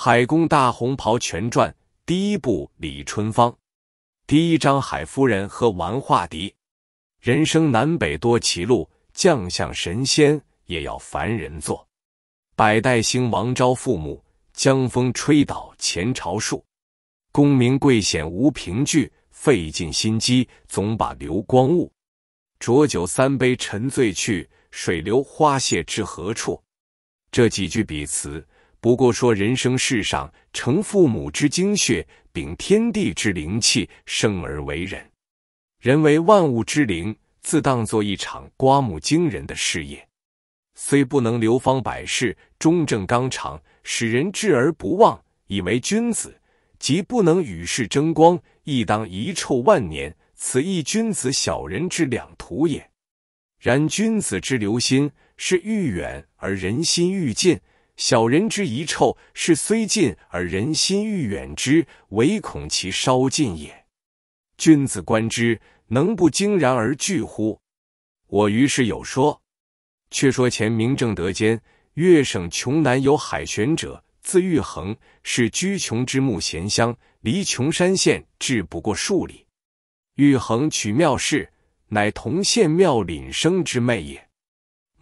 《海公大红袍全传》第一部李春芳，第一章海夫人和王化迪。人生南北多歧路，将相神仙也要凡人做。百代兴亡昭父母，江风吹倒前朝树。功名贵显无凭据，费尽心机总把流光误。浊酒三杯沉醉去，水流花谢知何处？这几句比词。不过说，人生世上，承父母之精血，秉天地之灵气，生而为人，人为万物之灵，自当作一场刮目惊人的事业。虽不能流芳百世，忠正刚长，使人志而不忘，以为君子；即不能与世争光，亦当遗臭万年。此亦君子小人之两途也。然君子之流心，是欲远而人心欲近。小人之遗臭，是虽近而人心欲远之，唯恐其稍近也。君子观之，能不惊然而惧乎？我于是有说。却说前明正德间，越省琼南有海玄者，字玉衡，是居穷之木贤乡，离琼山县至不过数里。玉衡取妙氏，乃同县庙领生之妹也。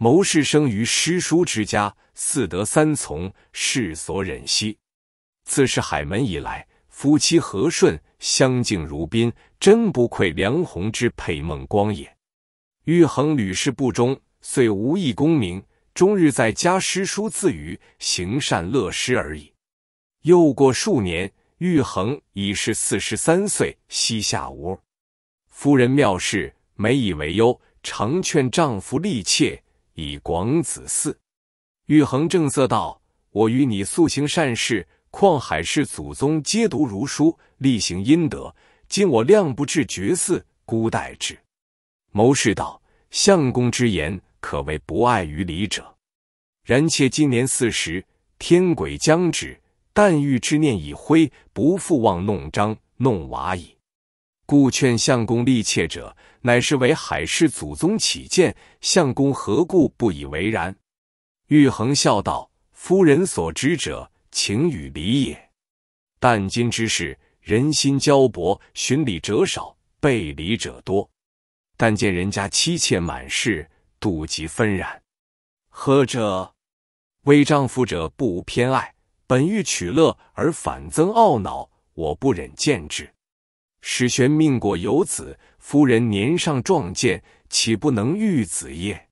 谋士生于诗书之家，四德三从，世所忍惜。自是海门以来，夫妻和顺，相敬如宾，真不愧梁鸿之配孟光也。玉衡屡试不中，遂无意功名，终日在家诗书自娱，行善乐施而已。又过数年，玉衡已是四十三岁，膝下无儿。夫人妙氏没以为忧，常劝丈夫力切。以广子嗣。玉衡正色道：“我与你素行善事，况海氏祖宗皆读如书，力行阴德。今我量不至绝嗣，孤待之。”谋士道：“相公之言，可谓不碍于礼者。然妾今年四十，天鬼将止，但欲之念已灰，不复妄弄章弄瓦矣。故劝相公立妾者。”乃是为海氏祖宗起见，相公何故不以为然？玉衡笑道：“夫人所知者情与理也。但今之事，人心交薄，循理者少，背理者多。但见人家妻妾满室，妒忌纷然。何者？为丈夫者不偏爱，本欲取乐，而反增懊恼。我不忍见之。史玄命过有子。”夫人年尚壮健，岂不能育子业？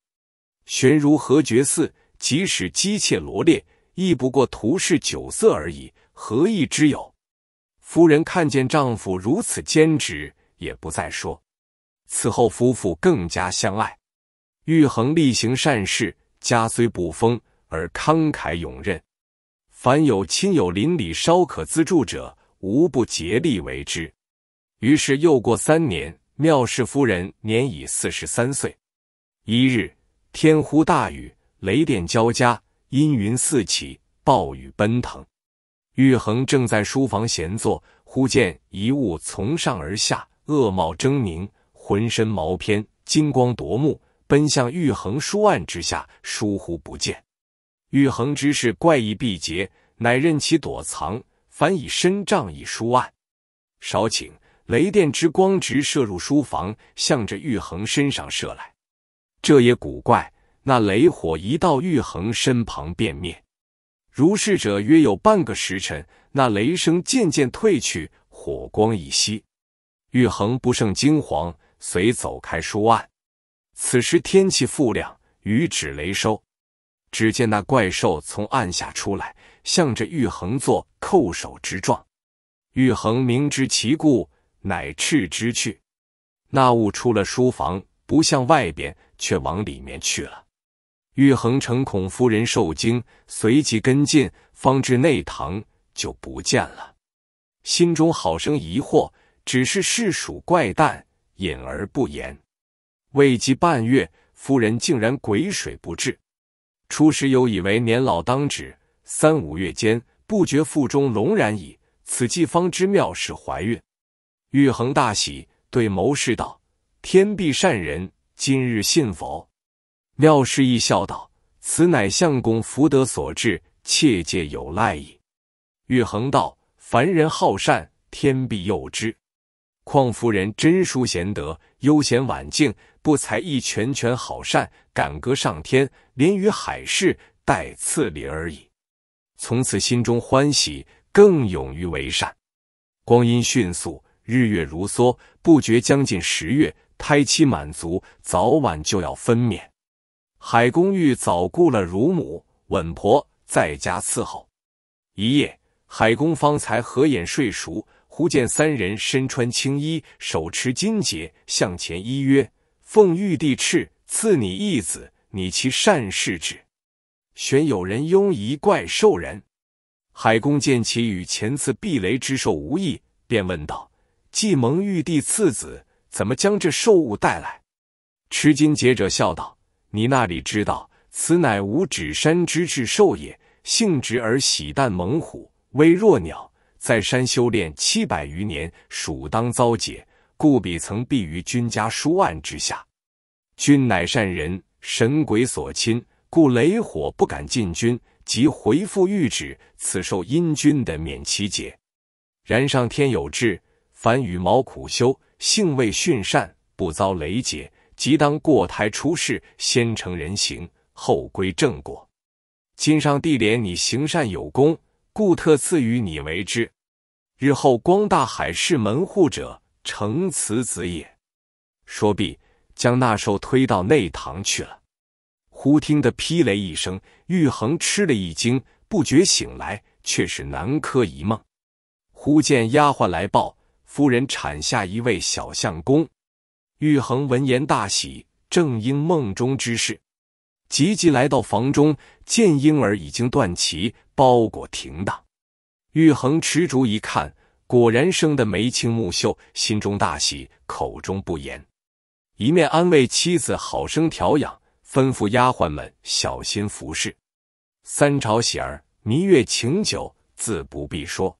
玄如何绝嗣？即使姬妾罗列，亦不过图是酒色而已，何意之有？夫人看见丈夫如此坚持，也不再说。此后夫妇更加相爱，玉衡力行善事，家虽不丰，而慷慨勇任，凡有亲友邻里稍可资助者，无不竭力为之。于是又过三年。妙氏夫人年已四十三岁。一日，天忽大雨，雷电交加，阴云四起，暴雨奔腾。玉衡正在书房闲坐，忽见一物从上而下，恶貌狰狞，浑身毛偏，金光夺目，奔向玉衡书案之下，疏忽不见。玉衡之事怪异毕节，乃任其躲藏，反以身仗以书案。少顷。雷电之光直射入书房，向着玉衡身上射来。这也古怪，那雷火一到玉衡身旁便灭。如是者约有半个时辰，那雷声渐渐退去，火光已熄。玉衡不胜惊惶，遂走开书案。此时天气复亮，雨止雷收。只见那怪兽从暗下出来，向着玉衡做叩首之状。玉衡明知其故。乃斥之去。那物出了书房，不向外边，却往里面去了。玉衡诚恐夫人受惊，随即跟进，方至内堂，就不见了。心中好生疑惑，只是世属怪诞，隐而不言。未及半月，夫人竟然鬼水不至。初时有以为年老当止，三五月间，不觉腹中隆然矣。此计方知妙，是怀孕。玉衡大喜，对谋士道：“天必善人，今日信否？”妙士一笑道：“此乃相公福德所致，切戒有赖矣。”玉衡道：“凡人好善，天必佑之。况夫人真淑贤德，悠闲婉静，不才一拳拳好善，敢歌上天，连于海市，待赐礼而已。从此心中欢喜，更勇于为善。光阴迅速。”日月如梭，不觉将近十月，胎期满足，早晚就要分娩。海公玉早雇了乳母、稳婆在家伺候。一夜，海公方才合眼睡熟，忽见三人身穿青衣，手持金节，向前一曰：“奉玉帝敕，赐你义子，你其善事之。选有人拥一怪兽人。”海公见其与前次避雷之兽无异，便问道。既蒙玉帝赐子，怎么将这兽物带来？持金劫者笑道：“你那里知道，此乃五指山之至兽也。性直而喜淡猛虎，威若鸟，在山修炼七百余年，属当遭劫，故彼曾避于君家书案之下。君乃善人，神鬼所亲，故雷火不敢近君。即回复谕旨，此受因君的免其劫。然上天有志。”凡羽毛苦修，性未驯善，不遭雷劫，即当过胎出世，先成人形，后归正果。今上帝怜你行善有功，故特赐予你为之。日后光大海誓门户者，成此子也。说毕，将那兽推到内堂去了。忽听得霹雷一声，玉衡吃了一惊，不觉醒来，却是南柯一梦。忽见丫鬟来报。夫人产下一位小相公，玉衡闻言大喜，正因梦中之事，急急来到房中，见婴儿已经断脐，包裹停当。玉衡持烛一看，果然生得眉清目秀，心中大喜，口中不言，一面安慰妻子好生调养，吩咐丫鬟们小心服侍。三朝喜儿，弥月情酒，自不必说，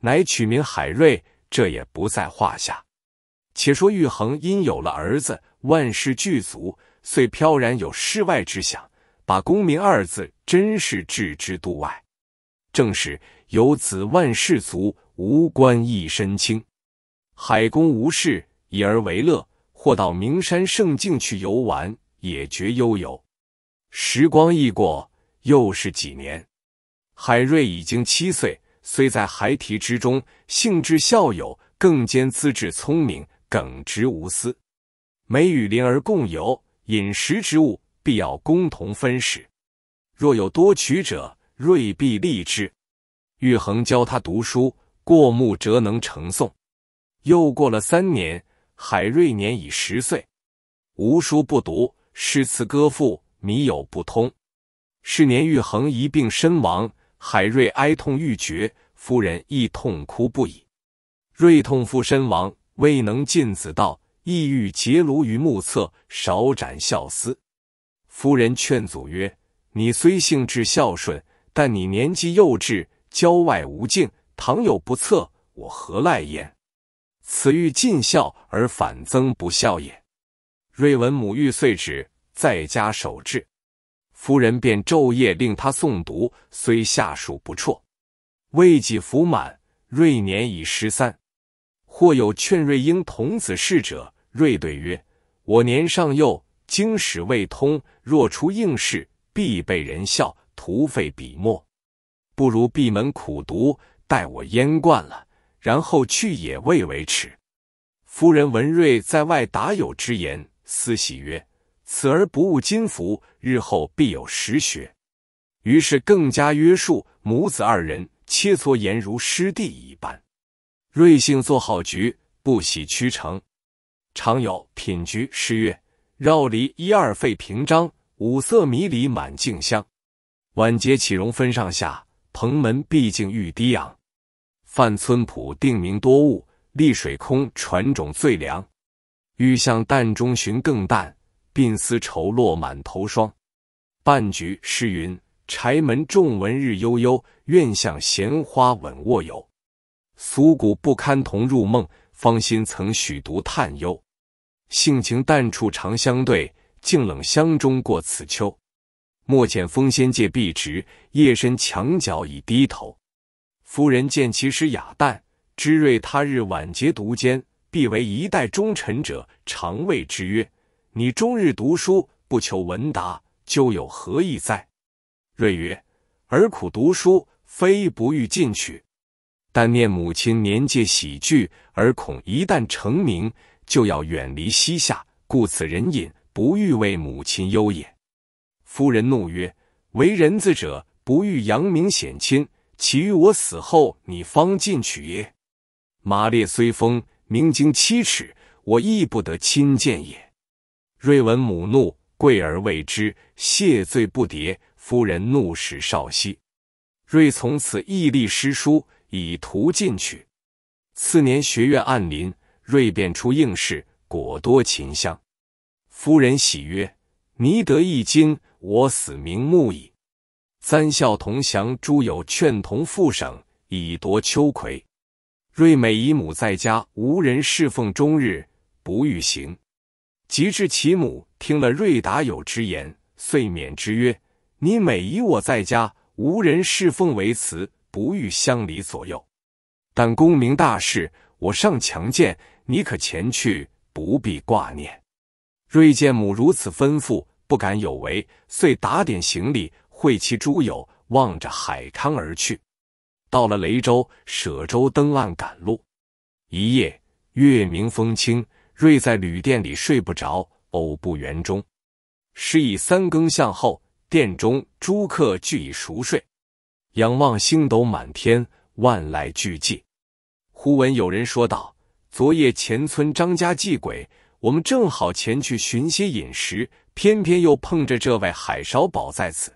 乃取名海瑞。这也不在话下。且说玉衡因有了儿子，万事俱足，遂飘然有世外之想，把功名二字真是置之度外。正是有子万事足，无官一身轻。海公无事，以儿为乐，或到名山胜境去游玩，也觉悠游。时光一过，又是几年？海瑞已经七岁。虽在孩提之中，性质孝友，更兼资质聪明，耿直无私。每与邻儿共游，饮食之物，必要共同分食。若有多取者，锐必利之。玉衡教他读书，过目辄能成诵。又过了三年，海瑞年已十岁，无书不读，诗词歌赋，靡有不通。是年，玉衡一病身亡。海瑞哀痛欲绝，夫人亦痛哭不已。瑞痛父身亡，未能尽子道，意欲结庐于目侧，少斩孝思。夫人劝阻曰：“你虽性致孝顺，但你年纪幼稚，郊外无境，倘有不测，我何赖焉？此欲尽孝而反增不孝也。”瑞闻母欲遂止，在家守制。夫人便昼夜令他诵读，虽下属不辍，未几服满，瑞年已十三。或有劝瑞英童子侍者，瑞对曰：“我年尚幼，经史未通，若出应试，必被人笑，徒费笔墨，不如闭门苦读，待我淹贯了，然后去也未为迟。”夫人闻瑞在外打有之言，思喜曰。此而不悟金符，日后必有实学。于是更加约束母子二人，切磋言如师弟一般。瑞幸做好局，不喜屈成。常有品菊诗曰：“绕篱一二废平章，五色迷离满镜香。晚节岂容分上下，蓬门毕竟欲低昂。”范村圃定名多雾，溧水空船种最良。欲向淡中寻更淡。鬓丝愁落满头霜。半局诗云：柴门重闻日悠悠，愿向闲花稳卧游。俗骨不堪同入梦，芳心曾许独叹幽。性情淡处常相对，静冷香中过此秋。莫遣风仙借避直，夜深墙角已低头。夫人见其诗雅淡，知睿他日晚节独坚，必为一代忠臣者，常谓之曰。你终日读书，不求闻达，究有何意在？瑞曰：“儿苦读书，非不欲进取，但念母亲年届喜剧，而恐一旦成名，就要远离西夏，故此人隐，不欲为母亲忧也。”夫人怒曰：“为人子者，不欲扬名显亲，岂欲我死后你方进取耶？马列虽丰，名经七尺，我亦不得亲见也。”瑞闻母怒，跪而未之，谢罪不迭。夫人怒，使少息。瑞从此毅力诗书，以图进取。次年，学院按临，瑞变出应试，果多秦香。夫人喜曰：“弥得一金，我死瞑目矣。”三孝同降，诸友劝同赴省，以夺秋葵。瑞美姨母在家，无人侍奉，终日不欲行。及至其母听了瑞达友之言，遂免之曰：“你每以我在家无人侍奉为辞，不欲相离左右。但功名大事，我尚强健，你可前去，不必挂念。”瑞见母如此吩咐，不敢有违，遂打点行李，会其诸友，望着海康而去。到了雷州，舍舟登岸，赶路。一夜月明风清。瑞在旅店里睡不着，偶不圆中。时已三更向后，殿中诸客俱已熟睡，仰望星斗满天，万籁俱寂。忽闻有人说道：“昨夜前村张家祭鬼，我们正好前去寻些饮食，偏偏又碰着这位海少保在此。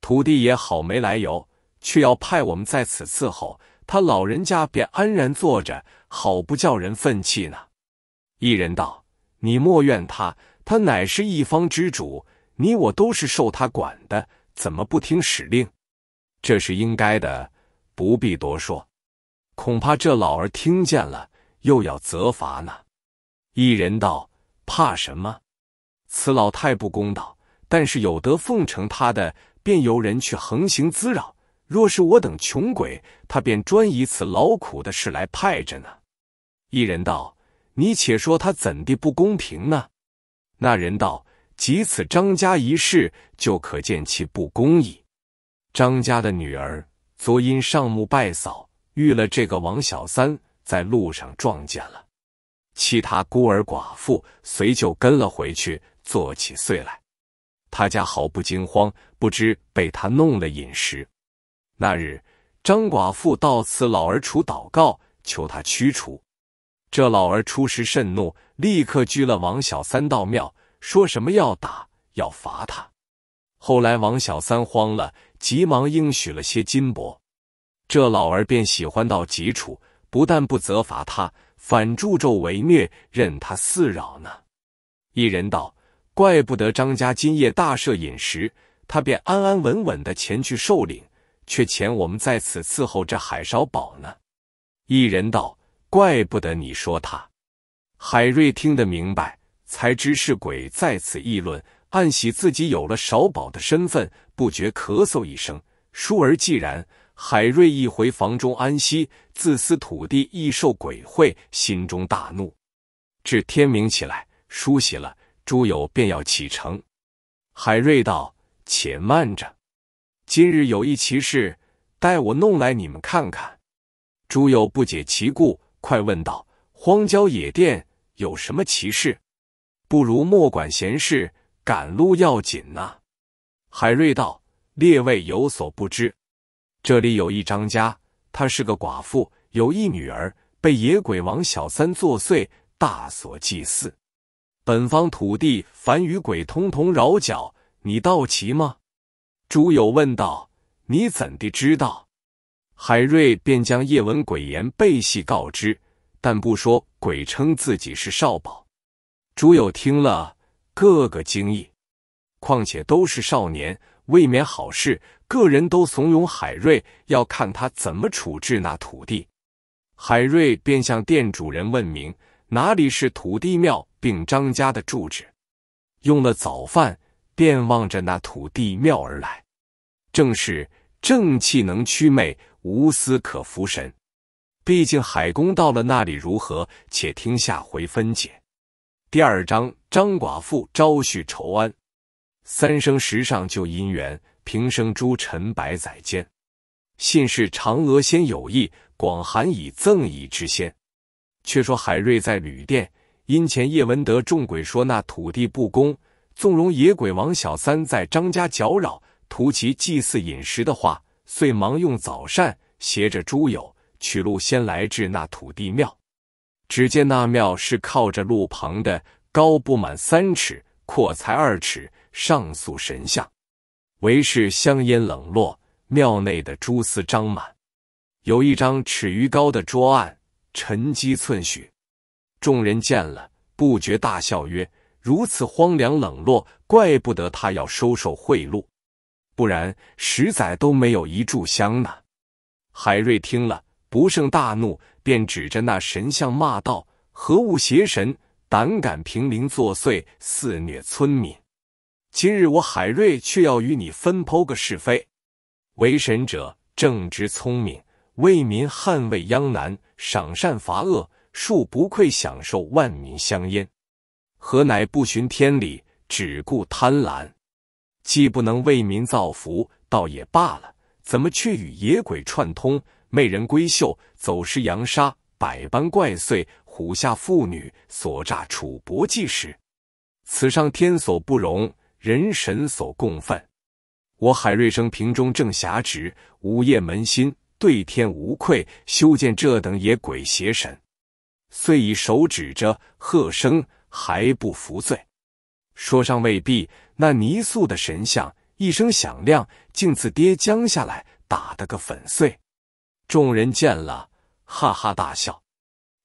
土地也好没来由，却要派我们在此伺候他老人家，便安然坐着，好不叫人愤气呢。”一人道：“你莫怨他，他乃是一方之主，你我都是受他管的，怎么不听使令？这是应该的，不必多说。恐怕这老儿听见了又要责罚呢。”一人道：“怕什么？此老太不公道，但是有得奉承他的，便由人去横行滋扰；若是我等穷鬼，他便专以此劳苦的事来派着呢。”一人道。你且说他怎地不公平呢？那人道：即此张家一事，就可见其不公矣。张家的女儿昨因上墓拜扫，遇了这个王小三，在路上撞见了，其他孤儿寡妇，随就跟了回去做起祟来。他家毫不惊慌，不知被他弄了饮食。那日张寡妇到此老儿处祷告，求他驱除。这老儿初时甚怒，立刻拘了王小三到庙，说什么要打要罚他。后来王小三慌了，急忙应许了些金箔，这老儿便喜欢到极处，不但不责罚他，反助纣为虐，任他肆扰呢。一人道：“怪不得张家今夜大设饮食，他便安安稳稳的前去受领，却遣我们在此伺候这海少保呢。”一人道。怪不得你说他，海瑞听得明白，才知是鬼在此议论，暗喜自己有了少保的身份，不觉咳嗽一声。倏儿既然海瑞一回房中安息，自私土地亦受鬼会，心中大怒。至天明起来，梳洗了，诸友便要启程。海瑞道：“且慢着，今日有一奇事，待我弄来你们看看。”诸友不解其故。快问道：荒郊野店有什么奇事？不如莫管闲事，赶路要紧呐。海瑞道：列位有所不知，这里有一张家，她是个寡妇，有一女儿被野鬼王小三作祟，大锁祭祀。本方土地凡与鬼通通扰脚，你到齐吗？朱友问道：你怎地知道？海瑞便将叶闻鬼言背细告知，但不说鬼称自己是少保。朱友听了，个个惊异。况且都是少年，未免好事。个人都怂恿海瑞，要看他怎么处置那土地。海瑞便向店主人问明哪里是土地庙，并张家的住址。用了早饭，便望着那土地庙而来。正是正气能驱魅。无私可服神，毕竟海公到了那里如何？且听下回分解。第二章：张寡妇招婿仇安。三生石上旧姻缘，平生诸尘百载间。信是嫦娥先有意，广寒已赠以之仙。却说海瑞在旅店，因前叶文德众鬼说那土地不公，纵容野鬼王小三在张家搅扰，图其祭祀饮食的话。遂忙用早膳携着诸友，取路先来至那土地庙。只见那庙是靠着路旁的，高不满三尺，阔才二尺，上塑神像，唯是香烟冷落。庙内的蛛丝张满，有一张尺余高的桌案，沉积寸许。众人见了，不觉大笑曰：“如此荒凉冷落，怪不得他要收受贿赂。”不然，十载都没有一炷香呢。海瑞听了，不胜大怒，便指着那神像骂道：“何物邪神，胆敢平民作祟，肆虐村民！今日我海瑞却要与你分剖个是非。为神者正直聪明，为民捍卫央南，赏善罚恶，恕不愧享受万民香烟。何乃不循天理，只顾贪婪？”既不能为民造福，倒也罢了。怎么却与野鬼串通，媚人闺秀，走失扬沙，百般怪祟，虎下妇女，所诈楚伯纪时，此上天所不容，人神所共愤。我海瑞生平中正侠直，午夜扪心，对天无愧，修建这等野鬼邪神，遂以手指着，喝声还不服罪。说上未必，那泥塑的神像一声响亮，竟自跌将下来，打得个粉碎。众人见了，哈哈大笑。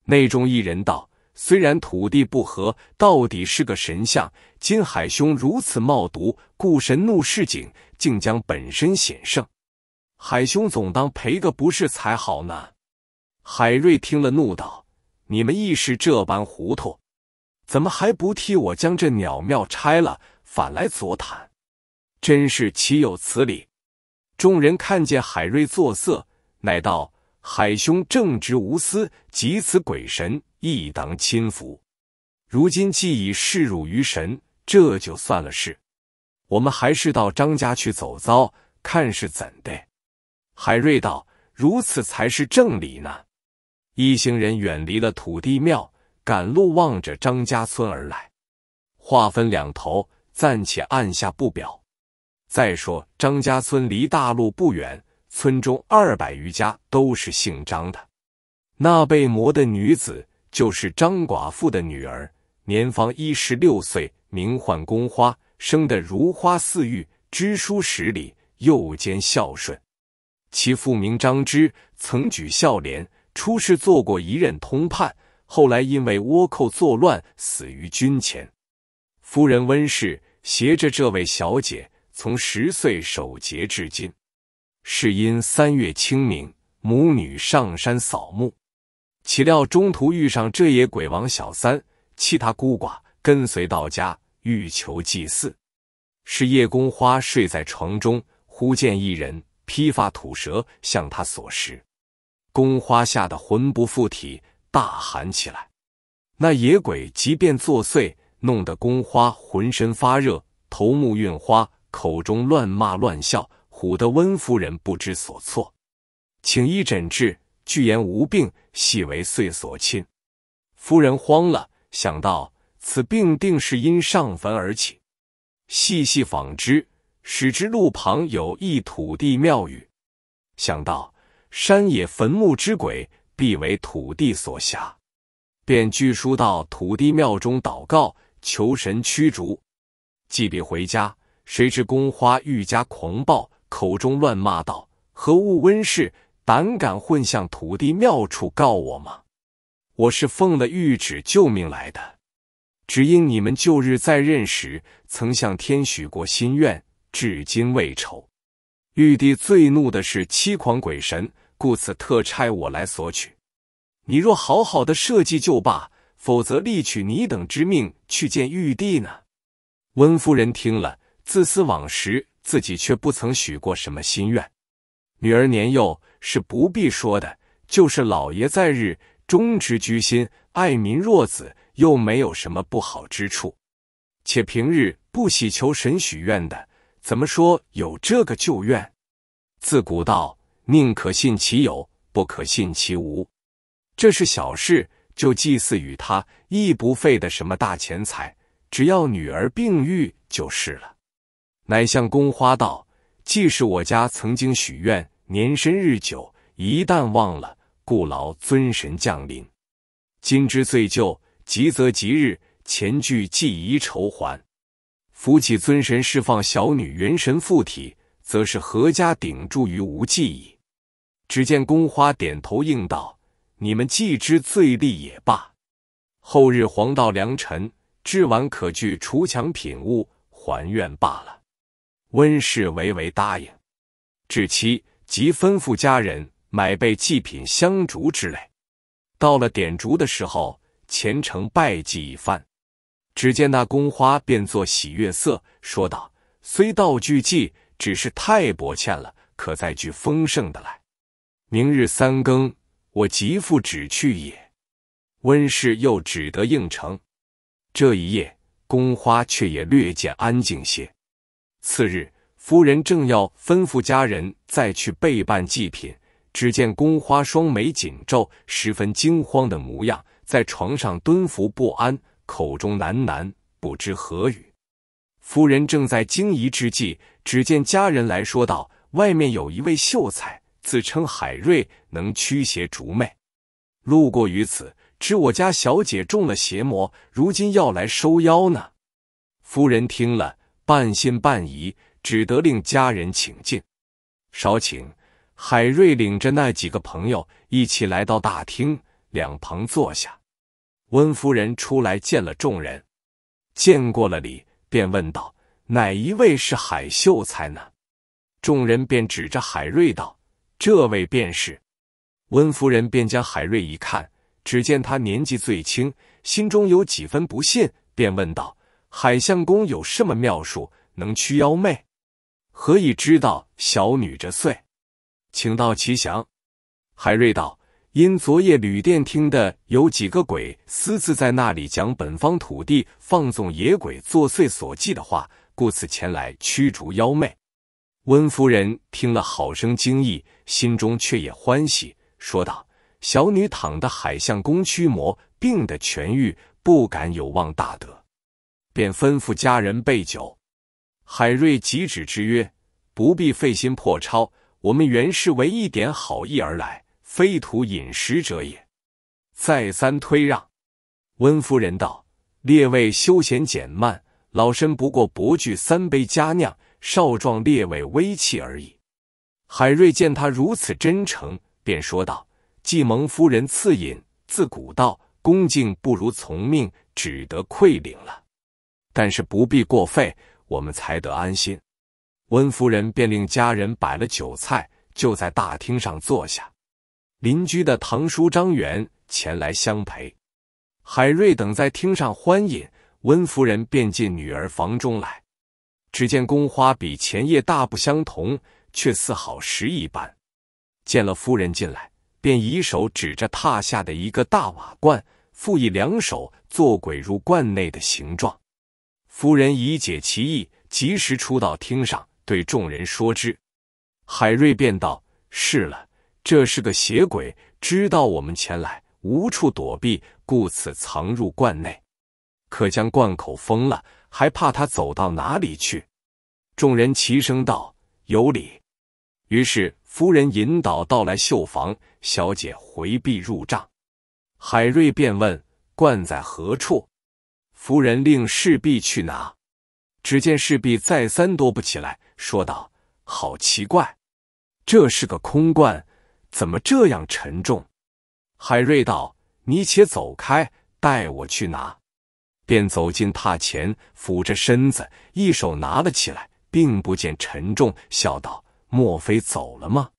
内中一人道：“虽然土地不和，到底是个神像。金海兄如此冒毒，故神怒示警，竟将本身险胜。海兄总当赔个不是才好呢。”海瑞听了，怒道：“你们一时这般糊涂！”怎么还不替我将这鸟庙拆了，反来作坦？真是岂有此理！众人看见海瑞作色，乃道：“海兄正直无私，及此鬼神亦当亲服。如今既已视辱于神，这就算了事。我们还是到张家去走遭，看是怎的。”海瑞道：“如此才是正理呢。”一行人远离了土地庙。赶路望着张家村而来，话分两头，暂且按下不表。再说张家村离大路不远，村中二百余家都是姓张的。那被魔的女子就是张寡妇的女儿，年方一十六岁，名唤宫花，生得如花似玉，知书识礼，又兼孝顺。其父名张之，曾举孝廉，出仕做过一任通判。后来因为倭寇作乱，死于军前。夫人温氏携着这位小姐，从十岁守节至今。是因三月清明，母女上山扫墓，岂料中途遇上这野鬼王小三，弃他孤寡，跟随到家，欲求祭祀。是叶公花睡在床中，忽见一人披发吐舌，向他索食。公花吓得魂不附体。大喊起来，那野鬼即便作祟，弄得宫花浑身发热，头目晕花，口中乱骂乱笑，唬得温夫人不知所措。请医诊治，据言无病，系为岁所侵。夫人慌了，想到此病定是因上坟而起，细细访之，使之路旁有一土地庙宇，想到山野坟墓之鬼。必为土地所辖，便据书到土地庙中祷告，求神驱逐。即便回家，谁知宫花愈加狂暴，口中乱骂道：“何物温氏，胆敢混向土地庙处告我吗？我是奉了谕旨救命来的，只因你们旧日在任时曾向天许过心愿，至今未酬。”玉帝最怒的是七狂鬼神。故此特差我来索取，你若好好的设计就罢，否则立取你等之命去见玉帝呢。温夫人听了，自思往时自己却不曾许过什么心愿，女儿年幼是不必说的，就是老爷在日忠直居心，爱民若子，又没有什么不好之处，且平日不祈求神许愿的，怎么说有这个旧愿？自古道。宁可信其有，不可信其无。这是小事，就祭祀与他，亦不费的什么大钱财。只要女儿病愈就是了。乃向宫花道：“既是我家曾经许愿，年深日久，一旦忘了，故劳尊神降临。今之最旧，吉则吉日，前去祭仪酬还。扶起尊神，释放小女元神附体。”则是何家顶住于无忌矣。只见宫花点头应道：“你们既知罪利也罢，后日黄道良辰，至晚可具除强品物，还愿罢了。”温氏唯唯答应。至期，即吩咐家人买备祭品、香烛之类。到了点烛的时候，虔诚拜祭一番。只见那宫花变作喜悦色，说道：“虽道具祭。”只是太薄欠了，可再聚丰盛的来。明日三更，我即赴止去也。温氏又只得应承。这一夜，宫花却也略见安静些。次日，夫人正要吩咐家人再去备办祭品，只见宫花双眉紧皱，十分惊慌的模样，在床上蹲伏不安，口中喃喃不知何语。夫人正在惊疑之际。只见家人来说道：“外面有一位秀才，自称海瑞，能驱邪逐魅，路过于此，知我家小姐中了邪魔，如今要来收妖呢。”夫人听了，半信半疑，只得令家人请进。少顷，海瑞领着那几个朋友一起来到大厅，两旁坐下。温夫人出来见了众人，见过了礼，便问道。哪一位是海秀才呢？众人便指着海瑞道：“这位便是。”温夫人便将海瑞一看，只见他年纪最轻，心中有几分不信，便问道：“海相公有什么妙术，能驱妖魅？何以知道小女这岁？请到其详。”海瑞道：“因昨夜旅店听的有几个鬼私自在那里讲本方土地放纵野鬼作祟所记的话。”故此前来驱逐妖魅。温夫人听了，好生惊异，心中却也欢喜，说道：“小女躺的海象宫驱魔，病的痊愈，不敢有望大德。”便吩咐家人备酒。海瑞即止之曰：“不必费心破钞，我们原是为一点好意而来，非图饮食者也。”再三推让，温夫人道：“列位休闲减慢。”老身不过博具三杯佳酿，少壮列位微气而已。海瑞见他如此真诚，便说道：“既蒙夫人赐饮，自古道恭敬不如从命，只得愧领了。但是不必过费，我们才得安心。”温夫人便令家人摆了酒菜，就在大厅上坐下。邻居的堂叔张元前来相陪，海瑞等在厅上欢饮。温夫人便进女儿房中来，只见宫花比前夜大不相同，却似好石一般。见了夫人进来，便以手指着榻下的一个大瓦罐，复以两手做鬼入罐内的形状。夫人以解其意，及时出到厅上，对众人说之。海瑞便道：“是了，这是个邪鬼，知道我们前来，无处躲避，故此藏入罐内。”可将罐口封了，还怕他走到哪里去？众人齐声道：“有理。”于是夫人引导到来绣房，小姐回避入帐。海瑞便问：“罐在何处？”夫人令侍婢去拿。只见侍婢再三踱不起来，说道：“好奇怪，这是个空罐，怎么这样沉重？”海瑞道：“你且走开，待我去拿。”便走进榻前，俯着身子，一手拿了起来，并不见沉重，笑道：“莫非走了吗？”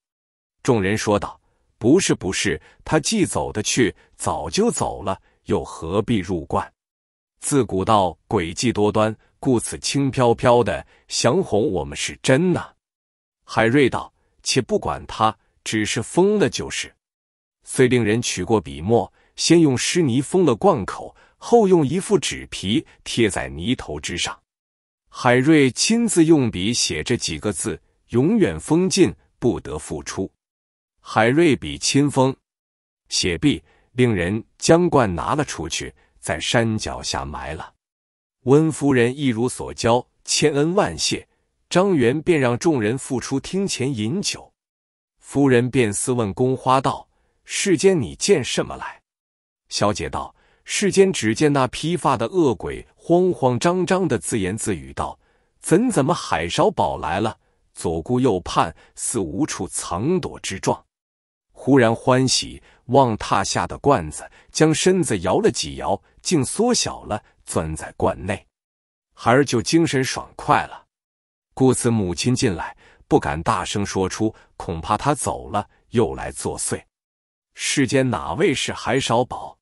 众人说道：“不是，不是，他既走得去，早就走了，又何必入观？自古道诡计多端，故此轻飘飘的，想哄我们是真呢。”海瑞道：“且不管他，只是封了就是。遂令人取过笔墨，先用湿泥封了罐口。”后用一副纸皮贴在泥头之上，海瑞亲自用笔写这几个字：“永远封禁，不得复出。”海瑞笔亲封，写毕，令人将罐拿了出去，在山脚下埋了。温夫人一如所教，千恩万谢。张元便让众人复出厅前饮酒，夫人便私问宫花道：“世间你见什么来？”小姐道。世间只见那披发的恶鬼慌慌张张的自言自语道：“怎怎么海少宝来了？”左顾右盼，似无处藏躲之状。忽然欢喜，望榻下的罐子，将身子摇了几摇，竟缩小了，钻在罐内。孩儿就精神爽快了。故此母亲进来，不敢大声说出，恐怕他走了又来作祟。世间哪位是海少宝？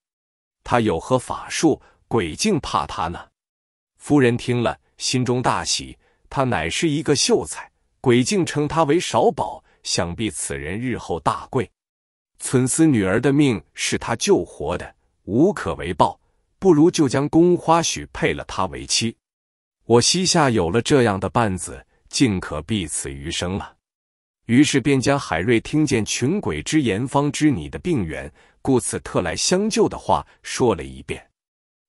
他有何法术？鬼竟怕他呢？夫人听了，心中大喜。他乃是一个秀才，鬼竟称他为少保，想必此人日后大贵。存思女儿的命是他救活的，无可为报，不如就将宫花许配了他为妻。我膝下有了这样的伴子，尽可避此余生了。于是便将海瑞听见群鬼之言，方知你的病源。故此，特来相救的话说了一遍。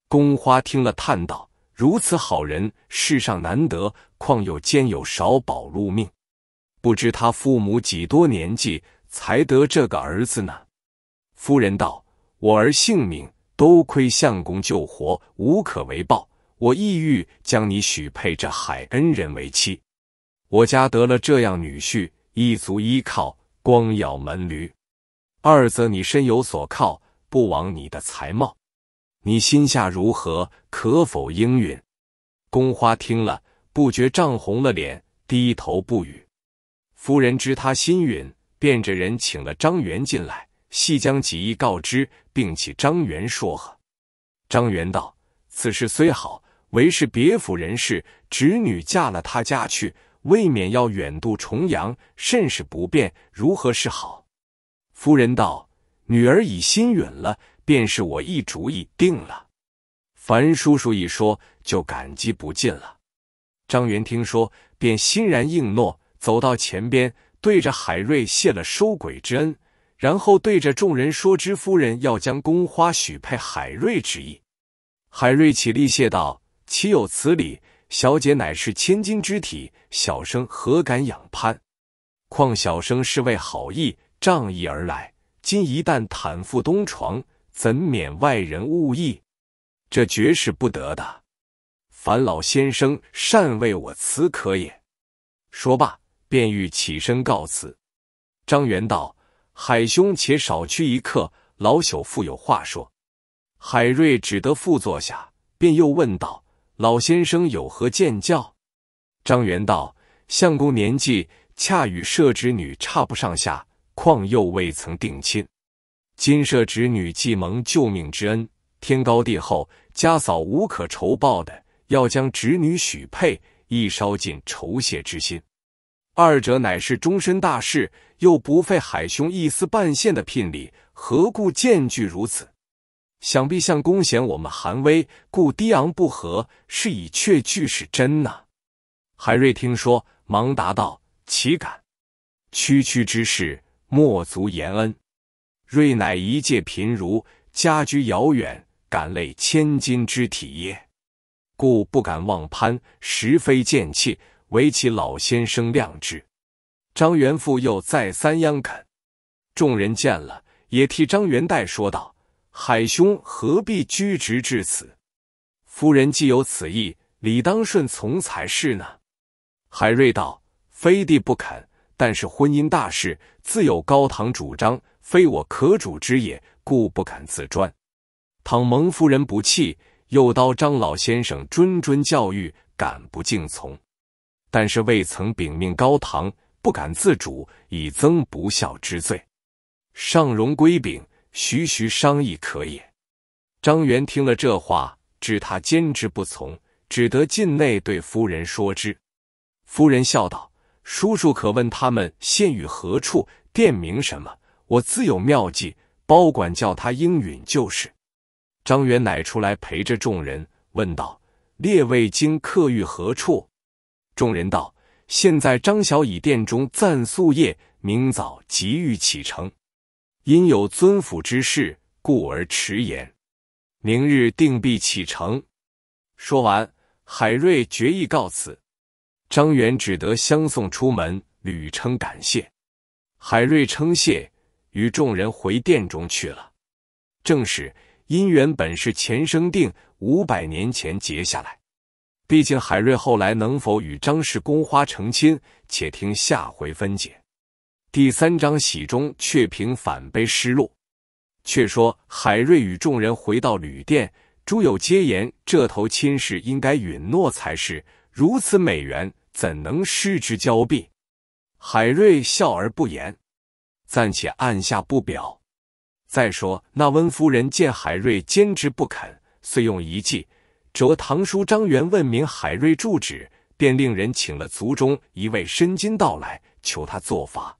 宫花听了，叹道：“如此好人，世上难得，况又兼有少保禄命。不知他父母几多年纪，才得这个儿子呢？”夫人道：“我儿性命，多亏相公救活，无可为报。我意欲将你许配这海恩人为妻。我家得了这样女婿，一足依靠，光耀门闾。”二则你身有所靠，不枉你的才貌。你心下如何？可否应允？宫花听了，不觉涨红了脸，低头不语。夫人知他心允，便着人请了张元进来，细将几意告知，并请张元说和。张元道：“此事虽好，唯是别府人士侄女嫁了他家去，未免要远渡重洋，甚是不便，如何是好？”夫人道：“女儿已心允了，便是我一主意定了。樊叔叔一说，就感激不尽了。”张元听说，便欣然应诺，走到前边，对着海瑞谢了收鬼之恩，然后对着众人说：“知夫人要将宫花许配海瑞之意。”海瑞起立谢道：“岂有此理！小姐乃是千金之体，小生何敢仰攀？况小生是为好意。”仗义而来，今一旦坦腹东床，怎免外人误意？这绝是不得的。凡老先生善为我辞可也。说罢，便欲起身告辞。张元道：“海兄且少去一刻，老朽复有话说。”海瑞只得复坐下，便又问道：“老先生有何见教？”张元道：“相公年纪恰与摄之女差不上下。”况又未曾定亲，金舍侄女既蒙救命之恩，天高地厚，家嫂无可酬报的，要将侄女许配，亦烧尽酬谢之心。二者乃是终身大事，又不费海兄一丝半线的聘礼，何故见惧如此？想必相公嫌我们寒微，故低昂不合，是以却拒是真呢。海瑞听说，忙答道：“岂敢，区区之事。”莫足言恩，瑞乃一介贫儒，家居遥远，感累千金之体也，故不敢妄攀，实非贱妾，唯其老先生谅之。张元富又再三央恳，众人见了，也替张元代说道：“海兄何必居直至此？夫人既有此意，理当顺从才是呢。”海瑞道：“非帝不肯。”但是婚姻大事自有高堂主张，非我可主之也，故不敢自专。倘蒙夫人不弃，又叨张老先生谆谆教育，敢不敬从？但是未曾禀命高堂，不敢自主，以增不孝之罪。尚容归禀，徐徐商议可也。张元听了这话，知他坚持不从，只得进内对夫人说之。夫人笑道。叔叔可问他们现于何处，店名什么？我自有妙计，包管叫他应允就是。张元乃出来陪着众人，问道：“列位今客于何处？”众人道：“现在张小乙殿中暂宿夜，明早即欲启程，因有尊府之事，故而迟延。明日定必启程。”说完，海瑞决意告辞。张元只得相送出门，屡称感谢。海瑞称谢，与众人回殿中去了。正是姻缘本是前生定，五百年前结下来。毕竟海瑞后来能否与张氏宫花成亲，且听下回分解。第三章喜中却凭反悲失落。却说海瑞与众人回到旅店，诸友皆言这头亲事应该允诺才是，如此美元，怎能失之交臂？海瑞笑而不言，暂且按下不表。再说那温夫人见海瑞坚持不肯，遂用一计，着堂叔张元问明海瑞住址，便令人请了族中一位身金到来，求他做法。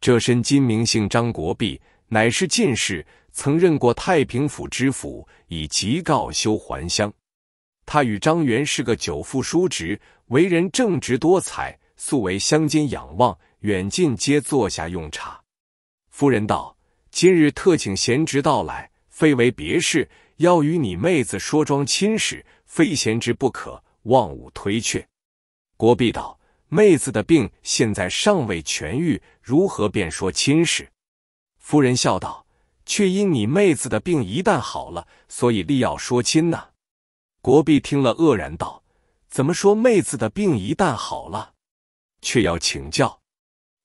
这身金名姓张国弼，乃是进士，曾任过太平府知府，以急告休还乡。他与张元是个久负叔侄。为人正直多才，素为乡间仰望，远近皆坐下用茶。夫人道：“今日特请贤侄到来，非为别事，要与你妹子说桩亲事，非贤侄不可，望勿推却。”国弼道：“妹子的病现在尚未痊愈，如何便说亲事？”夫人笑道：“却因你妹子的病一旦好了，所以立要说亲呢。”国弼听了愕然道。怎么说？妹子的病一旦好了，却要请教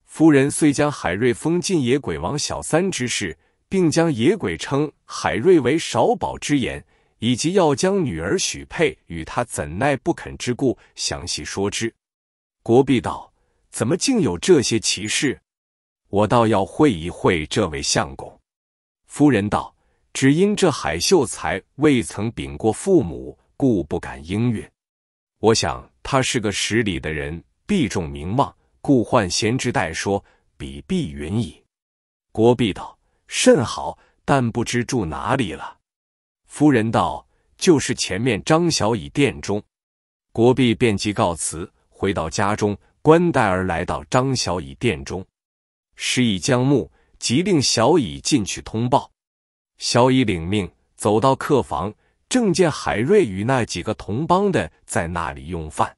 夫人。遂将海瑞封禁野鬼王小三之事，并将野鬼称海瑞为少保之言，以及要将女儿许配与他，怎奈不肯之故，详细说之。国弼道：“怎么竟有这些奇事？我倒要会一会这位相公。”夫人道：“只因这海秀才未曾禀过父母，故不敢应允。”我想他是个识礼的人，必重名望，故唤贤之代说，比必云矣。国弼道：“甚好，但不知住哪里了。”夫人道：“就是前面张小乙殿中。”国弼便即告辞，回到家中，关代儿来到张小乙殿中，示意江木，即令小乙进去通报。小乙领命，走到客房。正见海瑞与那几个同帮的在那里用饭，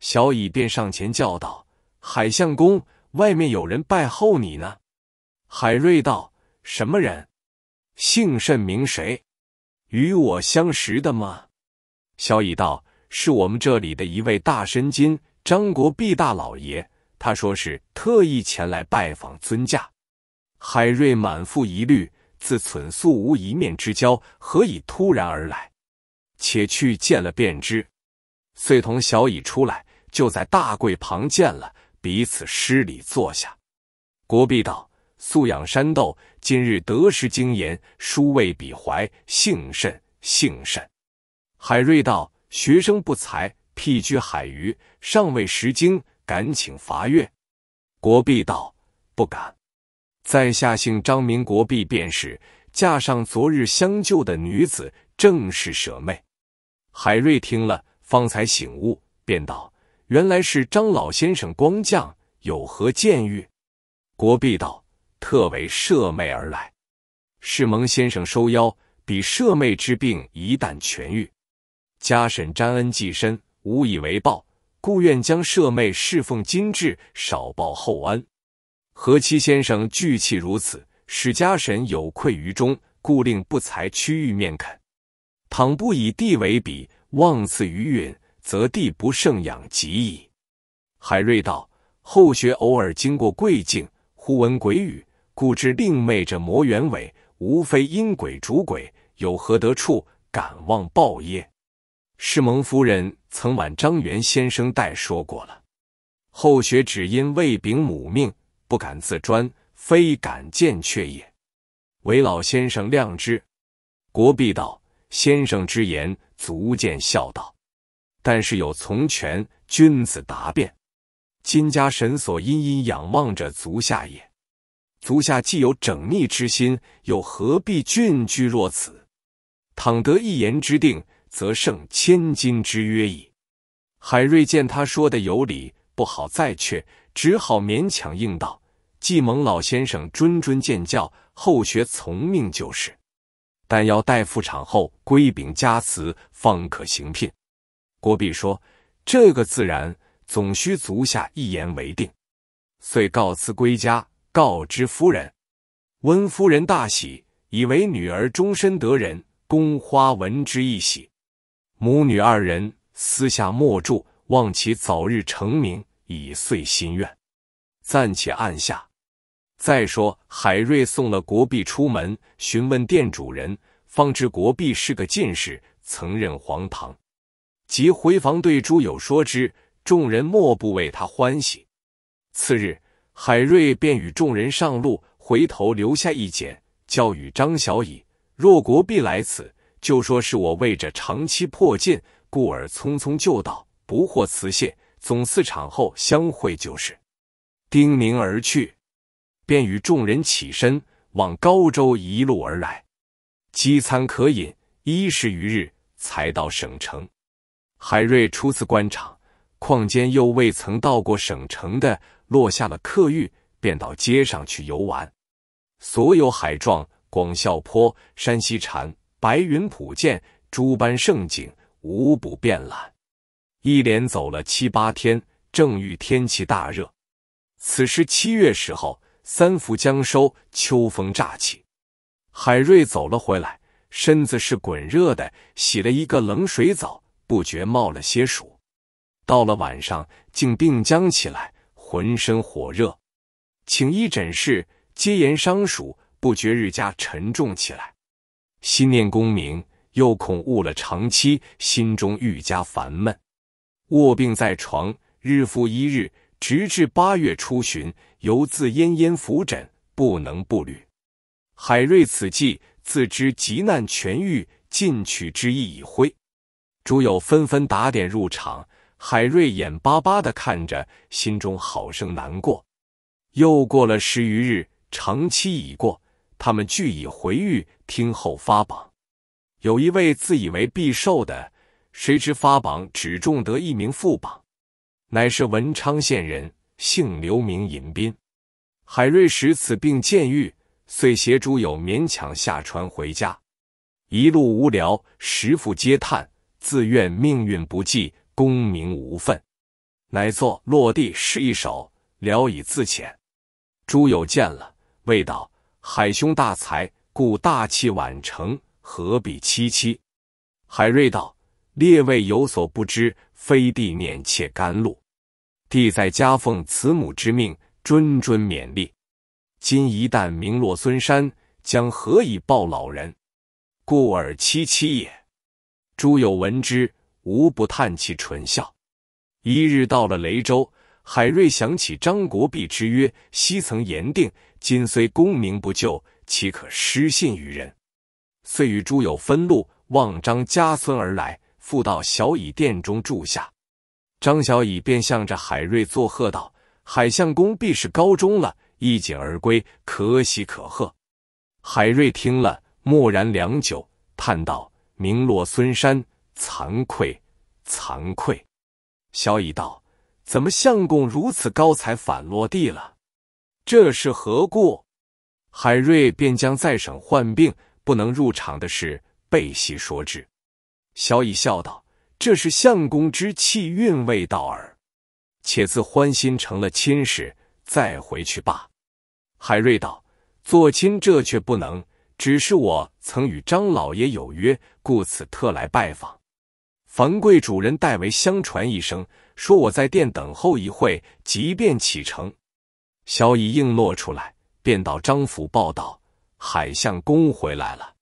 小乙便上前叫道：“海相公，外面有人拜候你呢。”海瑞道：“什么人？姓甚名谁？与我相识的吗？”小乙道：“是我们这里的一位大神金张国弼大老爷，他说是特意前来拜访尊驾。”海瑞满腹疑虑。自蠢素无一面之交，何以突然而来？且去见了便知。遂同小乙出来，就在大柜旁见了，彼此施礼坐下。国弼道：“素养山斗，今日得失经言，殊未比怀。幸甚？幸甚？”海瑞道：“学生不才，僻居海隅，尚未识经，敢请罚阅。”国弼道：“不敢。”在下姓张，名国弼，便是。架上昨日相救的女子，正是舍妹。海瑞听了，方才醒悟，便道：“原来是张老先生光降，有何见遇？”国弼道：“特为舍妹而来，是蒙先生收腰，彼舍妹之病一旦痊愈，家婶沾恩济身，无以为报，故愿将舍妹侍奉今至，少报厚恩。”何七先生聚气如此，使家神有愧于中，故令不才屈域面肯。倘不以地为比，妄赐余允，则地不胜养及矣。海瑞道：后学偶尔经过贵境，忽闻鬼语，故知令妹者魔原尾，无非因鬼逐鬼，有何得处，敢妄报耶？是蒙夫人曾晚张元先生代说过了。后学只因未禀母命。不敢自专，非敢见却也。韦老先生谅之。国弼道：“先生之言，足见孝道。但是有从权，君子答辩。金家神所殷殷仰望着足下也。足下既有整逆之心，又何必俊居若此？倘得一言之定，则胜千金之约矣。”海瑞见他说的有理，不好再却，只好勉强应道。季蒙老先生谆谆见教，后学从命就是。但要待复场后归禀家祠，方可行聘。郭碧说：“这个自然，总需足下一言为定。”遂告辞归家，告知夫人。温夫人大喜，以为女儿终身得人。宫花闻之一喜，母女二人私下默祝，望其早日成名，以遂心愿。暂且按下。再说，海瑞送了国币出门，询问店主人，方知国币是个进士，曾任黄堂，即回房对诸友说之，众人莫不为他欢喜。次日，海瑞便与众人上路，回头留下一简，教与张小乙：若国币来此，就说是我为着长期破禁，故而匆匆就道，不获辞谢，总四场后相会就是。叮咛而去。便与众人起身往高州一路而来，饥餐渴饮，一十余日才到省城。海瑞初次官场，旷间又未曾到过省城的，落下了客寓，便到街上去游玩。所有海壮、广孝坡、山西禅、白云浦涧诸般胜景，无不遍览。一连走了七八天，正遇天气大热，此时七月时候。三伏将收，秋风乍起，海瑞走了回来，身子是滚热的，洗了一个冷水澡，不觉冒了些暑。到了晚上，竟病僵起来，浑身火热，请医诊室，皆言伤暑，不觉日加沉重起来。心念功名，又恐误了长期，心中愈加烦闷，卧病在床，日复一日，直至八月初旬。犹自奄奄扶枕，不能步履。海瑞此际自知急难痊愈，进取之意已灰。诸友纷纷打点入场，海瑞眼巴巴的看着，心中好生难过。又过了十余日，长期已过，他们俱已回狱，听候发榜。有一位自以为必受的，谁知发榜只中得一名副榜，乃是文昌县人。姓刘名尹斌。海瑞时此病渐愈，遂携诸友勉强下船回家。一路无聊，时复嗟叹，自怨命运不济，功名无分，乃作《落地诗一首，聊以自遣。诸友见了，谓道：“海兄大才，故大器晚成，何必凄凄？”海瑞道：“列位有所不知，非地念且甘露。”帝在家奉慈母之命，谆谆勉励。今一旦名落孙山，将何以报老人？故尔戚戚也。诸友闻之，无不叹其纯孝。一日到了雷州，海瑞想起张国弼之约，昔曾言定，今虽功名不就，岂可失信于人？遂与诸友分路，望张家村而来，复到小乙殿中住下。张小乙便向着海瑞作贺道：“海相公必是高中了，一锦而归，可喜可贺。”海瑞听了，默然良久，叹道：“名落孙山，惭愧，惭愧。”小乙道：“怎么相公如此高才反落地了？这是何故？”海瑞便将在省患病不能入场的事背细说之。小乙笑道。这是相公之气运未到耳，且自欢心成了亲事，再回去罢。海瑞道：“做亲这却不能，只是我曾与张老爷有约，故此特来拜访。樊贵主人代为相传一声，说我在店等候一会，即便启程。”小乙应诺出来，便到张府报道：“海相公回来了，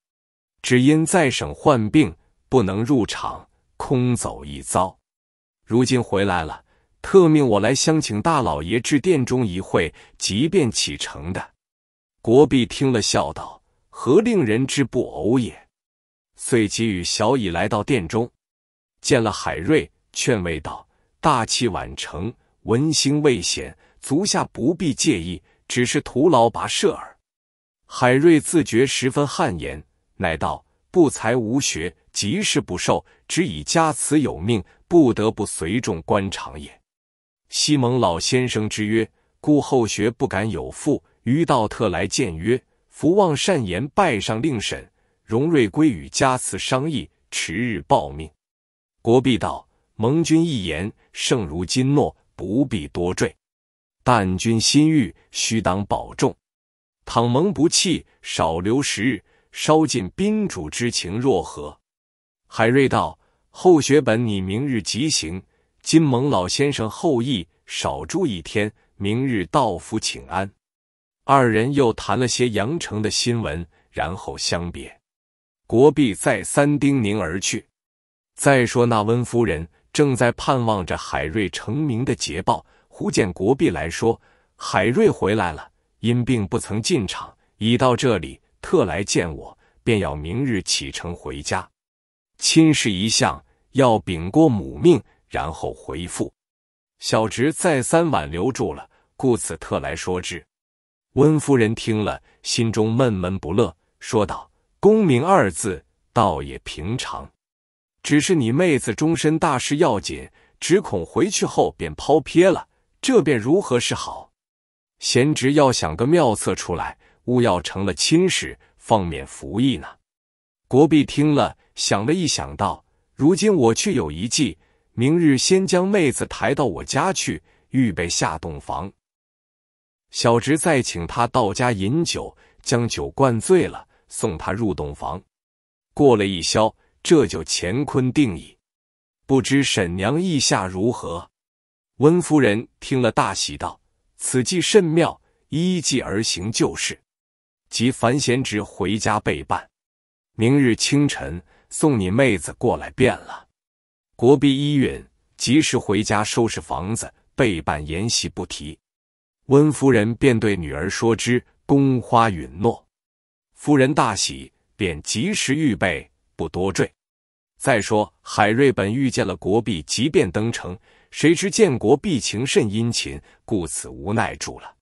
只因在省患病，不能入场。”空走一遭，如今回来了，特命我来相请大老爷至殿中一会，即便启程的。国弼听了，笑道：“何令人之不偶也？”遂即与小乙来到殿中，见了海瑞，劝慰道：“大器晚成，文兴未显，足下不必介意，只是徒劳跋涉耳。”海瑞自觉十分汗颜，乃道：“不才无学。”即是不受，只以家慈有命，不得不随众官场也。西蒙老先生之曰：“故后学不敢有负。于道特来见曰：“福望善言，拜上令审。荣瑞归与家慈商议，迟日报命。”国弼道：“盟君一言，胜如金诺，不必多赘。但君心欲，须当保重。倘蒙不弃，少留时日，稍尽宾主之情，若何？”海瑞道：“后学本你明日即行，金蒙老先生厚意，少住一天，明日到府请安。”二人又谈了些阳城的新闻，然后相别。国弼再三叮咛而去。再说那温夫人正在盼望着海瑞成名的捷报，忽见国弼来说：“海瑞回来了，因病不曾进场，已到这里，特来见我，便要明日启程回家。”亲事一项，要禀过母命，然后回复。小侄再三挽留住了，故此特来说之。温夫人听了，心中闷闷不乐，说道：“功名二字，倒也平常，只是你妹子终身大事要紧，只恐回去后便抛撇了，这便如何是好？贤侄要想个妙策出来，勿要成了亲事，方免服役呢。”国弼听了。想了一想，道：“如今我却有一计，明日先将妹子抬到我家去，预备下洞房。小侄再请他到家饮酒，将酒灌醉了，送他入洞房。过了一宵，这就乾坤定矣。不知沈娘意下如何？”温夫人听了大喜，道：“此计甚妙，依计而行就是。”即凡贤侄回家备办，明日清晨。送你妹子过来便了。国碧依允，及时回家收拾房子，备办筵席不提。温夫人便对女儿说之，宫花允诺。夫人大喜，便及时预备，不多赘。再说海瑞本遇见了国碧，即便登城，谁知建国碧情甚殷勤，故此无奈住了。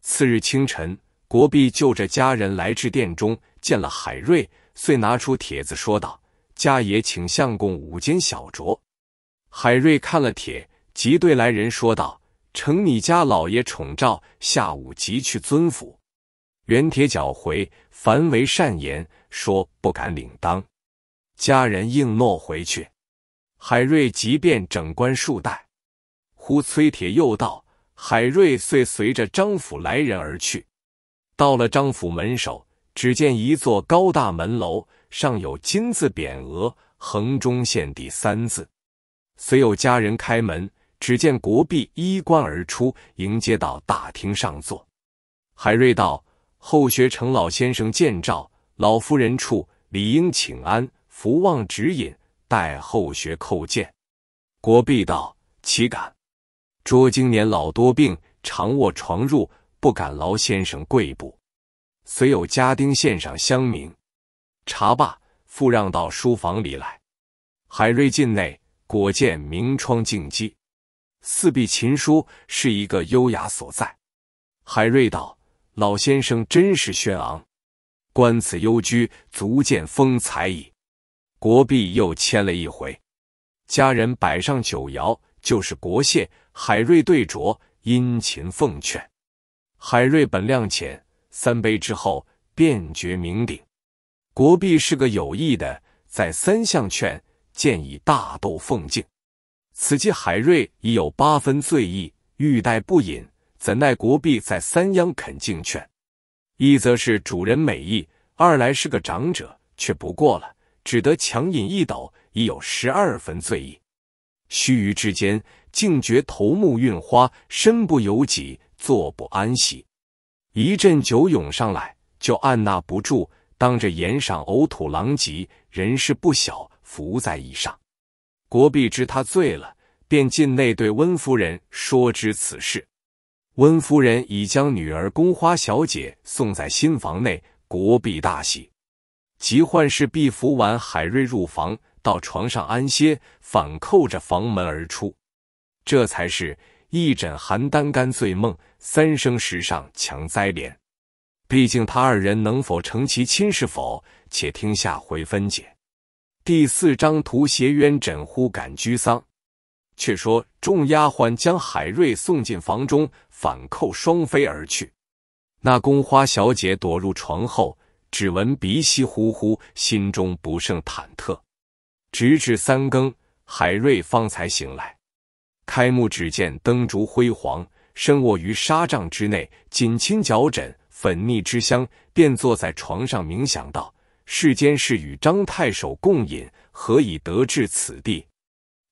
次日清晨，国碧就着家人来至殿中，见了海瑞，遂拿出帖子说道。家爷，请相公午间小酌。海瑞看了帖，即对来人说道：“承你家老爷宠召，下午即去尊府。”袁铁脚回：“凡为善言，说不敢领当。”家人应诺回去。海瑞即便整官数代。忽崔铁又道：“海瑞遂随着张府来人而去，到了张府门首，只见一座高大门楼。”上有金字匾额，横中县第三字。随有家人开门，只见国弼衣冠而出，迎接到大厅上座。海瑞道：“后学程老先生见召，老夫人处理应请安，福望指引，待后学叩见。”国弼道：“岂敢？拙经年老多病，常卧床褥，不敢劳先生贵步。随有家丁献上香茗。”茶罢，复让到书房里来。海瑞进内，果见明窗静寂，四壁琴书，是一个优雅所在。海瑞道：“老先生真是轩昂，观此幽居，足见风采矣。”国币又签了一回，家人摆上酒肴，就是国谢。海瑞对酌，殷勤奉劝。海瑞本量浅，三杯之后，便觉酩酊。国弼是个有意的，在三相劝，建议大豆奉敬。此际海瑞已有八分醉意，欲待不饮，怎奈国弼在三央肯敬劝，一则是主人美意，二来是个长者，却不过了，只得强饮一斗，已有十二分醉意。须臾之间，竟觉头目晕花，身不由己，坐不安席，一阵酒涌上来，就按捺不住。当着檐上呕吐狼藉，人事不小，伏在椅上。国弼知他醉了，便进内对温夫人说知此事。温夫人已将女儿宫花小姐送在新房内，国弼大喜，即唤侍婢扶完海瑞入房，到床上安歇，反扣着房门而出。这才是一枕寒单干醉梦，三生石上强栽莲。毕竟他二人能否成其亲，是否且听下回分解。第四章图邪渊枕乎感居丧。却说众丫鬟将海瑞送进房中，反扣双飞而去。那宫花小姐躲入床后，只闻鼻息呼呼，心中不胜忐忑。直至三更，海瑞方才醒来，开幕只见灯烛辉煌，身卧于纱帐之内，紧亲脚枕。本逆之乡，便坐在床上冥想道：“世间事与张太守共饮，何以得至此地？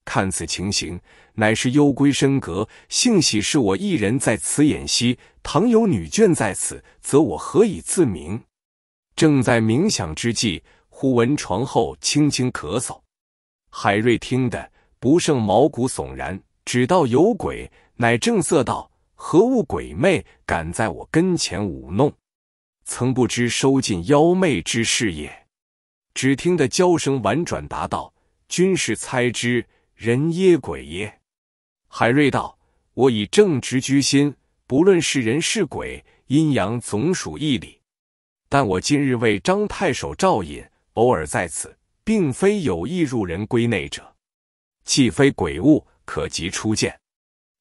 看此情形，乃是幽闺深阁。幸喜是我一人在此演息，倘有女眷在此，则我何以自明？”正在冥想之际，忽闻床后轻轻咳嗽，海瑞听得不胜毛骨悚然，只道有鬼，乃正色道。何物鬼魅敢在我跟前舞弄？曾不知收尽妖媚之事也。只听得娇声婉转，答道：“君是猜之人耶，鬼耶？”海瑞道：“我以正直居心，不论是人是鬼，阴阳总属一理。但我今日为张太守照引，偶尔在此，并非有意入人闺内者。既非鬼物，可即初见。”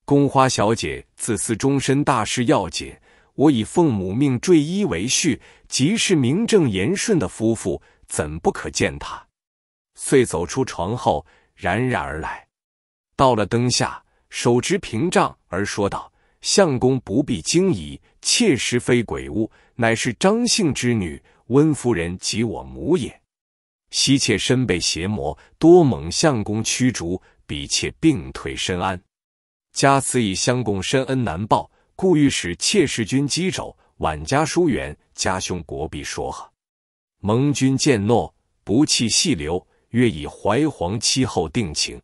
宫花小姐自私终身大事要紧，我以奉母命赘衣为婿，即是名正言顺的夫妇，怎不可见他？遂走出床后，冉冉而来，到了灯下，手执屏障而说道：“相公不必惊疑，妾实非鬼物，乃是张姓之女，温夫人即我母也。昔妾身被邪魔多蒙相公驱逐，彼妾病退身安。”家此以相公深恩难报，故欲使妾侍君击肘，晚家疏远。家兄国必说和。蒙君见诺，不弃细流，约以怀皇期后定情。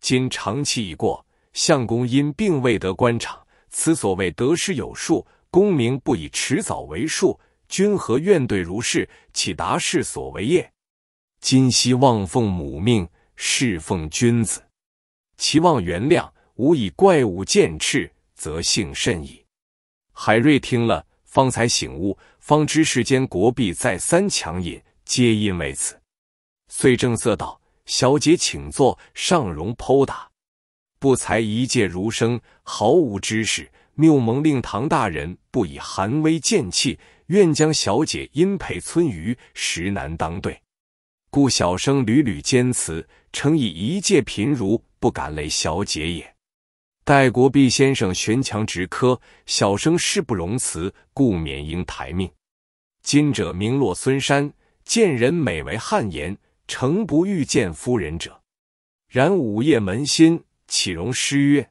今长期已过，相公因并未得官场，此所谓得失有数，功名不以迟早为数。君何怨对如是？岂达事所为也？今夕望奉母命，侍奉君子，其望原谅。吾以怪物见赤，则幸甚矣。海瑞听了，方才醒悟，方知世间国必再三强引，皆因为此。遂正色道：“小姐请坐，上容剖打。不才一介儒生，毫无知识，谬蒙令堂大人不以寒微贱气，愿将小姐殷配村余，实难当对。故小生屡屡坚辞，诚以一介贫儒，不敢累小姐也。”戴国弼先生悬墙直科，小生势不容辞，故免应台命。今者名落孙山，见人每为汗颜。诚不欲见夫人者，然午夜门心，岂容失约？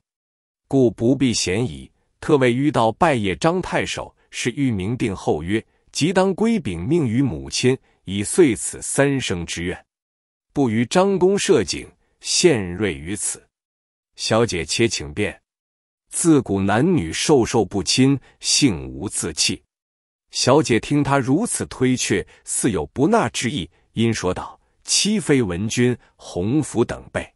故不必嫌疑，特为于道拜谒张太守，是欲明定后约，即当归禀命于母亲，以遂此三生之愿。不与张公设景，献瑞于此。小姐且请便。自古男女授受不亲，性无自弃。小姐听他如此推却，似有不纳之意，因说道：“妻非闻君鸿福等辈，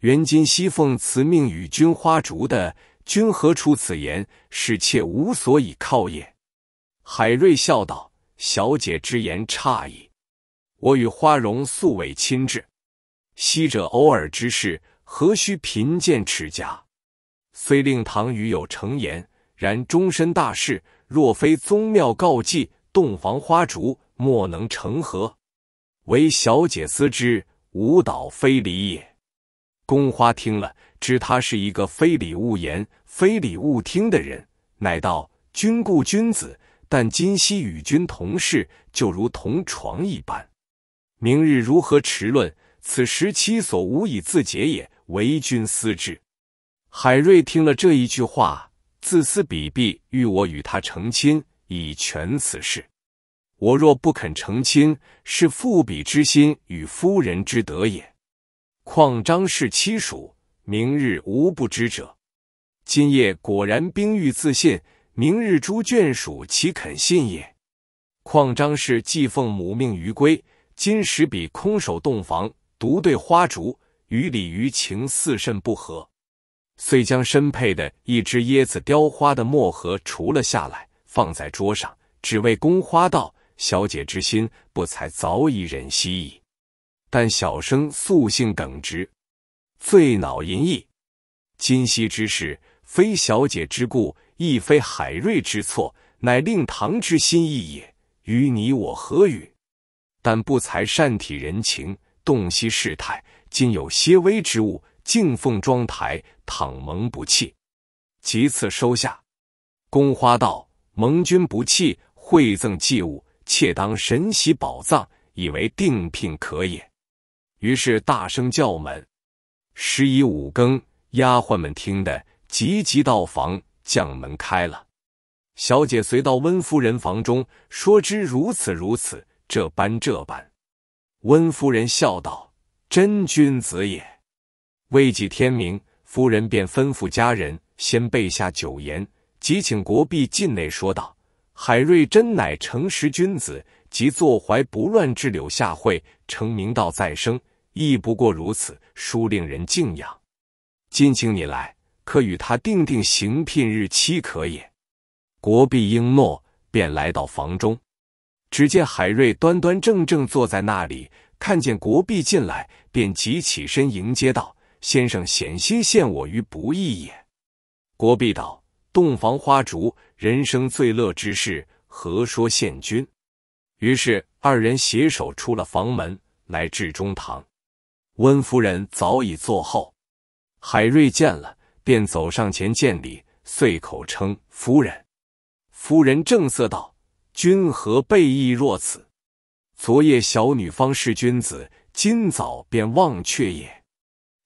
元今西凤辞命与君花烛的，君何出此言，使妾无所以靠也？”海瑞笑道：“小姐之言差矣，我与花荣素为亲至，昔者偶尔之事。”何须贫贱持家？虽令唐虞有成言，然终身大事，若非宗庙告祭，洞房花烛，莫能成何？唯小姐思之，无道非礼也。宫花听了，知他是一个非礼勿言、非礼勿听的人，乃道：“君故君子，但今夕与君同室，就如同床一般。明日如何持论？此时七所无以自解也。”为君私之，海瑞听了这一句话，自私彼必欲我与他成亲，以全此事。我若不肯成亲，是父彼之心与夫人之德也。况张氏妻属，明日无不知者。今夜果然冰玉自信，明日诸眷属岂肯信也？况张氏既奉母命于归，今使彼空守洞房，独对花烛。与李于情似甚不合，遂将身配的一只椰子雕花的墨盒除了下来，放在桌上，只为供花道：“小姐之心，不才早已忍息矣。但小生素性耿直，最恼淫逸。今夕之事，非小姐之故，亦非海瑞之错，乃令堂之心意也。与你我何与？但不才善体人情，洞悉世态。”今有些微之物，敬奉妆台，倘蒙不弃，即次收下。宫花道：“蒙君不弃，惠赠祭物，妾当神喜宝藏，以为定聘可也。”于是大声叫门。时已五更，丫鬟们听得，急急到房，将门开了。小姐随到温夫人房中，说之如此如此，这般这般。温夫人笑道。真君子也。未及天明，夫人便吩咐家人先备下酒筵，即请国弼进内说道：“海瑞真乃诚实君子，即坐怀不乱之柳下惠，成名道再生，亦不过如此，殊令人敬仰。今请你来，可与他定定行聘日期，可也？”国弼应诺，便来到房中，只见海瑞端端正正坐在那里。看见国弼进来，便即起身迎接道：“先生险些陷我于不义也。”国弼道：“洞房花烛，人生最乐之事，何说陷君？”于是二人携手出了房门，来至中堂，温夫人早已坐后。海瑞见了，便走上前见礼，遂口称“夫人”。夫人正色道：“君何备意若此？”昨夜小女方是君子，今早便忘却也。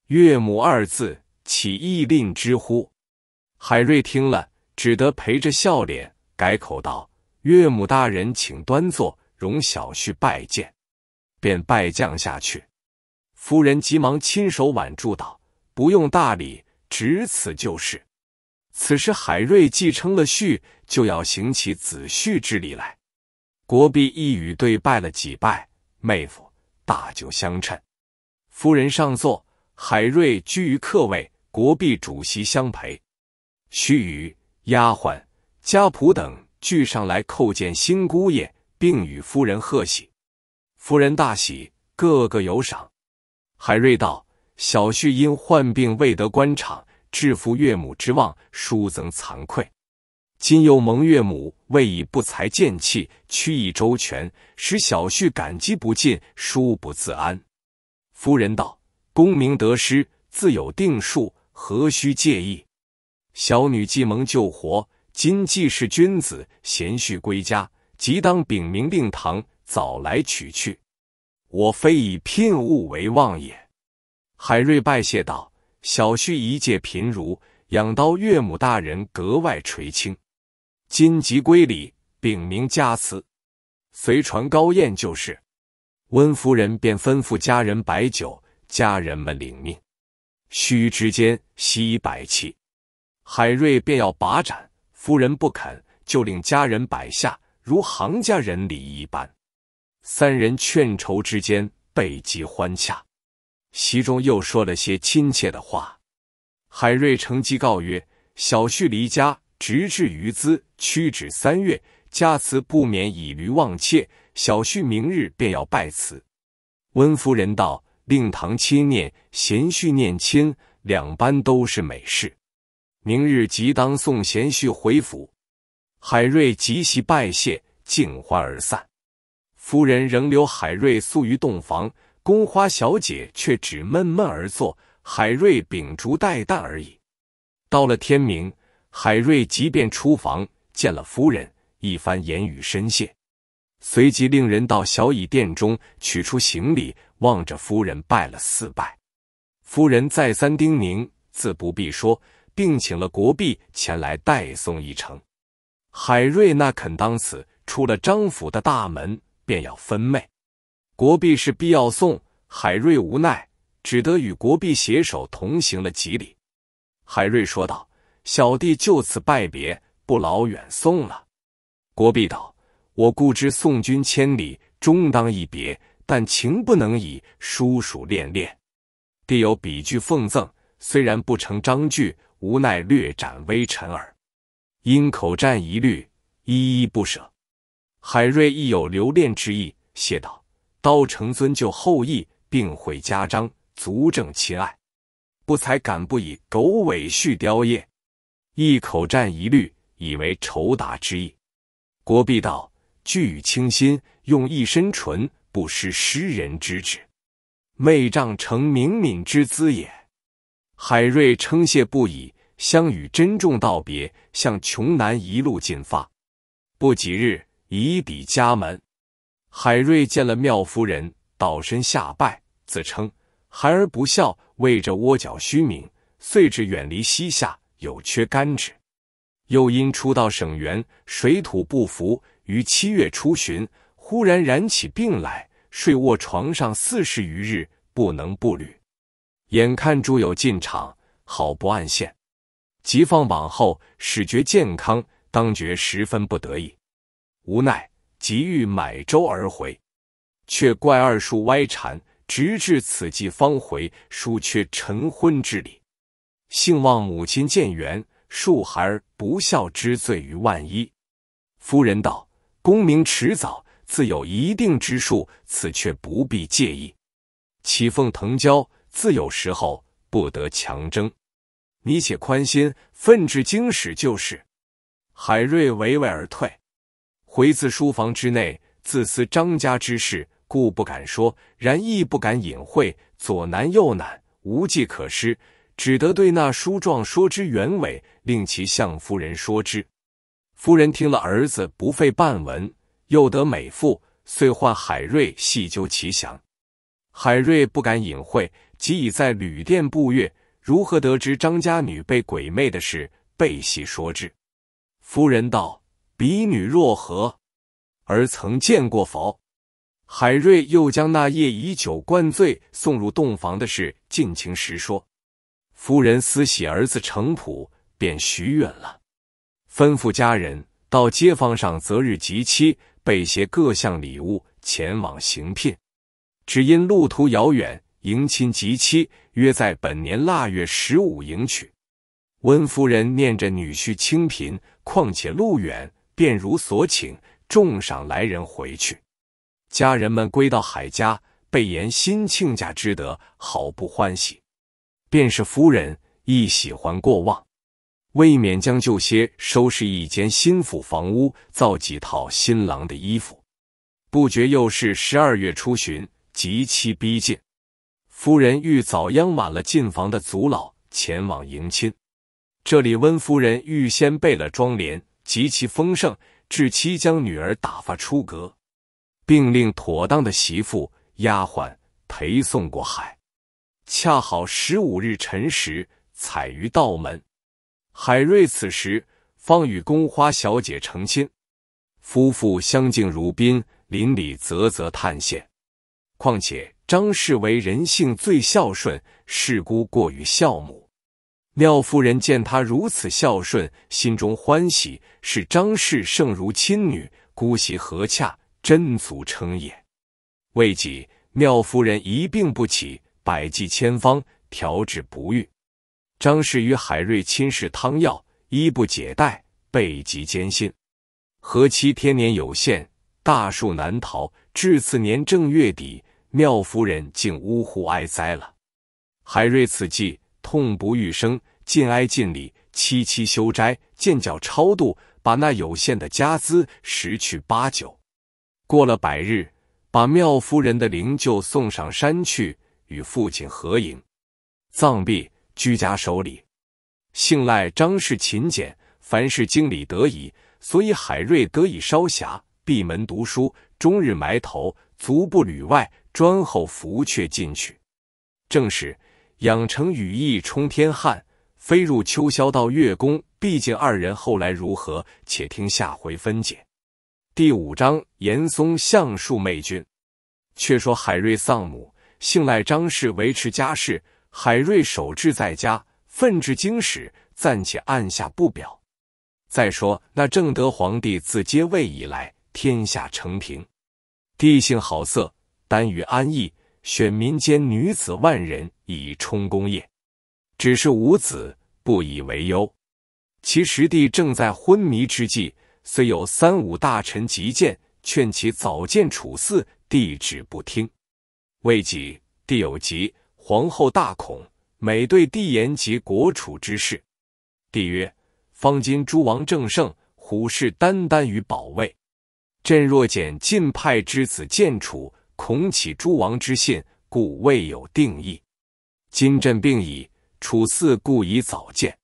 岳母二字，岂意令之乎？海瑞听了，只得陪着笑脸，改口道：“岳母大人，请端坐，容小婿拜见。”便拜将下去。夫人急忙亲手挽住道：“不用大礼，只此就是。”此时海瑞既称了婿，就要行起子婿之礼来。国弼一语对拜了几拜，妹夫大舅相称，夫人上座，海瑞居于客位，国弼主席相陪。须臾，丫鬟、家仆等俱上来叩见新姑爷，并与夫人贺喜。夫人大喜，个个有赏。海瑞道：“小婿因患病未得官场，致父岳母之望，殊增惭愧。”今又蒙岳母为以不才见弃，曲意周全，使小婿感激不尽，殊不自安。夫人道：“功名得失自有定数，何须介意？”小女既蒙救活，今既是君子贤婿归家，即当禀明令堂，早来取去。我非以聘物为望也。海瑞拜谢道：“小婿一介贫儒，仰到岳母大人格外垂青。”金吉归礼，禀明家词，随传高宴就是。温夫人便吩咐家人摆酒，家人们领命。须臾之间，席摆齐，海瑞便要把盏，夫人不肯，就令家人摆下，如行家人礼一般。三人劝酬之间，备极欢洽，席中又说了些亲切的话。海瑞乘机告曰：“小婿离家。”直至余资屈指三月，家慈不免以驴忘妾。小婿明日便要拜辞。温夫人道：“令堂亲念贤婿念亲，两般都是美事。明日即当送贤婿回府。”海瑞即席拜谢，尽欢而散。夫人仍留海瑞宿于洞房，宫花小姐却只闷闷而坐。海瑞秉烛待旦而已。到了天明。海瑞即便出房见了夫人，一番言语深谢，随即令人到小椅殿中取出行李，望着夫人拜了四拜。夫人再三叮咛，自不必说，并请了国弼前来代送一程。海瑞那肯当此，出了张府的大门，便要分妹。国弼是必要送，海瑞无奈，只得与国弼携手同行了几里。海瑞说道。小弟就此拜别，不劳远送了。国弼道：“我固知送君千里，终当一别，但情不能已，叔叔恋恋。弟有笔句奉赠，虽然不成章句，无奈略展微尘耳。因口战一虑，依依不舍。海瑞亦有留恋之意，谢道：‘刀成尊就后意，并会加章，足证亲爱。不才敢不以狗尾续貂也。’”一口占一律，以为酬答之意。国弼道：“句语清新，用一身纯，不失诗人之志，媚仗成明敏之姿也。”海瑞称谢不已，相与珍重道别，向琼南一路进发。不几日，已抵家门。海瑞见了妙夫人，倒身下拜，自称：“孩儿不孝，为这窝角虚名，遂至远离西夏。”有缺甘支。又因初到省园，水土不服，于七月初旬忽然染起病来，睡卧床上四十余日，不能步履。眼看诸友进场，好不暗现。即放往后，始觉健康，当觉十分不得已，无奈急欲买舟而回，却怪二叔歪缠，直至此际方回，书缺晨昏之礼。幸望母亲见缘，恕孩儿不孝之罪于万一。夫人道：功名迟早，自有一定之数，此却不必介意。起凤藤椒，自有时候，不得强争。你且宽心，奋至经史就是。海瑞娓娓而退，回自书房之内，自思张家之事，故不敢说，然亦不敢隐晦，左难右难，无计可施。只得对那书状说之原委，令其向夫人说之。夫人听了儿子不费半文，又得美妇，遂唤海瑞细究其详。海瑞不敢隐晦，即已在旅店布乐，如何得知张家女被鬼魅的事？备细说之。夫人道：“彼女若何？儿曾见过否？”海瑞又将那夜以酒灌醉送入洞房的事尽情实说。夫人思喜儿子程普，便许允了，吩咐家人到街坊上择日吉期，备些各项礼物前往行聘。只因路途遥远，迎亲及期约在本年腊月十五迎娶。温夫人念着女婿清贫，况且路远，便如所请，重赏来人回去。家人们归到海家，备言新亲家之德，好不欢喜。便是夫人亦喜欢过望，未免将就些收拾一间新府房屋，造几套新郎的衣服。不觉又是十二月初旬，极其逼近。夫人欲早央晚了进房的祖老前往迎亲。这里温夫人预先备了妆奁，极其丰盛，至期将女儿打发出阁，并令妥当的媳妇、丫鬟陪送过海。恰好十五日辰时，采于道门。海瑞此时方与宫花小姐成亲，夫妇相敬如宾，邻里啧啧叹羡。况且张氏为人性最孝顺，事姑过于孝母。廖夫人见他如此孝顺，心中欢喜，是张氏胜如亲女，姑媳和洽，真足称也。未几，廖夫人一病不起。百计千方调治不愈，张氏与海瑞亲试汤药，衣不解带，备极艰辛。何期天年有限，大树难逃。至次年正月底，妙夫人竟呜呼哀哉了。海瑞此际痛不欲生，尽哀尽礼，七七修斋，见脚超度，把那有限的家资拾去八九。过了百日，把妙夫人的灵柩送上山去。与父亲合影，葬毕，居家守礼。信赖张氏勤俭，凡事经理得宜，所以海瑞得以稍暇，闭门读书，终日埋头，足不履外，专候福却进取。正是养成羽翼冲天汉，飞入秋霄到月宫。毕竟二人后来如何？且听下回分解。第五章，严嵩相树媚君。却说海瑞丧母。信赖张氏维持家事，海瑞守志在家，愤至京史，暂且按下不表。再说那正德皇帝自接位以来，天下承平，帝性好色，耽于安逸，选民间女子万人以充功业，只是无子，不以为忧。其实弟正在昏迷之际，虽有三五大臣急谏，劝其早见处嗣，帝止不听。未几，帝有疾，皇后大恐，每对帝言及国储之事。帝曰：“方今诸王正盛，虎视眈眈于保卫，朕若减晋派之子建楚，恐起诸王之信，故未有定议。今朕病矣，楚嗣故以早见。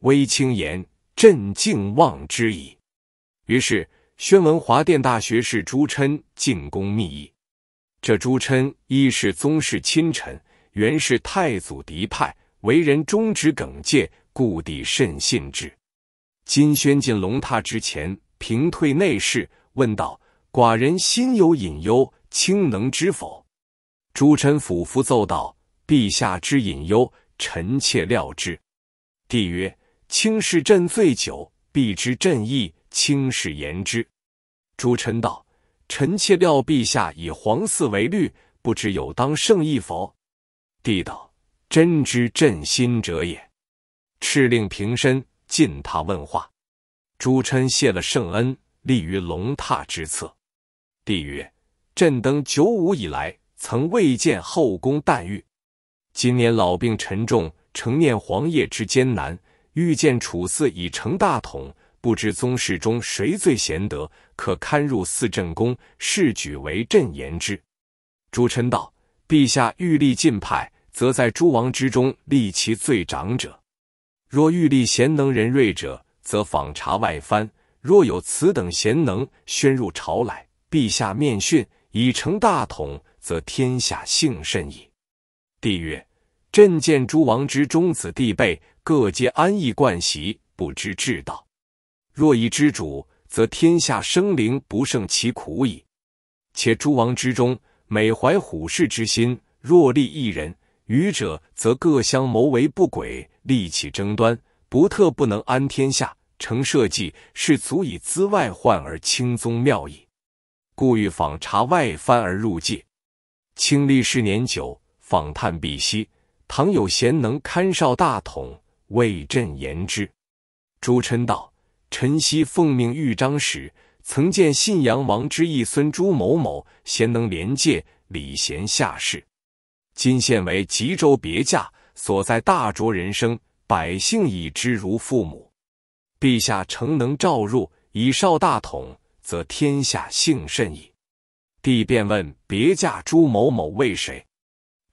微轻言，朕敬望之矣。”于是，宣文华殿大学士朱琛进宫密议。这朱琛一是宗室亲臣，原是太祖嫡派，为人忠直耿介，故地甚信之。金宣进龙榻之前，平退内侍，问道：“寡人心有隐忧，卿能知否？”朱琛俯伏奏道：“陛下之隐忧，臣妾料之。”帝曰：“卿是朕醉酒，必知朕意。卿是言之。”朱琛道。臣妾料陛下以皇嗣为虑，不知有当圣意否？帝道：真知朕心者也。敕令平身，进榻问话。朱琛谢了圣恩，立于龙榻之侧。帝曰：朕登九五以来，曾未见后宫诞育。今年老病沉重，承念皇业之艰难，欲见储嗣以成大统。不知宗室中谁最贤德，可堪入四镇宫，试举为朕言之。朱琛道：陛下欲立近派，则在诸王之中立其最长者；若欲立贤能人瑞者，则访察外藩，若有此等贤能，宣入朝来，陛下面训，以成大统，则天下幸甚矣。帝曰：朕见诸王之中子弟辈，各皆安逸惯习，不知至道。若以之主，则天下生灵不胜其苦矣。且诸王之中，每怀虎视之心；若立一人，愚者则各相谋为不轨，立起争端，不特不能安天下，成社稷，是足以资外患而轻宗庙矣。故欲访察外藩而入界，清历十年久，访探必悉。倘有贤能堪绍大统，为朕言之。朱琛道。陈豨奉命豫章时，曾见信阳王之义孙朱某某，贤能廉介，礼贤下士。今现为吉州别驾，所在大卓人生，百姓以之如父母。陛下诚能召入，以绍大统，则天下幸甚矣。帝便问别驾朱某某为谁。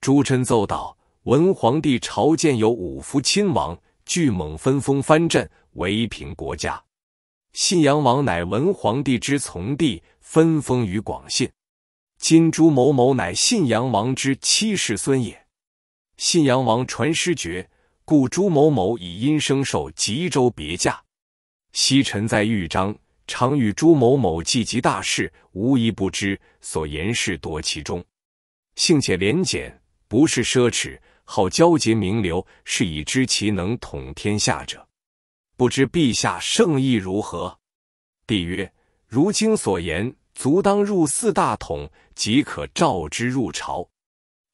朱臣奏道：“文皇帝朝见有五福亲王，巨猛分封藩镇。”唯平国家，信阳王乃文皇帝之从弟，分封于广信。今朱某某乃信阳王之七世孙也。信阳王传师爵，故朱某某以因生受吉州别驾。昔臣在豫章，常与朱某某计及大事，无一不知，所言事多其中。幸且廉俭，不是奢侈，好交结名流，是以知其能统天下者。不知陛下圣意如何？帝曰：“如卿所言，足当入四大统，即可召之入朝。”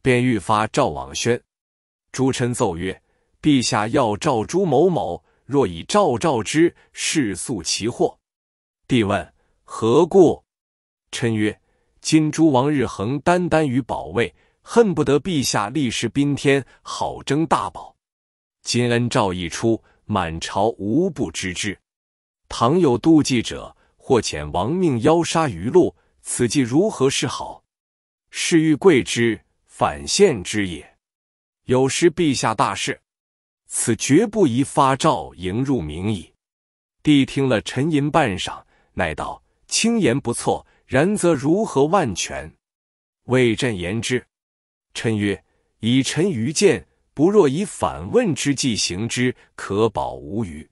便欲发赵往宣。朱琛奏曰：“陛下要召朱某某，若以召召之，是速其祸。”帝问：“何故？”臣曰：“今诸王日恒单单于保卫，恨不得陛下立誓宾天，好争大宝。今恩诏一出。”满朝无不知之，倘有妒忌者，或遣亡命妖杀余禄，此计如何是好？是欲贵之，反陷之也。有失陛下大事，此绝不宜发诏迎入明矣。帝听了，沉吟半晌，乃道：“清言不错，然则如何万全？为朕言之。”臣曰：“以臣愚见。”不若以反问之计行之，可保无虞。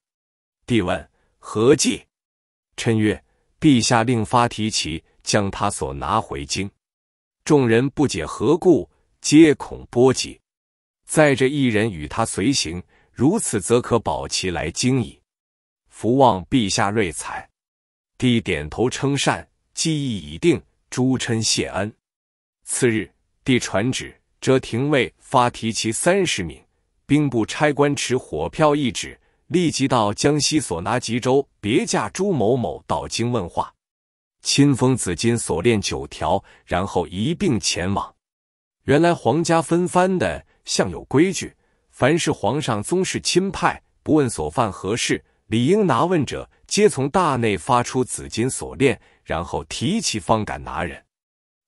帝问何计？臣曰：陛下令发提骑，将他所拿回京。众人不解何故，皆恐波及。载着一人与他随行，如此则可保其来京矣。福望陛下睿才。帝点头称善，计议已定。诸臣谢恩。次日，帝传旨。哲廷尉发提其三十名，兵部差官持火票一纸，立即到江西所拿吉州别驾朱某某到京问话，亲封紫金锁链九条，然后一并前往。原来皇家分藩的像有规矩，凡是皇上宗室亲派，不问所犯何事，理应拿问者，皆从大内发出紫金锁链，然后提起方敢拿人。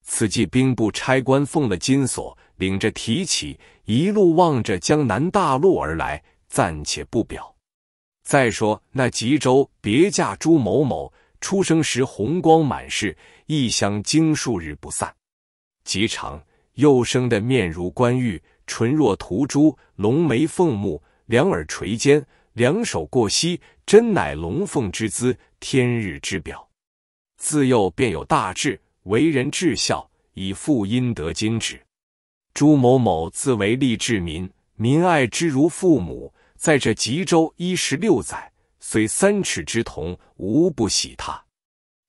此计兵部差官奉了金锁。领着提起，一路望着江南大路而来，暂且不表。再说那吉州别嫁朱某某，出生时红光满室，异香经数日不散。吉长幼生的面如冠玉，唇若涂朱，龙眉凤目，两耳垂肩，两手过膝，真乃龙凤之姿，天日之表。自幼便有大志，为人至孝，以父阴德金之。朱某某自为立志民，民爱之如父母，在这吉州一十六载，虽三尺之童无不喜他。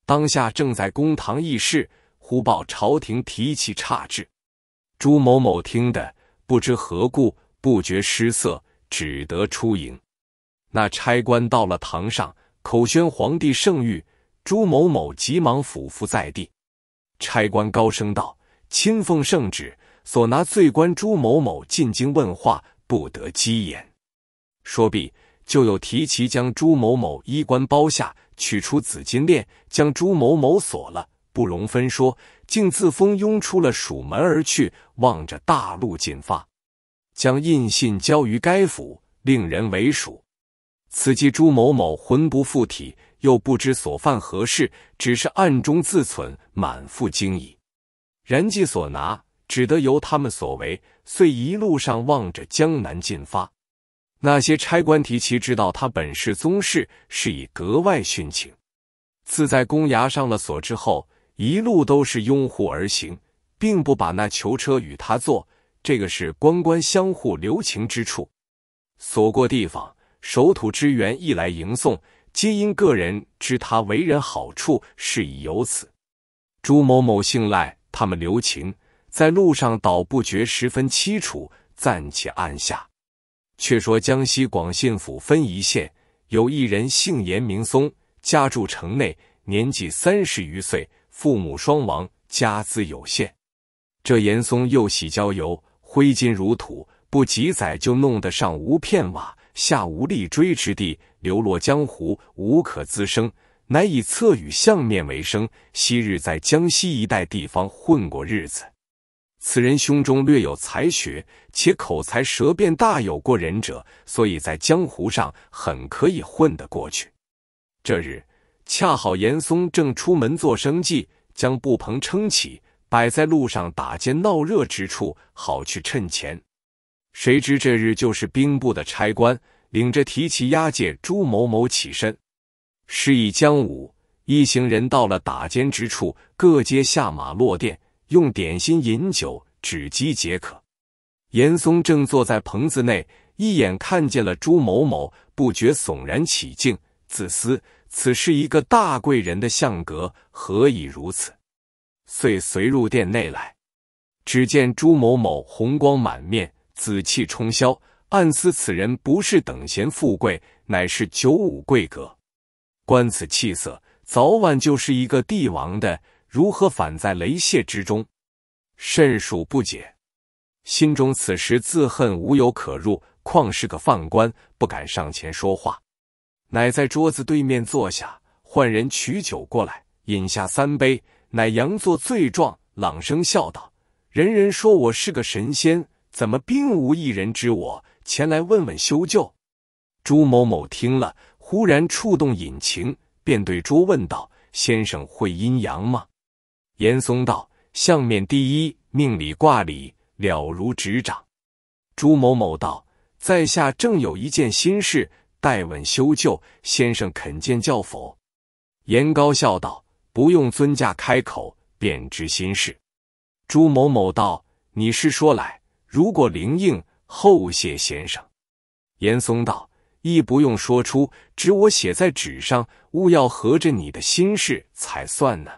当下正在公堂议事，忽报朝廷提起差制。朱某某，听得不知何故，不觉失色，只得出营。那差官到了堂上，口宣皇帝圣谕，朱某某急忙俯伏在地。差官高声道：“钦奉圣旨。”所拿罪官朱某某进京问话，不得机言。说毕，就有提旗将朱某某衣冠包下，取出紫金链，将朱某某锁了，不容分说，竟自蜂拥出了蜀门而去，望着大路进发，将印信交于该府，令人为署。此际朱某某魂不附体，又不知所犯何事，只是暗中自忖，满腹惊疑。然既所拿。只得由他们所为，遂一路上望着江南进发。那些差官提其知道他本是宗室，是以格外殉情。自在公衙上了锁之后，一路都是拥护而行，并不把那囚车与他坐。这个是官官相互留情之处。所过地方，守土之员一来迎送，皆因个人知他为人好处，是以由此。朱某某信赖他们留情。在路上倒不觉十分凄楚，暂且按下。却说江西广信府分宜县有一人姓严名松，家住城内，年纪三十余岁，父母双亡，家资有限。这严松又喜郊游，挥金如土，不几载就弄得上无片瓦，下无立锥之地，流落江湖，无可滋生，乃以侧语相面为生。昔日在江西一带地方混过日子。此人胸中略有才学，且口才舌辩大有过人者，所以在江湖上很可以混得过去。这日恰好严嵩正出门做生计，将布棚撑起，摆在路上打尖闹热之处，好去趁钱。谁知这日就是兵部的差官领着提旗押解朱某某起身，示意江武一行人到了打尖之处，各皆下马落店。用点心饮酒止饥解渴。严嵩正坐在棚子内，一眼看见了朱某某，不觉悚然起敬，自私。此是一个大贵人的相格，何以如此？遂随入殿内来，只见朱某某红光满面，紫气冲霄，暗思此人不是等闲富贵，乃是九五贵格。观此气色，早晚就是一个帝王的。如何反在雷泄之中，甚属不解。心中此时自恨无有可入，况是个犯官，不敢上前说话，乃在桌子对面坐下，唤人取酒过来，饮下三杯，乃佯作醉状，朗声笑道：“人人说我是个神仙，怎么并无一人知我？前来问问修旧。”朱某某听了，忽然触动隐情，便对朱问道：“先生会阴阳吗？”严嵩道：“相面第一，命里卦里了如指掌。”朱某某道：“在下正有一件心事，待问修旧先生，肯见教否？”严高笑道：“不用尊驾开口，便知心事。”朱某某道：“你是说来？如果灵应，后谢先生。”严嵩道：“亦不用说出，只我写在纸上，勿要合着你的心事才算呢。”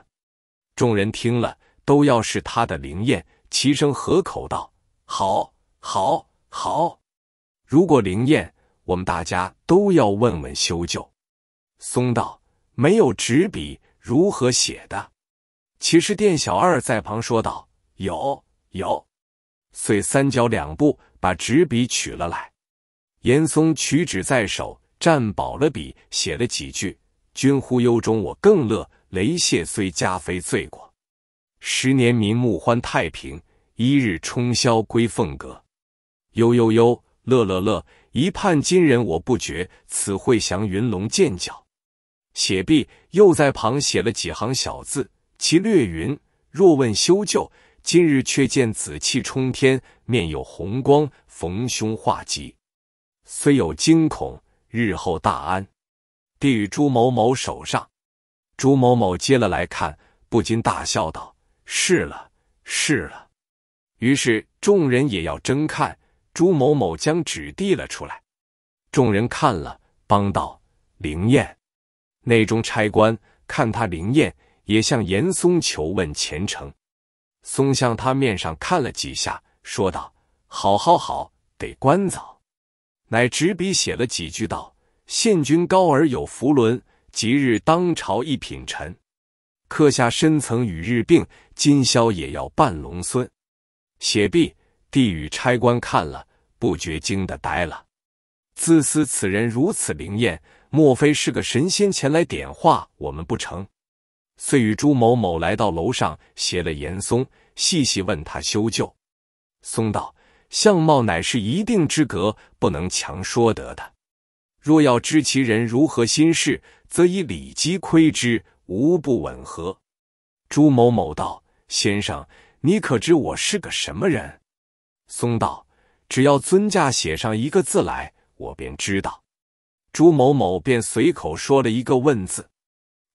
众人听了，都要是他的灵验，齐声合口道：“好，好，好！”如果灵验，我们大家都要问问修旧。松道：“没有纸笔，如何写的？”其实店小二在旁说道：“有，有。”遂三脚两步把纸笔取了来。严嵩取纸在手，蘸饱了笔，写了几句：“君忽忧中，我更乐。”雷谢虽加非罪过，十年民目欢太平。一日冲霄归凤阁，悠悠悠，乐乐乐。一盼今人我不觉，此会祥云龙见脚。写毕，又在旁写了几行小字，其略云：“若问修旧，今日却见紫气冲天，面有红光，逢凶化吉。虽有惊恐，日后大安。”递与朱某某手上。朱某某接了来看，不禁大笑道：“是了，是了。”于是众人也要争看。朱某某将纸递了出来，众人看了，帮道：“灵验。”内中差官看他灵验，也向严嵩求问前程。松向他面上看了几下，说道：“好好好，得关早。”乃执笔写了几句，道：“现君高而有福轮。”即日当朝一品臣，刻下深层与日并，今宵也要伴龙孙。写毕，帝与差官看了，不觉惊得呆了。自私此人如此灵验，莫非是个神仙前来点化我们不成？遂与朱某某来到楼上，携了严嵩，细细问他修旧。嵩道：相貌乃是一定之格，不能强说得的。若要知其人如何心事，则以礼机窥之，无不吻合。朱某某道：“先生，你可知我是个什么人？”松道：“只要尊驾写上一个字来，我便知道。”朱某某便随口说了一个“问”字。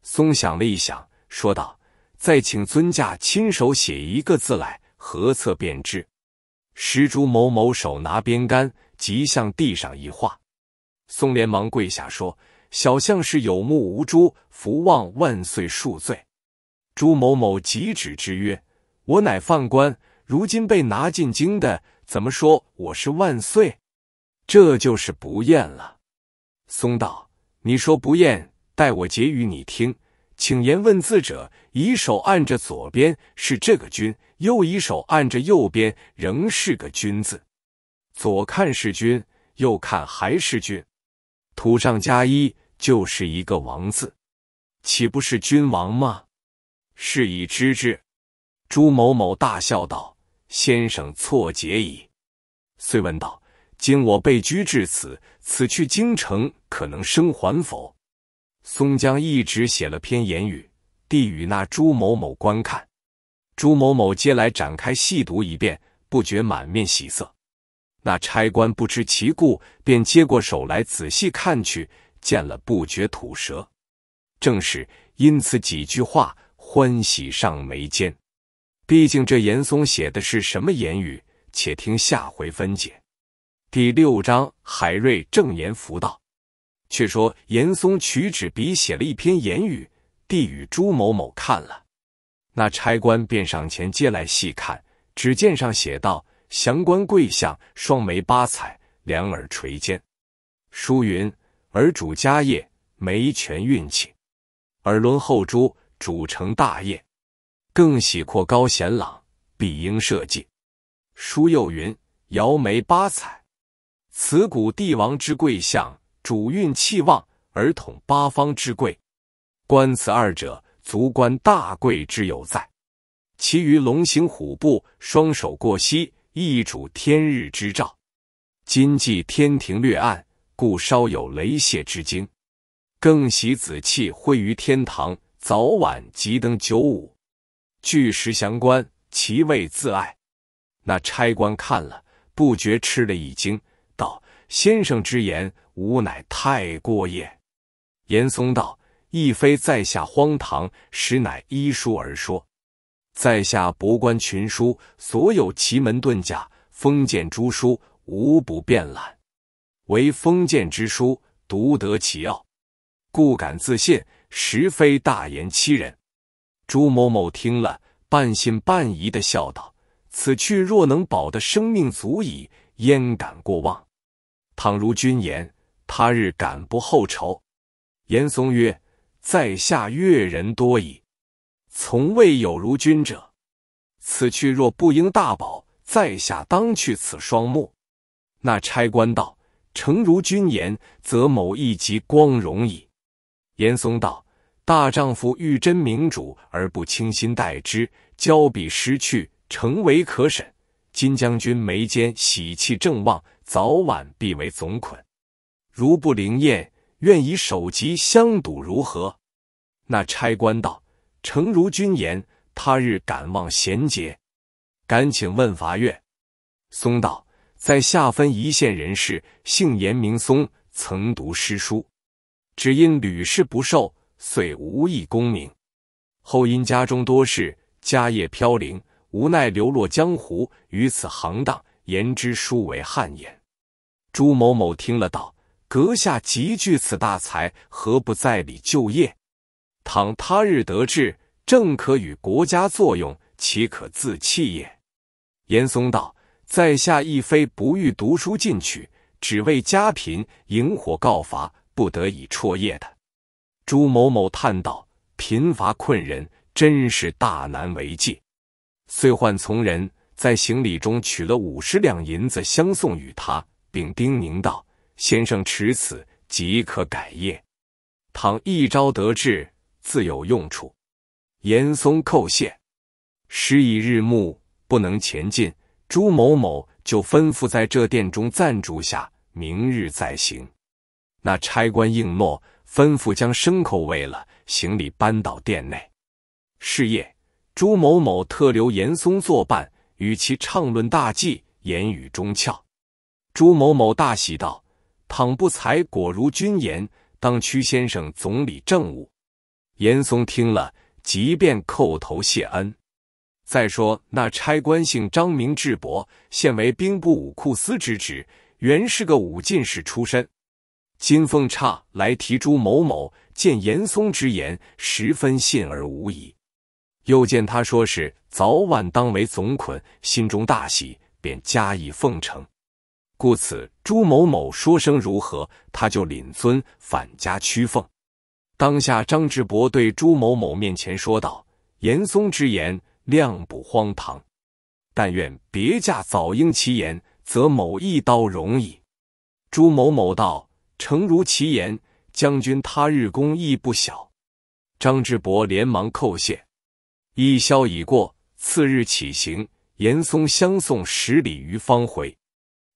松想了一想，说道：“再请尊驾亲手写一个字来，何测便知。”石朱某某手拿鞭杆，即向地上一画。松连忙跪下说：“小相是有目无珠，福旺万岁恕罪。”朱某某急止之曰：“我乃犯官，如今被拿进京的，怎么说我是万岁？这就是不厌了。”松道：“你说不厌，待我解语你听，请言问字者，以手按着左边是这个‘君’，又以手按着右边仍是个‘君’字，左看是‘君’，右看还是‘君’。”土上加一，就是一个王字，岂不是君王吗？事已知之。朱某某大笑道：“先生错解矣。”遂问道：“今我被拘至此，此去京城，可能生还否？”松江一直写了篇言语，递与那朱某某观看。朱某某接来展开细读一遍，不觉满面喜色。那差官不知其故，便接过手来仔细看去，见了不觉吐舌。正是因此几句话，欢喜上眉间。毕竟这严嵩写的是什么言语？且听下回分解。第六章，海瑞正言符道。却说严嵩取纸笔写了一篇言语，递与朱某某看了。那差官便上前接来细看，只见上写道。祥官贵相，双眉八彩，两耳垂肩。书云：儿主家业，眉全运气，耳轮后珠，主成大业。更喜阔高显朗，必应社稷。书又云：摇眉八彩，此古帝王之贵相，主运气旺而统八方之贵。观此二者，足观大贵之有在。其余龙行虎步，双手过膝。易主天日之兆。今既天庭略暗，故稍有雷泄之惊。更喜紫气会于天堂，早晚即登九五。据实详观，其位自爱。那差官看了，不觉吃了一惊，道：“先生之言，吾乃太过也。”严嵩道：“亦非在下荒唐，实乃医书而说。”在下博观群书，所有奇门遁甲、封建诸书，无不遍览，唯封建之书独得其要，故敢自信，实非大言欺人。朱某某听了，半信半疑的笑道：“此去若能保得生命足矣，焉敢过望？倘如君言，他日敢不后仇？”严嵩曰：“在下阅人多矣。”从未有如君者，此去若不应大宝，在下当去此双目。那差官道：“诚如君言，则某一即光荣矣。”严嵩道：“大丈夫欲真明主而不倾心待之，交彼失去，诚为可审。金将军眉间喜气正旺，早晚必为总捆。如不灵验，愿以首级相赌，如何？”那差官道。诚如君言，他日敢望贤节，敢请问法院。松道在下分一县人士，姓严名松，曾读诗书，只因屡试不受，遂无意功名。后因家中多事，家业飘零，无奈流落江湖，于此行当，言之殊为汗颜。朱某某听了道：“阁下极具此大才，何不在理就业？”倘他日得志，正可与国家作用，岂可自弃也？严嵩道：“在下亦非不欲读书进取，只为家贫，萤火告伐，不得已辍业的。”朱某某叹道：“贫乏困人，真是大难为继。”遂唤从人在行李中取了五十两银子相送与他，并叮咛道：“先生持此，即可改业。倘一朝得志，”自有用处。严嵩叩谢。时已日暮，不能前进。朱某某就吩咐在这殿中暂住下，明日再行。那差官应诺，吩咐将牲口喂了，行李搬到殿内。是夜，朱某某特留严嵩作伴，与其畅论大计，言语中俏。朱某某大喜道：“倘不才果如君言，当屈先生总理政务。”严嵩听了，即便叩头谢恩。再说那差官姓张，名智伯，现为兵部武库司之职，原是个武进士出身。金凤差来提朱某某，见严嵩之言，十分信而无疑。又见他说是早晚当为总捆，心中大喜，便加以奉承。故此，朱某某说声如何，他就领尊反家趋奉。当下，张志博对朱某某面前说道：“严嵩之言，谅不荒唐。但愿别驾早应其言，则某一刀容矣。”朱某某道：“诚如其言，将军他日功亦不小。”张志博连忙叩谢。一宵已过，次日起行，严嵩相送十里余方回。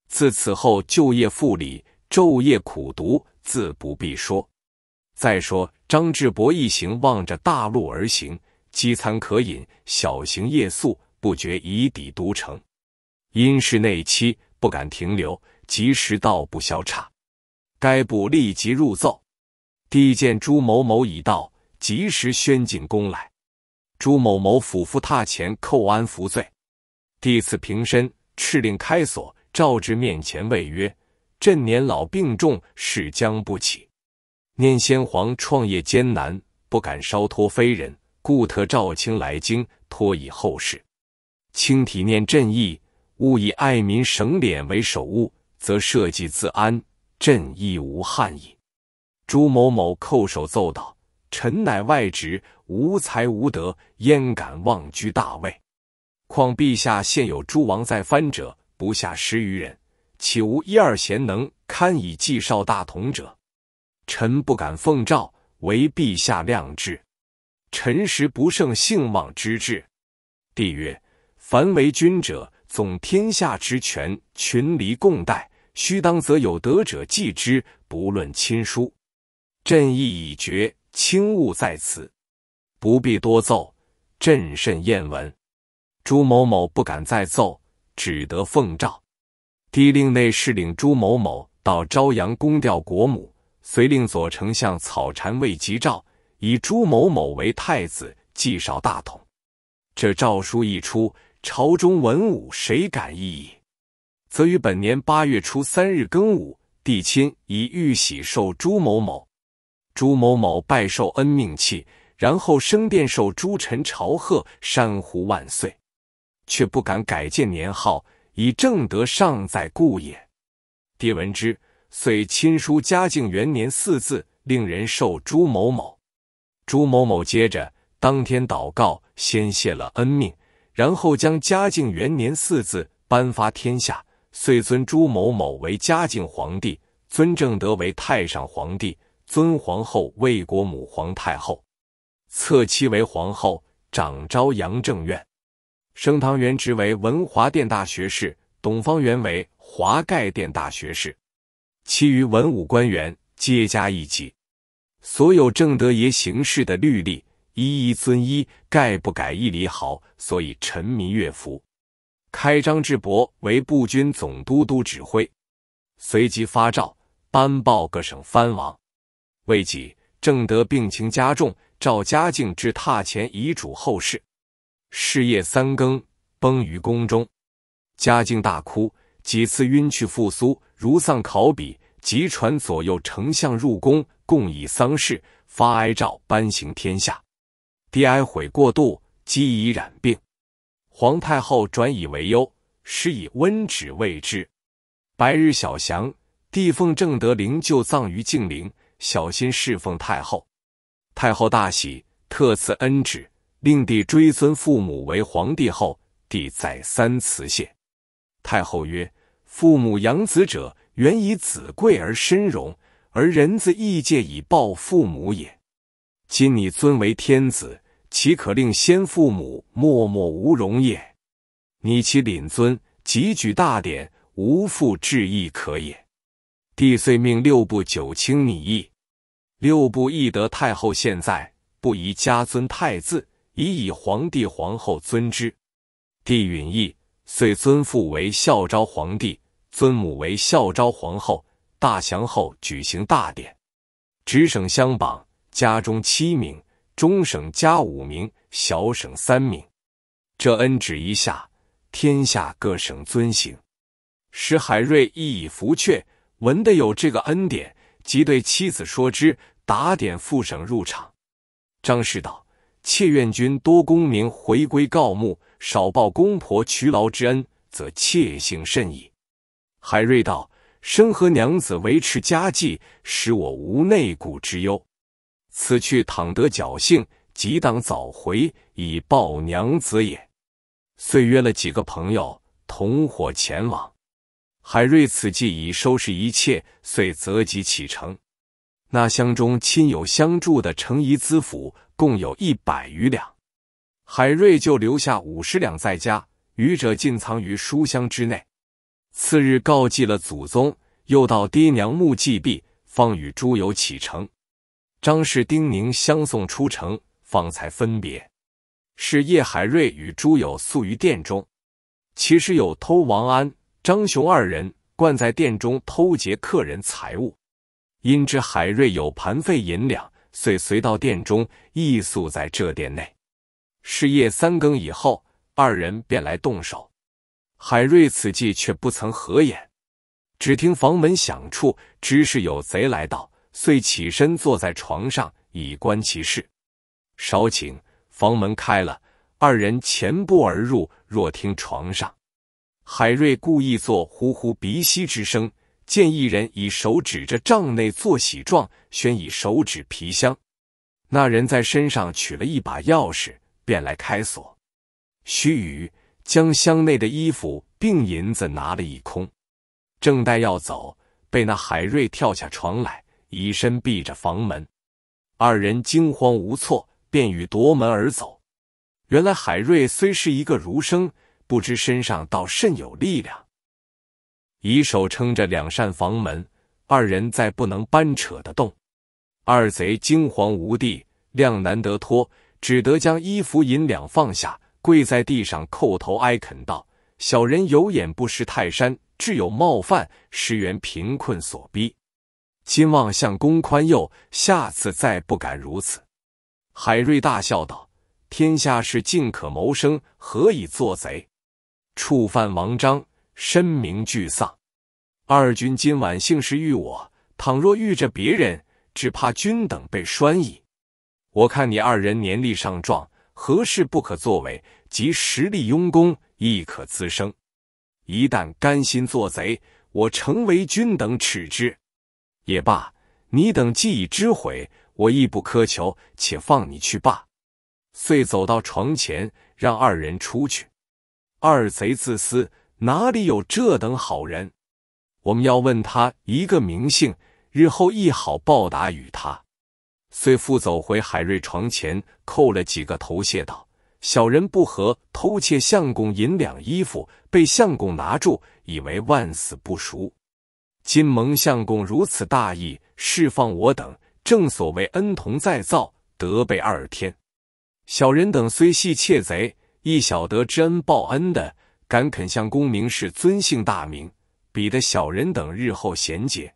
自此后，就业复礼，昼夜苦读，自不必说。再说，张志博一行望着大路而行，饥餐渴饮，小行夜宿，不觉已抵都城。因是内期，不敢停留，及时到不消差，该部立即入奏。帝见朱某某已到，及时宣进宫来。朱某某俯伏榻前叩安伏罪。帝赐平身，敕令开锁，召至面前谓曰：“朕年老病重，势将不起。”念先皇创业艰难，不敢稍托非人，故特召卿来京，托以后事。卿体念朕意，勿以爱民省敛为首务，则社稷自安，朕亦无憾矣。朱某某叩首奏道：“臣乃外职，无才无德，焉敢妄居大位？况陛下现有诸王在藩者不下十余人，岂无一二贤能堪以继少大统者？”臣不敢奉诏，唯陛下量之。臣实不胜兴亡之志。帝曰：凡为君者，总天下之权，群黎共戴，须当则有德者继之，不论亲疏。朕意已决，轻勿在此，不必多奏。朕甚厌闻。朱某某不敢再奏，只得奉诏。帝令内侍领朱某某到朝阳宫吊国母。遂令左丞相草禅未及诏，以朱某某为太子祭绍大统。这诏书一出，朝中文武谁敢异议？则于本年八月初三日更午，帝亲以玉玺授朱某某，朱某某拜受恩命契，然后升殿受诸臣朝贺，山呼万岁。却不敢改建年号，以正德尚在故也。帝闻之。遂亲书“嘉靖元年”四字，令人授朱某某。朱某某接着当天祷告，先谢了恩命，然后将“嘉靖元年”四字颁发天下。遂尊朱某某为嘉靖皇帝，尊正德为太上皇帝，尊皇后魏国母皇太后，册妻为皇后，长昭阳正院，升堂原职为文华殿大学士，董方元为华盖殿大学士。其余文武官员皆加一级，所有正德爷行事的律例，一一遵依，概不改一厘毫。所以臣民乐服。开张治伯为步军总督都指挥，随即发诏颁报各省藩王。未几，正德病情加重，召嘉靖至榻前遗嘱后事。事业三更，崩于宫中。嘉靖大哭，几次晕去复苏。如丧考妣，急传左右，丞相入宫，共议丧事，发哀诏颁行天下。帝哀悔过度，积已染病，皇太后转以为忧，施以温旨慰之。白日小祥，帝奉正德灵柩葬于静陵，小心侍奉太后。太后大喜，特赐恩旨，令帝追尊父母为皇帝后。帝再三辞谢，太后曰。父母养子者，原以子贵而身荣，而人自异界以报父母也。今你尊为天子，岂可令先父母默默无容也？你其领尊，即举大典，无父至意可也。帝遂命六部九卿拟议。六部议得太后现在不宜加尊太字，以以皇帝皇后尊之。帝允意，遂尊父为孝昭皇帝。尊母为孝昭皇后，大祥后举行大典，直省相榜家中七名，中省加五名，小省三名。这恩旨一下，天下各省遵行。史海瑞一以服阙，闻得有这个恩典，即对妻子说之，打点副省入场。张氏道：“妾愿君多功名，回归告目，少报公婆劬劳之恩，则妾幸甚矣。”海瑞道：“生和娘子维持家计，使我无内顾之忧。此去倘得侥幸，即当早回，以报娘子也。”遂约了几个朋友同伙前往。海瑞此计已收拾一切，遂择吉启程。那乡中亲友相助的程颐资府共有一百余两。海瑞就留下五十两在家，余者尽藏于书箱之内。次日告祭了祖宗，又到爹娘墓祭毕，方与诸友启程。张氏叮咛相送出城，方才分别。是叶海瑞与朱友宿于殿中。其实有偷王安、张雄二人，惯在殿中偷劫客人财物。因知海瑞有盘费银两，遂随到殿中，亦宿在这殿内。是夜三更以后，二人便来动手。海瑞此际却不曾合眼，只听房门响处，知是有贼来到，遂起身坐在床上以观其事。少顷，房门开了，二人前步而入。若听床上，海瑞故意作呼呼鼻息之声，见一人以手指着帐内作喜状，宣以手指皮箱。那人在身上取了一把钥匙，便来开锁。须臾。将箱内的衣服并银子拿了一空，正待要走，被那海瑞跳下床来，以身避着房门。二人惊慌无措，便欲夺门而走。原来海瑞虽是一个儒生，不知身上倒甚有力量，以手撑着两扇房门，二人再不能搬扯得动。二贼惊惶无地，量难得脱，只得将衣服银两放下。跪在地上叩头哀恳道：“小人有眼不识泰山，智友冒犯。实员贫困所逼，今望相公宽宥，下次再不敢如此。”海瑞大笑道：“天下事尽可谋生，何以做贼？触犯王章，身名俱丧。二君今晚幸是遇我，倘若遇着别人，只怕君等被拴矣。我看你二人年力尚壮。”何事不可作为？即实力庸公，亦可滋生。一旦甘心做贼，我成为君等耻之，也罢。你等既已知悔，我亦不苛求，且放你去罢。遂走到床前，让二人出去。二贼自私，哪里有这等好人？我们要问他一个名姓，日后亦好报答与他。遂复走回海瑞床前，叩了几个头，谢道：“小人不和偷窃相公银两衣服，被相公拿住，以为万死不赎。今蒙相公如此大义，释放我等，正所谓恩同再造，德备二天。小人等虽系窃贼，亦晓得知恩报恩的，敢肯向公明士尊姓大名，比得小人等日后贤解。”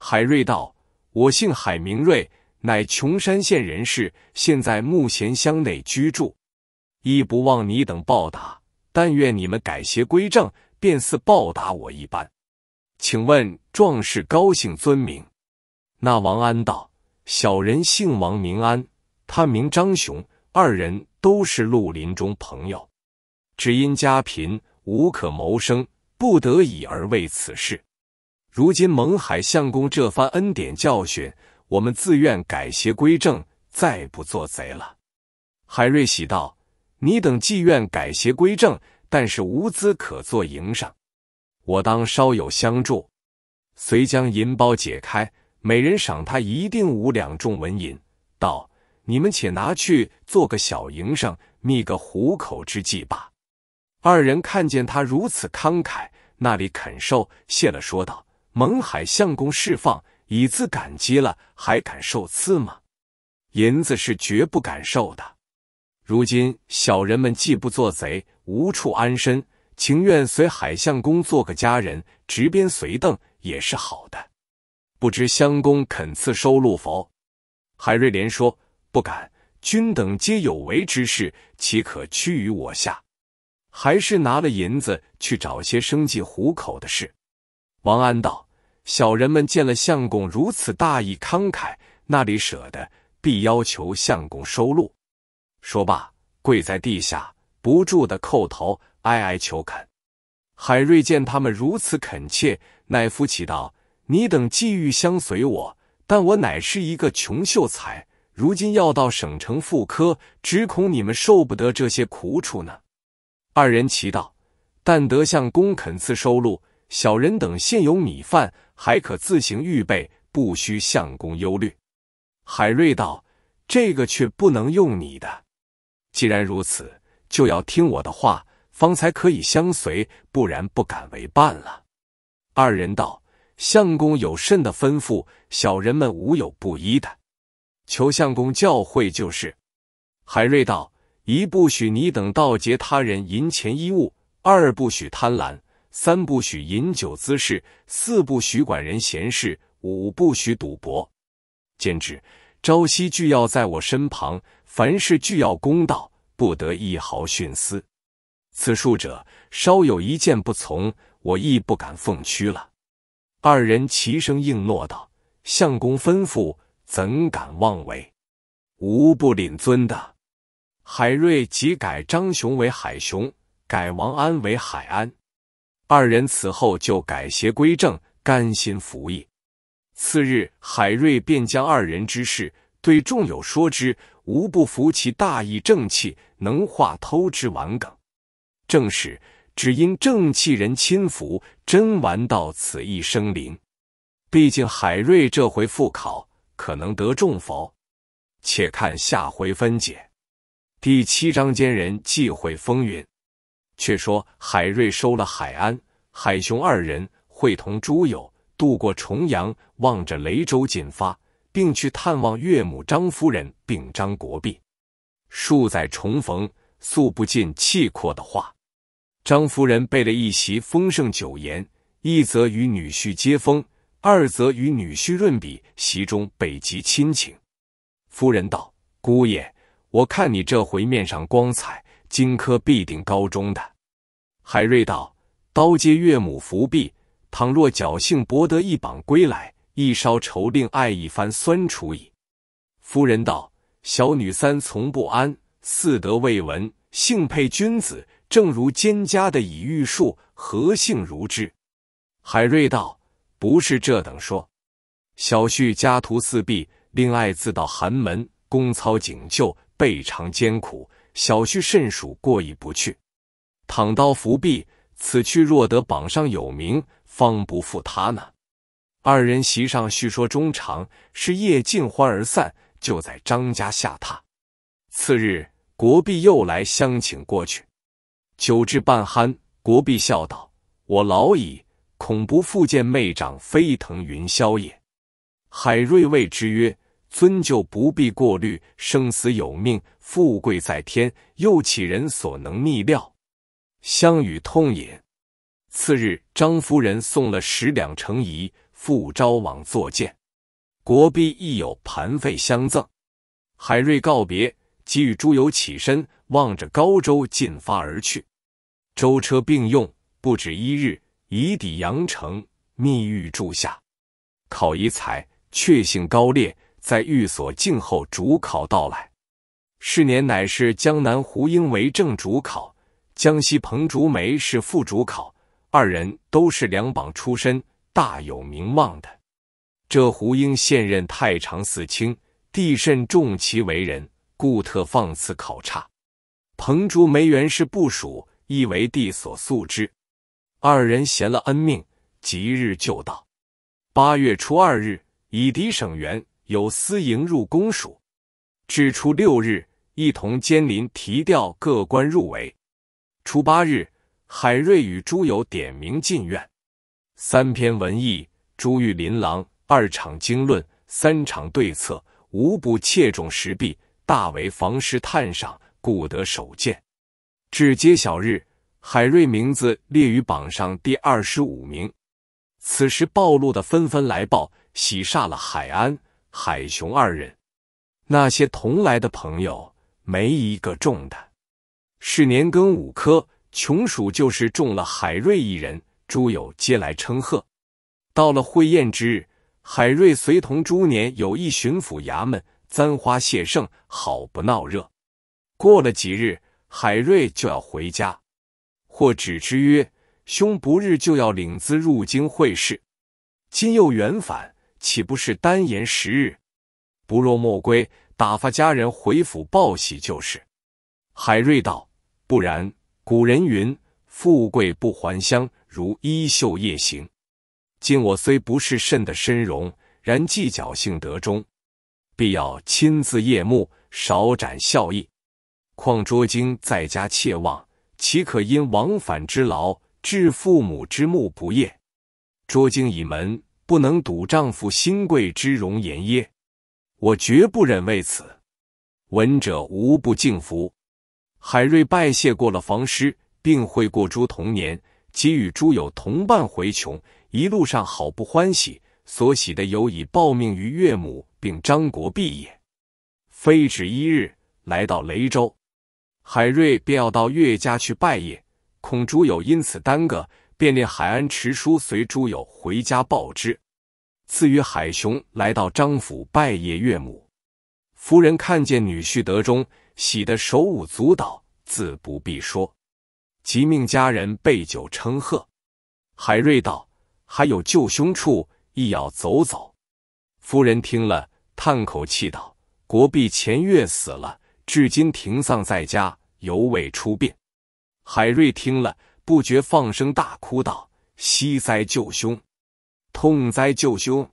海瑞道：“我姓海，名瑞。”乃琼山县人士，现在目贤乡内居住，亦不忘你等报答。但愿你们改邪归正，便似报答我一般。请问壮士高姓尊名？那王安道，小人姓王，名安。他名张雄，二人都是绿林中朋友。只因家贫，无可谋生，不得已而为此事。如今蒙海相公这番恩典教训。我们自愿改邪归正，再不做贼了。海瑞喜道：“你等既愿改邪归正，但是无资可做营生，我当稍有相助。”遂将银包解开，每人赏他一定五两重纹银，道：“你们且拿去做个小营生，觅个糊口之计吧。”二人看见他如此慷慨，那里肯受？谢了，说道：“蒙海相公释放。”以自感激了，还敢受赐吗？银子是绝不敢受的。如今小人们既不做贼，无处安身，情愿随海相公做个家人，执鞭随邓也是好的。不知相公肯赐收录否？海瑞莲说不敢。君等皆有为之事，岂可屈于我下？还是拿了银子去找些生计糊口的事。王安道。小人们见了相公如此大义慷慨，那里舍得，必要求相公收录。说罢，跪在地下，不住的叩头，哀哀求恳。海瑞见他们如此恳切，乃夫起道：“你等寄欲相随我，但我乃是一个穷秀才，如今要到省城复科，只恐你们受不得这些苦楚呢。”二人齐道：“但得相公肯赐收录，小人等现有米饭。”还可自行预备，不需相公忧虑。海瑞道：“这个却不能用你的。既然如此，就要听我的话，方才可以相随；不然，不敢为伴了。”二人道：“相公有甚的吩咐，小人们无有不依的。求相公教诲就是。”海瑞道：“一不许你等盗劫他人银钱衣物；二不许贪婪。”三不许饮酒滋事，四不许管人闲事，五不许赌博。兼之，朝夕俱要在我身旁，凡事俱要公道，不得一毫徇私。此数者，稍有一件不从，我亦不敢奉屈了。二人齐声应诺道：“相公吩咐，怎敢妄为？吾不领尊的。”海瑞即改张雄为海雄，改王安为海安。二人此后就改邪归正，甘心服役。次日，海瑞便将二人之事对众友说之，无不服其大义正气，能化偷之顽梗。正是只因正气人亲服，真顽到此一生灵。毕竟海瑞这回复考可能得中否，且看下回分解。第七章奸人忌讳风云。却说海瑞收了海安、海雄二人，会同诸友渡过重阳，望着雷州进发，并去探望岳母张夫人，并张国弼。数载重逢，诉不尽气阔的话。张夫人备了一席丰盛酒宴，一则与女婿接风，二则与女婿润笔，席中北极亲情。夫人道：“姑爷，我看你这回面上光彩。”荆轲必定高中。的海瑞道：“刀接岳母伏笔，倘若侥幸博得一榜归来，一稍愁，令爱一番酸楚矣。”夫人道：“小女三从不安，四德未闻，幸配君子，正如《蒹葭》的以玉树，何幸如之？”海瑞道：“不是这等说，小婿家徒四壁，令爱自到寒门，功操景就，备尝艰苦。”小婿甚属过意不去，躺刀伏壁，此去若得榜上有名，方不负他呢。二人席上叙说衷肠，是夜尽欢而散，就在张家下榻。次日，国弼又来相请过去，酒至半酣，国弼笑道：“我老矣，恐不复见妹长飞腾云霄也。”海瑞谓之曰：“尊就不必过虑，生死有命。”富贵在天，又岂人所能逆料？相与痛饮。次日，张夫人送了十两成仪，赴昭王作饯。国弼亦有盘费相赠。海瑞告别，即与朱友起身，望着高州进发而去。舟车并用，不止一日，已抵阳城，密寓住下。考遗才，确信高烈在寓所静候主考到来。是年乃是江南胡英为正主考，江西彭竹梅是副主考，二人都是两榜出身，大有名望的。这胡英现任太常寺卿，帝甚重其为人，故特放此考察。彭竹梅原是部属，亦为帝所素之。二人衔了恩命，即日就到。八月初二日，以狄省员有私营入公署，至初六日。一同监临提调各官入围，初八日，海瑞与朱友点名进院，三篇文义，朱玉琳琅，二场经论，三场对策，无不切中时弊，大为房师叹赏，故得首荐。至揭晓日，海瑞名字列于榜上第二十五名。此时暴露的纷纷来报，喜煞了海安、海雄二人，那些同来的朋友。没一个中的是年庚五科，穷鼠就是中了海瑞一人，诸友皆来称贺。到了会宴之日，海瑞随同朱年有一巡抚衙门簪花谢圣，好不闹热。过了几日，海瑞就要回家，或指之曰：“兄不日就要领资入京会试，今又远返，岂不是单延时日？不若莫归。”打发家人回府报喜就是。海瑞道：“不然，古人云，富贵不还乡，如衣袖夜行。今我虽不是甚的身荣，然计较性得中，必要亲自夜幕，少展孝意。况拙荆在家切望，岂可因往返之劳，致父母之目不夜？拙荆以门，不能睹丈夫新贵之容颜耶？”我绝不忍为此，闻者无不敬服。海瑞拜谢过了房师，并会过诸同年，即与诸友同伴回琼，一路上好不欢喜。所喜的有以报命于岳母，并张国弼也。非止一日，来到雷州，海瑞便要到岳家去拜谒，恐诸友因此耽搁，便令海安持书随诸友回家报之。赐予海雄来到张府拜谒岳母。夫人看见女婿得中，喜得手舞足蹈，自不必说。即命家人备酒称贺。海瑞道：“还有舅兄处，亦要走走。”夫人听了，叹口气道：“国弼前月死了，至今停丧在家，犹未出殡。”海瑞听了，不觉放声大哭道：“惜哉舅兄！”痛哉舅兄，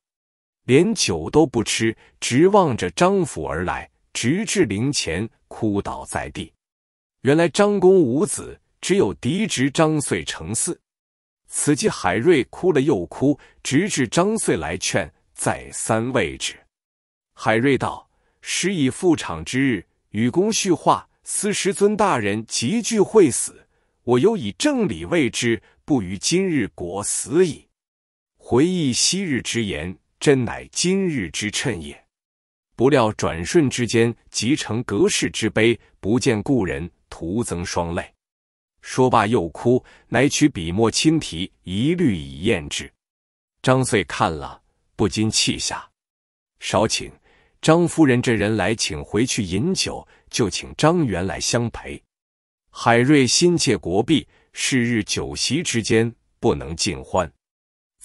连酒都不吃，直望着张府而来，直至灵前，哭倒在地。原来张公无子，只有嫡侄张遂承嗣。此际海瑞哭了又哭，直至张遂来劝，再三慰之。海瑞道：“师已复场之日，与公叙话，思师尊大人即具会死，我犹以正理慰之，不于今日果死矣。”回忆昔日之言，真乃今日之衬也。不料转瞬之间，即成隔世之悲，不见故人，徒增双泪。说罢又哭，乃取笔墨亲题一律以验之。张遂看了，不禁气下。少请张夫人这人来，请回去饮酒，就请张元来相陪。海瑞心切国弊，是日酒席之间不能尽欢。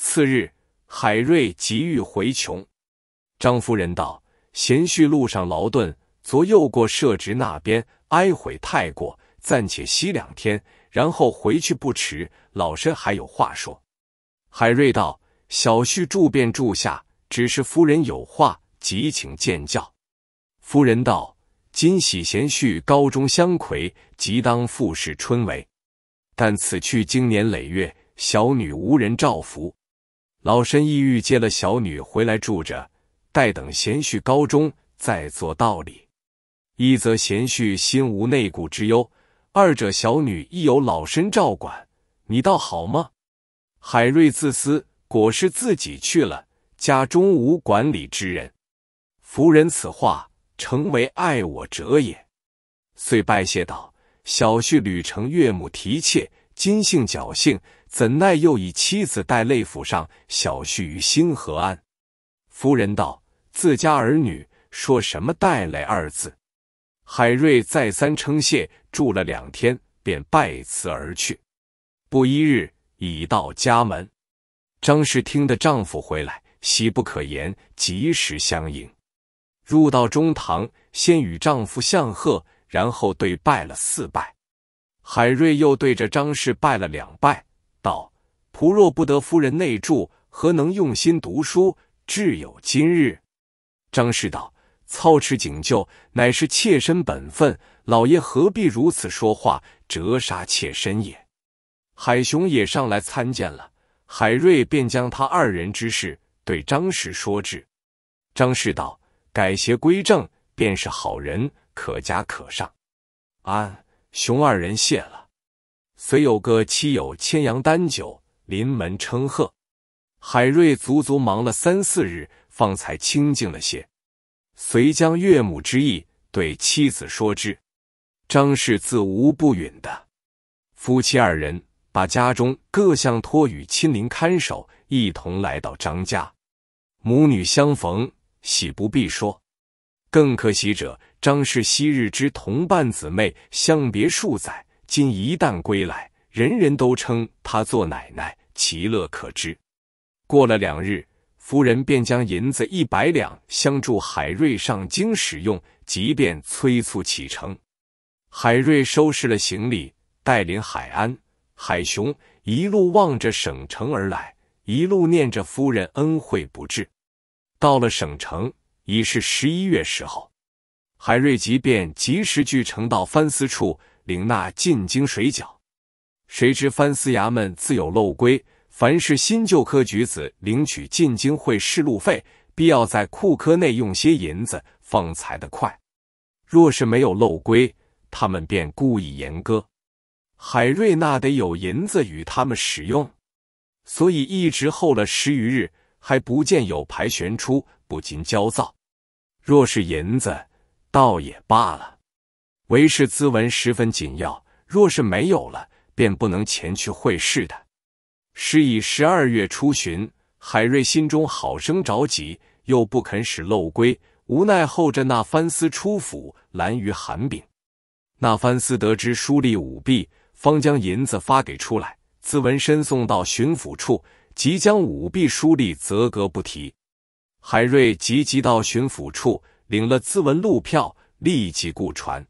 次日，海瑞急欲回琼。张夫人道：“贤婿路上劳顿，昨又过社直那边，哀悔太过，暂且息两天，然后回去不迟。老身还有话说。”海瑞道：“小婿住便住下，只是夫人有话，即请见教。”夫人道：“今喜贤婿高中相魁，即当复试春闱，但此去经年累月，小女无人照拂。”老身意欲接了小女回来住着，待等贤婿高中再做道理。一则贤婿心无内顾之忧，二者小女亦有老身照管。你倒好吗？海瑞自私，果是自己去了，家中无管理之人。夫人此话，诚为爱我者也。遂拜谢道：“小婿旅程岳母提切，今幸侥幸。”怎奈又以妻子带累府上，小婿于心何安？夫人道：“自家儿女说什么带累二字。”海瑞再三称谢，住了两天，便拜辞而去。不一日，已到家门。张氏听得丈夫回来，喜不可言，及时相迎。入到中堂，先与丈夫相贺，然后对拜了四拜。海瑞又对着张氏拜了两拜。道：“仆若不得夫人内助，何能用心读书，至有今日？”张氏道：“操持警救，乃是妾身本分，老爷何必如此说话，折杀妾身也。”海雄也上来参见了海瑞，便将他二人之事对张氏说之。张氏道：“改邪归正，便是好人，可加可上。”安，熊二人谢了。虽有个妻友牵羊担酒临门称贺，海瑞足足忙了三四日，方才清静了些。遂将岳母之意对妻子说之，张氏自无不允的。夫妻二人把家中各项托与亲邻看守，一同来到张家，母女相逢，喜不必说。更可喜者，张氏昔日之同伴姊妹，相别数载。今一旦归来，人人都称他做奶奶，其乐可知。过了两日，夫人便将银子一百两相助海瑞上京使用，即便催促启程。海瑞收拾了行李，带领海安、海雄一路望着省城而来，一路念着夫人恩惠不至。到了省城，已是十一月时候，海瑞即便及时聚成到藩司处。领那进京水饺。谁知藩司衙门自有漏规，凡是新旧科举子领取进京会试路费，必要在库科内用些银子，方才的快。若是没有漏规，他们便故意严格。海瑞那得有银子与他们使用，所以一直候了十余日，还不见有牌悬出，不禁焦躁。若是银子，倒也罢了。为是资文十分紧要，若是没有了，便不能前去会试的。时已十二月初旬，海瑞心中好生着急，又不肯使漏归，无奈候着那藩司出府，拦于寒冰。那藩司得知书吏舞弊，方将银子发给出来，资文申送到巡抚处，即将舞弊书吏则格不提。海瑞急急到巡抚处领了资文路票，立即雇船。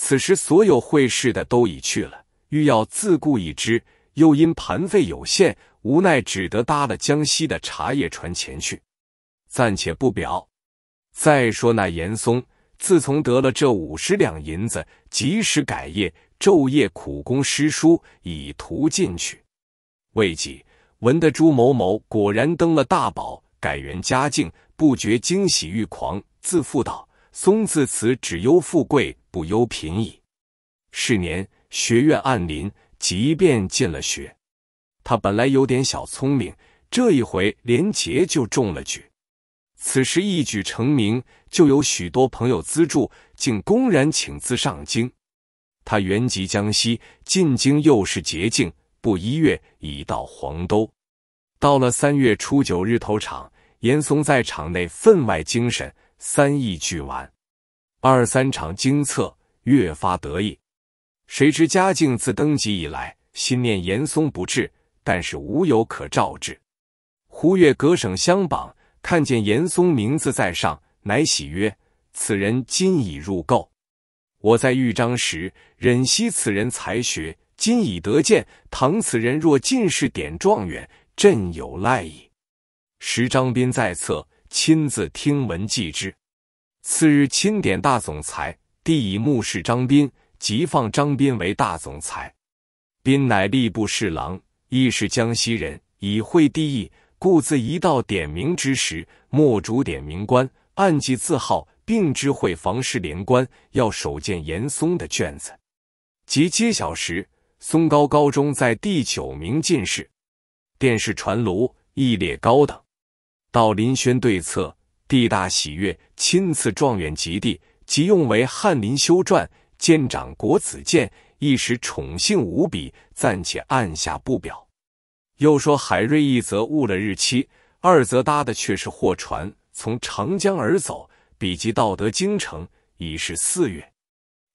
此时，所有会试的都已去了，欲要自顾一支，又因盘费有限，无奈只得搭了江西的茶叶船前去，暂且不表。再说那严嵩，自从得了这五十两银子，及时改业，昼夜苦功诗书，以图进取。未几，闻得朱某某果然登了大宝，改元嘉靖，不觉惊喜欲狂，自负道：“松自此只忧富贵。”不忧贫矣。是年，学院暗林，即便进了学。他本来有点小聪明，这一回连捷就中了举。此时一举成名，就有许多朋友资助，竟公然请资上京。他原籍江西，进京又是捷径，不一月已到黄都。到了三月初九日头场，严嵩在场内分外精神，三易俱完。二三场经策，越发得意。谁知嘉靖自登基以来，心念严嵩不至，但是无有可召之。胡越隔省相榜，看见严嵩名字在上，乃喜曰：“此人今已入垢。我在豫章时，忍惜此人才学，今已得见。倘此人若进士点状元，朕有赖矣。”时张斌在侧，亲自听闻记之。次日，钦点大总裁，帝以目视张斌，即放张斌为大总裁。斌乃吏部侍郎，亦是江西人，以会帝意，故自一道点名之时，默主点名官，暗记字号，并知会房事连官，要手见严嵩的卷子。及揭晓时，嵩高高中在第九名进士，殿试传炉，亦列高等。到林轩对策。帝大喜悦，亲赐状元及第，即用为翰林修撰，见掌国子监，一时宠幸无比，暂且按下不表。又说海瑞一则误了日期，二则搭的却是货船，从长江而走，比及到得京城，已是四月，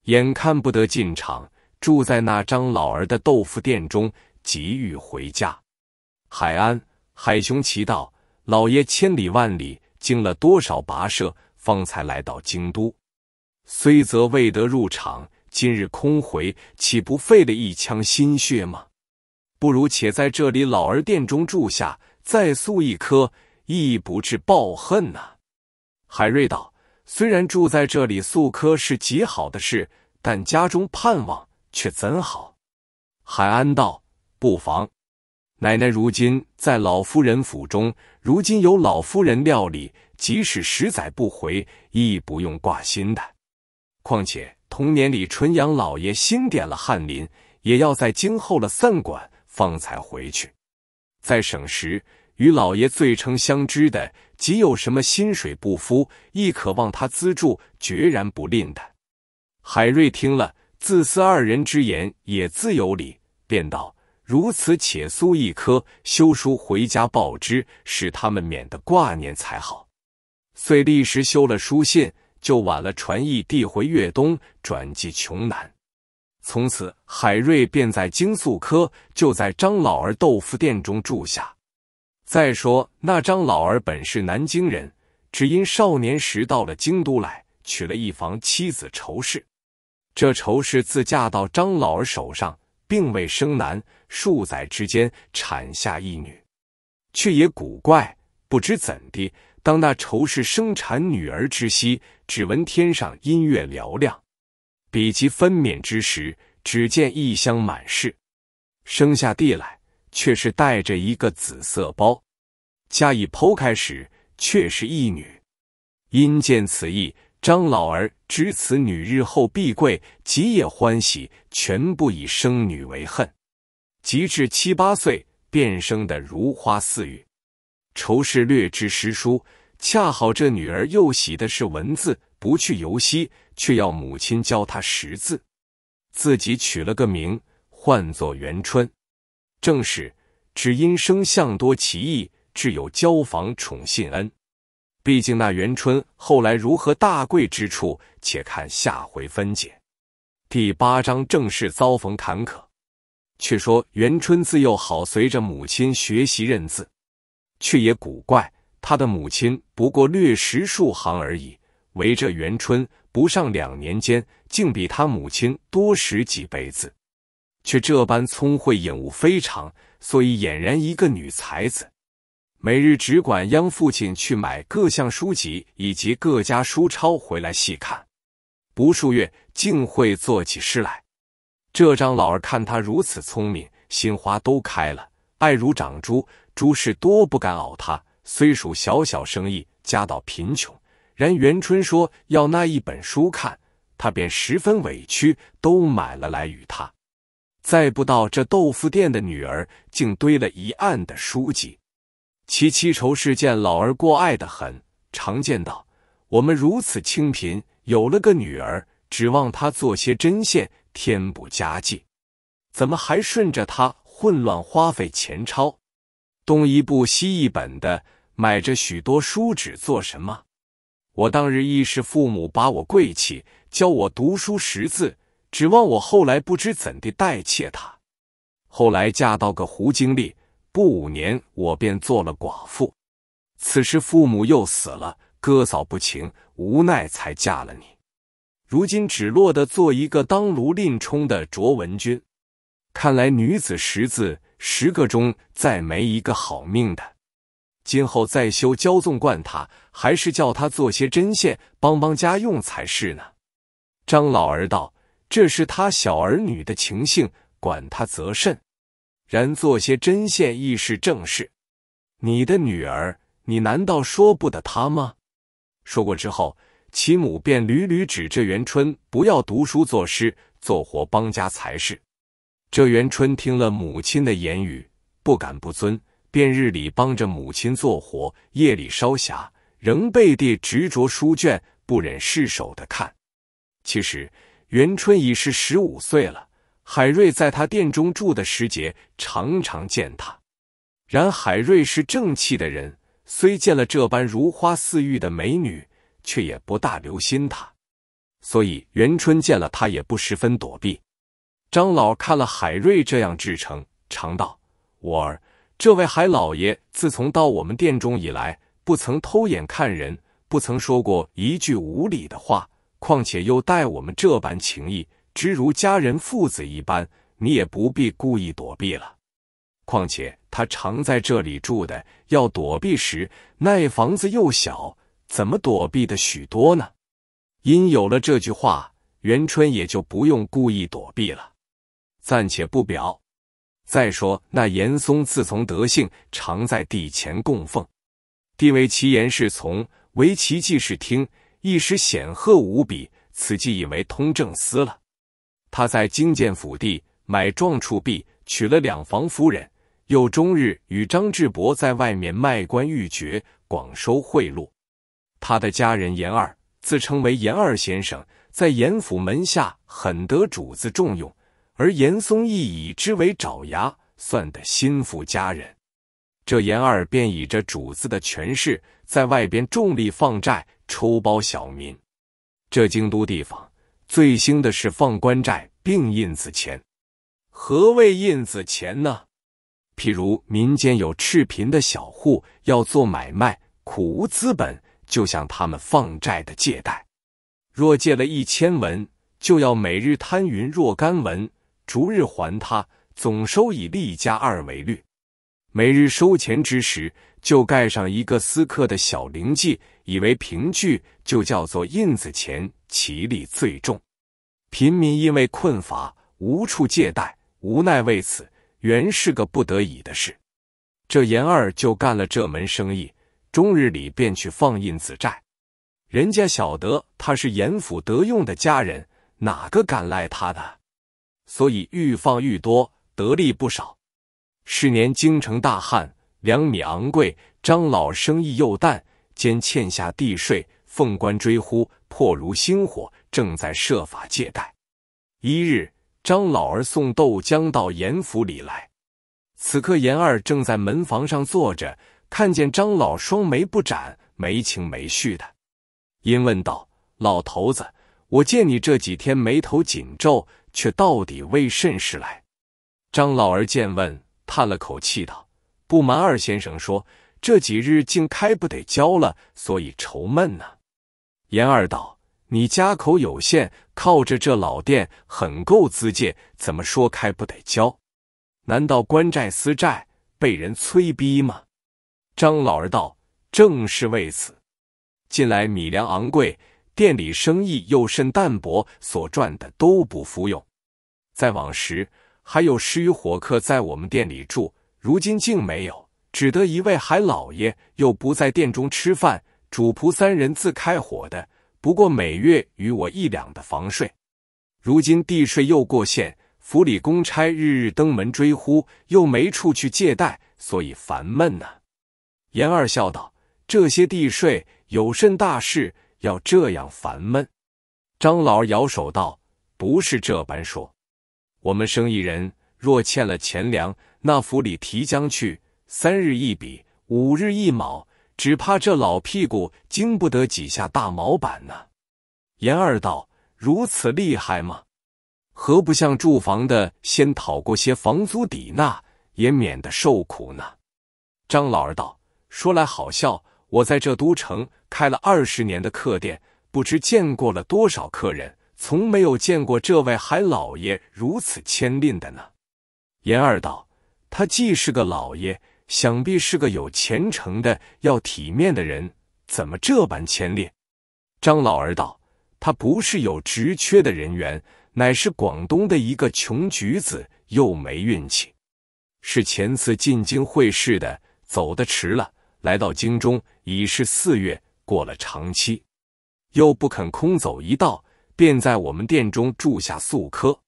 眼看不得进场，住在那张老儿的豆腐店中，急欲回家。海安、海雄齐道：“老爷千里万里。”经了多少跋涉，方才来到京都，虽则未得入场，今日空回，岂不费了一腔心血吗？不如且在这里老儿店中住下，再宿一颗，亦不至抱恨呐。海瑞道：“虽然住在这里宿科是极好的事，但家中盼望却怎好？”海安道：“不妨。”奶奶如今在老夫人府中，如今有老夫人料理，即使十载不回，亦不用挂心的。况且同年里，纯阳老爷新点了翰林，也要在今后了散馆方才回去。在省时，与老爷最称相知的，即有什么薪水不敷，亦渴望他资助，决然不吝的。海瑞听了，自私二人之言也自有理，便道。如此，且苏一颗，休书回家报之，使他们免得挂念才好。遂立时修了书信，就晚了传驿递回越东，转寄琼南。从此，海瑞便在京肃科，就在张老儿豆腐店中住下。再说那张老儿本是南京人，只因少年时到了京都来，娶了一房妻子仇氏。这仇氏自嫁到张老儿手上。并未生男，数载之间产下一女，却也古怪。不知怎地，当那仇氏生产女儿之夕，只闻天上音乐嘹亮；比及分娩之时，只见异香满室，生下地来却是带着一个紫色包。加以剖开时，却是一女。因见此意，张老儿知此女日后必贵，极也欢喜，全不以生女为恨。及至七八岁，便生得如花似玉，仇氏略知诗书。恰好这女儿又喜的是文字，不去游戏，却要母亲教她识字，自己取了个名，唤作元春。正是只因生相多奇异，至有交房宠信恩。毕竟那元春后来如何大贵之处，且看下回分解。第八章正是遭逢坎坷。却说元春自幼好随着母亲学习认字，却也古怪。他的母亲不过略识数行而已，围着元春不上两年间，竟比他母亲多识几辈字，却这般聪慧颖悟非常，所以俨然一个女才子。每日只管央父亲去买各项书籍以及各家书抄回来细看，不数月竟会做起诗来。这张老儿看他如此聪明，心花都开了，爱如长珠，诸事多不敢拗他。虽属小小生意，家道贫穷，然元春说要那一本书看，他便十分委屈，都买了来与他。再不到这豆腐店的女儿，竟堆了一案的书籍。其妻愁事见老儿过爱的很，常见道：“我们如此清贫，有了个女儿，指望她做些针线，添补家计，怎么还顺着他混乱花费钱钞？东一部西一本的买着许多书纸做什么？”我当日亦是父母把我贵起，教我读书识字，指望我后来不知怎地代妾他。后来嫁到个胡经理。不五年，我便做了寡妇，此时父母又死了，哥嫂不情，无奈才嫁了你。如今只落得做一个当卢令冲的卓文君。看来女子识字，十个中再没一个好命的。今后再修骄纵惯他，还是叫他做些针线，帮帮家用才是呢。张老儿道：“这是他小儿女的情形，管他则甚。”然做些针线亦是正事，你的女儿，你难道说不得她吗？说过之后，其母便屡屡指这元春不要读书作诗，做活帮家才是。这元春听了母亲的言语，不敢不遵，便日里帮着母亲做活，夜里烧霞，仍背地执着书卷，不忍释手的看。其实元春已是十五岁了。海瑞在他店中住的时节，常常见他。然海瑞是正气的人，虽见了这般如花似玉的美女，却也不大留心他。所以元春见了他，也不十分躲避。张老看了海瑞这样至诚，常道：“我儿，这位海老爷自从到我们店中以来，不曾偷眼看人，不曾说过一句无理的话，况且又待我们这般情意。”直如家人父子一般，你也不必故意躲避了。况且他常在这里住的，要躲避时，那房子又小，怎么躲避的许多呢？因有了这句话，元春也就不用故意躲避了。暂且不表。再说那严嵩，自从得幸，常在地前供奉，地为其言是从，为其计是听，一时显赫无比。此计以为通政司了。他在京建府地买壮处婢，娶了两房夫人，又终日与张志伯在外面卖官鬻爵，广收贿赂。他的家人严二，自称为严二先生，在严府门下很得主子重用，而严嵩亦以之为爪牙，算得心腹家人。这严二便以着主子的权势，在外边重力放债，抽包小民。这京都地方。最兴的是放官债并印子钱。何谓印子钱呢？譬如民间有赤贫的小户要做买卖，苦无资本，就向他们放债的借贷。若借了一千文，就要每日摊匀若干文，逐日还他，总收以利加二为率。每日收钱之时，就盖上一个私刻的小灵记，以为凭据，就叫做印子钱。其利最重，贫民因为困乏，无处借贷，无奈为此，原是个不得已的事。这严二就干了这门生意，终日里便去放印子债。人家晓得他是严府得用的家人，哪个敢赖他的？所以愈放愈多，得利不少。是年京城大旱，粮米昂贵，张老生意又淡，兼欠下地税。凤冠追呼，破如星火，正在设法借贷。一日，张老儿送豆浆到严府里来，此刻严二正在门房上坐着，看见张老双眉不展，没情没绪的，因问道：“老头子，我见你这几天眉头紧皱，却到底为甚事来？”张老儿见问，叹了口气道：“不瞒二先生说，这几日竟开不得交了，所以愁闷呢。”严二道：“你家口有限，靠着这老店很够资借，怎么说开不得交？难道官债私债被人催逼吗？”张老儿道：“正是为此。近来米粮昂贵，店里生意又甚淡薄，所赚的都不敷用。在往时还有十余伙客在我们店里住，如今竟没有，只得一位海老爷，又不在店中吃饭。”主仆三人自开火的，不过每月与我一两的房税。如今地税又过限，府里公差日日登门追呼，又没处去借贷，所以烦闷呢。严二笑道：“这些地税有甚大事要这样烦闷？”张老摇手道：“不是这般说，我们生意人若欠了钱粮，那府里提将去，三日一笔，五日一卯。”只怕这老屁股经不得几下大毛板呢。严二道如此厉害吗？何不向住房的先讨过些房租抵纳，也免得受苦呢？张老二道：说来好笑，我在这都城开了二十年的客店，不知见过了多少客人，从没有见过这位海老爷如此谦吝的呢。严二道：他既是个老爷。想必是个有前程的、要体面的人，怎么这般牵连？张老儿道：“他不是有职缺的人员，乃是广东的一个穷举子，又没运气。是前次进京会试的，走的迟了，来到京中已是四月，过了长期，又不肯空走一道，便在我们店中住下宿科。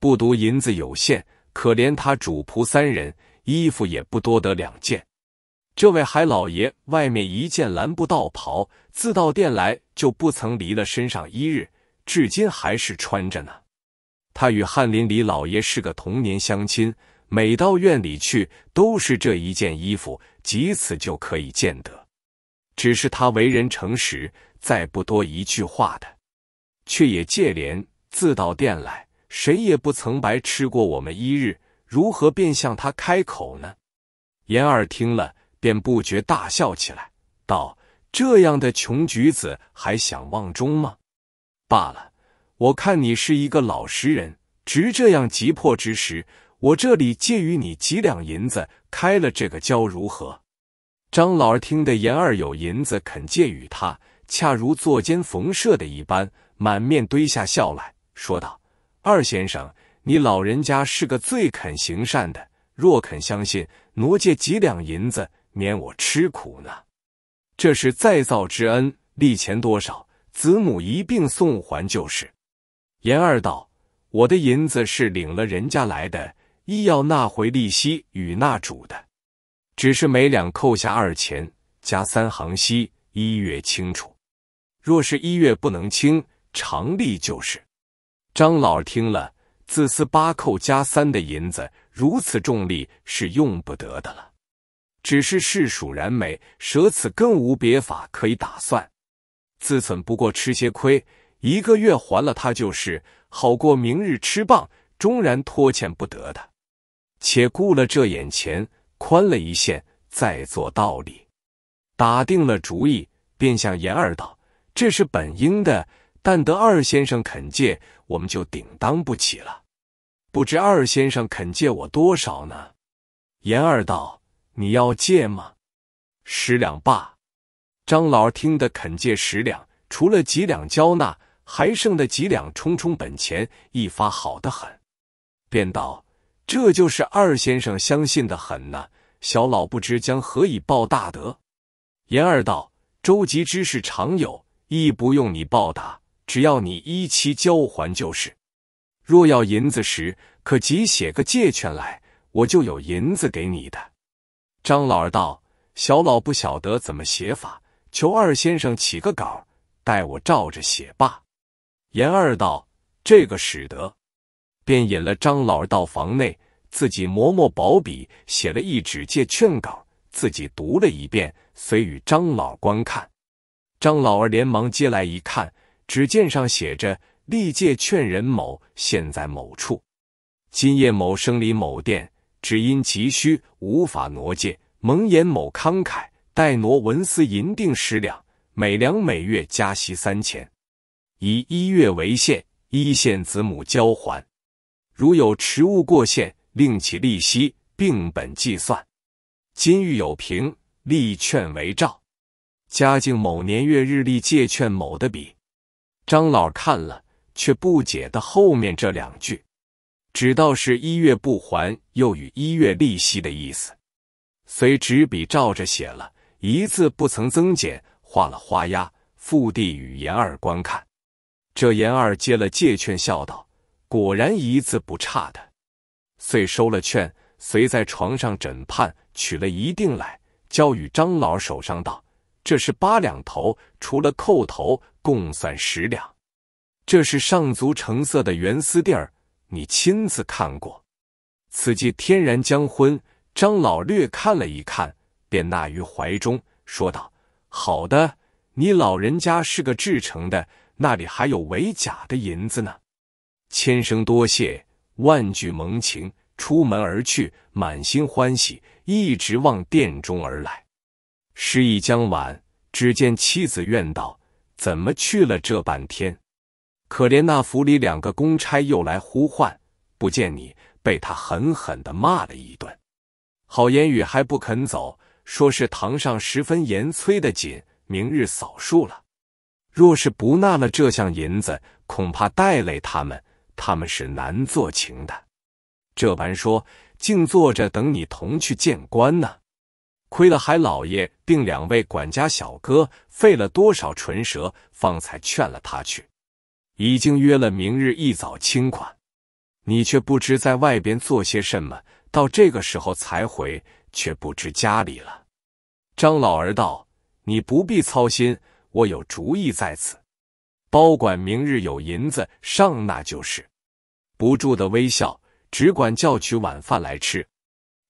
不独银子有限，可怜他主仆三人。”衣服也不多得两件，这位海老爷外面一件蓝布道袍，自到店来就不曾离了身上一日，至今还是穿着呢。他与翰林李老爷是个童年乡亲，每到院里去都是这一件衣服，即此就可以见得。只是他为人诚实，再不多一句话的，却也借怜自到店来，谁也不曾白吃过我们一日。如何便向他开口呢？严二听了，便不觉大笑起来，道：“这样的穷举子，还想望中吗？罢了，我看你是一个老实人，值这样急迫之时，我这里借与你几两银子，开了这个交如何？”张老儿听得严二有银子肯借与他，恰如坐奸逢舍的一般，满面堆下笑来说道：“二先生。”你老人家是个最肯行善的，若肯相信，挪借几两银子，免我吃苦呢。这是再造之恩，利钱多少，子母一并送还就是。严二道，我的银子是领了人家来的，亦要纳回利息与那主的，只是每两扣下二钱，加三行息，一月清楚。若是一月不能清，常利就是。张老听了。自私八扣加三的银子如此重利是用不得的了，只是世属燃眉，舍此更无别法可以打算。自损不过吃些亏，一个月还了他就是，好过明日吃棒，终然拖欠不得的。且顾了这眼前，宽了一线，再做道理。打定了主意，便向严二道：“这是本应的，但得二先生肯借。”我们就顶当不起了，不知二先生肯借我多少呢？严二道，你要借吗？十两罢。张老听得肯借十两，除了几两交纳，还剩的几两充充本钱，一发好的很。便道，这就是二先生相信的很呢。小老不知将何以报大德。严二道，周吉之事常有，亦不用你报答。只要你一期交还就是。若要银子时，可即写个借券来，我就有银子给你的。张老儿道：“小老不晓得怎么写法，求二先生起个稿，待我照着写罢。”严二道：“这个使得。”便引了张老儿到房内，自己磨磨薄笔，写了一纸借券稿，自己读了一遍，遂与张老观看。张老儿连忙接来一看。纸笺上写着：“历届劝人某，现在某处。今夜某生理某店，只因急需，无法挪借。蒙言某慷慨，代挪文思银锭十两，每两每月加息三钱，以一月为限，一限子母交还。如有迟误过限，另起利息，并本计算。今欲有凭，立劝为照。嘉靖某年月日历借劝某的笔。”张老看了，却不解的后面这两句，只道是一月不还又与一月利息的意思，遂执笔照着写了一字不曾增减，画了花押，复递与严二观看。这严二接了借券，笑道：“果然一字不差的。”遂收了券，随在床上枕畔取了一锭来，交与张老手上道：“这是八两头，除了扣头。”共算十两，这是上足成色的原丝垫儿，你亲自看过。此计天然将昏。张老略看了一看，便纳于怀中，说道：“好的，你老人家是个至诚的，那里还有伪假的银子呢。”千声多谢，万句蒙情。出门而去，满心欢喜，一直往殿中而来。诗意将晚，只见妻子怨道。怎么去了这半天？可怜那府里两个公差又来呼唤，不见你，被他狠狠的骂了一顿。好言语还不肯走，说是堂上十分严催的紧，明日扫数了。若是不纳了这项银子，恐怕带累他们，他们是难做情的。这般说，静坐着等你同去见官呢。亏了海老爷并两位管家小哥，费了多少唇舌，方才劝了他去。已经约了明日一早清款，你却不知在外边做些什么，到这个时候才回，却不知家里了。张老儿道：“你不必操心，我有主意在此，包管明日有银子上那就是。”不住的微笑，只管叫取晚饭来吃。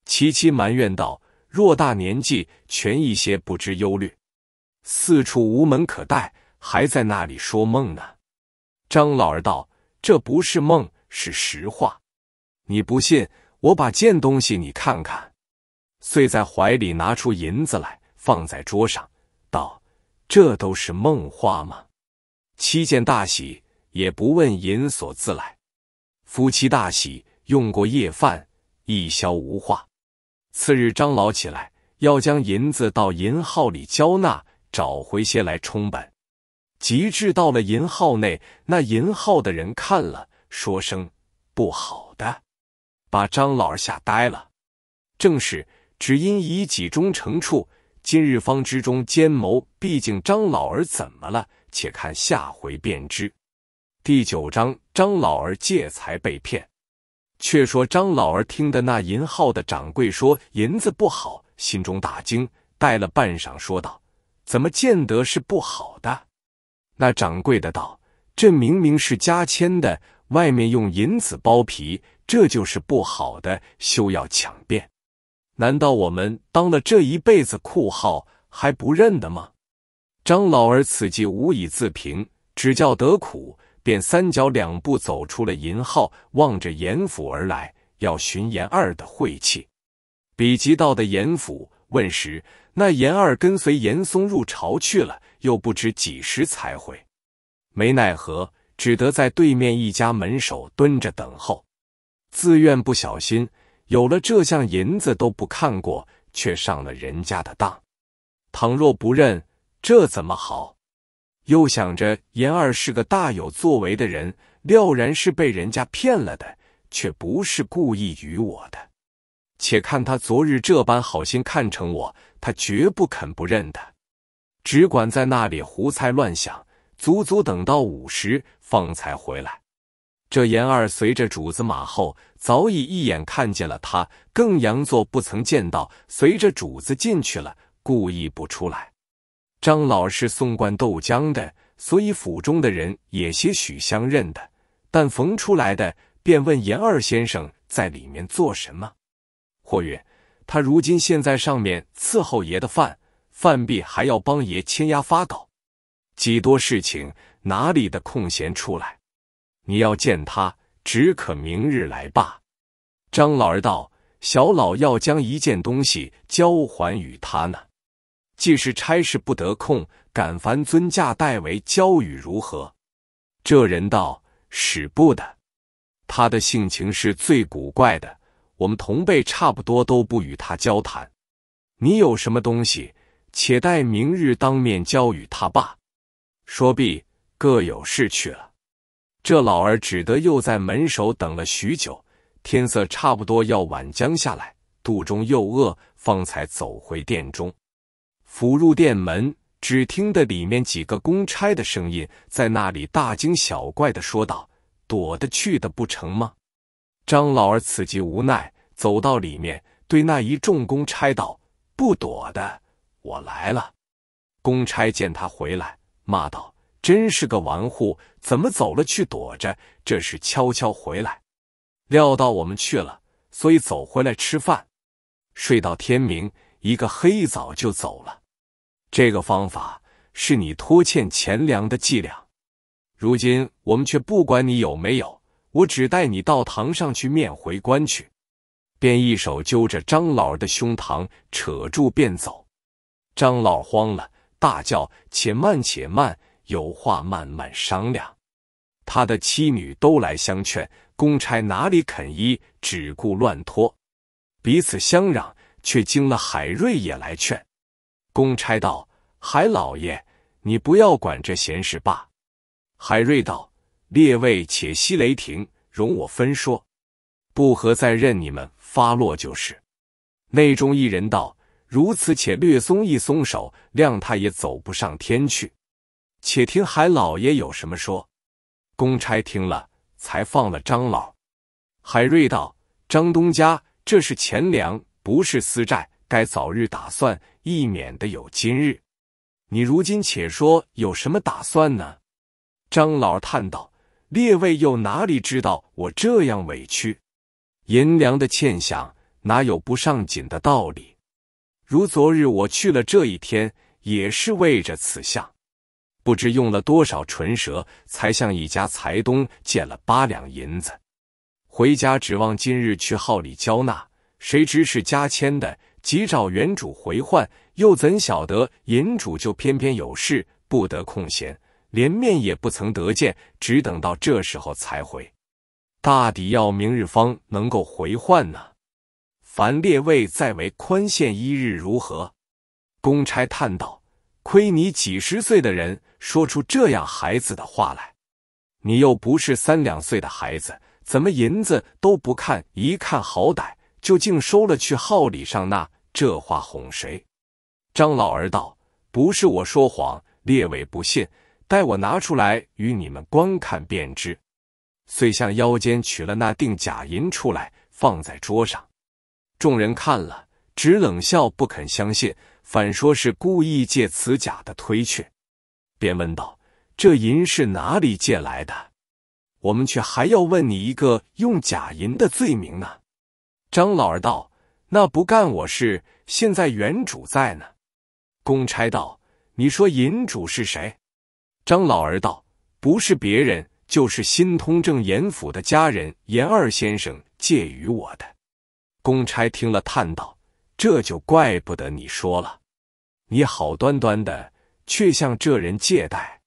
琪琪埋怨道。偌大年纪，全一些不知忧虑，四处无门可待，还在那里说梦呢。张老儿道：“这不是梦，是实话。你不信，我把件东西你看看。”遂在怀里拿出银子来，放在桌上，道：“这都是梦话吗？”七见大喜，也不问银所自来。夫妻大喜，用过夜饭，一宵无话。次日，张老起来要将银子到银号里交纳，找回些来充本。及至到了银号内，那银号的人看了，说声不好的，把张老儿吓呆了。正是只因以己终成处，今日方知中奸谋。毕竟张老儿怎么了？且看下回便知。第九章：张老儿借财被骗。却说张老儿听得那银号的掌柜说银子不好，心中大惊，待了半晌，说道：“怎么见得是不好的？”那掌柜的道：“这明明是加签的，外面用银子包皮，这就是不好的，休要强辩。难道我们当了这一辈子酷号还不认得吗？”张老儿此计无以自平，只叫得苦。便三脚两步走出了银号，望着严府而来，要寻严二的晦气。比及到的严府，问时，那严二跟随严嵩入朝去了，又不知几时才回。没奈何，只得在对面一家门首蹲着等候。自愿不小心，有了这项银子都不看过，却上了人家的当。倘若不认，这怎么好？又想着严二是个大有作为的人，料然是被人家骗了的，却不是故意与我的。且看他昨日这般好心看成我，他绝不肯不认的。只管在那里胡猜乱想，足足等到午时方才回来。这严二随着主子马后，早已一眼看见了他，更佯作不曾见到，随着主子进去了，故意不出来。张老是送罐豆浆的，所以府中的人也些许相认的。但逢出来的，便问严二先生在里面做什么。或曰：“他如今现在上面伺候爷的饭，饭毕还要帮爷签押发稿，几多事情，哪里的空闲出来？你要见他，只可明日来罢。”张老儿道：“小老要将一件东西交还与他呢。”既是差事不得空，敢烦尊驾代为交与如何？这人道使不得，他的性情是最古怪的，我们同辈差不多都不与他交谈。你有什么东西，且待明日当面交与他罢。说毕，各有事去了。这老儿只得又在门首等了许久，天色差不多要晚将下来，肚中又饿，方才走回殿中。甫入殿门，只听得里面几个公差的声音在那里大惊小怪的说道：“躲得去的不成吗？”张老儿此即无奈，走到里面，对那一众公差道：“不躲的，我来了。”公差见他回来，骂道：“真是个玩户，怎么走了去躲着？这是悄悄回来，料到我们去了，所以走回来吃饭，睡到天明，一个黑早就走了。”这个方法是你拖欠钱粮的伎俩，如今我们却不管你有没有，我只带你到堂上去面回官去。便一手揪着张老的胸膛，扯住便走。张老慌了，大叫：“且慢，且慢，有话慢慢商量。”他的妻女都来相劝，公差哪里肯依，只顾乱拖，彼此相嚷，却惊了海瑞也来劝。公差道：“海老爷，你不要管这闲事罢。”海瑞道：“列位且息雷霆，容我分说。不合再任你们发落就是。”内中一人道：“如此，且略松一松手，谅他也走不上天去。且听海老爷有什么说。”公差听了，才放了张老。海瑞道：“张东家，这是钱粮，不是私债，该早日打算。”亦免得有今日，你如今且说有什么打算呢？张老叹道：“列位又哪里知道我这样委屈？银两的欠饷，哪有不上紧的道理？如昨日我去了这一天，也是为着此项，不知用了多少唇舌，才向一家财东借了八两银子，回家指望今日去号里交纳，谁知是加签的。”即找原主回换，又怎晓得银主就偏偏有事不得空闲，连面也不曾得见，只等到这时候才回。大抵要明日方能够回换呢。凡列位再为宽限一日如何？公差叹道：“亏你几十岁的人，说出这样孩子的话来。你又不是三两岁的孩子，怎么银子都不看一看好歹，就竟收了去号里上那？”这话哄谁？张老儿道：“不是我说谎，列位不信，待我拿出来与你们观看便知。”遂向腰间取了那锭假银出来，放在桌上。众人看了，只冷笑，不肯相信，反说是故意借此假的推却。便问道：“这银是哪里借来的？”我们却还要问你一个用假银的罪名呢。张老儿道。那不干我事。现在原主在呢。公差道：“你说银主是谁？”张老儿道：“不是别人，就是新通政严府的家人严二先生借与我的。”公差听了，叹道：“这就怪不得你说了。你好端端的，却向这人借贷。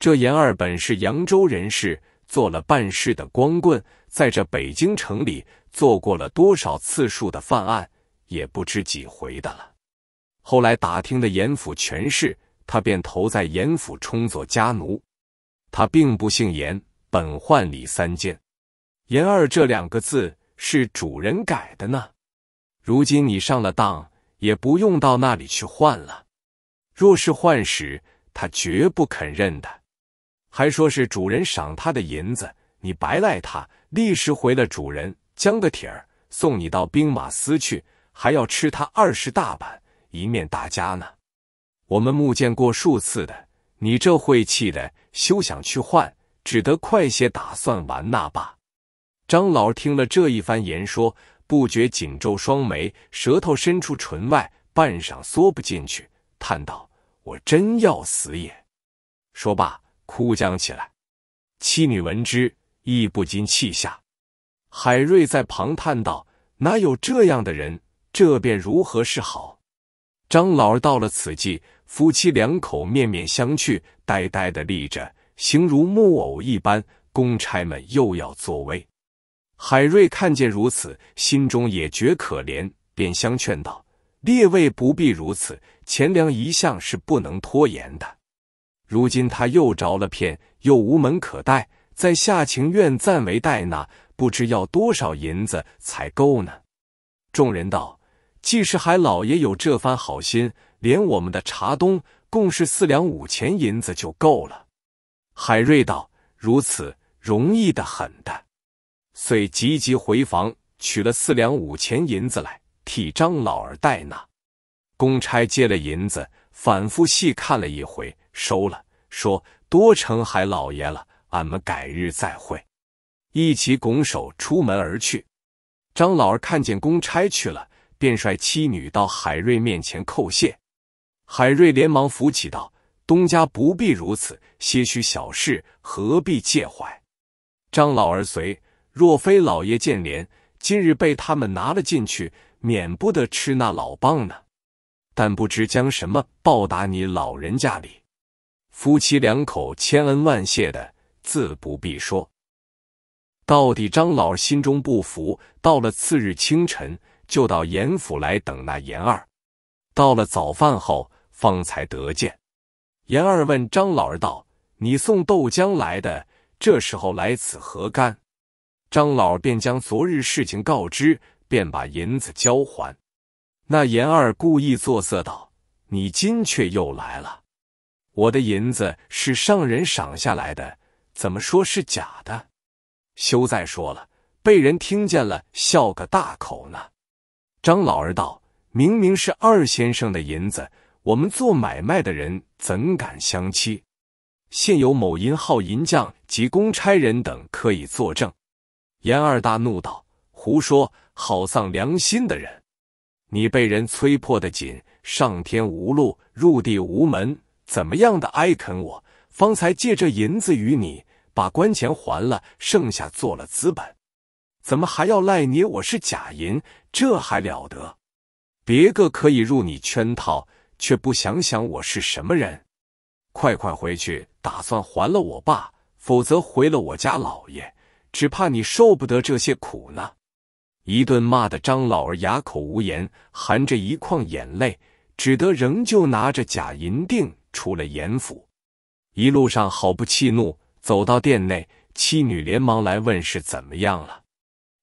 这严二本是扬州人士，做了办事的光棍，在这北京城里。”做过了多少次数的犯案，也不知几回的了。后来打听的严府权势，他便投在严府充作家奴。他并不姓严，本唤李三剑。严二这两个字是主人改的呢。如今你上了当，也不用到那里去换了。若是换时，他绝不肯认的，还说是主人赏他的银子，你白赖他，立时回了主人。将个铁儿送你到兵马司去，还要吃他二十大板，一面大家呢。我们目见过数次的，你这晦气的，休想去换，只得快些打算完那罢。张老听了这一番言说，不觉紧皱双眉，舌头伸出唇外，半晌缩不进去，叹道：“我真要死也。”说罢哭将起来。妻女闻之，亦不禁气下。海瑞在旁叹道：“哪有这样的人？这便如何是好？”张老儿到了此际，夫妻两口面面相觑，呆呆的立着，形如木偶一般。公差们又要作威，海瑞看见如此，心中也觉可怜，便相劝道：“列位不必如此，钱粮一向是不能拖延的。如今他又着了骗，又无门可待，在下情愿暂为代纳。”不知要多少银子才够呢？众人道：“既是海老爷有这番好心，连我们的茶东共是四两五钱银子就够了。”海瑞道：“如此容易的很的。”遂急急回房取了四两五钱银子来，替张老儿代纳。公差接了银子，反复细看了一回，收了，说：“多成海老爷了，俺们改日再会。”一起拱手出门而去。张老儿看见公差去了，便率妻女到海瑞面前叩谢。海瑞连忙扶起道：“东家不必如此，些许小事何必介怀。”张老儿随：“若非老爷见怜，今日被他们拿了进去，免不得吃那老棒呢。但不知将什么报答你老人家里。”夫妻两口千恩万谢的，自不必说。到底张老心中不服，到了次日清晨，就到严府来等那严二。到了早饭后，方才得见。严二问张老儿道：“你送豆浆来的，这时候来此何干？”张老便将昨日事情告知，便把银子交还。那严二故意作色道：“你今却又来了？我的银子是上人赏下来的，怎么说是假的？”休再说了，被人听见了，笑个大口呢。张老儿道：“明明是二先生的银子，我们做买卖的人怎敢相欺？现有某银号银匠及公差人等可以作证。”严二大怒道：“胡说！好丧良心的人，你被人催迫的紧，上天无路，入地无门，怎么样的挨啃？我方才借这银子与你。”把官钱还了，剩下做了资本，怎么还要赖你？我是假银，这还了得？别个可以入你圈套，却不想想我是什么人？快快回去，打算还了我爸，否则回了我家老爷，只怕你受不得这些苦呢！一顿骂的张老儿哑口无言，含着一眶眼泪，只得仍旧拿着假银锭出了严府，一路上好不气怒。走到店内，妻女连忙来问是怎么样了。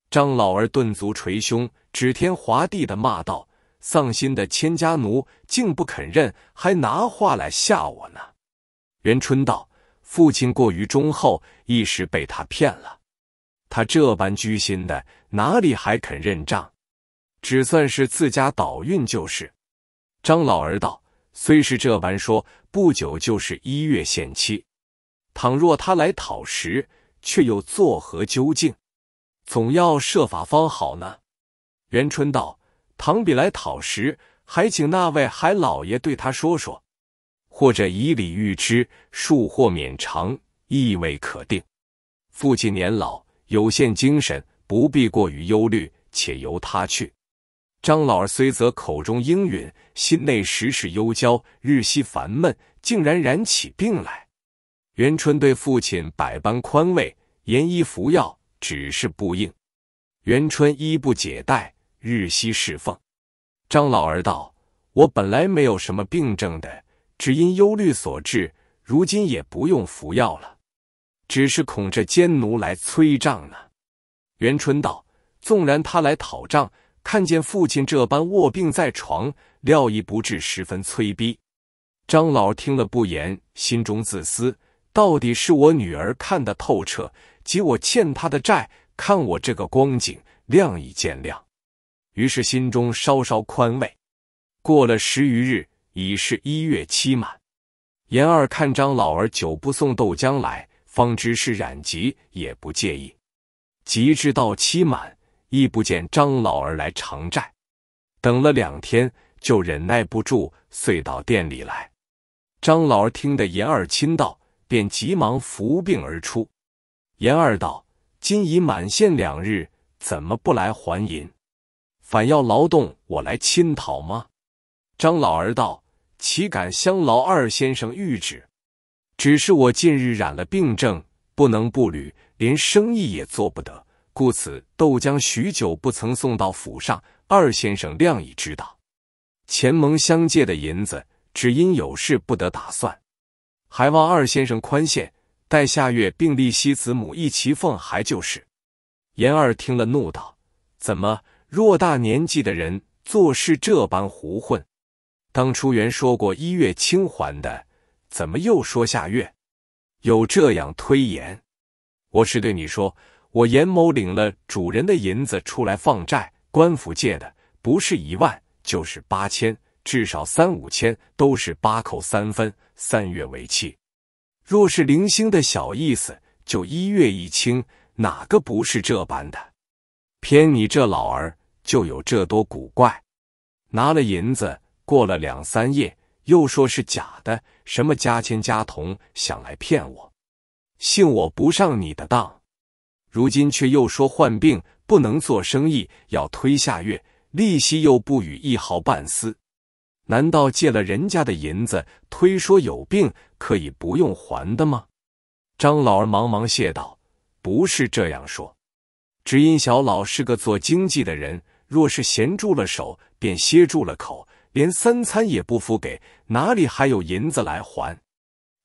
张老儿顿足捶胸，指天划地的骂道：“丧心的千家奴，竟不肯认，还拿话来吓我呢！”元春道：“父亲过于忠厚，一时被他骗了。他这般居心的，哪里还肯认账？只算是自家倒运就是。”张老儿道：“虽是这般说，不久就是一月限期。”倘若他来讨食，却又作何究竟？总要设法方好呢。元春道：“倘彼来讨食，还请那位海老爷对他说说，或者以礼遇之，恕或免偿，亦未可定。父亲年老，有限精神，不必过于忧虑，且由他去。”张老儿虽则口中应允，心内时事忧焦，日夕烦闷，竟然染起病来。元春对父亲百般宽慰，严医服药，只是不应。元春衣不解带，日夕侍奉。张老儿道：“我本来没有什么病症的，只因忧虑所致，如今也不用服药了，只是恐这奸奴来催账呢。”元春道：“纵然他来讨账，看见父亲这般卧病在床，料亦不至十分催逼。”张老听了不言，心中自私。到底是我女儿看得透彻，及我欠她的债，看我这个光景，亮已见谅。于是心中稍稍宽慰。过了十余日，已是一月期满。严二看张老儿久不送豆浆来，方知是染疾，也不介意。及至到期满，亦不见张老儿来偿债，等了两天，就忍耐不住，遂到店里来。张老儿听得严二亲道。便急忙扶病而出。严二道：“今已满限两日，怎么不来还银？反要劳动我来亲讨吗？”张老儿道：“岂敢相劳二先生谕旨？只是我近日染了病症，不能步履，连生意也做不得，故此豆浆许久不曾送到府上。二先生谅已知道。前盟相借的银子，只因有事不得打算。”还望二先生宽限，待下月并立息子母一齐奉还就是。严二听了，怒道：“怎么，偌大年纪的人做事这般胡混？当初原说过一月清还的，怎么又说下月？有这样推延？我是对你说，我严某领了主人的银子出来放债，官府借的，不是一万就是八千。”至少三五千，都是八扣三分，三月为期。若是零星的小意思，就一月一清。哪个不是这般的？偏你这老儿就有这多古怪。拿了银子，过了两三夜，又说是假的，什么加铅加童想来骗我。信我不上你的当，如今却又说患病不能做生意，要推下月利息，又不与一毫半丝。难道借了人家的银子，推说有病可以不用还的吗？张老儿忙忙谢道：“不是这样说，只因小老是个做经济的人，若是闲住了手，便歇住了口，连三餐也不敷给，哪里还有银子来还？”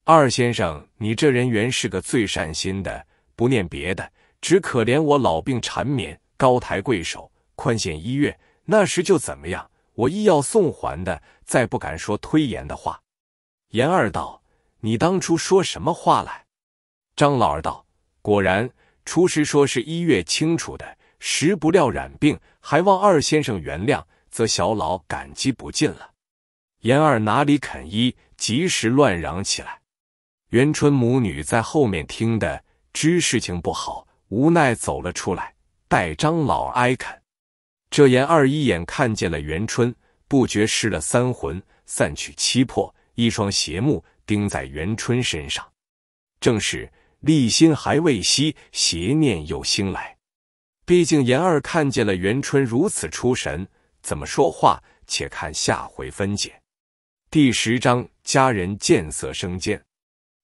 二先生，你这人原是个最善心的，不念别的，只可怜我老病缠绵，高抬贵手，宽限一月，那时就怎么样。我亦要送还的，再不敢说推延的话。严二道：“你当初说什么话来？”张老儿道：“果然，厨师说是一月清楚的，实不料染病，还望二先生原谅，则小老感激不尽了。”严二哪里肯依，及时乱嚷起来。元春母女在后面听的，知事情不好，无奈走了出来，待张老哀恳。这严二一眼看见了元春，不觉失了三魂，散去七魄，一双邪目盯在元春身上，正是立心还未息，邪念又兴来。毕竟严二看见了元春如此出神，怎么说话？且看下回分解。第十章：佳人见色生奸。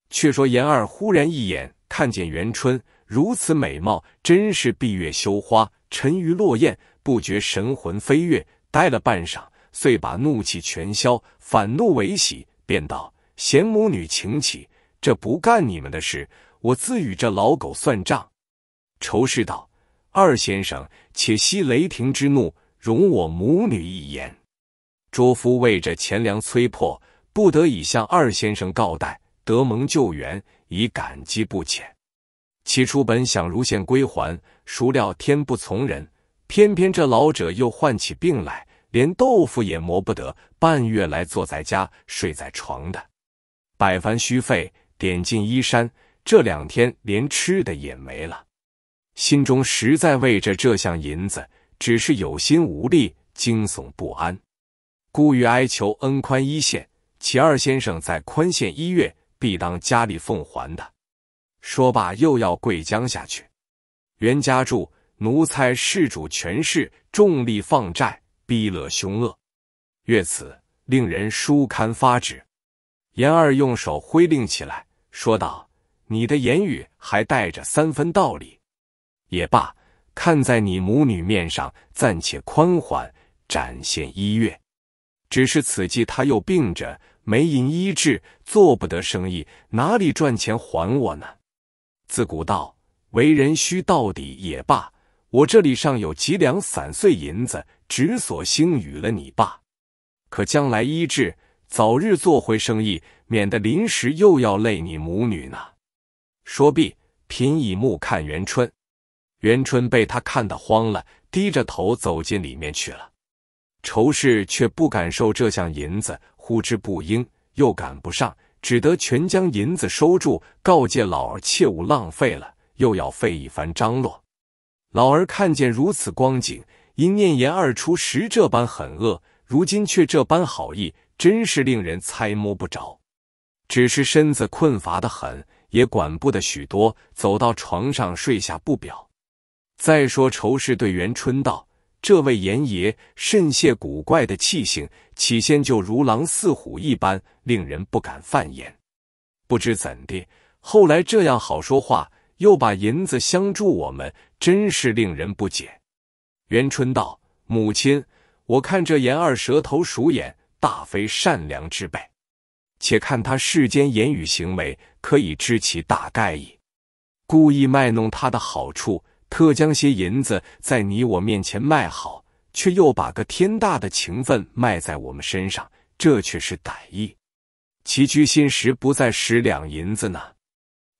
却说严二忽然一眼看见元春如此美貌，真是闭月羞花，沉鱼落雁。不觉神魂飞跃，呆了半晌，遂把怒气全消，反怒为喜，便道：“贤母女，请起，这不干你们的事，我自与这老狗算账。”仇视道：“二先生，且息雷霆之怒，容我母女一言。”卓夫为这钱粮催迫，不得已向二先生告贷，得蒙救援，已感激不浅。起初本想如现归还，孰料天不从人。偏偏这老者又患起病来，连豆腐也磨不得，半月来坐在家睡在床的，百般虚费，点进衣衫，这两天连吃的也没了，心中实在为着这项银子，只是有心无力，惊悚不安，故欲哀求恩宽一线，祁二先生在宽限一月，必当加力奉还的。说罢又要跪将下去，袁家柱。奴才恃主权势，重力放债，逼勒凶恶，阅此令人书刊发指。严二用手挥令起来，说道：“你的言语还带着三分道理，也罢，看在你母女面上，暂且宽缓，展现一月。只是此计他又病着，没银医治，做不得生意，哪里赚钱还我呢？自古道，为人须到底也罢。”我这里尚有几两散碎银子，只所兴与了你爸，可将来医治，早日做回生意，免得临时又要累你母女呢。说毕，贫以目看元春，元春被他看得慌了，低着头走进里面去了。仇氏却不敢收这项银子，呼之不应，又赶不上，只得全将银子收住，告诫老儿切勿浪费了，又要费一番张罗。老儿看见如此光景，因念言二出时这般狠恶，如今却这般好意，真是令人猜摸不着。只是身子困乏的很，也管不得许多，走到床上睡下不表。再说仇视对元春道：“这位严爷甚些古怪的气性，起先就如狼似虎一般，令人不敢犯言。不知怎的，后来这样好说话，又把银子相助我们。”真是令人不解。元春道：“母亲，我看这严二蛇头鼠眼，大非善良之辈。且看他世间言语行为，可以知其大概矣。故意卖弄他的好处，特将些银子在你我面前卖好，却又把个天大的情分卖在我们身上，这却是歹意。其居心时不在十两银子呢。”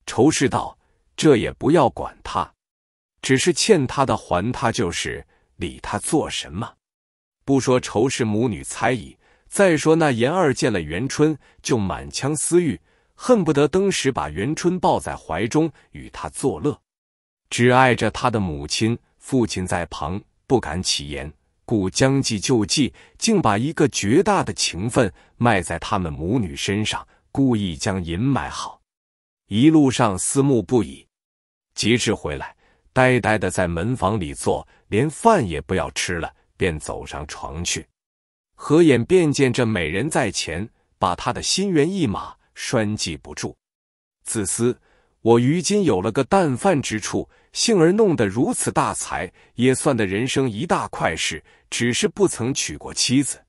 仇视道：“这也不要管他。”只是欠他的还他就是理他做什么？不说仇视母女猜疑，再说那严二见了元春，就满腔私欲，恨不得当时把元春抱在怀中与他作乐。只爱着他的母亲，父亲在旁不敢起言，故将计就计，竟把一个绝大的情分卖在他们母女身上，故意将银买好，一路上思慕不已。及至回来。呆呆的在门房里坐，连饭也不要吃了，便走上床去，何眼便见这美人在前，把他的心猿意马拴系不住。自私，我于今有了个淡饭之处，幸而弄得如此大财，也算得人生一大快事。只是不曾娶过妻子，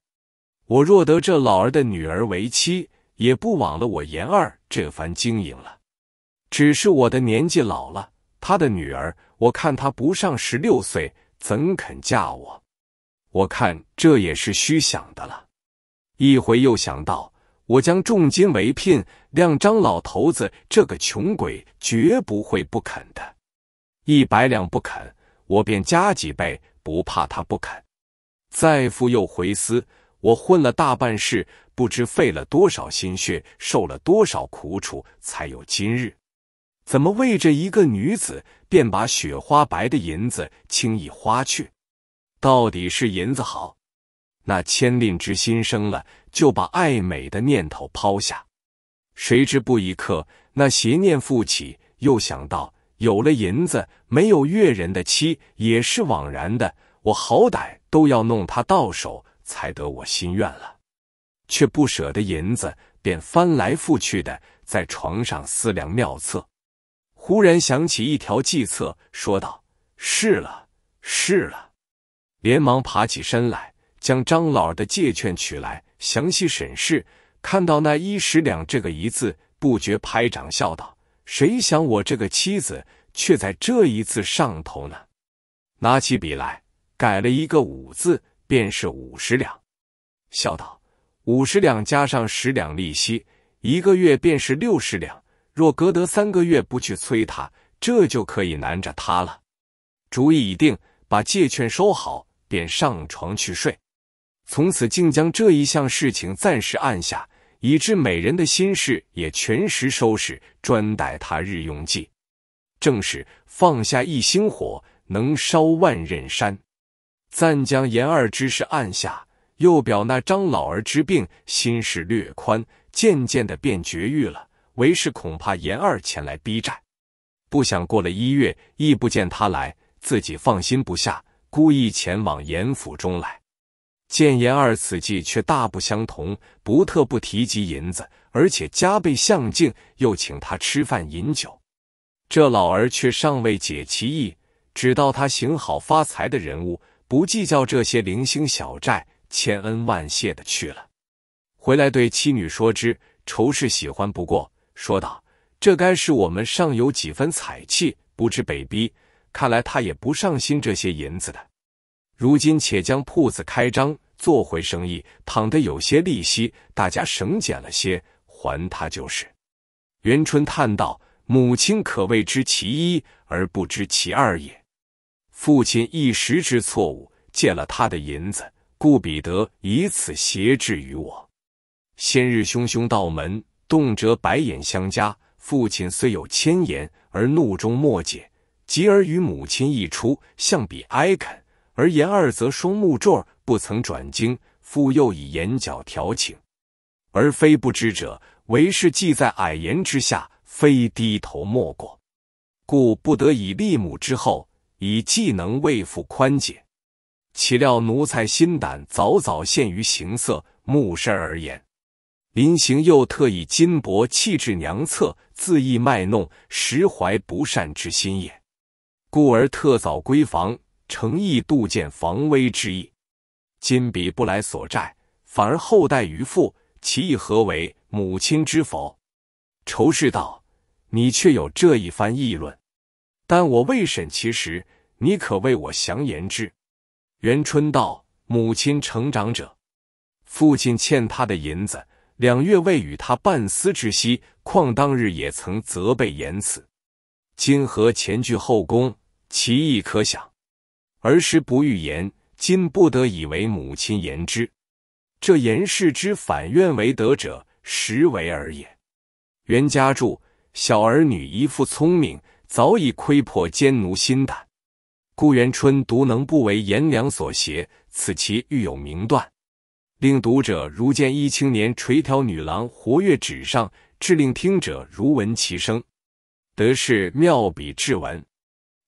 我若得这老儿的女儿为妻，也不枉了我言二这番经营了。只是我的年纪老了，他的女儿。我看她不上十六岁，怎肯嫁我？我看这也是虚想的了。一回又想到，我将重金为聘，亮张老头子这个穷鬼绝不会不肯的。一百两不肯，我便加几倍，不怕他不肯。再复又回思，我混了大半世，不知费了多少心血，受了多少苦楚，才有今日。怎么为着一个女子？便把雪花白的银子轻易花去，到底是银子好。那千令之心生了，就把爱美的念头抛下。谁知不一刻，那邪念复起，又想到有了银子，没有越人的妻也是枉然的。我好歹都要弄他到手，才得我心愿了。却不舍得银子，便翻来覆去的在床上思量妙策。忽然想起一条计策，说道：“是了，是了。”连忙爬起身来，将张老的借券取来，详细审视。看到那“一十两”这个一字，不觉拍掌笑道：“谁想我这个妻子，却在这一字上头呢？”拿起笔来，改了一个“五”字，便是五十两。笑道：“五十两加上十两利息，一个月便是六十两。”若隔得三个月不去催他，这就可以难着他了。主意已定，把借券收好，便上床去睡。从此竟将这一项事情暂时按下，以致美人的心事也全时收拾，专待他日用计。正是放下一星火，能烧万仞山。暂将言二之事按下，又表那张老儿之病，心事略宽，渐渐的便绝愈了。为氏恐怕严二前来逼债，不想过了一月，亦不见他来，自己放心不下，故意前往严府中来。见严二此计却大不相同，不特不提及银子，而且加倍相敬，又请他吃饭饮酒。这老儿却尚未解其意，只道他行好发财的人物，不计较这些零星小债，千恩万谢的去了。回来对妻女说之，仇氏喜欢不过。说道：“这该是我们尚有几分彩气，不知被逼。看来他也不上心这些银子的。如今且将铺子开张，做回生意，倘得有些利息，大家省俭了些，还他就是。”元春叹道：“母亲可谓知其一而不知其二也。父亲一时之错误，借了他的银子，故彼得以此挟制于我。先日凶凶到门。”动辄白眼相加，父亲虽有千言，而怒中莫解；吉儿与母亲一出，相比哀恳，而言二则双目坠，不曾转睛。父又以眼角调情，而非不知者，为是寄在矮檐之下，非低头莫过，故不得已立母之后，以技能为父宽解。岂料奴才心胆早早陷于形色目视而言。临行又特以金箔弃置娘侧，自意卖弄，实怀不善之心也。故而特早归房，诚意杜见防微之意。今彼不来所债，反而厚待于父，其意何为？母亲知否？仇视道：“你却有这一番议论，但我未审其实，你可为我详言之。”元春道：“母亲成长者，父亲欠他的银子。”两月未与他半丝之息，况当日也曾责备言辞，今何前去后宫，其意可想。儿时不欲言，今不得已为母亲言之。这言氏之反愿为德者，实为儿也。袁家柱小儿女一副聪明，早已窥破奸奴心胆。顾元春独能不为颜良所胁，此其欲有名断。令读者如见一青年垂髫女郎活跃纸上，致令听者如闻其声，得是妙笔至文。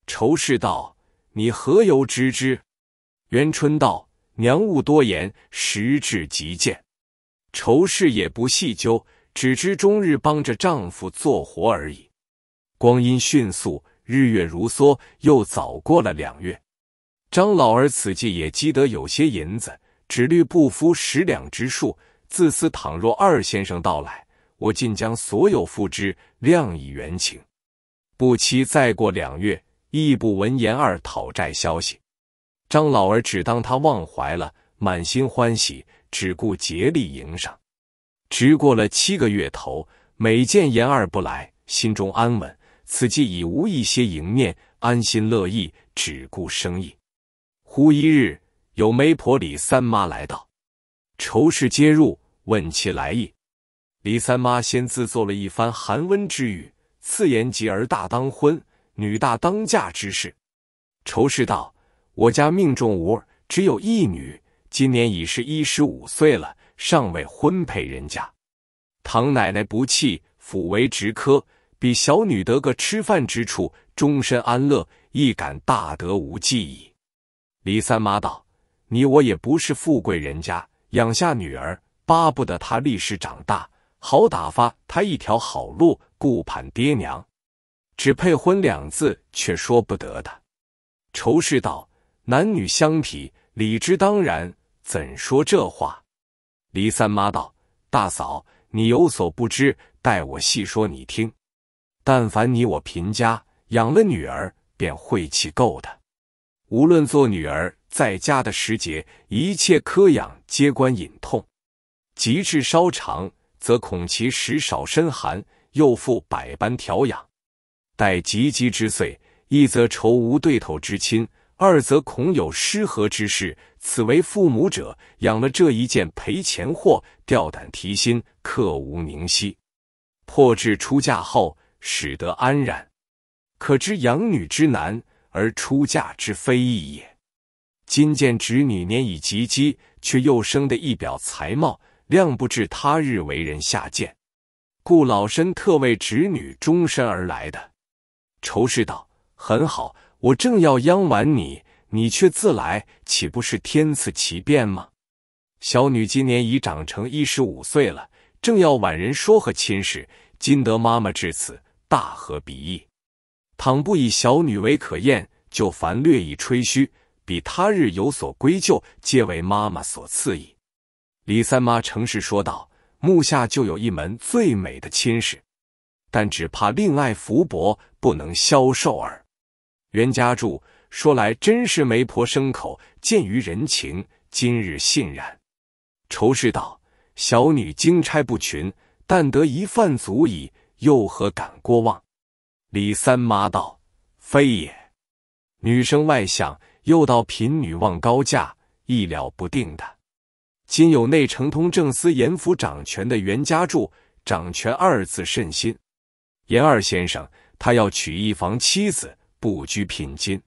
仇视道：“你何由知之？”元春道：“娘勿多言，时至即见。”仇视也不细究，只知终日帮着丈夫做活而已。光阴迅速，日月如梭，又早过了两月。张老儿此际也积得有些银子。只虑不敷十两之数，自私倘若二先生到来，我尽将所有付之，量以圆情。不期再过两月，亦不闻言二讨债消息。张老儿只当他忘怀了，满心欢喜，只顾竭力迎上。直过了七个月头，每见言二不来，心中安稳，此际已无一些迎念，安心乐意，只顾生意。忽一日。有媒婆李三妈来到，仇氏接入，问其来意。李三妈先自作了一番寒温之语，次言及儿大当婚，女大当嫁之事。仇氏道：“我家命中无儿，只有一女，今年已是一十五岁了，尚未婚配人家。唐奶奶不弃，抚为直科，比小女得个吃饭之处，终身安乐，亦感大德无济矣。”李三妈道。你我也不是富贵人家，养下女儿，巴不得她立时长大，好打发她一条好路。顾盼爹娘，只配婚两字，却说不得的。仇视道：“男女相匹，理之当然，怎说这话？”李三妈道：“大嫂，你有所不知，待我细说你听。但凡你我贫家，养了女儿，便晦气够的。无论做女儿。”在家的时节，一切科养皆关隐痛；及至稍长，则恐其食少身寒，又复百般调养。待及笄之岁，一则愁无对头之亲，二则恐有失和之事。此为父母者养了这一件赔钱货，吊胆提心，刻无宁息。破至出嫁后，始得安然。可知养女之难，而出嫁之非易也。今见侄女年已及笄，却又生得一表才貌，量不至他日为人下贱，故老身特为侄女终身而来的。仇视道：“很好，我正要央完你，你却自来，岂不是天赐奇变吗？”小女今年已长成一十五岁了，正要婉人说和亲事，今得妈妈至此，大合彼意。倘不以小女为可厌，就凡略以吹嘘。比他日有所归咎，皆为妈妈所赐矣。李三妈诚实说道：“目下就有一门最美的亲事，但只怕令爱福薄，不能消受耳。”袁家柱说来真是媒婆生口，见于人情。今日信然。仇氏道：“小女经钗不群，但得一饭足矣，又何敢过望？”李三妈道：“非也，女生外向。”又到贫女望高价，意料不定的。今有内城通政司严府掌权的袁家柱，掌权二字甚心。严二先生，他要娶一房妻子，不拘品金。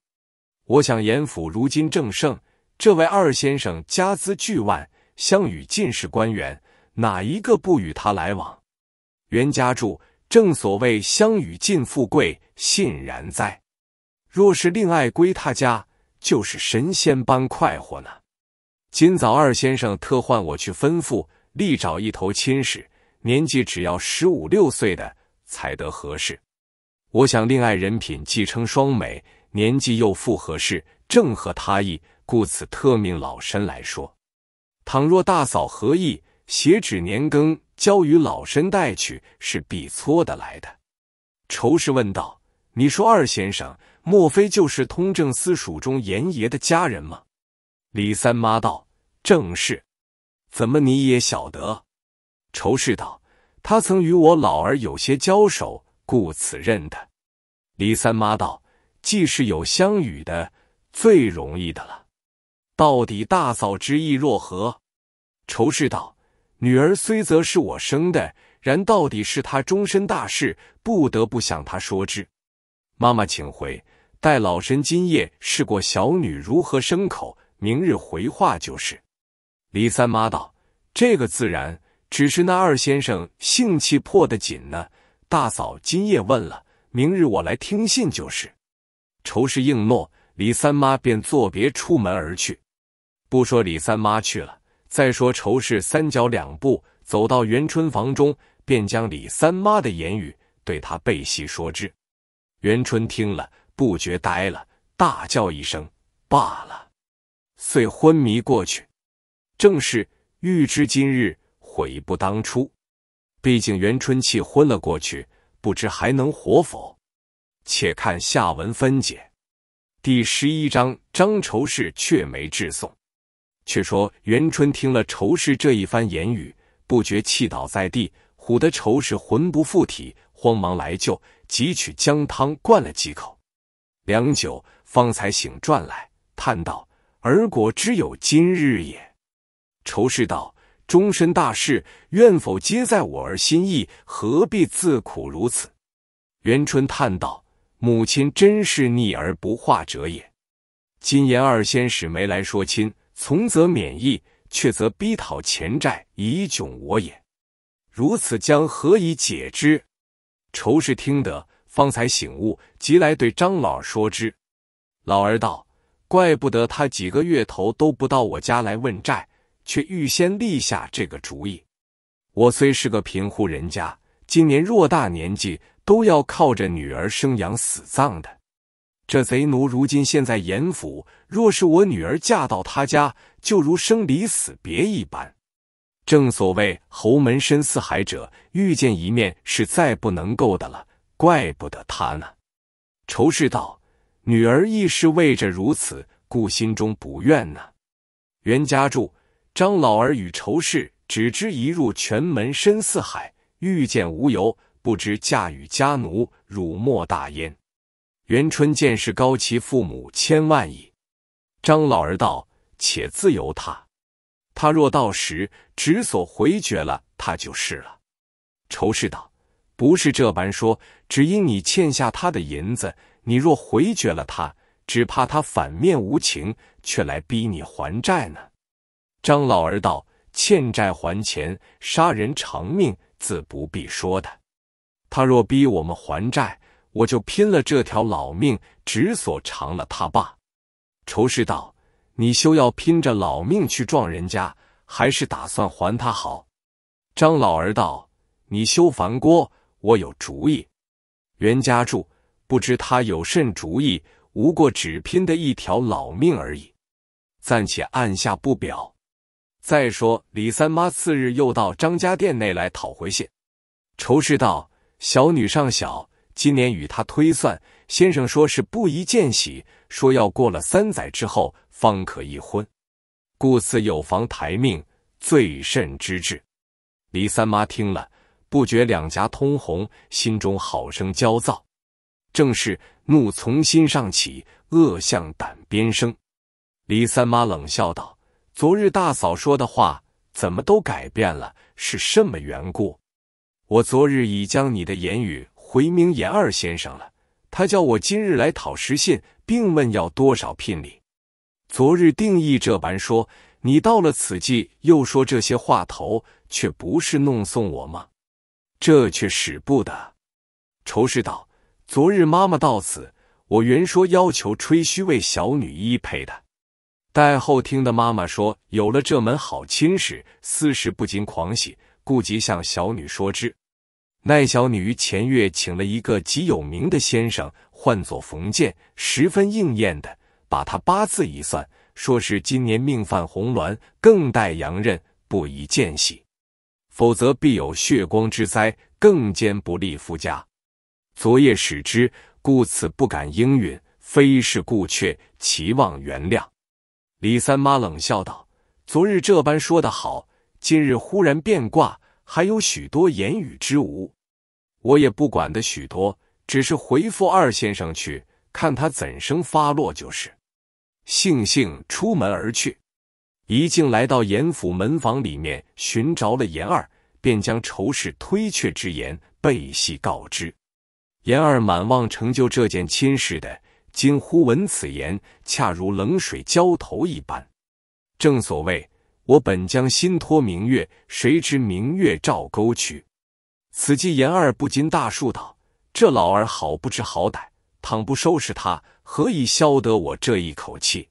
我想严府如今正盛，这位二先生家资巨万，相与进士官员，哪一个不与他来往？袁家柱，正所谓相与尽富贵，信然哉？若是令爱归他家，就是神仙般快活呢。今早二先生特唤我去吩咐，力找一头亲事，年纪只要十五六岁的才得合适。我想令爱人品既称双美，年纪又复合适，正合他意，故此特命老身来说。倘若大嫂合意，写纸年羹交与老身带去，是必搓得来的。仇氏问道。你说二先生，莫非就是通政司署中严爷的家人吗？李三妈道：“正是。”怎么你也晓得？仇氏道：“他曾与我老儿有些交手，故此认得。”李三妈道：“既是有相与的，最容易的了。到底大嫂之意若何？”仇氏道：“女儿虽则是我生的，然到底是她终身大事，不得不向她说之。”妈妈，请回。待老身今夜试过小女如何生口，明日回话就是。李三妈道：“这个自然，只是那二先生性气破得紧呢。大嫂今夜问了，明日我来听信就是。”仇氏应诺，李三妈便作别出门而去。不说李三妈去了，再说仇氏三脚两步走到元春房中，便将李三妈的言语对他背息说之。元春听了，不觉呆了，大叫一声：“罢了！”遂昏迷过去。正是欲知今日，悔不当初。毕竟元春气昏了过去，不知还能活否？且看下文分解。第十一章张愁氏却没致送。却说元春听了仇氏这一番言语，不觉气倒在地，唬得仇氏魂不附体，慌忙来救。汲取姜汤灌了几口，良久方才醒转来，叹道：“儿果之有今日也。”仇视道：“终身大事，愿否皆在我儿心意，何必自苦如此？”元春叹道：“母亲真是逆而不化者也。金言二仙使没来说亲，从则免义，却则逼讨前债以窘我也。如此将何以解之？”仇氏听得，方才醒悟，即来对张老说之。老儿道：“怪不得他几个月头都不到我家来问债，却预先立下这个主意。我虽是个贫户人家，今年偌大年纪，都要靠着女儿生养死葬的。这贼奴如今现在严府，若是我女儿嫁到他家，就如生离死别一般。”正所谓“侯门深似海者”，遇见一面是再不能够的了，怪不得他呢。仇氏道：“女儿亦是为着如此，故心中不愿呢。”袁家柱、张老儿与仇氏只知一入全门深似海，遇见无由，不知嫁与家奴，辱没大焉。元春见是高其父母千万矣。张老儿道：“且自由他。”他若到时，只所回绝了他就是了。仇士道不是这般说，只因你欠下他的银子，你若回绝了他，只怕他反面无情，却来逼你还债呢。张老儿道：欠债还钱，杀人偿命，自不必说的。他若逼我们还债，我就拼了这条老命，只所偿了他罢。仇士道。你休要拼着老命去撞人家，还是打算还他好？张老儿道：“你休烦锅，我有主意。”袁家柱不知他有甚主意，无过只拼的一条老命而已，暂且按下不表。再说李三妈次日又到张家店内来讨回信，仇之道：“小女尚小，今年与他推算，先生说是不宜见喜，说要过了三载之后。”方可一婚，故此有房台命最甚之至。李三妈听了，不觉两颊通红，心中好生焦躁。正是怒从心上起，恶向胆边生。李三妈冷笑道：“昨日大嫂说的话，怎么都改变了？是什么缘故？我昨日已将你的言语回明严二先生了，他叫我今日来讨实信，并问要多少聘礼。”昨日定义这般说，你到了此际又说这些话头，却不是弄送我吗？这却使不得。仇视道：昨日妈妈到此，我原说要求吹嘘为小女一陪的。待后听得妈妈说有了这门好亲事，似时不禁狂喜，故即向小女说之。奈小女于前月请了一个极有名的先生，唤作冯建，十分应验的。把他八字一算，说是今年命犯红鸾，更带阳刃，不宜见喜，否则必有血光之灾，更兼不利夫家。昨夜使之，故此不敢应允，非是故却，期望原谅。李三妈冷笑道：“昨日这般说的好，今日忽然变卦，还有许多言语之无，我也不管的许多，只是回复二先生去，看他怎生发落就是。”悻悻出门而去，一径来到严府门房里面，寻着了严二，便将仇事推却之言背细告知。严二满望成就这件亲事的，今忽闻此言，恰如冷水浇头一般。正所谓“我本将心托明月，谁知明月照沟渠”。此计严二不禁大怒道：“这老儿好不知好歹，倘不收拾他！”何以消得我这一口气？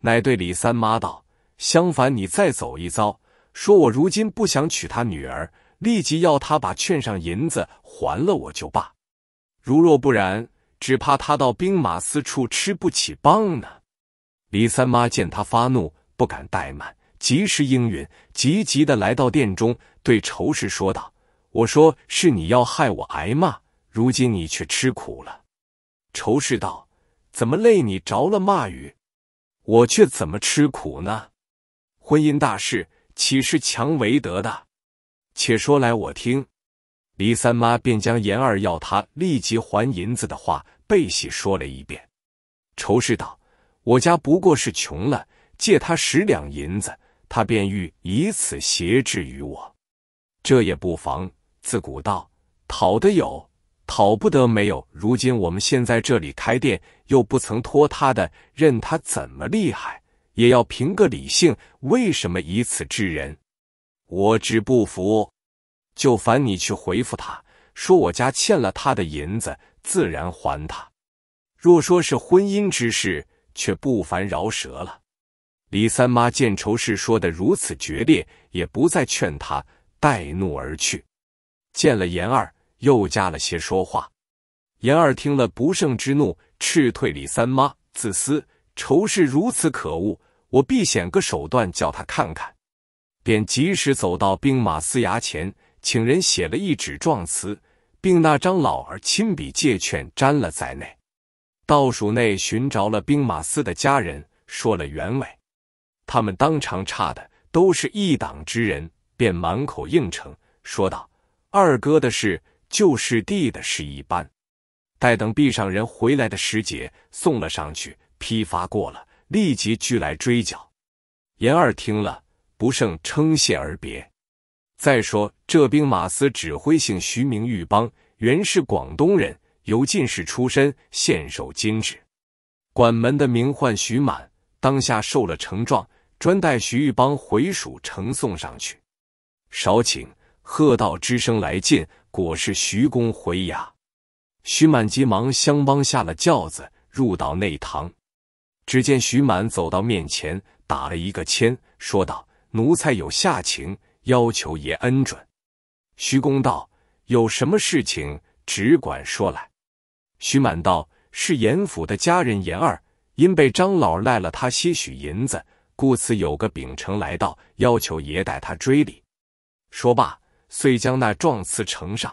乃对李三妈道：“相反，你再走一遭，说我如今不想娶他女儿，立即要他把券上银子还了，我就罢。如若不然，只怕他到兵马司处吃不起棒呢。”李三妈见他发怒，不敢怠慢，及时应允，急急的来到殿中，对仇氏说道：“我说是你要害我挨骂，如今你却吃苦了。”仇氏道。怎么累你着了骂语，我却怎么吃苦呢？婚姻大事岂是强为得的？且说来我听。李三妈便将严二要他立即还银子的话背细说了一遍。仇氏道：“我家不过是穷了，借他十两银子，他便欲以此挟制于我，这也不妨。自古道讨的有。”讨不得没有。如今我们现在这里开店，又不曾拖他的，任他怎么厉害，也要凭个理性。为什么以此治人？我只不服，就烦你去回复他说，我家欠了他的银子，自然还他。若说是婚姻之事，却不烦饶舌了。李三妈见仇氏说的如此决裂，也不再劝他，带怒而去。见了严二。又加了些说话，严二听了不胜之怒，斥退李三妈。自私仇视如此可恶，我必显个手段叫他看看。便及时走到兵马司衙前，请人写了一纸状词，并那张老儿亲笔借券粘了在内。道署内寻找了兵马司的家人，说了原委，他们当场差的都是一党之人，便满口应承，说道：“二哥的事。”就是地的是一般，待等壁上人回来的时节，送了上去，批发过了，立即俱来追缴。严二听了，不胜称谢而别。再说这兵马司指挥姓徐，名玉邦，原是广东人，由进士出身，现守金职。管门的名唤徐满，当下受了呈状，专带徐玉邦回蜀呈送上去。少顷，喝道之声来进，果是徐公回衙，徐满急忙相帮下了轿子，入到内堂。只见徐满走到面前，打了一个千，说道：“奴才有下情，要求爷恩准。”徐公道：“有什么事情，只管说来。”徐满道：“是严府的家人严二，因被张老赖了他些许银子，故此有个秉承来到，要求爷带他追礼。”说罢。遂将那状词呈上，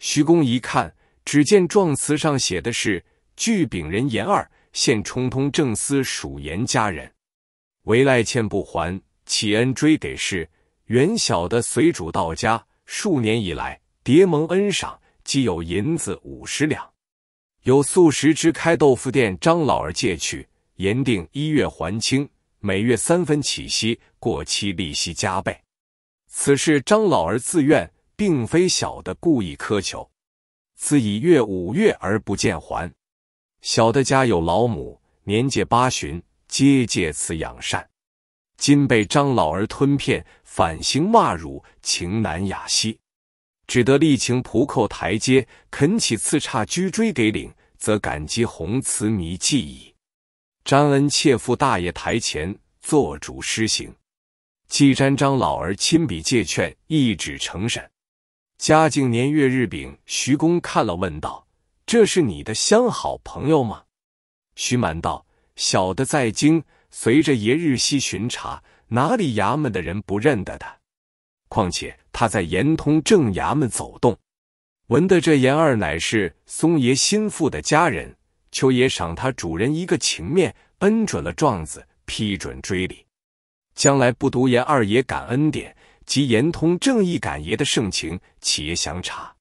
徐公一看，只见状词上写的是：“据丙人言二，现充通正司署严家人，为赖欠不还，启恩追给。是原小的随主到家数年以来，叠蒙恩赏，既有银子五十两，有素食之开豆腐店张老儿借去，言定一月还清，每月三分起息，过期利息加倍。”此事张老儿自愿，并非小的故意苛求。自已月五月而不见还，小的家有老母，年届八旬，皆借此养善。今被张老儿吞骗，反行骂辱，情难雅息，只得力请仆扣台阶，恳起赐差拘追给领，则感激红慈弥记矣。詹恩切腹大爷台前，做主施行。季瞻张老儿亲笔借券一纸呈审，嘉靖年月日丙。徐公看了，问道：“这是你的相好朋友吗？”徐满道：“小的在京，随着爷日夕巡查，哪里衙门的人不认得他？况且他在延通正衙门走动，闻得这严二乃是松爷心腹的家人，秋爷赏他主人一个情面，恩准了状子，批准追礼。”将来不独言二爷感恩典及言通正义感爷的盛情，企业详查。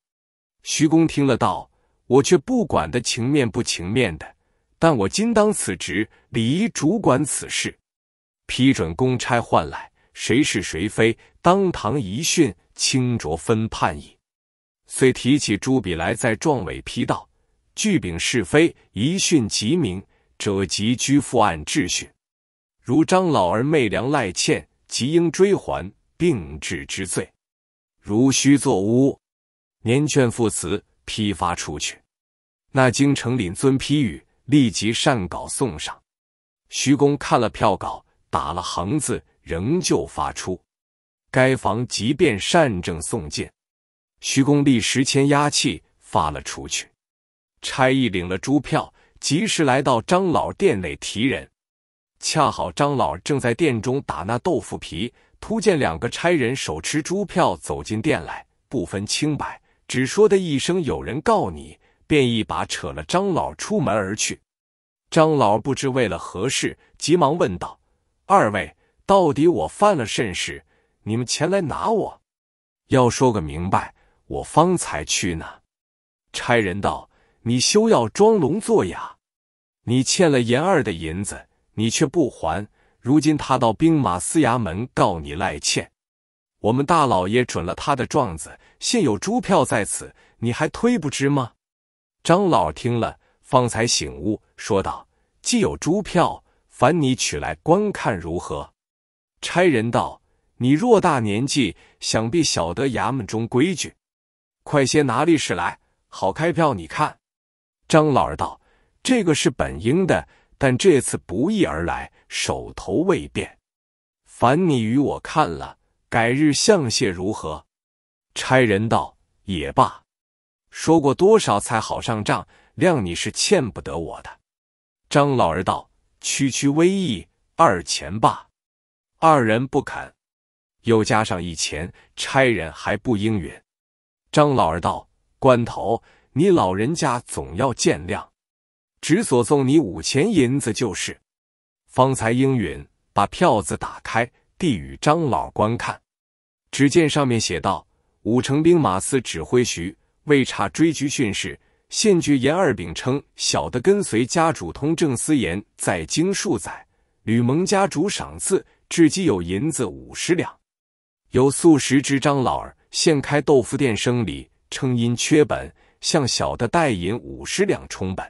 徐公听了道：“我却不管的情面不情面的，但我今当此职，理宜主管此事。批准公差换来，谁是谁非，当堂一讯，清浊分判矣。”遂提起朱笔来，在状尾批道：“据禀是非，一讯即明，者即居复案质序。如张老儿昧良赖欠，即应追还，并治之罪。如须作屋，年券副词，批发出去。那京城领尊批语，立即善稿送上。徐公看了票稿，打了横字，仍旧发出。该房即便善政送进。徐公立时签押契，发了出去。差役领了朱票，及时来到张老店内提人。恰好张老正在店中打那豆腐皮，突见两个差人手持朱票走进店来，不分清白，只说的一声“有人告你”，便一把扯了张老出门而去。张老不知为了何事，急忙问道：“二位到底我犯了甚事？你们前来拿我，要说个明白，我方才去呢。”差人道：“你休要装聋作哑，你欠了严二的银子。”你却不还，如今他到兵马司衙门告你赖欠，我们大老爷准了他的状子，现有朱票在此，你还推不知吗？张老听了，方才醒悟，说道：“既有朱票，烦你取来观看如何？”差人道：“你偌大年纪，想必晓得衙门中规矩，快些拿历史来，好开票你看。”张老儿道：“这个是本应的。”但这次不意而来，手头未变。凡你与我看了，改日相谢如何？差人道也罢。说过多少才好上账？谅你是欠不得我的。张老儿道：“区区微意，二钱罢。”二人不肯，又加上一钱，差人还不应允。张老儿道：“关头，你老人家总要见谅。”只所送你五钱银子就是，方才应允，把票子打开递与张老观看。只见上面写道：“武城兵马司指挥徐未差追局训示，现据严二丙称小的跟随家主通政司言，在京数载，吕蒙家主赏赐，至今有银子五十两。有素食之张老儿，现开豆腐店生理，称因缺本，向小的代银五十两充本。”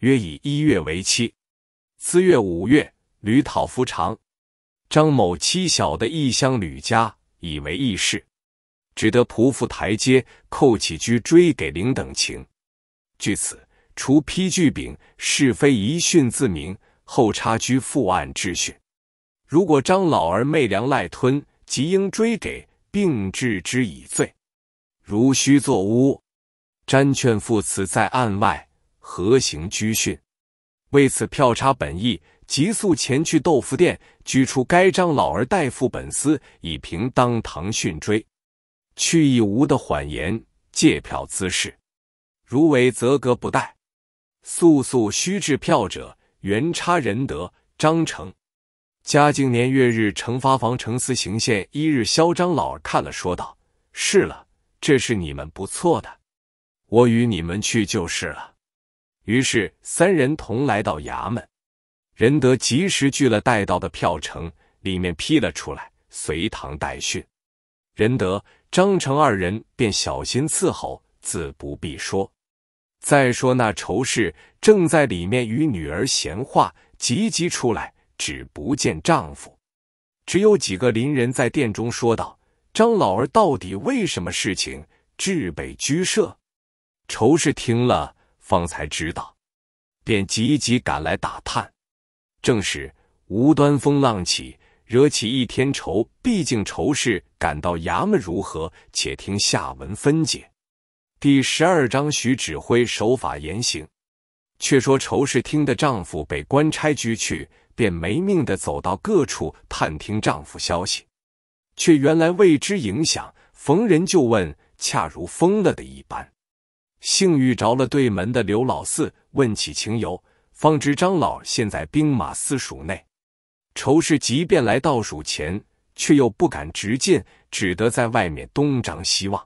约以一月为期，次月、五月屡讨夫长，张某妻小的异乡吕家以为异事，只得匍匐台阶叩起居追给灵等情。据此，除批据柄是非一讯自明，后差居复案质序。如果张老儿昧粮赖吞，即应追给并治之以罪。如须作污，詹劝父辞在案外。何行拘训。为此票差本意，急速前去豆腐店，拘出该张老儿，代付本司，以平当堂训追。去亦无的缓言，借票滋事，如为，则格不待。速速须至票者，原差仁德张成。嘉靖年月日，承发房承司行县一日，嚣张老儿看了，说道：“是了，这是你们不错的，我与你们去就是了。”于是三人同来到衙门，仁德及时拒了带到的票程，里面批了出来，随堂待讯。仁德、张成二人便小心伺候，自不必说。再说那仇氏正在里面与女儿闲话，急急出来，只不见丈夫，只有几个邻人在殿中说道：“张老儿到底为什么事情至北居舍？”仇氏听了。方才知道，便急急赶来打探。正是无端风浪起，惹起一天愁。毕竟仇氏赶到衙门如何？且听下文分解。第十二章：徐指挥守法严刑。却说仇氏听的丈夫被官差拘去，便没命的走到各处探听丈夫消息，却原来未知影响，逢人就问，恰如疯了的一般。幸遇着了对门的刘老四，问起情由，方知张老现在兵马司署内。仇氏即便来倒署前，却又不敢直进，只得在外面东张西望。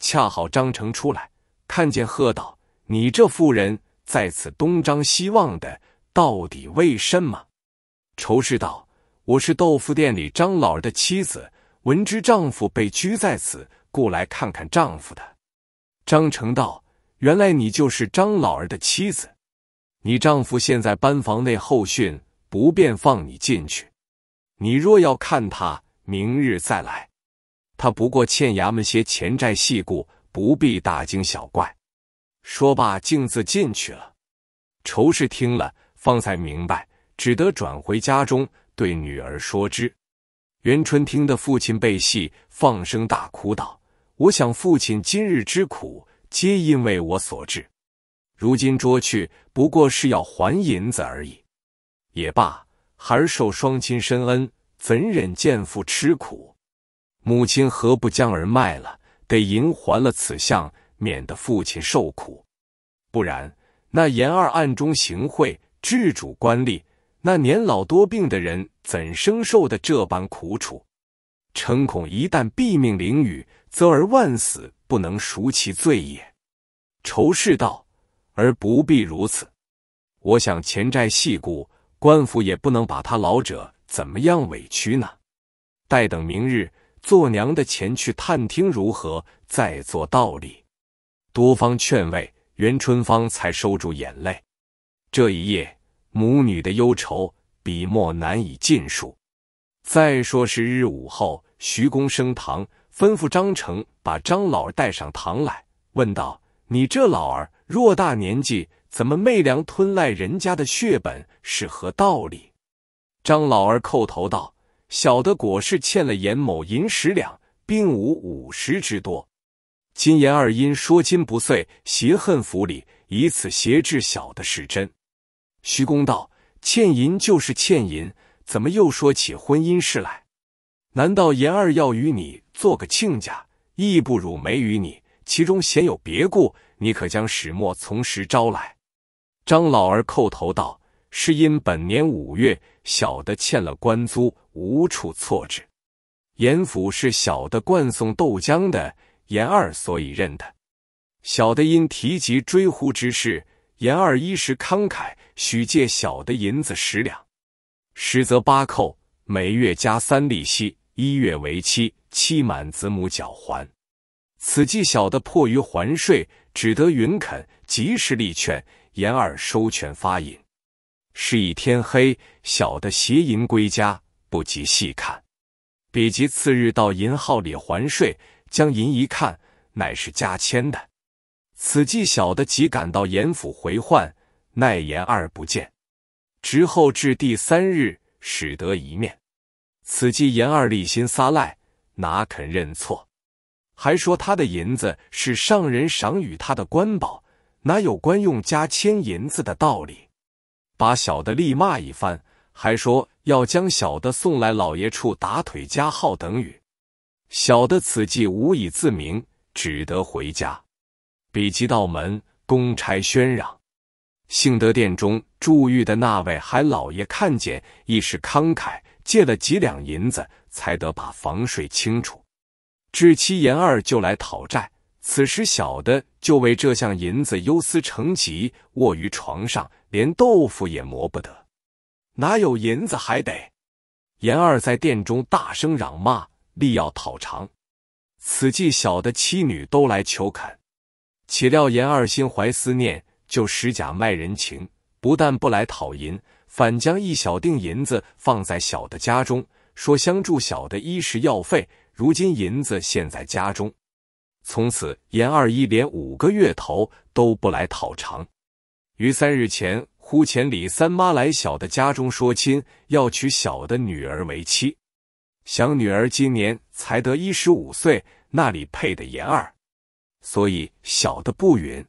恰好张成出来，看见，喝道：“你这妇人，在此东张西望的，到底为什么？”仇氏道：“我是豆腐店里张老儿的妻子，闻知丈夫被拘在此，故来看看丈夫的。”张成道：“原来你就是张老儿的妻子，你丈夫现在班房内候训，不便放你进去。你若要看他，明日再来。他不过欠衙门些钱债细故，不必大惊小怪。”说罢，径自进去了。仇氏听了，方才明白，只得转回家中，对女儿说之。元春听得父亲被戏，放声大哭道。我想，父亲今日之苦，皆因为我所致。如今捉去，不过是要还银子而已。也罢，孩儿受双亲深恩，怎忍见父吃苦？母亲何不将儿卖了，得银还了此项，免得父亲受苦。不然，那严二暗中行贿，治主官吏，那年老多病的人，怎生受的这般苦楚？诚恐一旦毙命凌圄。则而万死不能赎其罪也。仇视道：“而不必如此。我想前债细故，官府也不能把他老者怎么样，委屈呢。待等明日，做娘的前去探听如何，再做道理。”多方劝慰，袁春芳才收住眼泪。这一夜，母女的忧愁，笔墨难以尽数。再说是日午后，徐公升堂。吩咐张成把张老儿带上堂来，问道：“你这老儿偌大年纪，怎么昧良吞赖人家的血本是何道理？”张老儿叩头道：“小的果是欠了严某银十两，并无五十之多。金严二因说金不碎，邪恨府里，以此挟制小的是真。”徐公道：“欠银就是欠银，怎么又说起婚姻事来？难道严二要与你？”做个亲家，亦不辱没于你，其中鲜有别故，你可将始末从实招来。张老儿叩头道：“是因本年五月，小的欠了官租，无处措置。严府是小的惯送豆浆的，严二所以认得。小的因提及追呼之事，严二一时慷慨，许借小的银子十两，实则八扣，每月加三利息。”一月为期，期满子母缴还。此计小的迫于还税，只得允肯。及时力劝严二收权发银，是以天黑，小的携银归家，不及细看。比及次日到银号里还税，将银一看，乃是加签的。此计小的即赶到严府回唤，奈严二不见。之后至第三日，始得一面。此计言二立心撒赖，哪肯认错？还说他的银子是上人赏与他的官宝，哪有官用加千银子的道理？把小的立骂一番，还说要将小的送来老爷处打腿加号等语。小的此计无以自明，只得回家。比及到门，公差喧嚷，幸得殿中住狱的那位海老爷看见，亦是慷慨。借了几两银子，才得把房税清楚。至期严二就来讨债，此时小的就为这项银子忧思成疾，卧于床上，连豆腐也磨不得。哪有银子还得？严二在殿中大声嚷骂，力要讨偿。此际小的妻女都来求恳，岂料严二心怀思念，就使假卖人情，不但不来讨银。反将一小锭银子放在小的家中，说相助小的衣食药费。如今银子现在家中，从此严二一连五个月头都不来讨偿。于三日前，忽遣李三妈来小的家中说亲，要娶小的女儿为妻。想女儿今年才得一十五岁，那里配的严二，所以小的不允。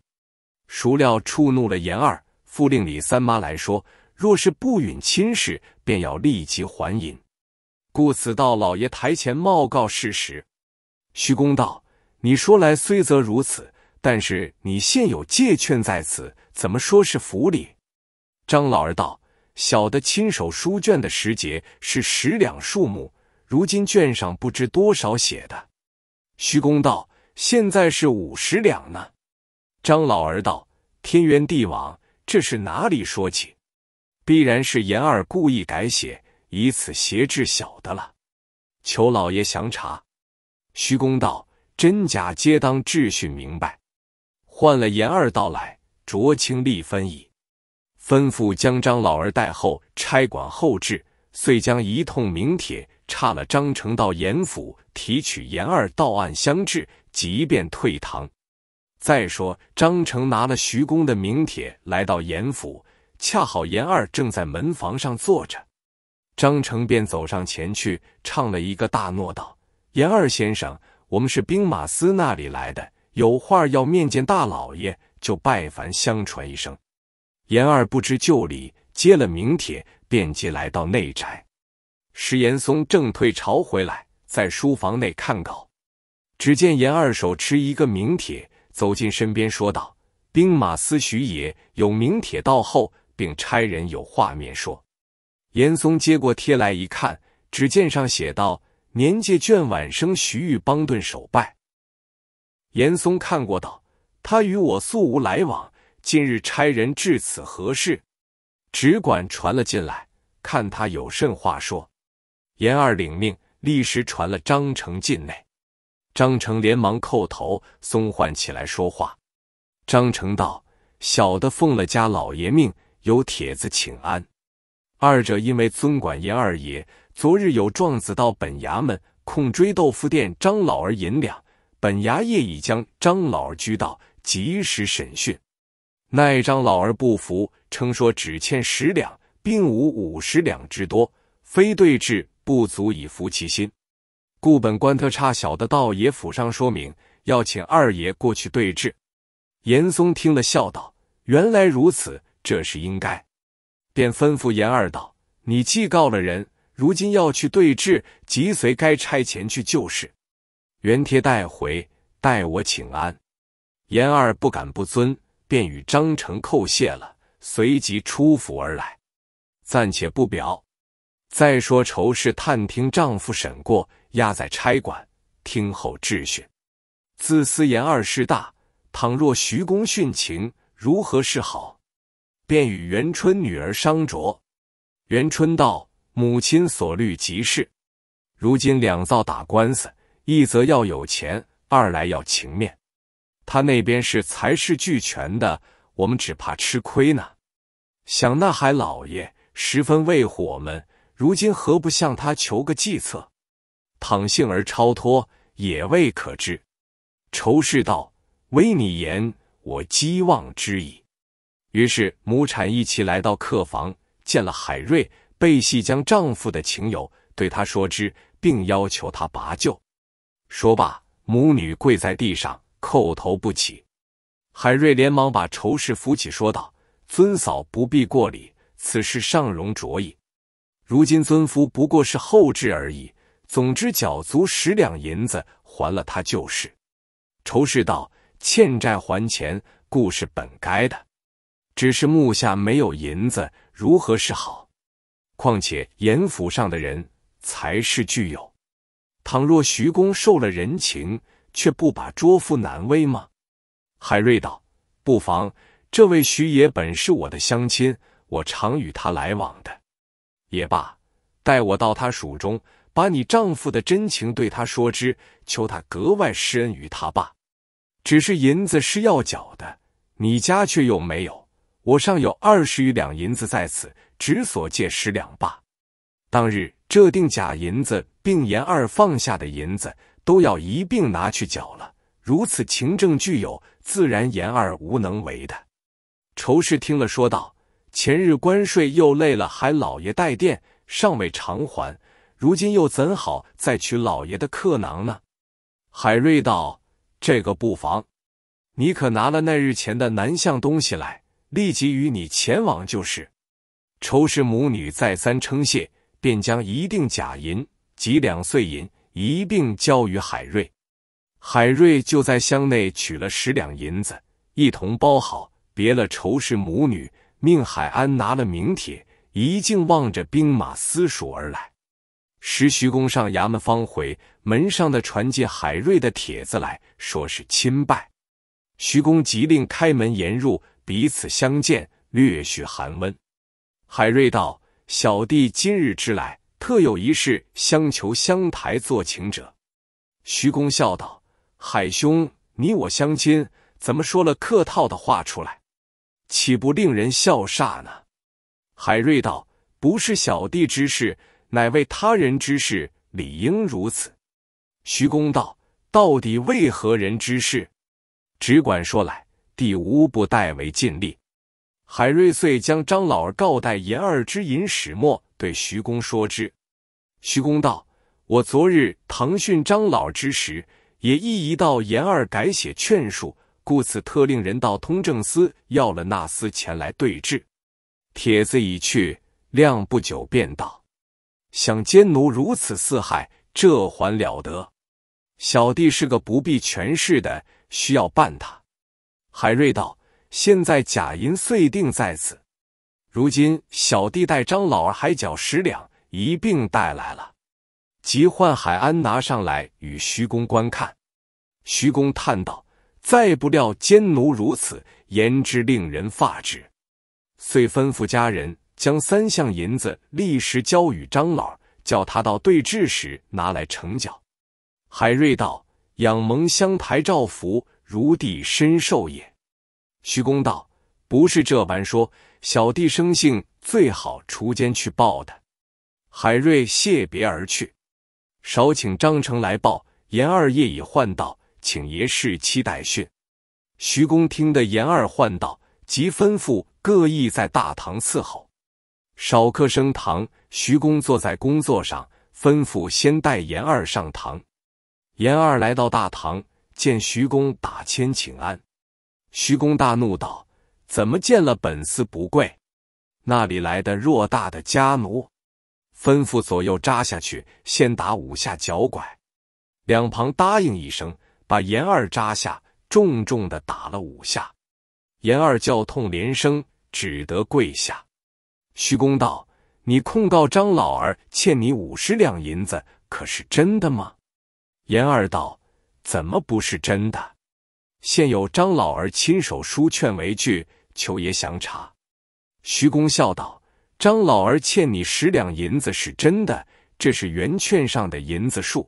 孰料触怒了严二，复令李三妈来说。若是不允亲事，便要立即还银。故此到老爷台前冒告事实。徐公道：“你说来虽则如此，但是你现有借券在此，怎么说是府里？”张老儿道：“小的亲手书卷的时节是十两数目，如今卷上不知多少写的。”徐公道：“现在是五十两呢。”张老儿道：“天圆地网，这是哪里说起？”必然是严二故意改写，以此挟制小的了。求老爷详查。徐公道，真假皆当质询明白。换了严二到来，酌情立分矣。吩咐将张老儿带后，差管后置。遂将一通名帖差了张成到严府，提取严二到案相质，即便退堂。再说张成拿了徐公的名帖，来到严府。恰好严二正在门房上坐着，张成便走上前去，唱了一个大诺道：“严二先生，我们是兵马司那里来的，有话要面见大老爷，就拜烦相传一声。”严二不知旧礼，接了名帖，便即来到内宅。石岩松正退朝回来，在书房内看稿，只见严二手持一个名帖走进身边，说道：“兵马司徐爷有名帖到后。”并差人有画面说，严嵩接过贴来一看，只见上写道：“年届卷晚，生徐玉邦顿首败。”严嵩看过道：“他与我素无来往，今日差人至此何事？只管传了进来，看他有甚话说。”严二领命，立时传了张成进内。张成连忙叩头，松缓起来说话。张成道：“小的奉了家老爷命。”有帖子请安，二者因为尊管严二爷，昨日有状子到本衙门控追豆腐店张老儿银两，本衙业已将张老儿拘到，及时审讯。奈张老儿不服，称说只欠十两，并无五十两之多，非对质不足以服其心，故本官特差小的到爷府上说明，要请二爷过去对质。严嵩听了，笑道：“原来如此。”这是应该，便吩咐严二道：“你既告了人，如今要去对质，即随该差前去救事。”袁贴带回，代我请安。严二不敢不尊，便与张成叩谢了，随即出府而来。暂且不表。再说仇氏探听丈夫审过，押在差馆，听候质询。自私严二事大，倘若徐公殉情，如何是好？便与元春女儿商酌。元春道：“母亲所虑极是。如今两造打官司，一则要有钱，二来要情面。他那边是财势俱全的，我们只怕吃亏呢。想那海老爷十分畏护我们，如今何不向他求个计策？倘幸而超脱，也未可知。”仇士道：“唯你言，我积望之矣。”于是母产一起来到客房，见了海瑞，贝系将丈夫的情由对他说之，并要求他拔救。说罢，母女跪在地上叩头不起。海瑞连忙把仇视扶起，说道：“尊嫂不必过礼，此事尚容着意。如今尊夫不过是后置而已。总之，缴足十两银子，还了他就是。”仇视道：“欠债还钱，故事本该的。”只是目下没有银子，如何是好？况且严府上的人才是具有，倘若徐公受了人情，却不把拙夫难为吗？海瑞道：“不妨，这位徐爷本是我的乡亲，我常与他来往的。也罢，待我到他蜀中，把你丈夫的真情对他说之，求他格外施恩于他罢。只是银子是要缴的，你家却又没有。”我尚有二十余两银子在此，只所借十两罢。当日这锭假银子，并严二放下的银子，都要一并拿去缴了。如此情证具有，自然严二无能为的。仇氏听了，说道：“前日关税又累了，还老爷带电，尚未偿还，如今又怎好再取老爷的客囊呢？”海瑞道：“这个不妨，你可拿了那日前的南向东西来。”立即与你前往就是。仇氏母女再三称谢，便将一锭假银及两碎银一并交与海瑞。海瑞就在箱内取了十两银子，一同包好，别了仇氏母女，命海安拿了名帖，一径望着兵马司署而来。时徐公上衙门方回，门上的传进海瑞的帖子来说是亲拜。徐公急令开门严入。彼此相见，略许寒温。海瑞道：“小弟今日之来，特有一事相求，相台做情者。”徐公笑道：“海兄，你我相亲，怎么说了客套的话出来，岂不令人笑煞呢？”海瑞道：“不是小弟之事，乃为他人之事，理应如此。”徐公道：“到底为何人之事？只管说来。”弟无不代为尽力。海瑞遂将张老儿告代严二之隐始末，对徐公说之。徐公道：“我昨日腾讯张老之时，也意一到严二改写劝述，故此特令人到通政司要了那司前来对质。帖子已去，亮不久便到。想奸奴如此四害，这还了得？小弟是个不必权势的，需要办他。”海瑞道：“现在假银碎锭在此，如今小弟带张老儿还缴十两，一并带来了。即唤海安拿上来与徐公观看。”徐公叹道：“再不料奸奴如此，言之令人发指。”遂吩咐家人将三项银子立时交与张老，叫他到对质时拿来成缴。海瑞道：“仰蒙乡台照拂。”如帝身受也。徐公道不是这般说，小弟生性最好锄奸去报的。海瑞谢别而去。少请张成来报，严二夜已唤到，请爷侍期待训。”徐公听得严二唤道，即吩咐各役在大堂伺候。少客升堂，徐公坐在工作上，吩咐先带严二上堂。严二来到大堂。见徐公打千请安，徐公大怒道：“怎么见了本司不跪？那里来的偌大的家奴？”吩咐左右扎下去，先打五下脚拐。两旁答应一声，把严二扎下，重重的打了五下。严二叫痛连声，只得跪下。徐公道：“你控告张老儿欠你五十两银子，可是真的吗？”严二道。怎么不是真的？现有张老儿亲手书劝为据，求爷详查。徐公笑道：“张老儿欠你十两银子是真的，这是原券上的银子数。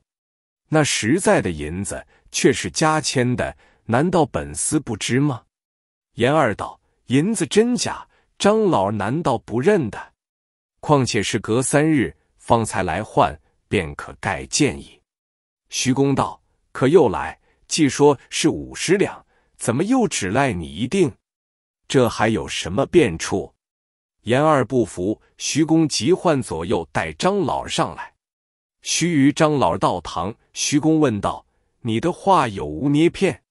那实在的银子却是加签的，难道本司不知吗？”严二道：“银子真假，张老儿难道不认的？况且是隔三日方才来换，便可盖见矣。”徐公道。可又来，既说是五十两，怎么又只赖你一定？这还有什么变处？严二不服，徐公急唤左右带张老上来。须臾，张老到堂，徐公问道：“你的话有无捏骗？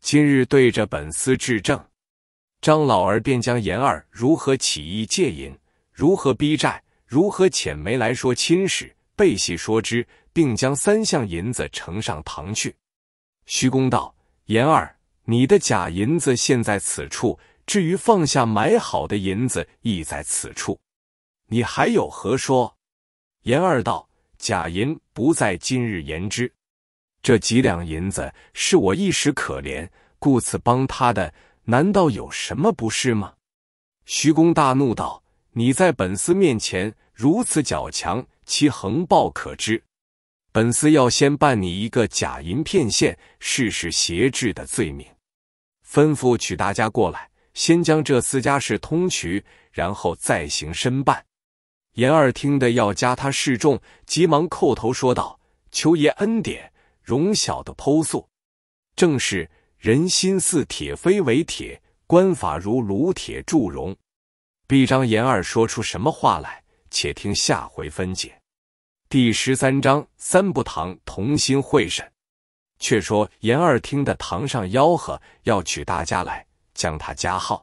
今日对着本司质证。”张老儿便将严二如何起意借银，如何逼债，如何遣媒来说亲事，被喜说之，并将三项银子呈上堂去。徐公道：“言二，你的假银子现在此处，至于放下买好的银子亦在此处，你还有何说？”言二道：“假银不在今日言之，这几两银子是我一时可怜，故此帮他的，难道有什么不是吗？”徐公大怒道：“你在本司面前如此矫强！”其横暴可知，本司要先办你一个假银骗现、事试挟制的罪名，吩咐取大家过来，先将这私家事通渠，然后再行申办。严二听得要加他示众，急忙叩头说道：“求爷恩典，容小的剖诉。”正是人心似铁，非为铁；官法如炉，铁铸融。必章严二说出什么话来？且听下回分解。第十三章三不堂同心会审。却说严二听得堂上吆喝，要取大家来将他加号。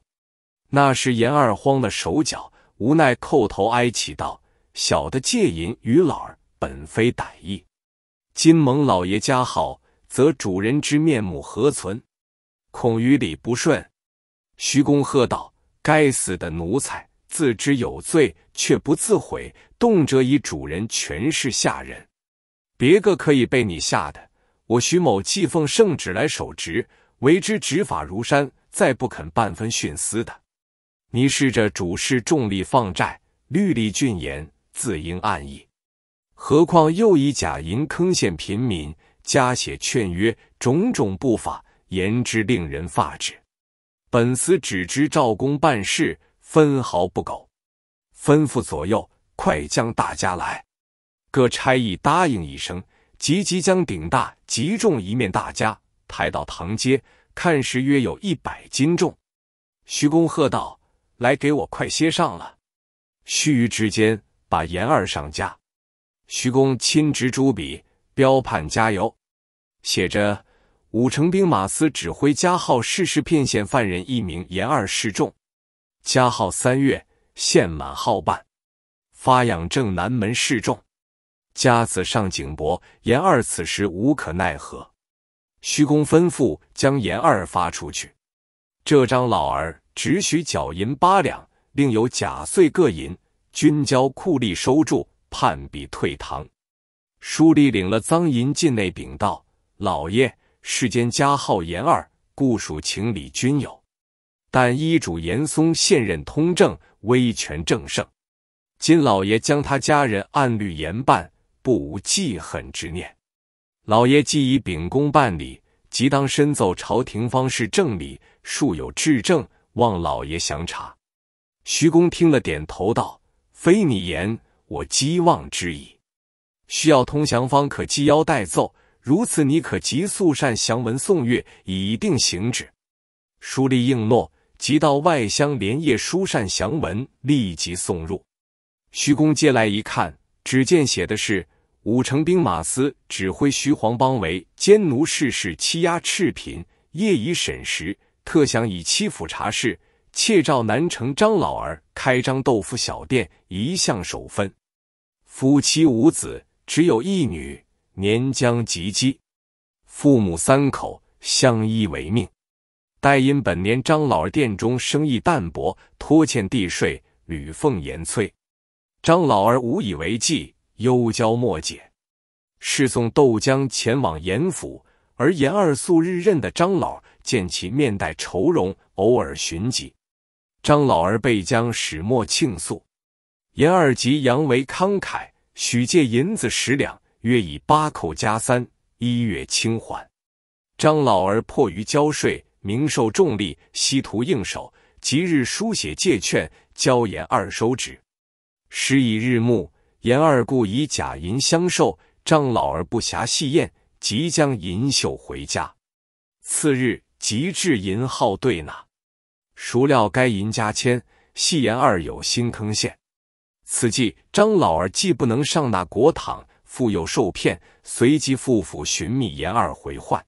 那时严二慌了手脚，无奈叩头哀乞道：“小的借银与老儿，本非歹意。金蒙老爷加号，则主人之面目何存？恐于理不顺。”徐公喝道：“该死的奴才！”自知有罪，却不自悔，动辄以主人权势吓人。别个可以被你吓的，我徐某既奉圣旨来守职，为之执法如山，再不肯半分徇私的。你试着主事重力放债，律例峻严，自应暗意。何况又以假银坑陷贫民，加写劝约，种种不法，言之令人发指。本司只知照公办事。分毫不苟，吩咐左右快将大家来。各差役答应一声，急急将顶大极重一面大家抬到堂阶，看时约有一百斤重。徐公喝道：“来，给我快些上了！”须臾之间，把严二上架。徐公亲执朱笔，标判加油，写着：“武城兵马司指挥加号，事事骗县犯人一名，严二示众。”加号三月，限满号半，发养正南门示众。家子上颈脖，严二此时无可奈何。虚公吩咐将严二发出去。这张老儿只许缴银八两，另有假碎各银，均交库吏收住，判笔退堂。书吏领了赃银进内禀道：“老爷，世间加号严二，故属情理均有。”但医主严嵩现任通政，威权正盛。金老爷将他家人按律严办，不无记恨之念。老爷既已秉公办理，即当深奏朝廷方是正理。数有至正，望老爷详察。徐公听了，点头道：“非你言，我激望之意。需要通降方可寄腰代奏。如此，你可急速善降文送阅，以定行止。”书吏应诺。即到外乡连夜疏散降文，立即送入。徐公接来一看，只见写的是：武城兵马司指挥徐黄邦为奸奴世事欺压赤贫，夜已审时，特想以七府查事。窃照南城张老儿开张豆腐小店，一向守分，夫妻无子，只有一女，年将及笄，父母三口相依为命。待因本年张老儿店中生意淡薄，拖欠地税，吕奉严催，张老儿无以为继，忧焦莫解。侍送豆浆前往严府，而严二素日任的张老见其面带愁容，偶尔寻己。张老儿被将始末倾诉，严二即杨为慷慨，许借银子十两，约以八扣加三，一月清还。张老儿迫于交税。明受重利，稀图应手，即日书写借券，交严二收之。时已日暮，颜二故以假银相授，张老儿不暇戏宴，即将银绣回家。次日即至银号对纳，孰料该银家签，戏言二有新坑陷。此计张老儿既不能上那国堂，复又受骗，随即赴府寻觅颜二回换。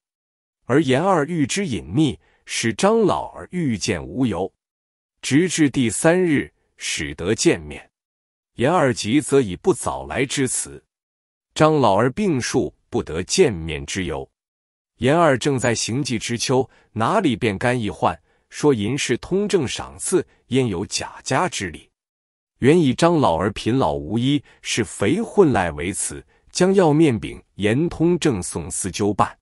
而严二欲之隐秘，使张老儿遇见无由，直至第三日，使得见面。严二急则以不早来之辞，张老儿病数不得见面之由。严二正在行迹之秋，哪里便干一患？说银是通政赏赐，焉有贾家之礼？原以张老儿贫老无依，是肥混赖为辞，将要面饼，严通政送司纠办。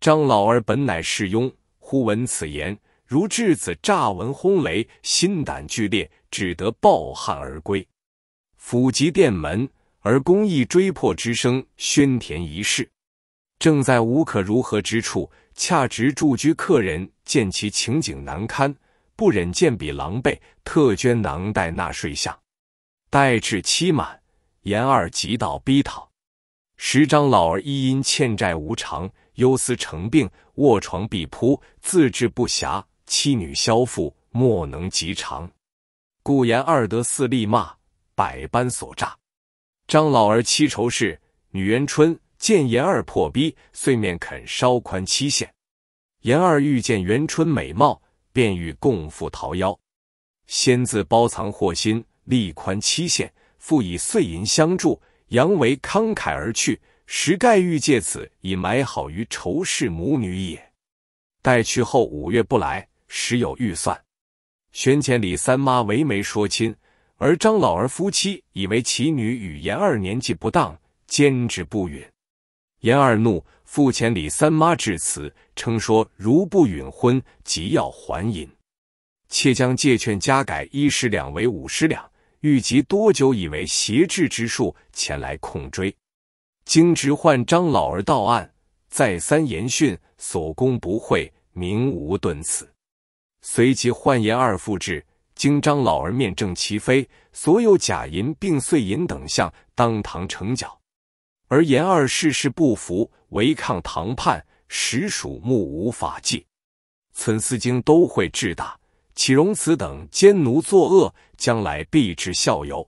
张老儿本乃世庸，忽闻此言，如稚子乍闻轰雷，心胆俱裂，只得抱憾而归。府及殿门，而公义追破之声喧阗一世，正在无可如何之处，恰值住居客人见其情景难堪，不忍见彼狼狈，特捐囊袋纳税项。待至期满，严二急到逼讨，时张老儿一因欠债无偿，忧思成病，卧床必扑，自制不暇。妻女消腹，莫能及长。故言二得四力骂，百般所诈。张老儿妻愁事，女元春见言二破逼，遂面肯稍宽期限。言二遇见元春美貌，便欲共赴桃夭。先自包藏祸心，力宽期限，复以碎银相助，扬为慷慨而去。时盖欲借此以埋好于仇氏母女也。待去后五月不来，时有预算。玄前李三妈为媒说亲，而张老儿夫妻以为其女与严二年纪不当，坚持不允。严二怒，复遣李三妈至此，称说如不允婚，即要还银，且将借券加改一十两为五十两，欲及多久以为挟制之术，前来控追。经直唤张老儿到案，再三严训，所供不讳，名无遁词。随即唤言二复至，经张老儿面证齐飞，所有假银并碎银等项，当堂呈缴。而严二事事不服，违抗堂判，实属目无法纪。存思经都会治大，岂容此等奸奴作恶？将来必致效尤。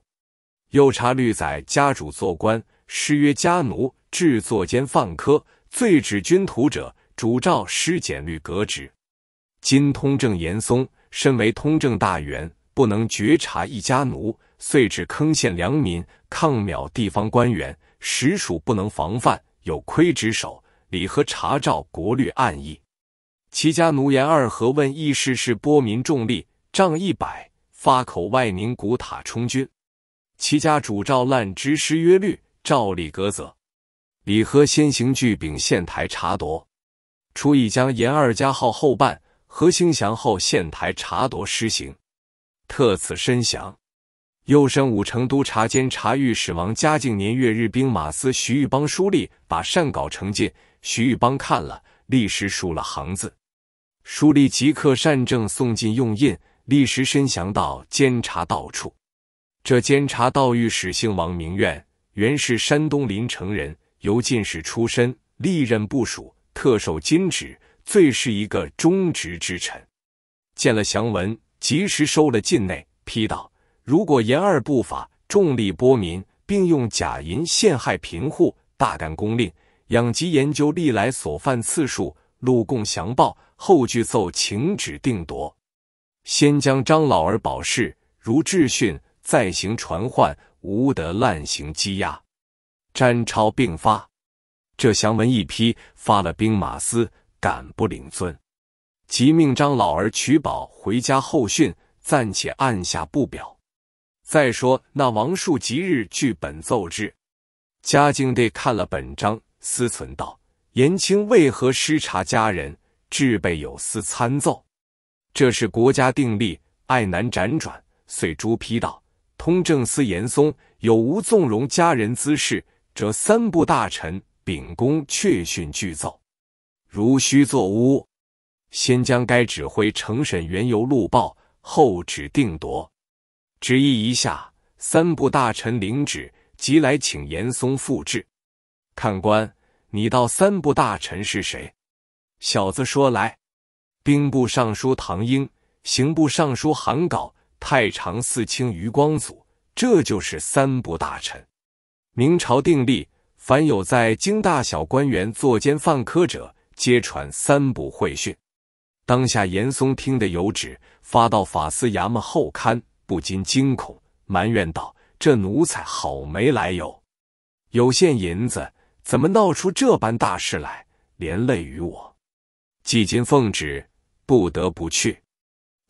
又查律仔家主做官。师曰：“家奴，制作监犯科，罪止军徒者，主诏失检律革职。今通政严嵩身为通政大员，不能觉察一家奴，遂指坑陷良民，抗藐地方官员，实属不能防范，有亏职守。李和查照国律案议。其家奴言二合问议事是剥民重利，杖一百，发口外宁古塔充军。其家主照滥之失约律。照例革责。李和先行据丙县台查夺，初已将严二加号后半。何兴祥后县台查夺施行，特此申详。又升武成督察监察御史王嘉靖年月日兵马司徐玉邦书吏，把善稿呈进。徐玉邦看了，立时疏了行字。书吏即刻善正送进用印，立时申详到监察道处。这监察道御史姓王名愿。原是山东临城人，由进士出身，历任部署，特授金职，最是一个忠直之臣。见了祥文，及时收了禁内，批道：如果严二不法，重利波民，并用假银陷害贫户，大干公令，养吉研究历来所犯次数，录供详报后，具奏请旨定夺。先将张老儿保释，如质讯，再行传唤。无得滥行羁押，詹超并发。这降文一批发了，兵马司敢不领尊？即命张老儿取宝回家候讯，暂且按下不表。再说那王树即日据本奏之，嘉靖帝看了本章，思忖道：“严清为何失察家人，置备有司参奏？这是国家定例，爱难辗转。”遂朱批道。通政司严嵩有无纵容家人滋事？则三部大臣秉公确讯俱奏。如需作诬，先将该指挥呈审缘由录报，后旨定夺。旨意一下，三部大臣领旨即来请严嵩复制。看官，你道三部大臣是谁？小子说来：兵部尚书唐英，刑部尚书韩镐。太常寺卿余光祖，这就是三不大臣。明朝定例，凡有在京大小官员作奸犯科者，皆传三不会讯。当下严嵩听得有旨发到法司衙门后刊，不禁惊恐，埋怨道：“这奴才好没来由，有现银子，怎么闹出这般大事来，连累于我？既今奉旨，不得不去。”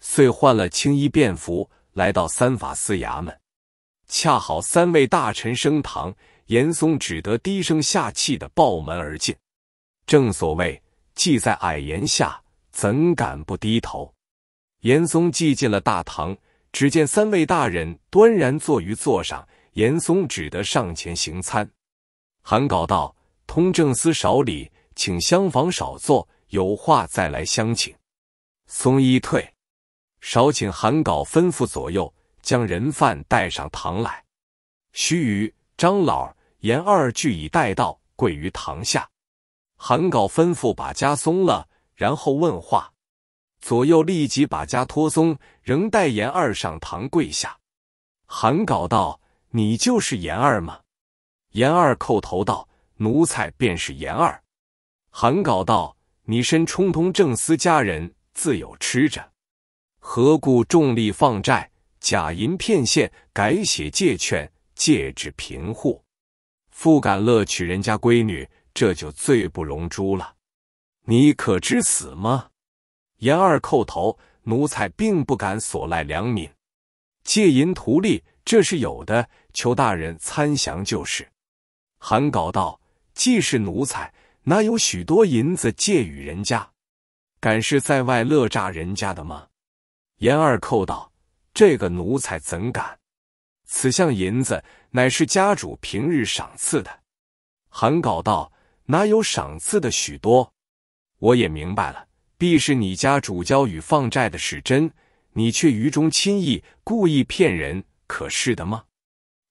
遂换了青衣便服，来到三法司衙门。恰好三位大臣升堂，严嵩只得低声下气的抱门而进。正所谓，既在矮檐下，怎敢不低头？严嵩既进了大堂，只见三位大人端然坐于座上，严嵩只得上前行参。韩镐道：“通政司少礼，请厢房少坐，有话再来相请。”松衣退。少请韩镐吩咐左右，将人犯带上堂来。须臾，张老、严二俱已带到，跪于堂下。韩镐吩咐把枷松了，然后问话。左右立即把枷脱松，仍带严二上堂跪下。韩镐道：“你就是严二吗？”严二叩头道：“奴才便是严二。”韩镐道：“你身充通正司家人，自有吃着。”何故重利放债、假银骗现、改写借券、借至贫户，复敢乐取人家闺女？这就罪不容诛了。你可知死吗？严二叩头，奴才并不敢索赖良民，借银图利，这是有的。求大人参详就是。韩镐道：既是奴才，哪有许多银子借与人家？敢是在外乐诈人家的吗？严二叩道：“这个奴才怎敢？此项银子乃是家主平日赏赐的。”韩镐道：“哪有赏赐的许多？我也明白了，必是你家主交与放债的是真，你却愚忠亲意，故意骗人，可是的吗？”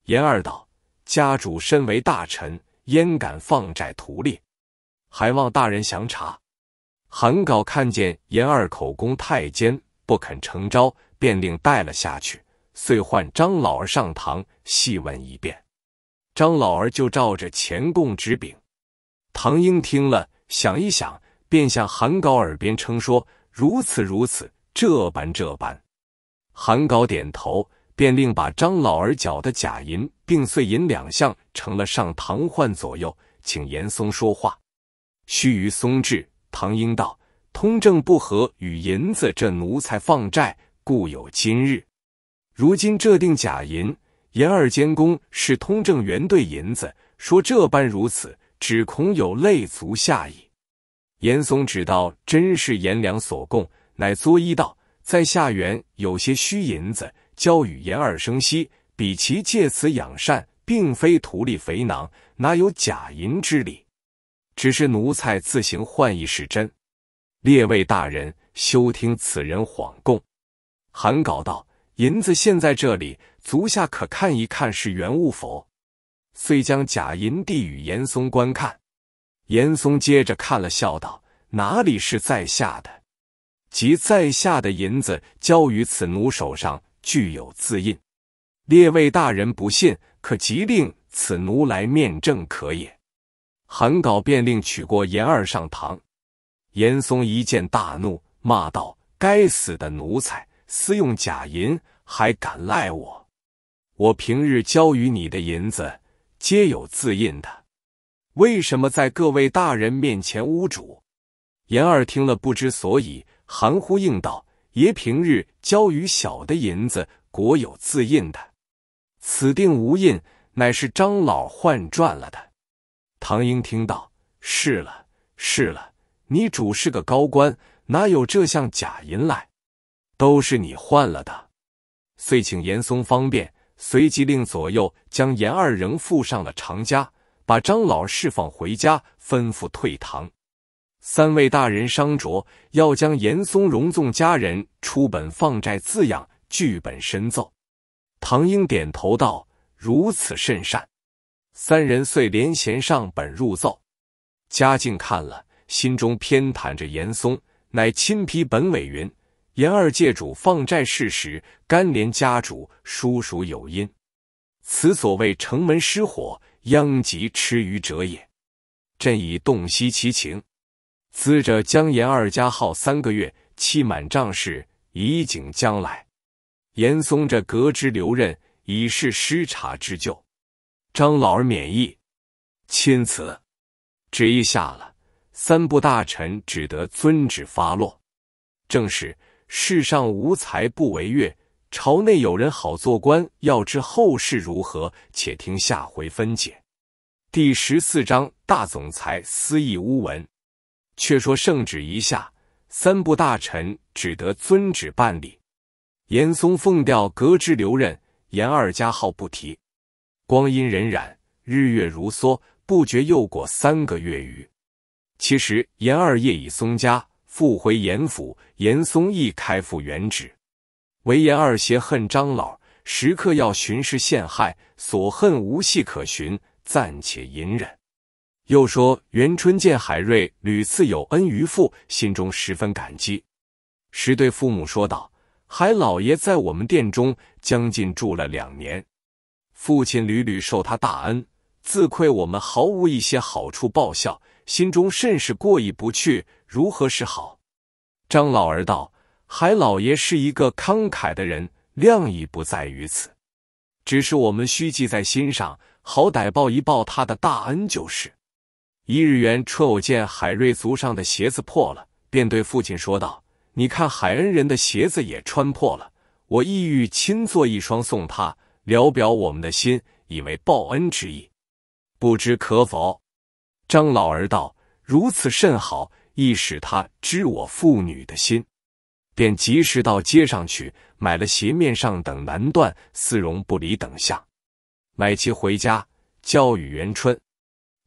严二道：“家主身为大臣，焉敢放债图利？还望大人详查。”韩镐看见严二口供，太监。不肯承招，便令带了下去。遂唤张老儿上堂，细问一遍。张老儿就照着前供纸禀。唐英听了，想一想，便向韩高耳边称说：“如此如此，这般这般。”韩高点头，便令把张老儿缴的假银并碎银两项，成了上堂，换左右请严嵩说话。须臾，松至，唐英道。通政不和与银子，这奴才放债，故有今日。如今这锭假银，严二监工是通政原对银子，说这般如此，只恐有类足下矣。严嵩只道：“真是严良所供，乃作揖道，在下原有些虚银子，交与严二生息，比其借此养善，并非图利肥囊，哪有假银之理？只是奴才自行换一是真。”列位大人，休听此人谎供。韩稿道：“银子现在这里，足下可看一看是原物否？”遂将假银递与严嵩观看。严嵩接着看了，笑道：“哪里是在下的？即在下的银子交于此奴手上，具有字印。列位大人不信，可即令此奴来面证可也。”韩稿便令取过严二上堂。严嵩一见大怒，骂道：“该死的奴才，私用假银，还敢赖我！我平日交与你的银子，皆有自印的，为什么在各位大人面前污主？”严二听了不知所以，含糊应道：“爷平日交与小的银子，果有自印的，此锭无印，乃是张老换赚了的。”唐英听到，是了，是了。你主是个高官，哪有这项假银来？都是你换了的。遂请严嵩方便，随即令左右将严二仍附上了长枷，把张老释放回家，吩咐退堂。三位大人商酌，要将严嵩容纵家人出本放债字样剧本深奏。唐英点头道：“如此甚善。”三人遂连衔上本入奏。嘉靖看了。心中偏袒着严嵩，乃亲批本委云：“严二界主放债事时，干连家主叔属有因，此所谓城门失火，殃及池鱼者也。朕已洞悉其情，兹者将严二家号三个月，期满仗事以警将来。严嵩者革职留任，以示失察之咎。张老儿免疫，钦此。旨意下了。”三部大臣只得遵旨发落。正是世上无才不为乐，朝内有人好做官。要知后事如何，且听下回分解。第十四章大总裁私议乌文。却说圣旨一下，三部大臣只得遵旨办理。严嵩奉调革职留任，严二家号不提。光阴荏苒，日月如梭，不觉又过三个月余。其实严二业已松家复回严府，严嵩亦开复原职。唯严二邪恨张老，时刻要巡视陷害，所恨无隙可寻，暂且隐忍。又说元春见海瑞屡次有恩于父，心中十分感激，时对父母说道：“海老爷在我们店中将近住了两年，父亲屡屡受他大恩，自愧我们毫无一些好处报效。”心中甚是过意不去，如何是好？张老儿道：“海老爷是一个慷慨的人，量已不在于此，只是我们须记在心上，好歹报一报他的大恩就是。”一日，元春偶见海瑞足上的鞋子破了，便对父亲说道：“你看海恩人的鞋子也穿破了，我意欲亲做一双送他，聊表我们的心，以为报恩之意，不知可否？”张老儿道：“如此甚好，亦使他知我父女的心。”便及时到街上去买了鞋面上等南缎、丝绒不离等下，买齐回家，交与元春。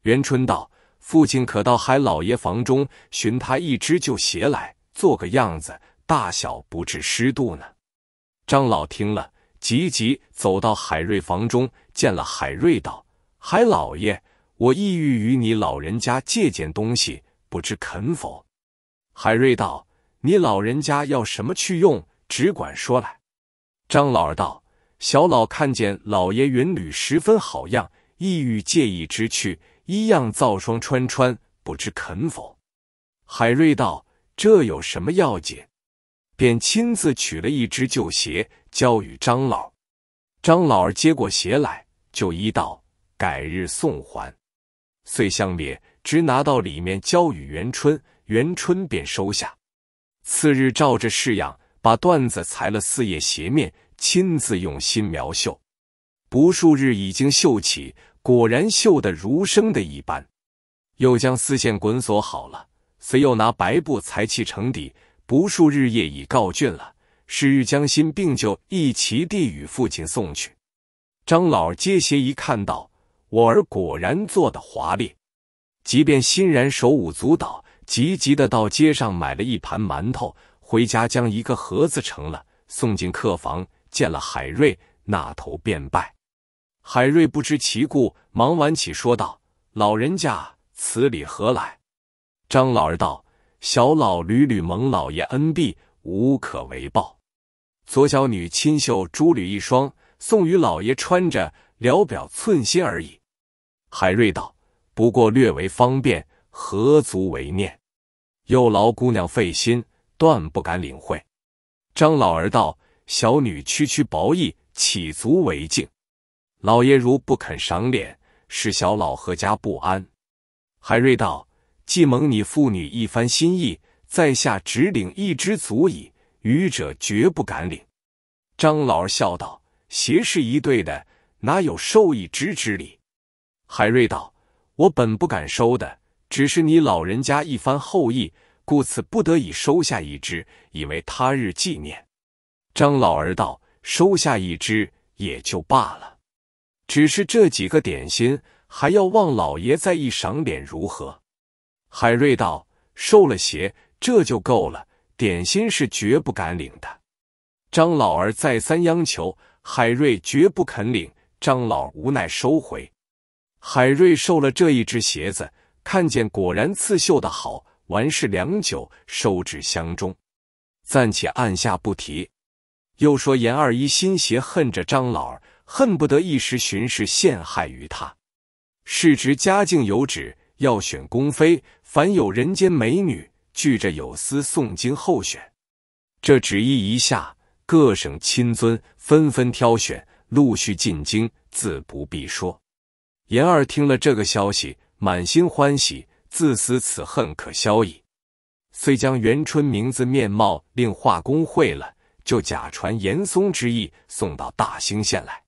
元春道：“父亲可到海老爷房中寻他一只旧鞋来，做个样子，大小不至湿度呢。”张老听了，急急走到海瑞房中，见了海瑞，道：“海老爷。”我意欲与你老人家借件东西，不知肯否？海瑞道：“你老人家要什么去用，只管说来。”张老儿道：“小老看见老爷云履十分好样，意欲借一只去，依样造双穿穿，不知肯否？”海瑞道：“这有什么要紧？”便亲自取了一只旧鞋，交与张老。张老儿接过鞋来，就依道：“改日送还。”遂相别，直拿到里面交与元春，元春便收下。次日照着式样，把缎子裁了四叶斜面，亲自用心描绣。不数日已经绣起，果然绣得如生的一般。又将丝线滚锁好了，遂又拿白布裁砌成底。不数日夜已告竣了，是日将心病就一齐递与父亲送去。张老接鞋一看到。我儿果然做的华丽，即便欣然手舞足蹈，急急的到街上买了一盘馒头，回家将一个盒子盛了，送进客房，见了海瑞，那头便拜。海瑞不知其故，忙挽起说道：“老人家，此礼何来？”张老儿道：“小老屡屡蒙老爷恩庇，无可为报。左小女亲秀珠履一双，送与老爷穿着，聊表寸心而已。”海瑞道：“不过略为方便，何足为念？又劳姑娘费心，断不敢领会。”张老儿道：“小女区区薄意，岂足为敬？老爷如不肯赏脸，使小老何家不安？”海瑞道：“既蒙你父女一番心意，在下只领一只足矣，愚者绝不敢领。”张老儿笑道：“鞋是一对的，哪有受一只之礼？”海瑞道：“我本不敢收的，只是你老人家一番厚意，故此不得已收下一只，以为他日纪念。”张老儿道：“收下一只也就罢了，只是这几个点心，还要望老爷再一赏脸如何？”海瑞道：“受了邪，这就够了。点心是绝不敢领的。”张老儿再三央求，海瑞绝不肯领，张老无奈收回。海瑞受了这一只鞋子，看见果然刺绣的好，玩事良久，收至箱中，暂且按下不提。又说严二一心邪恨着张老儿，恨不得一时巡视陷害于他。世侄家境有旨要选宫妃，凡有人间美女，俱着有司送京候选。这旨意一下，各省亲尊纷纷挑选，陆续进京，自不必说。严二听了这个消息，满心欢喜，自此此恨可消矣。遂将元春名字面貌令画工会了，就假传严嵩之意送到大兴县来。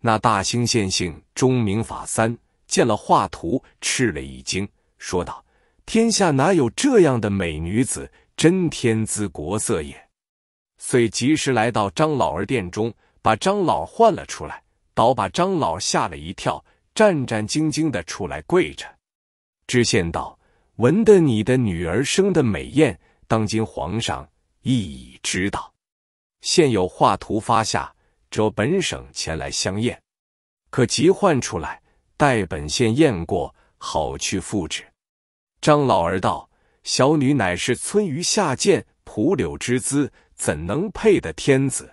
那大兴县姓钟名法三，见了画图，吃了一惊，说道：“天下哪有这样的美女子？真天姿国色也！”遂及时来到张老儿殿中，把张老唤了出来，倒把张老吓了一跳。战战兢兢的出来跪着。知县道：“闻得你的女儿生的美艳，当今皇上亦已知道。现有画图发下，着本省前来相验，可即唤出来，待本县验过，好去复旨。”张老儿道：“小女乃是村余下贱，蒲柳之姿，怎能配得天子？”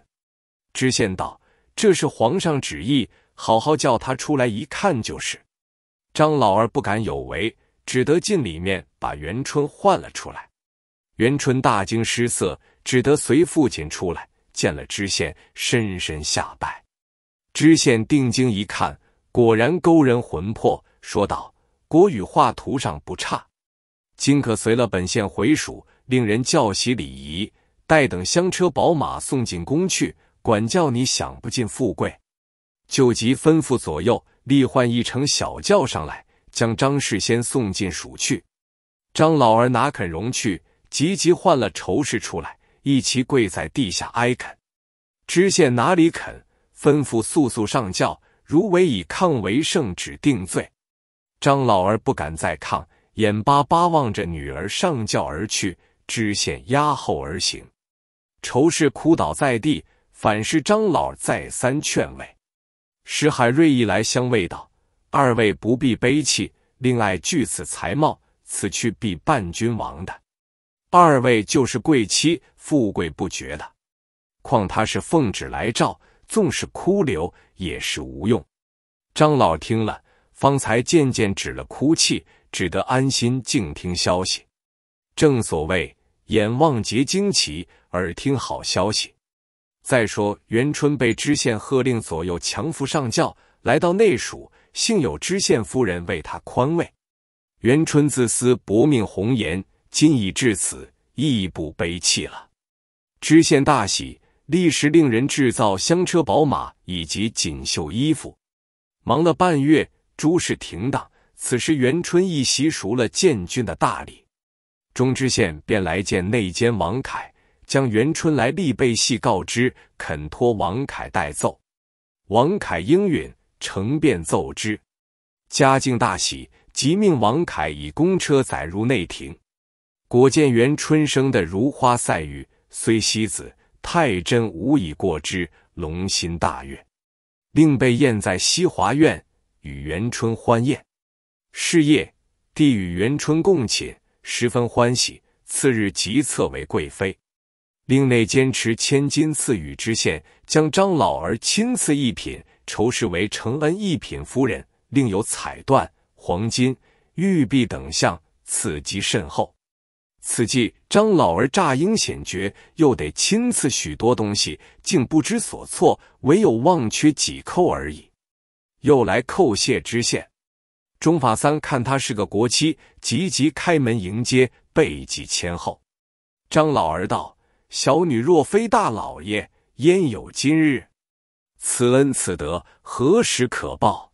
知县道：“这是皇上旨意。”好好叫他出来一看就是，张老儿不敢有违，只得进里面把元春唤了出来。元春大惊失色，只得随父亲出来，见了知县，深深下拜。知县定睛一看，果然勾人魂魄，说道：“国语画图上不差，今可随了本县回蜀，令人教习礼仪。待等香车宝马送进宫去，管叫你想不尽富贵。”就急吩咐左右，立换一乘小轿上来，将张氏先送进署去。张老儿哪肯容去？急急唤了仇氏出来，一齐跪在地下哀恳。知县哪里肯？吩咐速速上轿，如为以抗为圣旨定罪。张老儿不敢再抗，眼巴巴望着女儿上轿而去。知县压后而行，仇氏哭倒在地，反是张老再三劝慰。史海瑞一来相慰道：“二位不必悲泣，令爱具此才貌，此去必伴君王的。二位就是贵妻，富贵不绝的。况他是奉旨来召，纵是哭流也是无用。”张老听了，方才渐渐止了哭泣，只得安心静听消息。正所谓“眼望结惊奇，耳听好消息。”再说元春被知县喝令左右强扶上轿，来到内署，幸有知县夫人为他宽慰。元春自私薄命红颜，今已至此，亦不悲泣了。知县大喜，立时令人制造香车宝马以及锦绣衣服，忙了半月，诸事停当。此时元春亦习熟了建军的大礼，中知县便来见内监王凯。将元春来立备细告知，恳托王凯代奏。王凯应允，呈便奏之。嘉靖大喜，即命王凯以公车载入内廷，果见元春生的如花赛玉，虽西子太真无以过之，龙心大悦，令被宴在西华苑与元春欢宴。是夜，帝与元春共寝，十分欢喜。次日即册为贵妃。另内坚持千金赐予知县，将张老儿亲赐一品，筹视为承恩一品夫人，另有彩缎、黄金、玉璧等项，赐及甚厚。此计张老儿诈应险绝，又得亲赐许多东西，竟不知所措，唯有忘缺几扣而已。又来叩谢知县。中法三看他是个国戚，急急开门迎接，备几千后。张老儿道。小女若非大老爷，焉有今日？此恩此德，何时可报？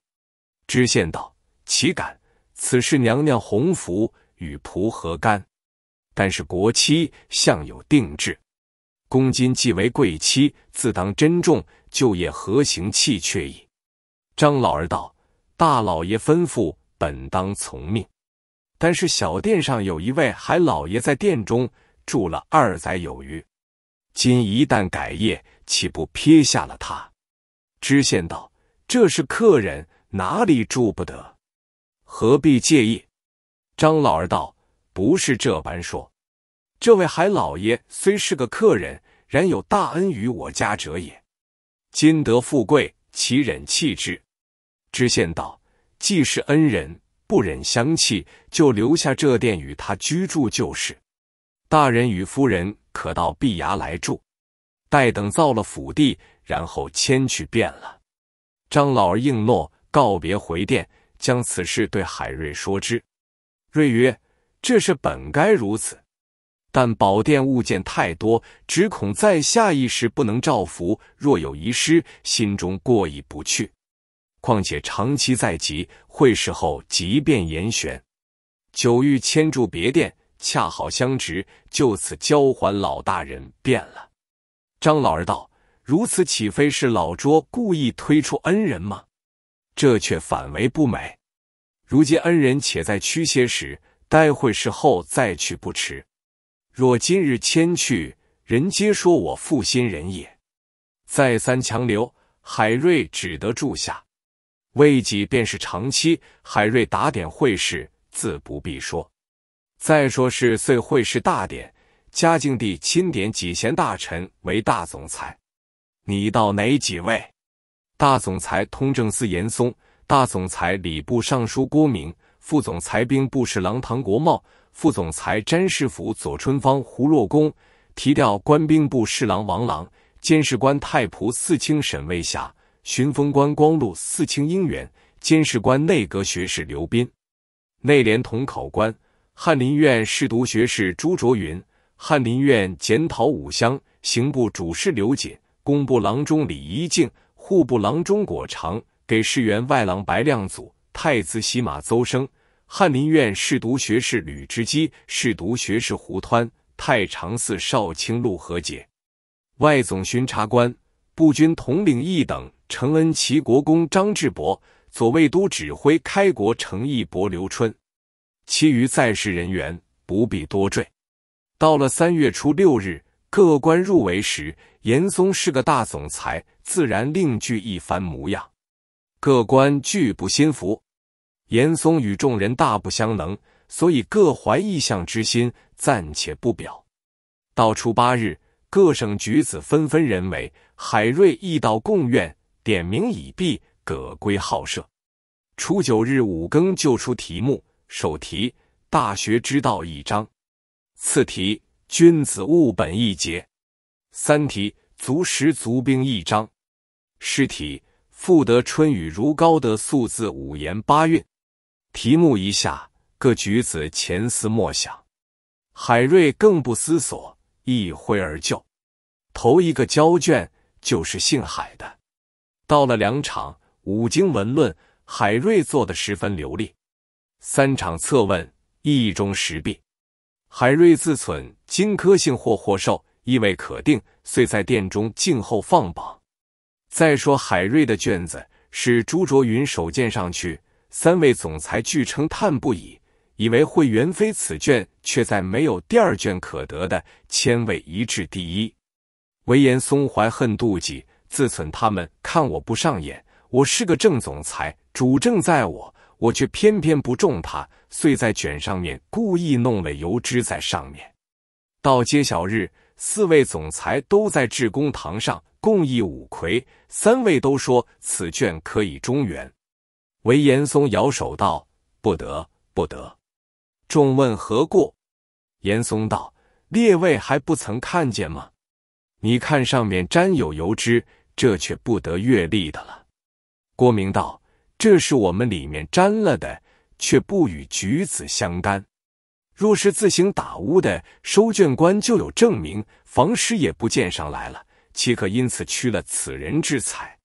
知县道：岂敢！此事娘娘洪福，与仆何干？但是国戚，向有定制。公今既为贵戚，自当珍重。就业何行弃却矣。张老儿道：大老爷吩咐，本当从命。但是小店上有一位海老爷在店中。住了二载有余，今一旦改业，岂不撇下了他？知县道：“这是客人，哪里住不得？何必介意？”张老儿道：“不是这般说，这位海老爷虽是个客人，然有大恩于我家者也。今得富贵，岂忍弃之？”知县道：“既是恩人，不忍相弃，就留下这店与他居住就是。”大人与夫人可到碧崖来住，待等造了府地，然后迁去便了。张老儿应诺，告别回殿，将此事对海瑞说之。瑞曰：“这事本该如此，但宝殿物件太多，只恐在下一时不能照拂，若有遗失，心中过意不去。况且长期在即，会事后即便严选，久欲迁住别殿。”恰好相值，就此交还老大人。便了，张老儿道：“如此，岂非是老拙故意推出恩人吗？这却反为不美。如今恩人且在屈些时，待会事后再去不迟。若今日迁去，人皆说我负心人也。再三强留，海瑞只得住下。未几便是长期，海瑞打点会事，自不必说。”再说是岁会试大典，嘉靖帝钦点几贤大臣为大总裁，你到哪几位？大总裁通政司严嵩，大总裁礼部尚书郭明，副总裁兵部侍郎唐国茂，副总裁詹事府左春芳、胡若公，提调官兵部侍郎王郎，监事官太仆四卿沈卫霞，巡风官光禄四卿应元，监事官内阁学士刘宾，内联同考官。翰林院侍读学士朱卓云，翰林院检讨武乡刑部主事刘瑾，工部郎中李一敬，户部郎中果长，给事员外郎白亮祖，太子洗马邹生，翰林院侍读学士吕之基，侍读学士胡湍，太常寺少卿陆和杰，外总巡查官，步军统领一等承恩齐国公张志伯，左卫都指挥开国诚毅伯刘春。其余在世人员不必多赘。到了三月初六日，各官入围时，严嵩是个大总裁，自然另具一番模样。各官俱不心服，严嵩与众人大不相能，所以各怀异向之心，暂且不表。到初八日，各省举子纷纷人为，海瑞一到贡院点名已毕，葛归号舍。初九日五更就出题目。首题《大学之道》一章，次题《君子务本》一节，三题《足食足兵》一章，诗题《赋得春雨如膏》的素字五言八韵。题目一下，各举子潜思默想，海瑞更不思索，一挥而就。头一个交卷就是姓海的。到了两场五经文论，海瑞做的十分流利。三场测问，意中十弊。海瑞自忖，荆轲幸或获寿，意未可定，遂在殿中静候放榜。再说海瑞的卷子是朱卓云手荐上去，三位总裁俱称叹不已，以为会元妃此卷，却在没有第二卷可得的千位一致第一。严松怀恨妒忌，自忖他们看我不上眼，我是个正总裁，主政在我。我却偏偏不中他，遂在卷上面故意弄了油脂在上面。到揭晓日，四位总裁都在致公堂上共议五魁，三位都说此卷可以中原。韦严嵩摇手道：“不得，不得！”众问何故？严嵩道：“列位还不曾看见吗？你看上面沾有油脂，这却不得阅历的了。”郭明道。这是我们里面沾了的，却不与举子相干。若是自行打污的，收卷官就有证明，房师也不见上来了，岂可因此屈了此人之才？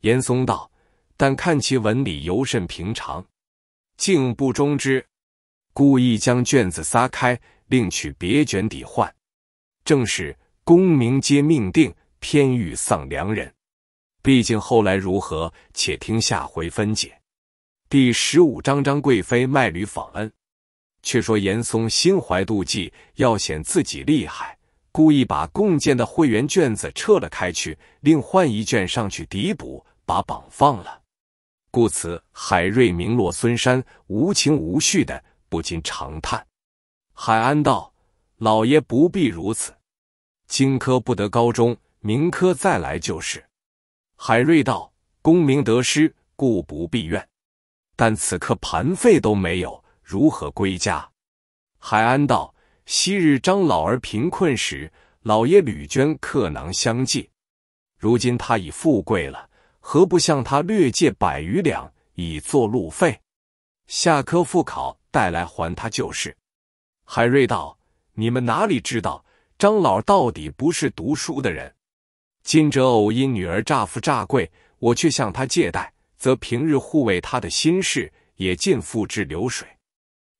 严嵩道：“但看其文理尤甚平常，竟不中之，故意将卷子撒开，另取别卷抵换。正是功名皆命定，偏欲丧良人。”毕竟后来如何，且听下回分解。第十五章：张贵妃卖驴访恩。却说严嵩心怀妒忌，要显自己厉害，故意把共建的会员卷子撤了开去，另换一卷上去抵补，把榜放了。故此，海瑞名落孙山，无情无绪的，不禁长叹。海安道：“老爷不必如此，荆科不得高中，明科再来就是。”海瑞道：“功名得失，故不必怨。但此刻盘费都没有，如何归家？”海安道：“昔日张老儿贫困时，老爷屡捐客囊相借。如今他已富贵了，何不向他略借百余两，以作路费？下科复考，带来还他就是。”海瑞道：“你们哪里知道，张老到底不是读书的人。”今者偶因女儿诈富诈贵，我却向他借贷，则平日护卫他的心事也尽付之流水。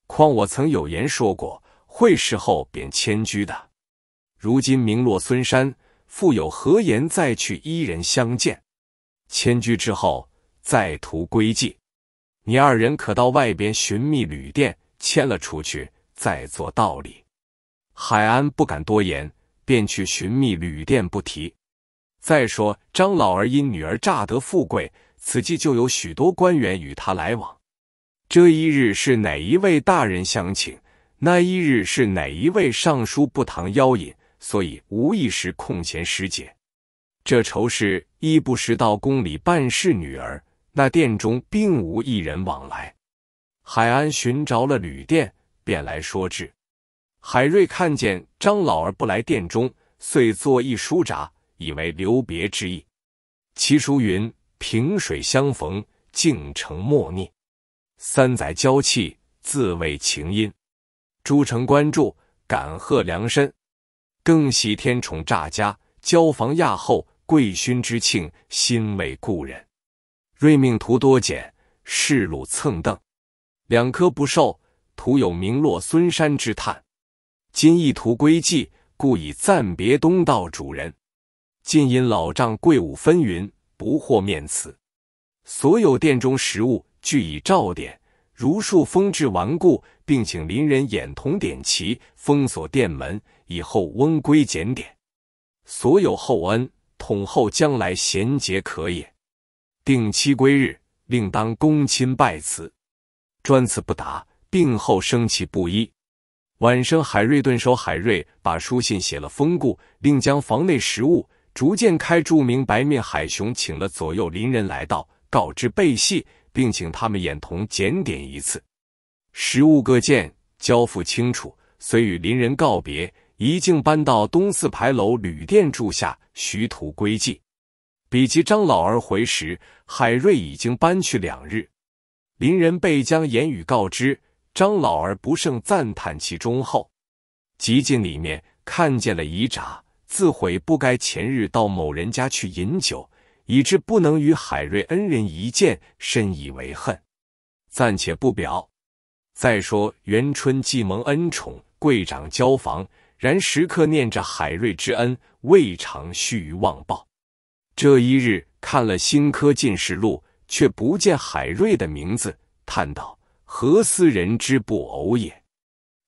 况我曾有言说过，会事后便迁居的。如今名落孙山，复有何言再去伊人相见？迁居之后再图归计。你二人可到外边寻觅旅店，迁了出去再做道理。海安不敢多言，便去寻觅旅店，不提。再说张老儿因女儿乍得富贵，此际就有许多官员与他来往。这一日是哪一位大人相请？那一日是哪一位尚书不堂邀引？所以无一时空闲时节。这愁事一不时到宫里办事，女儿那殿中并无一人往来。海安寻着了旅店，便来说至。海瑞看见张老儿不来殿中，遂作一书札。以为留别之意。其书云：“萍水相逢，竟成默念。三载娇气，自谓情因。”诸城关注，感贺良深，更喜天宠乍家，交房亚后，贵勋之庆，欣慰故人。瑞命图多简，世路蹭蹬，两科不受，徒有名落孙山之叹。今亦图归迹，故以暂别东道主人。近因老丈贵武风云，不获面辞。所有殿中食物，俱已照点，如数封置完固，并请邻人眼同点齐，封锁殿门。以后温归检点，所有厚恩，统后将来贤节可也。定期归日，另当恭亲拜辞。专此不达。病后生气不一。晚生海瑞顿首。海瑞把书信写了封固，另将房内食物。逐渐开著名白面海雄，请了左右邻人来到，告知背戏，并请他们眼同检点一次，食物各件交付清楚，遂与邻人告别，一径搬到东四牌楼旅店住下，徐图归计。比及张老儿回时，海瑞已经搬去两日，邻人备将言语告知张老儿，不胜赞叹其忠厚。极尽里面，看见了一札。自悔不该前日到某人家去饮酒，以致不能与海瑞恩人一见，深以为恨。暂且不表。再说元春既蒙恩宠，贵长交房，然时刻念着海瑞之恩，未尝须臾忘报。这一日看了新科进士录，却不见海瑞的名字，叹道：“何斯人之不偶也！”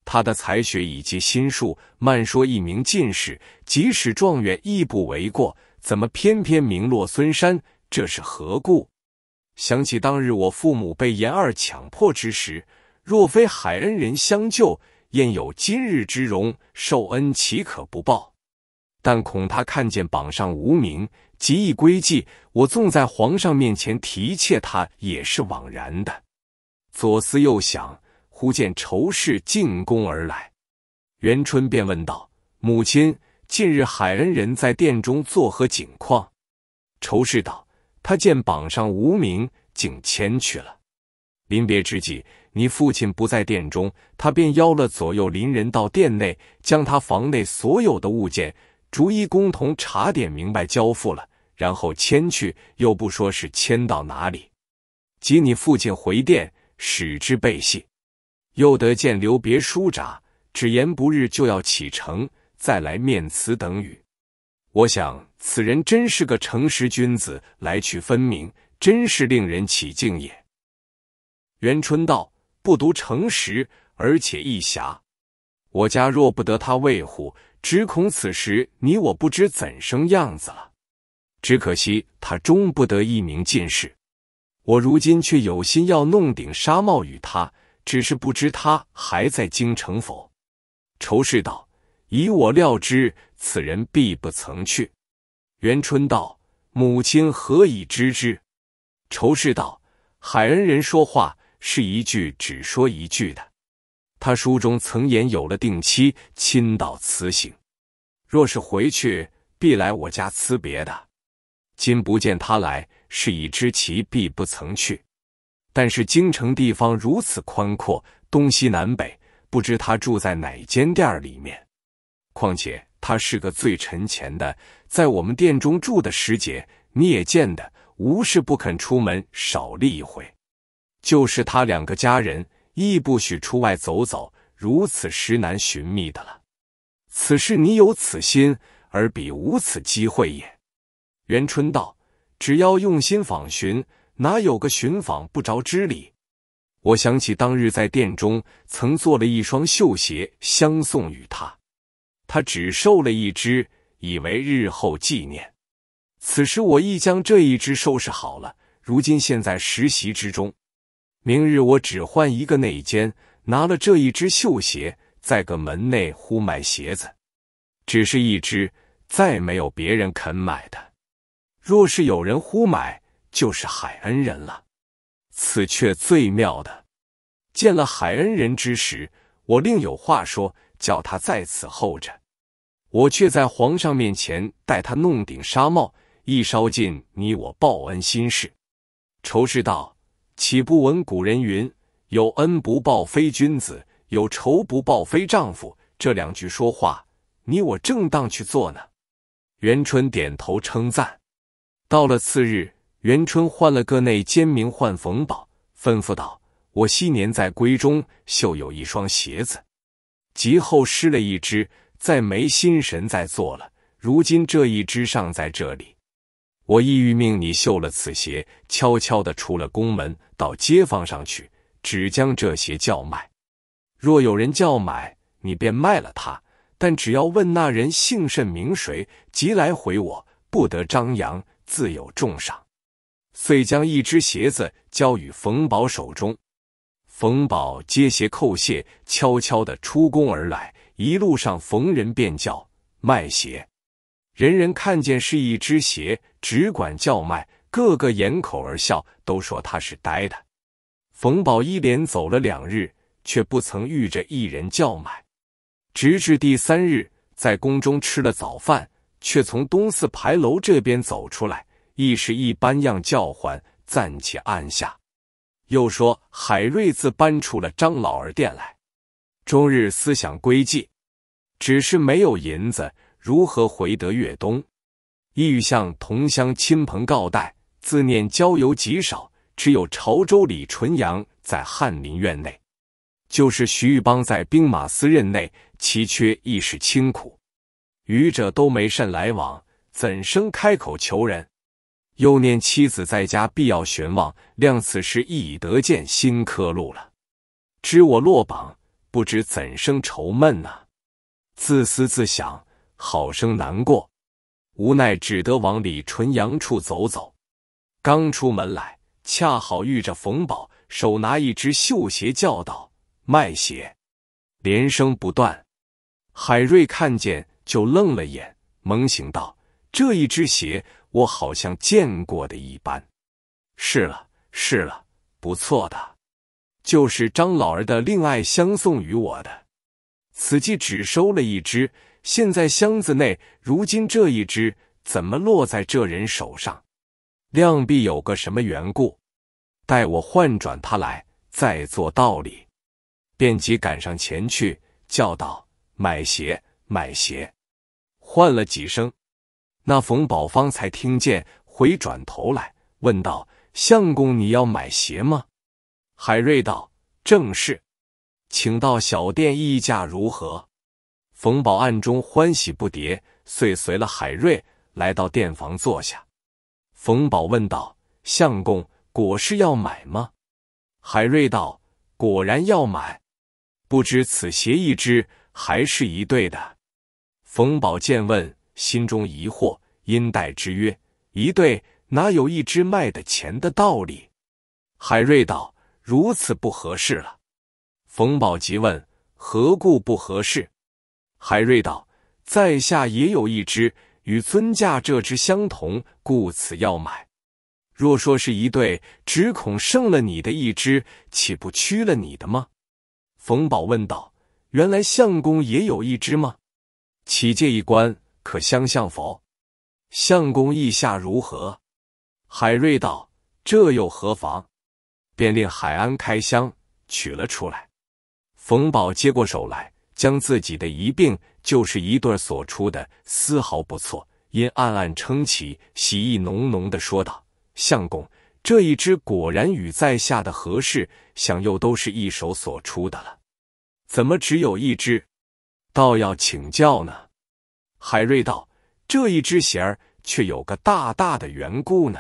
他的才学以及心术，慢说一名进士，即使状元亦不为过。怎么偏偏名落孙山？这是何故？想起当日我父母被严二强迫之时，若非海恩人相救，焉有今日之荣？受恩岂可不报？但恐他看见榜上无名，即意归忌。我纵在皇上面前提切他，也是枉然的。左思右想。忽见仇氏进宫而来，元春便问道：“母亲，近日海恩人在殿中作何景况？”仇氏道：“他见榜上无名，竟迁去了。临别之际，你父亲不在殿中，他便邀了左右邻人到殿内，将他房内所有的物件逐一共同查点明白，交付了，然后迁去，又不说是迁到哪里。即你父亲回殿，使之备信。又得见留别书札，只言不日就要启程，再来面辞等语。我想此人真是个诚实君子，来去分明，真是令人起敬也。元春道：“不独诚实，而且义侠。我家若不得他为护，只恐此时你我不知怎生样子了。只可惜他终不得一名进士，我如今却有心要弄顶纱帽与他。”只是不知他还在京城否？仇士道以我料之，此人必不曾去。元春道：“母亲何以知之？”仇士道：“海恩人说话是一句只说一句的。他书中曾言，有了定期，亲到辞行。若是回去，必来我家辞别的。今不见他来，是以知其必不曾去。”但是京城地方如此宽阔，东西南北，不知他住在哪间店里面。况且他是个最沉钱的，在我们店中住的时节，你也见的，无事不肯出门，少立一回。就是他两个家人，亦不许出外走走，如此实难寻觅的了。此事你有此心，而彼无此机会也。元春道：“只要用心访寻。”哪有个寻访不着之理？我想起当日，在殿中曾做了一双绣鞋相送与他，他只受了一只，以为日后纪念。此时我亦将这一只收拾好了，如今现在实习之中。明日我只换一个内间，拿了这一只绣鞋，在个门内呼买鞋子，只是一只，再没有别人肯买的。若是有人呼买。就是海恩人了，此却最妙的。见了海恩人之时，我另有话说，叫他在此候着。我却在皇上面前待他弄顶纱帽，一烧尽你我报恩心事。仇士道岂不闻古人云：有恩不报非君子，有仇不报非丈夫。这两句说话，你我正当去做呢。元春点头称赞。到了次日。元春换了个内监名唤冯宝，吩咐道：“我昔年在闺中绣有一双鞋子，及后失了一只，再没心神再做了。如今这一只尚在这里，我意欲命你绣了此鞋，悄悄的出了宫门，到街坊上去，只将这鞋叫卖。若有人叫买，你便卖了他，但只要问那人姓甚名谁，即来回我，不得张扬，自有重赏。”遂将一只鞋子交与冯宝手中，冯宝接鞋叩谢，悄悄的出宫而来。一路上逢人便叫卖鞋，人人看见是一只鞋，只管叫卖，个个掩口而笑，都说他是呆的。冯宝一连走了两日，却不曾遇着一人叫卖，直至第三日，在宫中吃了早饭，却从东四牌楼这边走出来。亦是一般样叫唤，暂且按下。又说海瑞自搬出了张老儿店来，终日思想归计，只是没有银子，如何回得越冬？意欲向同乡亲朋告贷，自念交游极少，只有潮州李纯阳在翰林院内，就是徐玉邦在兵马司任内，奇缺亦是清苦，愚者都没甚来往，怎生开口求人？又念妻子在家，必要悬望，谅此时亦已得见新科路了。知我落榜，不知怎生愁闷呢？自私自想，好生难过。无奈只得往李纯阳处走走。刚出门来，恰好遇着冯宝，手拿一只绣鞋叫道：“卖鞋！”连声不断。海瑞看见就愣了眼，猛醒道：“这一只鞋。”我好像见过的一般，是了是了，不错的，就是张老儿的令爱相送与我的，此计只收了一只，现在箱子内，如今这一只怎么落在这人手上？量必有个什么缘故，待我换转他来，再做道理。便即赶上前去，叫道：“买鞋，买鞋！”唤了几声。那冯宝方才听见，回转头来问道：“相公，你要买鞋吗？”海瑞道：“正是，请到小店议价如何？”冯宝暗中欢喜不迭，遂随了海瑞来到店房坐下。冯宝问道：“相公，果是要买吗？”海瑞道：“果然要买，不知此鞋一只还是一对的？”冯宝见问。心中疑惑，因待之曰：“一对哪有一只卖的钱的道理？”海瑞道：“如此不合适了。”冯宝急问：“何故不合适？”海瑞道：“在下也有一只，与尊驾这只相同，故此要买。若说是一对，只恐剩了你的一只，岂不屈了你的吗？”冯宝问道：“原来相公也有一只吗？起借一观。”可相像否？相公意下如何？海瑞道：“这又何妨？便令海安开箱取了出来。”冯宝接过手来，将自己的一并，就是一对所出的，丝毫不错，因暗暗称奇，喜意浓浓的说道：“相公这一只果然与在下的合适，想又都是一手所出的了。怎么只有一只？倒要请教呢。”海瑞道：“这一只弦儿却有个大大的缘故呢，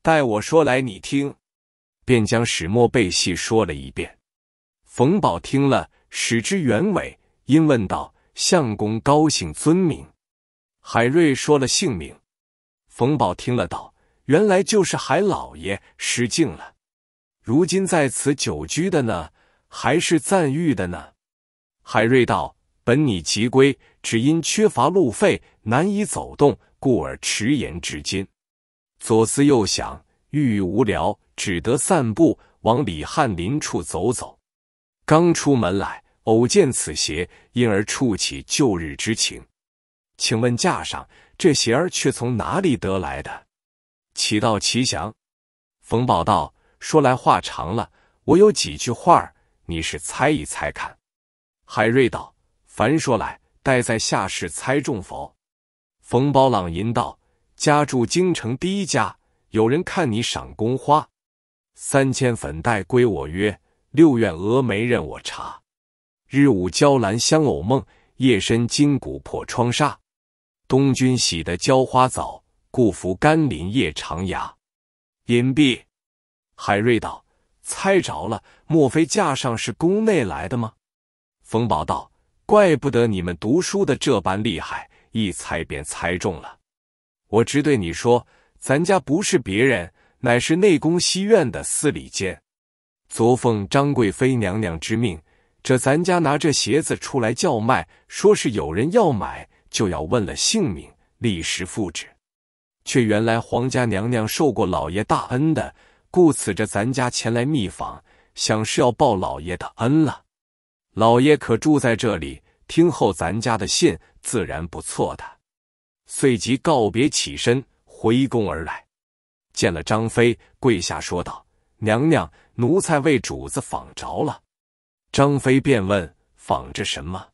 待我说来你听。”便将始末被细说了一遍。冯宝听了，始知原委，因问道：“相公高姓尊名？”海瑞说了姓名。冯宝听了，道：“原来就是海老爷，失敬了。如今在此久居的呢，还是暂寓的呢？”海瑞道：“本你即归。”只因缺乏路费，难以走动，故而迟延至今。左思右想，郁郁无聊，只得散步，往李翰林处走走。刚出门来，偶见此鞋，因而触起旧日之情。请问架上这鞋儿却从哪里得来的？启道奇祥。冯宝道：“说来话长了，我有几句话，你是猜一猜看。”海瑞道：“凡说来。”待在下世猜中否？冯宝朗吟道：“家住京城第一家，有人看你赏宫花，三千粉黛归我约，六院峨眉任我查。日午娇兰香藕梦，夜深金鼓破窗纱。东君洗得娇花早，故服甘霖夜长崖。”隐蔽。海瑞道：“猜着了，莫非架上是宫内来的吗？”冯宝道。怪不得你们读书的这般厉害，一猜便猜中了。我直对你说，咱家不是别人，乃是内宫西院的司礼监。昨奉张贵妃娘娘之命，这咱家拿着鞋子出来叫卖，说是有人要买，就要问了姓名，立时复旨。却原来皇家娘娘受过老爷大恩的，故此着咱家前来密访，想是要报老爷的恩了。老爷可住在这里，听候咱家的信，自然不错的。随即告别起身，回宫而来，见了张飞，跪下说道：“娘娘，奴才为主子访着了。”张飞便问：“访着什么？”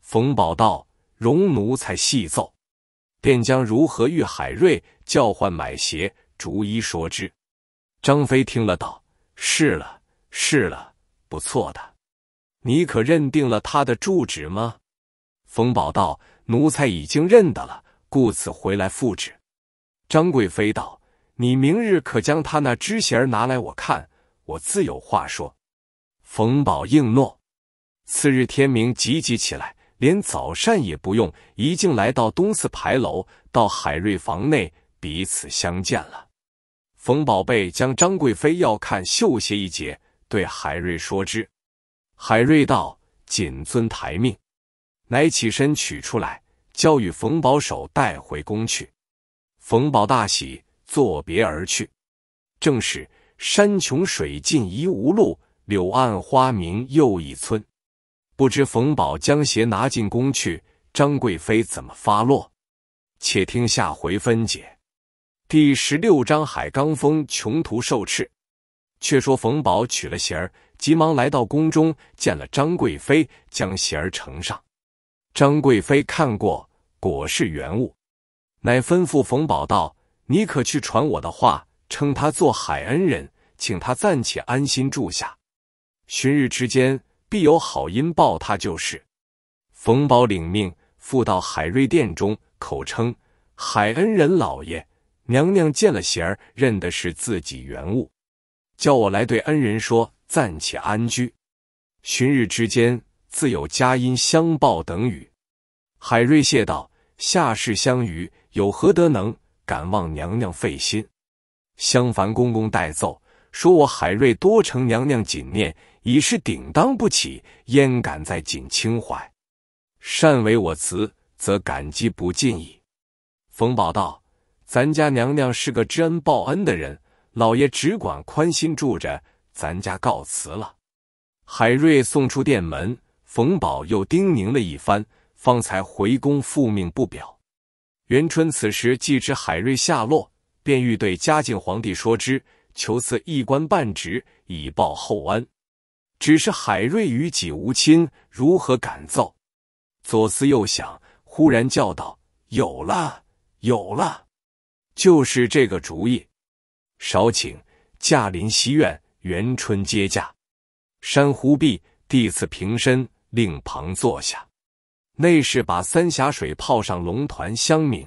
冯宝道：“容奴才细奏。”便将如何遇海瑞、叫唤买鞋，逐一说之。张飞听了，道：“是了，是了，不错的。”你可认定了他的住址吗？冯宝道：“奴才已经认得了，故此回来复旨。”张贵妃道：“你明日可将他那织鞋拿来我看，我自有话说。”冯宝应诺。次日天明，急急起来，连早膳也不用，一径来到东四牌楼，到海瑞房内，彼此相见了。冯宝贝将张贵妃要看绣鞋一节，对海瑞说之。海瑞道：“谨遵台命。”乃起身取出来，交与冯宝手带回宫去。冯宝大喜，作别而去。正是山穷水尽疑无路，柳暗花明又一村。不知冯宝将鞋拿进宫去，张贵妃怎么发落？且听下回分解。第十六章：海刚峰穷途受斥。却说冯宝取了鞋儿。急忙来到宫中，见了张贵妃，将席儿呈上。张贵妃看过，果是原物，乃吩咐冯宝道：“你可去传我的话，称他做海恩人，请他暂且安心住下。旬日之间，必有好音报他就是。”冯宝领命，赴到海瑞殿中，口称：“海恩人老爷，娘娘见了席儿，认的是自己原物。”叫我来对恩人说，暂且安居，旬日之间自有佳音相报等语。海瑞谢道：“下世相与有何德能，敢望娘娘费心？”相樊公公代奏，说我海瑞多承娘娘瑾念，已是顶当不起，焉敢再锦清怀？善为我辞，则感激不尽矣。冯宝道：“咱家娘娘是个知恩报恩的人。”老爷只管宽心住着，咱家告辞了。海瑞送出殿门，冯宝又叮咛了一番，方才回宫复命不表。元春此时既知海瑞下落，便欲对嘉靖皇帝说之，求赐一官半职以报厚恩。只是海瑞与己无亲，如何敢奏？左思右想，忽然叫道：“有了，有了！就是这个主意。”少顷，驾临西苑，元春接驾。山湖壁，弟子平身，令旁坐下。内侍把三峡水泡上龙团香茗。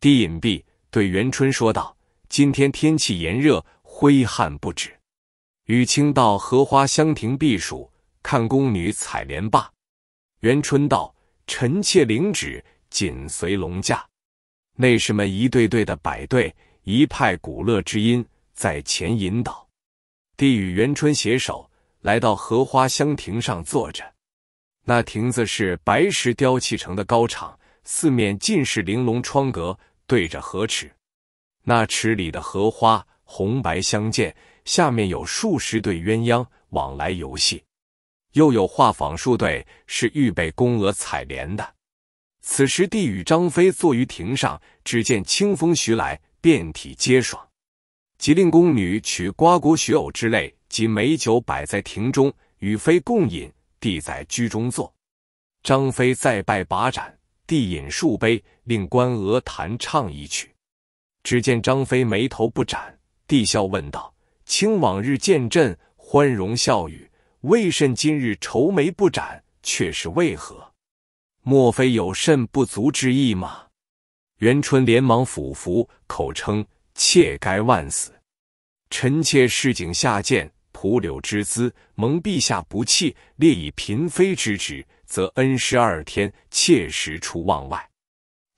帝隐壁对元春说道：“今天天气炎热，挥汗不止，与卿到荷花香亭避暑，看宫女采莲罢。”元春道：“臣妾领旨，紧随龙驾。”内侍们一对对的摆队。一派古乐之音在前引导，帝与元春携手来到荷花香亭上坐着。那亭子是白石雕砌成的高敞，四面尽是玲珑窗格，对着河池。那池里的荷花红白相间，下面有数十对鸳鸯往来游戏，又有画舫数对是预备宫娥采莲的。此时帝与张飞坐于亭上，只见清风徐来。遍体皆爽，即令宫女取瓜果、雪藕之类及美酒摆在庭中，与妃共饮。帝在居中坐，张飞再拜把盏，帝饮数杯，令关娥弹唱一曲。只见张飞眉头不展，帝笑问道：“卿往日见朕欢容笑语，未甚今日愁眉不展，却是为何？莫非有甚不足之意吗？”元春连忙俯伏，口称：“妾该万死，臣妾市井下贱，蒲柳之姿，蒙陛下不弃，列以嫔妃之职，则恩师二天，妾实出望外，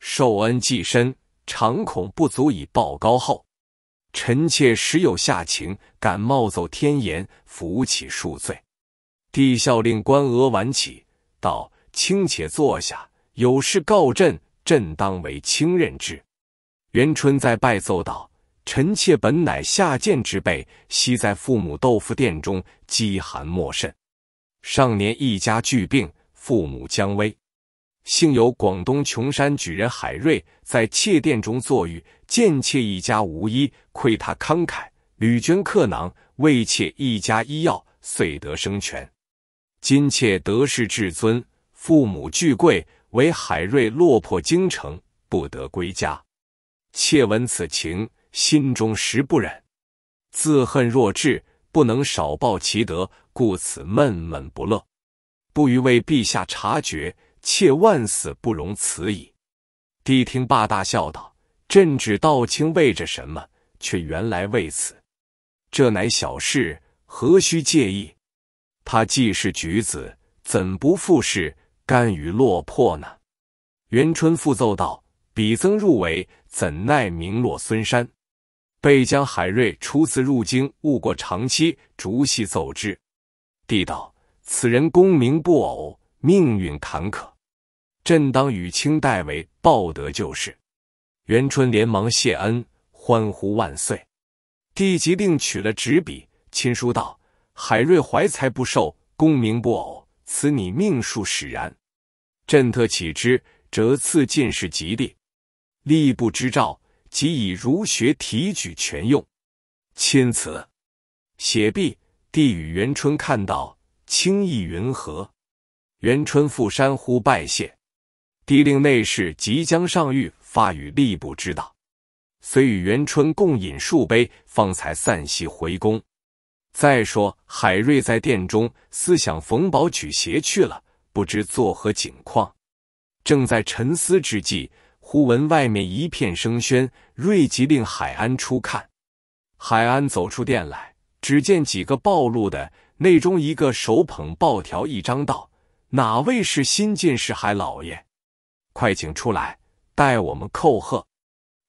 受恩既深，常恐不足以报高厚。臣妾实有下情，敢冒奏天言，扶起恕罪。”帝孝令官额挽起，道：“卿且坐下，有事告朕。”朕当为清任之。元春在拜奏道：“臣妾本乃下贱之辈，昔在父母豆腐店中，饥寒莫甚。上年一家俱病，父母将危。幸有广东琼山举人海瑞，在妾殿中坐浴，见妾一家无衣，亏他慷慨屡捐客囊，为妾一家医药，遂得生全。今妾得势至尊，父母俱贵。”为海瑞落魄京城，不得归家。妾闻此情，心中实不忍。自恨若志，不能少报其德，故此闷闷不乐。不欲为陛下察觉，妾万死不容辞矣。帝听罢，大笑道：“朕只道清为着什么？却原来为此。这乃小事，何须介意？他既是举子，怎不复试？”甘于落魄呢？元春复奏道：“彼僧入围，怎奈名落孙山。”被将海瑞初次入京，误过长期，逐系奏之。帝道：“此人功名不偶，命运坎坷。朕当与卿代为报德就是。”元春连忙谢恩，欢呼万岁。帝即令取了纸笔，亲书道：“海瑞怀才不受，功名不偶。”此你命数使然，朕特启之，折赐进士及第。吏部之诏，即以儒学提举全用。钦此。写毕，帝与元春看到，轻易云何？元春复山呼拜谢。帝令内侍即将上谕，发与吏部之道。遂与元春共饮数杯，方才散席回宫。再说，海瑞在殿中思想冯宝举邪去了，不知作何景况。正在沉思之际，忽闻外面一片声喧，瑞即令海安出看。海安走出殿来，只见几个暴露的，内中一个手捧报条一张，道：“哪位是新进士海老爷？快请出来，待我们叩贺。”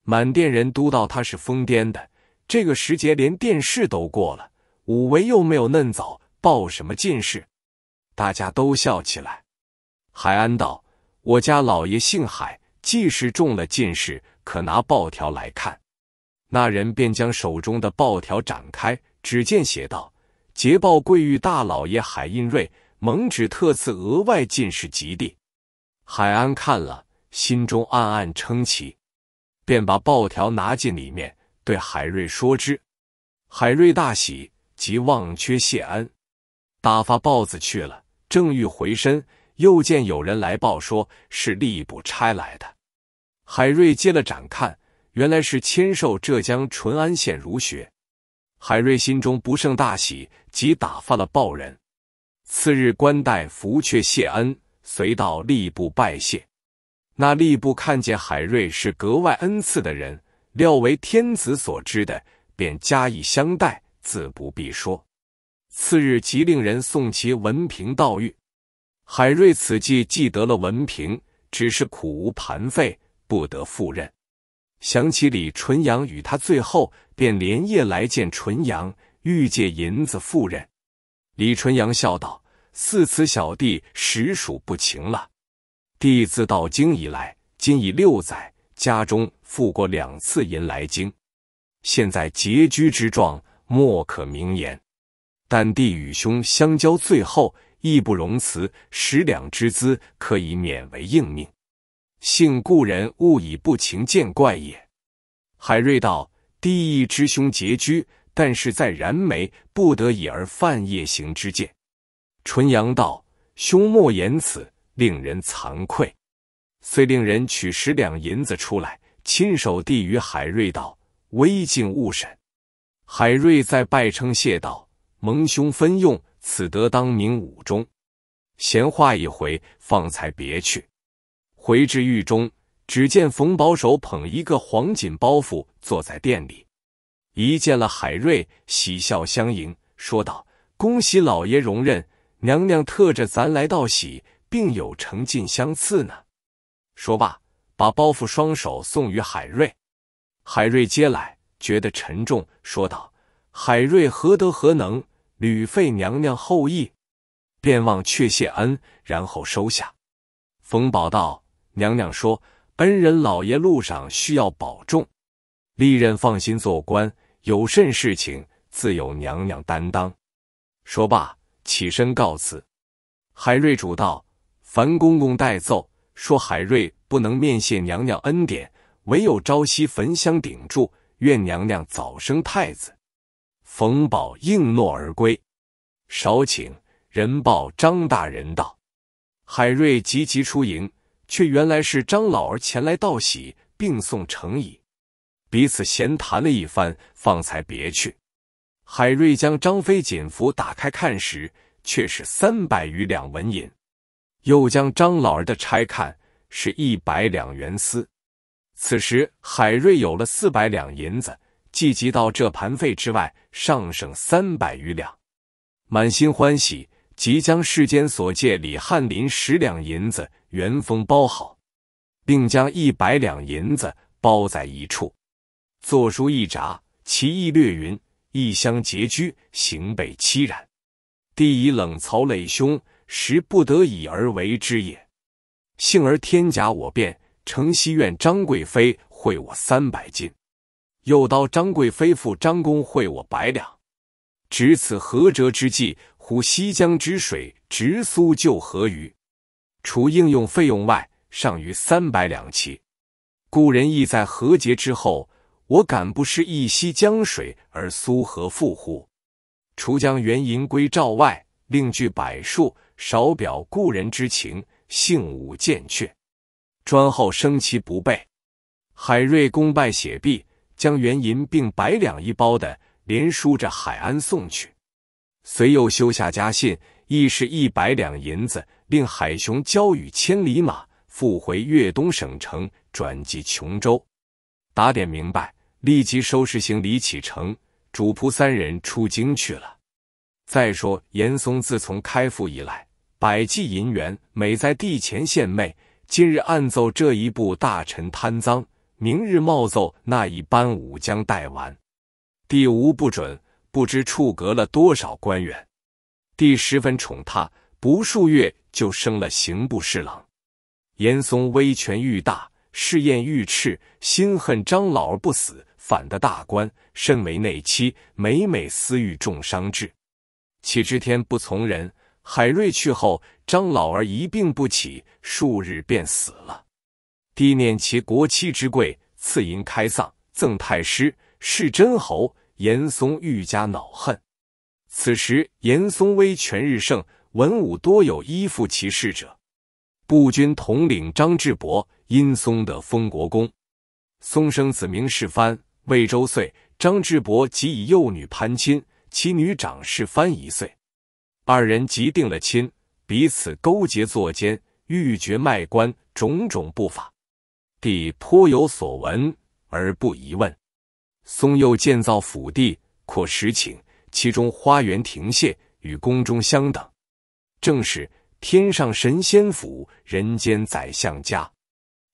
满殿人都道他是疯癫的，这个时节连殿试都过了。武维又没有嫩枣，报什么进士？大家都笑起来。海安道：“我家老爷姓海，既是中了进士，可拿报条来看。”那人便将手中的报条展开，只见写道：“捷报贵玉大老爷海印瑞蒙旨特赐额外进士及第。”海安看了，心中暗暗称奇，便把报条拿进里面，对海瑞说之。海瑞大喜。即忘却谢恩，打发豹子去了。正欲回身，又见有人来报说，是吏部差来的。海瑞接了展看，原来是签售浙江淳安县儒学。海瑞心中不胜大喜，即打发了报人。次日，官代福却谢恩，随到吏部拜谢。那吏部看见海瑞是格外恩赐的人，料为天子所知的，便加以相待。自不必说，次日即令人送其文凭到狱。海瑞此计既得了文凭，只是苦无盘费，不得赴任。想起李纯阳与他最后，便连夜来见纯阳，欲借银子赴任。李纯阳笑道：“似此小弟实属不情了。弟自到京以来，今已六载，家中负过两次银来京，现在拮据之状。”莫可名言，但弟与兄相交最后，义不容辞。十两之资，可以免为应命。幸故人勿以不情见怪也。海瑞道：“弟义之兄拮据，但是在燃眉，不得已而犯夜行之见。”纯阳道：“兄莫言此，令人惭愧。虽令人取十两银子出来，亲手递与海瑞道：‘微敬勿审。’”海瑞在拜称谢道：“蒙兄分用，此德当名武中。”闲话一回，方才别去。回至狱中，只见冯宝手捧一个黄锦包袱，坐在店里。一见了海瑞，喜笑相迎，说道：“恭喜老爷容任，娘娘特着咱来道喜，并有诚进相赐呢。”说罢，把包袱双手送与海瑞。海瑞接来。觉得沉重，说道：“海瑞何德何能，屡废娘娘后裔，便忘却谢恩，然后收下。”冯宝道：“娘娘说，恩人老爷路上需要保重，利任放心做官，有甚事情自有娘娘担当。”说罢，起身告辞。海瑞主道：“樊公公代奏，说海瑞不能面谢娘娘恩典，唯有朝夕焚香顶住。”愿娘娘早生太子。冯宝应诺而归。少顷，人报张大人道：“海瑞急急出迎，却原来是张老儿前来道喜，并送成意。彼此闲谈了一番，方才别去。海瑞将张飞锦服打开看时，却是三百余两纹银；又将张老儿的拆看，是一百两元丝。”此时，海瑞有了四百两银子，计及到这盘费之外，尚剩三百余两，满心欢喜，即将世间所借李翰林十两银子原封包好，并将一百两银子包在一处，作书一札，其意略云：异乡拮据，行被凄然，地以冷曹累凶，实不得已而为之也。幸而天假我便。城西院张贵妃贿我三百金，又刀张贵妃赴张公贿我百两。值此何辙之际，呼西江之水，直苏旧河鱼。除应用费用外，尚余三百两钱。故人亦在河节之后，我敢不失一溪江水而苏河复乎？除将原银归赵外，另具百数，少表故人之情，幸无见却。专号生其不备，海瑞功败写毕，将原银并百两一包的，连书着海安送去。随又修下家信，亦是一百两银子，令海雄交与千里马，复回粤东省城，转寄琼州。打点明白，立即收拾行李启程，主仆三人出京去了。再说严嵩自从开府以来，百计银元，每在地前献媚。今日暗奏这一部大臣贪赃，明日冒奏那一班武将代完。帝无不准，不知触隔了多少官员。帝十分宠他，不数月就升了刑部侍郎。严嵩威权愈大，势焰愈炽，心恨张老不死，反得大官，身为内戚，每每私欲重伤志，岂知天不从人？海瑞去后，张老儿一病不起，数日便死了。帝念其国戚之贵，赐银开丧，赠太师、谥贞侯。严嵩愈加恼恨。此时，严嵩威权日盛，文武多有依附其事者。步军统领张志伯，殷嵩的封国公。松生子名世蕃，魏周岁。张志伯即以幼女攀亲，其女长世蕃一岁。二人即定了亲，彼此勾结作奸，欲绝卖官，种种不法，帝颇有所闻而不疑问。松佑建造府地，扩实情，其中花园亭榭与宫中相等，正是天上神仙府，人间宰相家。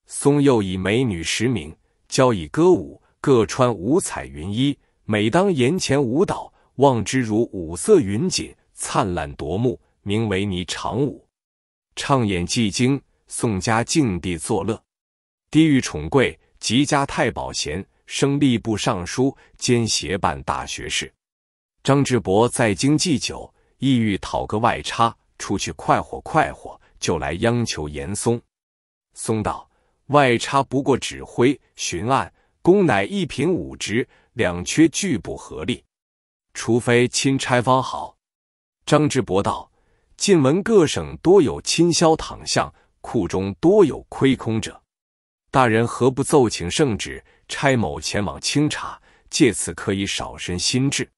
松佑以美女十名，交以歌舞，各穿五彩云衣，每当檐前舞蹈，望之如五色云锦。灿烂夺目，名为霓裳舞，唱演技精，宋家敬帝作乐，低欲宠贵，即家太保贤，升吏部尚书兼协办大学士。张志博在京祭酒，意欲讨个外差出去快活快活，就来央求严嵩。嵩道：外差不过指挥、巡按，公乃一品五职，两缺俱不合力。除非钦差方好。张之博道：“近闻各省多有亲销躺相，库中多有亏空者。大人何不奏请圣旨，差某前往清查？借此可以少身心志。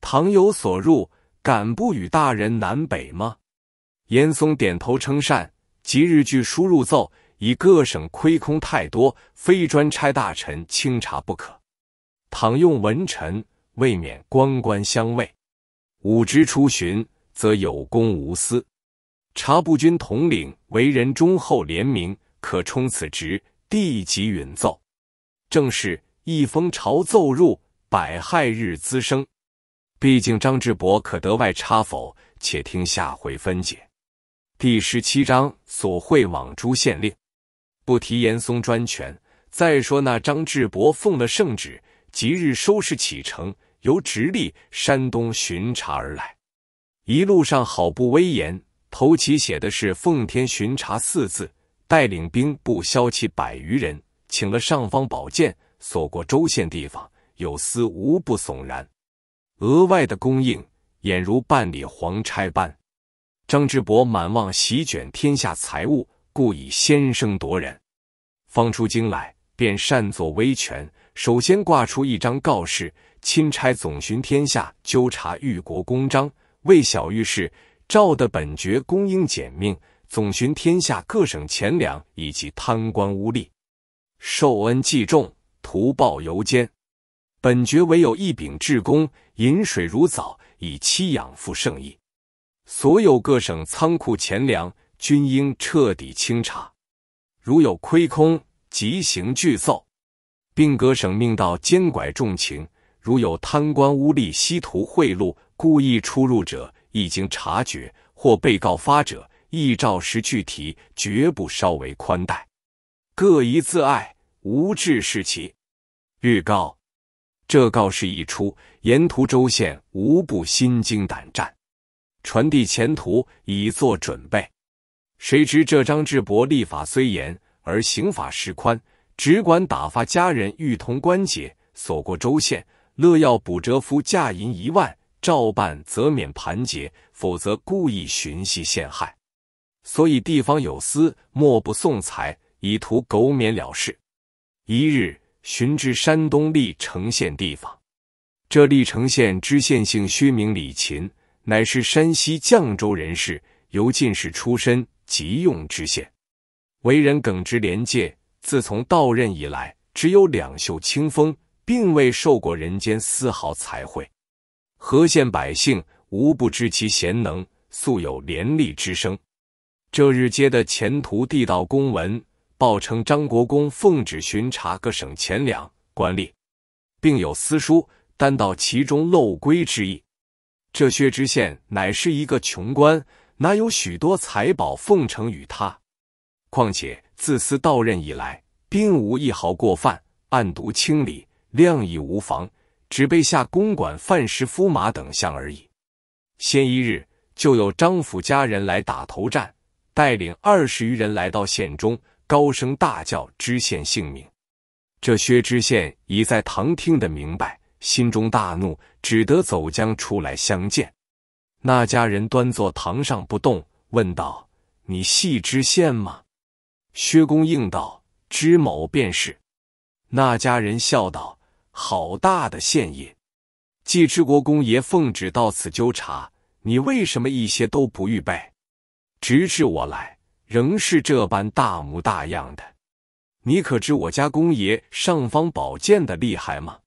倘有所入，敢不与大人南北吗？”严嵩点头称善，即日据书入奏，以各省亏空太多，非专差大臣清查不可。倘用文臣，未免官官相卫。武职出巡，则有功无私。察部军统领为人忠厚廉明，可充此职。帝即允奏。正是：一封朝奏入，百害日滋生。毕竟张志博可得外差否？且听下回分解。第十七章：索贿往诛县令。不提严嵩专权，再说那张志博奉了圣旨，即日收拾启程。由直隶山东巡查而来，一路上好不威严。头旗写的是“奉天巡查”四字，带领兵部骁骑百余人，请了尚方宝剑，所过州县地方，有司无不悚然。额外的供应，俨如办理皇差般。张志博满望席卷天下财物，故以先声夺人。方出京来，便擅作威权，首先挂出一张告示。钦差总巡天下，纠查御国公章，为小御史。诏的本爵公应简命，总巡天下各省钱粮以及贪官污吏，受恩济重，图报尤坚。本爵唯有一柄至公，饮水如藻，以期养父圣意。所有各省仓库钱粮，均应彻底清查，如有亏空，即行具奏，并各省命到监管重情。如有贪官污吏、吸图贿赂、故意出入者，一经察觉或被告发者，一照实具提，绝不稍为宽待。各宜自爱，无治是其。预告：这告示一出，沿途州县无不心惊胆战，传递前途，以作准备。谁知这张志博立法虽严，而刑法实宽，只管打发家人欲通关节，所过州县。乐要卜折夫价银一万，照办则免盘结，否则故意寻隙陷害。所以地方有司莫不送财，以图苟免了事。一日寻至山东历城县地方，这历城县知县姓薛名李勤，乃是山西绛州人士，由进士出身，即用知县，为人耿直廉洁。自从到任以来，只有两袖清风。并未受过人间丝毫财会。河县百姓无不知其贤能，素有廉吏之声。这日接的前途地道公文，报称张国公奉旨巡查各省钱粮官吏，并有私书，单道其中漏规之意。这薛知县乃是一个穷官，哪有许多财宝奉承与他？况且自私到任以来，并无一毫过犯，案牍清理。量已无妨，只备下公馆饭食、夫马等项而已。先一日，就有张府家人来打头战，带领二十余人来到县中，高声大叫知县姓名。这薛知县已在堂听得明白，心中大怒，只得走将出来相见。那家人端坐堂上不动，问道：“你系知县吗？”薛公应道：“知某便是。”那家人笑道。好大的县尹！季知国公爷奉旨到此纠察，你为什么一些都不预备？直至我来，仍是这般大模大样的。你可知我家公爷尚方宝剑的厉害吗？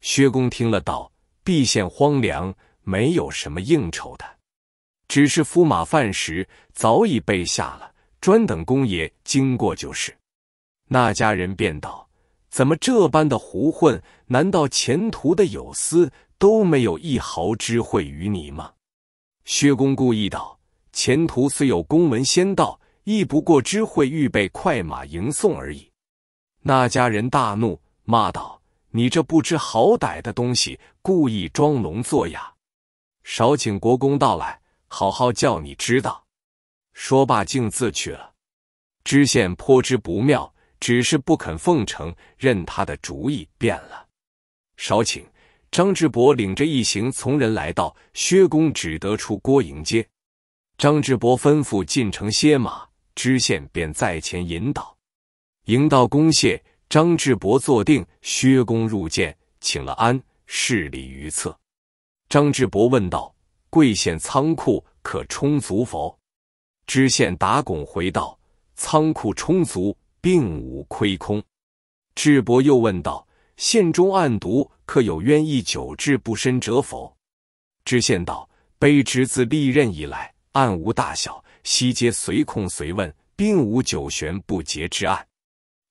薛公听了道：“避县荒凉，没有什么应酬的，只是夫马饭食早已备下了，专等公爷经过就是。”那家人便道。怎么这般的胡混？难道前途的有司都没有一毫知会于你吗？薛公故意道：“前途虽有公文先到，亦不过知会预备快马迎送而已。”那家人大怒，骂道：“你这不知好歹的东西，故意装聋作哑！少请国公到来，好好叫你知道。”说罢，径自去了。知县颇知不妙。只是不肯奉承，任他的主意变了。少顷，张志伯领着一行从人来到薛公，只得出郭迎接。张志伯吩咐进城歇马，知县便在前引导。迎到公谢，张志伯坐定，薛公入见，请了安，侍礼于侧。张志伯问道：“贵县仓库可充足否？”知县打拱回道：“仓库充足。”并无亏空。智伯又问道：“县中暗毒，可有冤意久治不深者否？”知县道：“卑职自历任以来，案无大小，悉皆随控随问，并无九悬不结之案。”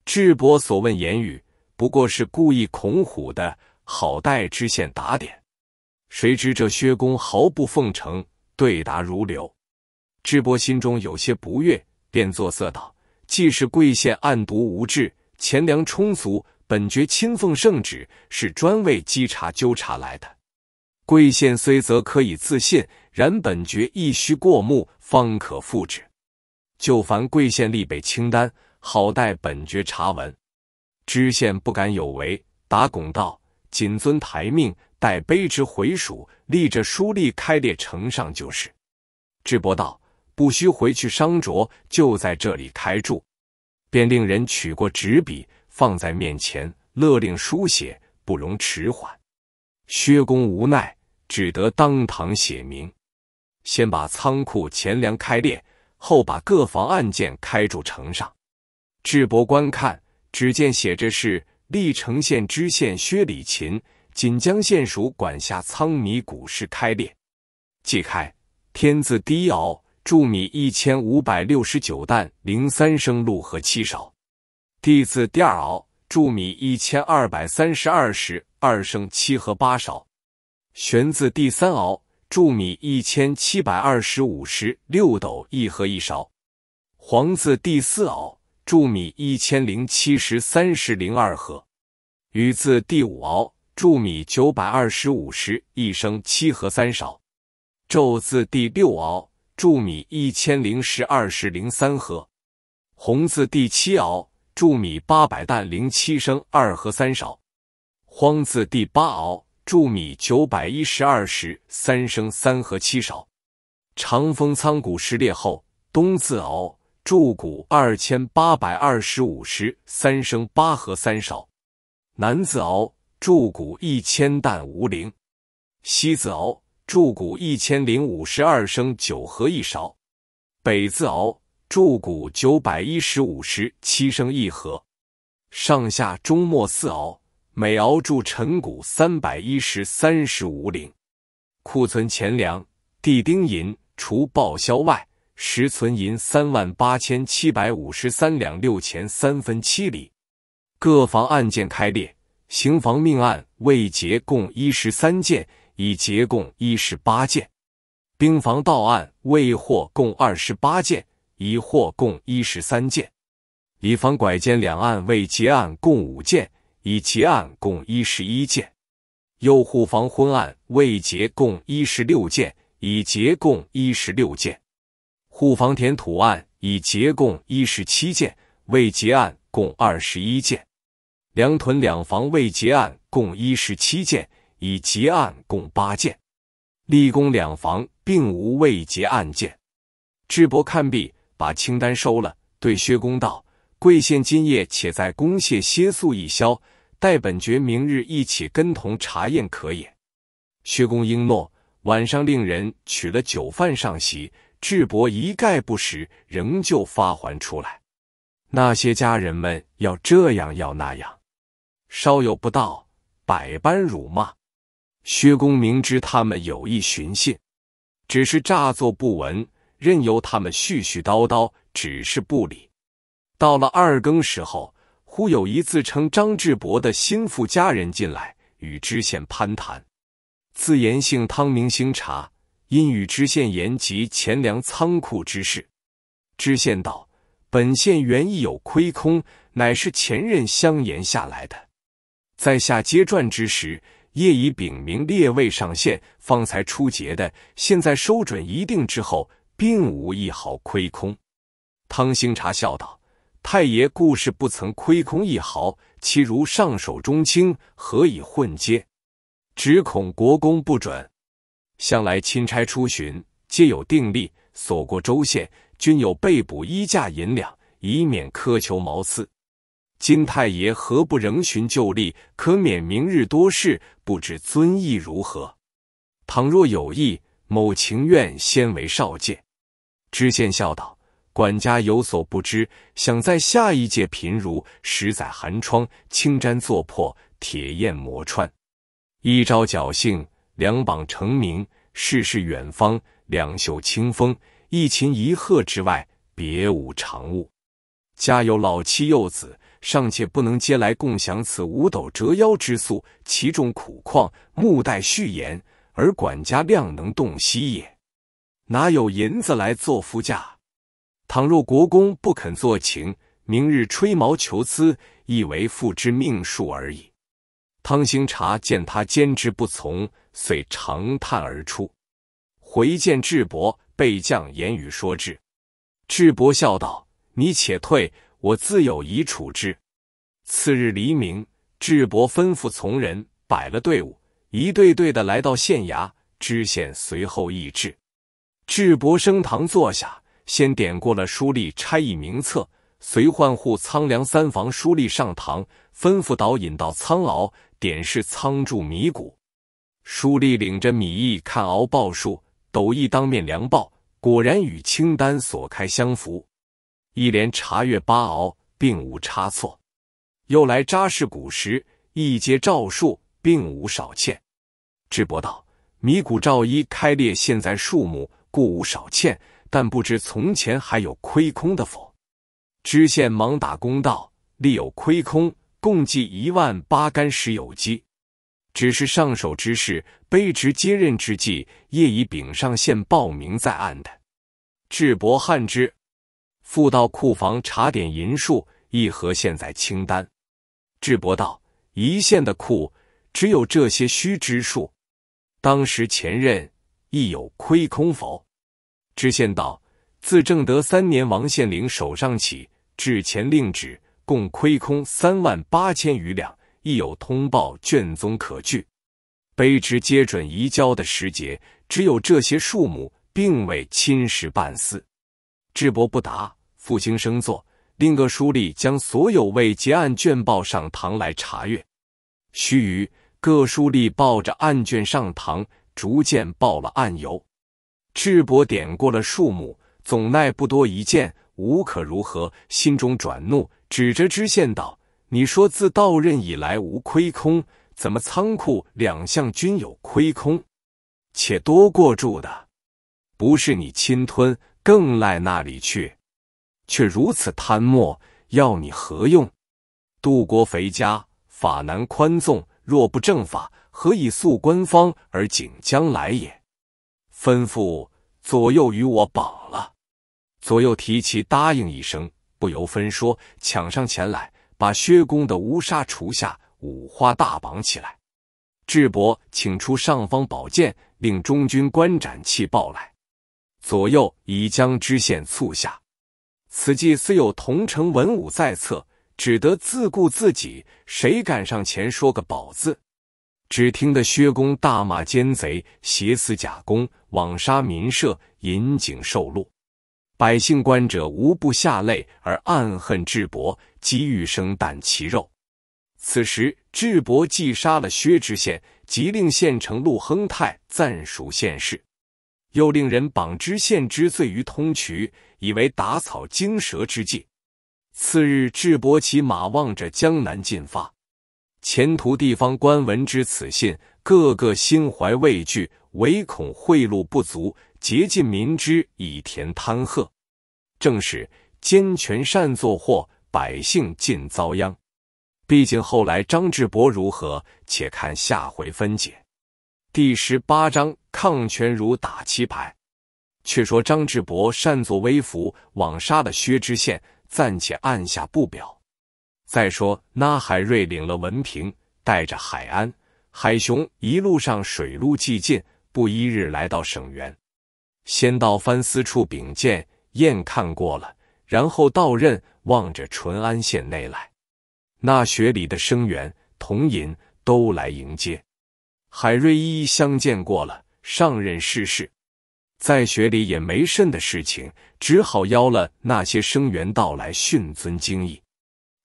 智伯所问言语，不过是故意恐唬的，好待知县打点。谁知这薛公毫不奉承，对答如流。智伯心中有些不悦，便作色道。既是贵县案牍无志，钱粮充足，本觉亲奉圣旨，是专为稽查纠查来的。贵县虽则可以自信，然本觉亦须过目，方可复旨。就凡贵县立北清单，好待本觉查闻。知县不敢有违，打拱道：“谨遵台命，待卑职回署，立着书立开列呈上就是。”智伯道。不须回去商酌，就在这里开住。便令人取过纸笔，放在面前，勒令书写，不容迟缓。薛公无奈，只得当堂写明：先把仓库钱粮开列，后把各房案件开住呈上。智伯观看，只见写着是历城县知县薛礼勤，锦江县署管辖仓米谷市开列。即开天字第一铸米一千五百六十九担零三升禄和七勺，地字第二熬铸米一千二百三十二石二升七和八勺，玄字第三熬铸米一千七百二十五石六斗一合一勺，黄字第四熬铸米一千零七十三石零二合，雨字第五熬铸米九百二十五石一升七和三勺，昼字第六熬。铸米一千零十二十零三合，红字第七熬铸米八百担零七升二合三勺，荒字第八熬铸米九百一十二石三升三合七勺，长风仓谷失裂后，东字熬铸谷二千八百二十五石三升八合三勺，南字熬铸谷一千担无零，西字熬。铸谷一千零五十二升九合一勺，北字熬铸谷九百一十五石七升一合，上下中末四熬，每熬铸陈骨三百一十三石五零。库存钱粮地丁银，除报销外，实存银三万八千七百五十三两六钱三分七厘。各房案件开列，刑房命案未结共一十三件。已结共一十八件，兵防盗案未获共二十八件，已获共一十三件；以防拐奸两案未结案共五件，已结案共一十一件；右户房昏案未结共一十六件，已结共一十六件；户房填土案已结共一十七件，未结案共二十一件；梁屯两房未结案共一十七件。已结案共八件，立功两房，并无未结案件。智伯看毕，把清单收了，对薛公道：“贵县今夜且在公廨歇宿一宵，待本爵明日一起跟同查验可也。”薛公应诺，晚上令人取了酒饭上席。智伯一概不食，仍旧发还出来。那些家人们要这样要那样，稍有不到，百般辱骂。薛公明知他们有意寻衅，只是诈作不闻，任由他们絮絮叨叨，只是不理。到了二更时候，忽有一自称张志博的心腹家人进来，与知县攀谈，自言姓汤，名星茶，因与知县言及钱粮仓库之事。知县道：“本县原意有亏空，乃是前任相延下来的，在下接传之时。”业已禀明列位上线，方才出节的，现在收准一定之后，并无一毫亏空。汤兴茶笑道：“太爷故事不曾亏空一毫，其如上手中轻，何以混接？只恐国公不准。向来钦差出巡，皆有定例，所过州县均有备补衣架银两，以免苛求毛刺。”金太爷何不仍循旧例，可免明日多事？不知尊意如何？倘若有意，某情愿先为少见。知县笑道：“管家有所不知，想在下一届贫如，十载寒窗，青毡作破，铁砚磨穿，一朝侥幸，两榜成名，事事远方，两袖清风，一琴一鹤之外，别无长物，家有老妻幼子。”尚且不能接来共享此五斗折腰之粟，其中苦况，目待续言，而管家量能洞悉也。哪有银子来做夫家？倘若国公不肯做情，明日吹毛求疵，亦为父之命数而已。汤兴茶见他坚持不从，遂长叹而出，回见智伯，被将言语说之。智伯笑道：“你且退。”我自有以处置。次日黎明，智伯吩咐从人摆了队伍，一队队的来到县衙。知县随后议至。智伯升堂坐下，先点过了书吏差役名册，随唤户仓粮三房书吏上堂，吩咐导引到仓廒，点示仓贮米谷。书吏领着米役看敖报数，斗役当面量报，果然与清单所开相符。一连查阅八鳌，并无差错；又来扎视古时一阶诏数，并无少欠。智伯道：“米谷诏一开裂，现在数目故无少欠，但不知从前还有亏空的否？”知县忙打公道：“立有亏空，共计一万八干石有积。只是上手之事，卑职接任之际，业已禀上县报名在案的。”智伯汉之。复到库房查点银数，一核现在清单。智伯道：“一县的库只有这些虚支数，当时前任亦有亏空否？”知县道：“自正德三年王县令手上起至前令旨，共亏空三万八千余两，亦有通报卷宗可据。卑职接准移交的时节，只有这些数目，并未侵蚀半丝。”智伯不答。复兴生坐，令各书吏将所有未结案卷报上堂来查阅。须臾，各书吏抱着案卷上堂，逐渐报了案由。智伯点过了数目，总奈不多一件，无可如何，心中转怒，指着知县道：“你说自到任以来无亏空，怎么仓库两项均有亏空，且多过住的？不是你侵吞，更赖那里去？”却如此贪墨，要你何用？杜国肥家法难宽纵，若不正法，何以肃官方而警将来也？吩咐左右与我绑了。左右提齐答应一声，不由分说，抢上前来，把薛公的乌纱除下，五花大绑起来。智伯请出尚方宝剑，令中军官斩气报来。左右已将知县促下。此计虽有同城文武在侧，只得自顾自己。谁敢上前说个宝字？只听得薛公大骂奸贼，挟私假公，枉杀民舍，引颈受戮。百姓官者无不下泪而暗恨智伯，急欲生啖其肉。此时智伯既杀了薛知县，即令县城陆亨泰暂署县事，又令人绑知县之罪于通衢。以为打草惊蛇之计。次日，智伯骑马望着江南进发。前途地方官闻知此信，个个心怀畏惧，唯恐贿赂不足，竭尽民之以填贪壑。正是奸权善作祸，百姓尽遭殃。毕竟后来张智伯如何，且看下回分解。第十八章：抗权如打七牌。却说张志博擅作威服，枉杀了薛知县，暂且按下不表。再说那海瑞领了文凭，带着海安、海雄，一路上水陆既进，不一日来到省园，先到藩司处禀见，验看过了，然后到任，望着淳安县内来。那学里的生员、童银都来迎接，海瑞一一相见过了，上任试试。在学里也没甚的事情，只好邀了那些生员到来训尊经义，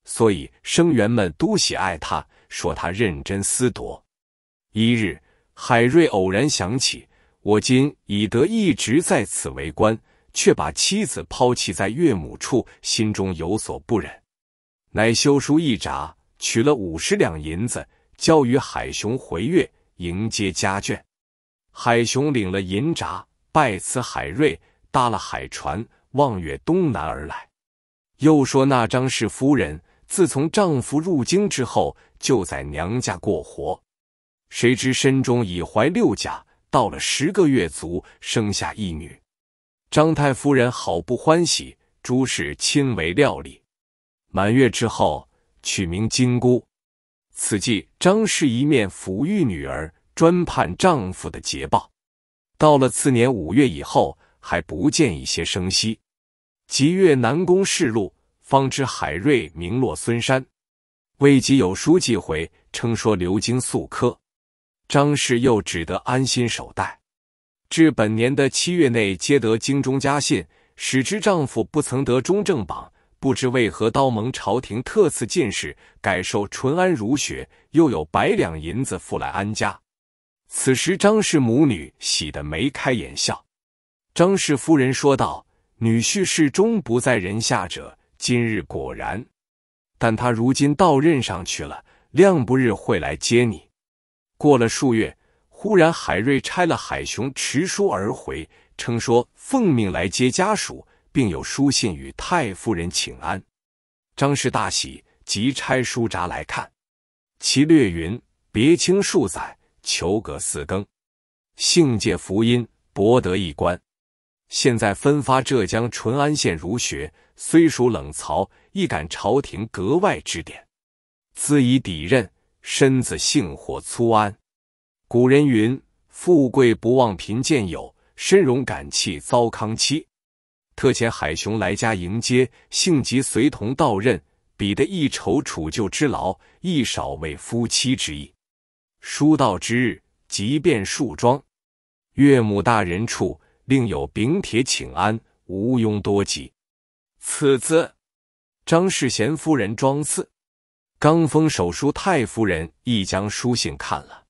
所以生员们都喜爱他，说他认真思夺。一日，海瑞偶然想起，我今已得一直在此为官，却把妻子抛弃在岳母处，心中有所不忍，乃修书一札，取了五十两银子，交与海雄回岳迎接家眷。海雄领了银札。拜辞海瑞，搭了海船，望月东南而来。又说那张氏夫人，自从丈夫入京之后，就在娘家过活。谁知身中已怀六甲，到了十个月足，生下一女。张太夫人好不欢喜，诸事亲为料理。满月之后，取名金姑。此际张氏一面抚育女儿，专盼丈夫的捷报。到了次年五月以后，还不见一些声息。即月南宫世录，方知海瑞名落孙山。未及有书寄回，称说流经宿科。张氏又只得安心守待。至本年的七月内，皆得京中家信，始知丈夫不曾得中正榜，不知为何刀盟朝廷特赐进士，改授淳安儒学，又有百两银子付来安家。此时，张氏母女喜得眉开眼笑。张氏夫人说道：“女婿是终不在人下者，今日果然。但他如今到任上去了，量不日会来接你。”过了数月，忽然海瑞拆了海雄持书而回，称说奉命来接家属，并有书信与太夫人请安。张氏大喜，即拆书札来看，其略云：“别清数载。”求阁四更，幸借福音，博得一官。现在分发浙江淳安县儒学，虽属冷曹，亦感朝廷格外指点，兹以抵任。身子性火粗安。古人云：“富贵不忘贫贱友，身荣感气糟糠妻。”特遣海雄来家迎接，性急随同到任，彼得一筹处旧之劳，亦少为夫妻之意。书到之日，即便树装。岳母大人处另有禀帖请安，无庸多急。此字，张世贤夫人庄次。刚封手书，太夫人亦将书信看了。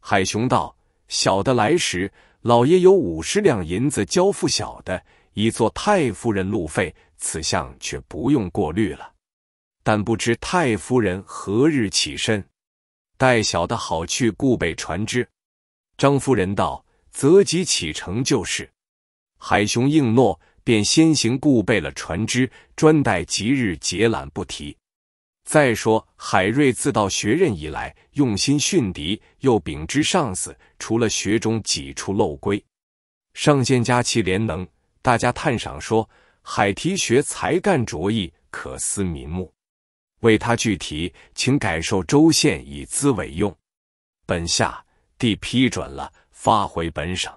海雄道：“小的来时，老爷有五十两银子交付小的，以作太夫人路费，此项却不用过虑了。但不知太夫人何日起身？”待小的好去顾备船只，张夫人道：“择吉启程就是。”海雄应诺，便先行顾备了船只，专待吉日结缆不提。再说海瑞自到学任以来，用心训敌，又禀知上司，除了学中几处漏规，上荐加其廉能，大家探赏说海提学才干卓异，可思民目。为他具题，请改授州县以资委用。本下地批准了，发回本省。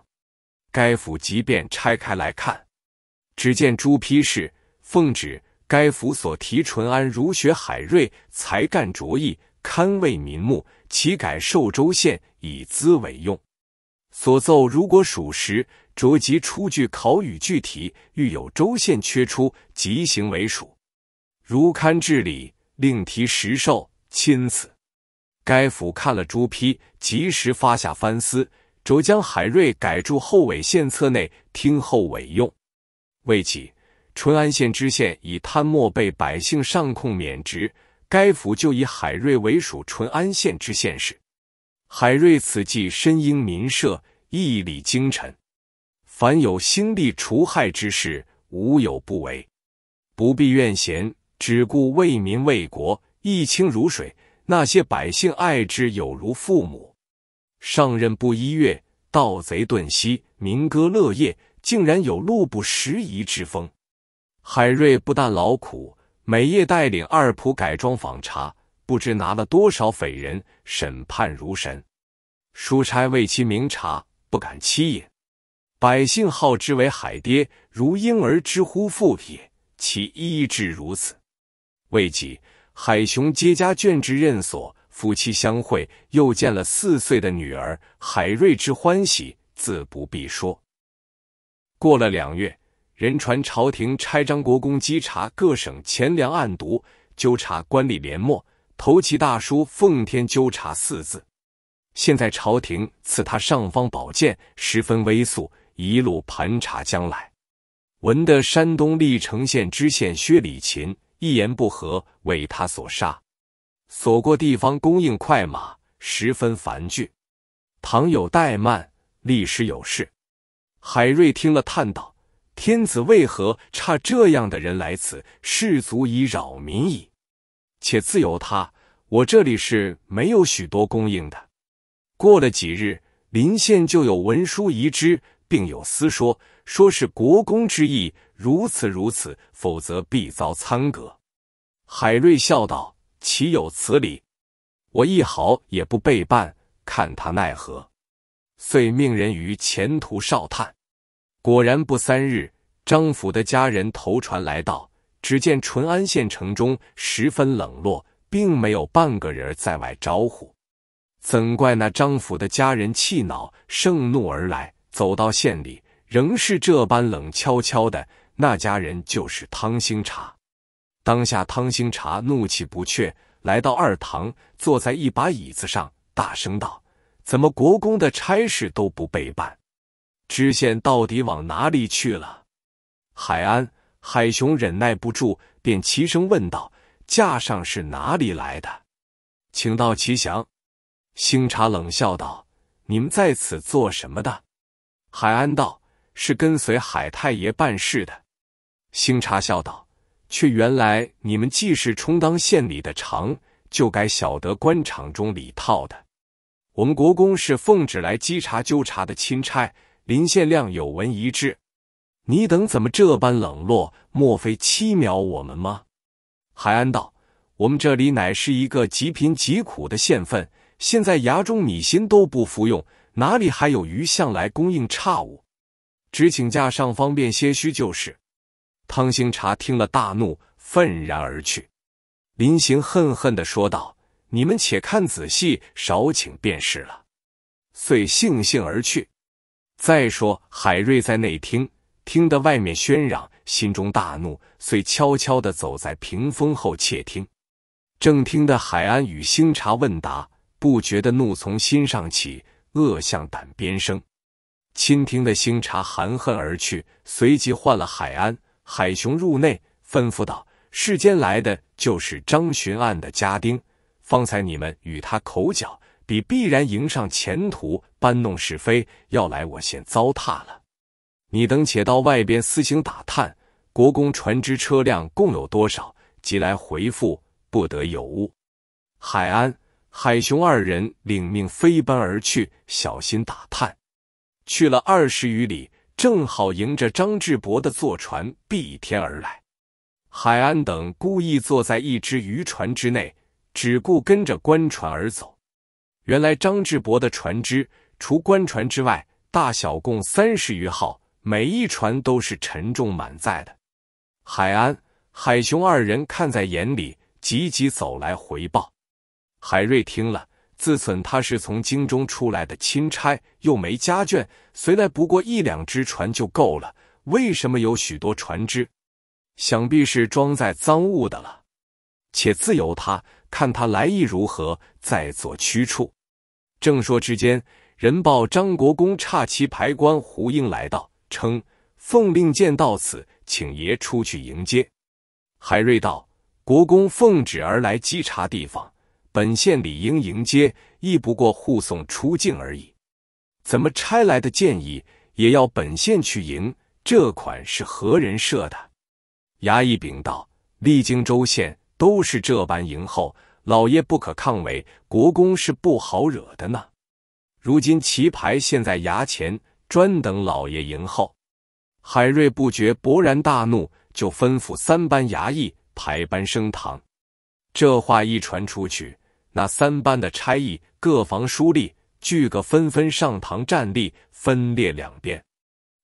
该府即便拆开来看，只见朱批示奉旨，该府所提淳安儒学海瑞才干卓异，堪为民目，岂改授州县以资委用。所奏如果属实，着即出具考语具体，欲有州县缺出，即行为属。如堪治理。另提石兽亲此，该府看了朱批，及时发下藩司，着将海瑞改住后尾县册内，听候委用。未几，淳安县知县以贪墨被百姓上控免职，该府就以海瑞为属淳安县知县事。海瑞此际深应民社，义理精臣，凡有兴利除害之事，无有不为，不必怨嫌。只顾为民为国，一清如水。那些百姓爱之有如父母。上任不一月，盗贼顿息，民歌乐业，竟然有路不拾遗之风。海瑞不但劳苦，每夜带领二仆改装访查，不知拿了多少匪人，审判如神。书差为其明察，不敢欺也。百姓号之为海爹，如婴儿之呼父也。其医治如此。未几，海雄接家眷之任所，夫妻相会，又见了四岁的女儿，海瑞之欢喜自不必说。过了两月，人传朝廷差张国公稽查各省钱粮案牍，纠察官吏廉墨，头其大书“奉天纠察”四字。现在朝廷赐他尚方宝剑，十分威肃，一路盘查将来。闻得山东历城县知县薛礼勤。一言不合，为他所杀。所过地方供应快马，十分繁剧。倘有怠慢，立时有事。海瑞听了，叹道：“天子为何差这样的人来此？士卒以扰民矣。且自有他，我这里是没有许多供应的。”过了几日，临县就有文书遗之，并有私说，说是国公之意。如此如此，否则必遭参革。海瑞笑道：“岂有此理！我一毫也不背叛，看他奈何。”遂命人于前途哨探。果然不三日，张府的家人投船来到，只见淳安县城中十分冷落，并没有半个人在外招呼。怎怪那张府的家人气恼盛怒而来，走到县里，仍是这般冷悄悄的。那家人就是汤星茶。当下，汤星茶怒气不却，来到二堂，坐在一把椅子上，大声道：“怎么国公的差事都不备办？知县到底往哪里去了？”海安、海雄忍耐不住，便齐声问道：“架上是哪里来的？”请到齐祥。星茶冷笑道：“你们在此做什么的？”海安道：“是跟随海太爷办事的。”星槎笑道：“却原来你们既是充当县里的长，就该晓得官场中礼套的。我们国公是奉旨来稽查纠察的钦差，林县亮有文一致。你等怎么这般冷落？莫非欺藐我们吗？”海安道：“我们这里乃是一个极贫极苦的县份，现在衙中米心都不服用，哪里还有余项来供应差务？只请假上方便些许就是。”汤兴茶听了大怒，愤然而去。临行恨恨地说道：“你们且看仔细，少请便是了。”遂悻悻而去。再说海瑞在内听，听得外面喧嚷，心中大怒，遂悄悄地走在屏风后窃听。正听得海安与星茶问答，不觉的怒从心上起，恶向胆边生。倾听的星茶含恨而去，随即换了海安。海雄入内，吩咐道：“世间来的就是张巡案的家丁，方才你们与他口角，比必然迎上前途搬弄是非，要来我县糟蹋了。你等且到外边私行打探，国公船只车辆共有多少，即来回复，不得有误。”海安、海雄二人领命，飞奔而去，小心打探。去了二十余里。正好迎着张志博的坐船避天而来，海安等故意坐在一只渔船之内，只顾跟着官船而走。原来张志博的船只除官船之外，大小共三十余号，每一船都是沉重满载的。海安、海雄二人看在眼里，急急走来回报。海瑞听了。自忖他是从京中出来的钦差，又没家眷，随来不过一两只船就够了。为什么有许多船只？想必是装载赃物的了。且自有他，看他来意如何，再做驱处。正说之间，人报张国公差旗牌官胡英来到，称奉令见到此，请爷出去迎接。海瑞道：“国公奉旨而来稽查地方。”本县理应迎接，亦不过护送出境而已。怎么拆来的建议也要本县去迎？这款是何人设的？衙役禀道：历经州县都是这般迎候，老爷不可抗违。国公是不好惹的呢。如今棋牌现在衙前，专等老爷迎候。海瑞不觉勃然大怒，就吩咐三班衙役排班升堂。这话一传出去。那三班的差役各房书吏俱个纷纷上堂站立，分列两边。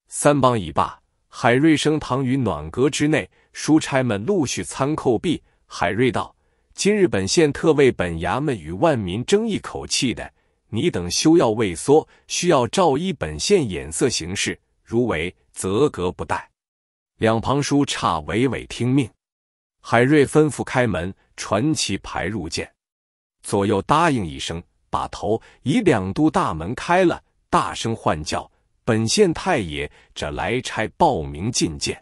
三帮已罢，海瑞升堂于暖阁之内，书差们陆续参叩毕。海瑞道：“今日本县特为本衙门与万民争一口气的，你等休要畏缩，需要照依本县眼色行事，如违则格不待。”两旁书差娓娓听命。海瑞吩咐开门，传旗牌入见。左右答应一声，把头以两度大门开了，大声唤叫：“本县太爷，这来差报名觐见。”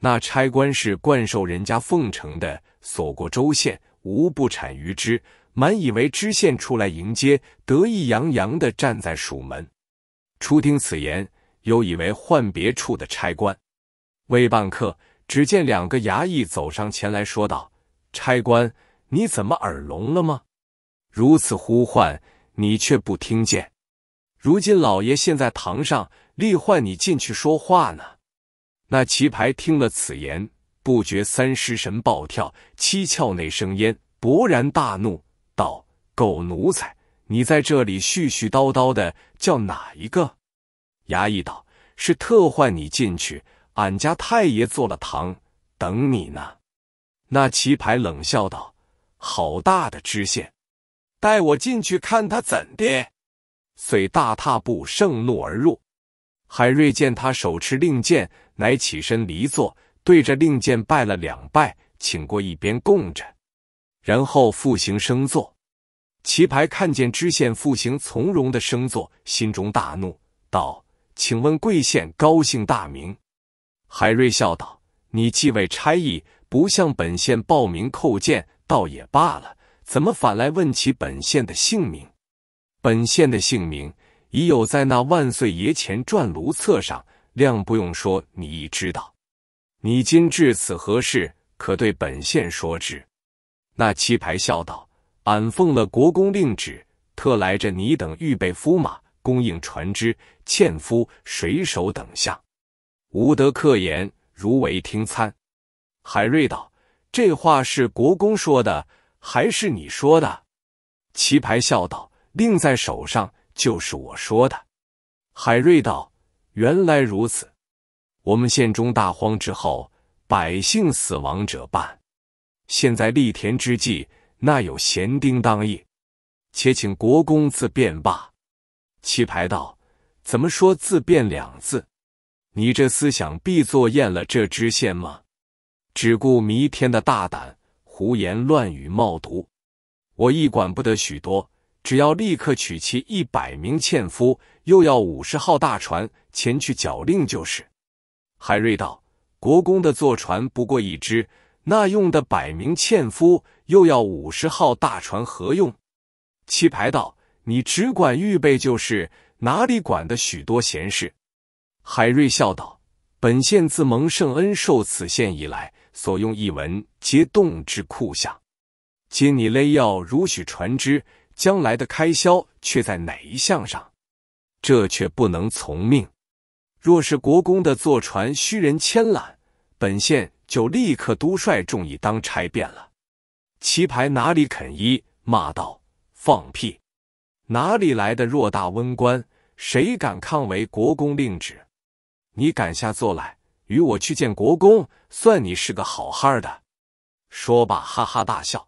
那差官是惯受人家奉承的，所过州县无不产于之，满以为知县出来迎接，得意洋洋的站在蜀门。初听此言，又以为换别处的差官。未半刻，只见两个衙役走上前来，说道：“差官，你怎么耳聋了吗？”如此呼唤，你却不听见。如今老爷现在堂上立唤你进去说话呢。那棋牌听了此言，不觉三尸神暴跳，七窍内生烟，勃然大怒道：“狗奴才，你在这里絮絮叨叨的叫哪一个？”衙役道：“是特唤你进去，俺家太爷坐了堂，等你呢。”那棋牌冷笑道：“好大的知县！”带我进去看他怎的，遂大踏步盛怒而入。海瑞见他手持令箭，乃起身离座，对着令箭拜了两拜，请过一边供着，然后复行升座。棋牌看见知县复行从容的升座，心中大怒，道：“请问贵县高姓大名？”海瑞笑道：“你既为差役，不向本县报名叩见，倒也罢了。”怎么反来问起本县的姓名？本县的姓名已有在那万岁爷前转炉册上，谅不用说，你亦知道。你今至此何事？可对本县说之。那七牌笑道：“俺奉了国公令旨，特来着你等预备夫马，供应船只、纤夫、水手等项。无德客言，如为听参。”海瑞道：“这话是国公说的。”还是你说的，棋牌笑道：“令在手上，就是我说的。”海瑞道：“原来如此。我们县中大荒之后，百姓死亡者半。现在立田之际，那有闲丁当役？且请国公自便罢。”棋牌道：“怎么说‘自便’两字？你这思想必作厌了这知县吗？只顾弥天的大胆。”胡言乱语，冒读，我亦管不得许多，只要立刻取齐一百名纤夫，又要五十号大船，前去剿令就是。海瑞道：“国公的坐船不过一只，那用的百名纤夫，又要五十号大船何用？”七牌道：“你只管预备就是，哪里管的许多闲事？”海瑞笑道：“本县自蒙圣恩受此县以来。”所用一文皆动之酷下。今你勒要如许船只，将来的开销却在哪一项上？这却不能从命。若是国公的坐船需人牵缆，本县就立刻督率众以当差便了。棋牌哪里肯依？骂道：“放屁！哪里来的偌大温官？谁敢抗为国公令旨？你敢下坐来？”与我去见国公，算你是个好汉的。说罢，哈哈大笑。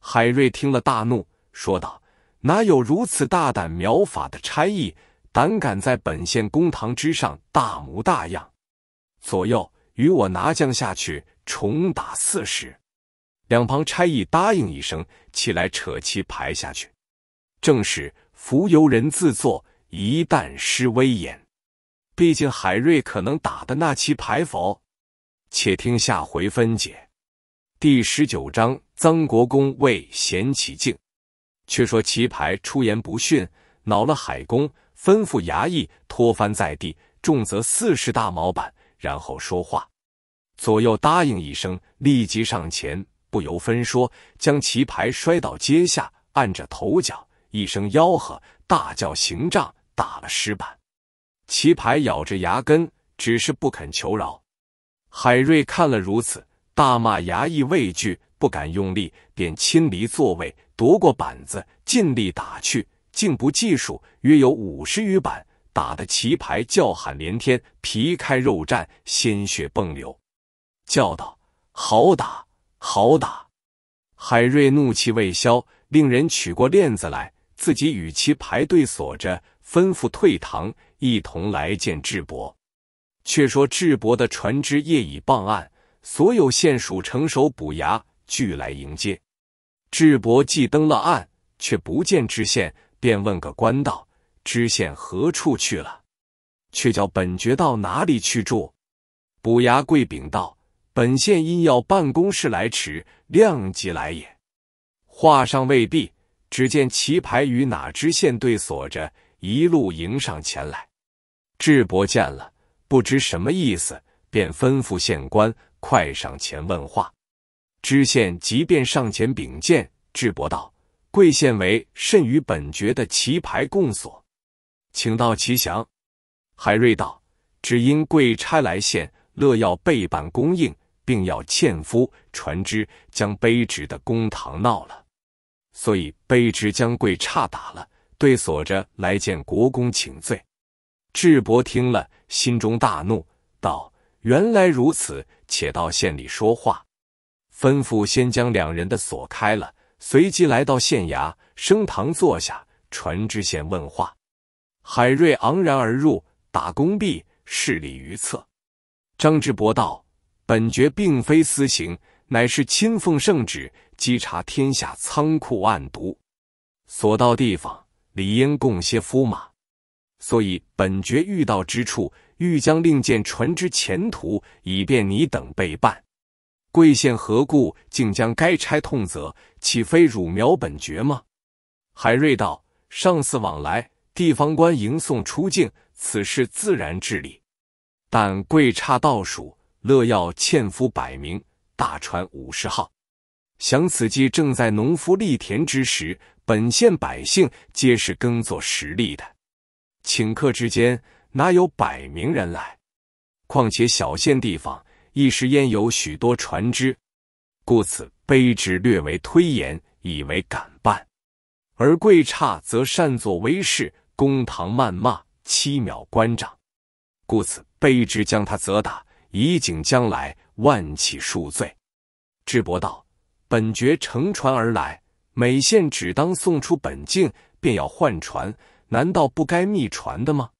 海瑞听了大怒，说道：“哪有如此大胆描法的差役，胆敢在本县公堂之上大模大样？左右，与我拿将下去，重打四十。”两旁差役答应一声，起来扯旗排下去。正是“浮游人自作，一旦失威严。”毕竟海瑞可能打的那棋牌否？且听下回分解。第十九章，臧国公为贤起敬。却说棋牌出言不逊，恼了海公，吩咐衙役拖翻在地，重则四十大毛板。然后说话，左右答应一声，立即上前，不由分说，将棋牌摔倒阶下，按着头脚，一声吆喝，大叫行杖，打了石板。棋牌咬着牙根，只是不肯求饶。海瑞看了如此，大骂衙役畏惧，不敢用力，便亲离座位，夺过板子，尽力打去，竟不计数，约有五十余板，打的棋牌叫喊连天，皮开肉绽，鲜血迸流，叫道：“好打，好打！”海瑞怒气未消，令人取过链子来，自己与其排队锁着，吩咐退堂。一同来见智伯。却说智伯的船只夜已傍岸，所有县署、城守、捕牙俱来迎接。智伯既登了岸，却不见知县，便问个官道：“知县何处去了？”却叫本爵到哪里去住？捕牙跪禀道：“本县因要办公事来迟，谅即来也。”话尚未毕，只见棋牌与哪知县对锁着。一路迎上前来，智伯见了，不知什么意思，便吩咐县官快上前问话。知县即便上前禀见智伯道：“贵县为甚与本爵的棋牌共所，请到其详。”海瑞道：“只因贵差来县，乐要备办供应，并要欠夫船只，将卑职的公堂闹了，所以卑职将贵差打了。”对锁着来见国公请罪，智伯听了，心中大怒，道：“原来如此，且到县里说话。”吩咐先将两人的锁开了，随即来到县衙，升堂坐下，传知县问话。海瑞昂然而入，打工壁，侍立于侧。张智伯道：“本爵并非私行，乃是亲奉圣旨，稽查天下仓库案牍，所到地方。”理应供些夫马，所以本觉遇到之处，欲将令箭传之前途，以便你等备办。贵县何故竟将该差痛责？岂非辱苗本爵吗？海瑞道：上次往来，地方官迎送出境，此事自然至理。但贵差倒数，乐要欠夫百名，大船五十号，想此计正在农夫犁田之时。本县百姓皆是耕作实力的，顷刻之间哪有百名人来？况且小县地方一时焉有许多船只，故此卑职略为推延，以为敢办。而贵差则擅作威势，公堂谩骂，欺藐官长，故此卑职将他责打，以警将来。万乞恕罪。智伯道：“本爵乘船而来。”每县只当送出本境，便要换船，难道不该密传的吗？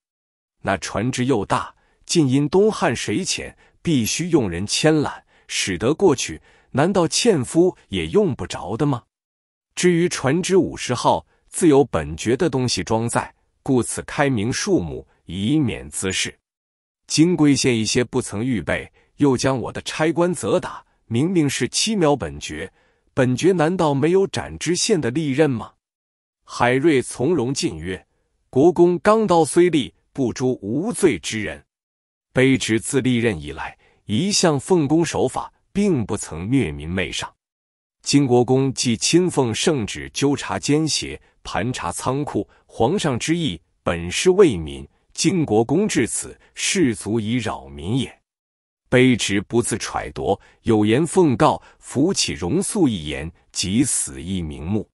那船只又大，近因东汉水浅，必须用人牵缆，使得过去，难道纤夫也用不着的吗？至于船只五十号，自有本爵的东西装载，故此开明数目，以免滋事。金龟县一些不曾预备，又将我的差官责打，明明是七秒本爵。本爵难道没有斩知县的利刃吗？海瑞从容进曰：“国公钢刀虽利，不诛无罪之人。卑职自历任以来，一向奉公守法，并不曾虐民媚上。金国公既亲奉圣旨纠察奸邪，盘查仓库，皇上之意本是为民。金国公至此，士卒以扰民也。”卑职不自揣度，有言奉告。扶起容素一言，即死亦瞑目。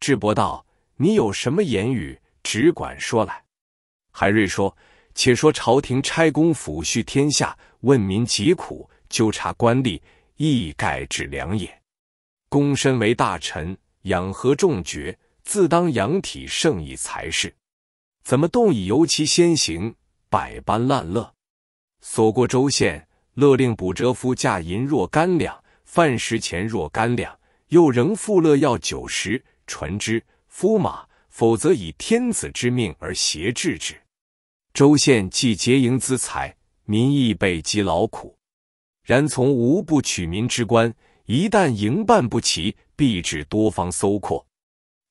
智伯道：“你有什么言语，只管说来。”海瑞说：“且说朝廷差公抚恤天下，问民疾苦，纠察官吏，一概治良也。公身为大臣，养何众爵，自当养体圣以才是。怎么动以由其先行，百般烂乐，所过州县。”勒令卜哲夫价银若干两，饭食钱若干两，又仍富勒要酒食、传之夫马，否则以天子之命而挟制之。州县既劫营资财，民亦备及劳苦，然从无不取民之官。一旦营办不齐，必致多方搜括，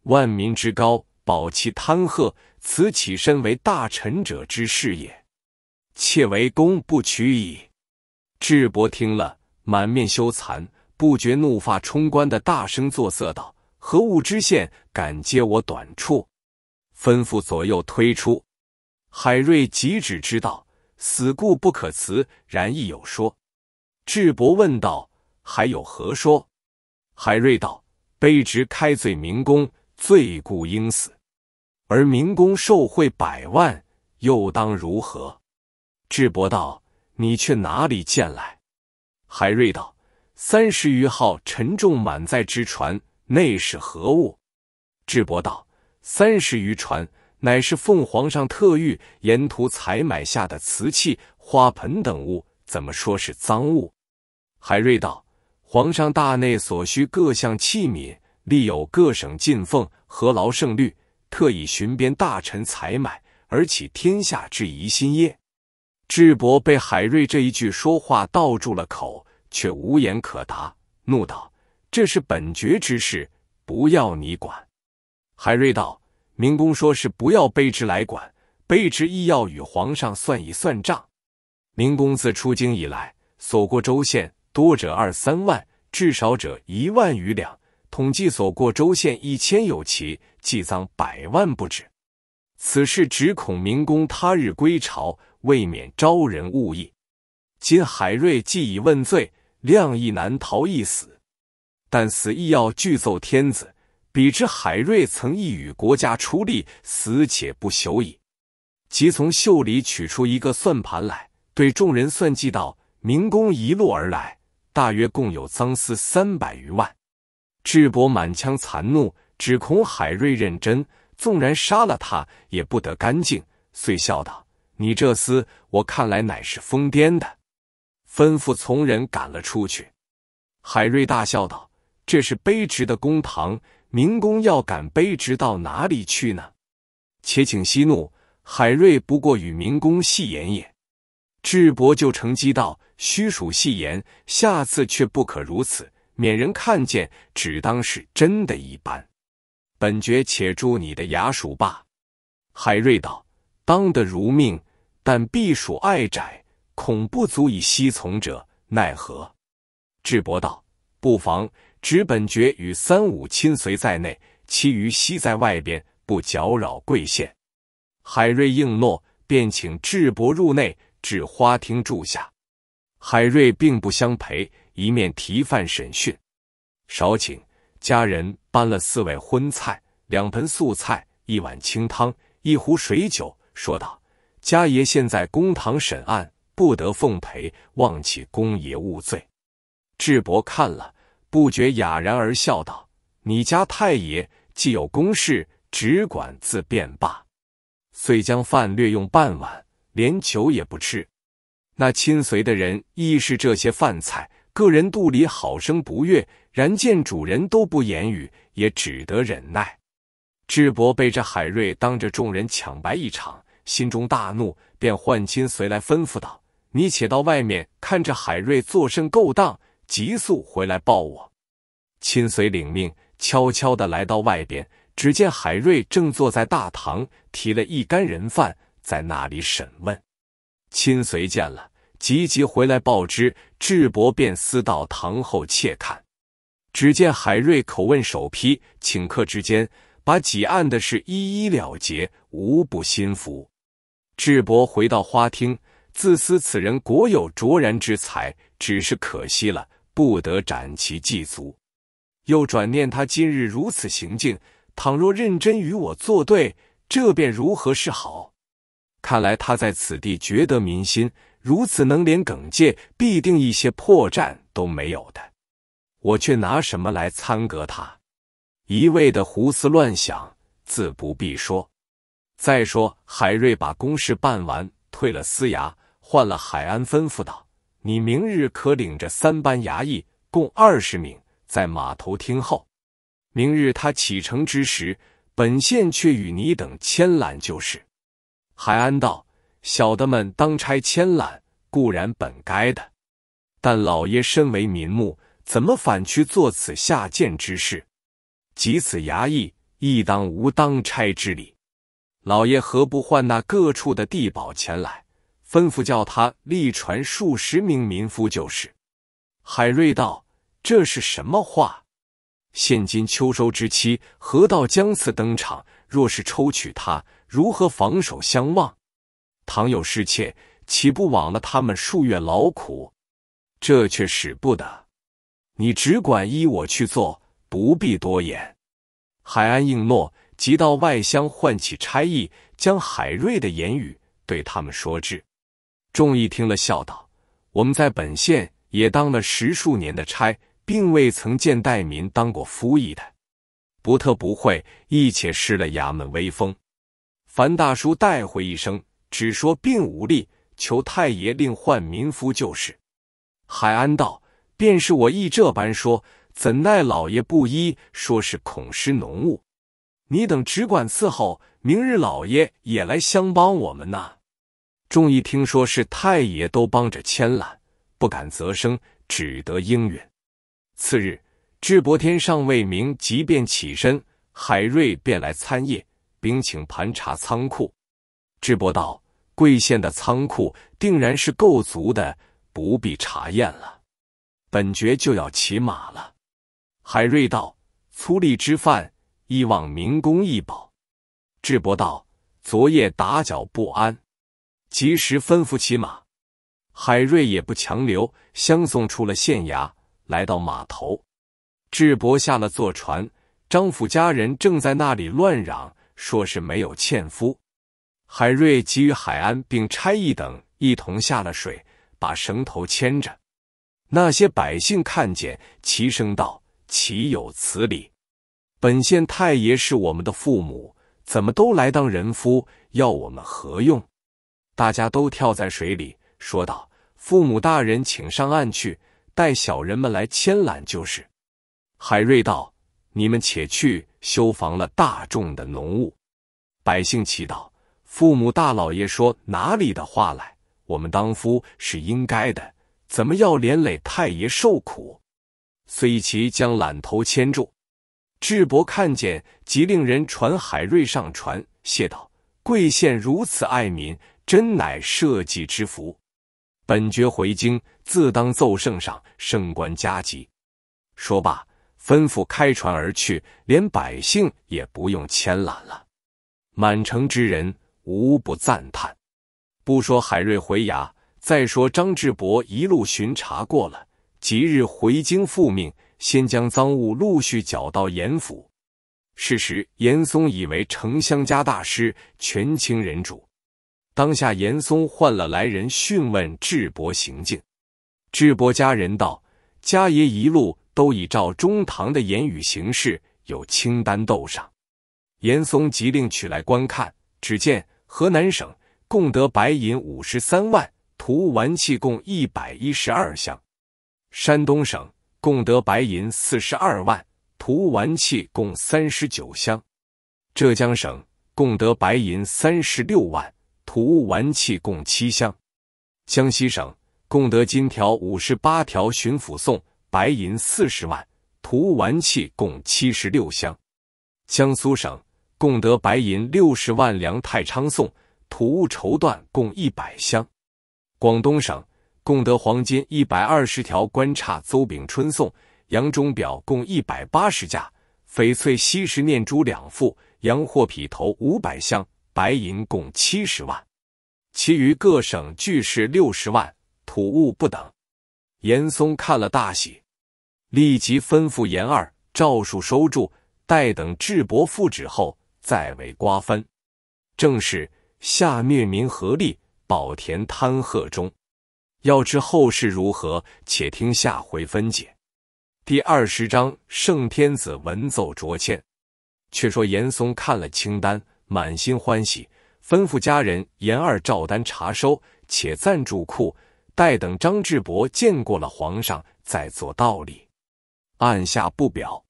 万民之高，保其贪壑。此起身为大臣者之事也，窃为公不取矣。智伯听了，满面羞惭，不觉怒发冲冠，的大声作色道：“何物知县，敢揭我短处？”吩咐左右推出。海瑞即止之道：“死固不可辞，然亦有说。”智伯问道：“还有何说？”海瑞道：“卑职开罪明公，罪固应死；而明公受贿百万，又当如何？”智伯道。你去哪里见来？海瑞道：“三十余号沉重满载之船，内是何物？”智伯道：“三十余船，乃是奉皇上特谕，沿途采买下的瓷器、花盆等物，怎么说是赃物？”海瑞道：“皇上大内所需各项器皿，立有各省进奉，何劳圣虑？特以巡边大臣采买，而起天下之疑心耶？”智博被海瑞这一句说话道住了口，却无言可答，怒道：“这是本爵之事，不要你管。”海瑞道：“明公说是不要卑职来管，卑职亦要与皇上算一算账。明公自出京以来，所过州县多者二三万，至少者一万余两，统计所过州县一千有奇，计赃百万不止。此事只恐明公他日归朝。”未免招人误意。今海瑞既已问罪，量亦难逃一死。但死亦要具奏天子，比之海瑞曾意与国家出力，死且不朽矣。即从袖里取出一个算盘来，对众人算计道：“明公一路而来，大约共有赃私三百余万。”智伯满腔残怒，只恐海瑞认真，纵然杀了他，也不得干净，遂笑道。你这厮，我看来乃是疯癫的，吩咐从人赶了出去。海瑞大笑道：“这是卑职的公堂，民工要赶卑职到哪里去呢？”且请息怒。海瑞不过与民工戏言也。智伯就乘机道：“虚属戏言，下次却不可如此，免人看见，只当是真的。”一般，本爵且助你的衙署吧。海瑞道：“当得如命。”但避暑爱宅，恐不足以息从者，奈何？智伯道：“不妨，只本爵与三五亲随在内，其余息在外边，不搅扰贵县。”海瑞应诺，便请智伯入内，至花厅住下。海瑞并不相陪，一面提饭审讯。少请家人搬了四味荤菜，两盆素菜，一碗清汤，一壶水酒，说道。家爷现在公堂审案，不得奉陪，望起公爷勿罪。智伯看了，不觉哑然而笑道：“你家太爷既有公事，只管自便罢。”遂将饭略用半碗，连酒也不吃。那亲随的人亦是这些饭菜，个人肚里好生不悦，然见主人都不言语，也只得忍耐。智伯被这海瑞当着众人抢白一场。心中大怒，便唤亲随来吩咐道：“你且到外面看着海瑞做甚勾当，急速回来报我。”亲随领命，悄悄的来到外边，只见海瑞正坐在大堂，提了一干人犯在那里审问。亲随见了，急急回来报之。智伯便私到堂后窃看，只见海瑞口问手批，顷刻之间，把几案的事一一了结，无不心服。智伯回到花厅，自思此人果有卓然之才，只是可惜了，不得斩其祭足。又转念他今日如此行径，倘若认真与我作对，这便如何是好？看来他在此地觉得民心，如此能连耿介，必定一些破绽都没有的。我却拿什么来参格他？一味的胡思乱想，自不必说。再说，海瑞把公事办完，退了司衙，换了海安，吩咐道：“你明日可领着三班衙役，共二十名，在码头听候。明日他启程之时，本县却与你等牵揽就是。”海安道：“小的们当差牵揽固然本该的，但老爷身为民目，怎么反去做此下贱之事？即此衙役，亦当无当差之理。”老爷何不唤那各处的地保前来，吩咐叫他立传数十名民夫就是。海瑞道：“这是什么话？现今秋收之期，河道将次登场，若是抽取他，如何防守相望？倘有失窃，岂不枉了他们数月劳苦？这却使不得。你只管依我去做，不必多言。”海安应诺。即到外乡唤起差役，将海瑞的言语对他们说之。众议听了，笑道：“我们在本县也当了十数年的差，并未曾见代民当过夫役的，不特不会，亦且失了衙门威风。樊大叔带回一声，只说并无力，求太爷令换民夫就是。”海安道：“便是我亦这般说，怎奈老爷不依，说是恐失浓物。”你等只管伺候，明日老爷也来相帮我们呢。众议听说是太爷都帮着签了，不敢责声，只得应允。次日，智伯天尚未明，即便起身，海瑞便来参谒，并请盘查仓库。智伯道：“贵县的仓库定然是够足的，不必查验了。本爵就要骑马了。”海瑞道：“粗粝之饭。”一望民工一保，智伯道：“昨夜打搅不安，及时吩咐骑马。”海瑞也不强留，相送出了县衙，来到码头，智伯下了坐船。张府家人正在那里乱嚷，说是没有欠夫。海瑞给予海安并差役等一同下了水，把绳头牵着。那些百姓看见，齐声道：“岂有此理！”本县太爷是我们的父母，怎么都来当人夫，要我们何用？大家都跳在水里，说道：“父母大人，请上岸去，带小人们来牵缆就是。”海瑞道：“你们且去修房了大众的浓雾。”百姓祈祷：“父母大老爷说哪里的话来？我们当夫是应该的，怎么要连累太爷受苦？”遂一齐将缆头牵住。智伯看见，即令人传海瑞上船，谢道：“贵县如此爱民，真乃社稷之福。本爵回京，自当奏圣上，升官加级。”说罢，吩咐开船而去，连百姓也不用牵揽了。满城之人无不赞叹。不说海瑞回衙，再说张智伯一路巡查过了，即日回京复命。先将赃物陆续缴到严府。是时，严嵩以为城乡家大师权倾人主。当下，严嵩换了来人讯问智伯行径。智伯家人道：“家爷一路都已照中堂的言语行事，有清单斗上。”严嵩急令取来观看，只见河南省共得白银五十三万，土物玩器共一百一十二箱；山东省。共得白银四十二万，土物玩器共三十九箱。浙江省共得白银三十六万，土物玩器共七箱。江西省共得金条五十八条，巡抚送白银四十万，土物玩器共七十六箱。江苏省共得白银六十万两，太昌送土物绸缎共一百箱。广东省。共得黄金一百二十条，官差邹炳春送洋钟表共一百八十架，翡翠、锡石、念珠两副，洋货匹头五百箱，白银共七十万，其余各省巨是六十万，土物不等。严嵩看了大喜，立即吩咐严二赵数收住，待等智伯复旨后再为瓜分。正是下虐民合力，保田贪壑中。要知后事如何，且听下回分解。第二十章，圣天子文奏卓谦。却说严嵩看了清单，满心欢喜，吩咐家人严二照单查收，且暂住库，待等张志博见过了皇上，再做道理。按下不表。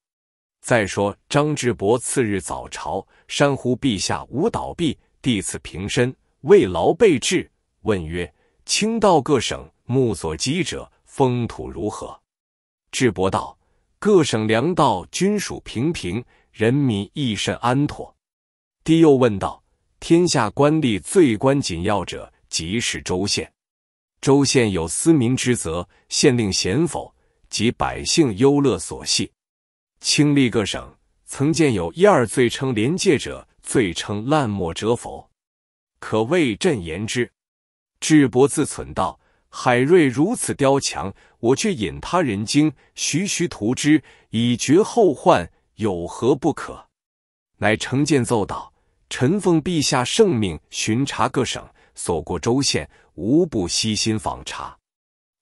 再说张志博次日早朝，山呼陛下无倒壁，弟子平身，未劳备至。问曰。清道各省目所及者，风土如何？智伯道：各省粮道均属平平，人民亦甚安妥。帝又问道：天下官吏最关紧要者，即是州县。州县有司民之责，县令贤否，及百姓忧乐所系。清吏各省，曾见有一二罪称廉戒者，罪称烂墨者否？可为朕言之。智伯自忖道：“海瑞如此刁强，我却引他人精，徐徐图之，以绝后患，有何不可？”乃承建奏道：“臣奉陛下圣命，巡查各省，所过州县，无不悉心访查。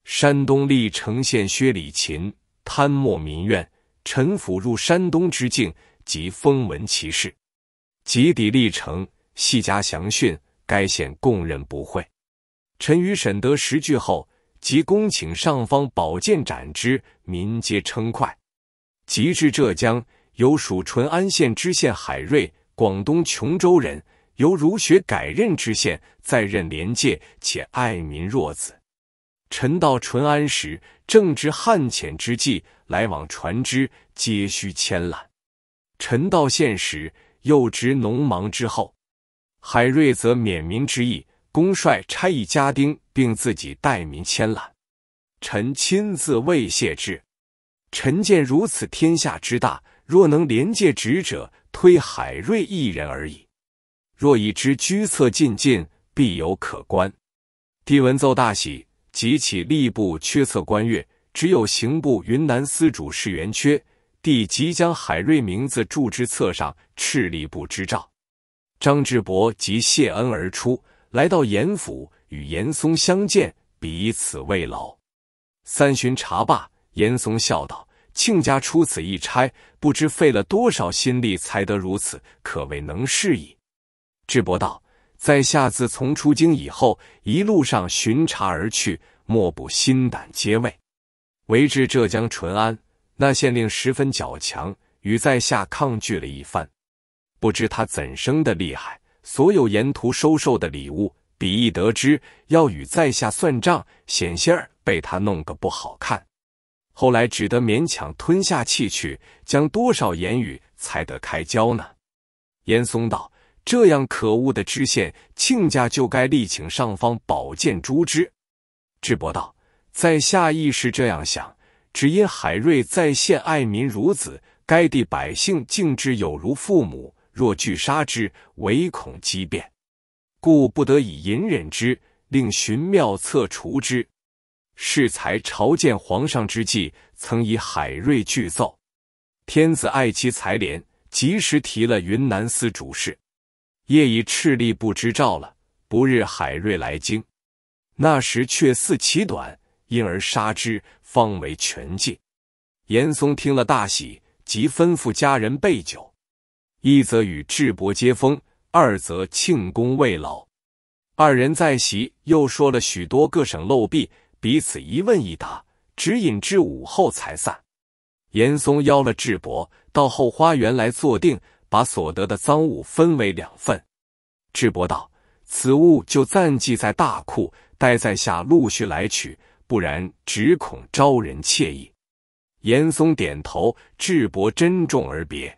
山东历城县薛礼勤贪墨民怨，臣甫入山东之境，即风闻其事，及抵历城，细加详训，该县供认不讳。”臣与沈得实句后，即恭请上方宝剑斩之，民皆称快。及至浙江，有属淳安县知县海瑞，广东琼州人，由儒学改任知县，再任廉介，且爱民若子。臣到淳安时，正值旱浅之际，来往船只皆需牵缆。臣到县时，又值农忙之后，海瑞则免民之意。公帅差役家丁，并自己代民迁揽，臣亲自慰谢之。臣见如此天下之大，若能连洁职者，推海瑞一人而已。若以之居策进进，必有可观。帝闻奏大喜，即起吏部缺策官阅，只有刑部云南司主事员缺。帝即将海瑞名字注之册上，敕吏部之诏。张志伯即谢恩而出。来到严府，与严嵩相见，彼此慰劳。三巡茶罢，严嵩笑道：“亲家出此一差，不知费了多少心力，才得如此，可谓能事矣。”智伯道：“在下自从出京以后，一路上巡查而去，莫不心胆皆畏。为至浙江淳安，那县令十分较强，与在下抗拒了一番，不知他怎生的厉害。”所有沿途收受的礼物，比翼得知要与在下算账，险些儿被他弄个不好看。后来只得勉强吞下气去，将多少言语才得开交呢？严嵩道：“这样可恶的知县，亲家就该力请上方宝剑诛之。”智伯道：“在下亦是这样想，只因海瑞在县爱民如子，该地百姓敬之有如父母。”若拒杀之，唯恐激变，故不得已隐忍之，令寻妙策除之。适才朝见皇上之际，曾以海瑞具奏，天子爱其才廉，及时提了云南司主事。夜已赤吏部知照了，不日海瑞来京。那时却似其短，因而杀之，方为全计。严嵩听了大喜，即吩咐家人备酒。一则与智伯接风，二则庆功慰劳。二人在席又说了许多各省漏弊，彼此一问一答，只引至午后才散。严嵩邀了智伯到后花园来坐定，把所得的赃物分为两份。智伯道：“此物就暂寄在大库，待在下陆续来取，不然只恐招人惬意。”严嵩点头，智伯珍重而别。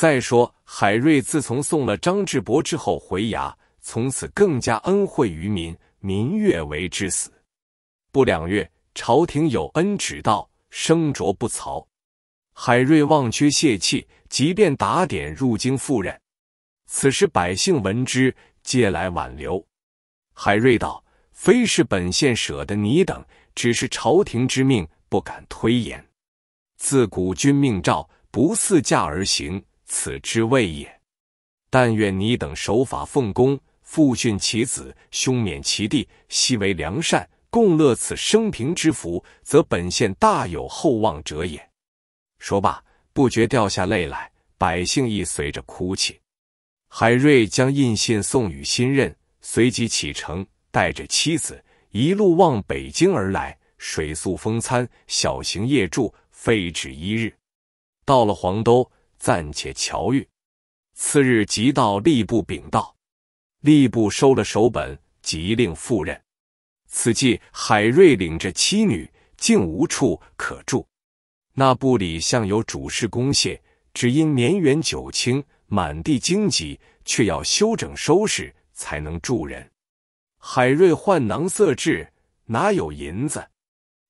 再说，海瑞自从送了张志博之后回衙，从此更加恩惠于民，民悦为之死。不两月，朝廷有恩旨到，升擢不曹。海瑞忘缺泄气，即便打点入京赴任。此时百姓闻之，皆来挽留。海瑞道：“非是本县舍得你等，只是朝廷之命，不敢推延。自古君命诏，不似驾而行。”此之谓也。但愿你等守法奉公，父训其子，兄勉其弟，悉为良善，共乐此生平之福，则本县大有厚望者也。说罢，不觉掉下泪来，百姓亦随着哭泣。海瑞将印信送与新任，随即启程，带着妻子，一路往北京而来。水宿风餐，小行夜住，废止一日。到了黄都。暂且瞧遇，次日即到吏部禀道，吏部收了手本，即令赴任。此际，海瑞领着妻女，竟无处可住。那部里向有主事公谢，只因年远久轻，满地荆棘，却要修整收拾，才能住人。海瑞患囊塞志，哪有银子？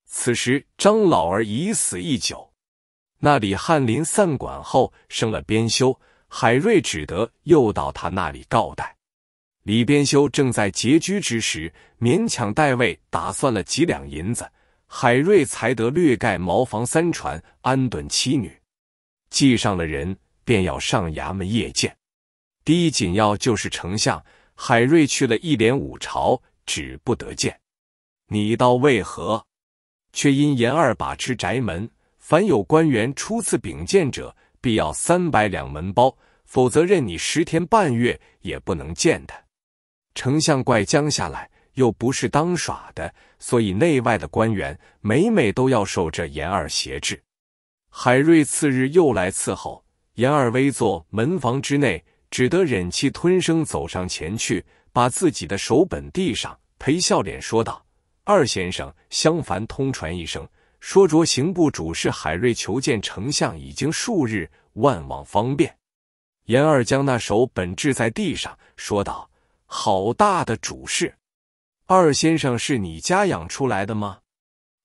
此时张老儿已死一久。那李翰林散馆后升了编修，海瑞只得又到他那里告代。李编修正在拮据之时，勉强代位打算了几两银子，海瑞才得略盖茅房三船，安顿妻女。记上了人，便要上衙门谒见。第一紧要就是丞相，海瑞去了一连五朝，只不得见。你道为何？却因严二把持宅门。凡有官员初次禀见者，必要三百两门包，否则任你十天半月也不能见他。丞相怪僵下来，又不是当耍的，所以内外的官员每每都要受这严二挟制。海瑞次日又来伺候，严二微坐门房之内，只得忍气吞声走上前去，把自己的手本递上，陪笑脸说道：“二先生，相烦通传一声。”说着，刑部主事海瑞求见丞相，已经数日，万望方便。严二将那手本置在地上，说道：“好大的主事！二先生是你家养出来的吗？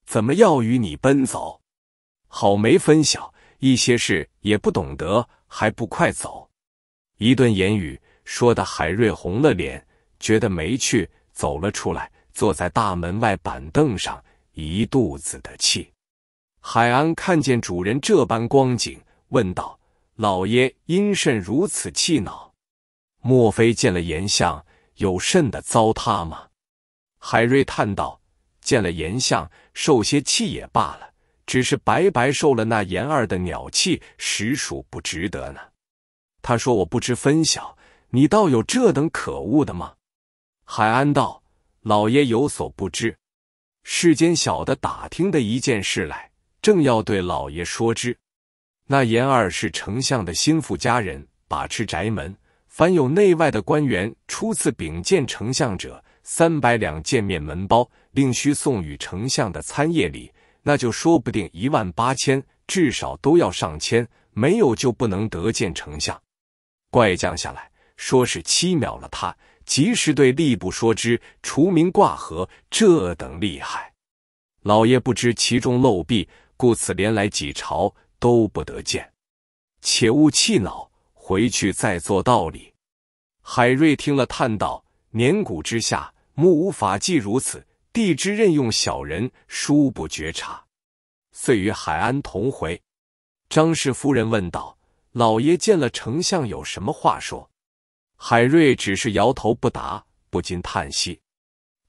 怎么要与你奔走？好没分晓，一些事也不懂得，还不快走！”一顿言语，说的海瑞红了脸，觉得没趣，走了出来，坐在大门外板凳上。一肚子的气，海安看见主人这般光景，问道：“老爷因甚如此气恼？莫非见了颜相有甚的糟蹋吗？”海瑞叹道：“见了颜相受些气也罢了，只是白白受了那颜二的鸟气，实属不值得呢。”他说：“我不知分晓，你倒有这等可恶的吗？”海安道：“老爷有所不知。”世间小的打听的一件事来，正要对老爷说之。那严二是丞相的心腹家人，把持宅门。凡有内外的官员初次禀见丞相者，三百两见面门包，另需送与丞相的参谒礼，那就说不定一万八千，至少都要上千，没有就不能得见丞相。怪将下来，说是七秒了他。及时对吏部说之，除名挂河，这等厉害。老爷不知其中漏弊，故此连来几朝都不得见。且勿气恼，回去再做道理。海瑞听了，叹道：“年古之下，目无法纪如此，帝之任用小人，殊不觉察。”遂与海安同回。张氏夫人问道：“老爷见了丞相，有什么话说？”海瑞只是摇头不答，不禁叹息。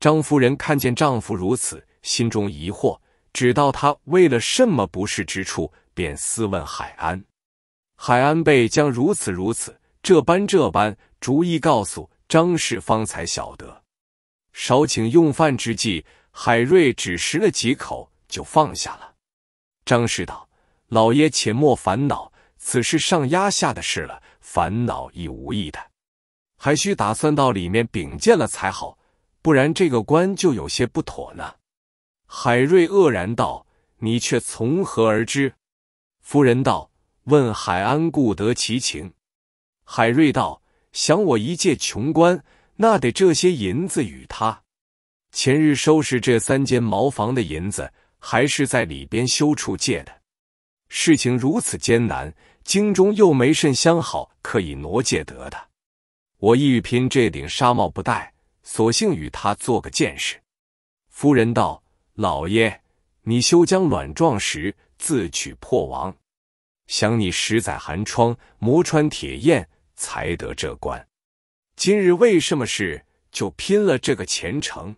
张夫人看见丈夫如此，心中疑惑，只道他为了什么不适之处，便私问海安。海安被将如此如此这般这般逐一告诉张氏，方才晓得。少请用饭之际，海瑞只食了几口，就放下了。张氏道：“老爷且莫烦恼，此事上压下的事了，烦恼亦无益的。”还需打算到里面禀见了才好，不然这个官就有些不妥呢。海瑞愕然道：“你却从何而知？”夫人道：“问海安，故得其情。”海瑞道：“想我一介穷官，那得这些银子与他？前日收拾这三间茅房的银子，还是在里边修处借的。事情如此艰难，京中又没甚相好可以挪借得的。”我意欲拼这顶纱帽不戴，索性与他做个见识。夫人道：“老爷，你休将卵壮时，自取破亡。想你十载寒窗，磨穿铁砚，才得这关。今日为什么事就拼了这个前程？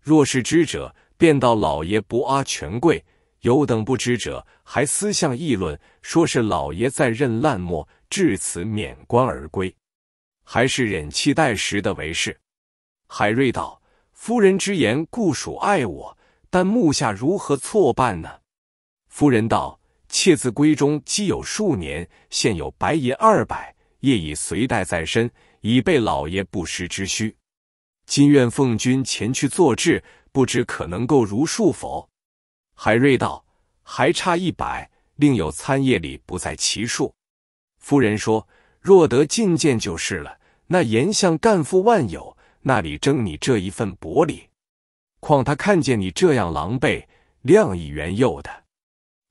若是知者，便道老爷不阿权贵；有等不知者，还私下议论，说是老爷在任烂墨，至此免官而归。”还是忍气待时的为是。海瑞道：“夫人之言，固属爱我，但目下如何错办呢？”夫人道：“妾自闺中积有数年，现有白银二百，夜已随带在身，以备老爷不时之需。今愿奉君前去作质，不知可能够如数否？”海瑞道：“还差一百，另有参夜里不在其数。”夫人说：“若得觐见就是了。”那严相干父万有，那里争你这一份薄礼？况他看见你这样狼狈，量以元幼的。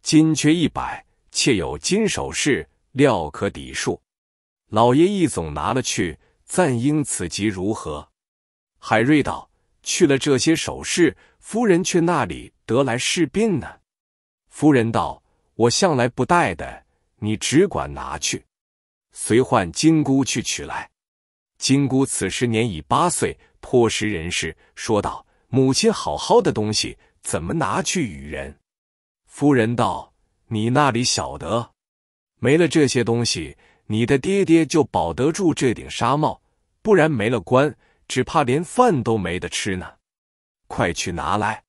金缺一百，且有金首饰，料可抵数。老爷一总拿了去，暂应此急如何？海瑞道：“去了这些首饰，夫人却那里得来侍病呢？”夫人道：“我向来不带的，你只管拿去，随唤金姑去取来。”金姑此时年已八岁，颇识人事，说道：“母亲好好的东西，怎么拿去与人？”夫人道：“你那里晓得？没了这些东西，你的爹爹就保得住这顶纱帽；不然没了官，只怕连饭都没得吃呢。快去拿来！”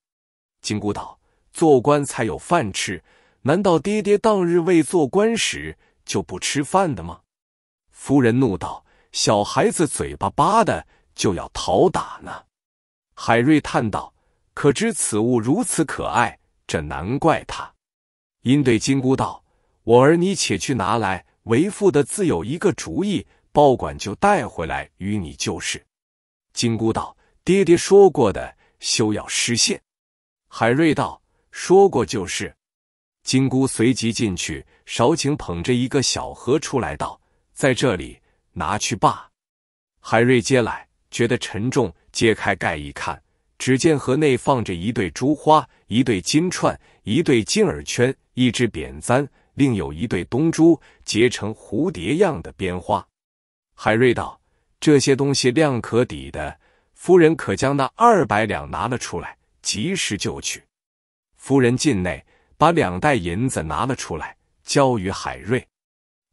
金姑道：“做官才有饭吃，难道爹爹当日未做官时就不吃饭的吗？”夫人怒道。小孩子嘴巴巴的就要讨打呢，海瑞叹道：“可知此物如此可爱，这难怪他。”因对金姑道：“我儿，你且去拿来，为父的自有一个主意，报管就带回来与你就是。”金姑道：“爹爹说过的，休要失信。”海瑞道：“说过就是。”金姑随即进去，少顷捧着一个小盒出来道：“在这里。”拿去罢，海瑞接来，觉得沉重。揭开盖一看，只见盒内放着一对珠花、一对金串、一对金耳圈、一只扁簪，另有一对东珠，结成蝴蝶样的边花。海瑞道：“这些东西量可抵的，夫人可将那二百两拿了出来，及时就去。”夫人进内，把两袋银子拿了出来，交与海瑞。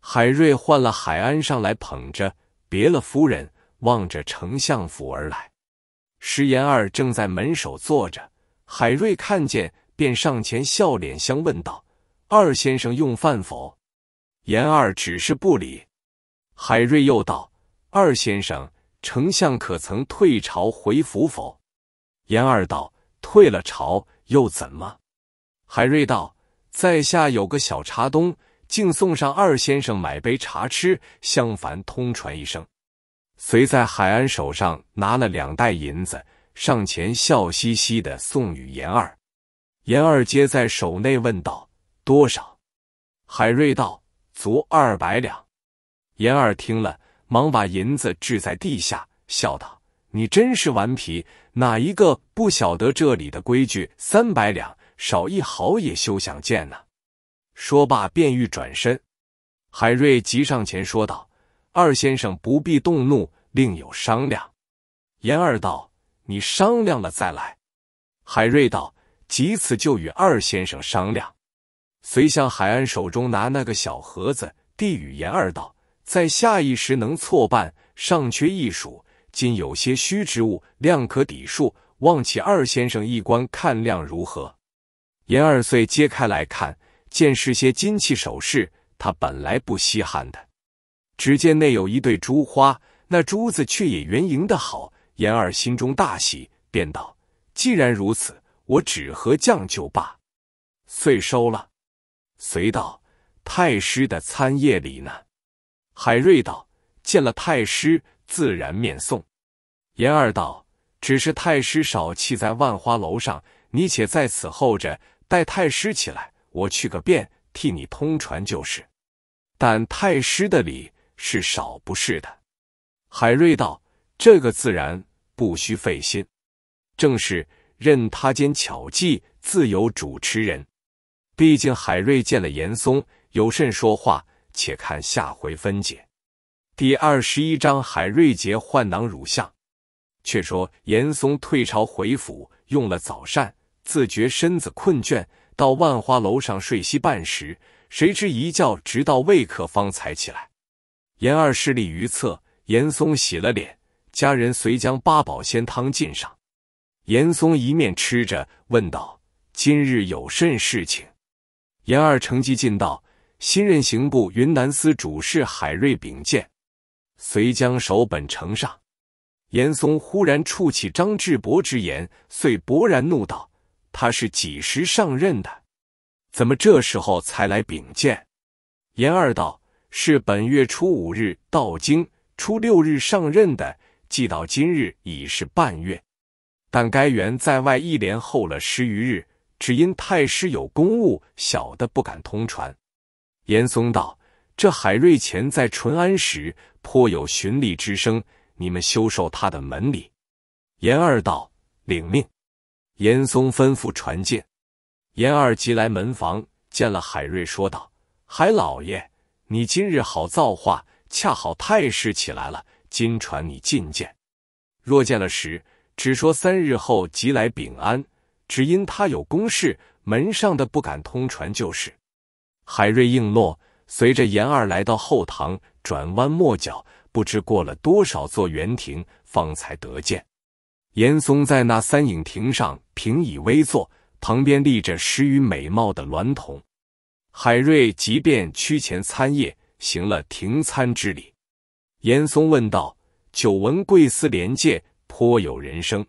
海瑞换了海安上来，捧着别了夫人，望着丞相府而来。石延二正在门首坐着，海瑞看见，便上前笑脸相问道：“二先生用饭否？”延二只是不理。海瑞又道：“二先生，丞相可曾退朝回府否？”延二道：“退了朝又怎么？”海瑞道：“在下有个小茶东。”竟送上二先生买杯茶吃，相烦通传一声。随在海安手上拿了两袋银子，上前笑嘻嘻的送与严二。严二接在手内，问道：“多少？”海瑞道：“足二百两。”严二听了，忙把银子掷在地下，笑道：“你真是顽皮！哪一个不晓得这里的规矩？三百两，少一毫也休想见呢。”说罢，便欲转身，海瑞急上前说道：“二先生不必动怒，另有商量。”严二道：“你商量了再来。”海瑞道：“即此就与二先生商量。”遂向海安手中拿那个小盒子，递与严二道：“在下一时能错办，尚缺一术，今有些虚之物，量可抵数，望乞二先生一观看量如何。”严二遂揭开来看。见是些金器首饰，他本来不稀罕的。只见内有一对珠花，那珠子却也圆盈的好。严二心中大喜，便道：“既然如此，我只和将就罢。”遂收了。遂道：“太师的参谒礼呢？”海瑞道：“见了太师，自然面送。”严二道：“只是太师少气，在万花楼上，你且在此候着，待太师起来。”我去个遍，替你通传就是。但太师的礼是少不是的。海瑞道：“这个自然不需费心，正是任他间巧计，自有主持人。毕竟海瑞见了严嵩，有甚说话？且看下回分解。”第二十一章：海瑞节换囊乳相。却说严嵩退朝回府，用了早膳，自觉身子困倦。到万花楼上睡息半时，谁知一觉直到未刻方才起来。严二势力于侧，严嵩洗了脸，家人遂将八宝鲜汤进上。严嵩一面吃着，问道：“今日有甚事情？”严二乘机进道：“新任刑部云南司主事海瑞禀见，遂将手本呈上。”严嵩忽然触起张志博之言，遂勃然怒道。他是几时上任的？怎么这时候才来禀见？严二道是本月初五日到京，初六日上任的，记到今日已是半月。但该员在外一连候了十余日，只因太师有公务，小的不敢通传。严嵩道：“这海瑞前在淳安时颇有寻礼之声，你们休受他的门礼。”严二道领命。严嵩吩咐传见，严二即来门房见了海瑞，说道：“海老爷，你今日好造化，恰好太师起来了，今传你觐见。若见了时，只说三日后即来禀安。只因他有公事，门上的不敢通传就是。”海瑞应诺，随着严二来到后堂，转弯抹角，不知过了多少座园亭，方才得见。严嵩在那三影亭上平椅微坐，旁边立着十余美貌的娈童。海瑞即便屈前参谒，行了停参之礼。严嵩问道：“久闻贵司廉介，颇有人声，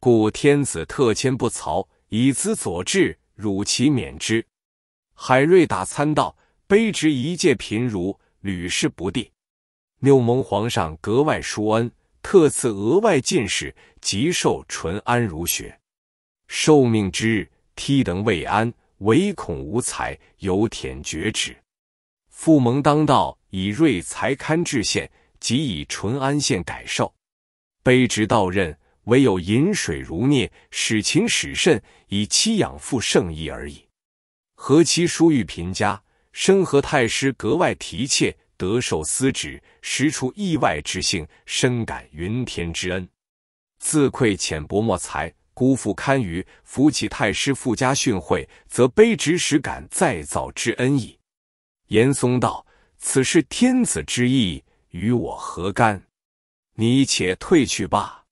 故天子特迁不曹，以资佐治，汝其免之？”海瑞打参道：“卑职一介贫儒，屡试不第，谬蒙皇上格外殊恩。”特赐额外进士，即授淳安儒学。受命之日，梯等未安，唯恐无才，有舔绝之。复蒙当道以瑞才堪治县，即以淳安县改授。卑职到任，唯有饮水如聂，使勤使慎，以期养父圣意而已。何其疏遇贫家，生何太师格外提切。得受司职，实出意外之幸，深感云天之恩，自愧浅薄莫才，辜负堪舆，扶起太师、傅家训诲，则卑职实感再造之恩矣。严嵩道：“此事天子之意，与我何干？你且退去吧。”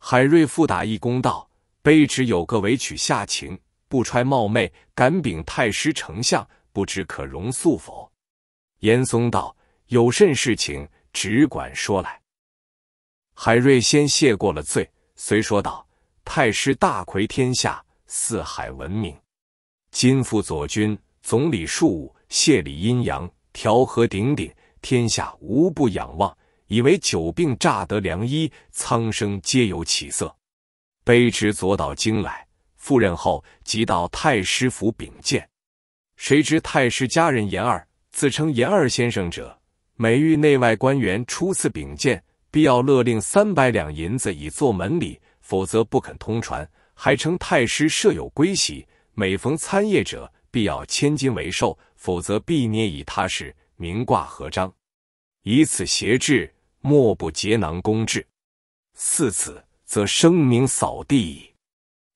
海瑞复打一躬道：“卑职有个委屈下情，不揣冒昧，敢禀太师、丞相，不知可容诉否？”严嵩道：“有甚事情，只管说来。”海瑞先谢过了罪，随说道：“太师大魁天下，四海闻名。今赴左军，总理庶务，谢礼阴阳，调和鼎鼎，天下无不仰望，以为久病乍得良医，苍生皆有起色。卑职左导京来，赴任后即到太师府禀见，谁知太师家人言二自称严二先生者，每遇内外官员初次禀见，必要勒令三百两银子以作门礼，否则不肯通传。还称太师设有归喜，每逢参谒者，必要千金为寿，否则必捏以他事名挂合章，以此挟制，莫不结囊公志。似此，则声名扫地矣。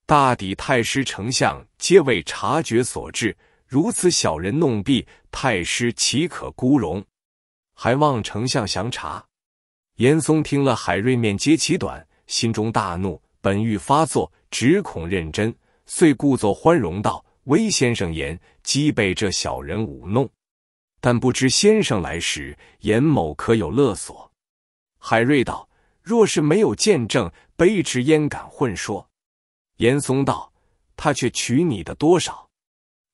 大抵太师、丞相皆为察觉所致，如此小人弄弊。太师岂可孤容？还望丞相详查。严嵩听了海瑞面揭其短，心中大怒，本欲发作，只恐认真，遂故作欢容道：“威先生言，即被这小人舞弄。但不知先生来时，严某可有勒索？”海瑞道：“若是没有见证，卑职焉敢混说？”严嵩道：“他却取你的多少？”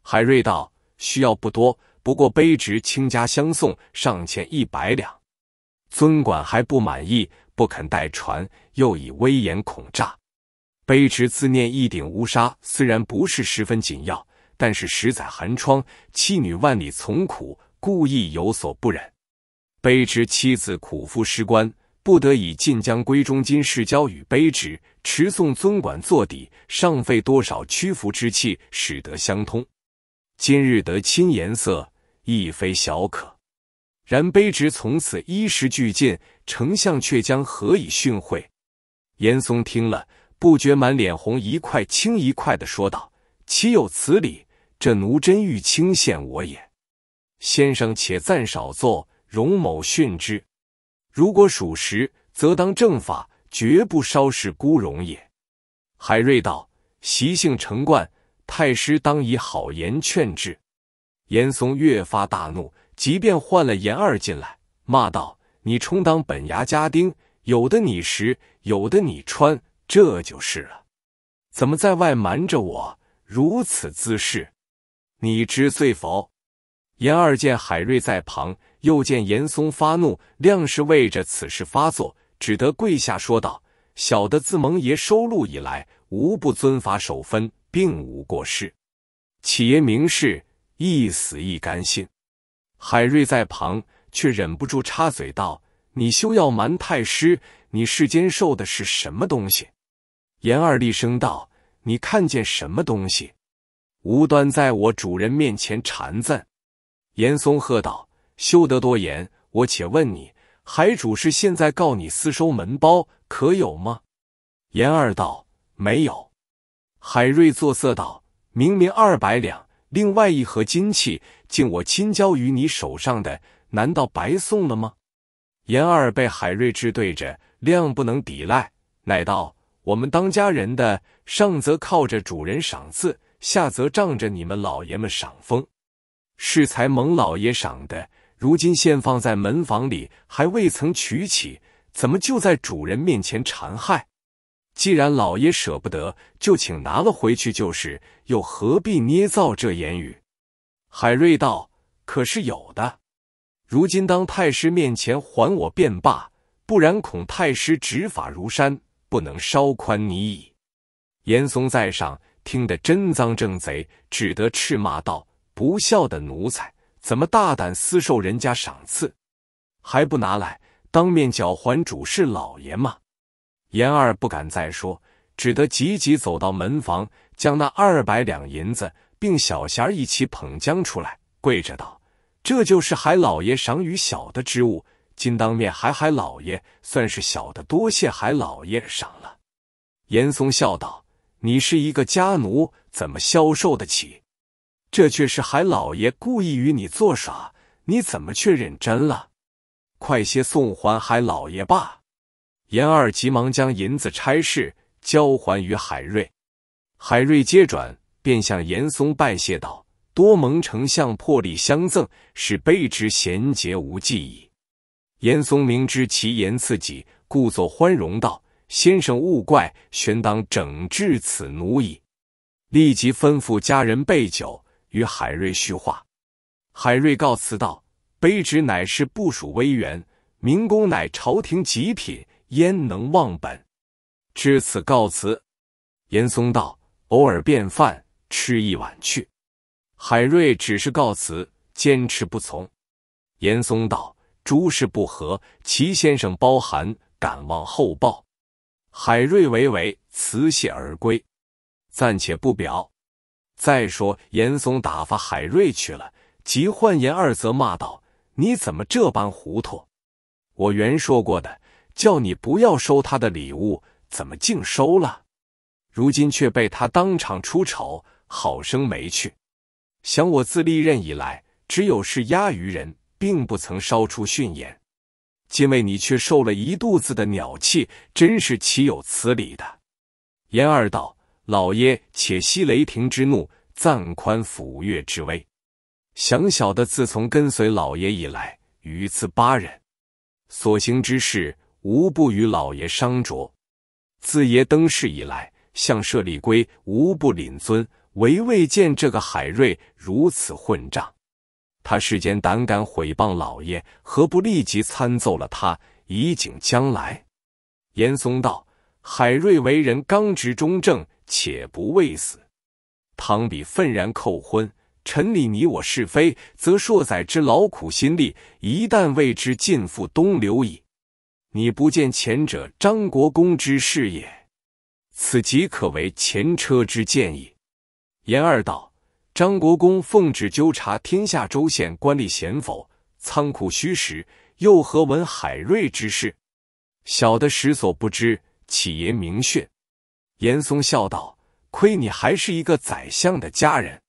海瑞道：“需要不多。”不过卑职倾家相送，尚欠一百两，尊管还不满意，不肯带船，又以威严恐诈。卑职自念一顶乌纱，虽然不是十分紧要，但是十载寒窗，妻女万里从苦，故意有所不忍。卑职妻子苦夫失官，不得已尽将闺中金世交与卑职，持送尊管坐底，尚费多少屈服之气，使得相通。今日得亲颜色。亦非小可，然卑职从此衣食俱尽，丞相却将何以训诲？严嵩听了，不觉满脸红一块青一块的说道：“岂有此理！这奴真欲轻贱我也。”先生且暂少坐，容某训之。如果属实，则当正法，绝不稍事孤荣也。海瑞道：“习性成惯，太师当以好言劝之。”严嵩越发大怒，即便换了严二进来，骂道：“你充当本衙家丁，有的你食，有的你穿，这就是了。怎么在外瞒着我，如此滋事？你知罪否？”严二见海瑞在旁，又见严嵩发怒，亮是为着此事发作，只得跪下说道：“小的自蒙爷收录以来，无不遵法守分，并无过失。启爷明示。”一死一甘心，海瑞在旁却忍不住插嘴道：“你休要瞒太师，你世间受的是什么东西？”严二厉声道：“你看见什么东西？无端在我主人面前缠赞。”严嵩喝道：“休得多言，我且问你，海主事现在告你私收门包，可有吗？”严二道：“没有。”海瑞作色道：“明明二百两。”另外一盒金器，竟我亲交于你手上的，难道白送了吗？严二被海瑞质对着，量不能抵赖，乃道：“我们当家人的，上则靠着主人赏赐，下则仗着你们老爷们赏风。是才蒙老爷赏的，如今现放在门房里，还未曾取起，怎么就在主人面前残害？”既然老爷舍不得，就请拿了回去就是，又何必捏造这言语？海瑞道：“可是有的。如今当太师面前还我便罢，不然恐太师执法如山，不能稍宽你矣。”严嵩在上听得真赃正贼，只得斥骂道：“不孝的奴才，怎么大胆私受人家赏赐？还不拿来当面缴还主事老爷吗？”严二不敢再说，只得急急走到门房，将那二百两银子并小匣一起捧将出来，跪着道：“这就是海老爷赏与小的之物，今当面还海老爷，算是小的多谢海老爷赏了。”严嵩笑道：“你是一个家奴，怎么消受得起？这却是海老爷故意与你作耍，你怎么却认真了？快些送还海老爷吧。”严二急忙将银子差事交还于海瑞，海瑞接转，便向严嵩拜谢道：“多蒙丞相破例相赠，使卑职贤节无忌矣。”严嵩明知其言刺己，故作欢容道：“先生勿怪，玄当整治此奴矣。”立即吩咐家人备酒，与海瑞叙话。海瑞告辞道：“卑职乃是部署微员，民工乃朝廷极品。”焉能忘本？至此告辞。严嵩道：“偶尔便饭，吃一碗去。”海瑞只是告辞，坚持不从。严嵩道：“诸事不和，齐先生包涵，敢望厚报。”海瑞唯唯辞谢而归，暂且不表。再说严嵩打发海瑞去了，即唤严二则骂道：“你怎么这般糊涂？我原说过的。”叫你不要收他的礼物，怎么竟收了？如今却被他当场出丑，好生没趣。想我自历任以来，只有是压于人，并不曾稍出训言。今为你却受了一肚子的鸟气，真是岂有此理的。严二道，老爷且息雷霆之怒，暂宽抚月之威。想小的自从跟随老爷以来，余次八人，所行之事。无不与老爷商酌。自爷登仕以来，向舍立规，无不领尊。唯未见这个海瑞如此混账。他世间胆敢毁谤老爷，何不立即参奏了他，以警将来？严嵩道：“海瑞为人刚直中正，且不畏死。汤比愤然叩婚，臣理你我是非，则硕宰之劳苦心力，一旦为之尽付东流矣。”你不见前者张国公之事也，此即可为前车之鉴矣。严二道，张国公奉旨纠察天下州县官吏贤否、仓库虚实，又何闻海瑞之事？小的实所不知，乞爷明训。严嵩笑道：“亏你还是一个宰相的家人。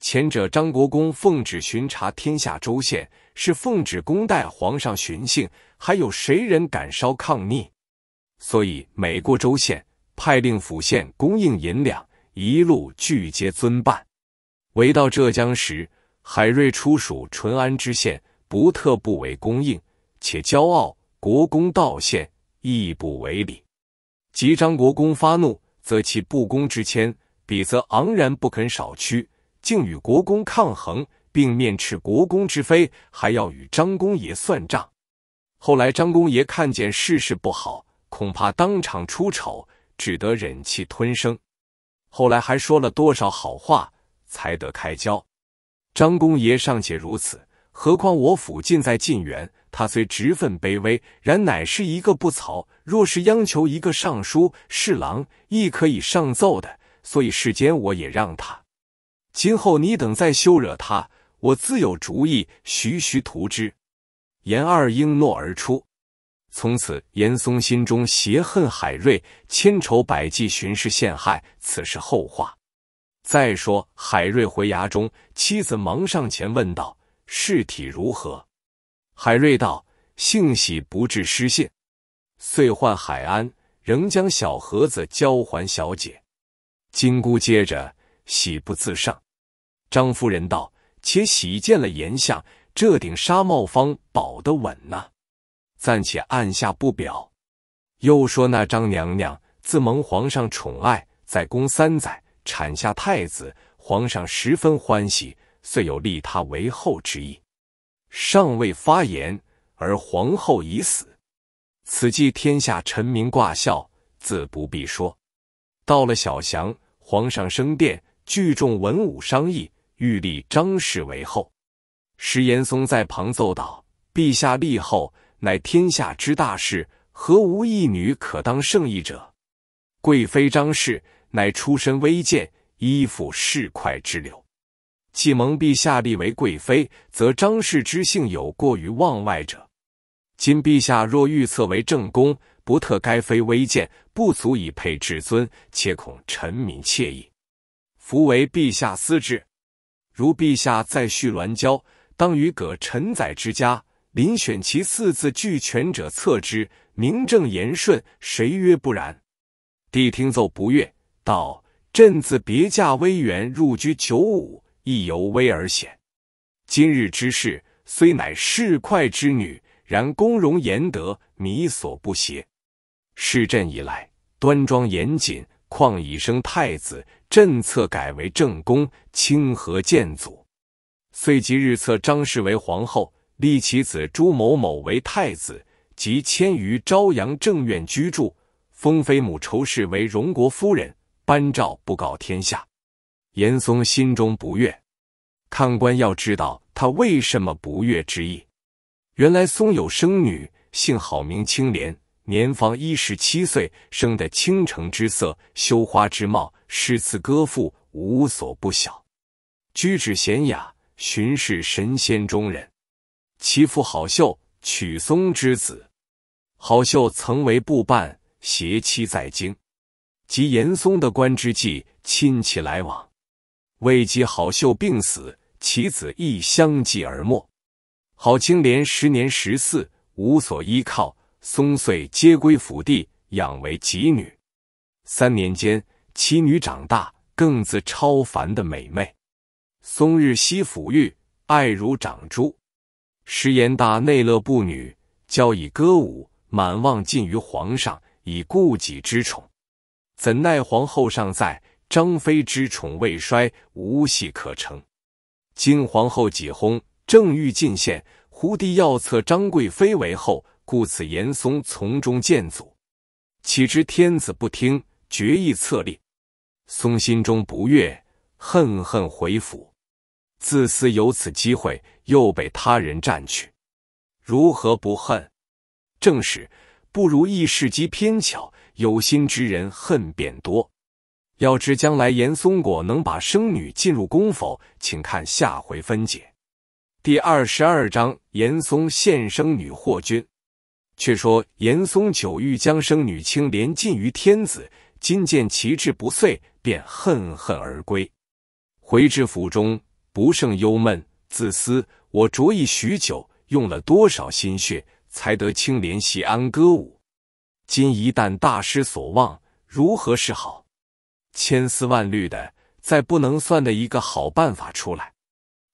前者张国公奉旨巡查天下州县，是奉旨公代皇上巡幸。”还有谁人敢烧抗逆？所以每过州县，派令府县供应银两，一路拒接尊办。唯到浙江时，海瑞出属淳安知县，不特不为供应，且骄傲国公道县，亦不为礼。即张国公发怒，则其不恭之谦，彼则昂然不肯少屈，竟与国公抗衡，并面斥国公之非，还要与张公爷算账。后来张公爷看见事事不好，恐怕当场出丑，只得忍气吞声。后来还说了多少好话，才得开交。张公爷尚且如此，何况我府近在晋园。他虽职分卑微，然乃是一个不曹。若是央求一个尚书、侍郎，亦可以上奏的。所以世间我也让他。今后你等再休惹他，我自有主意，徐徐图之。严二应诺而出，从此严嵩心中邪恨海瑞，千愁百计寻事陷害，此事后话。再说海瑞回衙中，妻子忙上前问道：“尸体如何？”海瑞道：“幸喜不致失信。”遂唤海安，仍将小盒子交还小姐金姑，接着喜不自胜。张夫人道：“且喜见了严相。”这顶纱帽方保得稳呢，暂且按下不表。又说那张娘娘自蒙皇上宠爱，在宫三载，产下太子，皇上十分欢喜，遂有立她为后之意。尚未发言，而皇后已死，此计天下臣民挂孝，自不必说。到了小祥，皇上升殿，聚众文武商议，欲立张氏为后。石延松在旁奏道：“陛下立后，乃天下之大事，何无一女可当圣意者？贵妃张氏乃出身微贱，依附世侩之流。既蒙陛下立为贵妃，则张氏之性有过于望外者。今陛下若预测为正宫，不特该妃微贱，不足以配至尊，且恐臣民惬意。伏为陛下私之。如陛下再续鸾交。”当于葛陈载之家，临选其四字俱全者，策之，名正言顺。谁曰不然？帝听奏不悦，道：“朕自别驾微远入居九五，亦由危而显。今日之事，虽乃世侩之女，然恭容严德，靡所不协。是朕以来，端庄严谨，况已生太子，朕册改为正宫，清和建祖。”遂即日册张氏为皇后，立其子朱某某为太子，即迁于朝阳正院居住，封妃母仇氏为荣国夫人。颁诏不告天下。严嵩心中不悦。看官要知道他为什么不悦之意。原来松有生女，姓郝，名清莲，年方一十七岁，生得倾城之色，羞花之貌，诗词歌赋无所不晓，举止娴雅。巡视神仙中人，其父郝秀，曲松之子。郝秀曾为部办，携妻在京。及严嵩的官之际，亲戚来往。未及郝秀病死，其子亦相继而没。郝青莲时年十四，无所依靠，松岁皆归府地，养为己女。三年间，其女长大，更自超凡的美媚。松日西抚玉，爱如长珠。时延大内勒布女，教以歌舞。满望尽于皇上，以顾己之宠。怎奈皇后尚在，张飞之宠未衰，无隙可乘。今皇后己薨，正欲进献，忽帝要册张贵妃为后，故此严嵩从中建阻。岂知天子不听，决意册立。松心中不悦，恨恨回府。自私有此机会，又被他人占去，如何不恨？正是不如意事机偏巧，有心之人恨便多。要知将来严嵩果能把生女进入宫否？请看下回分解。第二十二章：严嵩献生女霍君。却说严嵩久欲将生女青莲禁于天子，今见其志不遂，便恨恨而归。回至府中。不胜忧闷，自私。我着意许久，用了多少心血，才得青莲席安歌舞。今一旦大失所望，如何是好？千丝万虑的，再不能算的一个好办法出来。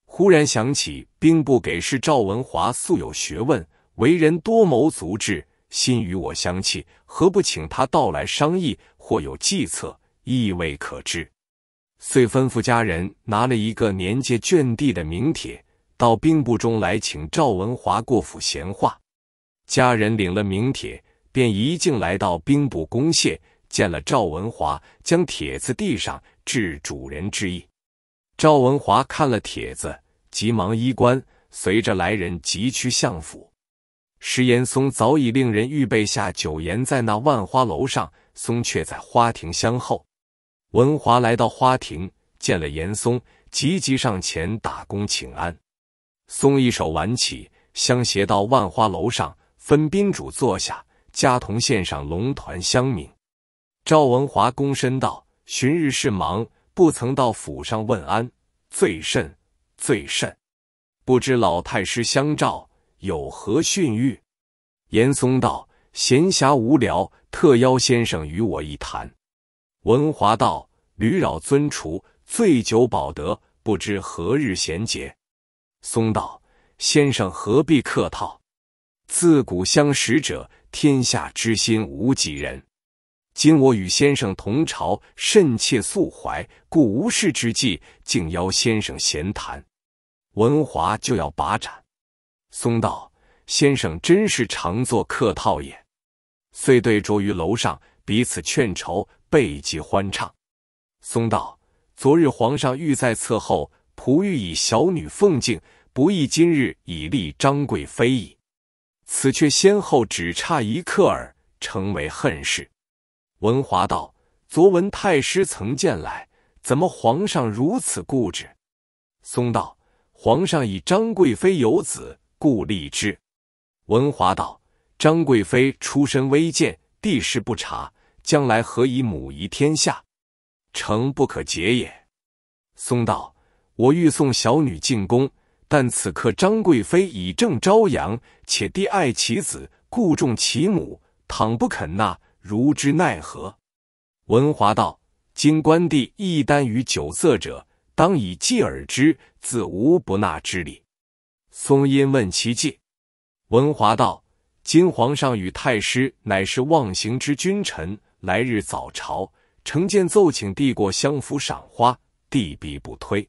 忽然想起兵部给事赵文华素有学问，为人多谋足智，心与我相契，何不请他到来商议，或有计策，亦未可知。遂吩咐家人拿了一个年届卷地的名帖，到兵部中来请赵文华过府闲话。家人领了名帖，便一径来到兵部公廨，见了赵文华，将帖子递上，致主人之意。赵文华看了帖子，急忙衣冠，随着来人急去相府。石岩松早已令人预备下酒筵，在那万花楼上；松却在花亭相候。文华来到花亭，见了严嵩，急急上前打躬请安。嵩一手挽起，相携到万花楼上，分宾主坐下，家童献上龙团香茗。赵文华躬身道：“寻日事忙，不曾到府上问安，罪甚，罪甚！不知老太师相召，有何训谕？”严嵩道：“闲暇无聊，特邀先生与我一谈。”文华道：“屡扰尊厨，醉酒饱德，不知何日闲节。”松道：“先生何必客套？自古相识者，天下之心无几人。今我与先生同朝，甚切素怀，故无事之际，竟邀先生闲谈。”文华就要把盏。松道：“先生真是常做客套也。”遂对酌于楼上，彼此劝酬。背脊欢畅。松道：“昨日皇上欲在侧后，仆欲以小女奉敬，不意今日以立张贵妃矣。此却先后只差一刻耳，成为恨事。”文华道：“昨闻太师曾见来，怎么皇上如此固执？”松道：“皇上以张贵妃有子，故立之。”文华道：“张贵妃出身微贱，地势不察。”将来何以母仪天下？诚不可解也。松道：“我欲送小女进宫，但此刻张贵妃已正朝阳，且帝爱其子，故重其母。倘不肯纳，如之奈何？”文华道：“今官帝一耽于酒色者，当以计而之，自无不纳之理。”松因问其计，文华道：“今皇上与太师乃是忘形之君臣。”来日早朝，承见奏请，帝过相府赏花，帝必不推。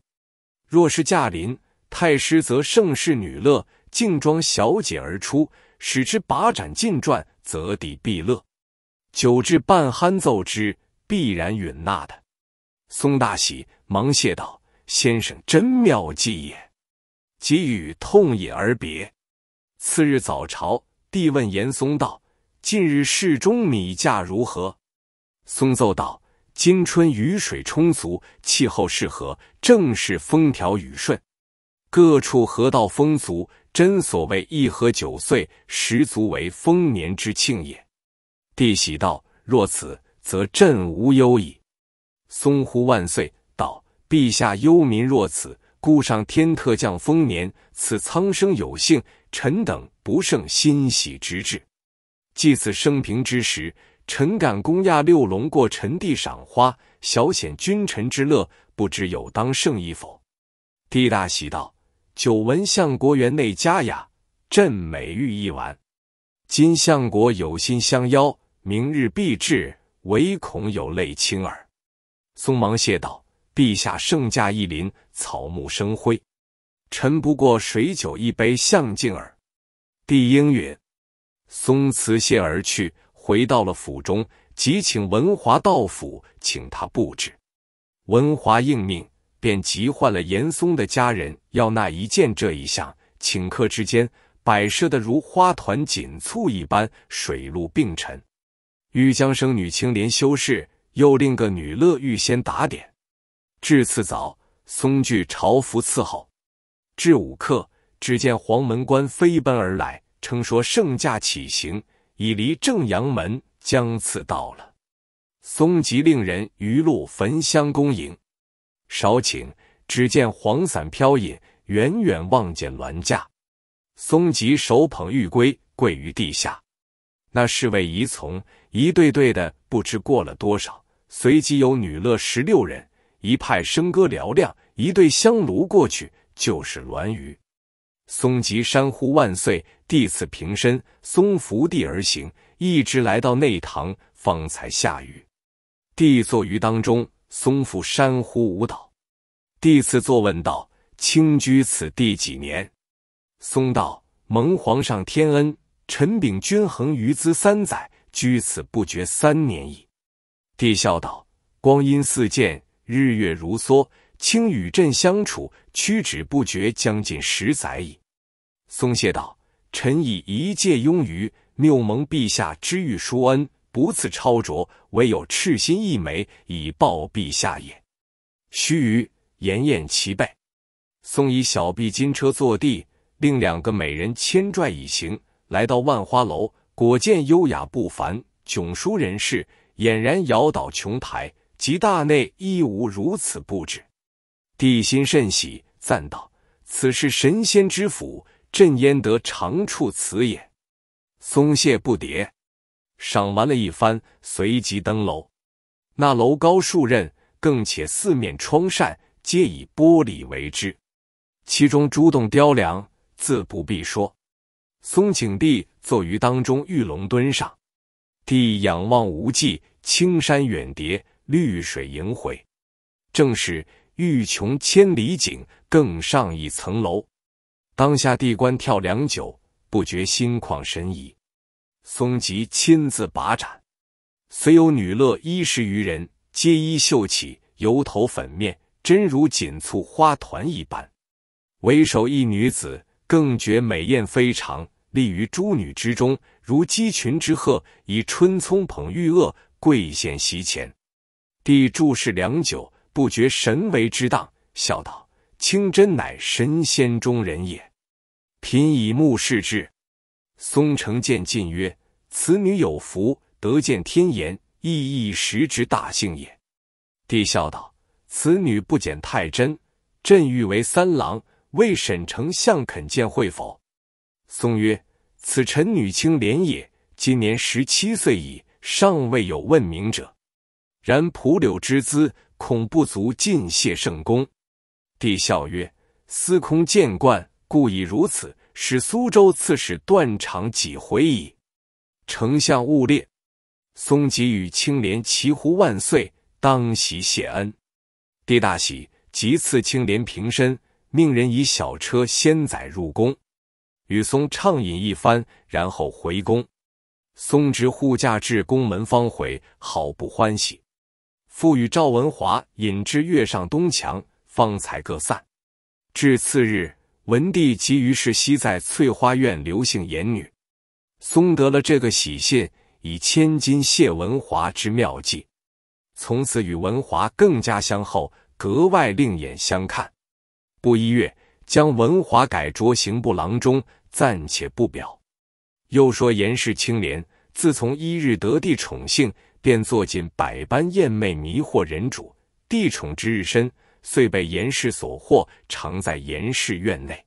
若是驾临，太师则盛世女乐，净装小姐而出，使之把盏尽转，则帝必乐。久至半酣，奏之，必然允纳的。松大喜，忙谢道：“先生真妙计也。”给予痛饮而别。次日早朝，帝问严嵩道：“近日侍中米价如何？”松奏道：“今春雨水充足，气候适合，正是风调雨顺，各处河道风足。真所谓一河九岁，十足为丰年之庆也。”帝喜道：“若此，则朕无忧矣。”松呼万岁道：“陛下忧民若此，故上天特降丰年，此苍生有幸，臣等不胜欣喜之至。即此升平之时。”臣感公亚六龙过臣地赏花，小显君臣之乐，不知有当圣意否？帝大喜道：“久闻相国园内佳雅，朕美玉一丸。今相国有心相邀，明日必至，唯恐有泪倾耳。”松忙谢道：“陛下圣驾一临，草木生辉，臣不过水酒一杯相敬耳。”帝应允，松辞谢而去。回到了府中，即请文华到府，请他布置。文华应命，便急唤了严嵩的家人，要那一件这一项。顷刻之间，摆设的如花团锦簇一般，水陆并陈。欲将生女青莲修饰，又令个女乐预先打点。至次早，松具朝服伺候。至午刻，只见黄门官飞奔而来，称说圣驾起行。已离正阳门将次到了，松吉令人鱼路焚香恭迎。少顷，只见黄伞飘引，远远望见銮驾。松吉手捧玉圭，跪于地下。那侍卫一从一对对的，不知过了多少。随即有女乐十六人，一派笙歌嘹亮。一对香炉过去，就是銮舆。松吉山呼万岁，弟子平身。松伏地而行，一直来到内堂，方才下雨。帝坐于当中，松扶山呼舞蹈。弟子坐问道：“卿居此地几年？”松道：“蒙皇上天恩，臣秉君衡于兹三载，居此不觉三年矣。”帝笑道：“光阴似箭，日月如梭，卿与朕相处，屈指不觉将近十载矣。”松懈道：“臣以一介庸愚，谬蒙陛下知遇书恩，不赐超卓，唯有赤心一枚，以报陛下也。”须臾，筵宴齐备，松以小臂金车坐地，另两个美人牵拽以行，来到万花楼，果见优雅不凡，迥殊人士俨然摇倒琼台，及大内亦无如此布置。帝心甚喜，赞道：“此是神仙之府。”朕焉得长处此也？松懈不迭，赏玩了一番，随即登楼。那楼高数仞，更且四面窗扇皆以玻璃为之，其中诸栋雕梁，自不必说。松景帝坐于当中玉龙墩上，帝仰望无际，青山远叠，绿水萦回，正是欲穷千里景，更上一层楼。当下帝官跳良久，不觉心旷神怡。松吉亲自把盏，虽有女乐一十余人，皆衣绣起，油头粉面，真如锦簇花团一般。为首一女子更觉美艳非常，立于诸女之中，如鸡群之鹤。以春葱捧玉萼，跪献席前。帝注视良久，不觉神为之荡，笑道：“清真乃神仙中人也。”嫔以目视之，松城见进曰：“此女有福，得见天颜，亦一时之大幸也。”帝笑道：“此女不减太真，朕欲为三郎为沈丞相肯见会否？”松曰：“此臣女青莲也，今年十七岁矣，尚未有问名者。然蒲柳之姿，恐不足尽谢圣功。”帝笑曰：“司空见惯。”故以如此，使苏州刺史断肠几回矣。丞相勿列，松吉与青莲齐呼万岁，当席谢恩。帝大喜，即赐青莲平身，命人以小车先载入宫，与松畅饮一番，然后回宫。松直护驾至宫门方回，好不欢喜。复与赵文华引至月上东墙，方才各散。至次日。文帝即于是西在翠花院留姓严女，松得了这个喜信，以千金谢文华之妙计，从此与文华更加相厚，格外另眼相看。不一月，将文华改擢刑部郎中，暂且不表。又说严氏清廉，自从一日得帝宠幸，便做尽百般艳媚迷惑人主，帝宠之日深。遂被严氏所惑，常在严氏院内。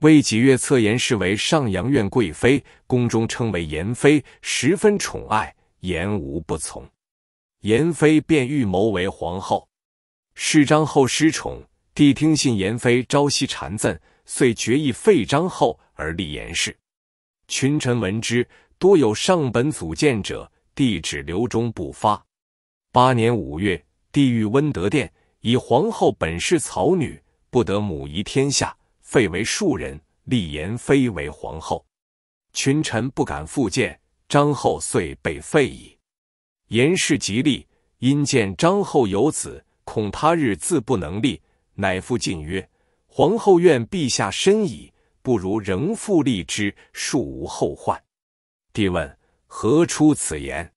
魏几月，册严氏为上阳院贵妃，宫中称为严妃，十分宠爱，言无不从。严妃便预谋为皇后。是章后失宠，帝听信严妃，朝夕谗谮，遂决意废章后而立严氏。群臣闻之，多有上本组建者，帝指留中不发。八年五月，帝御温德殿。以皇后本是草女，不得母仪天下，废为庶人。立言妃为皇后，群臣不敢复见张后遂被废矣。言氏极力，因见张后有子，恐他日自不能立，乃复进曰：“皇后愿陛下身矣，不如仍复立之，庶无后患。”帝问：“何出此言？”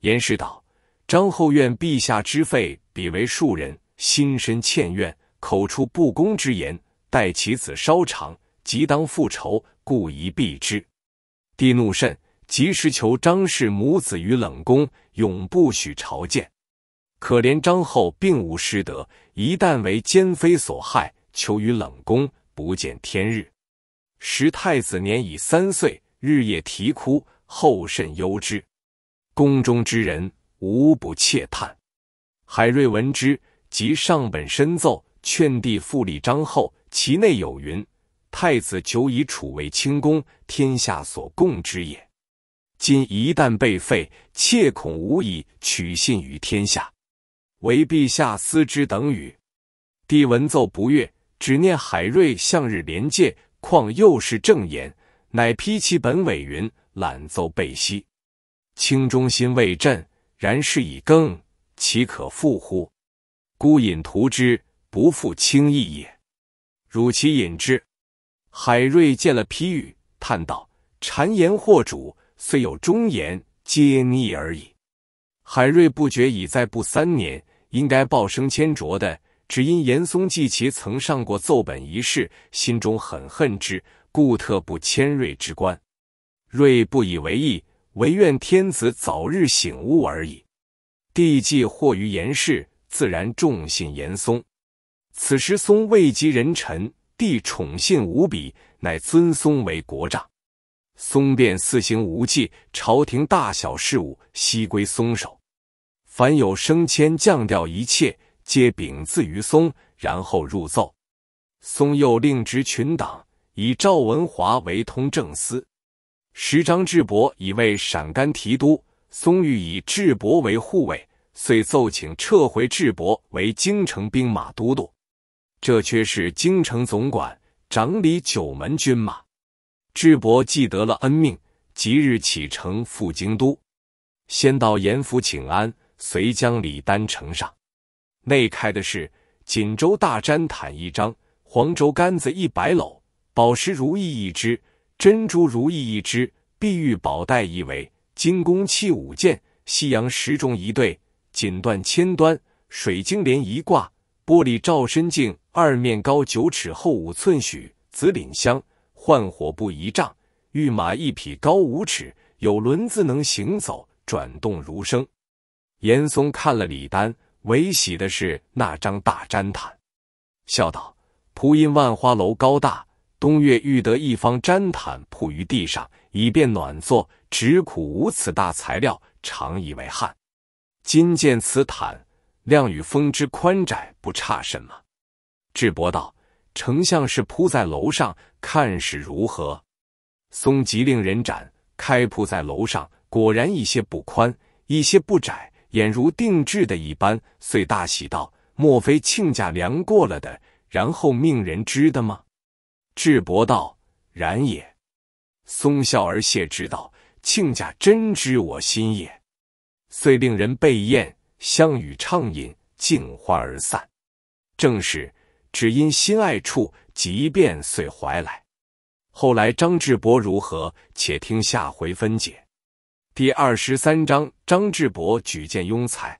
言氏道：“张后愿陛下之废，彼为庶人。”心生歉怨，口出不公之言。待其子稍长，即当复仇，故宜避之。帝怒甚，及时求张氏母子于冷宫，永不许朝见。可怜张后并无失德，一旦为奸妃所害，求于冷宫，不见天日。时太子年已三岁，日夜啼哭，后甚忧之。宫中之人无不窃叹。海瑞闻之。及上本申奏，劝帝复立章后，其内有云：“太子久以楚为清宫，天下所共之也。今一旦被废，切恐无以取信于天下，唯陛下思之。”等语。帝闻奏不悦，只念海瑞向日连谏，况又是正言，乃批其本尾云：“懒奏备息，清忠心未振，然事已更，岂可复乎？”孤饮屠之，不复轻易也。汝其饮之。海瑞见了批语，叹道：“谗言惑主，虽有忠言，皆逆而已。”海瑞不觉已在不三年，应该报升千卓的，只因严嵩记其曾上过奏本一事，心中很恨之，故特不谦瑞之官。瑞不以为意，唯愿天子早日醒悟而已。帝既惑于严氏。自然重信严嵩，此时嵩位极人臣，帝宠信无比，乃尊嵩为国丈。嵩便四行无忌，朝廷大小事务悉归嵩手，凡有升迁降调，一切皆禀自于嵩，然后入奏。嵩又令职群党，以赵文华为通政司，时张智伯以为陕甘提督，嵩欲以智伯为护卫。遂奏请撤回智伯为京城兵马都督，这却是京城总管，掌理九门军马。智伯既得了恩命，即日启程赴京都，先到严府请安，随将礼单呈上。内开的是锦州大毡毯一张，黄州杆子一百篓，宝石如意一只，珍珠如意一只，碧玉宝带一围，金弓器五件，西洋石钟一对。锦缎千端，水晶帘一挂，玻璃照身镜二面，高九尺，厚五寸许。紫领香，幻火布一丈，玉马一匹，高五尺，有轮子能行走，转动如生。严嵩看了李丹，唯喜的是那张大毡毯，笑道：“仆因万花楼高大，冬月欲得一方毡毯铺于地上，以便暖坐，只苦无此大材料，常以为憾。”今见此毯，量与风之宽窄不差什么。智伯道：“丞相是铺在楼上，看是如何。”松即令人展开铺在楼上，果然一些不宽，一些不窄，俨如定制的一般。遂大喜道：“莫非亲家量过了的，然后命人织的吗？”智伯道：“然也。”松笑而谢之道：“亲家真知我心也。”遂令人备宴，相与畅饮，尽欢而散。正是只因心爱处，即便遂怀来。后来张智博如何？且听下回分解。第二十三章张智博举荐庸才。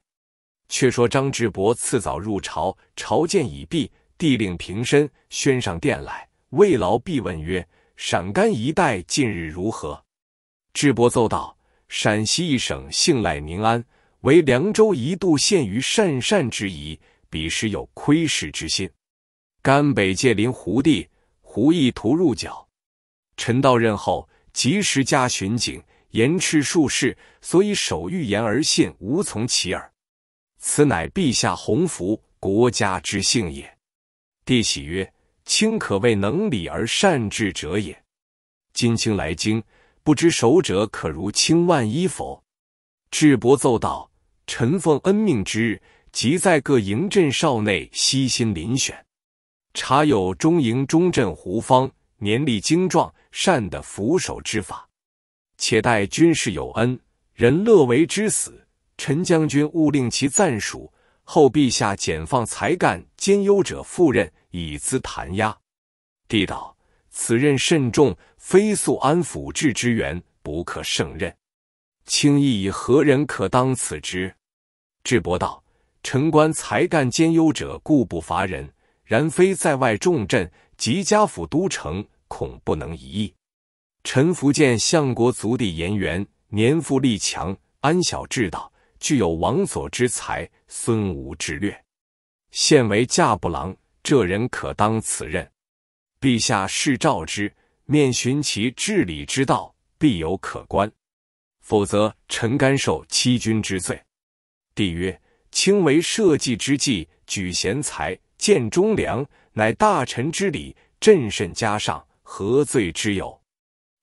却说张智博次早入朝，朝见已毕，帝令平身，宣上殿来，慰劳必问曰：“陕甘一带近日如何？”智博奏道。陕西一省姓赖宁安，为凉州一度陷于善善之疑，彼时有窥视之心。甘北界临胡地，胡意图入剿。臣到任后，及时加巡警，严斥术士，所以守欲言而信无从其耳。此乃陛下鸿福，国家之幸也。帝喜曰：“卿可谓能理而善治者也。”今卿来京。不知守者可如轻万一否？智伯奏道：“臣奉恩命之日，即在各营镇哨内悉心遴选。查有中营中镇胡方，年力精壮，善的扶手之法。且待军事有恩，人乐为之死。陈将军勿令其暂署，后陛下简放才干兼优者赴任，以资弹压。”帝道。此任甚重，非素安抚治之员不可胜任。轻易以何人可当此职？智伯道：“臣官才干兼优者，固不乏人。然非在外重镇及家府都城，恐不能一意。臣福建相国族弟严元，年富力强，安小智道，具有王佐之才，孙吴之略。现为驾部郎，这人可当此任。”陛下视召之面，寻其治理之道，必有可观；否则，臣甘受欺君之罪。帝曰：“卿为社稷之计，举贤才，见忠良，乃大臣之礼，朕甚嘉尚，何罪之有？”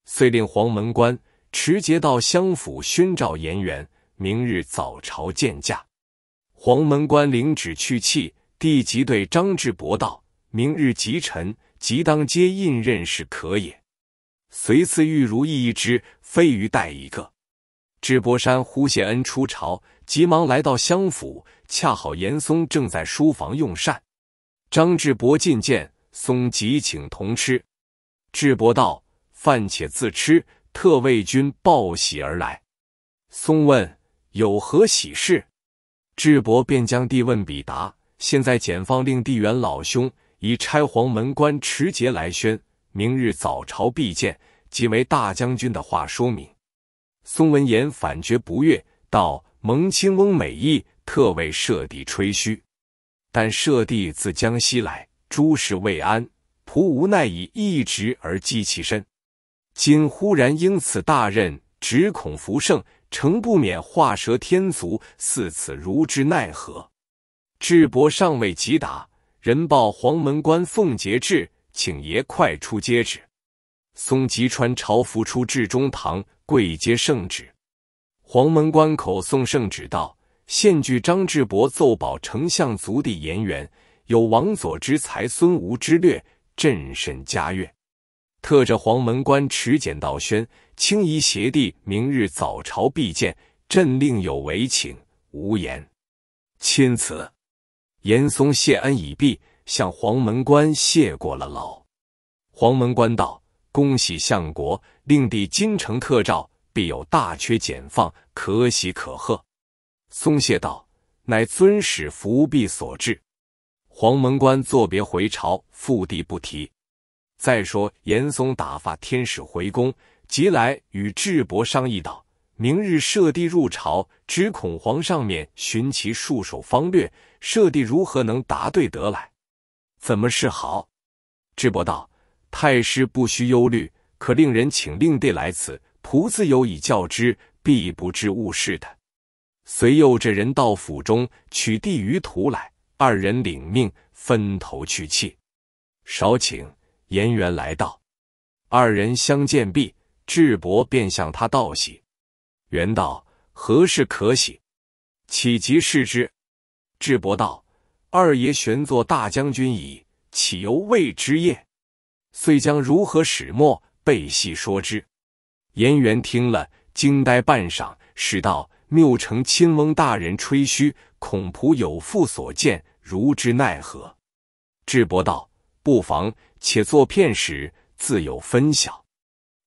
遂令黄门官持节到相府宣召颜元，明日早朝见驾。黄门官领旨去讫，帝即对张志伯道：“明日即臣。”即当接印任是可也。随赐玉如意一只，飞鱼袋一个。智伯山忽谢恩出朝，急忙来到相府，恰好严嵩正在书房用膳。张智伯进见，嵩即请同吃。智伯道：“饭且自吃，特为君报喜而来。”嵩问：“有何喜事？”智伯便将地问彼答。现在检方令地元老兄。以拆黄门关持节来宣，明日早朝必见。即为大将军的话说明。宋闻言反觉不悦，道：“蒙亲翁美意，特为设弟吹嘘。但设弟自江西来，诸事未安，仆无奈以一直而积其身。今忽然因此大任，只恐福盛，诚不免画蛇添足。似此如之奈何？智伯尚未及答。”人报黄门关奉节志，请爷快出接旨。松吉川朝服出至中堂，跪接圣旨。黄门关口送圣旨道：现据张志伯奏保丞相族弟言元有王佐之才，孙吴之略，朕甚嘉悦。特着黄门关持简到宣，清依邪帝明日早朝必见。朕另有为请，无言。钦此。严嵩谢恩已毕，向黄门关谢过了劳。黄门关道：“恭喜相国，令弟京城特诏，必有大缺减放，可喜可贺。”松谢道：“乃尊使伏弼所致。”黄门关作别回朝，复地不提。再说严嵩打发天使回宫，即来与智伯商议道。明日设帝入朝，只恐皇上面寻其束手方略，设帝如何能答对得来？怎么是好？智伯道：“太师不须忧虑，可令人请令弟来此，仆自有以教之，必不致误事的。”随又这人到府中取弟于图来，二人领命，分头去气。少顷，颜元来到，二人相见毕，智伯便向他道喜。元道何事可喜？岂即视之？智伯道：“二爷悬坐大将军矣，岂由未知也？遂将如何始末备细说之。”颜元听了，惊呆半晌，始道：“谬成亲翁大人吹嘘，恐仆有负所见，如之奈何？”智伯道：“不妨，且作片时，自有分晓。”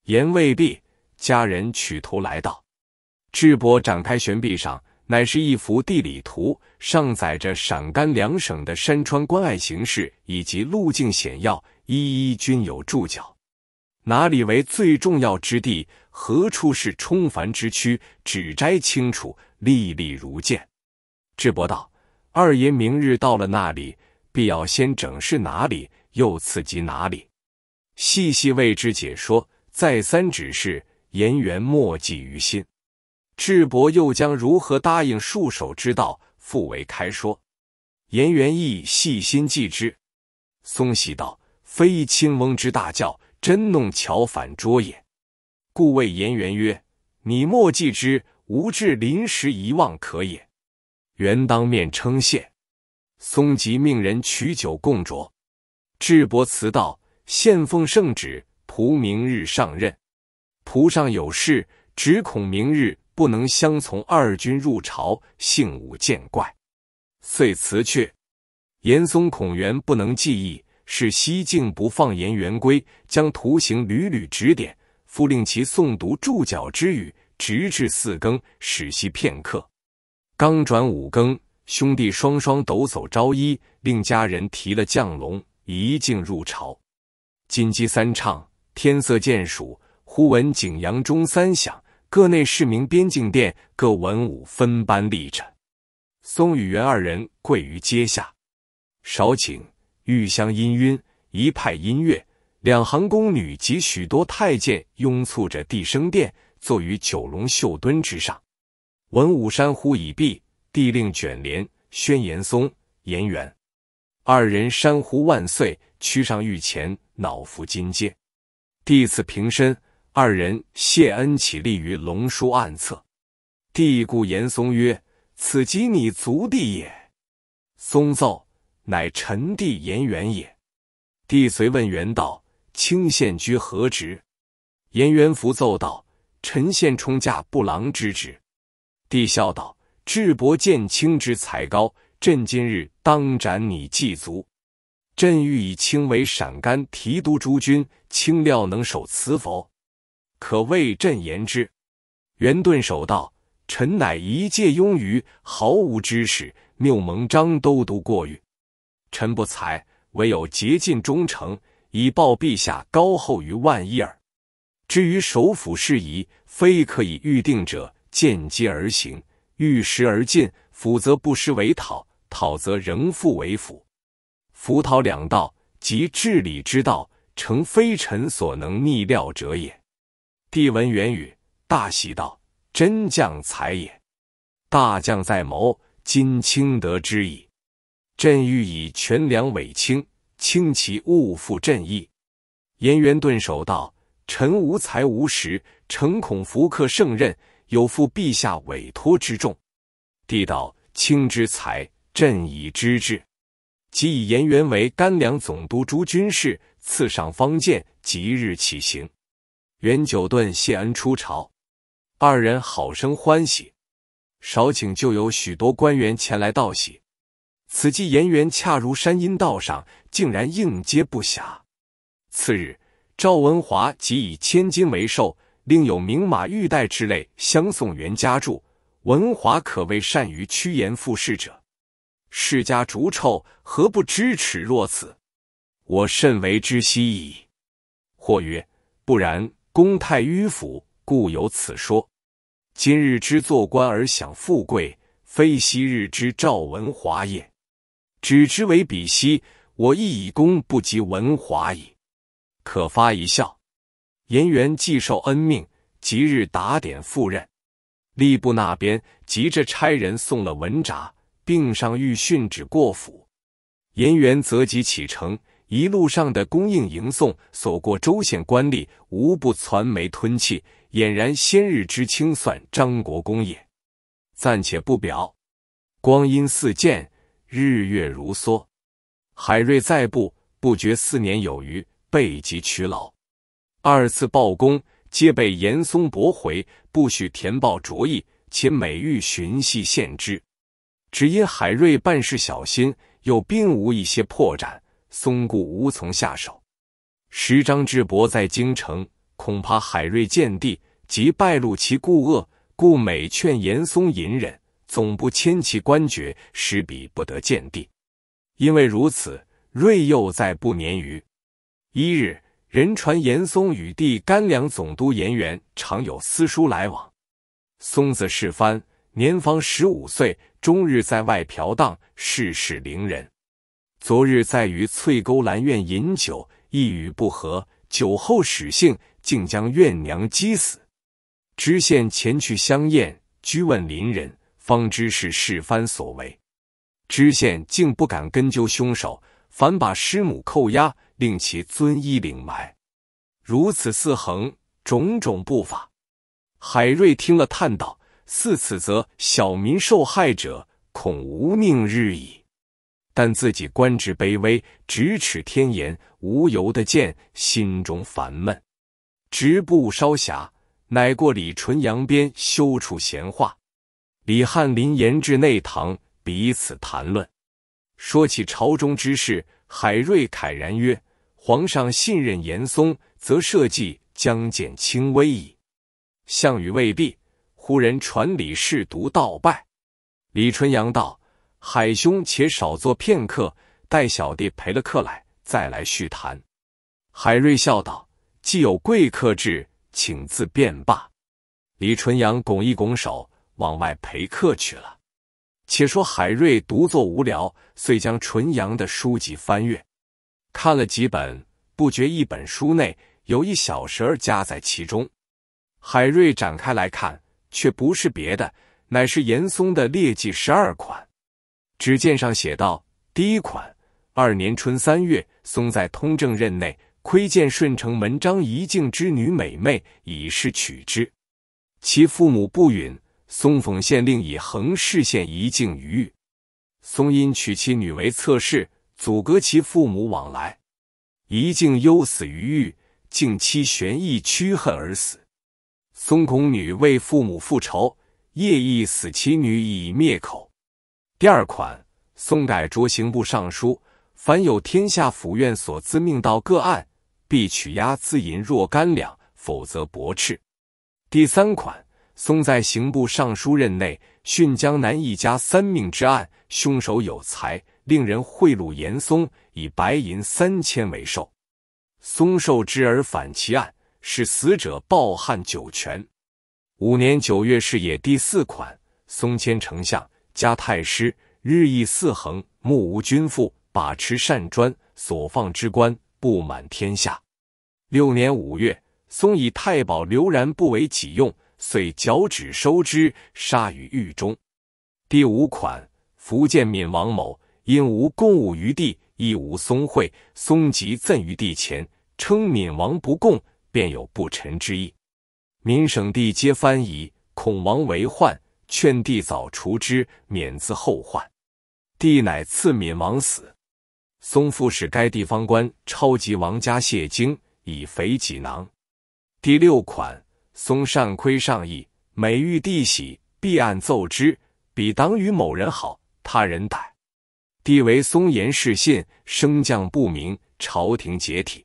言未毕，家人取图来到。智博展开悬臂上，乃是一幅地理图，上载着陕甘两省的山川关隘形势以及路径险要，一一均有注脚。哪里为最重要之地？何处是冲凡之区？只摘清楚，历历如见。智博道：“二爷明日到了那里，必要先整饰哪里，又刺激哪里，细细为之解说，再三指示，言缘莫记于心。”智伯又将如何答应束手之道？复为开说。颜元义细心记之。松喜道：“非青翁之大教，真弄巧反拙也。”故谓颜元曰：“你莫记之，吾至临时遗忘可也。”元当面称谢。松即命人取酒共酌。智伯辞道：“献奉圣旨，仆明日上任。仆上有事，只恐明日。”不能相从，二军入朝，幸勿见怪。遂辞去。严嵩、孔元不能记忆，是西境不放严元归，将图形屡屡指点，复令其诵读注脚之语，直至四更，使息片刻。刚转五更，兄弟双双抖擞朝衣，令家人提了降龙一径入朝。金鸡三唱，天色渐曙，忽闻景阳钟三响。各内侍民边境殿，各文武分班立着。松与元二人跪于阶下。少顷，玉香氤氲，一派音乐。两行宫女及许多太监拥簇着帝升殿，坐于九龙绣墩之上。文武山呼已毕，帝令卷帘，宣严嵩、严元二人山呼万岁，趋上御前，脑伏金阶。帝赐平身。二人谢恩起立于龙书案侧，帝故严嵩曰：“此即你族弟也。”嵩奏：“乃臣弟严元也。”帝遂问元道：“清县居何职？”严元福奏道：“臣现冲驾不郎之职。”帝笑道：“智伯见卿之才高，朕今日当斩你祭族。朕欲以卿为陕甘提督诸军，卿料能守此否？”可谓朕言之。元盾守道，臣乃一介庸愚，毫无知识，谬蒙章都读过誉。臣不才，唯有竭尽忠诚，以报陛下高厚于万一耳。至于首府事宜，非可以预定者，见机而行，遇时而进，否则不失为讨；讨则仍复为辅。辅讨两道，即治理之道，诚非臣所能逆料者也。帝闻言语，大喜道：“真将才也！大将在谋，今清得之矣。朕欲以全粮委清，清其勿负朕意。”颜元顿首道：“臣无才无识，诚恐福克胜任，有负陛下委托之重。”帝道：“卿之才，朕已知之。即以颜元为干粮总督，诸军事，赐上方剑，即日起行。”袁九顿谢恩出朝，二人好生欢喜。少顷，就有许多官员前来道喜。此际言元恰如山阴道上，竟然应接不暇。次日，赵文华即以千金为寿，另有名马玉带之类相送。袁家住。文华可谓善于趋炎附势者。世家逐臭，何不知耻若此？我甚为之惜矣。或曰：不然。公太迂腐，故有此说。今日之做官而享富贵，非昔日之赵文华也。只之为比昔，我亦以功不及文华矣。可发一笑。颜元既受恩命，即日打点赴任。吏部那边急着差人送了文札，并上谕训旨过府。颜元择吉启程。一路上的供应迎送，所过州县官吏无不攒眉吞气，俨然先日之清算张国公也。暂且不表。光阴似箭，日月如梭，海瑞再步不觉四年有余，背极趋老。二次报功，皆被严嵩驳回，不许填报着意，且每欲寻隙献之。只因海瑞办事小心，又并无一些破绽。松故无从下手。时张志伯在京城，恐怕海瑞见地，即败露其故恶，故每劝严嵩隐忍，总不迁其官爵，使彼不得见地。因为如此，瑞又再不年余。一日。人传严嵩与弟干粮总督严元常有私书来往。松子世蕃，年方十五岁，终日在外嫖荡，世事凌人。昨日在于翠沟兰院饮酒，一语不合，酒后使性，竟将怨娘击死。知县前去相验，居问邻人，方知是世蕃所为。知县竟不敢根究凶手，反把师母扣押，令其遵医领埋。如此四横种种不法，海瑞听了叹道：“似此则小民受害者，恐无宁日矣。”但自己官职卑微，咫尺天颜无由得见，心中烦闷。直步烧霞，乃过李纯阳边，修处闲话。李翰林言至内堂，彼此谈论，说起朝中之事。海瑞慨然曰：“皇上信任严嵩，则社稷将见轻危矣。”项羽未毕，忽人传李氏独到拜。李纯阳道。海兄，且少坐片刻，待小弟陪了客来，再来续谈。海瑞笑道：“既有贵客至，请自便罢。”李纯阳拱一拱手，往外陪客去了。且说海瑞独坐无聊，遂将纯阳的书籍翻阅，看了几本，不觉一本书内有一小蛇儿夹在其中。海瑞展开来看，却不是别的，乃是严嵩的劣迹十二款。纸件上写道：第一款，二年春三月，松在通政任内，窥见顺城门张怡敬之女美妹，以是娶之，其父母不允。松讽县令以横市县一敬于狱，松因娶其女为侧室，阻隔其父母往来。怡敬忧死于狱，敬妻悬意屈恨而死。松恐女为父母复仇，夜意死其女以灭口。第二款，松改着刑部尚书，凡有天下府院所自命到各案，必取押自银若干两，否则驳斥。第三款，松在刑部尚书任内，殉江南一家三命之案，凶手有才，令人贿赂严嵩，以白银三千为寿。松受之而反其案，使死者暴憾九泉。五年九月是也。第四款，松迁丞相。加太师，日益肆横，目无君父，把持善专，所放之官布满天下。六年五月，松以太保刘然不为己用，遂脚趾收之，杀于狱中。第五款：福建闽王某因无供物于地，亦无松会，松即赠于地前，称闽王不供，便有不臣之意。闽省地皆翻译，孔王为患。劝帝早除之，免自后患。帝乃赐敏王死。松父使该地方官超级王家谢经以肥己囊。第六款，松善窥上意，每遇帝喜，必按奏之。比党与某人好，他人歹。帝为松言事信，升降不明，朝廷解体。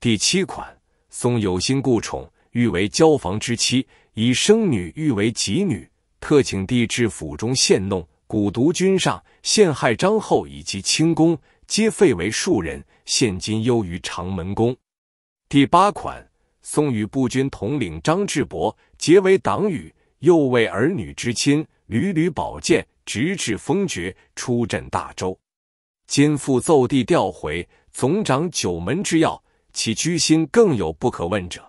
第七款，松有心故宠，欲为交房之妻，以生女欲为己女。特请帝至府中，献弄蛊毒君上，陷害张后以及清宫，皆废为庶人。现今优于长门宫。第八款，宋与步军统领张志伯结为党羽，又为儿女之亲，屡屡保荐，直至封爵，出镇大周。今复奏帝调回，总掌九门之要，其居心更有不可问者。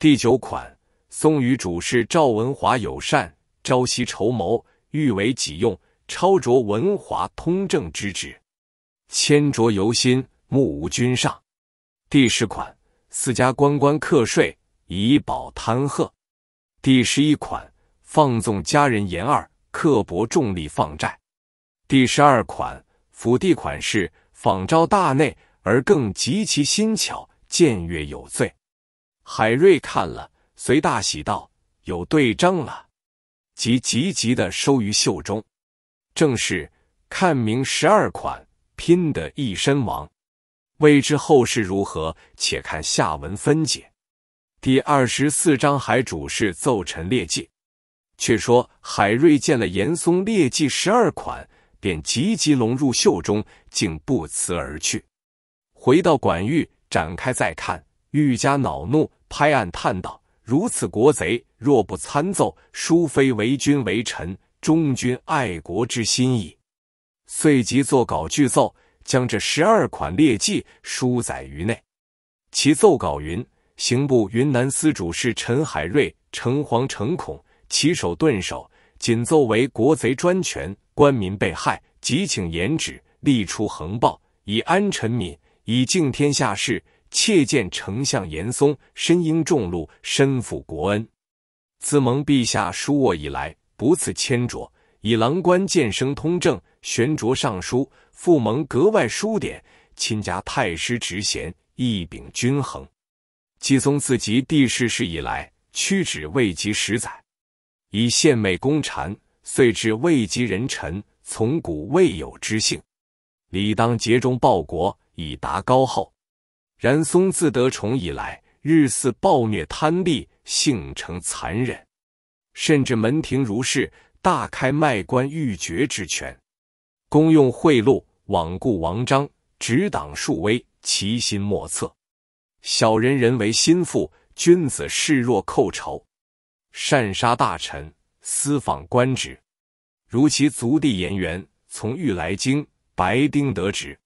第九款，宋与主事赵文华友善。朝夕筹谋，欲为己用，超卓文华通政之职，千卓犹心，目无君上。第十款，私家官官课税，以保贪贺。第十一款，放纵家人言二，刻薄重利放债。第十二款，府地款事，仿照大内，而更极其新巧，僭越有罪。海瑞看了，随大喜道：“有对证了。”即急急的收于袖中，正是看明十二款，拼得一身亡。未知后事如何，且看下文分解。第二十四章海主事奏陈劣迹。却说海瑞见了严嵩劣迹十二款，便急急笼入袖中，竟不辞而去。回到馆驿，展开再看，愈加恼怒，拍案叹道：“如此国贼！”若不参奏，殊非为君为臣忠君爱国之心矣。遂即作稿具奏，将这十二款劣迹书载于内。其奏稿云：刑部云南司主事陈海瑞诚惶诚恐，起手顿首，仅奏为国贼专权，官民被害，急请严旨，立出横暴，以安臣民，以敬天下事。切见丞相严嵩身应重禄，身负国恩。自蒙陛下疏我以来，不次迁着，以郎官荐升通政，悬着尚书，复蒙格外疏典，亲加太师职衔，一秉均衡。继松自及帝世世以来，屈指未及十载，以献媚功臣，遂至位极人臣，从古未有之幸。理当竭忠报国，以达高厚。然松自得宠以来，日似暴虐贪利。性诚残忍，甚至门庭如市，大开卖官鬻爵之权，公用贿赂，罔顾王章，执党树威，其心莫测。小人人为心腹，君子视若寇仇。擅杀大臣，私访官职。如其族弟颜元，从御来京，白丁得职，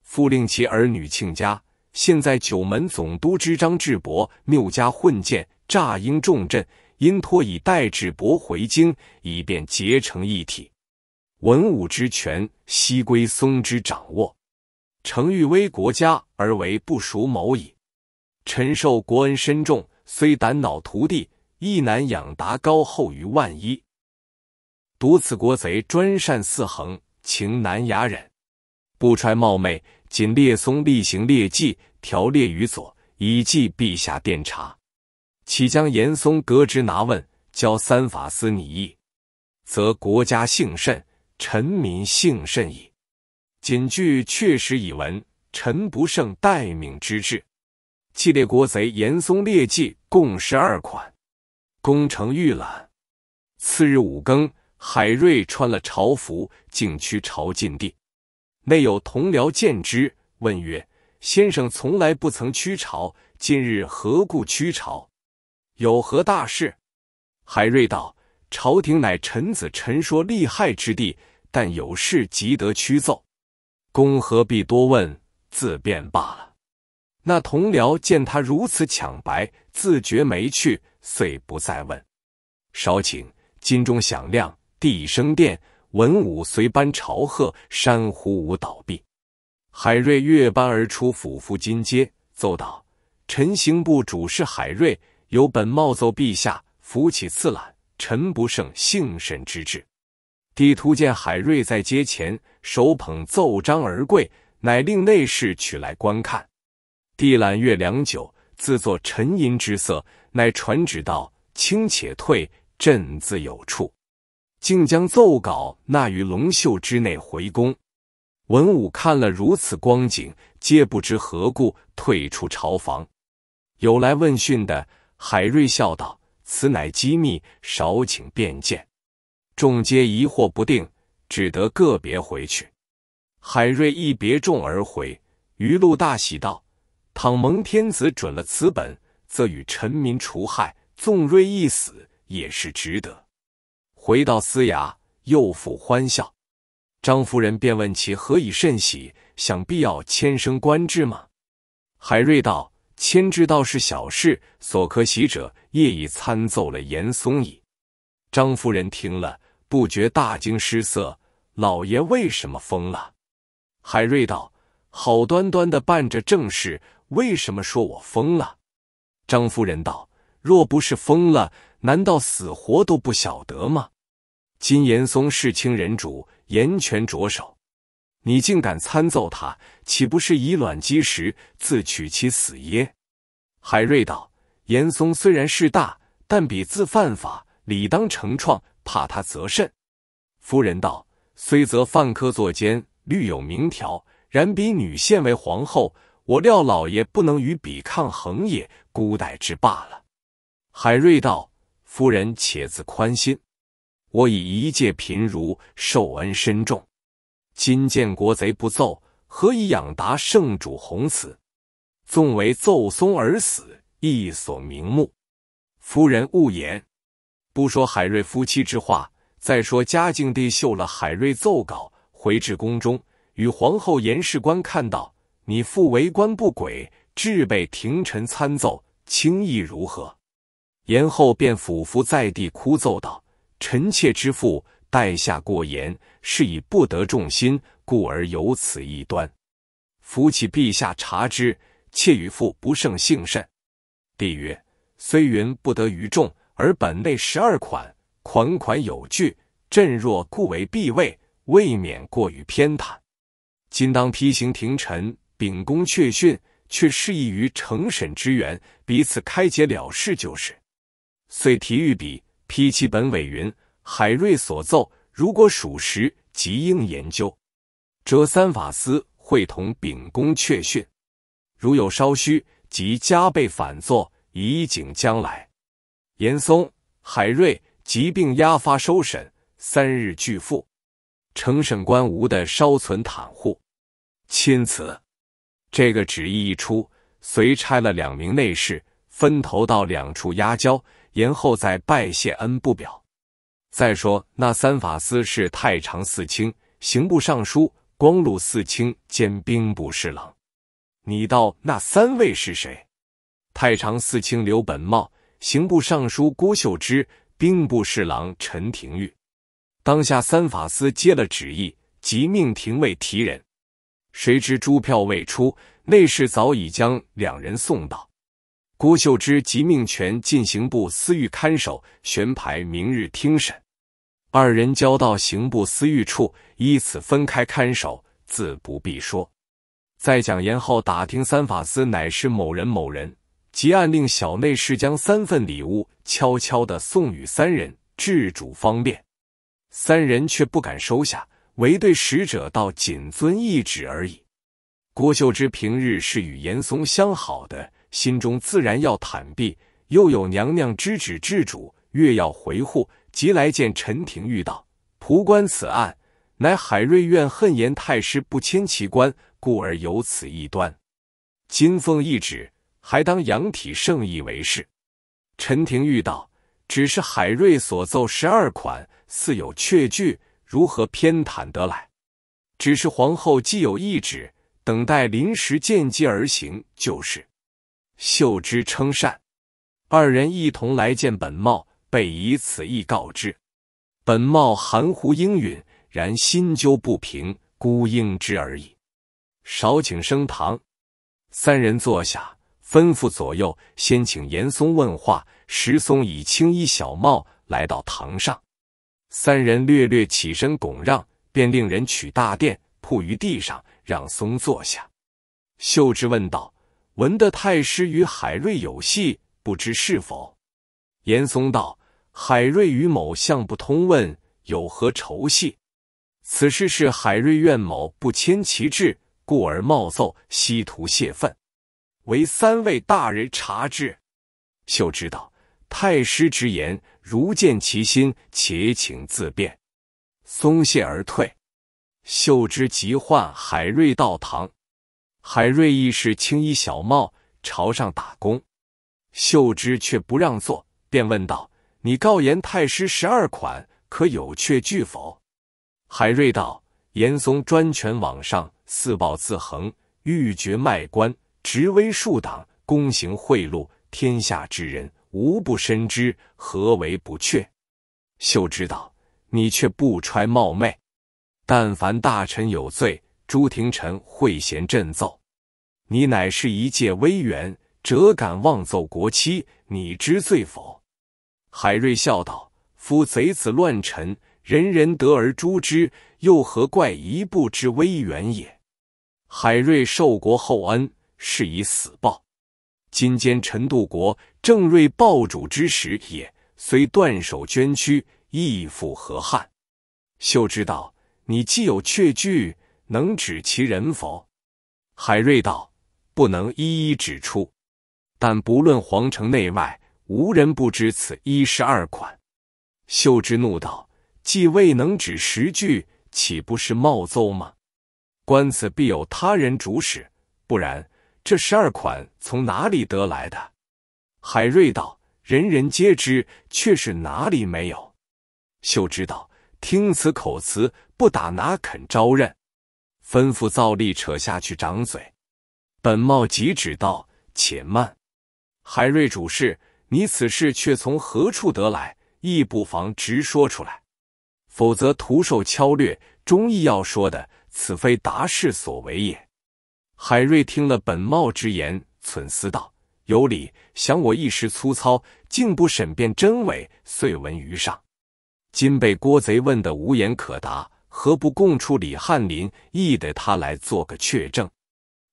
复令其儿女亲家。现在九门总督之张智博，谬加混见，诈应重镇，因托以代智伯回京，以便结成一体。文武之权，悉归松之掌握。诚欲危国家，而为不熟谋矣。臣受国恩深重，虽胆脑涂地，亦难养达高厚于万一。独此国贼专擅四横，情难雅忍。不揣冒昧，谨列松例行列迹条列于左，以记陛下电察。岂将严嵩革职拿问，教三法司拟议，则国家幸甚，臣民幸甚矣。谨据确实已闻，臣不胜待命之志。纪列国贼严嵩劣迹共十二款，攻成预览。次日五更，海瑞穿了朝服，径趋朝觐地。内有同僚见之，问曰：“先生从来不曾趋朝，今日何故趋朝？”有何大事？海瑞道：“朝廷乃臣子陈说利害之地，但有事即得屈奏。公何必多问？自便罢了。”那同僚见他如此抢白，自觉没趣，遂不再问。少顷，金钟响亮，地声殿，文武随班朝贺，山呼舞倒闭。海瑞越班而出，抚伏金阶，奏道：“臣刑部主事海瑞。”有本茂奏陛下，扶起次览。臣不胜幸甚之至。帝突见海瑞在阶前，手捧奏章而跪，乃令内侍取来观看。帝览阅良久，自作沉吟之色，乃传旨道：“卿且退，朕自有处。”竟将奏稿纳于龙袖之内回宫。文武看了如此光景，皆不知何故，退出朝房。有来问讯的。海瑞笑道：“此乃机密，少请便见。”众皆疑惑不定，只得个别回去。海瑞一别众而回，余禄大喜道：“倘蒙天子准了此本，则与臣民除害，纵瑞一死，也是值得。”回到司衙，又复欢笑。张夫人便问其何以甚喜，想必要迁升官职吗？海瑞道。谦知道是小事，所可喜者，夜已参奏了严嵩矣。张夫人听了，不觉大惊失色：“老爷为什么疯了？”海瑞道：“好端端的办着正事，为什么说我疯了？”张夫人道：“若不是疯了，难道死活都不晓得吗？”金严嵩是清人主，严权着手，你竟敢参奏他？岂不是以卵击石，自取其死耶？海瑞道：“严嵩虽然势大，但彼自犯法，理当承创，怕他责甚。”夫人道：“虽则犯科作奸，律有明条，然彼女现为皇后，我料老爷不能与彼抗衡也，姑待之罢了。”海瑞道：“夫人且自宽心，我以一介贫儒，受恩深重，今见国贼不奏。”何以养达圣主宏慈？纵为奏松而死，亦所瞑目。夫人勿言。不说海瑞夫妻之话，再说嘉靖帝绣了海瑞奏稿，回至宫中，与皇后严氏官看到，你父为官不轨，致被廷臣参奏，轻易如何？严后便俯伏在地，哭奏道：“臣妾之父待下过严，是以不得众心。”故而有此异端，扶起陛下察之。妾与父不胜幸甚。帝曰：虽云不得于众，而本内十二款款款有据。朕若固为必位，未免过于偏袒。今当批行廷臣，秉公确训，却适宜于成审之源，彼此开解了事就是。遂提御笔批其本委云：海瑞所奏，如果属实，即应研究。折三法司会同秉公确讯，如有稍虚，即加倍反作，以警将来。严嵩、海瑞疾病压发收审，三日俱复。承审官无的稍存袒护，钦此。这个旨意一出，随差了两名内侍，分头到两处押交，然后再拜谢恩不表。再说那三法司是太常寺卿、刑部尚书。光禄四卿兼兵部侍郎，你道那三位是谁？太常寺卿刘本茂、刑部尚书郭秀之、兵部侍郎陈廷玉。当下三法司接了旨意，即命廷尉提人。谁知朱票未出，内侍早已将两人送到。郭秀之即命权进刑部司狱看守，悬牌明日听审。二人交到刑部司狱处，依此分开看守，自不必说。再讲严后打听三法司乃是某人某人，即按令小内侍将三份礼物悄悄的送与三人，治主方便。三人却不敢收下，唯对使者道：“谨遵懿旨而已。”郭秀芝平日是与严嵩相好的，心中自然要坦避，又有娘娘之旨制主，越要回护。即来见陈廷玉道：“仆官此案，乃海瑞怨恨言太师不迁其官，故而有此一端。金凤一指，还当扬体圣意为是。”陈廷玉道：“只是海瑞所奏十二款，似有确据，如何偏袒得来？只是皇后既有懿旨，等待临时见机而行就是。”秀之称善，二人一同来见本茂。被以此意告知，本茂含糊应允，然心揪不平，孤应之而已。少请升堂，三人坐下，吩咐左右先请严嵩问话。石松以青衣小帽来到堂上，三人略略起身拱让，便令人取大殿铺于地上，让松坐下。秀芝问道：“闻得太师与海瑞有隙，不知是否？”严嵩道。海瑞与某相不通，问有何仇隙？此事是海瑞怨某不迁其志，故而冒奏，希图泄愤。为三位大人察之。秀知道，太师之言如见其心，且请自便，松懈而退。秀之急唤海瑞到堂，海瑞亦是青衣小帽，朝上打工。秀之却不让座，便问道。你告严太师十二款，可有确据否？海瑞道：“严嵩专权罔上，自暴自横，欲绝卖官，执威数党，公行贿赂，天下之人无不深知，何为不确？”秀之道：“你却不揣冒昧，但凡大臣有罪，朱廷臣会嫌朕奏，你乃是一介微员，辄敢妄奏国戚，你知罪否？”海瑞笑道：“夫贼子乱臣，人人得而诛之，又何怪一步之微远也？”海瑞受国厚恩，是以死报。今兼陈渡国，郑瑞报主之时也，虽断手捐躯，亦复何憾？秀之道，你既有确据，能指其人否？海瑞道：“不能一一指出，但不论皇城内外。”无人不知此一十二款，秀芝怒道：“既未能指十句，岂不是冒奏吗？观此必有他人主使，不然这十二款从哪里得来的？”海瑞道：“人人皆知，却是哪里没有？”秀芝道：“听此口词，不打哪肯招认。”吩咐造吏扯下去掌嘴。本茂即止道：“且慢，海瑞主事。”你此事却从何处得来？亦不妨直说出来，否则徒受敲掠。忠义要说的，此非达事所为也。海瑞听了本茂之言，忖思道：“有理，想我一时粗糙，竟不审辨真伪，遂闻于上。今被郭贼问的无言可答，何不供出李翰林，亦得他来做个确证？”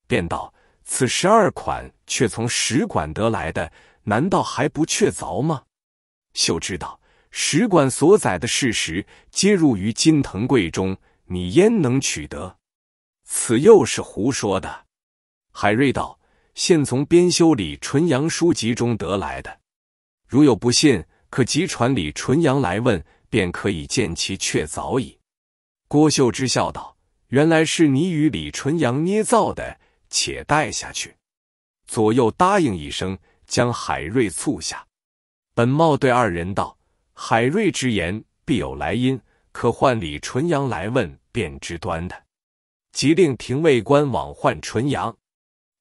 便道：“此十二款却从使馆得来的。”难道还不确凿吗？秀知道使馆所载的事实皆入于金藤柜中，你焉能取得？此又是胡说的。海瑞道：“现从编修李纯阳书籍中得来的，如有不信，可即传李纯阳来问，便可以见其确凿矣。”郭秀之笑道：“原来是你与李纯阳捏造的，且带下去。”左右答应一声。将海瑞促下，本茂对二人道：“海瑞之言必有来因，可唤李纯阳来问便知端的。”即令廷尉官往唤纯阳。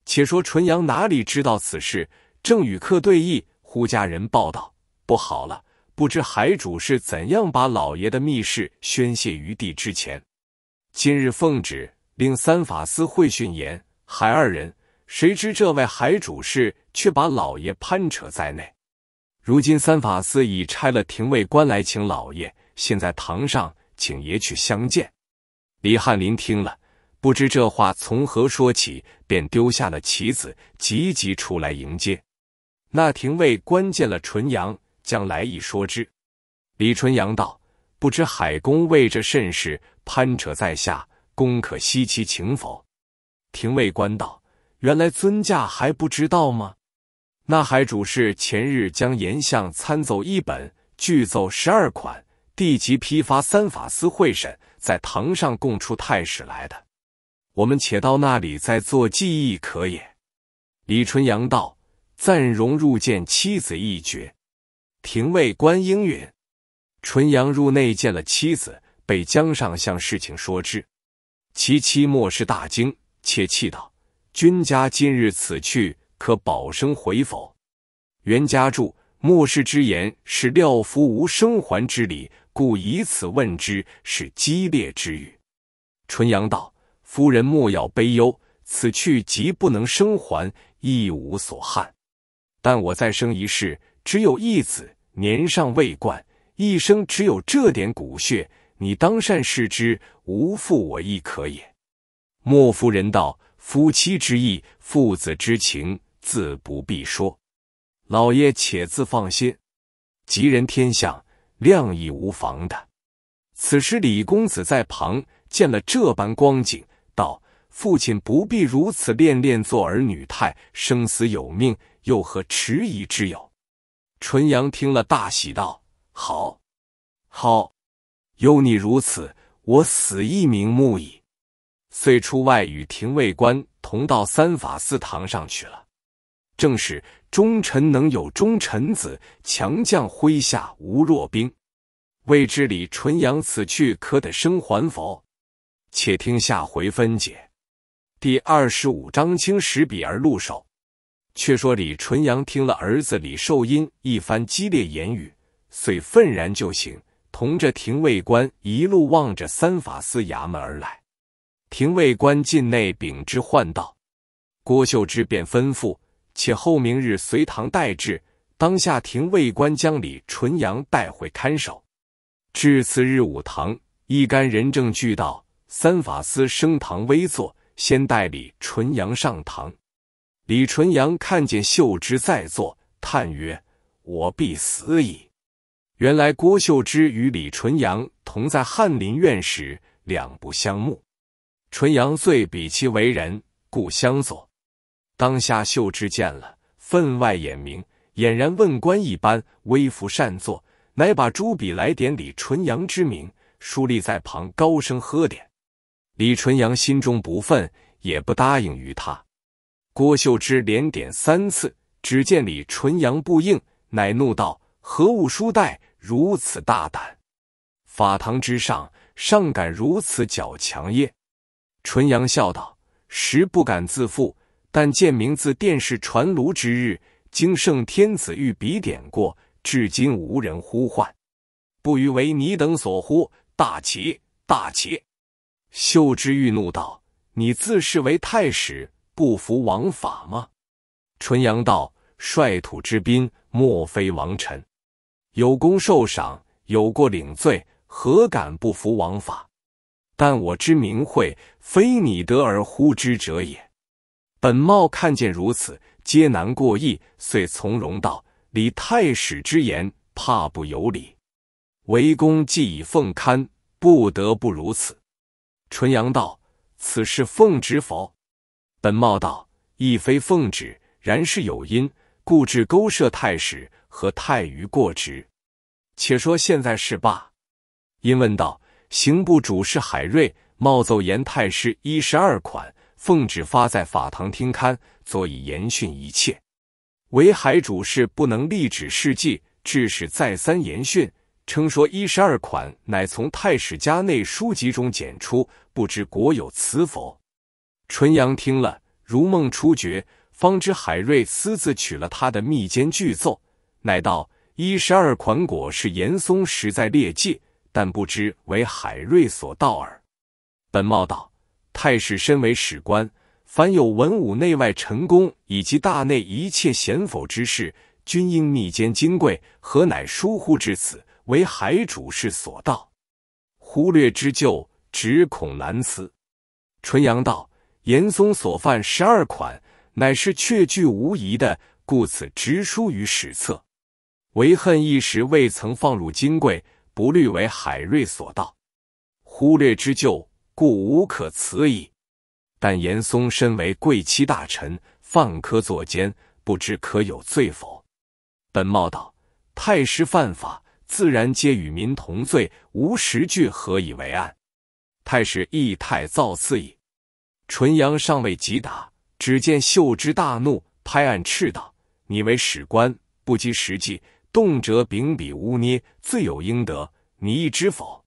且说纯阳哪里知道此事，正与客对弈，忽家人报道：“不好了！不知海主是怎样把老爷的密事宣泄于地之前。今日奉旨令三法司会训言，海二人，谁知这位海主是？”却把老爷攀扯在内，如今三法司已差了廷尉官来请老爷，现在堂上请爷去相见。李翰林听了，不知这话从何说起，便丢下了棋子，急急出来迎接。那廷尉官见了纯阳，将来意说之。李纯阳道：“不知海公为这甚事攀扯在下，公可悉其情否？”廷尉官道：“原来尊驾还不知道吗？”那海主事前日将颜相参奏一本，具奏十二款，地级批发三法司会审，在堂上供出太史来的。我们且到那里再做记忆可也。李春阳道：“暂容入见妻子一绝。”廷尉官应允。春阳入内见了妻子，被江上向事情说之，其妻莫氏大惊，且气道：“君家今日此去。”可保生回否？袁家柱末世之言是料夫无生还之理，故以此问之，是激烈之语。纯阳道：“夫人莫要悲忧，此去即不能生还，亦无所憾。但我再生一世，只有一子，年尚未冠，一生只有这点骨血，你当善视之，无负我亦可也。”莫夫人道：“夫妻之义，父子之情。”自不必说，老爷且自放心，吉人天相，谅亦无妨的。此时李公子在旁见了这般光景，道：“父亲不必如此恋恋做儿女态，生死有命，又何迟疑之有？”纯阳听了大喜，道：“好，好，有你如此，我死亦瞑目矣。”遂出外与廷尉官同到三法司堂上去了。正是忠臣能有忠臣子，强将麾下无弱兵。未知李纯阳此去可得生还否？且听下回分解。第二十五章青石笔而入手。却说李纯阳听了儿子李寿音一番激烈言语，遂愤然就醒，同着廷尉官一路望着三法司衙门而来。廷尉官进内禀之，唤道：“郭秀芝便吩咐。”且后明日随堂代治，当下廷尉官将李纯阳带回看守。至次日午堂，一干人证俱到，三法司升堂微坐，先带李纯阳上堂。李纯阳看见秀芝在座，叹曰：“我必死矣。”原来郭秀芝与李纯阳同在翰林院时，两不相慕。纯阳遂比其为人，故相左。当下秀芝见了，分外眼明，俨然问官一般，微服善坐，乃把朱笔来点李纯阳之名，书立在旁高声喝点。李纯阳心中不忿，也不答应于他。郭秀芝连点三次，只见李纯阳不应，乃怒道：“何物书呆如此大胆！法堂之上尚敢如此矫强耶？”纯阳笑道：“实不敢自负。”但建名自殿试传炉之日，经圣天子御笔点过，至今无人呼唤，不欲为你等所呼。大齐，大齐！秀之玉怒道：“你自视为太史，不服王法吗？”纯阳道：“率土之滨，莫非王臣。有功受赏，有过领罪，何敢不服王法？但我之名讳，非你得而呼之者也。”本茂看见如此，皆难过意，遂从容道：“李太史之言，怕不有理。为公既已奉堪，不得不如此。”纯阳道：“此事奉旨否？”本茂道：“亦非奉旨，然是有因，故致勾摄太史，和太于过职。且说现在是罢。因问道：“刑部主事海瑞，冒奏严太师一十二款。”奉旨发在法堂听刊，所以严训一切。为海主事不能立旨示迹，致使再三严训，称说一十二款乃从太史家内书籍中检出，不知国有此否？纯阳听了，如梦初觉，方知海瑞私自取了他的密监巨奏，乃道一十二款果是严嵩实在劣迹，但不知为海瑞所盗耳。本茂道。太史身为史官，凡有文武内外臣工以及大内一切贤否之事，均应密监金贵，何乃疏忽至此，为海主事所道，忽略之咎，只恐难辞。纯阳道，严嵩所犯十二款，乃是确据无疑的，故此直书于史册，唯恨一时未曾放入金贵，不虑为海瑞所道，忽略之咎。故无可辞矣。但严嵩身为贵戚大臣，犯科作奸，不知可有罪否？本茂道：太师犯法，自然皆与民同罪。无实据，何以为案？太师意太造次矣。纯阳尚未及答，只见秀之大怒，拍案斥道：“你为史官，不积实际，动辄秉笔污捏，罪有应得。你亦知否？”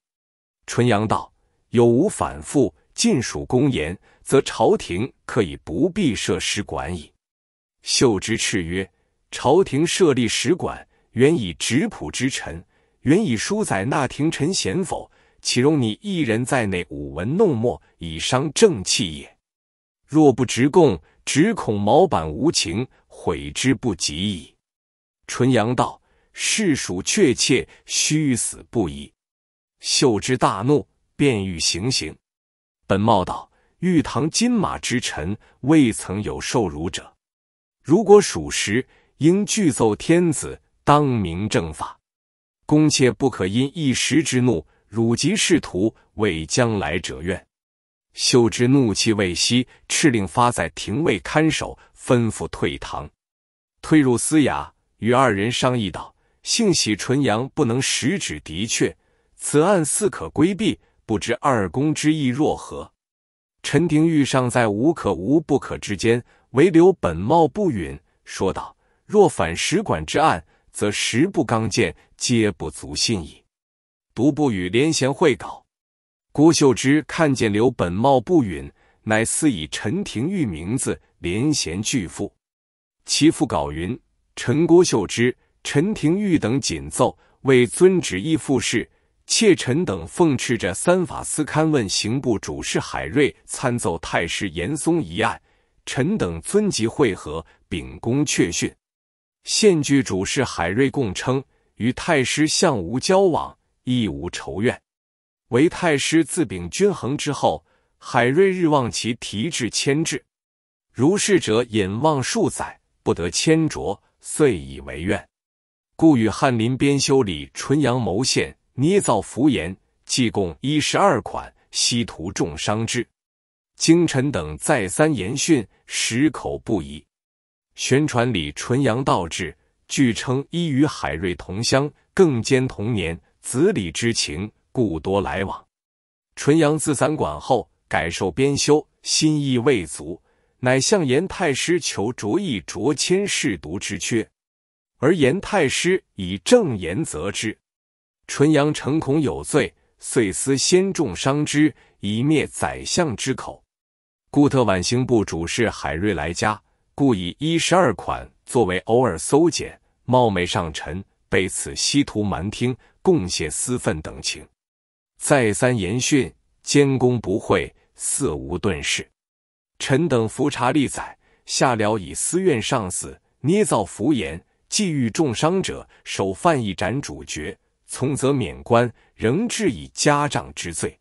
纯阳道。有无反复，尽属公言，则朝廷可以不必设使馆矣。秀之斥曰：“朝廷设立使馆，原以直朴之臣，原以疏宰纳廷臣贤否，岂容你一人在内舞文弄墨，以伤正气也？若不直供，只恐毛板无情，悔之不及矣。”纯阳道：“世属确切，须死不已。秀之大怒。便欲行刑，本茂道：“玉堂金马之臣，未曾有受辱者。如果属实，应具奏天子，当明正法。公妾不可因一时之怒，辱及仕途，为将来者怨。”秀之怒气未息，敕令发在廷尉看守，吩咐退堂，退入司衙，与二人商议道：“性喜纯阳，不能食指的确，此案似可规避。”不知二公之意若何？陈廷玉尚在无可无不可之间，唯刘本茂不允，说道：“若反使馆之案，则十不刚健，皆不足信矣。”独不与廉贤会稿。郭秀芝看见刘本茂不允，乃似以陈廷玉名字廉贤拒复。其父稿云：“陈郭秀芝、陈廷玉等谨奏，为遵旨依复事。”妾臣等奉敕着三法司勘问刑部主事海瑞参奏太师严嵩一案，臣等遵集会合，秉公确讯。现据主事海瑞供称，与太师向无交往，亦无仇怨。唯太师自秉均衡之后，海瑞日望其提制牵制，如是者引望数载，不得牵着，遂以为怨。故与翰林编修李纯阳谋献。捏造符言，计共一十二款，悉图重伤之。经臣等再三严训，矢口不移。宣传里纯阳道志，据称依与海瑞同乡，更兼同年，子李之情，故多来往。纯阳自散馆后，改授编修，心意未足，乃向严太师求着意着迁士读之缺，而严太师以正言责之。纯阳诚恐有罪，遂思先重伤之，以灭宰相之口。故特晚刑部主事海瑞来家，故以一十二款作为偶尔搜检，冒昧上陈，被此西图蛮听，贡献私愤等情。再三严训，监工不讳，似无顿事。臣等伏查历载，下僚以私怨上司，捏造浮言，觊欲重伤者，首犯一斩主角。从则免官，仍治以家长之罪。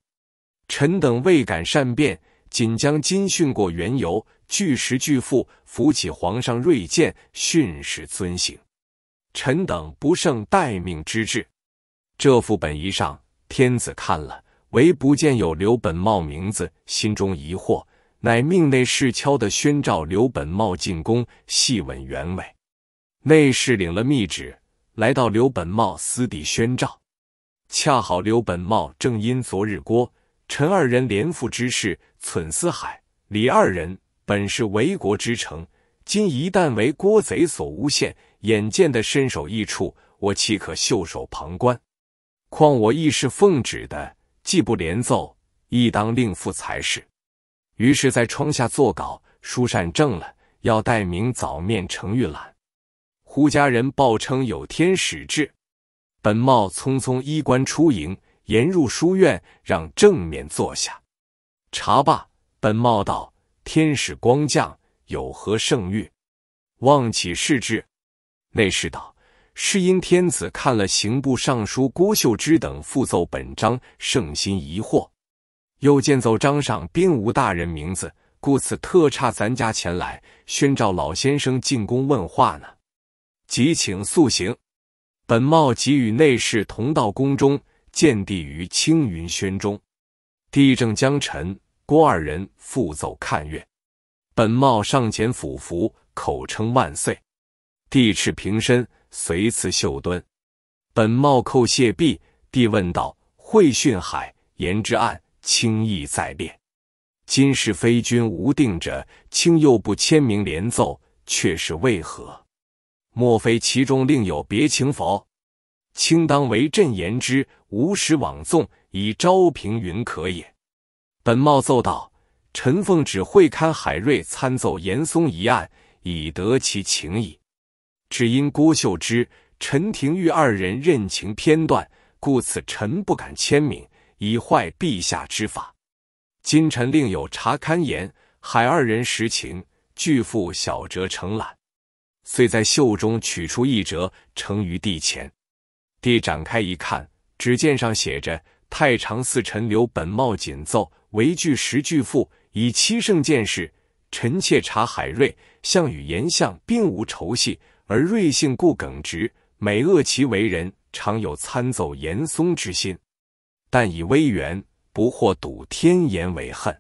臣等未敢善辩，仅将今训过缘由据实据附，扶起皇上锐剑，训示遵行。臣等不胜待命之至。这副本仪上，天子看了，唯不见有刘本茂名字，心中疑惑，乃命内侍敲的宣召刘本茂进宫，细问原委。内侍领了密旨。来到刘本茂私邸宣召，恰好刘本茂正因昨日郭、陈二人连复之事，忖思海、李二人本是为国之臣，今一旦为郭贼所诬陷，眼见的身首异处，我岂可袖手旁观？况我亦是奉旨的，既不连奏，亦当另赴才是。于是，在窗下作稿，书善正了，要待明早面呈御览。胡家人报称有天使至，本茂匆匆衣冠出营，沿入书院，让正面坐下。茶罢，本茂道：“天使光降，有何圣谕？望起视之。”内侍道：“是因天子看了刑部尚书郭秀之等复奏本章，圣心疑惑，又见奏章上并无大人名字，故此特差咱家前来宣召老先生进宫问话呢。”即请速行。本茂即与内侍同到宫中，见帝于青云轩中。帝正将臣、郭二人复奏看阅，本茂上前俯伏，口称万岁。帝赤平身，随赐绣墩。本茂叩谢毕，帝问道：“惠逊海言之案，轻易在列，今是非君无定者，卿又不签名连奏，却是为何？”莫非其中另有别情否？卿当为朕言之，无使枉纵，以昭平云可也。本茂奏道：“臣奉旨会堪海瑞参奏严嵩一案，以得其情矣。只因郭秀之、陈廷玉二人任情偏断，故此臣不敢签名，以坏陛下之法。今臣另有查勘言，海二人实情，巨富小折呈览。”遂在袖中取出一折，呈于帝前。帝展开一看，只见上写着：“太常寺陈留本茂锦奏：为据十巨赋，以七圣见识。臣妾查海瑞、项羽、言相并无仇隙，而瑞性故耿直，每恶其为人，常有参奏严嵩之心。但以微缘，不获睹天言为恨，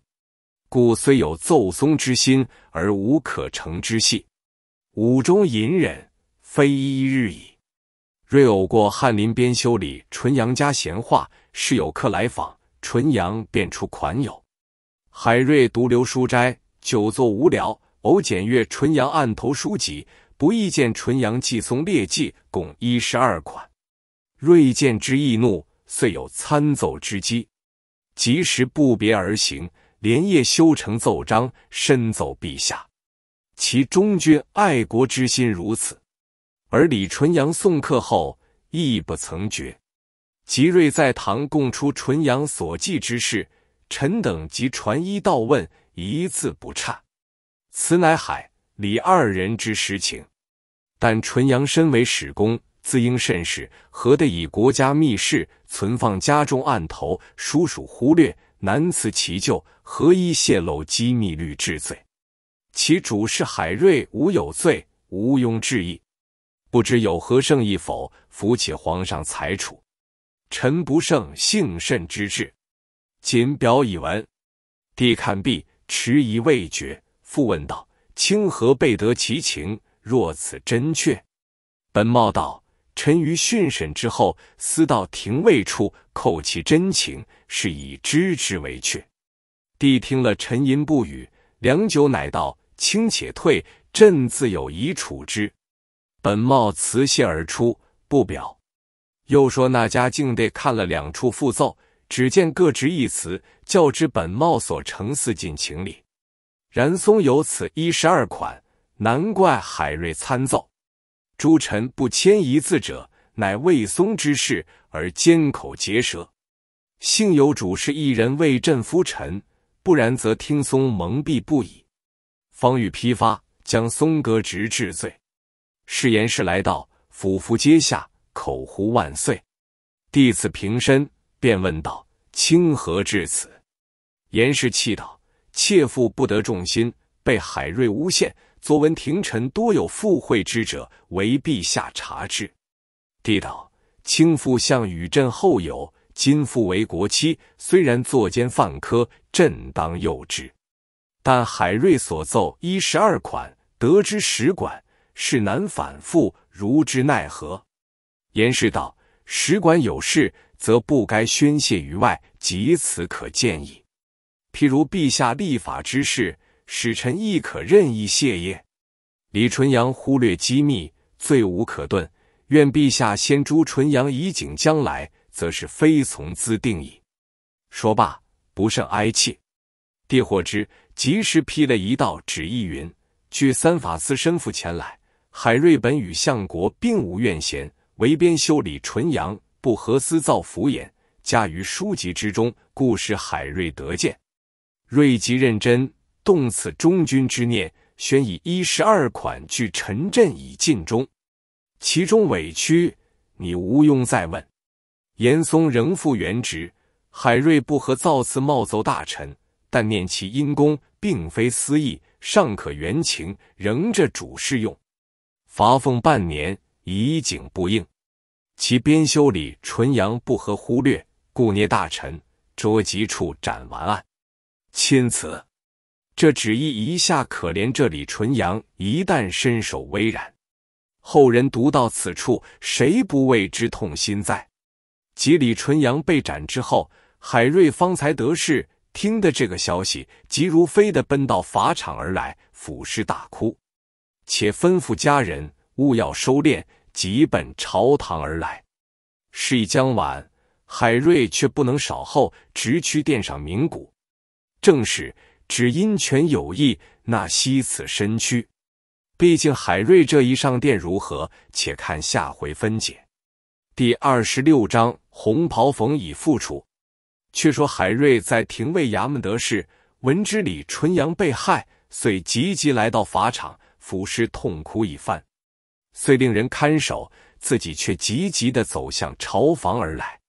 故虽有奏嵩之心，而无可成之隙。”五中隐忍非一日矣。瑞偶过翰林编修里，纯阳家闲话，是有客来访，纯阳便出款友。海瑞独留书斋，久坐无聊，偶检阅纯阳案头书籍，不意见纯阳寄松劣迹，共一十二款。瑞见之易怒，遂有参奏之机。及时不别而行，连夜修成奏章，深奏陛下。其忠君爱国之心如此，而李纯阳送客后亦不曾绝。吉瑞在堂供出纯阳所记之事，臣等即传一道问，一字不差。此乃海李二人之实情。但纯阳身为史公，自应慎事，何得以国家密事存放家中案头，疏属忽略，难辞其咎，何以泄露机密律治罪？其主事海瑞无有罪，毋庸置疑。不知有何圣意否？扶且皇上裁处。臣不胜幸甚之至，谨表以闻。帝看毕，迟疑未决，复问道：“清河备得其情，若此真确？”本茂道：“臣于训审之后，思到廷尉处叩其真情，是以知之为确。”帝听了，沉吟不语，良久乃道。轻且退，朕自有以处之。本茂辞谢而出，不表。又说那家境得看了两处复奏，只见各执一词，较之本茂所呈似尽情理。然松有此一十二款，难怪海瑞参奏。诸臣不迁一字者，乃魏松之事而缄口结舌。幸有主事一人为朕夫臣，不然则听松蒙蔽不已。方欲批发，将松阁直治罪。是严氏来到府伏阶下，口呼万岁。弟子平身，便问道：“卿何至此？”严氏气道：“妾父不得众心，被海瑞诬陷。昨闻廷臣多有附会之者，为陛下察之。”帝道：“卿父向与朕厚友，今父为国戚，虽然作奸犯科，朕当宥之。”但海瑞所奏一十二款，得知使馆是难反复，如之奈何？严氏道使馆有事，则不该宣泄于外，即此可见矣。譬如陛下立法之事，使臣亦可任意谢也。李纯阳忽略机密，罪无可遁，愿陛下先诛纯阳以警将来，则是非从兹定矣。说罢，不胜哀切。帝获之。及时批了一道旨意，云：据三法司申赴前来，海瑞本与相国并无怨嫌，为边修理纯阳，不合私造福言，加于书籍之中，故使海瑞得见。瑞吉认真动此忠君之念，宣以一十二款据陈镇以尽忠，其中委屈你无庸再问。严嵩仍复原职，海瑞不合造次冒奏大臣。但念其因公，并非私意，尚可原情，仍着主事用，罚俸半年。以警不应，其编修李纯阳不合忽略，故捏大臣捉急处斩完案。钦此。这旨意一下，可怜这李纯阳一旦身首微然，后人读到此处，谁不为之痛心哉？及李纯阳被斩之后，海瑞方才得势。听得这个消息，急如飞的奔到法场而来，俯尸大哭，且吩咐家人勿要收敛，急奔朝堂而来。事已将晚，海瑞却不能少候，直趋殿上鸣鼓。正是只因权有意，那惜此身躯。毕竟海瑞这一上殿如何，且看下回分解。第二十六章：红袍冯已复出。却说海瑞在廷尉衙门得事，闻知李纯阳被害，遂急急来到法场，抚尸痛哭一番，遂令人看守，自己却急急的走向朝房而来。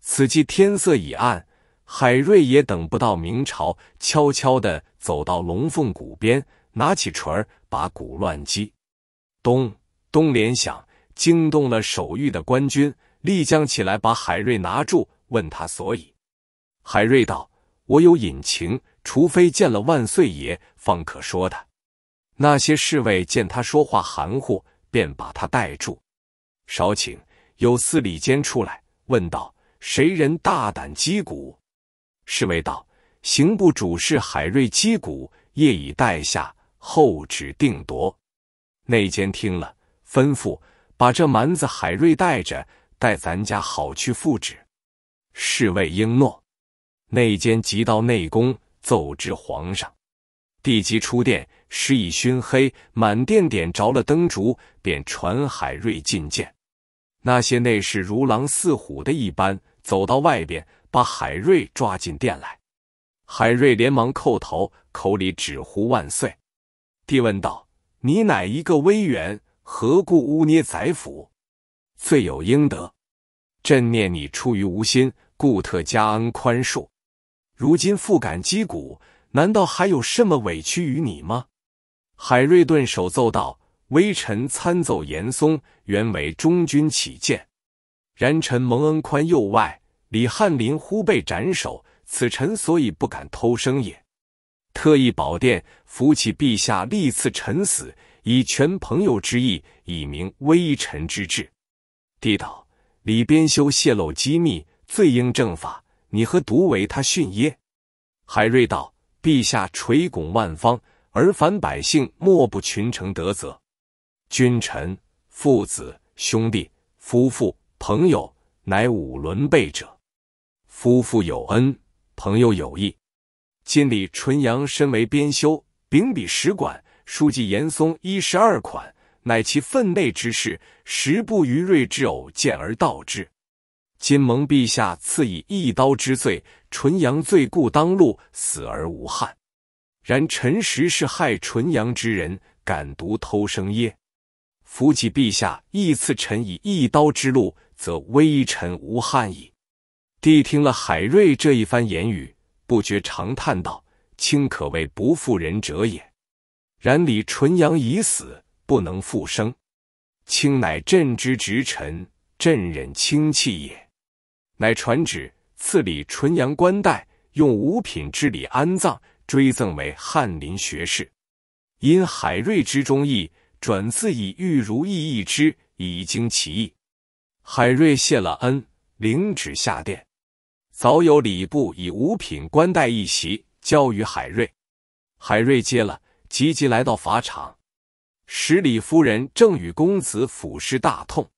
此际天色已暗，海瑞也等不到明朝，悄悄的走到龙凤谷边，拿起锤儿把鼓乱击，咚咚连响，惊动了守御的官军，立将起来把海瑞拿住，问他所以。海瑞道：“我有隐情，除非见了万岁爷，方可说的。”那些侍卫见他说话含糊，便把他带住。少顷，有司礼监出来问道：“谁人大胆击鼓？”侍卫道：“刑部主事海瑞击鼓，夜已待下，候旨定夺。”内监听了，吩咐把这蛮子海瑞带着，带咱家好去复旨。侍卫应诺。内奸即到内宫奏知皇上，帝即出殿，室已熏黑，满殿点着了灯烛，便传海瑞觐见。那些内侍如狼似虎的一般走到外边，把海瑞抓进殿来。海瑞连忙叩头，口里只呼万岁。帝问道：“你乃一个微远，何故污捏宰府？罪有应得。朕念你出于无心，故特加恩宽恕。”如今复感击鼓？难道还有什么委屈于你吗？海瑞顿首奏道：“微臣参奏严嵩，原为忠君起见。然臣蒙恩宽右外，李翰林忽被斩首，此臣所以不敢偷生也。特意保殿，扶起陛下，历赐臣死，以全朋友之义，以明微臣之志。”帝道：“李编修泄露机密，罪应正法。”你何独为他训耶？海瑞道：“陛下垂拱万方，而凡百姓莫不群臣得泽。君臣、父子、兄弟、夫妇、朋友，乃五伦备者。夫妇有恩，朋友有义。今李纯阳身为编修，秉笔使馆，书记严嵩一十二款，乃其分内之事，实不于瑞之偶见而道之。”今蒙陛下赐以一刀之罪，纯阳罪固当戮，死而无憾。然陈实是害纯阳之人，敢独偷生耶？伏乞陛下亦赐臣以一刀之路，则微臣无憾矣。帝听了海瑞这一番言语，不觉长叹道：“卿可谓不负人者也。然李纯阳已死，不能复生。卿乃朕之直臣，朕忍卿气也。”乃传旨赐礼纯阳冠带，用五品之礼安葬，追赠为翰林学士。因海瑞之忠义，转赐以玉如意一支，以经其意。海瑞谢了恩，领旨下殿。早有礼部以五品官带一席交于海瑞，海瑞接了，急急来到法场。十里夫人正与公子俯视大痛，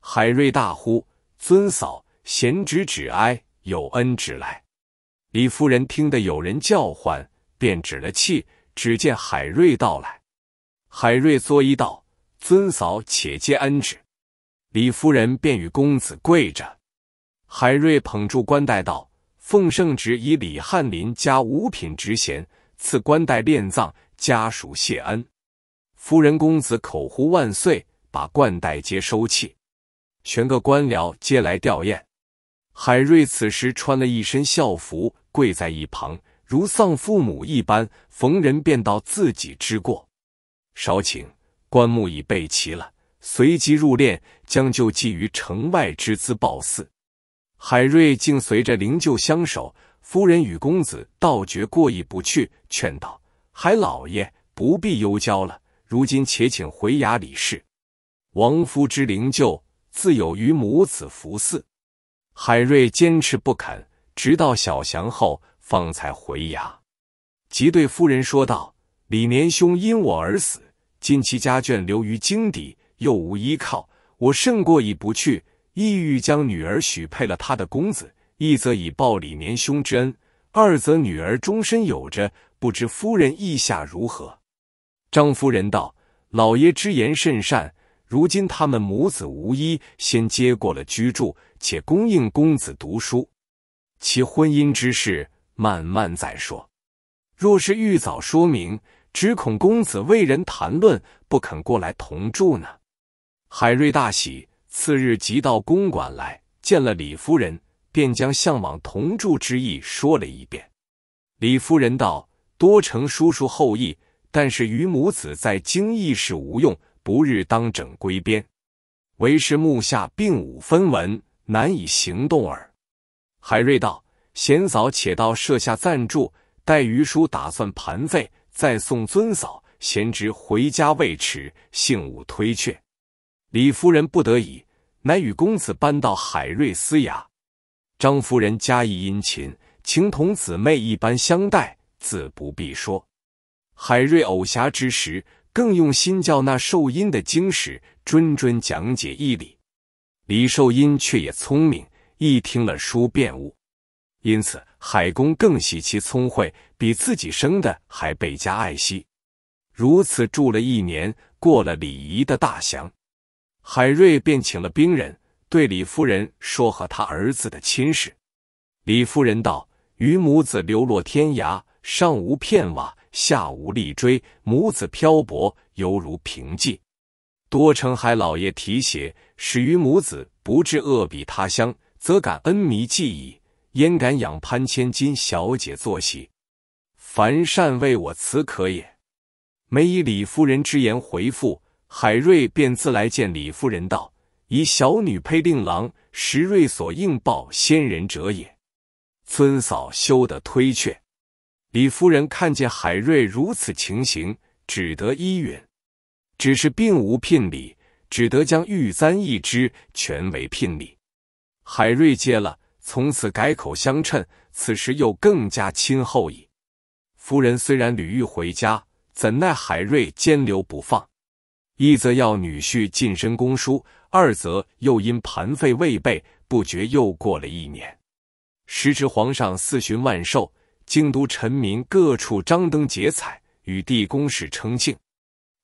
海瑞大呼：“尊嫂！”贤侄，止哀有恩，止来。李夫人听得有人叫唤，便止了气。只见海瑞到来，海瑞作揖道：“尊嫂，且接恩旨。”李夫人便与公子跪着。海瑞捧住冠带道：“奉圣旨，以李翰林加五品职衔，赐冠带殓葬，家属谢恩。”夫人、公子口呼万岁，把冠带皆收起。全个官僚皆来吊唁。海瑞此时穿了一身孝服，跪在一旁，如丧父母一般，逢人便道自己之过。少顷，棺木已备齐了，随即入殓，将就祭于城外之姿报寺。海瑞竟随着灵柩相守，夫人与公子倒觉过意不去，劝道：“海老爷不必忧焦了，如今且请回衙理事。亡夫之灵柩，自有于母子服侍。”海瑞坚持不肯，直到小祥后方才回衙，即对夫人说道：“李年兄因我而死，今其家眷留于京邸，又无依靠，我甚过意不去，意欲将女儿许配了他的公子，一则以报李年兄之恩，二则女儿终身有着。不知夫人意下如何？”张夫人道：“老爷之言甚善，如今他们母子无依，先接过了居住。”且供应公子读书，其婚姻之事慢慢再说。若是欲早说明，只恐公子为人谈论，不肯过来同住呢。海瑞大喜，次日即到公馆来见了李夫人，便将向往同住之意说了一遍。李夫人道：“多承叔叔厚意，但是与母子在京亦是无用，不日当整归边。为师目下并无分文。”难以行动耳。海瑞道：“贤嫂，且到舍下暂住，待余叔打算盘费，再送尊嫂、贤侄回家未迟，幸勿推却。”李夫人不得已，乃与公子搬到海瑞私衙。张夫人加以殷勤，情同姊妹一般相待，自不必说。海瑞偶暇之时，更用心教那受阴的经史，谆谆讲解义理。李寿英却也聪明，一听了书便悟，因此海公更喜其聪慧，比自己生的还倍加爱惜。如此住了一年，过了礼仪的大祥，海瑞便请了兵人，对李夫人说和他儿子的亲事。李夫人道：“余母子流落天涯，上无片瓦，下无立锥，母子漂泊，犹如萍静。多承海老爷提携，始于母子不至恶比他乡，则感恩弥记矣。焉敢养潘千金小姐坐席？凡善为我辞可也。没以李夫人之言回复，海瑞便自来见李夫人道：“以小女配令郎，实瑞所应报先人者也。尊嫂休得推却。”李夫人看见海瑞如此情形，只得依允。只是并无聘礼，只得将玉簪一支，全为聘礼。海瑞接了，从此改口相称。此时又更加亲厚矣。夫人虽然屡欲回家，怎奈海瑞坚留不放。一则要女婿近身公叔，二则又因盘费未备，不觉又过了一年。时值皇上四旬万寿，京都臣民各处张灯结彩，与地宫使称庆。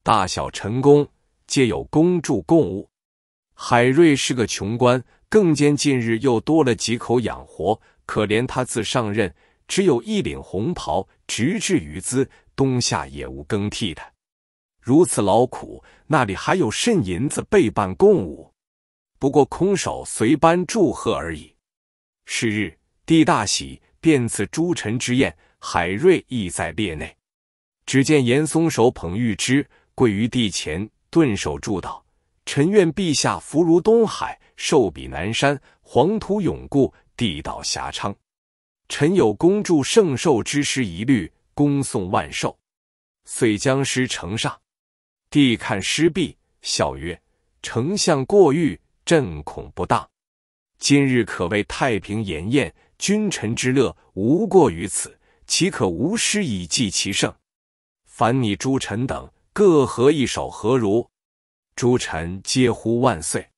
大小臣工皆有公助供物，海瑞是个穷官，更兼近日又多了几口养活，可怜他自上任只有一领红袍，直至于资，冬夏也无更替的。如此劳苦，那里还有甚银子备办贡物？不过空手随班祝贺而已。是日，帝大喜，便赐诸臣之宴，海瑞亦在列内。只见严嵩手捧玉卮。跪于地前，顿首祝道：“臣愿陛下福如东海，寿比南山，黄土永固，地道遐昌。臣有恭祝圣寿之诗一律，恭送万寿。”遂将诗呈上。帝看诗毕，笑曰：“丞相过誉，朕恐不当。今日可谓太平炎宴，君臣之乐无过于此，岂可无师以济其盛？凡你诸臣等。”各合一首何如？诸臣皆呼万岁。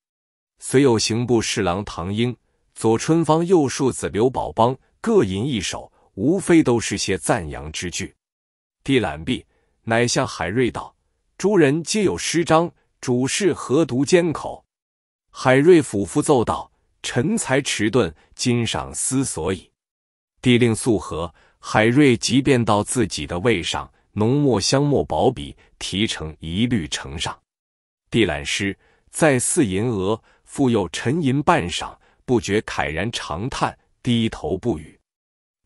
虽有刑部侍郎唐英、左春芳、右庶子刘宝邦各吟一首，无非都是些赞扬之句。帝览毕，乃向海瑞道：“诸人皆有诗章，主事何独缄口？”海瑞俯伏奏道：“臣才迟钝，今赏思所以。”帝令素和，海瑞即便到自己的位上。浓墨、香墨、薄笔，提成一律呈上。帝览诗，再似吟额，复又沉吟半晌，不觉慨然长叹，低头不语。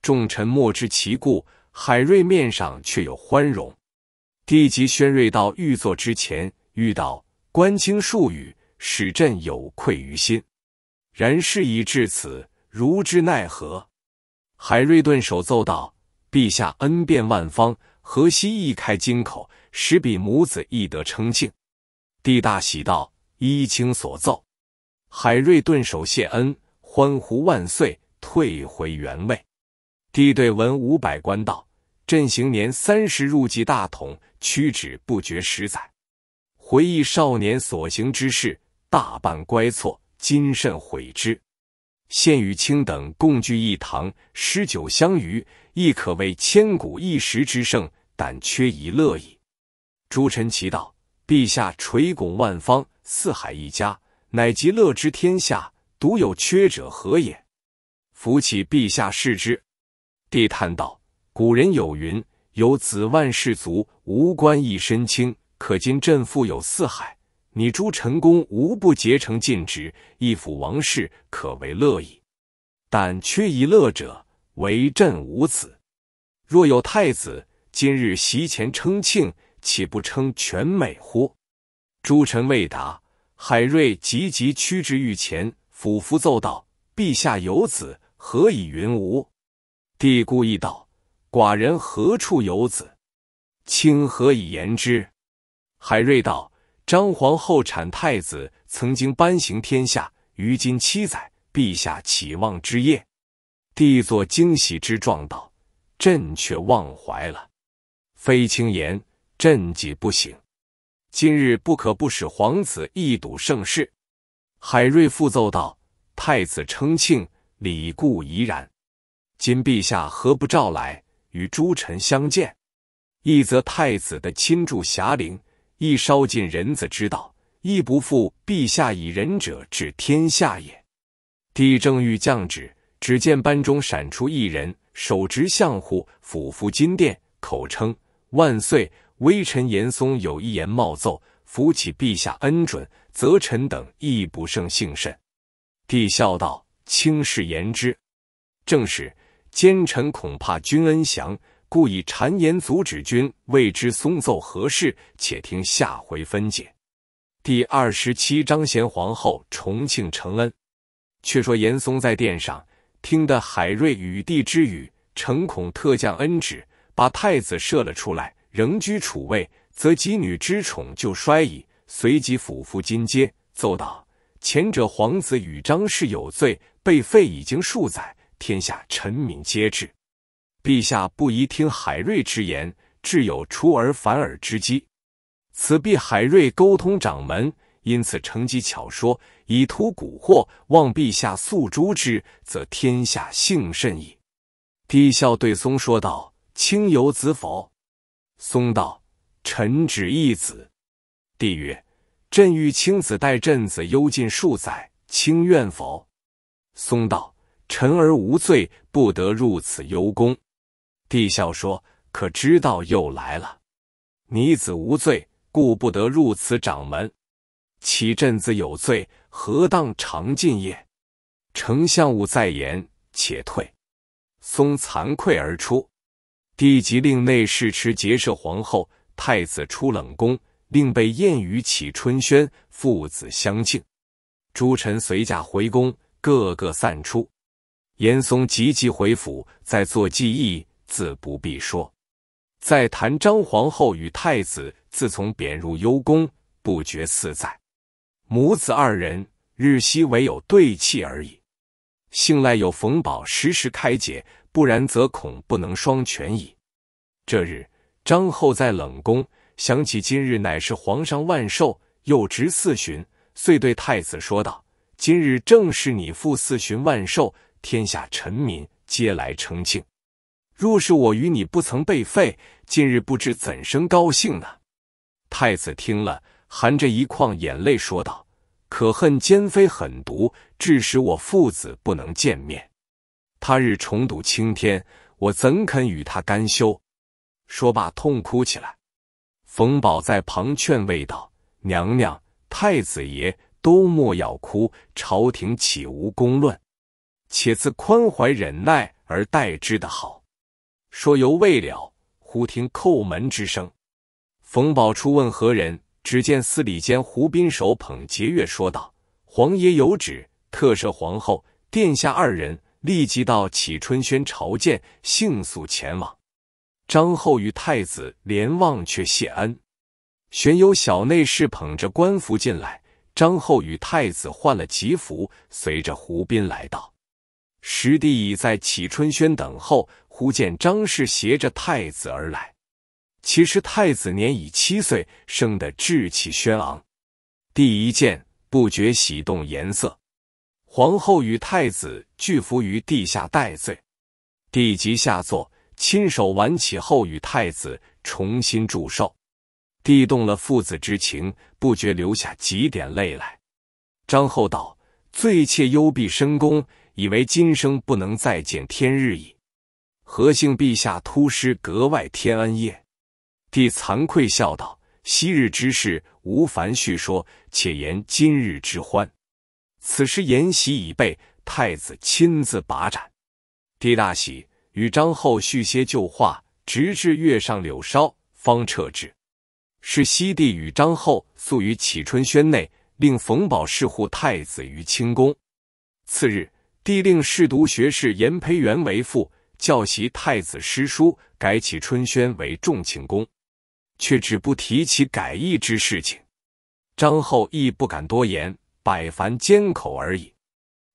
众臣莫知其故。海瑞面上却有欢容。帝即宣瑞到御座之前，欲到官卿数语，使朕有愧于心。然事已至此，如之奈何？”海瑞顿首奏道：“陛下恩变万方。”何西一开金口，实比母子亦得称庆。帝大喜道：“依卿所奏。”海瑞顿首谢恩，欢呼万岁，退回原位。帝对文武百官道：“朕行年三十，入继大统，屈指不觉十载。回忆少年所行之事，大半乖错，今甚悔之。现与卿等共聚一堂，诗酒相娱。”亦可谓千古一时之盛，但缺一乐矣。诸臣齐道：“陛下垂拱万方，四海一家，乃极乐之天下，独有缺者何也？”扶起陛下视之，帝叹道：“古人有云，有子万事足，无官一身轻。可今朕富有四海，你诸臣公无不竭诚尽职，亦辅王室，可为乐矣。但缺一乐者。”为朕无子，若有太子，今日席前称庆，岂不称全美乎？诸臣未答，海瑞急急趋至御前，俯伏奏道：“陛下有子，何以云无？”帝故意道：“寡人何处有子？卿何以言之？”海瑞道：“张皇后产太子，曾经颁行天下，于今七载，陛下岂忘之业？”帝作惊喜之状，道：“朕却忘怀了，非轻言，朕即不行。今日不可不使皇子一睹盛世。”海瑞复奏道：“太子称庆，礼故宜然。今陛下何不召来，与诸臣相见？一则太子的亲助侠灵，亦稍尽仁子之道，亦不负陛下以仁者治天下也。”帝正欲降旨。只见班中闪出一人，手执相护，俯伏金殿，口称万岁。微臣严嵩有一言冒奏，扶起陛下恩准，则臣等亦不胜幸甚。帝笑道：“轻视言之，正是奸臣恐怕君恩降，故以谗言阻止君，未知松奏何事？且听下回分解。”第二十七章贤皇后重庆承恩。却说严嵩在殿上。听得海瑞与帝之语，诚恐特降恩旨，把太子赦了出来，仍居楚位，则其女之宠就衰矣。随即俯伏金阶，奏道：“前者皇子与张氏有罪，被废已经数载，天下臣民皆知，陛下不宜听海瑞之言，致有出尔反尔之机。此必海瑞沟通掌门。”因此，乘机巧说，以图蛊惑。望陛下速诛之，则天下幸甚矣。帝笑对松说道：“卿有子否？”松道：“臣只一子。”帝曰：“朕欲卿子代朕子幽禁数载，卿愿否？”松道：“臣儿无罪，不得入此幽宫。”帝笑说：“可知道又来了？你子无罪，故不得入此掌门。”启镇子有罪，何当长进也？”丞相勿再言，且退。松惭愧而出。帝即令内侍持节社皇后、太子出冷宫，令备宴于启春轩，父子相敬。诸臣随驾回宫，个个散出。严嵩急急回府，再做记忆，自不必说。再谈张皇后与太子，自从贬入幽宫，不觉自在。母子二人日夕唯有对泣而已，幸赖有冯宝时时开解，不然则恐不能双全矣。这日，张后在冷宫，想起今日乃是皇上万寿，又值四旬，遂对太子说道：“今日正是你父四旬万寿，天下臣民皆来称庆。若是我与你不曾被废，今日不知怎生高兴呢？”太子听了。含着一眶眼泪说道：“可恨奸妃狠毒，致使我父子不能见面。他日重睹青天，我怎肯与他甘休？”说罢，痛哭起来。冯宝在旁劝慰道：“娘娘、太子爷都莫要哭，朝廷岂无公论？且自宽怀忍耐而待之的好。”说犹未了，忽听叩门之声。冯宝出问何人。只见司礼监胡斌手捧节钺说道：“皇爷有旨，特赦皇后、殿下二人，立即到启春轩朝见，迅速前往。”张后与太子连望却谢恩。旋有小内侍捧着官服进来，张后与太子换了吉服，随着胡斌来到。师弟已在启春轩等候，忽见张氏携着太子而来。其实太子年已七岁，生得志气轩昂。第一见，不觉喜动颜色。皇后与太子俱伏于地下待罪。帝即下座，亲手挽起后与太子重新祝寿。帝动了父子之情，不觉流下几点泪来。张后道：“罪妾幽闭深宫，以为今生不能再见天日矣。何幸陛下突施格外天恩业。”帝惭愧笑道：“昔日之事无烦叙说，且言今日之欢。”此时筵席已备，太子亲自把盏。帝大喜，与张后叙些旧话，直至月上柳梢，方撤至。是西帝与张后宿于启春轩内，令冯宝侍护太子于清宫。次日，帝令侍读学士严培元为父教习太子诗书，改启春轩为重庆宫。却只不提起改易之事情，张后亦不敢多言，百凡缄口而已。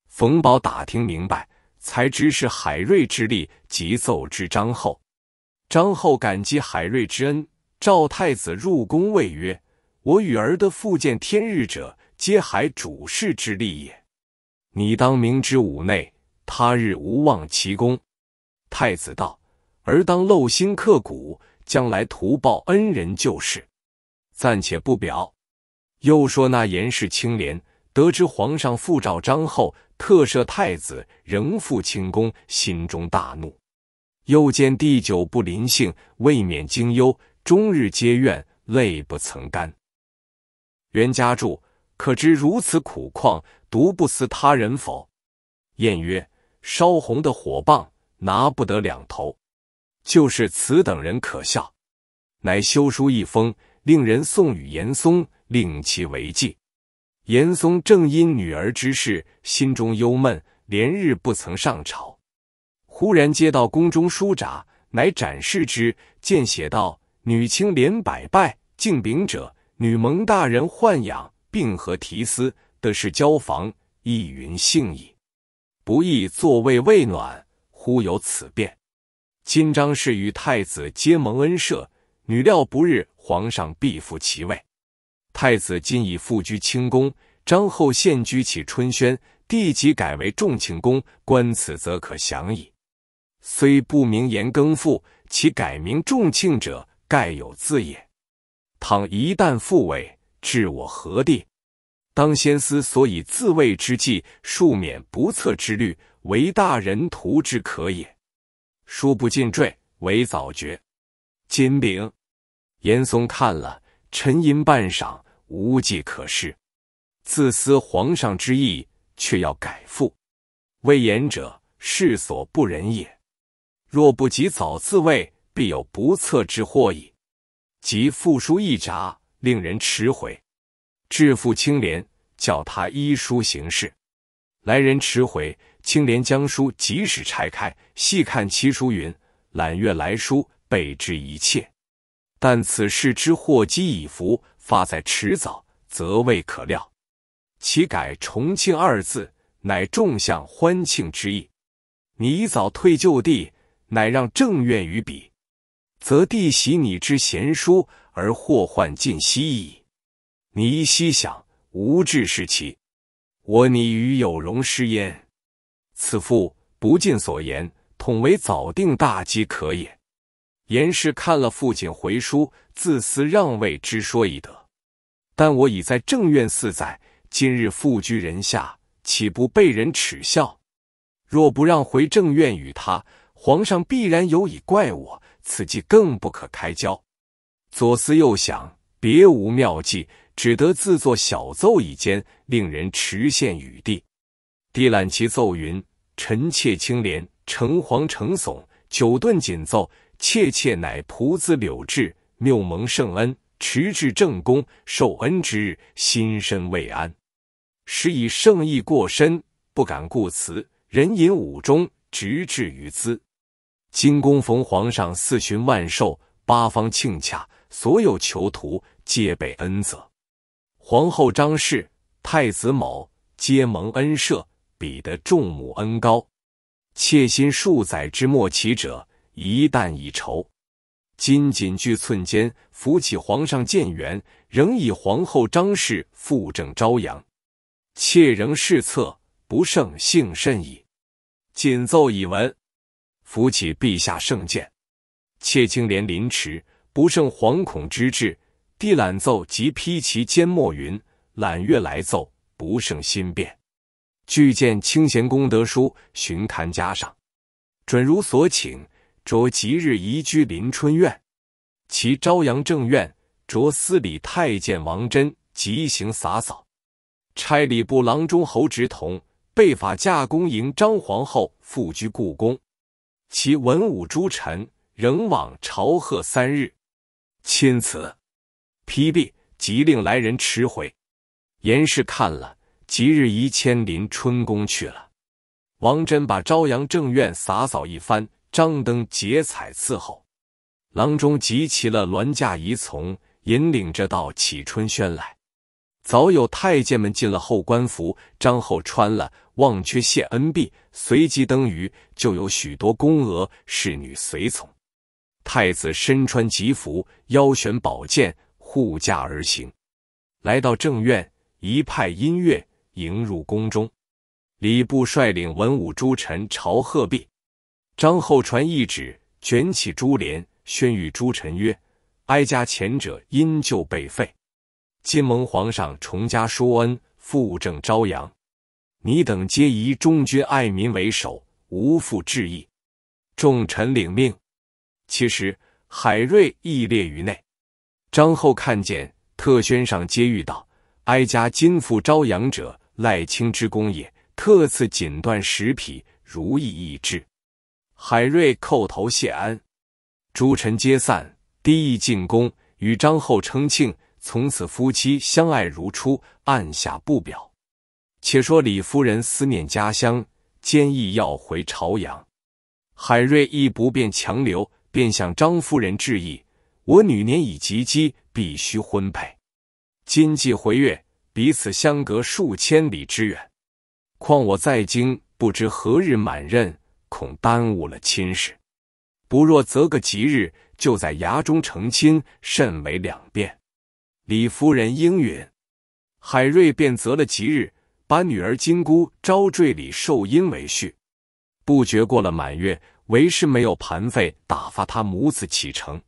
冯宝打听明白，才知是海瑞之力，急奏之张后。张后感激海瑞之恩，召太子入宫谓曰：“我与儿的复见天日者，皆海主事之力也。你当明知吾内，他日无忘其功。”太子道：“儿当镂心刻骨。”将来图报恩人旧事，暂且不表。又说那严氏清廉，得知皇上复诏章后，特赦太子，仍复清宫，心中大怒。又见帝久不临幸，未免惊忧，终日皆怨，泪不曾干。袁家柱可知如此苦况，独不思他人否？燕曰：“烧红的火棒，拿不得两头。”就是此等人可笑，乃修书一封，令人送与严嵩，令其为祭。严嵩正因女儿之事，心中忧闷，连日不曾上朝。忽然接到宫中书札，乃展示之，见写道：“女青连百拜敬禀者，女蒙大人豢养，并何提司的是交房，亦云幸矣。不意座位未暖，忽有此变。”金章氏与太子结盟恩赦，女料不日皇上必复其位。太子今已复居清宫，张后现居启春轩，帝即改为重庆宫，观此则可想矣。虽不明言更复，其改名重庆者，盖有自也。倘一旦复位，置我何地？当先思所以自卫之计，庶免不测之虑，为大人图之可也。书不尽坠，为早绝。金饼。严嵩看了，沉吟半晌，无计可施。自私皇上之意，却要改复。为言者，世所不仁也。若不及早自卫，必有不测之祸矣。即复书一札，令人迟回。致父清廉，叫他依书行事。来人迟回。青莲将书及时拆开，细看其书云：“揽月来书，备知一切。但此事之祸机已伏，发在迟早，则未可料。其改重庆二字，乃众向欢庆之意。你早退就地，乃让正愿于彼，则弟喜你之贤淑，而祸患尽息矣。你一心想无志是其我，你与有容失焉。”此父不尽所言，统为早定大机可也。严氏看了父亲回书，自私让位之说已得，但我已在正院四载，今日复居人下，岂不被人耻笑？若不让回正院与他，皇上必然有以怪我，此计更不可开交。左思右想，别无妙计，只得自作小奏一间，令人持献与帝。帝览其奏云：“臣妾青莲，诚惶诚悚，久顿锦奏。妾妾乃仆子柳质，谬蒙圣恩，迟至正宫受恩之日，心身未安，使以圣意过深，不敢固辞。人引五中，直至于兹。今公逢皇上四旬万寿，八方庆洽，所有囚徒皆被恩泽，皇后张氏、太子某皆蒙恩赦。”彼得众母恩高，妾心数载之末期者，一旦已酬。今仅具寸间，扶起皇上建元，仍以皇后张氏复正朝阳，妾仍侍侧，不胜幸甚矣。谨奏已闻，扶起陛下圣鉴，妾青莲临池，不胜惶恐之至。帝览奏即披其肩墨云，揽月来奏，不胜心变。俱见清闲功德书，寻看加上，准如所请。着即日移居临春院。其朝阳正院，着司礼太监王珍即行洒扫。差礼部郎中侯直同被法驾宫迎张皇后复居故宫。其文武诸臣仍往朝贺三日。钦此。批毕，即令来人迟回。严氏看了。即日移迁临春宫去了。王真把朝阳正院洒扫一番，张灯结彩伺候。郎中集齐了銮驾仪从，引领着到启春轩来。早有太监们进了后官服，张后穿了忘却谢恩币，随即登舆，就有许多宫娥侍女随从。太子身穿吉服，腰悬宝剑，护驾而行。来到正院，一派音乐。迎入宫中，礼部率领文武诸臣朝贺毕，张后传懿旨，卷起珠帘，宣与诸臣曰：“哀家前者因旧被废，今蒙皇上重加殊恩，复正朝阳，你等皆以忠君爱民为首，无负至意。”众臣领命。其实海瑞亦列于内，张后看见，特宣上皆谕道：“哀家今复朝阳者。”赖卿之功也，特赐锦缎十匹，如意一只。海瑞叩头谢安，诸臣皆散，低意进宫，与张后称庆。从此夫妻相爱如初，按下不表。且说李夫人思念家乡，坚毅要回朝阳。海瑞亦不便强留，便向张夫人致意：“我女年已及笄，必须婚配。今既回月。”彼此相隔数千里之远，况我在京不知何日满任，恐耽误了亲事。不若择个吉日，就在衙中成亲，甚为两便。李夫人应允，海瑞便择了吉日，把女儿金姑招赘李寿英为婿。不觉过了满月，为氏没有盘费打发他母子启程。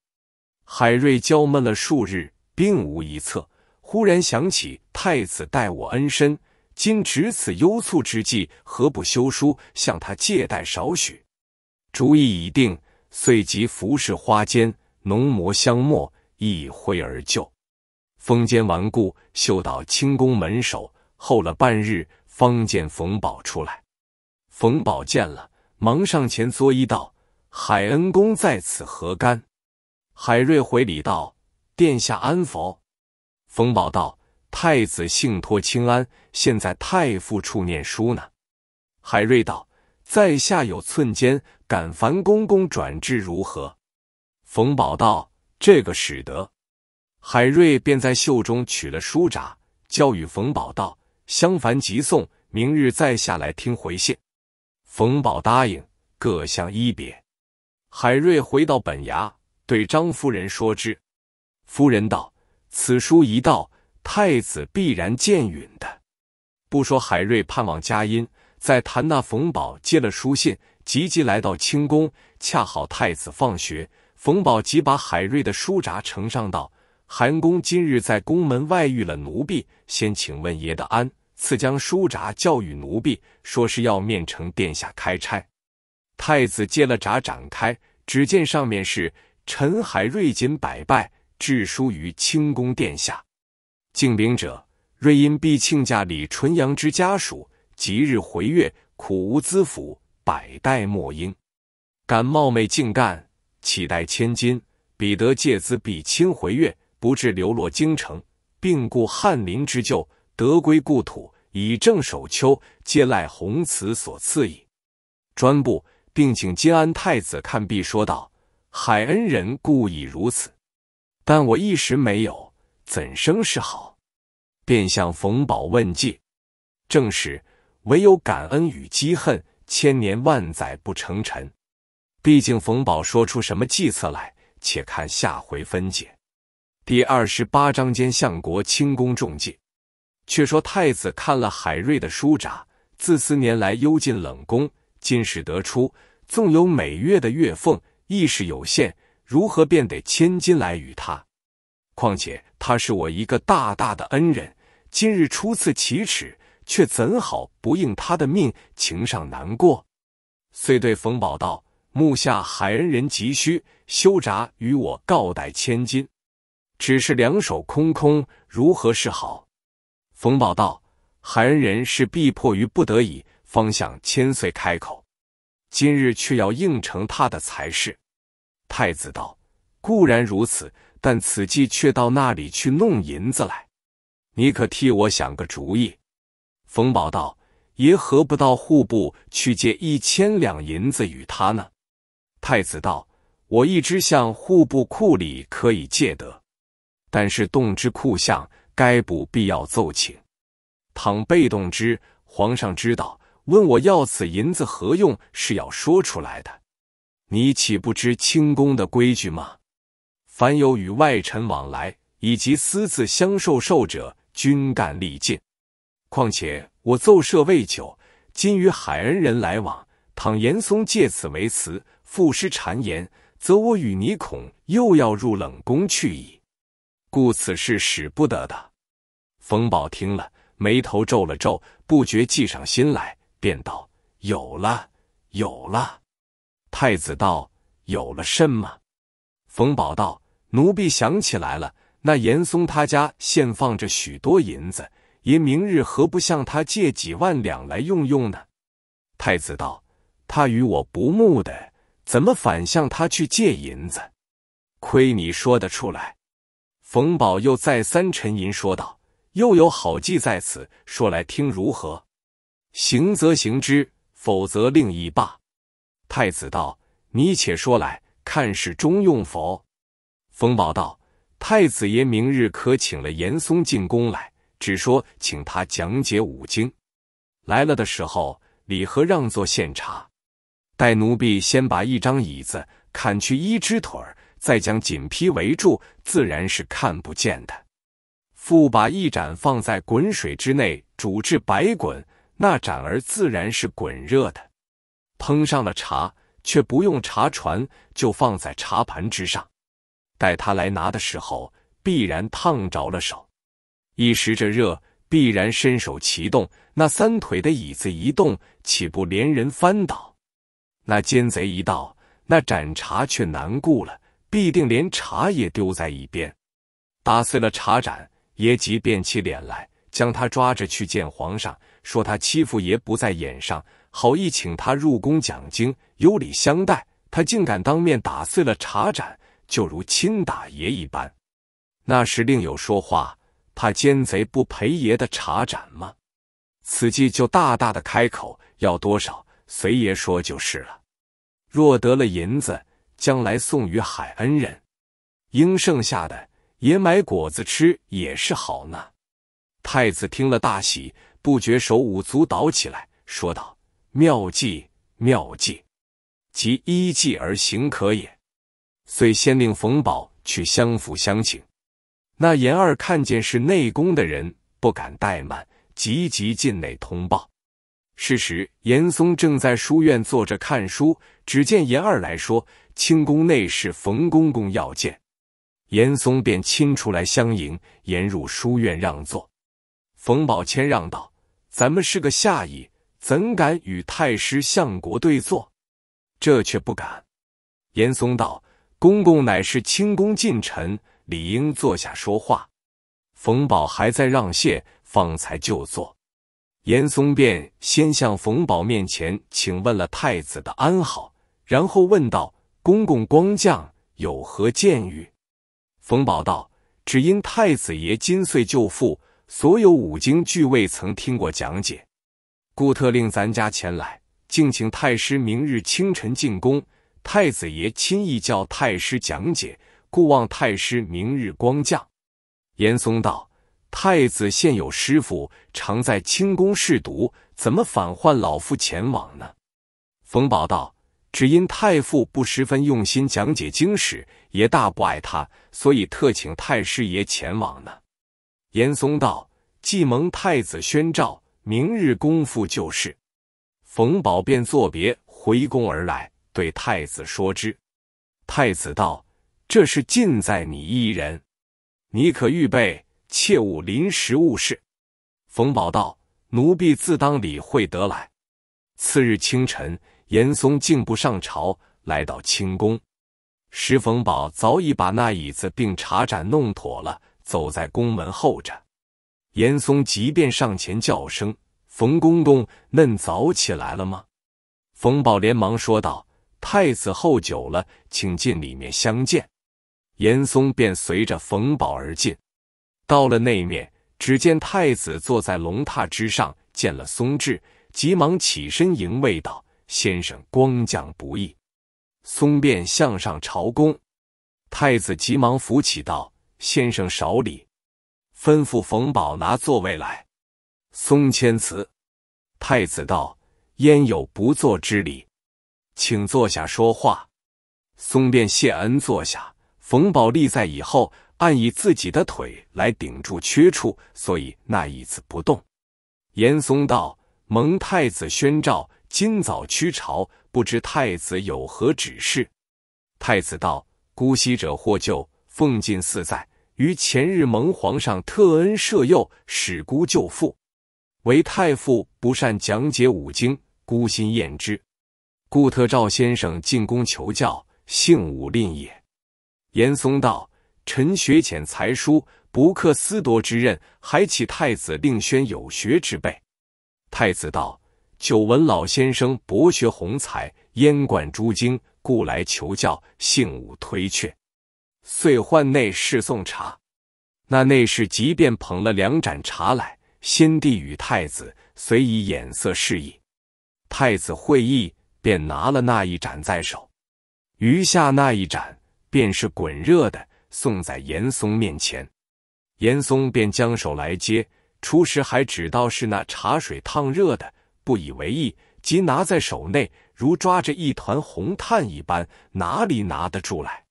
海瑞娇闷了数日，并无一策。忽然想起太子待我恩深，今值此忧促之际，何不休书向他借贷少许？主意已定，遂即服侍花间，浓磨香墨，一挥而就。风间顽固，嗅到清宫门首，候了半日，方见冯宝出来。冯宝见了，忙上前作揖道：“海恩公在此何干？”海瑞回礼道：“殿下安否？”冯宝道：“太子信托清安，现在太傅处念书呢。”海瑞道：“在下有寸间，敢烦公公转至如何？”冯宝道：“这个使得。”海瑞便在袖中取了书札，交与冯宝道：“相烦即送，明日再下来听回信。”冯宝答应，各相依别。海瑞回到本衙，对张夫人说之。夫人道：此书一到，太子必然见允的。不说海瑞盼望佳音，在谈那冯宝接了书信，急急来到清宫，恰好太子放学，冯宝即把海瑞的书札呈上道：“韩公今日在宫门外遇了奴婢，先请问爷的安，赐将书札交与奴婢，说是要面呈殿下开差。”太子接了札展开，只见上面是陈海瑞锦百拜。致书于清宫殿下，敬禀者：瑞因毕亲家李纯阳之家属，即日回粤，苦无资府，百代莫应，敢冒昧敬干，乞待千金，彼得借资，必亲回粤，不至流落京城，并顾翰林之旧，得归故土，以正守丘，皆赖弘慈所赐矣。专部并请金安太子看毕，说道：“海恩人故已如此。”但我一时没有，怎生是好？便向冯宝问计，正是唯有感恩与积恨，千年万载不成尘。毕竟冯宝说出什么计策来，且看下回分解。第二十八章间相国轻功中计。却说太子看了海瑞的书札，自四年来幽禁冷宫，今使得出，纵有每月的月俸，亦是有限。如何便得千金来与他？况且他是我一个大大的恩人，今日初次启齿，却怎好不应他的命？情上难过，遂对冯宝道：“目下海恩人急需，休闸与我告代千金，只是两手空空，如何是好？”冯宝道：“海恩人是逼迫于不得已，方向千岁开口，今日却要应承他的才是。”太子道：“固然如此，但此计却到那里去弄银子来？你可替我想个主意。”冯宝道：“爷何不到户部去借一千两银子与他呢？”太子道：“我一直向户部库里可以借得，但是动之库相，该补必要奏请。倘被动之，皇上知道问我要此银子何用，是要说出来的。”你岂不知清宫的规矩吗？凡有与外臣往来以及私自相授受者，均干力尽。况且我奏赦未久，今与海恩人来往，倘严嵩借此为词，附诗谗言，则我与你恐又要入冷宫去矣。故此事使不得的。冯宝听了，眉头皱了皱，不觉计上心来，便道：“有了，有了。”太子道：“有了甚吗？”冯宝道：“奴婢想起来了，那严嵩他家现放着许多银子，爷明日何不向他借几万两来用用呢？”太子道：“他与我不睦的，怎么反向他去借银子？亏你说得出来。”冯宝又再三沉吟说道：“又有好计在此，说来听如何？行则行之，否则另议罢。”太子道：“你且说来看是中用否？”冯宝道：“太子爷明日可请了严嵩进宫来，只说请他讲解五经。来了的时候，李和让座献茶，待奴婢先把一张椅子砍去一只腿儿，再将锦披围住，自然是看不见的。复把一盏放在滚水之内煮至白滚，那盏儿自然是滚热的。”烹上了茶，却不用茶船，就放在茶盘之上。待他来拿的时候，必然烫着了手。一时这热，必然伸手启动，那三腿的椅子一动，岂不连人翻倒？那奸贼一到，那盏茶却难顾了，必定连茶也丢在一边，打碎了茶盏。爷即变起脸来，将他抓着去见皇上，说他欺负爷不在眼上。好意请他入宫讲经，有礼相待，他竟敢当面打碎了茶盏，就如亲打爷一般。那时另有说话，怕奸贼不赔爷的茶盏吗？此计就大大的开口，要多少随爷说就是了。若得了银子，将来送与海恩人，应剩下的也买果子吃也是好呢。太子听了大喜，不觉手舞足蹈起来，说道。妙计，妙计，即依计而行可也。遂先令冯宝去相府相请。那严二看见是内宫的人，不敢怠慢，急急进内通报。是时，严嵩正在书院坐着看书，只见严二来说：“清宫内侍冯公公要见。”严嵩便亲出来相迎，严入书院让座。冯宝谦让道：“咱们是个下意。”怎敢与太师相国对坐？这却不敢。严嵩道：“公公乃是清宫近臣，理应坐下说话。”冯宝还在让谢，方才就坐。严嵩便先向冯宝面前请问了太子的安好，然后问道：“公公光降，有何见谕？”冯宝道：“只因太子爷今岁舅父，所有五经俱未曾听过讲解。”故特令咱家前来，敬请太师明日清晨进宫，太子爷亲意叫太师讲解，故望太师明日光降。严嵩道：“太子现有师傅，常在清宫侍读，怎么反唤老夫前往呢？”冯宝道：“只因太傅不十分用心讲解经史，爷大不爱他，所以特请太师爷前往呢。”严嵩道：“既蒙太子宣召。”明日功夫就是，冯宝便作别回宫而来，对太子说之。太子道：“这是尽在你一人，你可预备，切勿临时误事。”冯宝道：“奴婢自当理会得来。”次日清晨，严嵩竟不上朝，来到清宫，石冯宝早已把那椅子并茶盏弄妥了，走在宫门候着。严嵩即便上前叫声：“冯公公，嫩早起来了吗？”冯宝连忙说道：“太子候久了，请进里面相见。”严嵩便随着冯宝而进。到了那面，只见太子坐在龙榻之上，见了松志，急忙起身迎位道：“先生光降不易。”松便向上朝躬，太子急忙扶起道：“先生少礼。”吩咐冯宝拿座位来。松谦辞，太子道：“焉有不坐之礼？请坐下说话。”松便谢恩坐下。冯宝立在以后，按以自己的腿来顶住缺处，所以那椅子不动。严嵩道：“蒙太子宣召，今早趋朝，不知太子有何指示？”太子道：“姑息者获救，奉进四在。”于前日蒙皇上特恩赦幼，使孤救父。为太傅不善讲解五经，孤心厌之，故特赵先生进宫求教。幸武令也。严嵩道：“陈学浅才疏，不克思夺之任，还请太子令宣有学之辈。”太子道：“久闻老先生博学宏才，淹贯诸经，故来求教，幸勿推却。”遂唤内侍送茶，那内侍即便捧了两盏茶来，先帝与太子随以眼色示意，太子会意，便拿了那一盏在手，余下那一盏便是滚热的，送在严嵩面前。严嵩便将手来接，初时还只道是那茶水烫热的，不以为意，即拿在手内，如抓着一团红炭一般，哪里拿得出来？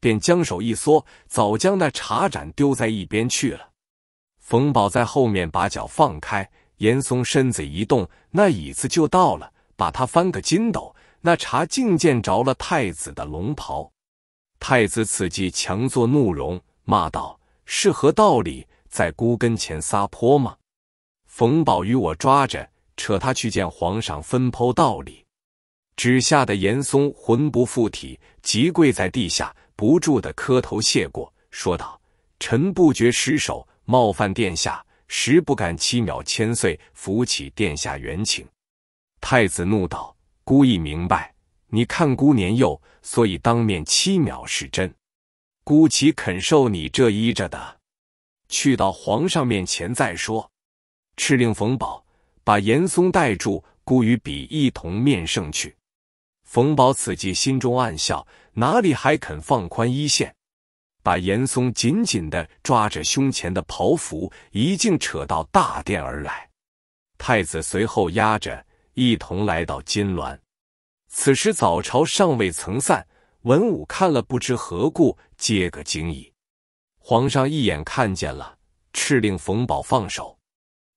便将手一缩，早将那茶盏丢在一边去了。冯宝在后面把脚放开，严嵩身子一动，那椅子就到了，把他翻个筋斗，那茶竟溅着了太子的龙袍。太子此际强作怒容，骂道：“是何道理，在孤跟前撒泼吗？”冯宝与我抓着，扯他去见皇上分剖道理，只吓得严嵩魂不附体，急跪在地下。不住的磕头谢过，说道：“臣不觉失手冒犯殿下，实不敢七秒千岁，扶起殿下原情。”太子怒道：“孤意明白，你看孤年幼，所以当面七秒是真，孤岂肯受你这依着的？去到皇上面前再说。敕令冯宝把严嵩带住，孤与彼一同面圣去。”冯宝此计心中暗笑，哪里还肯放宽一线，把严嵩紧紧的抓着胸前的袍服，一径扯到大殿而来。太子随后压着一同来到金銮。此时早朝尚未曾散，文武看了不知何故，皆个惊异。皇上一眼看见了，敕令冯宝放手。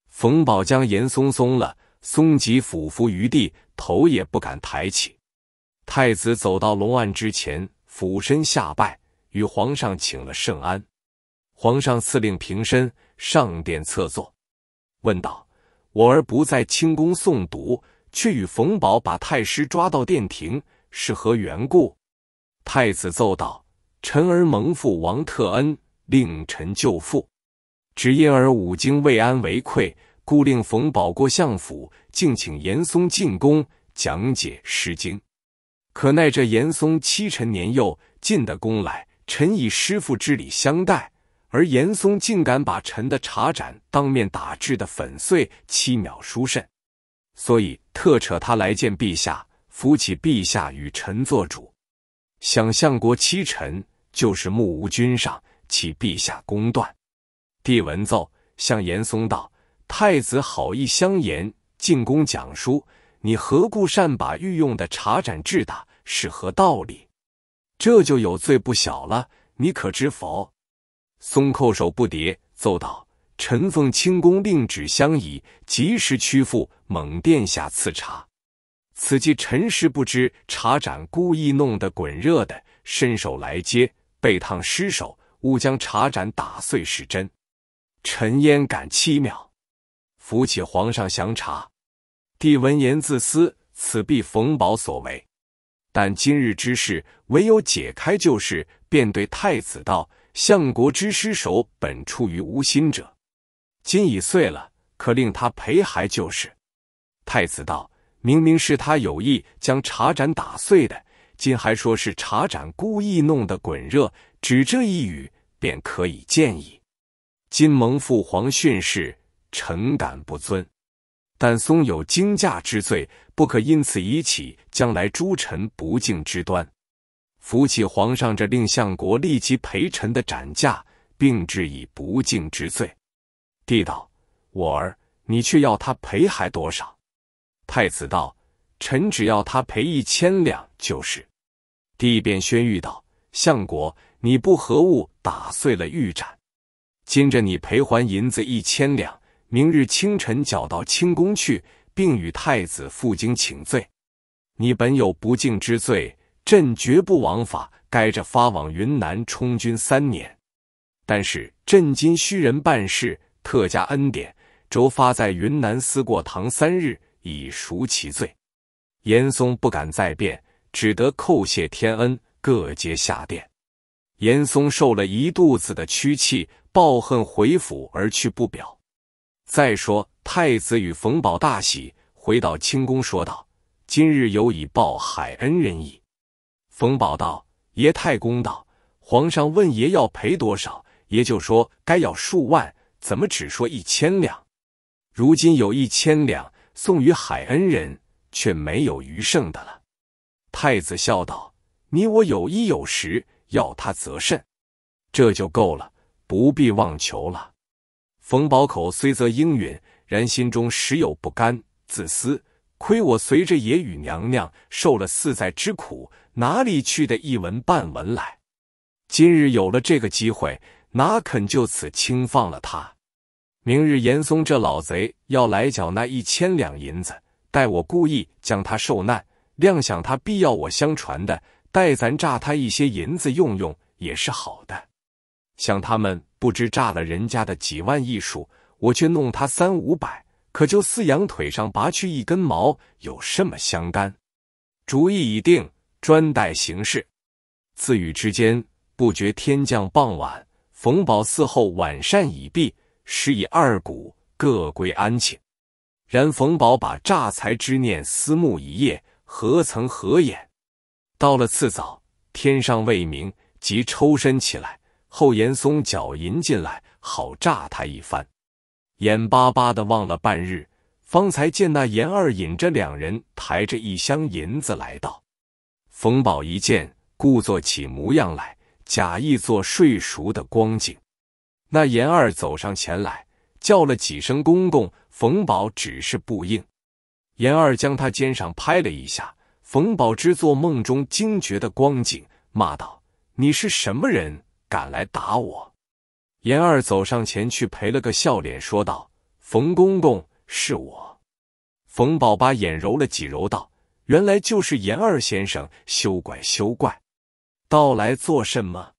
冯宝将严嵩松了，松即俯伏于地，头也不敢抬起。太子走到龙案之前，俯身下拜，与皇上请了圣安。皇上赐令平身，上殿侧坐，问道：“我儿不在清宫诵读，却与冯宝把太师抓到殿庭，是何缘故？”太子奏道：“臣儿蒙父王特恩，令臣救父，只因儿五经未安，为愧，故令冯宝过相府，敬请严嵩进宫讲解《诗经》。”可奈这严嵩欺臣年幼，进得宫来，臣以师父之礼相待，而严嵩竟敢把臣的茶盏当面打制的粉碎，七秒殊甚，所以特扯他来见陛下，扶起陛下与臣做主。想相国欺臣，就是目无君上，乞陛下公断。帝闻奏，向严嵩道：“太子好意相言，进宫讲书，你何故擅把御用的茶盏制打？”是何道理？这就有罪不小了，你可知否？松叩首不迭，奏道：“臣奉清宫令旨相宜，及时屈服。蒙殿下赐茶，此计臣实不知。茶盏故意弄得滚热的，伸手来接，被烫失手，误将茶盏打碎，是真。臣焉敢欺谬？扶起皇上详查。帝闻言自思：此必冯宝所为。”但今日之事，唯有解开就是。便对太子道：“相国之失守，本出于无心者。今已碎了，可令他陪还就是。”太子道：“明明是他有意将茶盏打碎的，今还说是茶盏故意弄得滚热，只这一语，便可以见矣。”今蒙父皇训示，臣敢不遵。但松有惊驾之罪，不可因此以起将来诸臣不敬之端。扶起皇上，这令相国立即陪臣的斩驾，并治以不敬之罪。帝道：“我儿，你却要他赔还多少？”太子道：“臣只要他赔一千两就是。”帝便宣谕道：“相国，你不合物打碎了玉盏，今着你赔还银子一千两。”明日清晨，缴到清宫去，并与太子负荆请罪。你本有不敬之罪，朕绝不枉法，该着发往云南充军三年。但是朕今需人办事，特加恩典，着发在云南思过堂三日，以赎其罪。严嵩不敢再辩，只得叩谢天恩，各阶下殿。严嵩受了一肚子的屈气，抱恨回府而去不表。再说，太子与冯宝大喜，回到清宫，说道：“今日有以报海恩人矣。”冯宝道：“爷太公道，皇上问爷要赔多少，爷就说该要数万，怎么只说一千两？如今有一千两送与海恩人，却没有余剩的了。”太子笑道：“你我有一有十，要他则甚，这就够了，不必妄求了。”冯宝口虽则应允，然心中实有不甘。自私，亏我随着野雨娘娘受了四载之苦，哪里去的一文半文来？今日有了这个机会，哪肯就此轻放了他？明日严嵩这老贼要来缴那一千两银子，待我故意将他受难，料想他必要我相传的，待咱诈他一些银子用用，也是好的。想他们。不知诈了人家的几万亿数，我却弄他三五百，可就四羊腿上拔去一根毛，有什么相干？主意已定，专待行事。自语之间，不觉天降傍晚。冯宝伺候晚膳已毕，施以二鼓，各归安寝。然冯宝把诈财之念思慕一夜，何曾合眼？到了次早，天上未明，即抽身起来。后严嵩脚银进来，好诈他一番。眼巴巴的望了半日，方才见那严二引着两人抬着一箱银子来到。冯宝一见，故作起模样来，假意做睡熟的光景。那严二走上前来，叫了几声“公公”，冯宝只是不应。严二将他肩上拍了一下，冯宝之做梦中惊觉的光景，骂道：“你是什么人？”敢来打我！严二走上前去，赔了个笑脸，说道：“冯公公，是我。”冯宝把眼揉了几揉，道：“原来就是严二先生，休怪休怪。”到来做什么？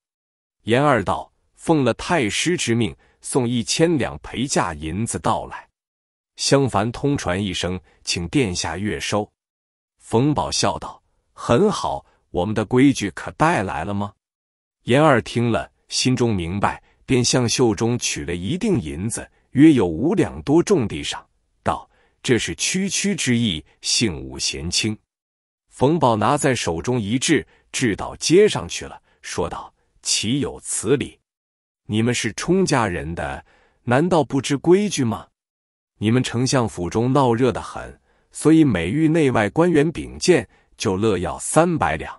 严二道：“奉了太师之命，送一千两陪嫁银子到来。”相凡通传一声，请殿下月收。冯宝笑道：“很好，我们的规矩可带来了吗？”严二听了，心中明白，便向袖中取了一锭银子，约有五两多重，地上道：“这是区区之意，幸无嫌轻。”冯宝拿在手中一掷，掷到街上去了，说道：“岂有此理！你们是冲家人的，难道不知规矩吗？你们丞相府中闹热的很，所以每遇内外官员秉见，就乐要三百两。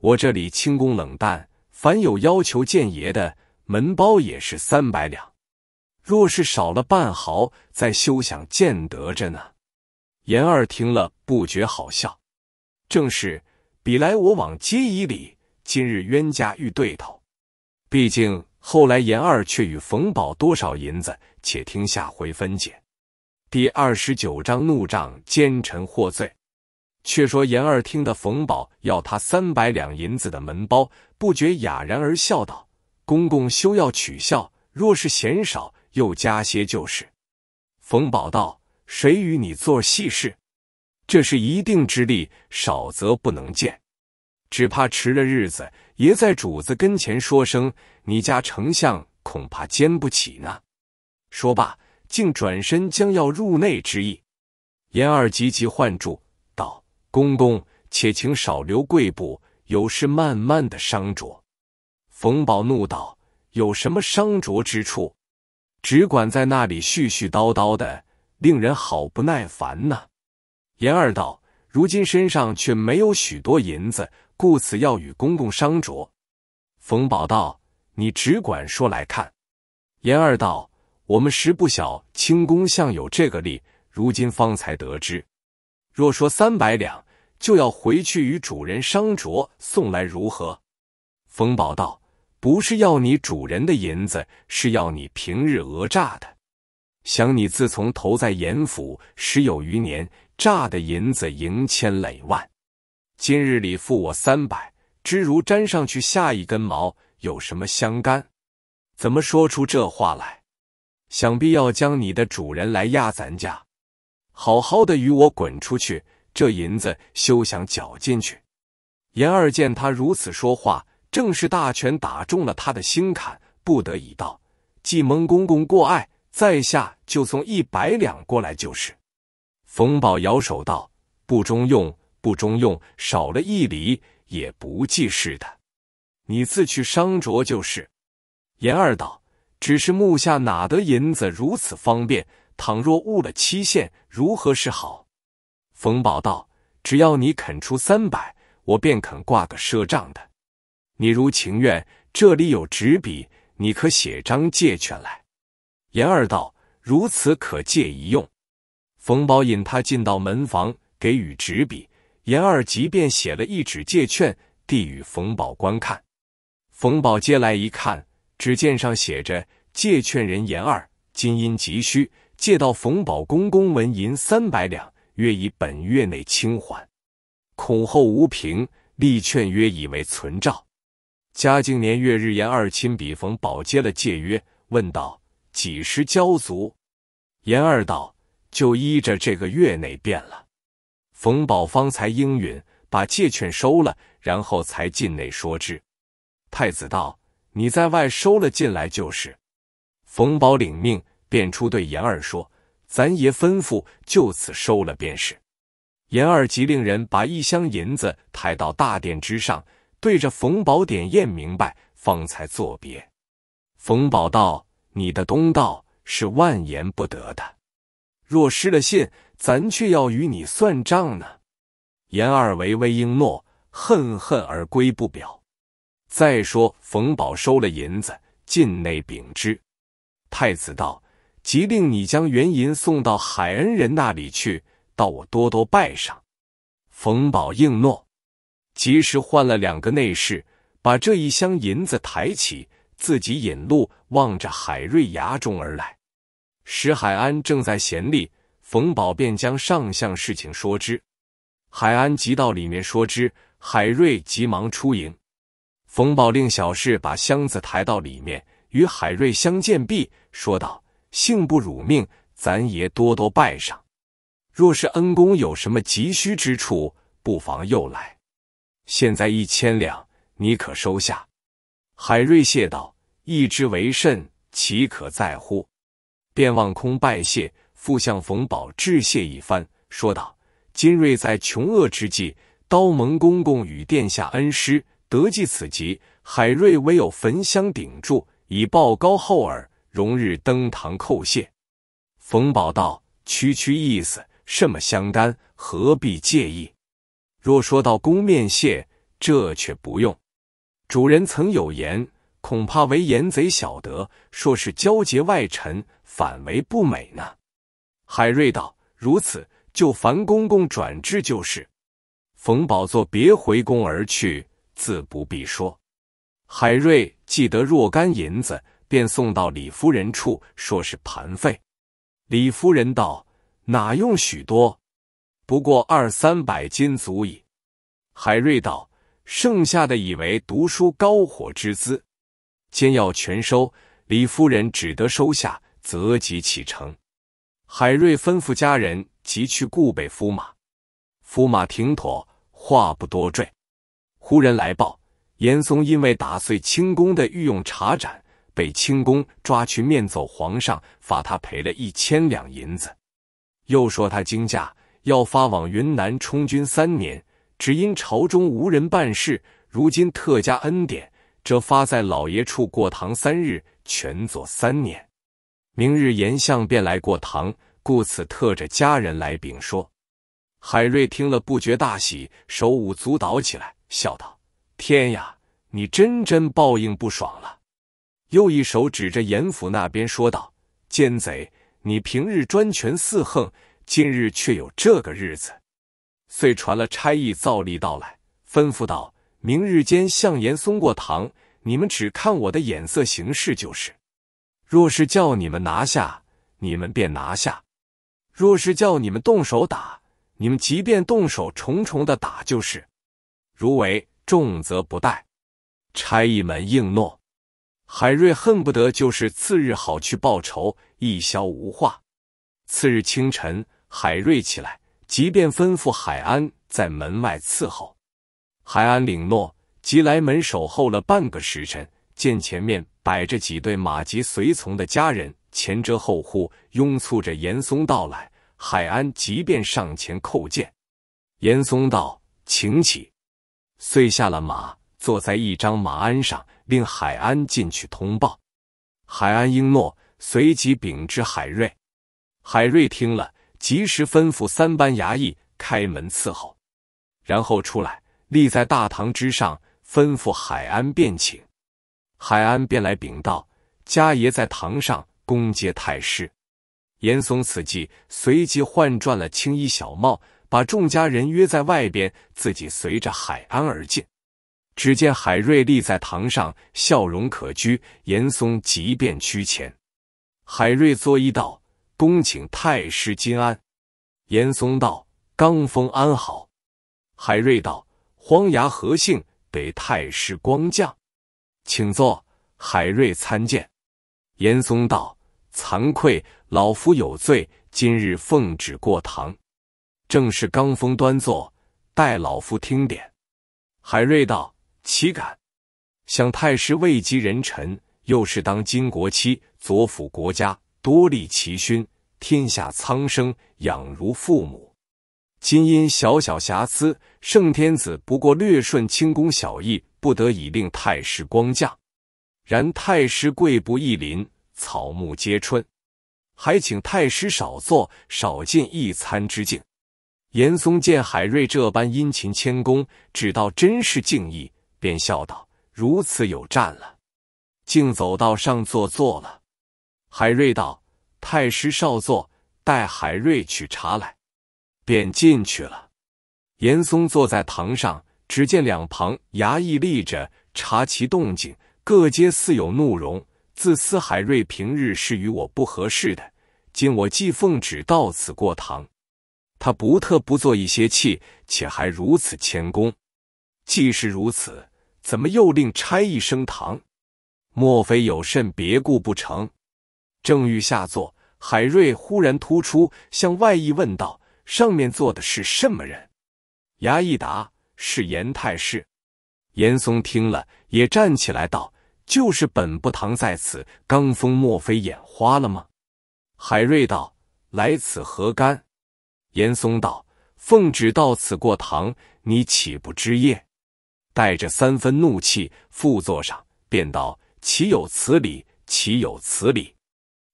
我这里清宫冷淡。”凡有要求见爷的门包也是三百两，若是少了半毫，再休想见得着呢。严二听了不觉好笑，正是彼来我往皆以礼，今日冤家遇对头。毕竟后来严二却与冯宝多少银子，且听下回分解。第二十九章怒仗奸臣获罪。却说严二听得冯宝要他三百两银子的门包。不觉哑然而笑道：“公公休要取笑，若是嫌少，又加些就是。”冯宝道：“谁与你做细事？这是一定之力，少则不能见，只怕迟了日子，爷在主子跟前说声，你家丞相恐怕兼不起呢。”说罢，竟转身将要入内之意。严二急急唤住道：“公公，且请少留贵部。”有事慢慢的商酌，冯宝怒道：“有什么商酌之处？只管在那里絮絮叨叨的，令人好不耐烦呢。”严二道：“如今身上却没有许多银子，故此要与公公商酌。”冯宝道：“你只管说来看。”严二道：“我们实不晓轻宫相有这个力，如今方才得知。若说三百两。”就要回去与主人商酌送来如何？冯宝道：“不是要你主人的银子，是要你平日讹诈的。想你自从投在严府，时有余年，诈的银子盈千累万。今日里付我三百，只如粘上去下一根毛，有什么相干？怎么说出这话来？想必要将你的主人来压咱家，好好的与我滚出去。”这银子休想搅进去。严二见他如此说话，正是大权打中了他的心坎，不得已道：“既蒙公公过爱，在下就送一百两过来就是。”冯宝摇手道：“不中用，不中用，少了一厘也不济事的。你自去商酌就是。”严二道：“只是目下哪得银子如此方便？倘若误了期限，如何是好？”冯宝道：“只要你肯出三百，我便肯挂个赊账的。你如情愿，这里有纸笔，你可写张借券来。”严二道：“如此可借一用。”冯宝引他进到门房，给予纸笔。严二即便写了一纸借券，递与冯宝观看。冯宝接来一看，只见上写着：“借券人严二，金因急需，借到冯宝公公文银三百两。”约以本月内清还，恐后无凭，力劝曰以为存照。嘉靖年月日，严二亲笔，冯宝接了借约，问道：“几时交足？”严二道：“就依着这个月内变了。”冯宝方才应允，把借券收了，然后才进内说之。太子道：“你在外收了进来就是。”冯宝领命，便出对严二说。咱爷吩咐，就此收了便是。严二即令人把一箱银子抬到大殿之上，对着冯宝点验明白，方才作别。冯宝道：“你的东道是万言不得的，若失了信，咱却要与你算账呢。”严二唯唯应诺，恨恨而归不表。再说冯宝收了银子，进内禀之。太子道。即令你将原银送到海恩人那里去，到我多多拜上。冯宝应诺，及时换了两个内侍，把这一箱银子抬起，自己引路，望着海瑞崖中而来。石海安正在闲立，冯宝便将上项事情说之。海安急到里面说之，海瑞急忙出迎。冯宝令小侍把箱子抬到里面，与海瑞相见毕，说道。幸不辱命，咱爷多多拜上。若是恩公有什么急需之处，不妨又来。现在一千两，你可收下。海瑞谢道：“一之为甚，岂可在乎？”便望空拜谢，复向冯宝致谢一番，说道：“金瑞在穷厄之际，刀蒙公公与殿下恩师得济此急，海瑞唯有焚香顶住，以报高厚耳。”容日登堂叩谢，冯宝道：“区区意思，什么相干？何必介意？若说到公面谢，这却不用。主人曾有言，恐怕为言贼晓得，说是交结外臣，反为不美呢。”海瑞道：“如此，就樊公公转至就是。”冯宝作别回宫而去，自不必说。海瑞记得若干银子。便送到李夫人处，说是盘费。李夫人道：“哪用许多？不过二三百斤足矣。”海瑞道：“剩下的以为读书高火之资，兼要全收。”李夫人只得收下，择吉启程。海瑞吩咐家人即去顾备夫马，夫马停妥，话不多赘。忽人来报，严嵩因为打碎清宫的御用茶盏。被清宫抓去面走皇上，罚他赔了一千两银子，又说他惊驾要发往云南充军三年。只因朝中无人办事，如今特加恩典，这发在老爷处过堂三日，全做三年。明日严相便来过堂，故此特着家人来禀说。海瑞听了不觉大喜，手舞足蹈起来，笑道：“天呀，你真真报应不爽了。”又一手指着严府那边说道：“奸贼，你平日专权肆横，今日却有这个日子。”遂传了差役造例到来，吩咐道：“明日间向严嵩过堂，你们只看我的眼色行事就是。若是叫你们拿下，你们便拿下；若是叫你们动手打，你们即便动手重重的打就是。如为重则不待。”差役们应诺。海瑞恨不得就是次日好去报仇，一宵无话。次日清晨，海瑞起来，即便吩咐海安在门外伺候。海安领诺，即来门守候了半个时辰，见前面摆着几对马及随从的家人，前遮后护，拥簇着严嵩到来。海安即便上前叩见，严嵩道：“请起。”遂下了马，坐在一张马鞍上。令海安进去通报，海安应诺，随即禀知海瑞。海瑞听了，及时吩咐三班衙役开门伺候，然后出来立在大堂之上，吩咐海安便请。海安便来禀道：“家爷在堂上恭接太师。”严嵩此计，随即换转了青衣小帽，把众家人约在外边，自己随着海安而进。只见海瑞立在堂上，笑容可掬。严嵩即便屈前，海瑞作揖道：“恭请太师金安。”严嵩道：“刚风安好。”海瑞道：“荒崖何幸得太师光降，请坐。”海瑞参见。严嵩道：“惭愧，老夫有罪，今日奉旨过堂，正是刚峰端坐，待老夫听点。”海瑞道。岂敢！想太师位极人臣，又是当今国戚，左辅国家，多立奇勋，天下苍生养如父母。今因小小瑕疵，圣天子不过略顺清宫小意，不得已令太师光降。然太师贵不易林，草木皆春，还请太师少坐，少尽一餐之敬。严嵩见海瑞这般殷勤谦恭，只道真是敬意。便笑道：“如此有战了，竟走到上座坐了。”海瑞道：“太师少坐，待海瑞取茶来。”便进去了。严嵩坐在堂上，只见两旁衙役立着，察其动静，各皆似有怒容。自思海瑞平日是与我不合适的，今我既奉旨到此过堂，他不特不做一些气，且还如此谦恭。既是如此，怎么又令差役升堂？莫非有甚别故不成？正欲下坐，海瑞忽然突出，向外一问道：“上面坐的是什么人？”衙役答：“是严太师。”严嵩听了，也站起来道：“就是本部堂在此，刚封莫非眼花了吗？”海瑞道：“来此何干？”严嵩道：“奉旨到此过堂，你岂不知夜？带着三分怒气，复坐上，便道：“岂有此理！岂有此理！”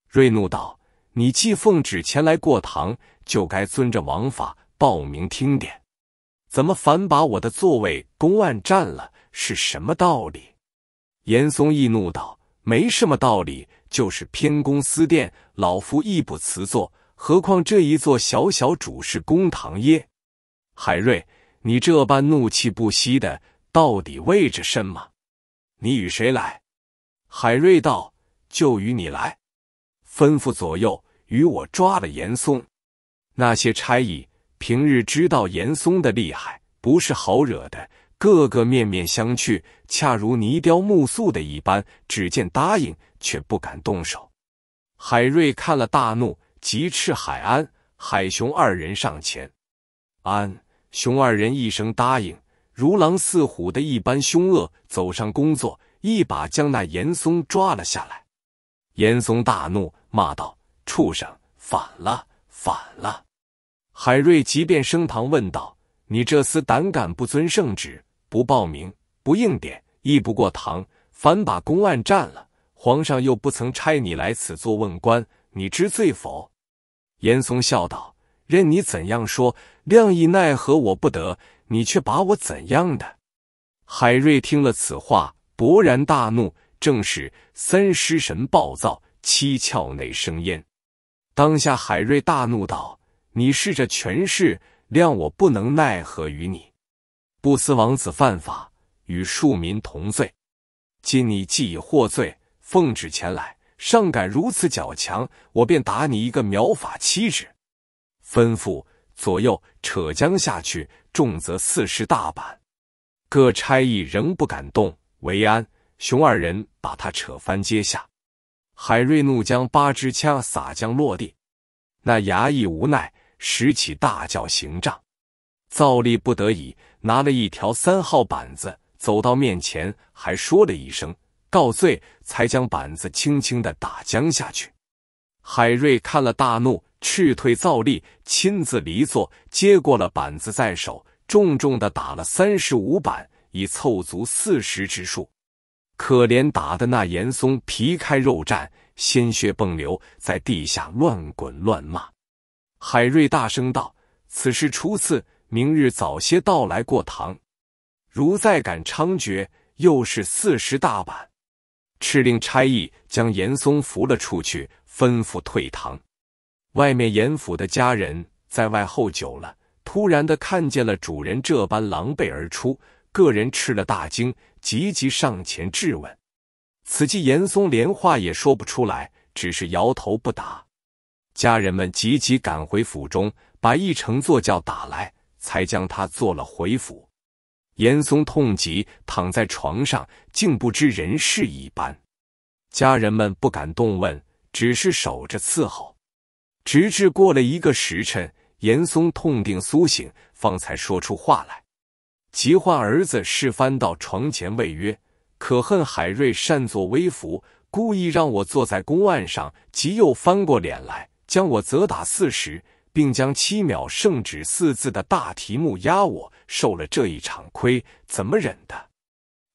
瑞怒道：“你既奉旨前来过堂，就该遵着王法，报名听点，怎么反把我的座位公案占了？是什么道理？”严嵩一怒道：“没什么道理，就是偏公私殿，老夫亦不辞坐，何况这一座小小主事公堂耶？”海瑞，你这般怒气不息的。到底为着什么？你与谁来？海瑞道：“就与你来。”吩咐左右：“与我抓了严嵩。”那些差役平日知道严嵩的厉害，不是好惹的，个个面面相觑，恰如泥雕木塑的一般。只见答应，却不敢动手。海瑞看了大怒，急斥海安、海雄二人上前。安、雄二人一声答应。如狼似虎的一般凶恶，走上工作，一把将那严嵩抓了下来。严嵩大怒，骂道：“畜生，反了，反了！”海瑞即便升堂问道：“你这厮胆敢不遵圣旨，不报名，不应点，亦不过堂，反把公案占了。皇上又不曾差你来此做问官，你知罪否？”严嵩笑道：“任你怎样说，谅亦奈何我不得。”你却把我怎样的？海瑞听了此话，勃然大怒，正是三尸神暴躁，七窍内生烟。当下海瑞大怒道：“你试着权势，谅我不能奈何于你。不思王子犯法，与庶民同罪。今你既已获罪，奉旨前来，尚敢如此矫强？我便打你一个苗法七指，吩咐。”左右扯将下去，重则四十大板。各差役仍不敢动。为安、熊二人把他扯翻阶下。海瑞怒将八支枪撒将落地。那衙役无奈，拾起大叫行杖。赵立不得已，拿了一条三号板子走到面前，还说了一声“告罪”，才将板子轻轻的打将下去。海瑞看了大怒。斥退皂立，亲自离座，接过了板子在手，重重的打了三十五板，已凑足四十之数。可怜打的那严嵩皮开肉绽，鲜血迸流，在地下乱滚乱骂。海瑞大声道：“此事初次，明日早些到来过堂。如再敢猖獗，又是四十大板。”敕令差役将严嵩扶了出去，吩咐退堂。外面严府的家人在外候久了，突然的看见了主人这般狼狈而出，个人吃了大惊，急急上前质问。此际严嵩连话也说不出来，只是摇头不答。家人们急急赶回府中，把一乘坐轿打来，才将他做了回府。严嵩痛极，躺在床上，竟不知人事一般。家人们不敢动问，只是守着伺候。直至过了一个时辰，严嵩痛定苏醒，方才说出话来，急唤儿子是翻到床前谓曰：“可恨海瑞擅作威服，故意让我坐在公案上，即又翻过脸来，将我责打四十，并将‘七秒圣旨’四字的大题目压我，受了这一场亏，怎么忍的？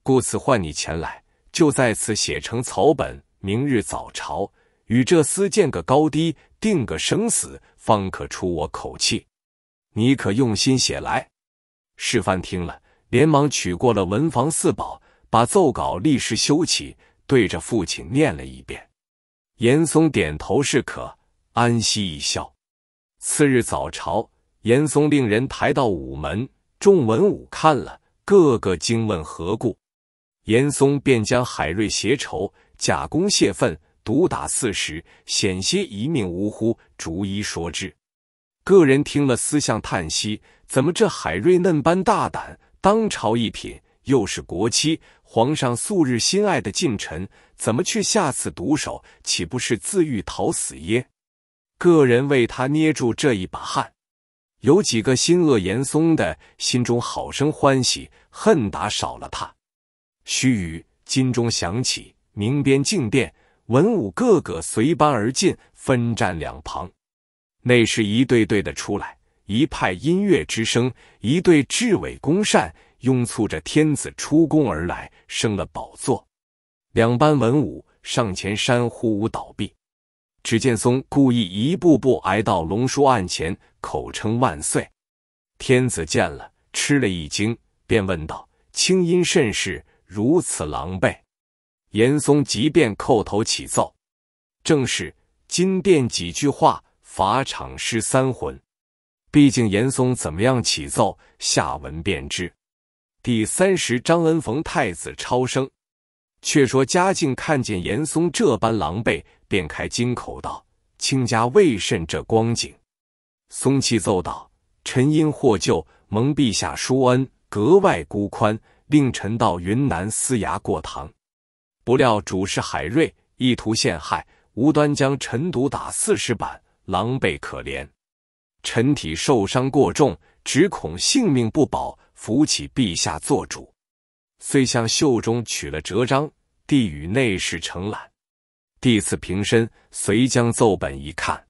故此唤你前来，就在此写成草本，明日早朝。”与这厮见个高低，定个生死，方可出我口气。你可用心写来。示范听了，连忙取过了文房四宝，把奏稿立时修起，对着父亲念了一遍。严嵩点头是可，安息一笑。次日早朝，严嵩令人抬到午门，众文武看了，个个惊问何故。严嵩便将海瑞携仇假公泄愤。毒打四十，险些一命呜呼。逐一说之，个人听了，思相叹息：怎么这海瑞嫩般大胆？当朝一品，又是国戚，皇上素日心爱的近臣，怎么却下此毒手？岂不是自欲讨死耶？个人为他捏住这一把汗。有几个心恶严嵩的，心中好生欢喜，恨打少了他。须臾，金钟响起，明边静殿。文武个个随班而进，分站两旁。内是一队队的出来，一派音乐之声，一对执伟弓扇拥簇着天子出宫而来，升了宝座。两班文武上前山呼舞倒壁。只见松故意一步步挨到龙叔案前，口称万岁。天子见了，吃了一惊，便问道：“清音甚是，如此狼狈？”严嵩即便叩头起奏，正是金殿几句话，法场失三魂。毕竟严嵩怎么样起奏，下文便知。第三十，张恩逢太子超生。却说嘉靖看见严嵩这般狼狈，便开金口道：“卿家为甚这光景？”松气奏道：“臣因获救，蒙陛下殊恩，格外孤宽，令臣到云南司衙过堂。”不料主事海瑞意图陷害，无端将陈毒打四十板，狼狈可怜。陈体受伤过重，只恐性命不保，扶起陛下做主，遂向袖中取了折章，递与内侍承揽。帝子平身，随将奏本一看，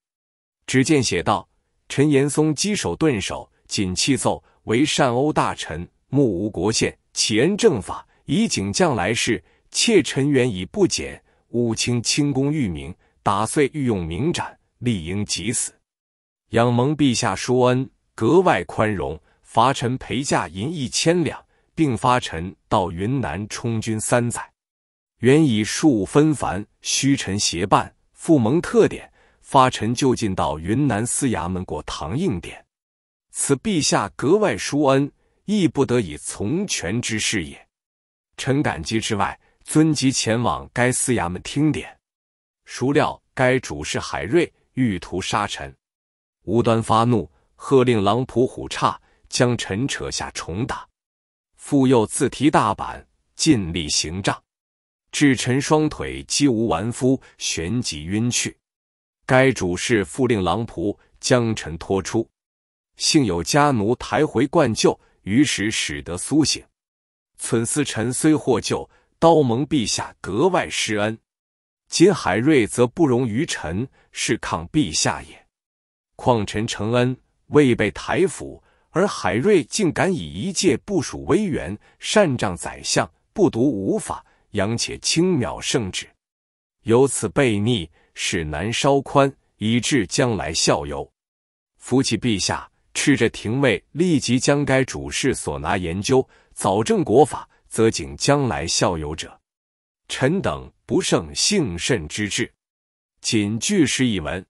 只见写道：“陈延松稽首顿首，谨气奏为善欧大臣，目无国宪，起恩正法，以警将来世。”妾尘缘已不减，武清清宫御名打碎御用名盏，理应即死。仰蒙陛下殊恩，格外宽容，罚臣陪嫁银一千两，并发臣到云南充军三载。原以庶务纷繁，需臣协办，复蒙特点，发臣就近到云南司衙门过堂应典。此陛下格外殊恩，亦不得以从权之事也。臣感激之外。遵即前往该司衙门听点，孰料该主事海瑞欲图杀臣，无端发怒，喝令狼仆虎叉将臣扯下重打，复又自提大板尽力行杖，致臣双腿肌无完肤，旋即晕去。该主事复令狼仆将臣拖出，幸有家奴抬回灌救，于是使得苏醒。蠢司臣虽获救。刀盟陛下格外施恩，今海瑞则不容于臣，是抗陛下也。况臣承恩未被台抚，而海瑞竟敢以一介部署威员擅仗宰相，不独无法，扬且轻藐圣旨，由此悖逆，使难稍宽，以至将来效尤。扶起陛下敕着廷尉立即将该主事所拿研究，早正国法。则警将来效友者，臣等不胜幸甚之至，谨据诗一文。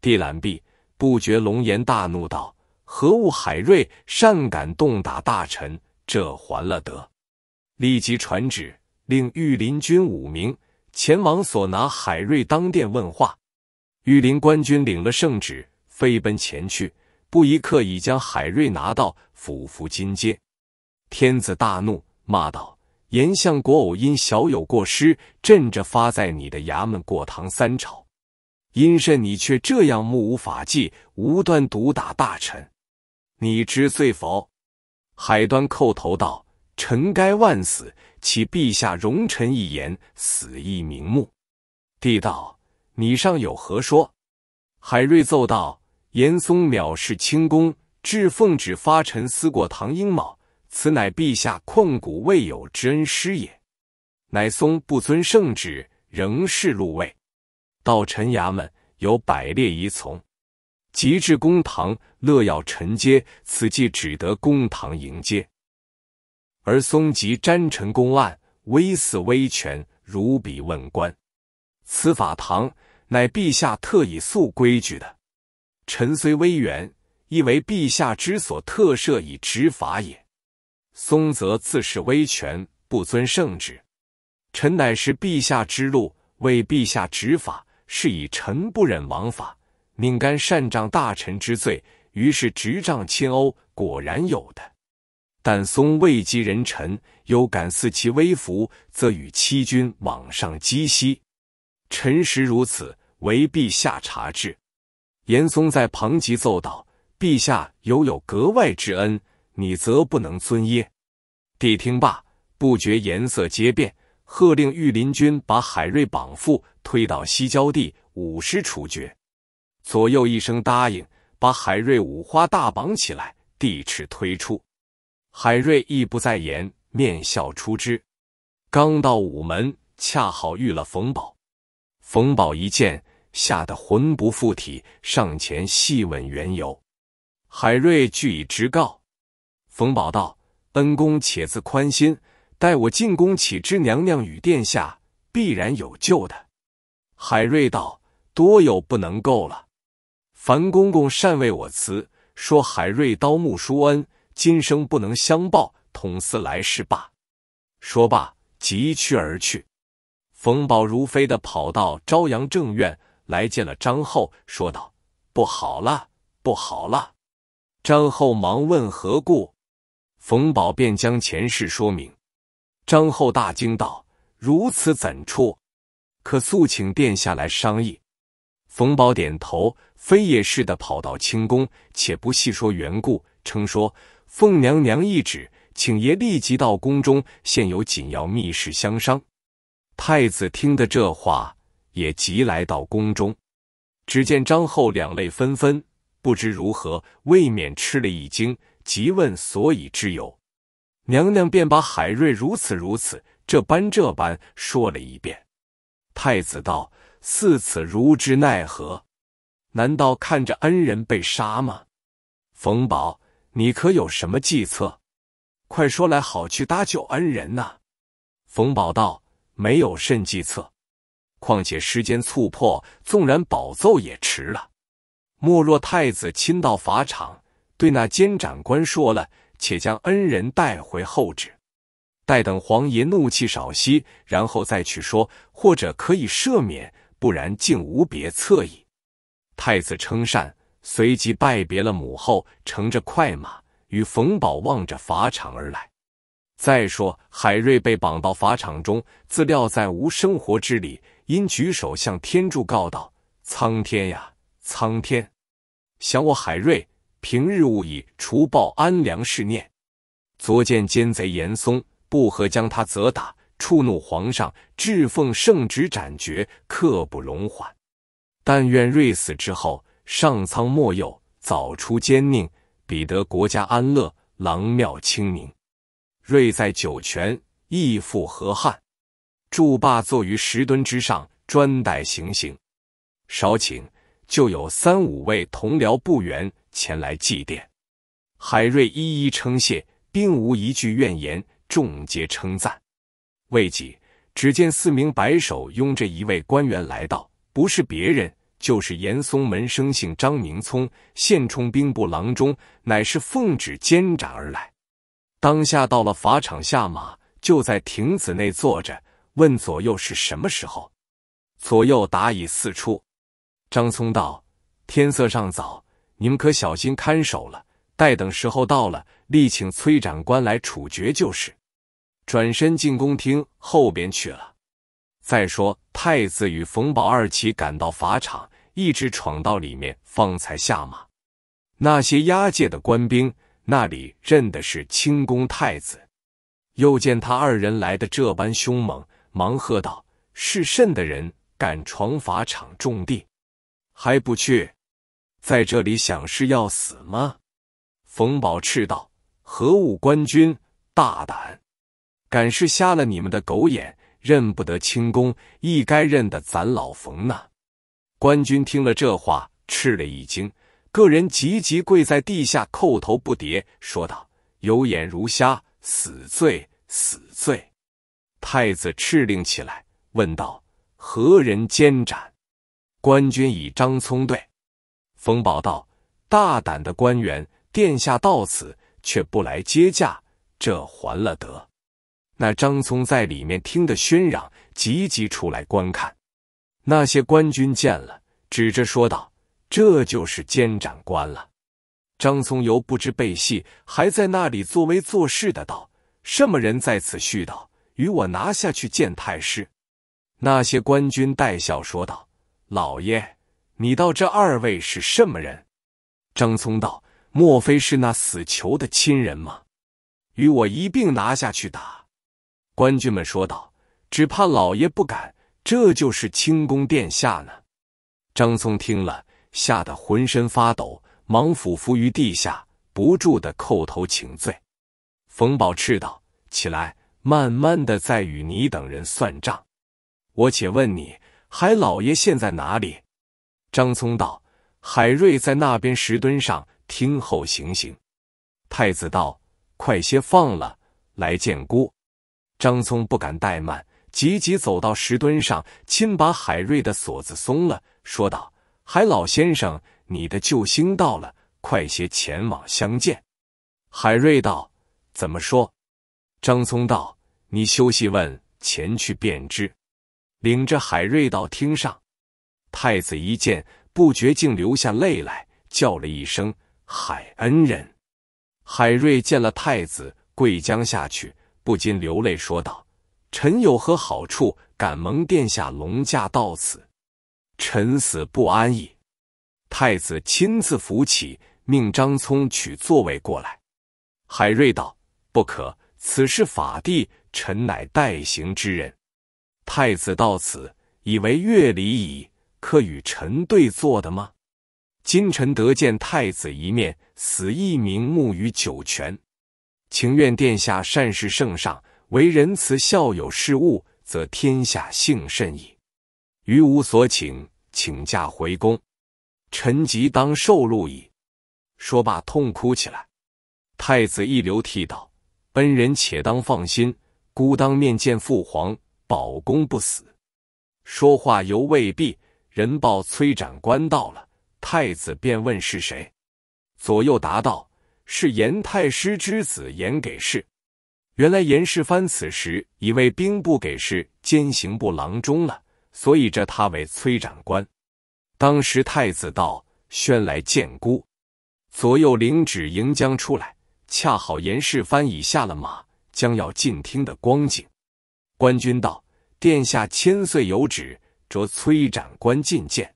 帝览毕，不觉龙颜大怒，道：“何物海瑞，善敢动打大臣？这还了得！”立即传旨，令御林军五名前往所拿海瑞当殿问话。御林官军领了圣旨，飞奔前去，不一刻已将海瑞拿到府服金阶。天子大怒。骂道：“言相国偶因小有过失，朕着发在你的衙门过堂三朝。因甚你却这样目无法纪，无端毒打大臣？你知罪否？”海端叩头道：“臣该万死，岂陛下容臣一言，死亦瞑目。”帝道：“你尚有何说？”海瑞奏道：“严嵩藐视清宫，至奉旨发臣思过堂英卯。”此乃陛下旷古未有之恩师也，乃松不遵圣旨，仍是禄位。到陈衙门有百列仪从，即至公堂，乐要臣接，此计只得公堂迎接，而松即瞻陈公案，威似威权，如彼问官。此法堂乃陛下特以素规矩的，臣虽威远，亦为陛下之所特设以执法也。松则自恃威权，不遵圣旨。臣乃是陛下之禄，为陛下执法，是以臣不忍枉法，宁甘擅杖大臣之罪。于是执杖亲殴，果然有的。但松未及人臣，有敢肆其威服，则与欺君罔上击息。臣实如此，唯陛下察之。严嵩在旁疾奏道：“陛下犹有格外之恩。”你则不能尊耶？帝听罢，不觉颜色皆变，喝令御林军把海瑞绑缚，推到西郊地，五十处决。左右一声答应，把海瑞五花大绑起来，帝敕推出。海瑞亦不在言，面笑出之。刚到午门，恰好遇了冯宝。冯宝一见，吓得魂不附体，上前细问缘由。海瑞据以直告。冯宝道：“恩公且自宽心，待我进宫，岂知娘娘与殿下必然有救的。”海瑞道：“多有不能够了。”樊公公善为我辞，说：“海瑞刀木书恩，今生不能相报，统思来世罢。”说罢，急趋而去。冯宝如飞的跑到朝阳正院，来见了张后，说道：“不好了，不好了！”张后忙问何故。冯宝便将前事说明，张后大惊道：“如此怎处？可速请殿下来商议。”冯宝点头，飞也似的跑到清宫，且不细说缘故，称说：“凤娘娘懿旨，请爷立即到宫中，现有紧要密事相商。”太子听得这话，也急来到宫中，只见张后两泪纷纷，不知如何，未免吃了一惊。即问所以之由，娘娘便把海瑞如此如此这般这般说了一遍。太子道：“似此如之奈何？难道看着恩人被杀吗？”冯宝，你可有什么计策？快说来，好去搭救恩人呐！冯宝道：“没有甚计策，况且时间促迫，纵然保奏也迟了。莫若太子亲到法场。”对那监斩官说了：“且将恩人带回候旨，待等皇爷怒气少息，然后再去说，或者可以赦免；不然，竟无别策矣。”太子称善，随即拜别了母后，乘着快马，与冯宝望着法场而来。再说海瑞被绑到法场中，自料在无生活之理，因举手向天柱告道：“苍天呀，苍天！想我海瑞！”平日务以除暴安良是念，昨见奸贼严嵩，不合将他责打，触怒皇上，致奉圣旨斩决，刻不容缓。但愿瑞死之后，上苍莫佑，早出奸佞，彼得国家安乐，郎庙清明。瑞在九泉，义父河汉。祝坝坐于石墩之上，专待行刑。少顷，就有三五位同僚不员。前来祭奠，海瑞一一称谢，并无一句怨言，众皆称赞。未几，只见四名白首拥着一位官员来到，不是别人，就是严嵩门生姓张明聪，现充兵部郎中，乃是奉旨监斩而来。当下到了法场，下马就在亭子内坐着，问左右是什么时候。左右答以四出。张聪道：“天色尚早。”你们可小心看守了，待等时候到了，力请崔长官来处决就是。转身进宫厅后边去了。再说太子与冯宝二齐赶到法场，一直闯到里面，方才下马。那些押解的官兵那里认的是清宫太子，又见他二人来的这般凶猛，忙喝道：“是甚的人敢闯法场种地，还不去？”在这里想是要死吗？冯宝斥道：“何物官军？大胆！敢是瞎了你们的狗眼，认不得轻功，亦该认得咱老冯呢。”官军听了这话，吃了一惊，个人急急跪在地下叩头不迭，说道：“有眼如瞎，死罪，死罪！”太子敕令起来，问道：“何人监斩？”官军以张聪对。冯宝道：“大胆的官员，殿下到此却不来接驾，这还了得？”那张松在里面听得喧嚷，急急出来观看。那些官军见了，指着说道：“这就是监斩官了。”张松犹不知背戏，还在那里作威作势的道：“什么人在此絮叨？与我拿下去见太师。”那些官军带笑说道：“老爷。”你道这二位是什么人？张松道：“莫非是那死囚的亲人吗？”与我一并拿下去打。官军们说道：“只怕老爷不敢。”这就是清宫殿下呢。张松听了，吓得浑身发抖，忙俯伏于地下，不住的叩头请罪。冯宝赤道：“起来，慢慢的再与你等人算账。我且问你，海老爷现在哪里？”张聪道：“海瑞在那边石墩上听候行刑。”太子道：“快些放了，来见姑。”张聪不敢怠慢，急急走到石墩上，亲把海瑞的锁子松了，说道：“海老先生，你的救星到了，快些前往相见。”海瑞道：“怎么说？”张聪道：“你休细问，前去便知。”领着海瑞到厅上。太子一见，不觉竟流下泪来，叫了一声“海恩人”。海瑞见了太子，跪将下去，不禁流泪说道：“臣有何好处，敢蒙殿下龙驾到此？臣死不安矣。”太子亲自扶起，命张聪取座位过来。海瑞道：“不可，此事法地，臣乃代行之人。太子到此，以为乐礼矣。”可与臣对坐的吗？今臣得见太子一面，死亦瞑目于九泉。情愿殿下善事圣上，为仁慈孝友事物，则天下幸甚矣。余无所请，请假回宫。臣即当受禄矣。说罢，痛哭起来。太子一流涕道：“恩人且当放心，孤当面见父皇，保公不死。”说话犹未毕。人报崔长官到了，太子便问是谁。左右答道：“是严太师之子严给事。”原来严世蕃此时已为兵部给事兼刑部郎中了，所以这他为崔长官。当时太子道：“宣来见姑。”左右领旨迎将出来，恰好严世蕃已下了马，将要进厅的光景。官军道：“殿下千岁有旨。”着崔长官觐见，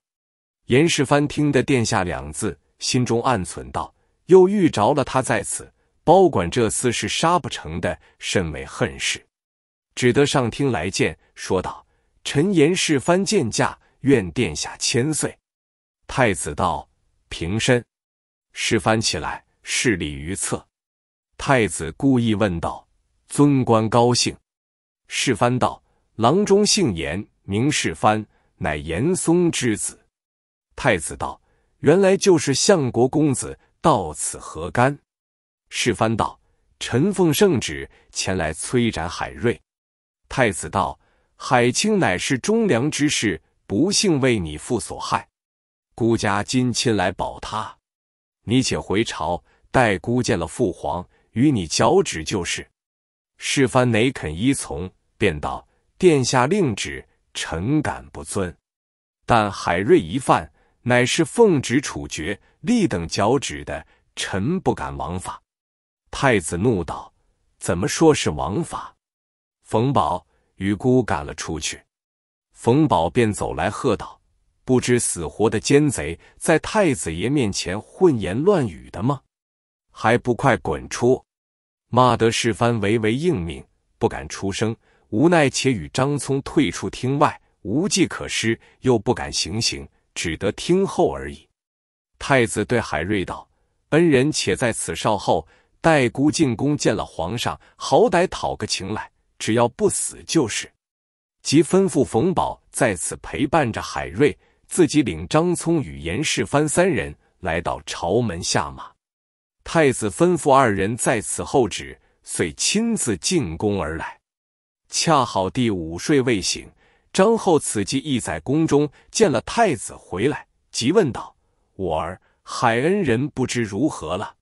严世蕃听得“殿下”两字，心中暗忖道：“又遇着了他在此，包管这厮是杀不成的，甚为恨事。”只得上厅来见，说道：“臣严世蕃见驾，愿殿下千岁。”太子道：“平身。”世蕃起来，侍立于侧。太子故意问道：“尊官高兴？”世蕃道：“郎中姓严。”明世蕃乃严嵩之子，太子道：“原来就是相国公子，到此何干？”世蕃道：“臣奉圣旨前来催斩海瑞。”太子道：“海清乃是忠良之士，不幸为你父所害，孤家今亲来保他，你且回朝，待孤见了父皇，与你交旨就是。”世蕃哪肯依从，便道：“殿下令旨。”臣敢不遵，但海瑞一犯乃是奉旨处决，立等脚趾的，臣不敢枉法。太子怒道：“怎么说是枉法？”冯宝与孤赶了出去。冯宝便走来喝道：“不知死活的奸贼，在太子爷面前混言乱语的吗？还不快滚出！”骂得世蕃唯唯应命，不敢出声。无奈，且与张聪退出厅外，无计可施，又不敢行刑，只得听候而已。太子对海瑞道：“恩人且在此稍候，待孤进宫见了皇上，好歹讨个情来，只要不死就是。”即吩咐冯宝在此陪伴着海瑞，自己领张聪与严世蕃三人来到朝门下马。太子吩咐二人在此候旨，遂亲自进宫而来。恰好第午睡未醒，张后此即亦在宫中，见了太子回来，即问道：“我儿海恩人不知如何了？”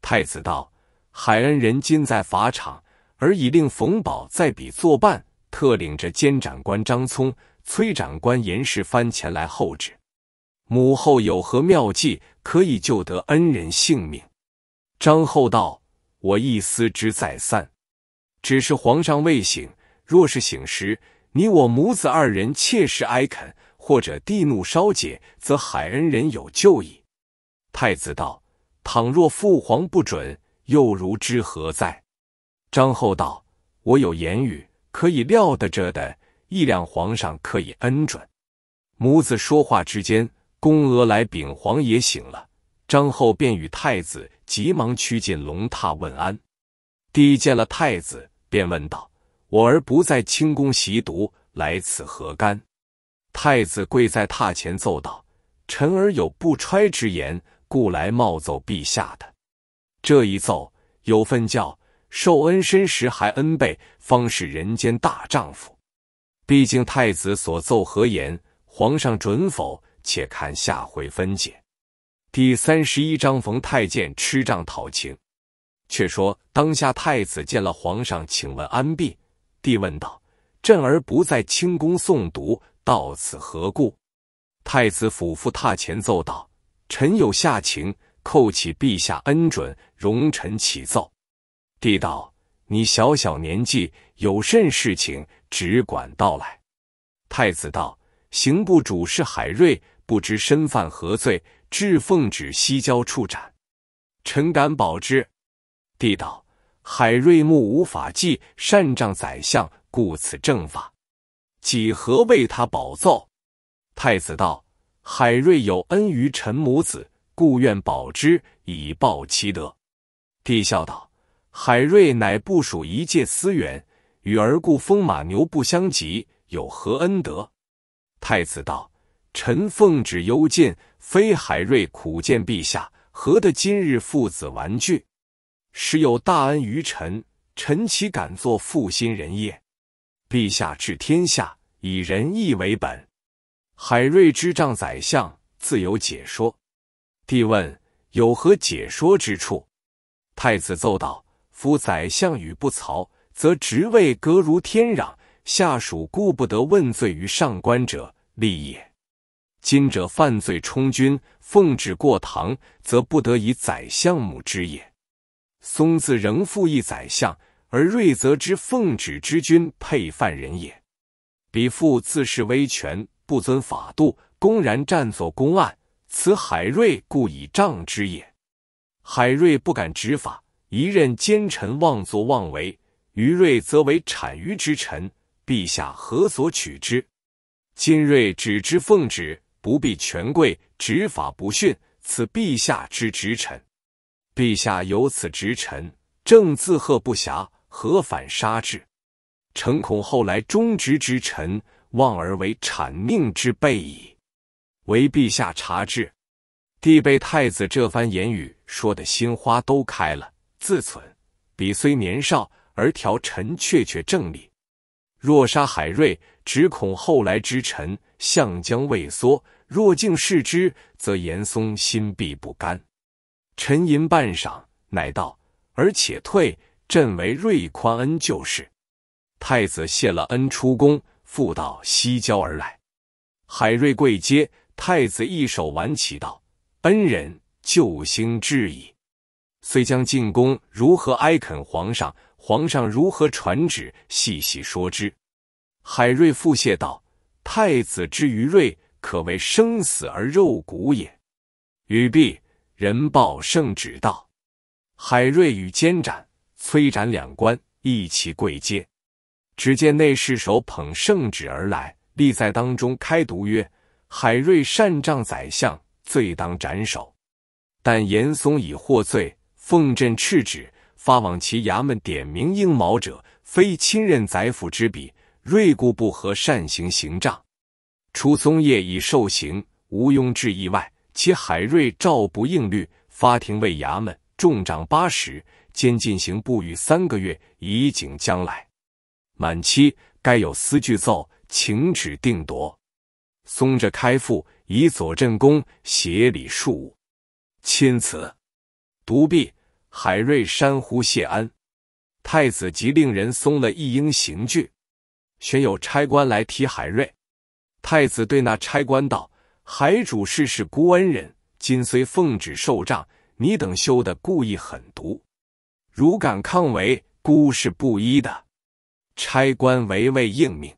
太子道：“海恩人今在法场，而已令冯宝在彼作伴，特领着监斩官张聪、崔长官严世蕃前来候旨。母后有何妙计，可以救得恩人性命？”张后道：“我一思之再三。”只是皇上未醒，若是醒时，你我母子二人切实哀恳，或者地怒稍解，则海恩人有救矣。太子道：“倘若父皇不准，又如之何在？”张后道：“我有言语可以料得着的，一两皇上可以恩准。”母子说话之间，宫娥来禀皇爷醒了，张后便与太子急忙趋进龙榻问安。帝见了太子。便问道：“我儿不在清宫习读，来此何干？”太子跪在榻前奏道：“臣儿有不揣之言，故来冒奏陛下。的这一奏有份教，受恩深时还恩备，方是人间大丈夫。毕竟太子所奏何言？皇上准否？且看下回分解。”第三十一章：冯太监吃账讨情。却说，当下太子见了皇上，请问安毕。帝问道：“朕儿不在清宫诵读，到此何故？”太子俯伏榻前奏道：“臣有下情，叩请陛下恩准，容臣启奏。”帝道：“你小小年纪，有甚事情，只管道来。”太子道：“刑部主事海瑞，不知身犯何罪，致奉旨西郊处斩。臣敢保之。”帝道：“海瑞目无法纪，擅仗宰相，故此正法。几何为他保奏？”太子道：“海瑞有恩于臣母子，故愿保之，以报其德。”帝笑道：“海瑞乃部署一介私冤，与儿故风马牛不相及，有何恩德？”太子道：“臣奉旨幽禁，非海瑞苦谏陛下，何得今日父子完聚？”时有大恩于臣，臣岂敢作负心人也？陛下治天下以仁义为本，海瑞之仗，宰相自有解说。帝问有何解说之处？太子奏道：夫宰相与不曹，则职位隔如天壤，下属顾不得问罪于上官者，利也。今者犯罪充军，奉旨过堂，则不得以宰相母之也。松自仍复一宰相，而瑞则之奉旨之君配犯人也。彼父自恃威权，不遵法度，公然占作公案，此海瑞故以杖之也。海瑞不敢执法，一任奸臣妄作妄为，于瑞则为谄谀之臣，陛下何所取之？今瑞只知奉旨，不必权贵，执法不逊，此陛下之职臣。陛下有此直臣，正自贺不暇，何反杀之？臣恐后来忠直之臣望而为谄佞之辈矣。唯陛下察之。帝被太子这番言语说的心花都开了，自忖：彼虽年少，而条臣确确正理。若杀海瑞，只恐后来之臣相将畏缩；若敬视之，则严嵩心必不甘。沉吟半晌，乃道：“而且退，朕为瑞宽恩就是。”太子谢了恩，出宫，复到西郊而来。海瑞跪接，太子一手挽起道：“恩人救星至矣，遂将进宫，如何哀恳皇上？皇上如何传旨？细细说之。”海瑞复谢道：“太子之于瑞，可谓生死而肉骨也。”语毕。人报圣旨道：“海瑞与监斩、催斩两官一齐跪接。只见内侍手捧圣旨而来，立在当中开读曰：‘海瑞擅仗宰相，罪当斩首。但严嵩已获罪，奉朕敕旨，发往其衙门点名应卯者，非亲任宰府之笔。瑞故不合擅行刑杖。’除松叶已受刑，毋庸置疑外。”其海瑞照不应律，发廷为衙门，重杖八十，监禁刑不逾三个月，以警将来。满期该有私具奏，请旨定夺。松着开复，以左镇公协理庶务。钦此。独臂海瑞山呼谢安。太子即令人松了一应刑具，选有差官来提海瑞。太子对那差官道。海主事是孤恩人，今虽奉旨受杖，你等修的故意狠毒，如敢抗违，孤是不依的。差官唯未应命，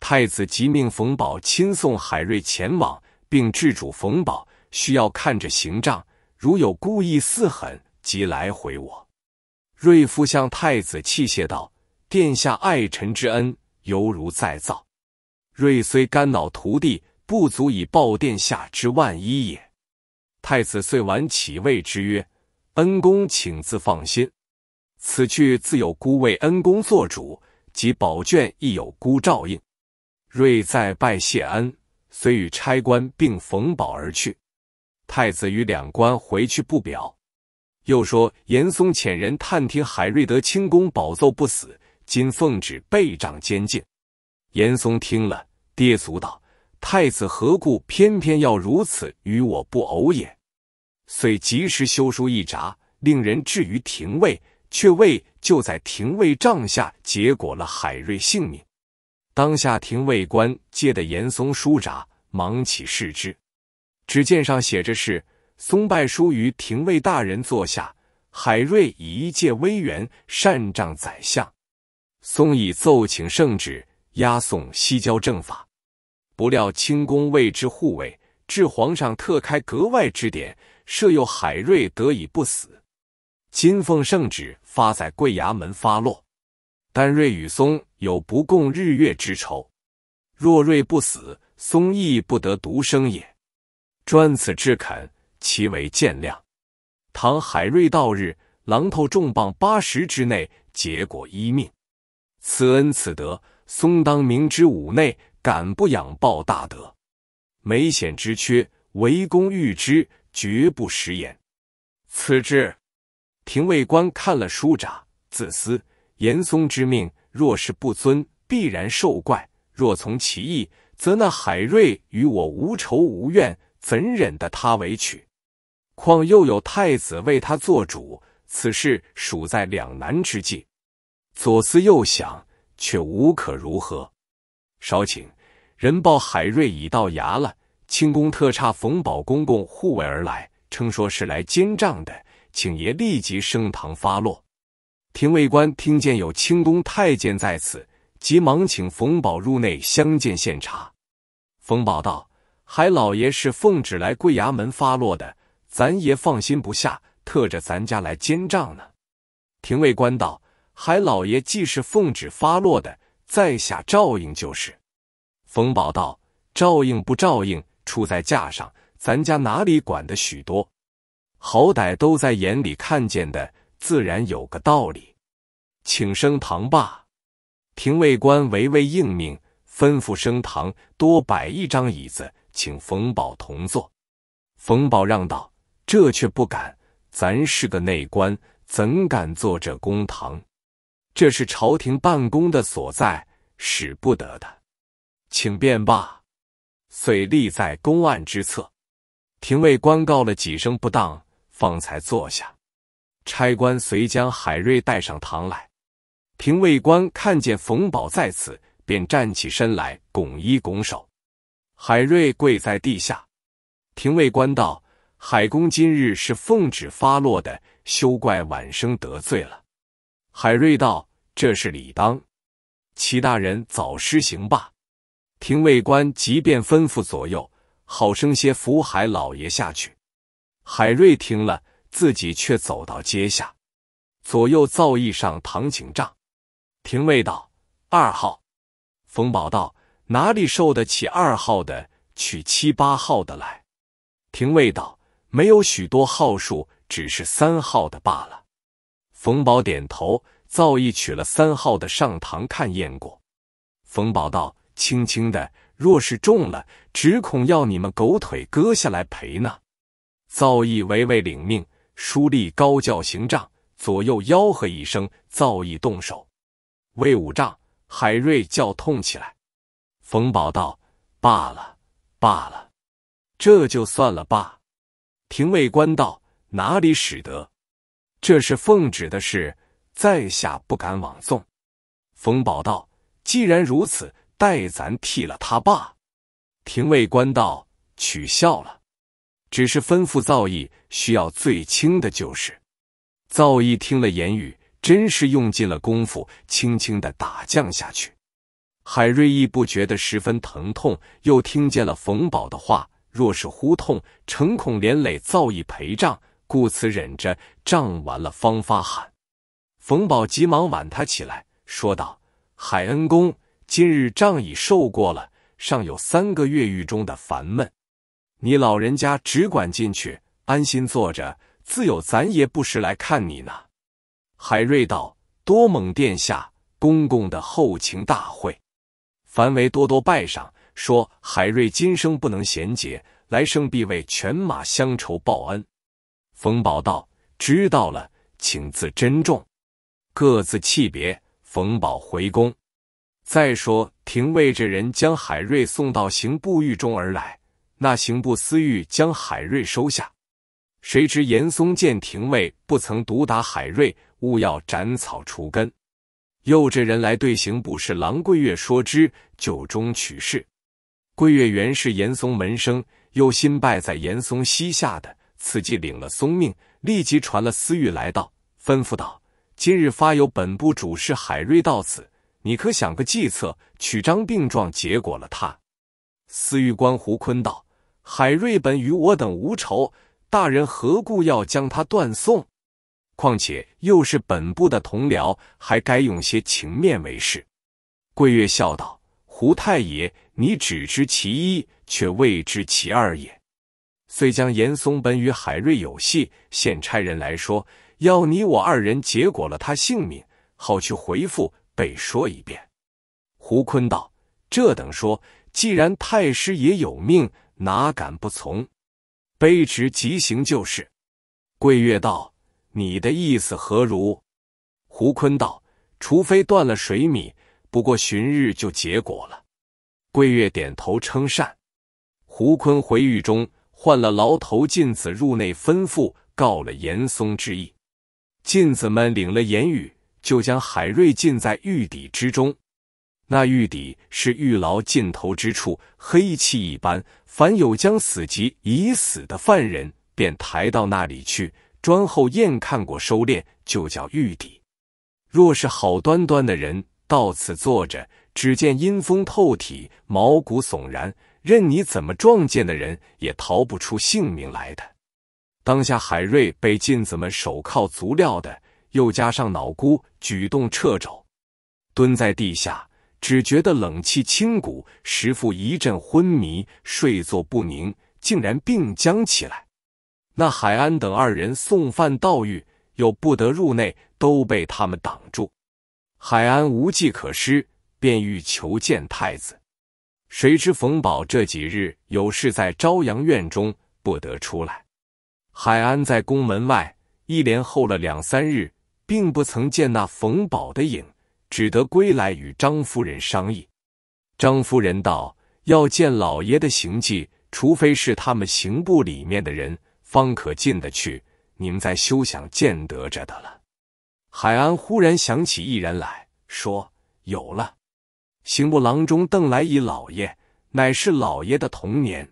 太子即命冯保亲送海瑞前往，并制嘱冯保需要看着刑杖，如有故意肆狠，即来回我。瑞夫向太子泣谢道：“殿下爱臣之恩，犹如再造。瑞虽肝脑涂地。”不足以报殿下之万一也。太子遂挽起位之曰：“恩公请自放心，此去自有孤为恩公做主，及宝卷亦有孤照应。瑞再拜谢恩，遂与差官并冯宝而去。太子与两官回去不表。又说严嵩遣人探听海瑞德清宫宝奏不死，今奉旨备掌监禁。严嵩听了，跌足道。太子何故偏偏要如此与我不偶也？遂及时修书一札，令人置于廷尉，却未就在廷尉帐下结果了海瑞性命。当下廷尉官借得严嵩书札，忙起视之，只见上写着是：“松拜书于廷尉大人座下，海瑞以一介威员，擅仗宰相，松以奏请圣旨，押送西郊正法。”不料清宫为之护卫，致皇上特开格外之典，设诱海瑞得以不死。金凤圣旨发在贵衙门发落。但瑞与松有不共日月之仇，若瑞不死，松亦不得独生也。专此至恳，其为见谅。唐海瑞到日，榔头重磅八十之内，结果一命。此恩此德，松当明知五内。敢不仰报大德，每险之缺，为公欲之，绝不食言。此之廷尉官看了书札，自私严嵩之命，若是不遵，必然受怪；若从其意，则那海瑞与我无仇无怨，怎忍得他为曲？况又有太子为他做主，此事属在两难之际。左思右想，却无可如何。少顷。人报海瑞已到衙了，清宫特差冯宝公公护卫而来，称说是来监账的，请爷立即升堂发落。廷尉官听见有清宫太监在此，急忙请冯宝入内相见，献茶。冯宝道：“海老爷是奉旨来贵衙门发落的，咱爷放心不下，特着咱家来监账呢。”廷尉官道：“海老爷既是奉旨发落的，在下照应就是。”冯宝道：“照应不照应，出在架上。咱家哪里管的许多？好歹都在眼里看见的，自然有个道理。请升堂吧。”廷尉官唯唯应命，吩咐升堂，多摆一张椅子，请冯宝同坐。冯宝让道：“这却不敢，咱是个内官，怎敢坐这公堂？这是朝廷办公的所在，使不得的。”请便罢，遂立在公案之侧。廷尉官告了几声不当，方才坐下。差官遂将海瑞带上堂来。廷尉官看见冯宝在此，便站起身来拱一拱手。海瑞跪在地下。廷尉官道：“海公今日是奉旨发落的，休怪晚生得罪了。”海瑞道：“这是理当。齐大人早施行罢。”廷尉官即便吩咐左右，好生些扶海老爷下去。海瑞听了，自己却走到阶下。左右造诣上堂请仗。廷尉道：“二号。”冯宝道：“哪里受得起二号的？取七八号的来。”廷尉道：“没有许多号数，只是三号的罢了。”冯宝点头，造诣取了三号的上堂看验过。冯宝道：轻轻的，若是重了，只恐要你们狗腿割下来赔呢。造义唯唯领命，书立高叫行杖，左右吆喝一声，造义动手。魏武丈、海瑞叫痛起来。冯宝道：“罢了，罢了，这就算了吧。”廷尉官道：“哪里使得？这是奉旨的事，在下不敢枉送。”冯宝道：“既然如此。”待咱替了他爸，廷尉官道取笑了，只是吩咐造诣需要最轻的，就是。造诣听了言语，真是用尽了功夫，轻轻的打降下去。海瑞亦不觉得十分疼痛，又听见了冯宝的话，若是呼痛，诚恐连累造诣陪葬，故此忍着，胀完了方发喊。冯宝急忙挽他起来，说道：“海恩公。”今日仗已受过了，尚有三个月狱中的烦闷。你老人家只管进去，安心坐着，自有咱爷不时来看你呢。海瑞道：“多蒙殿下公公的厚情大惠，凡为多多拜上，说海瑞今生不能衔解，来生必为犬马乡愁报恩。”冯宝道：“知道了，请自珍重。”各自弃别，冯宝回宫。再说廷尉这人将海瑞送到刑部狱中而来，那刑部司狱将海瑞收下。谁知严嵩见廷尉不曾毒打海瑞，务要斩草除根，又这人来对刑部侍郎桂月说之，酒中取事。桂月原是严嵩门生，又新拜在严嵩膝下的，此际领了松命，立即传了司狱来到，吩咐道：“今日发有本部主事海瑞到此。”你可想个计策，取张病状，结果了他。司玉官胡坤道：“海瑞本与我等无仇，大人何故要将他断送？况且又是本部的同僚，还该用些情面为事。”桂月笑道：“胡太爷，你只知其一，却未知其二也。虽将严嵩本与海瑞有隙，现差人来说，要你我二人结果了他性命，好去回复。”被说一遍。胡坤道：“这等说，既然太师爷有命，哪敢不从？卑职即行就是。”桂月道：“你的意思何如？”胡坤道：“除非断了水米，不过旬日就结果了。”桂月点头称善。胡坤回狱中，换了牢头进子入内，吩咐告了严嵩之意。进子们领了言语。就将海瑞浸在玉底之中，那玉底是玉牢尽头之处，黑气一般。凡有将死及已死的犯人，便抬到那里去，专候验看过收殓，就叫玉底。若是好端端的人到此坐着，只见阴风透体，毛骨悚然，任你怎么撞见的人，也逃不出性命来的。当下海瑞被禁子们手铐足镣的，又加上脑箍。举动掣肘，蹲在地下，只觉得冷气侵骨。石父一阵昏迷，睡坐不宁，竟然病僵起来。那海安等二人送饭到狱，又不得入内，都被他们挡住。海安无计可施，便欲求见太子，谁知冯宝这几日有事在朝阳院中，不得出来。海安在宫门外一连候了两三日。并不曾见那冯宝的影，只得归来与张夫人商议。张夫人道：“要见老爷的行迹，除非是他们刑部里面的人方可进得去，您再休想见得着的了。”海安忽然想起一人来说：“有了，刑部郎中邓来仪老爷，乃是老爷的同年，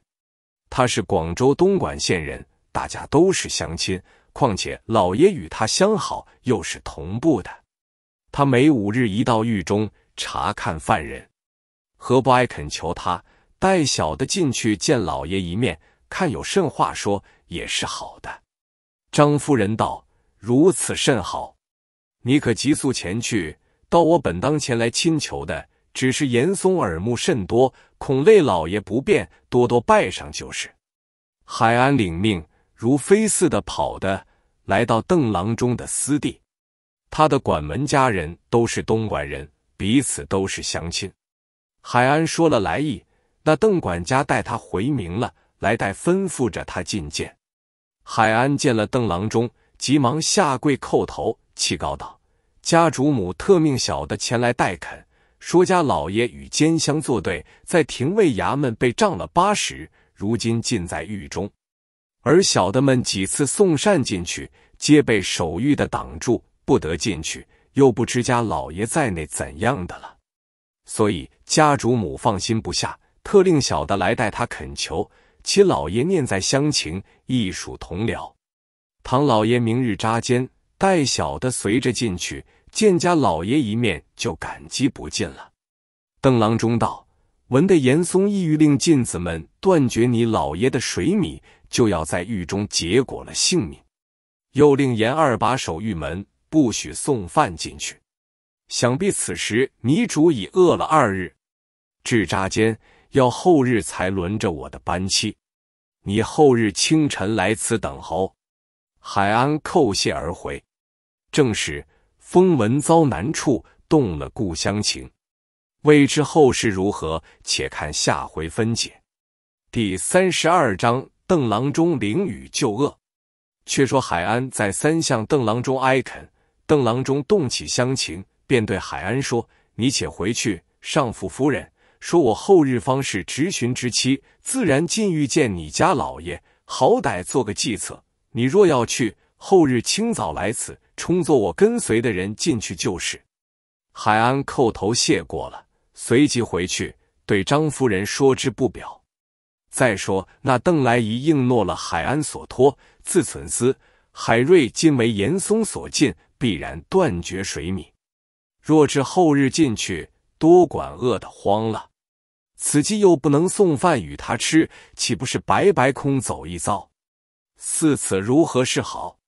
他是广州东莞县人，大家都是乡亲。”况且老爷与他相好，又是同步的，他每五日一到狱中查看犯人，何不爱恳求他带小的进去见老爷一面，看有甚话说也是好的。张夫人道：“如此甚好，你可急速前去。到我本当前来亲求的，只是严嵩耳目甚多，恐累老爷不便，多多拜上就是。”海安领命。如飞似的跑的，来到邓郎中的私地，他的管门家人都是东莞人，彼此都是乡亲。海安说了来意，那邓管家带他回明了，来带吩咐着他觐见。海安见了邓郎中，急忙下跪叩头，气告道：“家主母特命小的前来待恳，说家老爷与奸相作对，在廷尉衙门被杖了八十，如今尽在狱中。”而小的们几次送膳进去，皆被守御的挡住，不得进去，又不知家老爷在内怎样的了，所以家主母放心不下，特令小的来代他恳求，其老爷念在乡情，亦属同僚。唐老爷明日扎肩，带小的随着进去，见家老爷一面，就感激不尽了。邓郎中道：“闻得严嵩意欲令进子们断绝你老爷的水米。”就要在狱中结果了性命，又令严二把守狱门，不许送饭进去。想必此时糜主已饿了二日。至扎间要后日才轮着我的班期，你后日清晨来此等候。海安叩谢而回。正是风闻遭难处，动了故乡情。未知后事如何，且看下回分解。第三十二章。邓郎中凌雨救厄。却说海安在三巷，邓郎中哀恳，邓郎中动起乡情，便对海安说：“你且回去，上府夫人说，我后日方是执询之期，自然进欲见你家老爷，好歹做个计策。你若要去，后日清早来此，充作我跟随的人进去就是。”海安叩头谢过了，随即回去，对张夫人说之不表。再说那邓来仪应诺了海安所托，自损思海瑞今为严嵩所禁，必然断绝水米。若至后日进去，多管饿得慌了。此计又不能送饭与他吃，岂不是白白空走一遭？似此如何是好？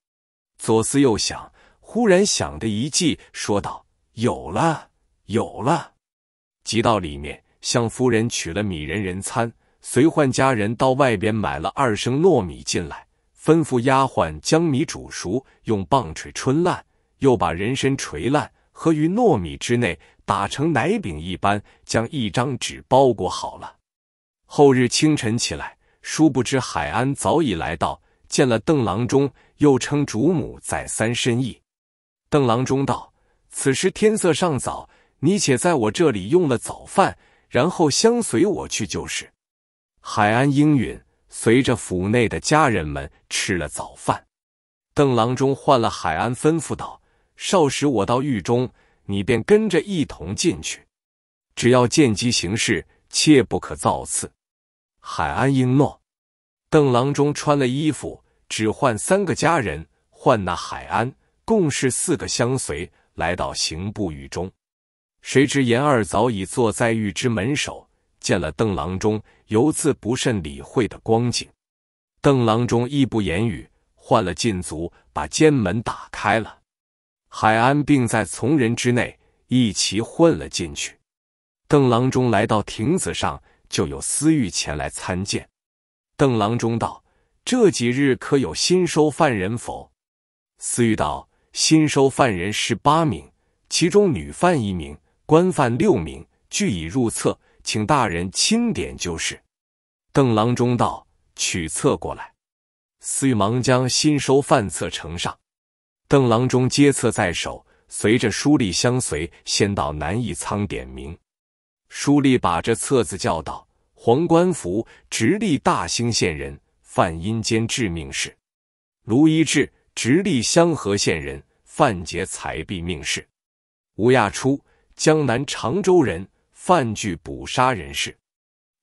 左思右想，忽然想的一计，说道：“有了，有了！”即到里面向夫人取了米，人人餐。随唤家人到外边买了二升糯米进来，吩咐丫鬟将米煮熟，用棒槌春烂，又把人参锤烂，和于糯米之内，打成奶饼一般，将一张纸包裹好了。后日清晨起来，殊不知海安早已来到，见了邓郎中，又称主母再三深意。邓郎中道：“此时天色尚早，你且在我这里用了早饭，然后相随我去就是。”海安应允，随着府内的家人们吃了早饭。邓郎中唤了海安，吩咐道：“少时我到狱中，你便跟着一同进去。只要见机行事，切不可造次。”海安应诺。邓郎中穿了衣服，只换三个家人，换那海安，共是四个相随，来到刑部狱中。谁知严二早已坐在狱之门首。见了邓郎中，犹自不甚理会的光景。邓郎中亦不言语，换了禁足，把监门打开了。海安并在从人之内，一齐混了进去。邓郎中来到亭子上，就有司狱前来参见。邓郎中道：“这几日可有新收犯人否？”司狱道：“新收犯人十八名，其中女犯一名，官犯六名，俱已入册。”请大人清点就是。邓郎中道：“取册过来。”司玉忙将新收范册呈上。邓郎中接册在手，随着书吏相随，先到南义仓点名。书吏把这册子叫道：“黄官福，直隶大兴县人，范阴间致命事；卢一志，直隶香河县人，范杰财毙命事；吴亚初，江南常州人。”范具捕杀人士，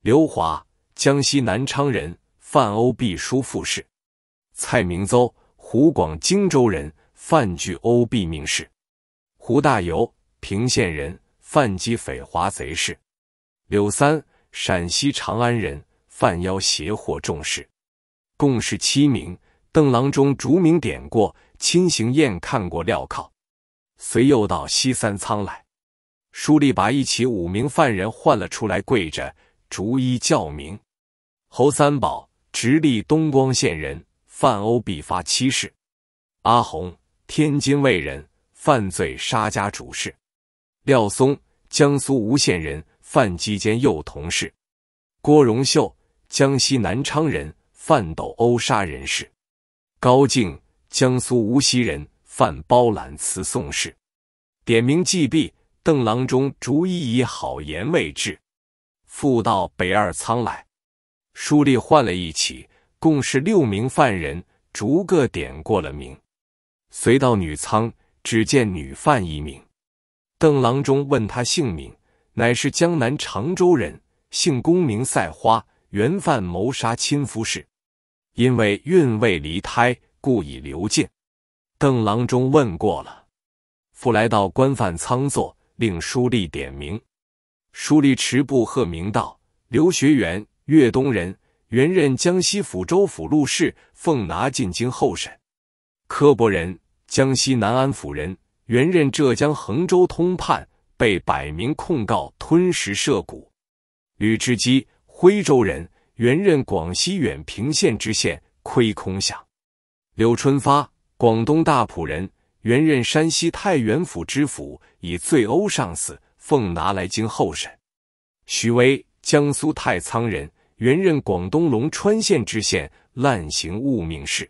刘华，江西南昌人，范殴毕书父士；蔡明邹，湖广荆州人，范具殴毕命氏。胡大由，平县人，范基匪华贼士；柳三，陕西长安人，范妖邪惑众士。共是七名。邓郎中逐名点过，亲行宴看过镣铐，随又到西三仓来。书立把一起五名犯人唤了出来，跪着逐一叫名：侯三宝，直隶东光县人，犯殴必发妻事；阿红，天津卫人，犯罪杀家主事；廖松，江苏吴县人，犯基奸幼童事；郭荣秀，江西南昌人，犯斗殴杀人事；高静，江苏无锡人，犯包揽词宋事。点名记毕。邓郎中逐一以好言慰之，复到北二仓来，书吏换了一起，共是六名犯人，逐个点过了名。随到女仓，只见女犯一名，邓郎中问他姓名，乃是江南常州人，姓龚，名赛花，原犯谋杀亲夫事，因为孕未离胎，故已留尽。邓郎中问过了，复来到官犯仓坐。令书吏点名，书吏持步贺名道：刘学元，粤东人，原任江西抚州府录事，奉拿进京候审；柯伯仁，江西南安府人，原任浙江横州通判，被百名控告吞食涉谷；吕志基，徽州人，原任广西远平县知县，亏空饷；柳春发，广东大埔人。原任山西太原府知府，以醉殴上司，奉拿来京候审。许巍，江苏太仓人，原任广东龙川县知县，滥行误命事。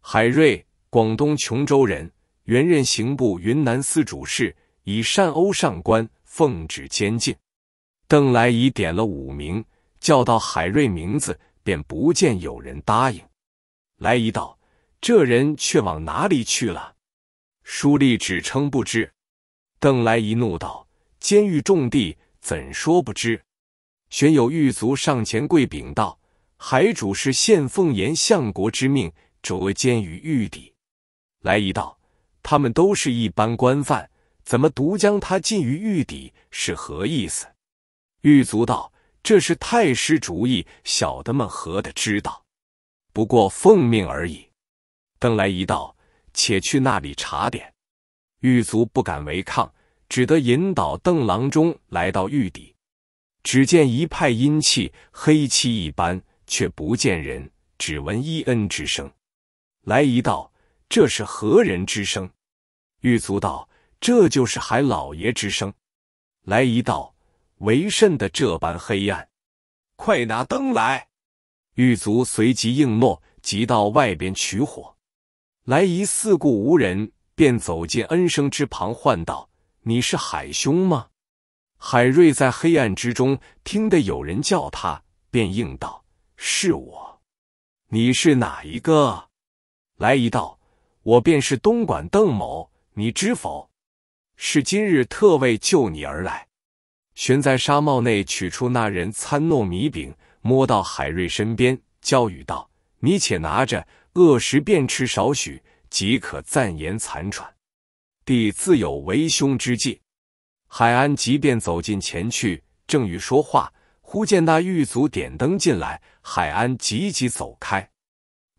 海瑞，广东琼州人，原任刑部云南司主事，以善殴上官，奉旨监禁。邓来仪点了五名，叫到海瑞名字，便不见有人答应。来仪道：“这人却往哪里去了？”书吏只称不知，邓来一怒道：“监狱重地，怎说不知？”玄有狱卒上前跪禀道：“海主是现奉言相国之命，捉监于狱底。”来一道：“他们都是一般官犯，怎么独将他禁于狱底？是何意思？”狱卒道：“这是太师主意，小的们何的知道？不过奉命而已。”邓来一道。且去那里查点，狱卒不敢违抗，只得引导邓郎中来到狱底。只见一派阴气，黑漆一般，却不见人，只闻伊恩之声。来一道：“这是何人之声？”狱卒道：“这就是海老爷之声。”来一道：“为甚的这般黑暗？快拿灯来！”狱卒随即应诺，即到外边取火。来仪四顾无人，便走进恩生之旁，唤道：“你是海兄吗？”海瑞在黑暗之中听得有人叫他，便应道：“是我。”“你是哪一个？”来仪道：“我便是东莞邓某，你知否？是今日特为救你而来。”悬在纱帽内取出那人参糯米饼，摸到海瑞身边，交与道：“你且拿着。”饿时便吃少许，即可暂延残喘。弟自有为兄之计。海安即便走近前去，正欲说话，忽见那狱卒点灯进来，海安急急走开。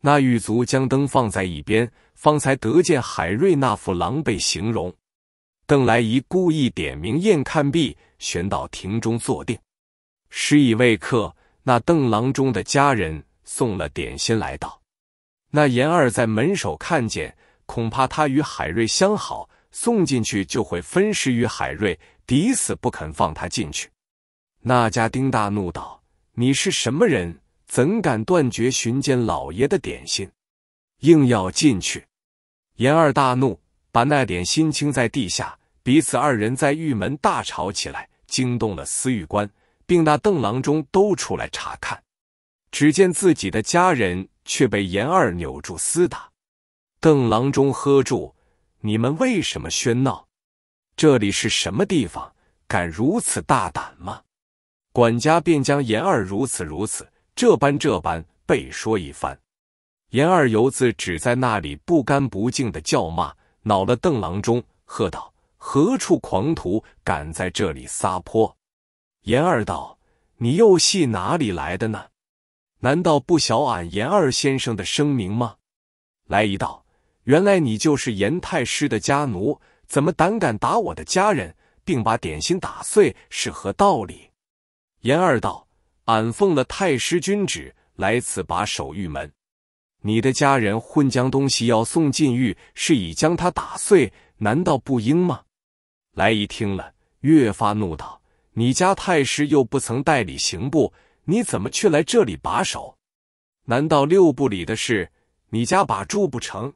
那狱卒将灯放在一边，方才得见海瑞那副狼狈形容。邓来仪故意点名验看毕，旋到亭中坐定，时已未刻，那邓郎中的家人送了点心来道。那严二在门首看见，恐怕他与海瑞相好，送进去就会分食与海瑞，抵死不肯放他进去。那家丁大怒道：“你是什么人？怎敢断绝巡见老爷的点心，硬要进去？”严二大怒，把那点心倾在地下，彼此二人在狱门大吵起来，惊动了司狱官，并那邓郎中都出来查看。只见自己的家人却被严二扭住厮打，邓郎中喝住：“你们为什么喧闹？这里是什么地方？敢如此大胆吗？”管家便将严二如此如此这般这般背说一番，严二游子只在那里不干不净的叫骂，恼了邓郎中，喝道：“何处狂徒，敢在这里撒泼？”严二道：“你又系哪里来的呢？”难道不晓俺严二先生的声明吗？来一道，原来你就是严太师的家奴，怎么胆敢打我的家人，并把点心打碎，是何道理？严二道，俺奉了太师君旨，来此把守玉门。你的家人混将东西要送进狱，是已将他打碎，难道不应吗？来一听了，越发怒道：“你家太师又不曾代理刑部。”你怎么却来这里把守？难道六部里的事你家把住不成？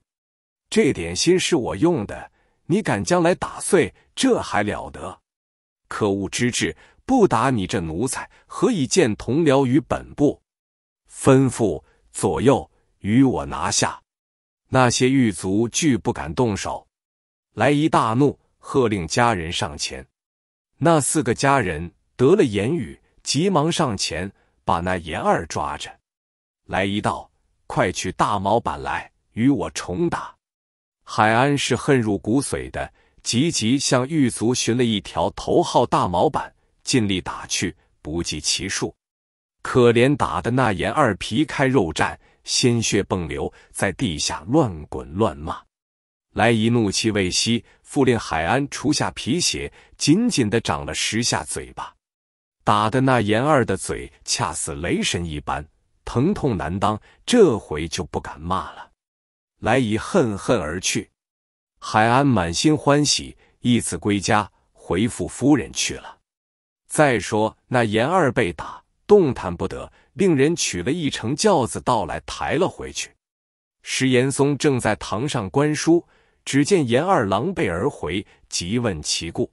这点心是我用的，你敢将来打碎，这还了得！可恶之至，不打你这奴才，何以见同僚于本部？吩咐左右，与我拿下那些狱卒，俱不敢动手。来一大怒，喝令家人上前。那四个家人得了言语，急忙上前。把那严二抓着，来一道，快取大毛板来，与我重打。海安是恨入骨髓的，急急向狱卒寻了一条头号大毛板，尽力打去，不计其数。可怜打的那严二皮开肉绽，鲜血迸流，在地下乱滚乱骂。来一怒气未息，复令海安除下皮鞋，紧紧的掌了十下嘴巴。打的那严二的嘴恰似雷神一般，疼痛难当。这回就不敢骂了。来以恨恨而去。海安满心欢喜，一子归家，回复夫人去了。再说那严二被打，动弹不得，令人取了一乘轿子到来，抬了回去。石岩松正在堂上观书，只见严二狼狈而回，急问其故。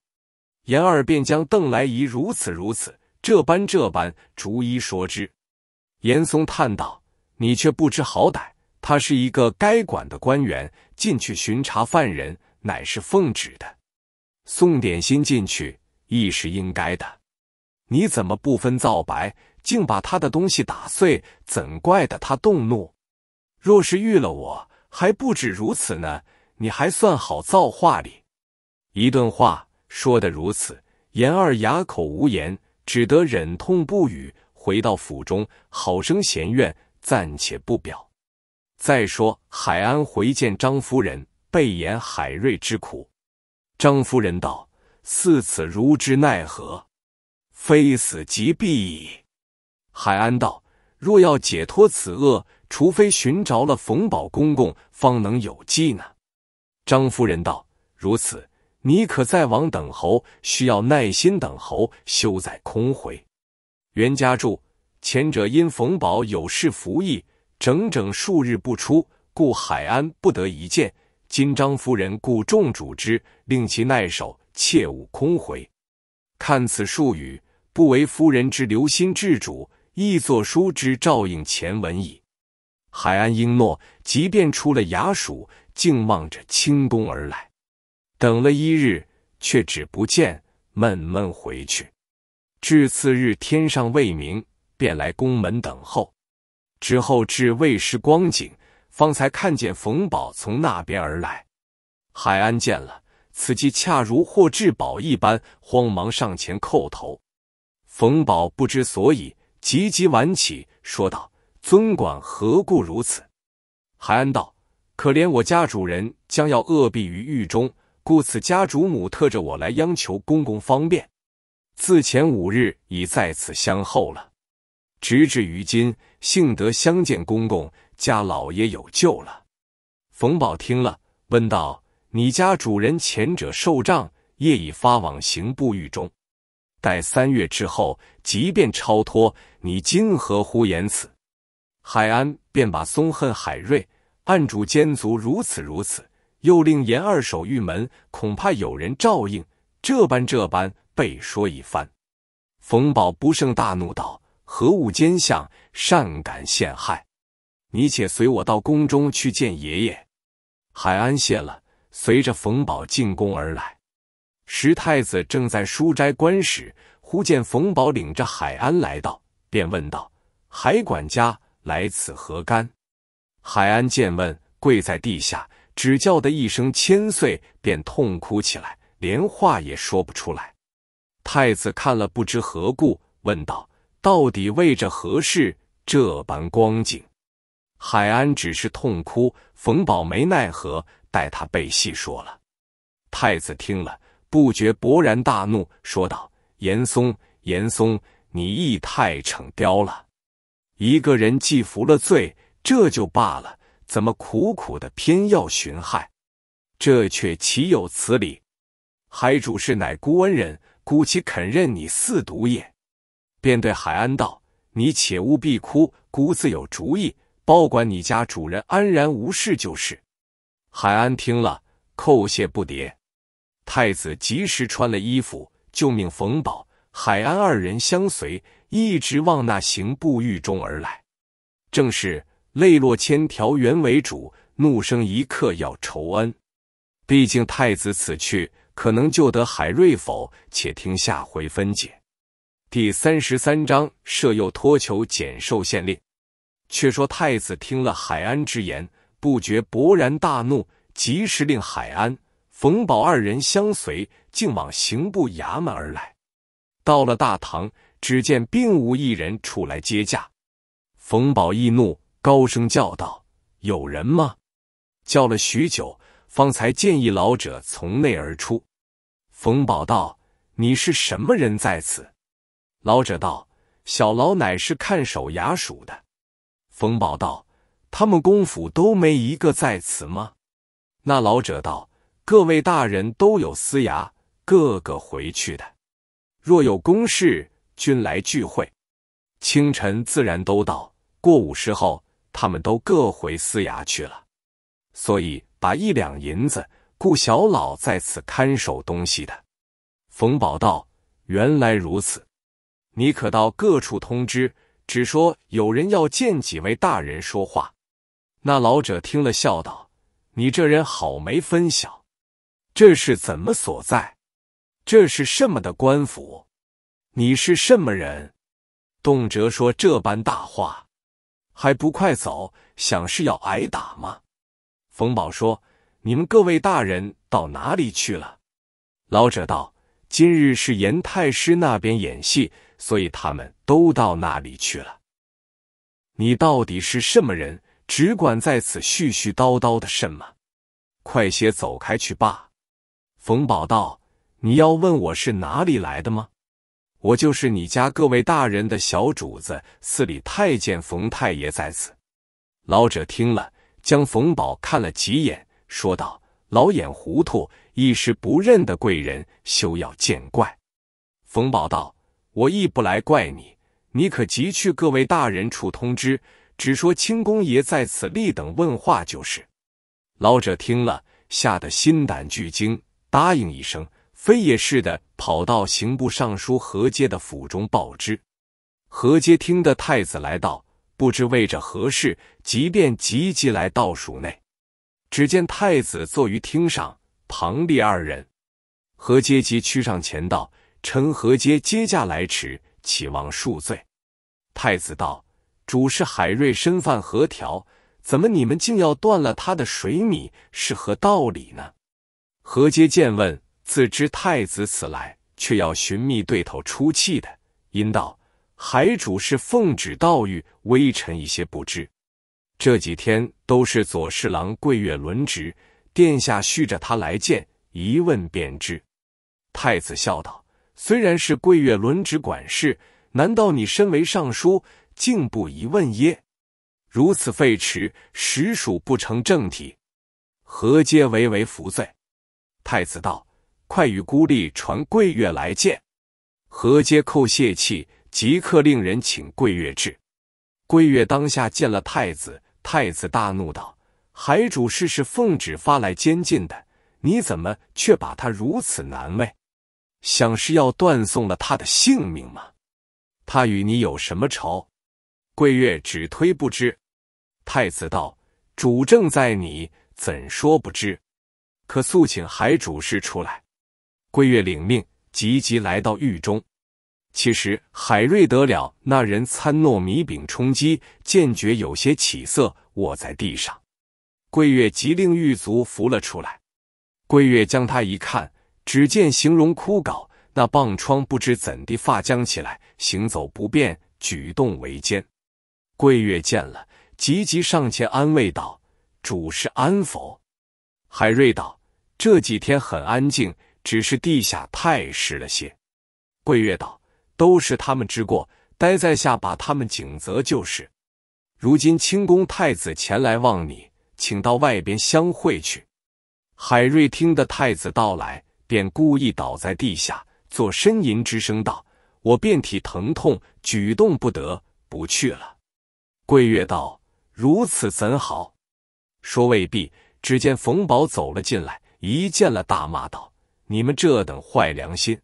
严二便将邓来仪如此如此。这般这般，逐一说之。严嵩叹道：“你却不知好歹。他是一个该管的官员，进去巡查犯人，乃是奉旨的，送点心进去亦是应该的。你怎么不分皂白，竟把他的东西打碎？怎怪得他动怒？若是遇了我，还不止如此呢。你还算好造化哩！”一顿话说得如此，严二哑口无言。只得忍痛不语，回到府中，好生闲怨，暂且不表。再说海安回见张夫人，备言海瑞之苦。张夫人道：“似此如之奈何？非死即毙矣。”海安道：“若要解脱此厄，除非寻着了冯宝公公，方能有计呢。”张夫人道：“如此。”你可在往等侯，需要耐心等候，休再空回。袁家柱，前者因冯宝有事服役，整整数日不出，故海安不得一见。今张夫人故重主之，令其耐守，切勿空回。看此术语，不为夫人之留心治主，亦作书之照应前文矣。海安应诺，即便出了衙署，竟望着清宫而来。等了一日，却只不见，闷闷回去。至次日，天上未明，便来宫门等候。之后至未时光景，方才看见冯宝从那边而来。海安见了，此计恰如获至宝一般，慌忙上前叩头。冯宝不知所以，急急挽起，说道：“尊管何故如此？”海安道：“可怜我家主人将要饿毙于狱中。”故此，家主母特着我来央求公公方便。自前五日已在此相候了，直至于今，幸得相见。公公家老爷有救了。冯宝听了，问道：“你家主人前者受杖，业已发往刑部狱中。待三月之后，即便超脱。你今何呼言此？海安便把松恨海瑞，暗主奸族，如此如此。”又令严二守御门，恐怕有人照应。这般这般，被说一番。冯宝不胜大怒，道：“何物奸相，善敢陷害！”你且随我到宫中去见爷爷。海安谢了，随着冯宝进宫而来。石太子正在书斋观时，忽见冯宝领着海安来到，便问道：“海管家，来此何干？”海安见问，跪在地下。只叫的一声“千岁”，便痛哭起来，连话也说不出来。太子看了，不知何故，问道：“到底为着何事这般光景？”海安只是痛哭，冯宝没奈何，待他背细说了。太子听了，不觉勃然大怒，说道：“严嵩，严嵩，你亦太逞刁了。一个人既服了罪，这就罢了。”怎么苦苦的偏要寻害？这却岂有此理！海主事乃孤恩人，孤岂肯认你四毒也？便对海安道：“你且勿必哭，孤自有主意，包管你家主人安然无事就是。”海安听了，叩谢不迭。太子及时穿了衣服，就命冯宝、海安二人相随，一直往那刑部狱中而来，正是。泪落千条原为主，怒声一刻要仇恩。毕竟太子此去，可能救得海瑞否？且听下回分解。第三十三章，设诱托求减寿县令。却说太子听了海安之言，不觉勃然大怒，及时令海安、冯宝二人相随，竟往刑部衙门而来。到了大堂，只见并无一人出来接驾。冯宝一怒。高声叫道：“有人吗？”叫了许久，方才见一老者从内而出。冯宝道：“你是什么人在此？”老者道：“小老乃是看守衙署的。”冯宝道：“他们公府都没一个在此吗？”那老者道：“各位大人都有私衙，个个回去的。若有公事，君来聚会。清晨自然都到。过午时候。”他们都各回私衙去了，所以把一两银子雇小老在此看守东西的。冯宝道：“原来如此，你可到各处通知，只说有人要见几位大人说话。”那老者听了，笑道：“你这人好没分晓，这是怎么所在？这是什么的官府？你是什么人？动辄说这般大话？”还不快走！想是要挨打吗？冯宝说：“你们各位大人到哪里去了？”老者道：“今日是严太师那边演戏，所以他们都到那里去了。”你到底是什么人？只管在此絮絮叨叨的甚吗？快些走开去罢。冯宝道：“你要问我是哪里来的吗？”我就是你家各位大人的小主子，寺里太监冯太爷在此。老者听了，将冯宝看了几眼，说道：“老眼糊涂，一时不认得贵人，休要见怪。”冯宝道：“我亦不来怪你，你可即去各位大人处通知，只说清公爷在此立等问话就是。”老者听了，吓得心胆俱惊，答应一声。飞也似的跑到刑部尚书何阶的府中报之。何阶听得太子来到，不知为着何事，即便急急来到署内。只见太子坐于厅上，旁立二人。何阶即趋上前道：“臣何阶接驾来迟，岂望恕罪。”太子道：“主是海瑞身犯何条，怎么你们竟要断了他的水米？是何道理呢？”何阶见问。自知太子此来，却要寻觅对头出气的，因道：“海主是奉旨道谕，微臣一些不知。这几天都是左侍郎桂月轮值，殿下续着他来见，一问便知。”太子笑道：“虽然是桂月轮值管事，难道你身为尚书，竟不一问耶？如此废弛，实属不成正体。何皆唯唯服罪？”太子道。快与孤立传桂月来见，何阶叩谢气，即刻令人请桂月至。桂月当下见了太子，太子大怒道：“海主事是奉旨发来监禁的，你怎么却把他如此难为？想是要断送了他的性命吗？他与你有什么仇？”桂月只推不知。太子道：“主政在你，怎说不知？可速请海主事出来。”桂月领命，急急来到狱中。其实海瑞得了那人参糯米饼充饥，渐觉有些起色，卧在地上。桂月急令狱卒扶了出来。桂月将他一看，只见形容枯槁，那棒疮不知怎地发僵起来，行走不便，举动维艰。桂月见了，急急上前安慰道：“主事安否？”海瑞道：“这几天很安静。”只是地下太湿了些。桂月道：“都是他们之过，待在下把他们警责就是。”如今清宫太子前来望你，请到外边相会去。海瑞听得太子到来，便故意倒在地下，作呻吟之声道：“我遍体疼痛，举动不得不去了。”桂月道：“如此怎好？”说未必，只见冯宝走了进来，一见了大骂道：“！”你们这等坏良心，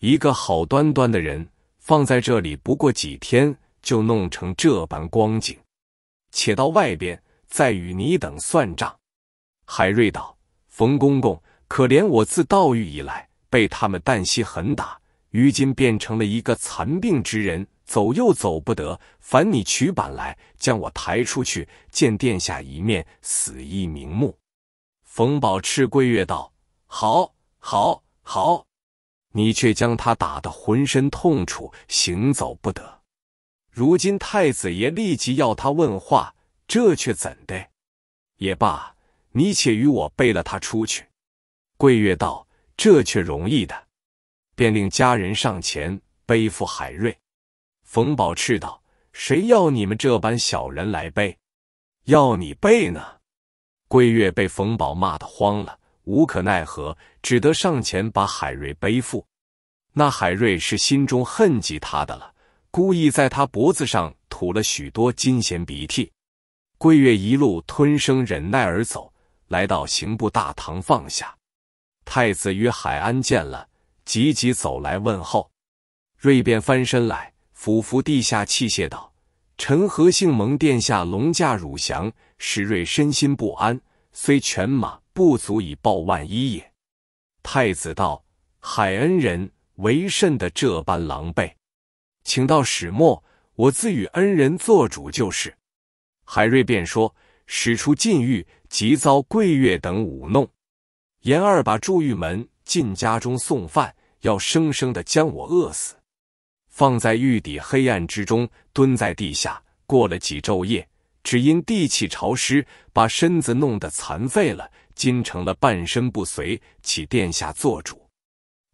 一个好端端的人放在这里，不过几天就弄成这般光景。且到外边再与你等算账。海瑞道：“冯公公，可怜我自道狱以来，被他们旦夕狠打，于今变成了一个残病之人，走又走不得。烦你取板来，将我抬出去见殿下一面，死亦瞑目。”冯宝赤跪曰：“道好。”好好，你却将他打得浑身痛楚，行走不得。如今太子爷立即要他问话，这却怎的？也罢，你且与我背了他出去。桂月道：“这却容易的。”便令家人上前背负海瑞。冯宝斥道：“谁要你们这般小人来背？要你背呢？”桂月被冯宝骂得慌了。无可奈何，只得上前把海瑞背负。那海瑞是心中恨极他的了，故意在他脖子上吐了许多金涎鼻涕。桂月一路吞声忍耐而走，来到刑部大堂放下。太子与海安见了，急急走来问候。瑞便翻身来俯伏地下泣谢道：“臣何幸蒙殿下龙驾汝降，使瑞身心不安，虽犬马。”不足以报万一也。太子道：“海恩人为甚的这般狼狈？请到始末，我自与恩人做主就是。”海瑞便说：“使出禁欲，即遭桂月等舞弄，严二把祝玉门，进家中送饭，要生生的将我饿死，放在玉底黑暗之中，蹲在地下，过了几昼夜，只因地气潮湿，把身子弄得残废了。”今成了半身不遂，启殿下做主。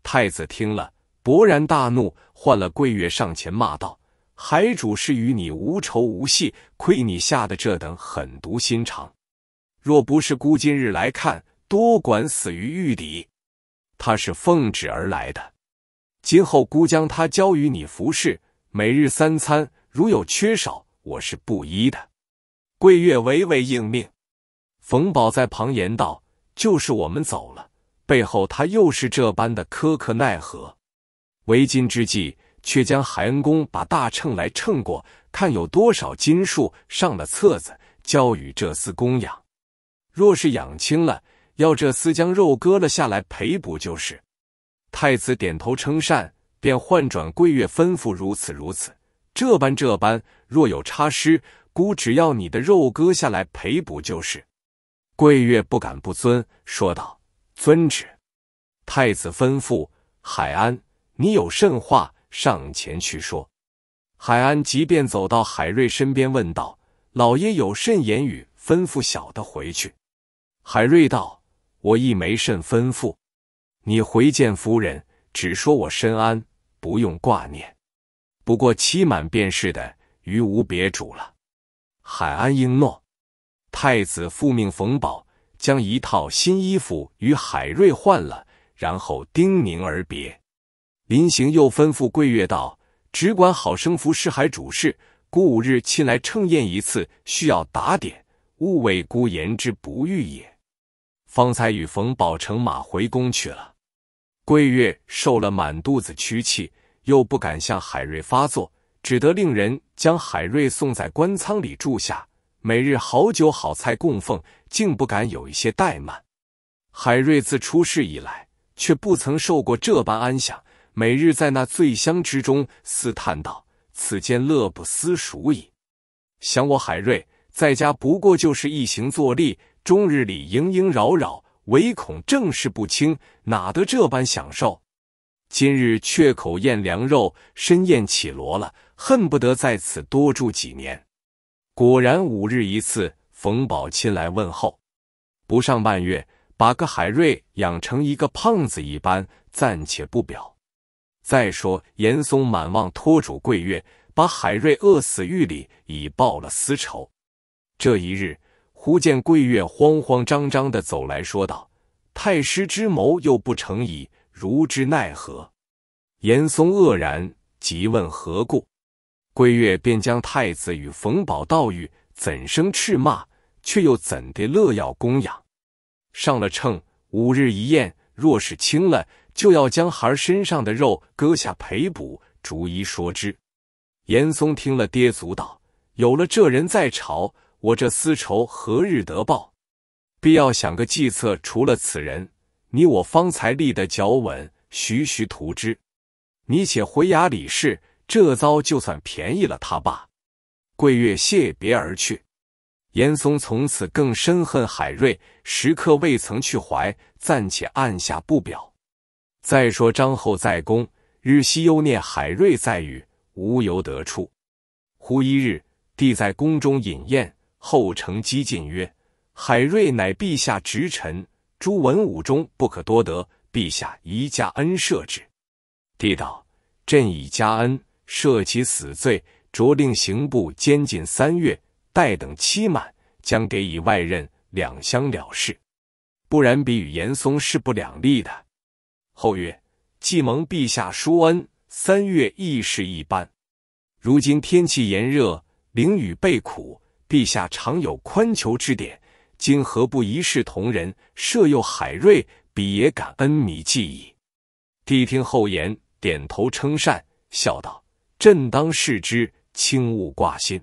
太子听了，勃然大怒，唤了桂月上前骂道：“海主是与你无仇无隙，亏你下的这等狠毒心肠！若不是孤今日来看，多管死于狱底。他是奉旨而来的，今后孤将他交与你服侍，每日三餐，如有缺少，我是不依的。”桂月唯唯应命。冯宝在旁言道：“就是我们走了，背后他又是这般的苛刻奈何？为今之计，却将海恩公把大秤来称过，看有多少斤数，上了册子，交与这厮供养。若是养轻了，要这厮将肉割了下来赔补就是。”太子点头称善，便唤转桂月吩咐：“如此如此，这般这般。若有差失，姑只要你的肉割下来赔补就是。”桂月不敢不遵，说道：“遵旨。”太子吩咐：“海安，你有甚话，上前去说。”海安即便走到海瑞身边，问道：“老爷有甚言语，吩咐小的回去？”海瑞道：“我亦没甚吩咐，你回见夫人，只说我身安，不用挂念。不过期满便是的，于无别主了。”海安应诺。太子复命冯宝，将一套新衣服与海瑞换了，然后叮咛而别。临行又吩咐桂月道：“只管好生服侍海主事，孤五日亲来称宴一次，需要打点，勿谓孤言之不预也。”方才与冯宝乘马回宫去了。桂月受了满肚子屈气，又不敢向海瑞发作，只得令人将海瑞送在官舱里住下。每日好酒好菜供奉，竟不敢有一些怠慢。海瑞自出世以来，却不曾受过这般安享。每日在那醉香之中，思叹道：“此间乐不思蜀矣。”想我海瑞在家，不过就是一行坐立，终日里萦萦扰扰，唯恐政事不清，哪得这般享受？今日却口咽凉肉，身厌绮罗了，恨不得在此多住几年。果然五日一次，冯宝亲来问候。不上半月，把个海瑞养成一个胖子一般，暂且不表。再说严嵩满望托主桂月，把海瑞饿死狱里，以报了私仇。这一日，忽见桂月慌慌张张的走来说道：“太师之谋又不成矣，如之奈何？”严嵩愕然，急问何故。归月便将太子与冯宝道：“狱怎生叱骂，却又怎的乐要供养？上了秤，五日一宴，若是轻了，就要将孩儿身上的肉割下赔补，逐一说之。”严嵩听了，跌足道：“有了这人在朝，我这私仇何日得报？必要想个计策，除了此人，你我方才立得脚稳，徐徐图之。你且回衙理事。”这遭就算便宜了他吧。桂月谢别而去。严嵩从此更深恨海瑞，时刻未曾去怀，暂且按下不表。再说张后在宫，日夕忧念海瑞在狱，无由得出。忽一日，帝在宫中饮宴，后承机进曰：“海瑞乃陛下直臣，诸文武中不可多得，陛下宜加恩赦之。”帝道：“朕以加恩。”涉其死罪，着令刑部监禁三月，待等期满，将给以外任，两相了事。不然，比与严嵩势不两立的。后曰：既蒙陛下殊恩，三月亦是一般。如今天气炎热，凌雨备苦，陛下常有宽求之典，今何不一视同仁，赦佑海瑞，彼也感恩弥记矣。谛听后言，点头称善，笑道。朕当视之，轻勿挂心。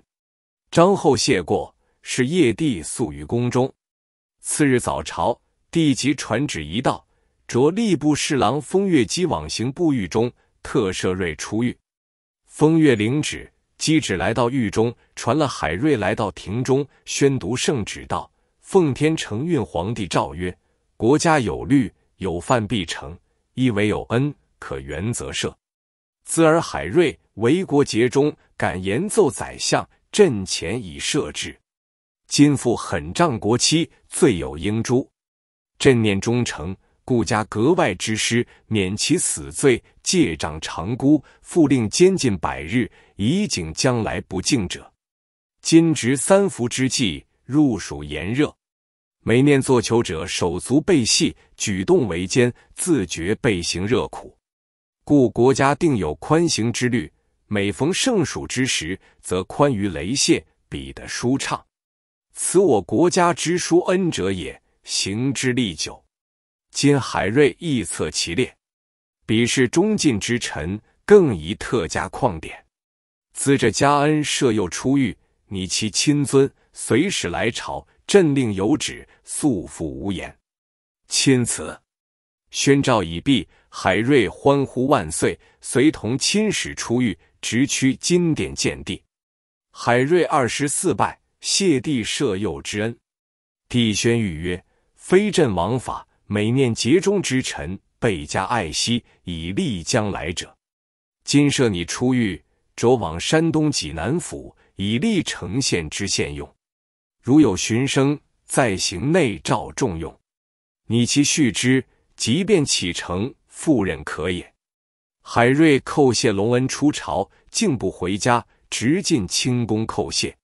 张后谢过。是夜，帝宿于宫中。次日早朝，帝即传旨一道，着吏部侍郎封月姬往刑部狱中，特赦瑞出狱。封月领旨，姬旨来到狱中，传了海瑞来到庭中，宣读圣旨道：“奉天承运，皇帝诏曰：国家有律，有犯必惩；亦唯有恩可原，则赦。兹尔海瑞。”为国竭忠，敢言奏宰相。阵前已设置，今父狠仗国戚，罪有应诛。朕念忠诚，故加格外之师，免其死罪，借杖长孤，复令监禁百日，以警将来不敬者。今值三伏之际，入暑炎热，每念作囚者手足被系，举动维艰，自觉背行热苦，故国家定有宽刑之律。每逢盛暑之时，则宽于雷泄，比得舒畅，此我国家之殊恩者也，行之历久。今海瑞亦测其列，彼是忠尽之臣，更宜特加旷典，兹者嘉恩赦又出狱，拟其亲尊，随使来朝，朕令有旨，素服无言，钦此。宣诏已毕，海瑞欢呼万岁，随同亲使出狱。直趋金殿见帝，海瑞二十四拜，谢帝赦幼之恩。帝宣谕曰：“非朕王法，每念节中之臣，倍加爱惜，以立将来者。今赦你出狱，着往山东济南府，以立城县之县用。如有寻声，再行内诏重用。你其续之，即便启程，赴任可也。”海瑞叩谢隆恩出朝，竟不回家，直进清宫叩谢。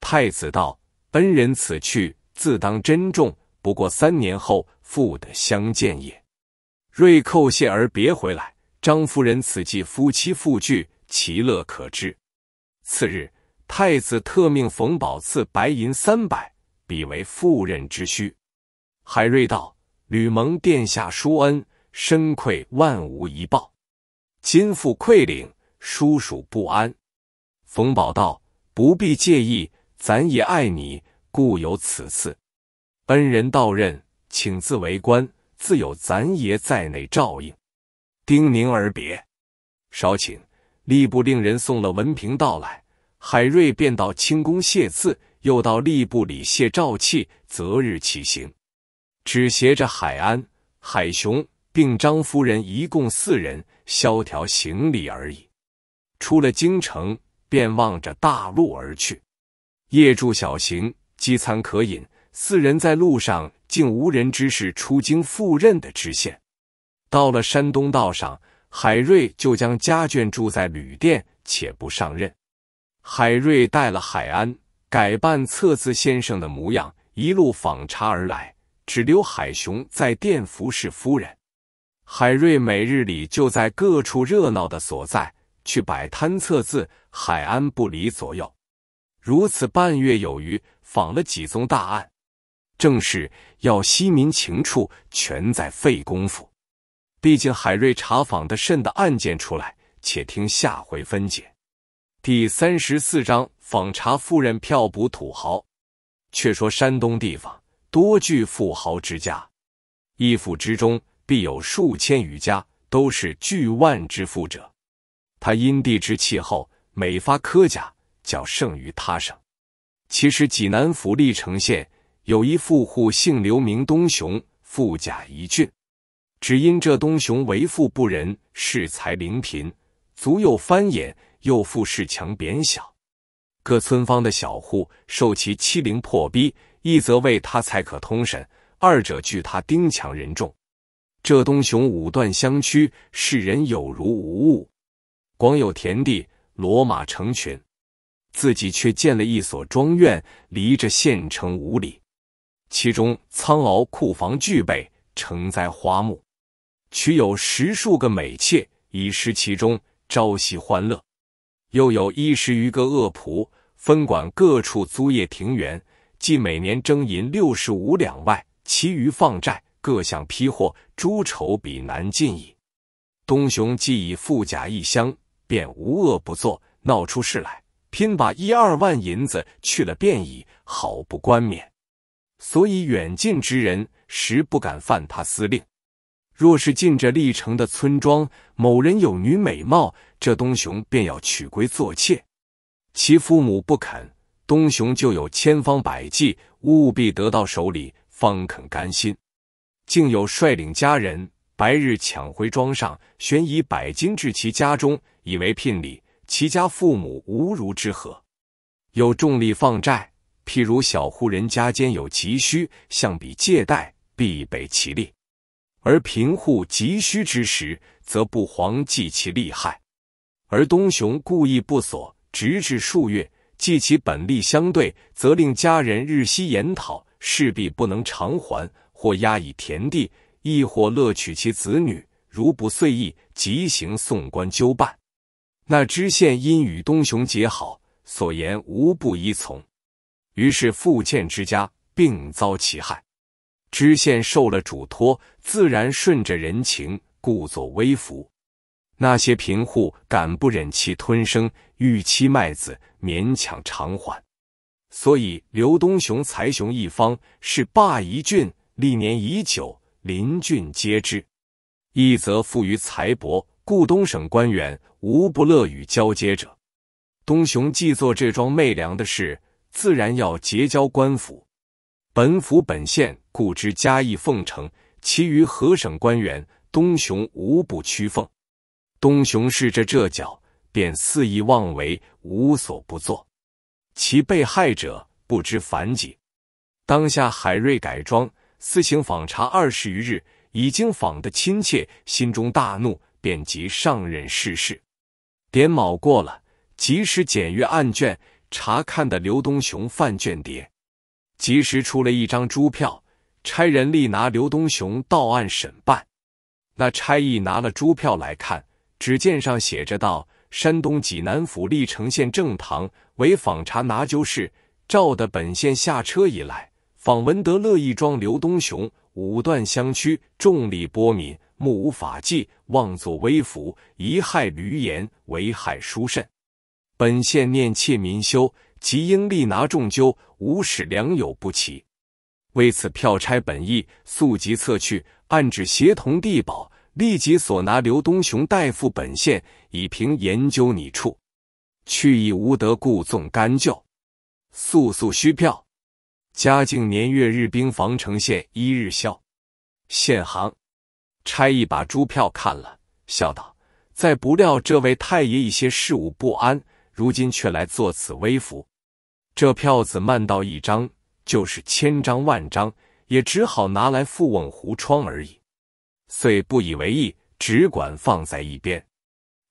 太子道：“恩人此去，自当珍重。不过三年后，复得相见也。”瑞叩谢而别。回来，张夫人此际夫妻复聚，其乐可知。次日，太子特命冯宝赐白银三百，比为妇人之需。海瑞道：“吕蒙殿下殊恩，深愧万无一报。”今赴溃岭，叔叔不安。冯宝道：“不必介意，咱也爱你，故有此次。恩人到任，请自为官，自有咱爷在内照应。”叮咛而别。少顷，吏部令人送了文凭到来，海瑞便到清宫谢赐，又到吏部里谢召契，择日起行，只携着海安、海雄，并张夫人，一共四人。萧条行李而已。出了京城，便望着大路而去。夜住小行，饥餐渴饮，四人在路上竟无人知是出京赴任的知县。到了山东道上，海瑞就将家眷住在旅店，且不上任。海瑞带了海安，改扮策字先生的模样，一路访查而来，只留海雄在店服侍夫人。海瑞每日里就在各处热闹的所在去摆摊测字，海安不离左右。如此半月有余，访了几宗大案，正是要西民情处，全在费功夫。毕竟海瑞查访的甚的案件出来，且听下回分解。第三十四章：访查富人，票补土豪。却说山东地方多具富豪之家，一府之中。必有数千余家，都是巨万之富者。他因地之气候，每发科甲，较胜于他省。其实，济南府历城县有一富户，姓刘，名东雄，富甲一郡。只因这东雄为富不仁，恃才凌贫，足有翻眼；又富恃强，贬小各村坊的小户，受其欺凌迫逼，一则为他才可通神，二者惧他丁强人众。浙东雄武断相驱，世人有如无物。广有田地，骡马成群，自己却建了一所庄院，离着县城五里。其中仓廒库房俱备，承栽花木，取有十数个美妾，以食其中，朝夕欢乐。又有一十余个恶仆，分管各处租业庭园，即每年征银六十五两外，其余放债。各项批货，诸丑比难尽矣。东雄既已富甲一乡，便无恶不作，闹出事来，拼把一二万银子去了便矣，好不冠冕。所以远近之人实不敢犯他司令。若是进这历城的村庄，某人有女美貌，这东雄便要娶归做妾，其父母不肯，东雄就有千方百计，务必得到手里，方肯甘心。竟有率领家人白日抢回庄上，悬以百金至其家中，以为聘礼。其家父母无如之何？有重利放债，譬如小户人家间有急需，向彼借贷，必备其利；而贫户急需之时，则不遑计其利害。而东雄故意不索，直至数月，计其本利相对，则令家人日息研讨，势必不能偿还。或押以田地，亦或勒取其子女。如不遂意，即行送官纠办。那知县因与东雄结好，所言无不依从。于是复建之家并遭其害。知县受了嘱托，自然顺着人情，故作威服。那些贫户敢不忍气吞声，欲欺卖子，勉强偿还。所以刘东雄财雄一方，是霸一郡。历年已久，邻郡皆知。一则富于财帛，故东省官员无不乐于交接者。东雄既做这桩媚良的事，自然要结交官府。本府本县固知嘉义奉承，其余何省官员，东雄无不屈奉。东雄试着这脚，便肆意妄为，无所不作。其被害者不知凡几。当下海瑞改装。私行访查二十余日，已经访得亲切，心中大怒，便即上任逝世。点卯过了，及时检阅案卷，查看的刘东雄犯卷谍，及时出了一张朱票，差人立拿刘东雄到案审办。那差役拿了朱票来看，只见上写着道：“山东济南府历城县正堂为访查拿酒事，赵的本县下车以来。”访闻得乐义庄刘东雄武断相驱重利波敏，目无法纪妄作威福贻害闾阎为害殊甚。本县念妾民修，即应力拿重究，无使良友不齐。为此票差本意，速即策去，暗指协同地保立即索拿刘东雄代付本县，以凭研究你处。去已无得，故纵干就，速速虚票。嘉靖年月日，兵防城县一日校，县行差役把朱票看了，笑道：“再不料这位太爷一些事务不安，如今却来做此微服。这票子慢到一张，就是千张万张，也只好拿来复问糊窗而已。”遂不以为意，只管放在一边。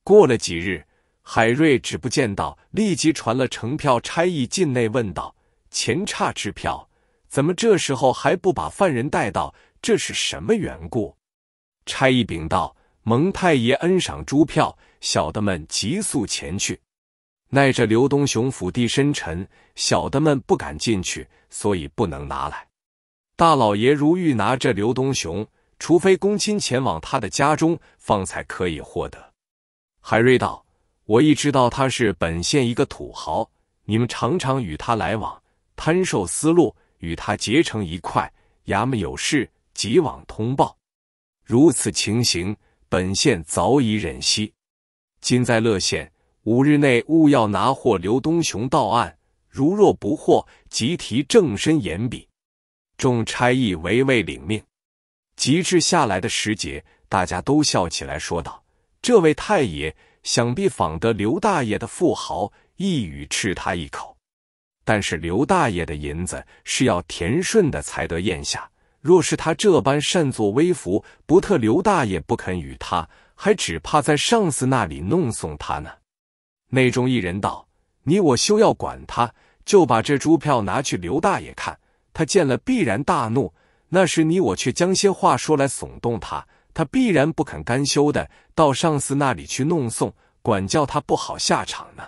过了几日，海瑞只不见到，立即传了城票差役进内问道。钱差支票怎么这时候还不把犯人带到？这是什么缘故？差役禀道：“蒙太爷恩赏朱票，小的们急速前去。奈着刘东雄府地深沉，小的们不敢进去，所以不能拿来。大老爷如欲拿着刘东雄，除非公亲前往他的家中，方才可以获得。”海瑞道：“我一知道他是本县一个土豪，你们常常与他来往。”贪寿私路与他结成一块。衙门有事，即往通报。如此情形，本县早已忍息。今在乐县五日内，务要拿获刘东雄到案。如若不获，即提正身严比。众差役唯唯领命。及至下来的时节，大家都笑起来，说道：“这位太爷，想必访得刘大爷的富豪，一语斥他一口。”但是刘大爷的银子是要田顺的才得咽下，若是他这般擅作威福，不特刘大爷不肯与他，还只怕在上司那里弄送他呢。内中一人道：“你我休要管他，就把这珠票拿去刘大爷看，他见了必然大怒。那时你我却将些话说来耸动他，他必然不肯甘休的，到上司那里去弄送，管教他不好下场呢。”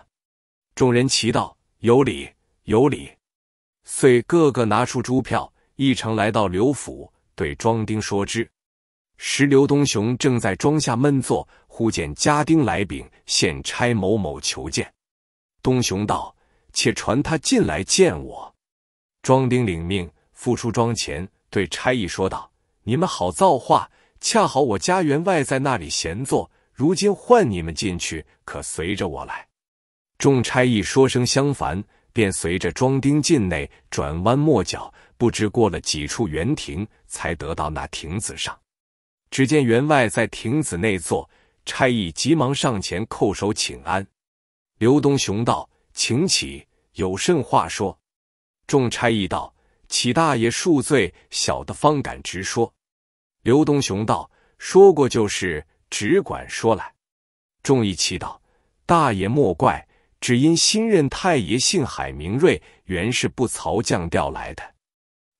众人齐道：“有理。”有理，遂各个拿出朱票，一程来到刘府，对庄丁说之。时刘东雄正在庄下闷坐，忽见家丁来禀，现差某某求见。东雄道：“且传他进来见我。”庄丁领命，复出庄前，对差役说道：“你们好造化，恰好我家员外在那里闲坐，如今唤你们进去，可随着我来。”众差役说声相烦。便随着庄丁进内，转弯抹角，不知过了几处园亭，才得到那亭子上。只见员外在亭子内坐，差役急忙上前叩首请安。刘东雄道：“请起，有甚话说？”众差役道：“启大爷恕罪，小的方敢直说。”刘东雄道：“说过就是，只管说来。”众役齐道：“大爷莫怪。”只因新任太爷姓海明瑞，原是不曹将调来的。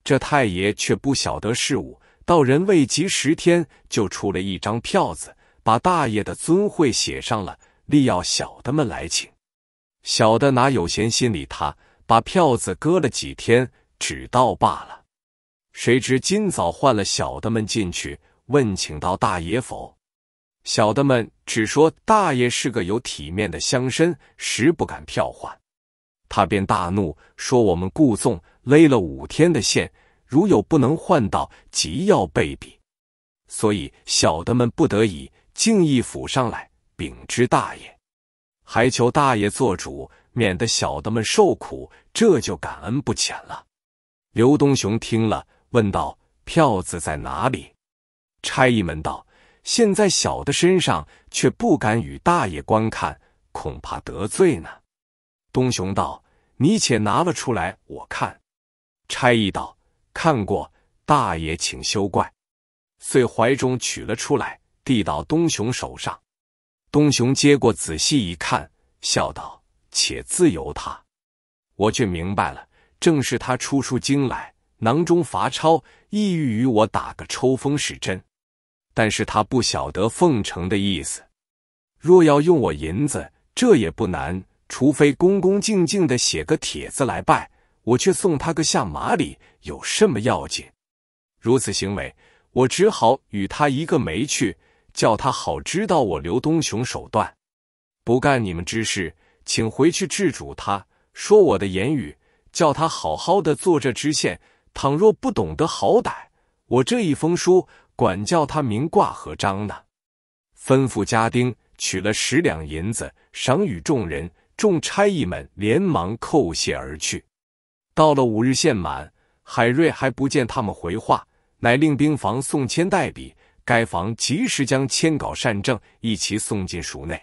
这太爷却不晓得事务，到人未及十天，就出了一张票子，把大爷的尊讳写上了，力要小的们来请。小的哪有闲心理他？把票子搁了几天，只道罢了。谁知今早换了小的们进去，问请到大爷否？小的们只说大爷是个有体面的乡绅，实不敢票换。他便大怒，说我们故纵勒了五天的线，如有不能换到，即要被毙。所以小的们不得已，敬意府上来禀知大爷，还求大爷做主，免得小的们受苦，这就感恩不浅了。刘东雄听了，问道：“票子在哪里？”差役们道。现在小的身上却不敢与大爷观看，恐怕得罪呢。东雄道：“你且拿了出来，我看。”差役道：“看过，大爷请休怪。”遂怀中取了出来，递到东雄手上。东雄接过，仔细一看，笑道：“且自由他，我却明白了，正是他出出京来，囊中乏钞，意欲与我打个抽风是真。”但是他不晓得奉承的意思。若要用我银子，这也不难，除非恭恭敬敬的写个帖子来拜我，却送他个下马礼，有什么要紧？如此行为，我只好与他一个没趣，叫他好知道我刘东雄手段，不干你们之事，请回去制主。他说我的言语，叫他好好的做这知县。倘若不懂得好歹，我这一封书。管教他名挂和章呢，吩咐家丁取了十两银子赏与众人，众差役们连忙叩谢而去。到了五日限满，海瑞还不见他们回话，乃令兵房送签代笔，该房及时将签稿善证一齐送进署内。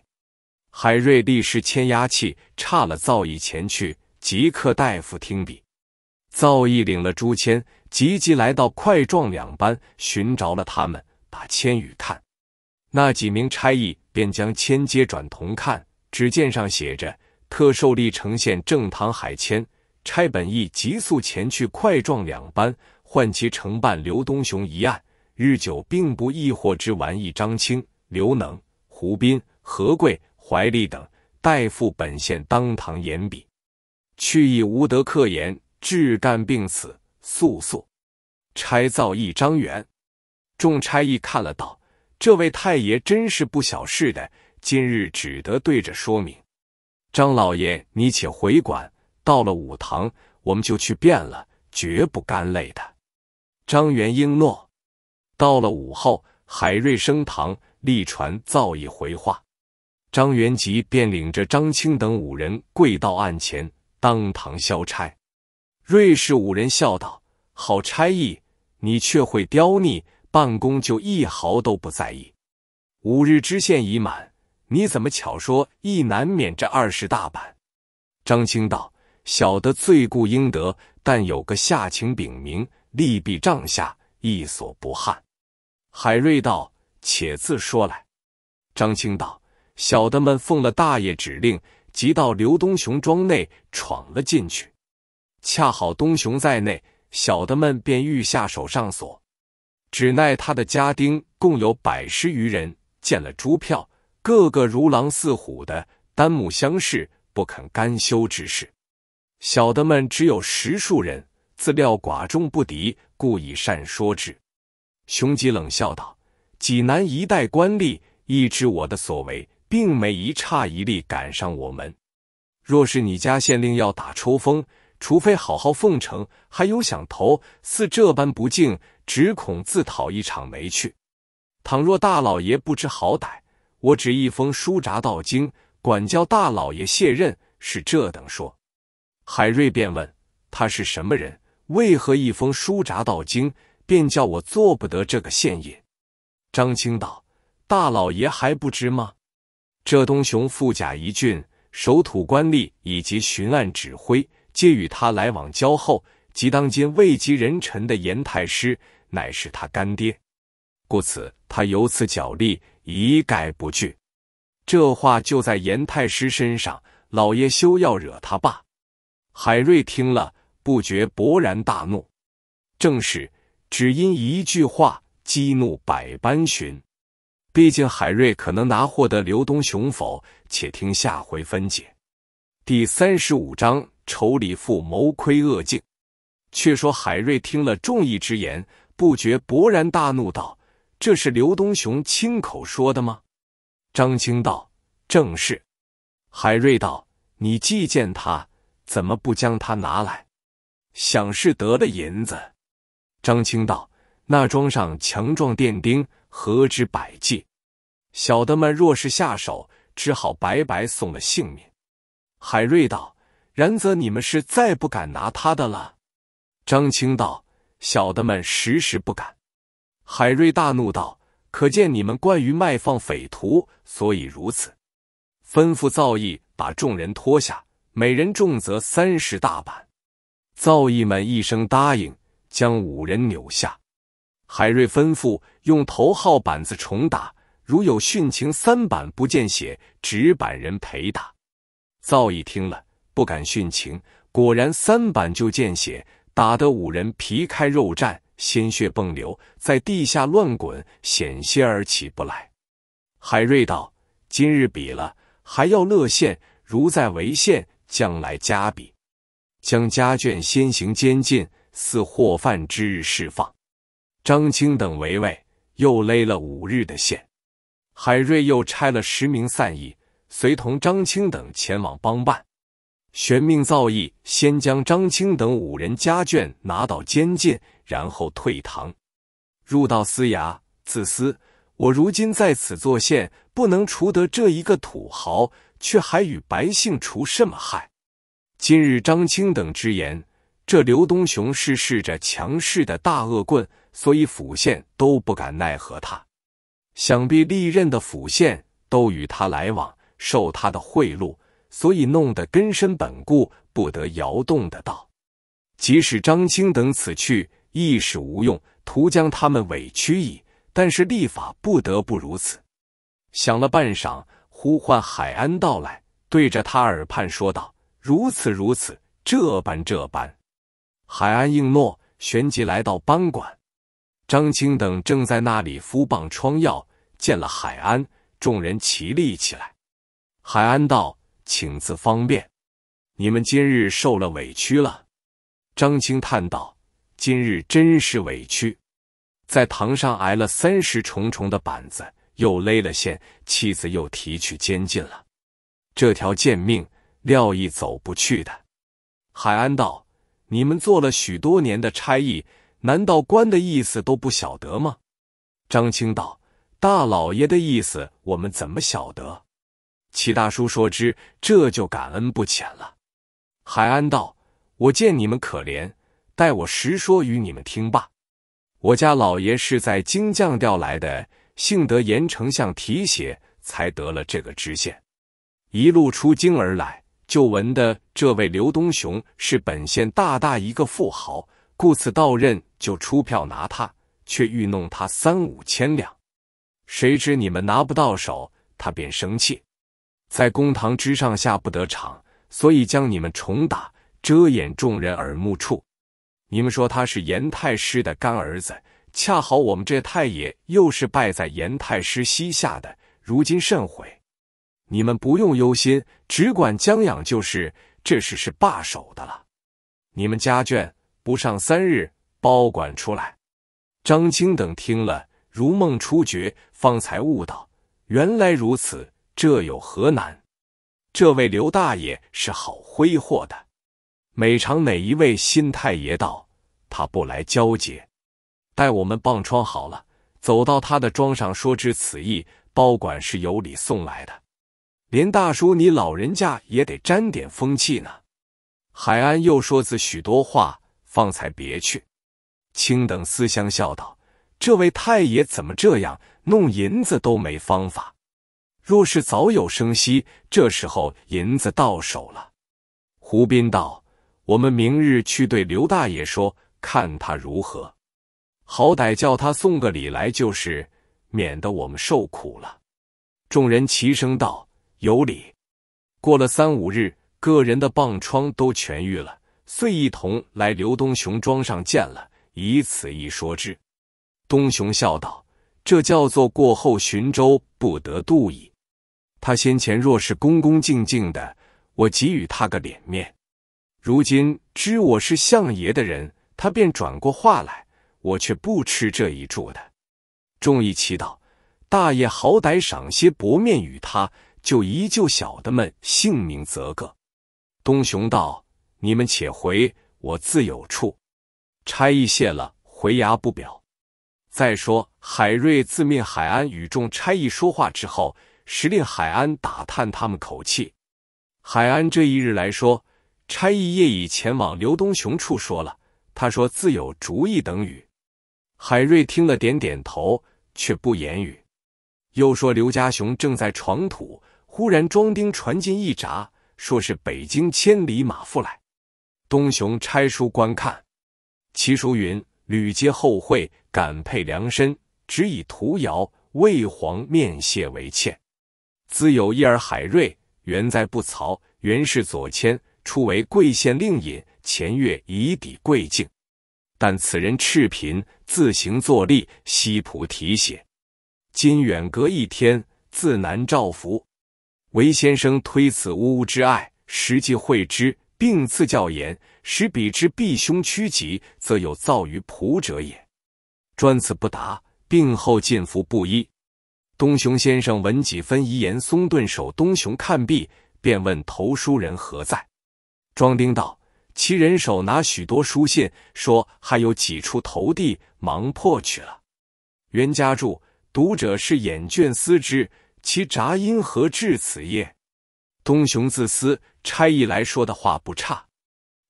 海瑞立时签押器，差了造诣前去，即刻大夫听笔。造诣领了朱谦，急急来到快状两班，寻找了他们，把千羽看。那几名差役便将千接转同看，只见上写着：“特受力呈现正堂海谦，差本意急速前去快状两班，唤其承办刘东雄一案。日久并不易获之。完义张清、刘能、胡斌、何贵、怀利等，代赴本县当堂言笔。去意无得克言。”志干病死，速速差造一张元。众差役看了道：“这位太爷真是不小事的，今日只得对着说明。”张老爷，你且回馆。到了武堂，我们就去变了，绝不干累的。张元应诺。到了午后，海瑞升堂，立传造诣回话。张元吉便领着张清等五人跪到案前，当堂消差。瑞士五人笑道：“好差役，你却会刁逆，办公就一毫都不在意。五日之限已满，你怎么巧说亦难免这二十大板？”张青道：“小的罪过应得，但有个下情禀明，利弊帐下亦所不憾。”海瑞道：“且自说来。”张青道：“小的们奉了大爷指令，即到刘东雄庄内闯了进去。”恰好东雄在内，小的们便欲下手上锁，只奈他的家丁共有百十余人，见了朱票，个个如狼似虎的，单目相视，不肯甘休之事。小的们只有十数人，自料寡众不敌，故以善说之。雄吉冷笑道：“济南一代官吏，亦知我的所为，并没一差一力赶上我们。若是你家县令要打抽风。”除非好好奉承，还有想投似这般不敬，只恐自讨一场没趣。倘若大老爷不知好歹，我只一封书札到京，管教大老爷卸任。是这等说，海瑞便问他是什么人，为何一封书札到京，便叫我做不得这个县尹？张青道：“大老爷还不知吗？浙东雄富甲一郡，守土官吏以及巡按指挥。”皆与他来往交厚，即当今位极人臣的严太师，乃是他干爹，故此他由此角力，一概不惧。这话就在严太师身上，老爷休要惹他爸。海瑞听了，不觉勃然大怒。正是，只因一句话激怒百般寻。毕竟海瑞可能拿获得刘东雄否？且听下回分解。第三十五章。丑里富谋窥恶境。却说海瑞听了众议之言，不觉勃然大怒道：“这是刘东雄亲口说的吗？”张青道：“正是。”海瑞道：“你既见他，怎么不将他拿来？想是得了银子。”张青道：“那庄上强壮店丁何止百计，小的们若是下手，只好白白送了性命。”海瑞道。然则你们是再不敢拿他的了。张青道：“小的们时时不敢。”海瑞大怒道：“可见你们惯于卖放匪徒，所以如此。”吩咐造诣把众人拖下，每人重责三十大板。造诣们一声答应，将五人扭下。海瑞吩咐用头号板子重打，如有殉情三板不见血，只板人陪打。造诣听了。不敢殉情，果然三板就见血，打得五人皮开肉绽，鲜血迸流，在地下乱滚，险些儿起不来。海瑞道：“今日比了，还要乐县，如在为县，将来加比，将家眷先行监禁，似获犯之日释放。”张青等围魏，又勒了五日的线。海瑞又差了十名散役，随同张青等前往帮办。玄命造诣，先将张清等五人家眷拿到监禁，然后退堂。入道司衙，自私，我如今在此做县，不能除得这一个土豪，却还与百姓除什么害？今日张清等之言，这刘东雄是试着强势的大恶棍，所以府县都不敢奈何他。想必历任的府县都与他来往，受他的贿赂。所以弄得根深本固，不得摇动的道。即使张清等此去，亦是无用，徒将他们委屈矣。但是立法不得不如此。想了半晌，呼唤海安到来，对着他耳畔说道：“如此如此，这般这般。”海安应诺，旋即来到班管。张清等正在那里敷棒疮药，见了海安，众人齐立起来。海安道。请自方便。你们今日受了委屈了。张青叹道：“今日真是委屈，在堂上挨了三十重重的板子，又勒了线，妻子又提去监禁了。这条贱命，廖毅走不去的。”海安道：“你们做了许多年的差役，难道官的意思都不晓得吗？”张青道：“大老爷的意思，我们怎么晓得？”齐大叔说之，这就感恩不浅了。海安道：“我见你们可怜，待我实说与你们听罢。我家老爷是在京将调来的，幸得严丞相提携，才得了这个知县。一路出京而来，就闻的这位刘东雄是本县大大一个富豪，故此到任就出票拿他，却欲弄他三五千两。谁知你们拿不到手，他便生气。”在公堂之上下不得场，所以将你们重打，遮掩众人耳目处。你们说他是严太师的干儿子，恰好我们这太爷又是拜在严太师膝下的，如今甚悔。你们不用忧心，只管将养就是。这事是罢手的了。你们家眷不上三日，包管出来。张青等听了，如梦初觉，方才悟道，原来如此。这有何难？这位刘大爷是好挥霍的。每场哪一位新太爷道他不来交接，待我们棒窗好了，走到他的庄上说知此意。包管是有礼送来的。连大叔，你老人家也得沾点风气呢。海安又说自许多话，方才别去。青等思乡笑道：“这位太爷怎么这样弄银子都没方法？”若是早有声息，这时候银子到手了。胡斌道：“我们明日去对刘大爷说，看他如何，好歹叫他送个礼来，就是免得我们受苦了。”众人齐声道：“有理。”过了三五日，各人的棒疮都痊愈了，遂一同来刘东雄庄上见了，以此一说之。东雄笑道：“这叫做过后寻舟不得渡矣。”他先前若是恭恭敬敬的，我给予他个脸面；如今知我是相爷的人，他便转过话来，我却不吃这一注的。众议祈祷，大爷好歹赏些薄面与他，就依就小的们性命则个。”东雄道：“你们且回，我自有处。”差役谢了，回衙不表。再说海瑞自命海安与众差役说话之后。时令海安打探他们口气，海安这一日来说，差役夜已前往刘东雄处说了，他说自有主意等语。海瑞听了点点头，却不言语，又说刘家雄正在床土，忽然庄丁传进一札，说是北京千里马夫来。东雄拆书观看，其书云：屡接后会，感佩良深，只以图谣魏黄面谢为歉。兹有一儿海瑞，原在不曹，原是左迁，初为贵县令尹。前月已抵贵境，但此人赤贫，自行坐立，希仆提携。今远隔一天，自难照拂。韦先生推此呜呜之爱，实际惠之，并赐教言，使彼之避凶趋吉，则有造于仆者也。专此不达，病后进服不衣。东雄先生闻几分遗言，松顿手。东雄看毕，便问投书人何在。庄丁道：“其人手拿许多书信，说还有几处投递，忙破去了。”袁家柱读者是眼倦思之，其杂音何至此也？东雄自私，差役来说的话不差。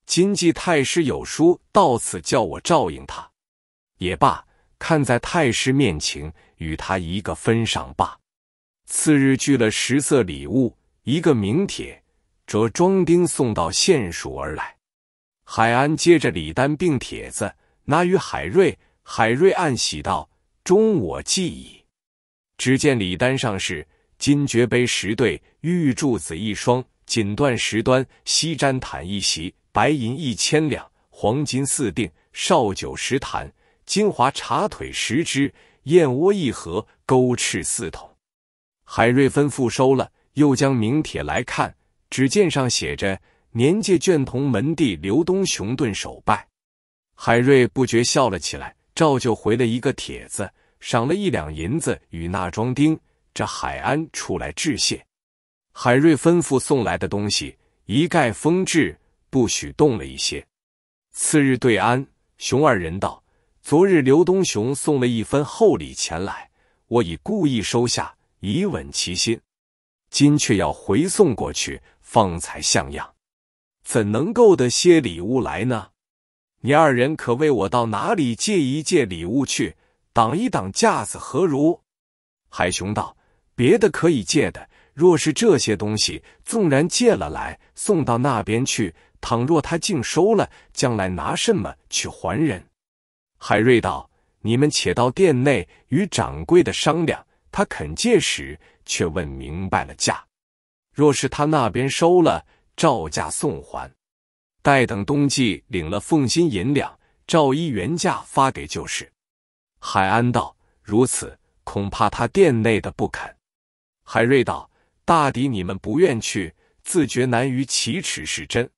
今季太师有书到此，叫我照应他。也罢，看在太师面情。与他一个分赏罢。次日，聚了十色礼物，一个名帖，着庄丁送到县署而来。海安接着李丹并帖子，拿与海瑞。海瑞暗喜道：“终我记矣。”只见李丹上是金爵杯十对，玉柱子一双，锦缎十端，西毡毯一席，白银一千两，黄金四锭，绍酒十坛，金华茶腿十只。燕窝一盒，钩翅四桶。海瑞吩咐收了，又将名帖来看，只见上写着：“年届卷同门第，刘东雄顿首拜。”海瑞不觉笑了起来，照旧回了一个帖子，赏了一两银子与那庄丁。这海安出来致谢，海瑞吩咐送来的东西一概封置，不许动了一些。次日对安熊二人道。昨日刘东雄送了一份厚礼前来，我已故意收下，以稳其心。今却要回送过去，方才像样，怎能够得些礼物来呢？你二人可为我到哪里借一借礼物去，挡一挡架子何如？海雄道：别的可以借的，若是这些东西，纵然借了来送到那边去，倘若他竟收了，将来拿什么去还人？海瑞道：“你们且到店内与掌柜的商量，他肯借时，却问明白了价。若是他那边收了，照价送还。待等冬季领了奉薪银两，照一原价发给就是。”海安道：“如此，恐怕他店内的不肯。”海瑞道：“大抵你们不愿去，自觉难于启齿是真。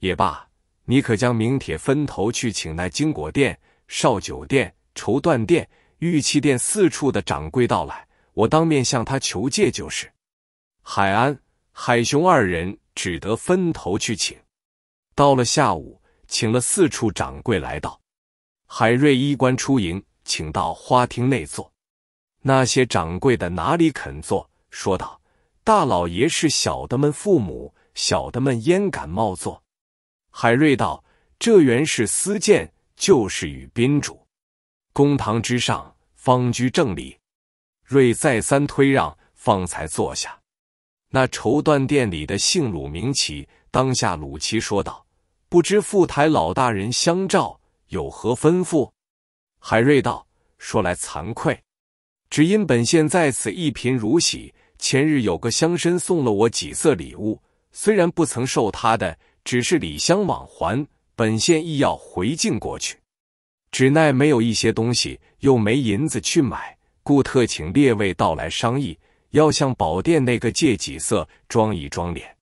也罢，你可将名帖分头去请那金果店。”少酒店、绸缎店、玉器店四处的掌柜到来，我当面向他求借就是。海安、海雄二人只得分头去请。到了下午，请了四处掌柜来到。海瑞衣冠出迎，请到花厅内坐。那些掌柜的哪里肯坐，说道：“大老爷是小的们父母，小的们焉敢冒坐？”海瑞道：“这原是私见。”就是与宾主，公堂之上方居正礼。瑞再三推让，方才坐下。那绸缎店里的姓鲁名齐，当下鲁齐说道：“不知赴台老大人相召，有何吩咐？”海瑞道：“说来惭愧，只因本县在此一贫如洗。前日有个乡绅送了我几色礼物，虽然不曾受他的，只是礼相往还。”本县亦要回敬过去，只奈没有一些东西，又没银子去买，故特请列位到来商议，要向宝殿那个借几色装一装脸。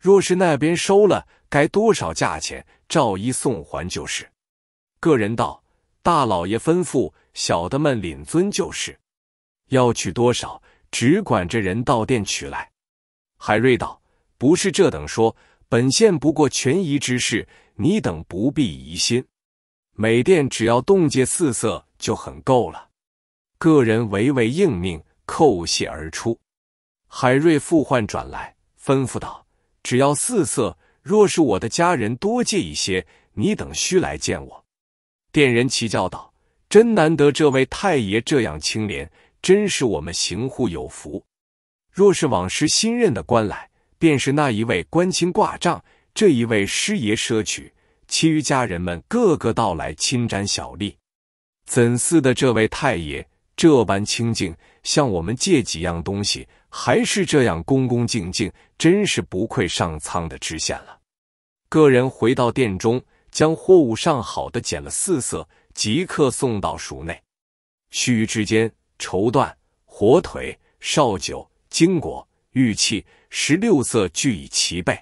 若是那边收了，该多少价钱，照一送还就是。个人道：大老爷吩咐，小的们领尊就是。要取多少，只管着人到店取来。海瑞道：不是这等说。本县不过权宜之事，你等不必疑心。每殿只要动结四色就很够了。个人唯唯应命，叩谢而出。海瑞复唤转来，吩咐道：“只要四色，若是我的家人多借一些，你等须来见我。”店人齐叫道：“真难得这位太爷这样清廉，真是我们行户有福。若是往时新任的官来。”便是那一位官亲挂账，这一位师爷奢取，其余家人们个个到来亲沾小利。怎似的这位太爷这般清静，向我们借几样东西，还是这样恭恭敬敬，真是不愧上苍的知县了。个人回到殿中，将货物上好的捡了四色，即刻送到署内。须臾之间，绸缎、火腿、烧酒、金果。玉器十六色俱已齐备，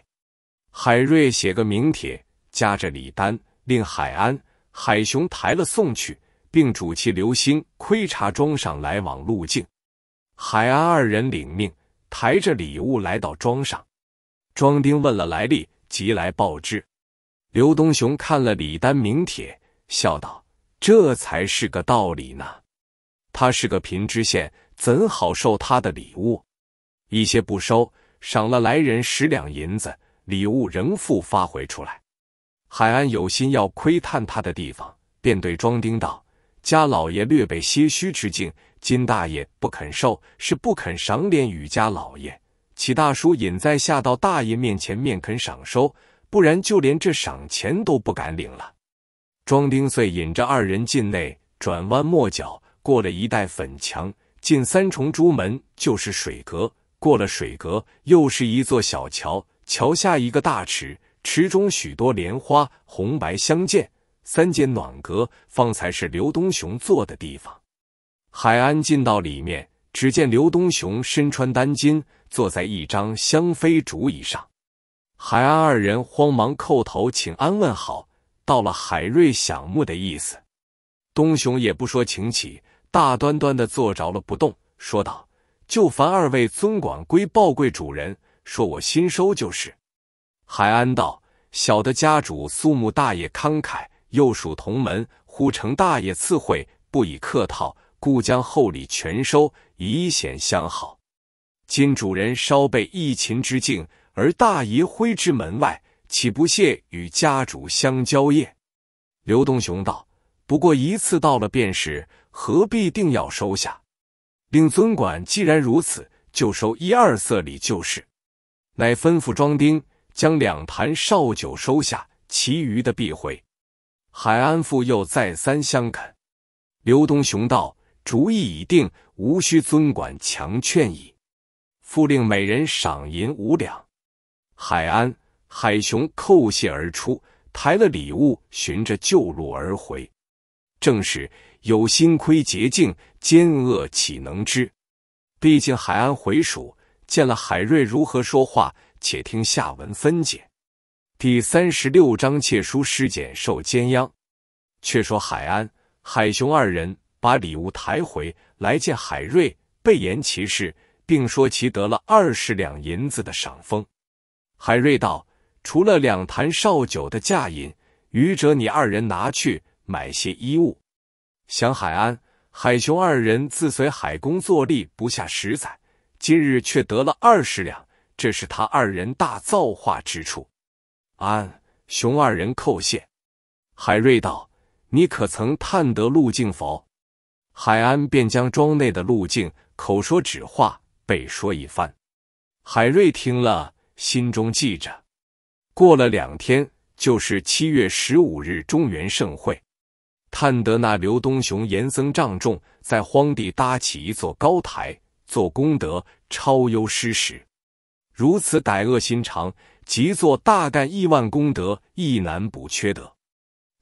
海瑞写个名帖，夹着礼单，令海安、海雄抬了送去，并嘱气刘星窥察庄上来往路径。海安二人领命，抬着礼物来到庄上，庄丁问了来历，即来报之。刘东雄看了李丹名帖，笑道：“这才是个道理呢。他是个贫知县，怎好受他的礼物？”一些不收，赏了来人十两银子，礼物仍复发回出来。海安有心要窥探他的地方，便对庄丁道：“家老爷略备些虚之敬，金大爷不肯受，是不肯赏脸与家老爷。启大叔引在下到大爷面前，面肯赏收，不然就连这赏钱都不敢领了。”庄丁遂引着二人进内，转弯抹角，过了一带粉墙，进三重朱门，就是水阁。过了水阁，又是一座小桥，桥下一个大池，池中许多莲花，红白相间。三间暖阁，方才是刘东雄坐的地方。海安进到里面，只见刘东雄身穿单巾，坐在一张香妃竹椅上。海安二人慌忙叩头请安问好，到了海瑞想目的意思，东雄也不说请起，大端端的坐着了不动，说道。就烦二位尊管归报贵主人，说我新收就是。海安道小的家主苏木大爷慷慨，又属同门，忽成大爷赐惠，不以客套，故将厚礼全收，以显相好。今主人稍备一秦之敬，而大爷挥之门外，岂不屑与家主相交也？刘东雄道：不过一次到了便是，何必定要收下？令尊管，既然如此，就收一二色礼就是。乃吩咐庄丁将两坛绍酒收下，其余的必回。海安父又再三相恳。刘东雄道：“主意已定，无需尊管强劝矣。”复令每人赏银五两。海安、海雄叩谢而出，抬了礼物，循着旧路而回。正是。有心窥捷径，奸恶岂能知？毕竟海安回蜀，见了海瑞如何说话，且听下文分解。第三十六章窃书失检受奸殃。却说海安、海雄二人把礼物抬回来见海瑞，备言其事，并说其得了二十两银子的赏封。海瑞道：“除了两坛绍酒的价银，余者你二人拿去买些衣物。”想海安、海雄二人自随海公坐立不下十载，今日却得了二十两，这是他二人大造化之处。安、雄二人叩谢。海瑞道：“你可曾探得路径否？”海安便将庄内的路径口说指话，背说一番。海瑞听了，心中记着。过了两天，就是七月十五日，中原盛会。探得那刘东雄、严僧仗重，在荒地搭起一座高台，做功德超优师时，如此歹恶心肠，即做大干亿万功德亦难补缺德。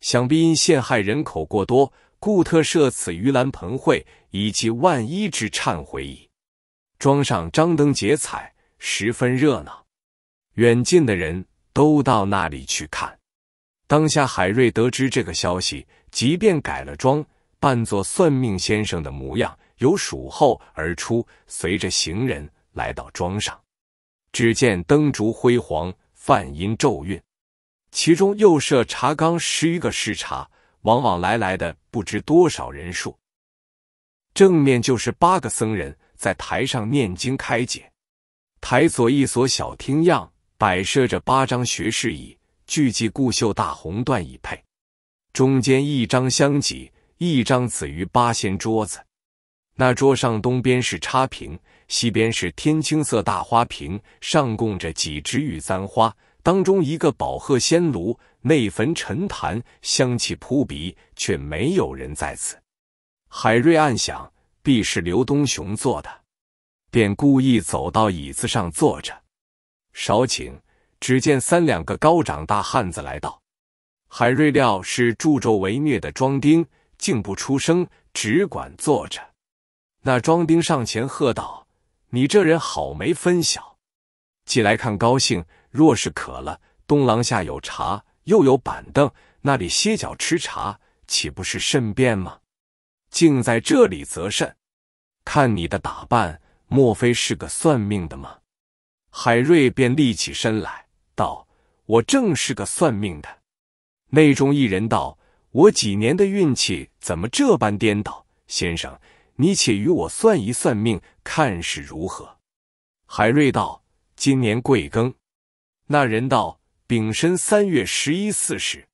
想必因陷害人口过多，故特设此盂兰盆会，以及万一之忏悔矣。庄上张灯结彩，十分热闹，远近的人都到那里去看。当下海瑞得知这个消息。即便改了装，扮作算命先生的模样，由蜀后而出，随着行人来到庄上。只见灯烛辉煌，梵音咒韵。其中又设茶缸十余个试茶，往往来来的不知多少人数。正面就是八个僧人在台上念经开解。台左一所小厅样，摆设着八张学士椅，俱系顾绣大红缎椅配。中间一张香几，一张紫玉八仙桌子。那桌上东边是插瓶，西边是天青色大花瓶，上供着几枝玉簪花。当中一个宝鹤仙炉，内焚沉檀，香气扑鼻，却没有人在此。海瑞暗想，必是刘东雄做的，便故意走到椅子上坐着。少顷，只见三两个高长大汉子来到。海瑞料是助纣为虐的庄丁，竟不出声，只管坐着。那庄丁上前喝道：“你这人好没分晓！既来看高兴，若是渴了，东廊下有茶，又有板凳，那里歇脚吃茶，岂不是甚便吗？竟在这里则甚？看你的打扮，莫非是个算命的吗？”海瑞便立起身来道：“我正是个算命的。”内中一人道：“我几年的运气怎么这般颠倒？先生，你且与我算一算命，看是如何。”海瑞道：“今年贵庚？”那人道：“丙申三月十一巳时。”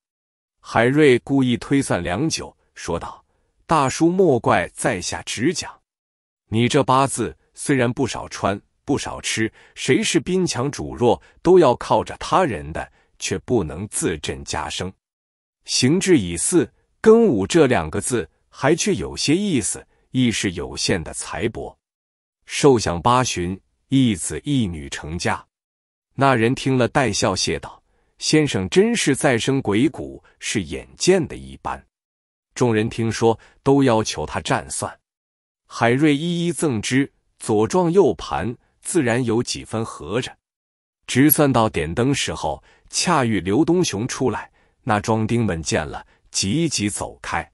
海瑞故意推算良久，说道：“大叔莫怪，在下直讲。你这八字虽然不少穿，不少吃，谁是兵强主弱，都要靠着他人的，却不能自振家声。”行至乙巳庚午这两个字，还却有些意思，亦是有限的财帛。受享八旬，一子一女成家。那人听了，带笑谢道：“先生真是再生鬼谷，是眼见的一般。”众人听说，都要求他占算。海瑞一一赠之，左撞右盘，自然有几分合着。直算到点灯时候，恰遇刘东雄出来。那庄丁们见了，急急走开。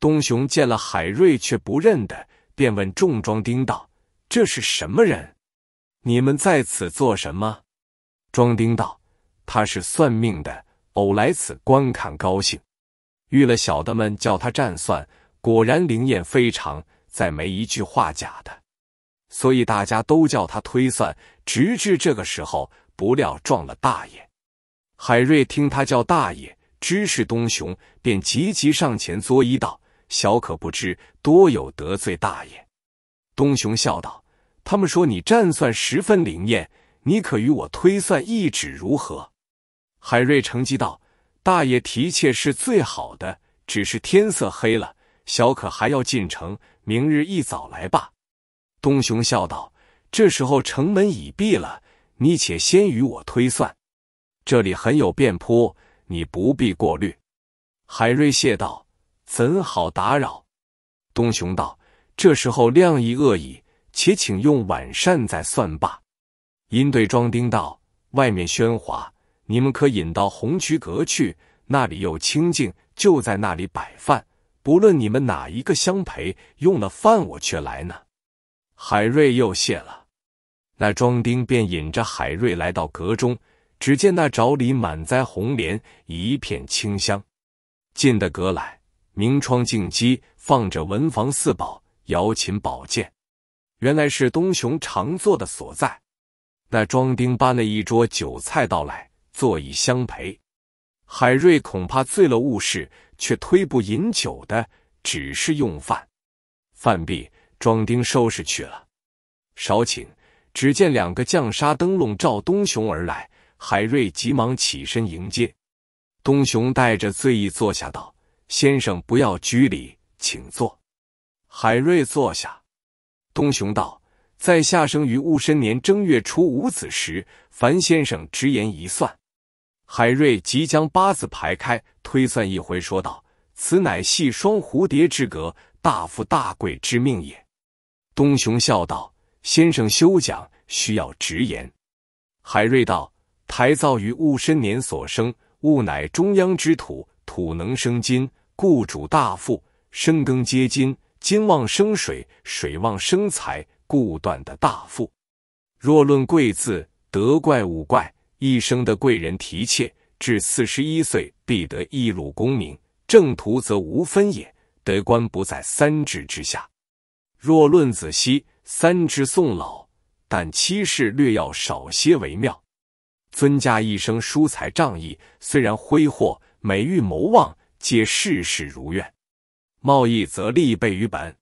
东雄见了海瑞，却不认得，便问众庄丁道：“这是什么人？你们在此做什么？”庄丁道：“他是算命的，偶来此观看高兴。遇了小的们，叫他占算，果然灵验非常，再没一句话假的。所以大家都叫他推算。直至这个时候，不料撞了大爷。”海瑞听他叫大爷。知是东雄，便急急上前作揖道：“小可不知多有得罪，大爷。”东雄笑道：“他们说你占算十分灵验，你可与我推算一指如何？”海瑞乘机道：“大爷提切是最好的，只是天色黑了，小可还要进城，明日一早来吧。”东雄笑道：“这时候城门已闭了，你且先与我推算，这里很有便铺。”你不必过虑，海瑞谢道：“怎好打扰？”东雄道：“这时候量已恶矣，且请用晚膳再算罢。”因对庄丁道：“外面喧哗，你们可引到红渠阁去，那里又清静，就在那里摆饭。不论你们哪一个相陪，用了饭我却来呢。”海瑞又谢了，那庄丁便引着海瑞来到阁中。只见那沼里满栽红莲，一片清香。进的阁来，明窗净几，放着文房四宝、瑶琴宝剑，原来是东雄常坐的所在。那庄丁搬了一桌酒菜到来，坐椅相陪。海瑞恐怕醉了误事，却推不饮酒的，只是用饭。饭毕，庄丁收拾去了。少顷，只见两个将纱灯笼照东雄而来。海瑞急忙起身迎接，东雄带着醉意坐下，道：“先生不要拘礼，请坐。”海瑞坐下，东雄道：“在下生于戊申年正月初五子时，樊先生直言一算。”海瑞即将八字排开，推算一回，说道：“此乃系双蝴蝶之格，大富大贵之命也。”东雄笑道：“先生休讲，需要直言。”海瑞道。台造于戊申年所生，戊乃中央之土，土能生金，故主大富，生庚皆金。金旺生水，水旺生财，故断的大富。若论贵字，得怪五怪，一生的贵人提切，至四十一岁必得一路功名。正途则无分也，得官不在三指之下。若论子息，三指送老，但七事略要少些为妙。尊家一生疏财仗义，虽然挥霍，每欲谋望，皆事事如愿。贸易则利备于本。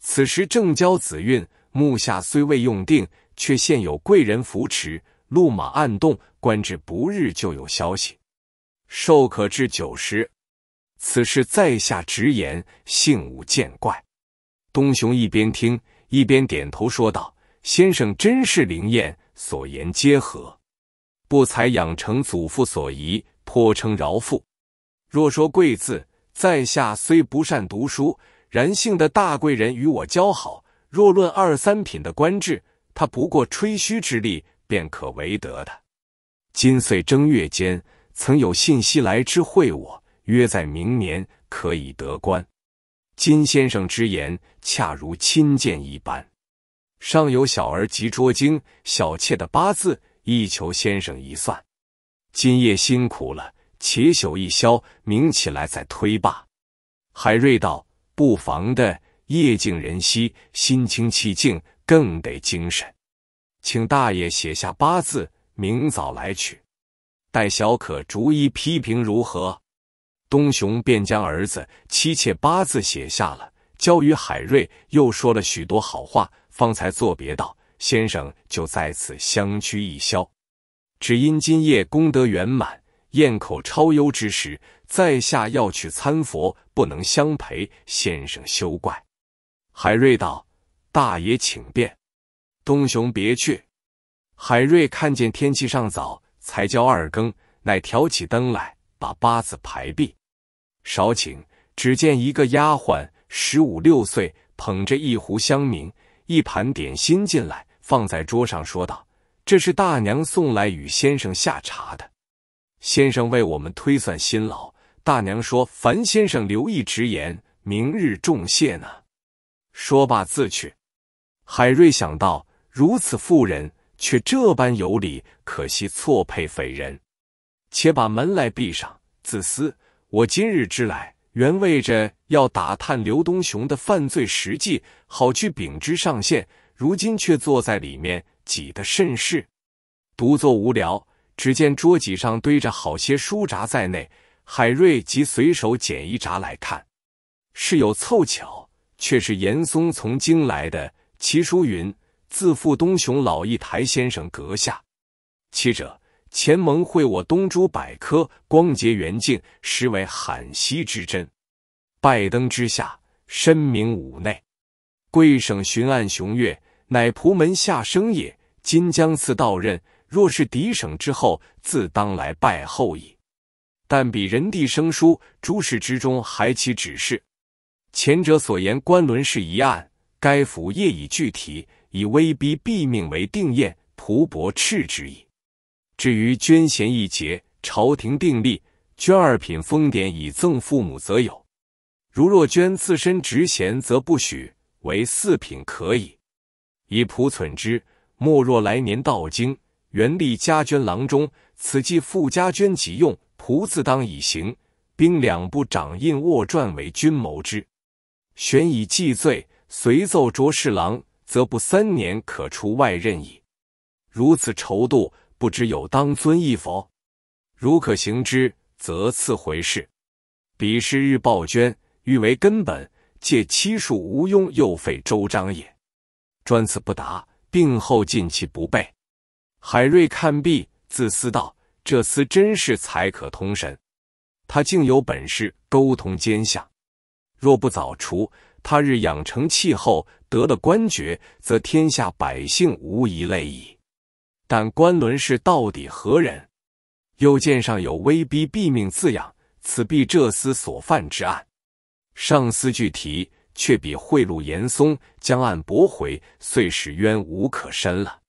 此时正交子运，目下虽未用定，却现有贵人扶持，路马暗动，官至不日就有消息。寿可至九十。此事在下直言，幸无见怪。东雄一边听一边点头说道：“先生真是灵验，所言皆合。”不才养成祖父所遗，颇称饶富。若说贵字，在下虽不善读书，然幸的大贵人与我交好。若论二三品的官制，他不过吹嘘之力便可为得的。今岁正月间，曾有信息来知会我，约在明年可以得官。金先生之言，恰如亲见一般。上有小儿及拙荆，小妾的八字。一求先生一算，今夜辛苦了，且宿一宵，明起来再推罢。海瑞道：“不妨的，夜静人稀，心清气静，更得精神，请大爷写下八字，明早来取，待小可逐一批评如何？”东雄便将儿子、妻妾八字写下了，交与海瑞，又说了许多好话，方才作别道。先生就在此相居一宵，只因今夜功德圆满，宴口超优之时，在下要去参佛，不能相陪，先生休怪。海瑞道：“大爷请便。”东雄别去。海瑞看见天气尚早，才交二更，乃挑起灯来，把八字排毕。少顷，只见一个丫鬟，十五六岁，捧着一壶香茗、一盘点心进来。放在桌上，说道：“这是大娘送来与先生下茶的。先生为我们推算辛劳，大娘说：‘樊先生留意直言，明日重谢呢。’”说罢自去。海瑞想到，如此妇人却这般有礼，可惜错配匪人。且把门来闭上。自私，我今日之来，原为着要打探刘东雄的犯罪实际，好去禀知上线。如今却坐在里面，挤得甚是。独坐无聊，只见桌几上堆着好些书札在内。海瑞即随手捡一札来看，是有凑巧，却是严嵩从京来的。其书云：“自负东雄老一台先生阁下，七者前盟会我东珠百科，光洁元净，实为罕稀之珍。拜登之下，深明五内。”贵省巡按雄岳，乃仆门下生也。今将次到任，若是敌省之后，自当来拜后矣。但比人地生疏，诸事之中，还其指示。前者所言官伦事一案，该府业已具体，以威逼毙命为定验，仆伯斥之矣。至于捐贤一节，朝廷定例，捐二品封典以赠父母，则有；如若捐自身职贤，则不许。为四品可以，以仆存之。莫若来年到京，原立家捐郎中，此计富家捐即用，仆自当以行。兵两部掌印握传为君谋之，玄以既罪，随奏卓侍郎，则不三年可出外任矣。如此筹度，不知有当尊意否？如可行之，则赐回事。彼是日报捐，欲为根本。借妻术无庸，又费周章也。专此不达，病后尽其不备。海瑞看毕，自思道：“这厮真是才可通神，他竟有本事沟通奸相。若不早除，他日养成气候，得了官爵，则天下百姓无一类矣。但关伦氏到底何人？又见上有威逼毙命字样，此必这厮所犯之案。”上司具题，却比贿赂严嵩，将案驳回，遂使冤无可伸了。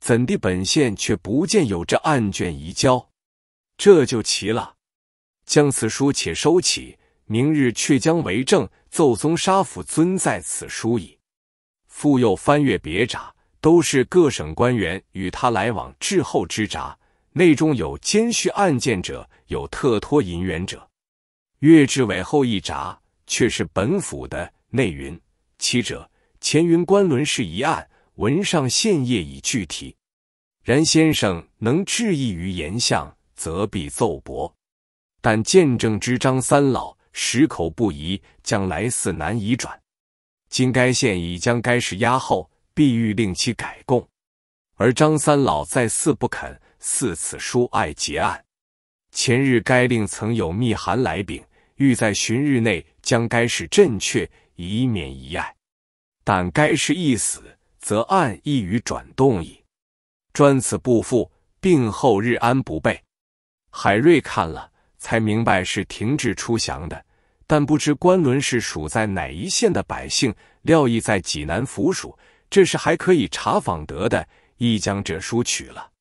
怎地本县却不见有这案卷移交？这就奇了。将此书且收起，明日却将为证奏宗杀府尊在此书矣。复又翻阅别札，都是各省官员与他来往滞厚之札，内中有奸叙案件者，有特托银元者。越至尾后一札。却是本府的内云，其者前云官伦事一案，文上现业已具体。然先生能质意于言相，则必奏薄。但见证之张三老矢口不移，将来似难以转。今该县已将该事压后，必欲令其改供，而张三老再四不肯，似此书爱结案。前日该令曾有密函来禀。欲在旬日内将该事正确，以免遗爱；但该事一死，则案易于转动矣。专此布复。病后日安不备。海瑞看了，才明白是停止出降的，但不知官伦是属在哪一县的百姓。料意在济南府署，这是还可以查访得的。亦将这书取了，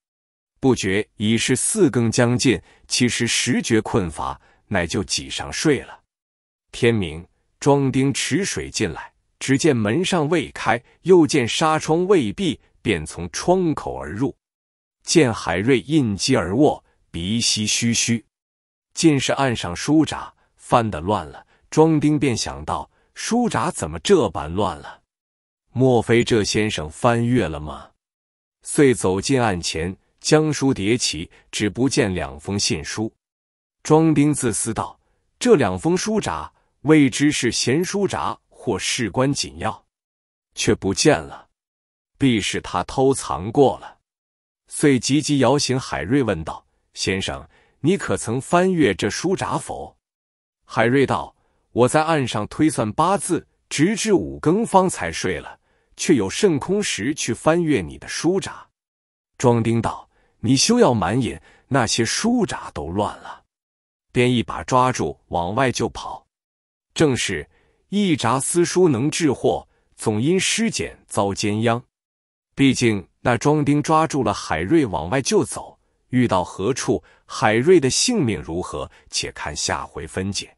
不觉已是四更将近，其实实觉困乏。乃就挤上睡了。天明，庄丁持水进来，只见门上未开，又见纱窗未闭，便从窗口而入，见海瑞印机而卧，鼻息吁吁。尽是案上书札翻得乱了，庄丁便想到书札怎么这般乱了？莫非这先生翻阅了吗？遂走进案前，将书叠起，只不见两封信书。庄丁自私道：“这两封书札，未知是闲书札，或事关紧要，却不见了，必是他偷藏过了。”遂急急摇醒海瑞，问道：“先生，你可曾翻阅这书札否？”海瑞道：“我在岸上推算八字，直至五更方才睡了，却有甚空时去翻阅你的书札。”庄丁道：“你休要满眼，那些书札都乱了。”便一把抓住，往外就跑。正是“一札私书能治祸，总因失检遭奸殃”。毕竟那庄丁抓住了海瑞，往外就走。遇到何处，海瑞的性命如何？且看下回分解。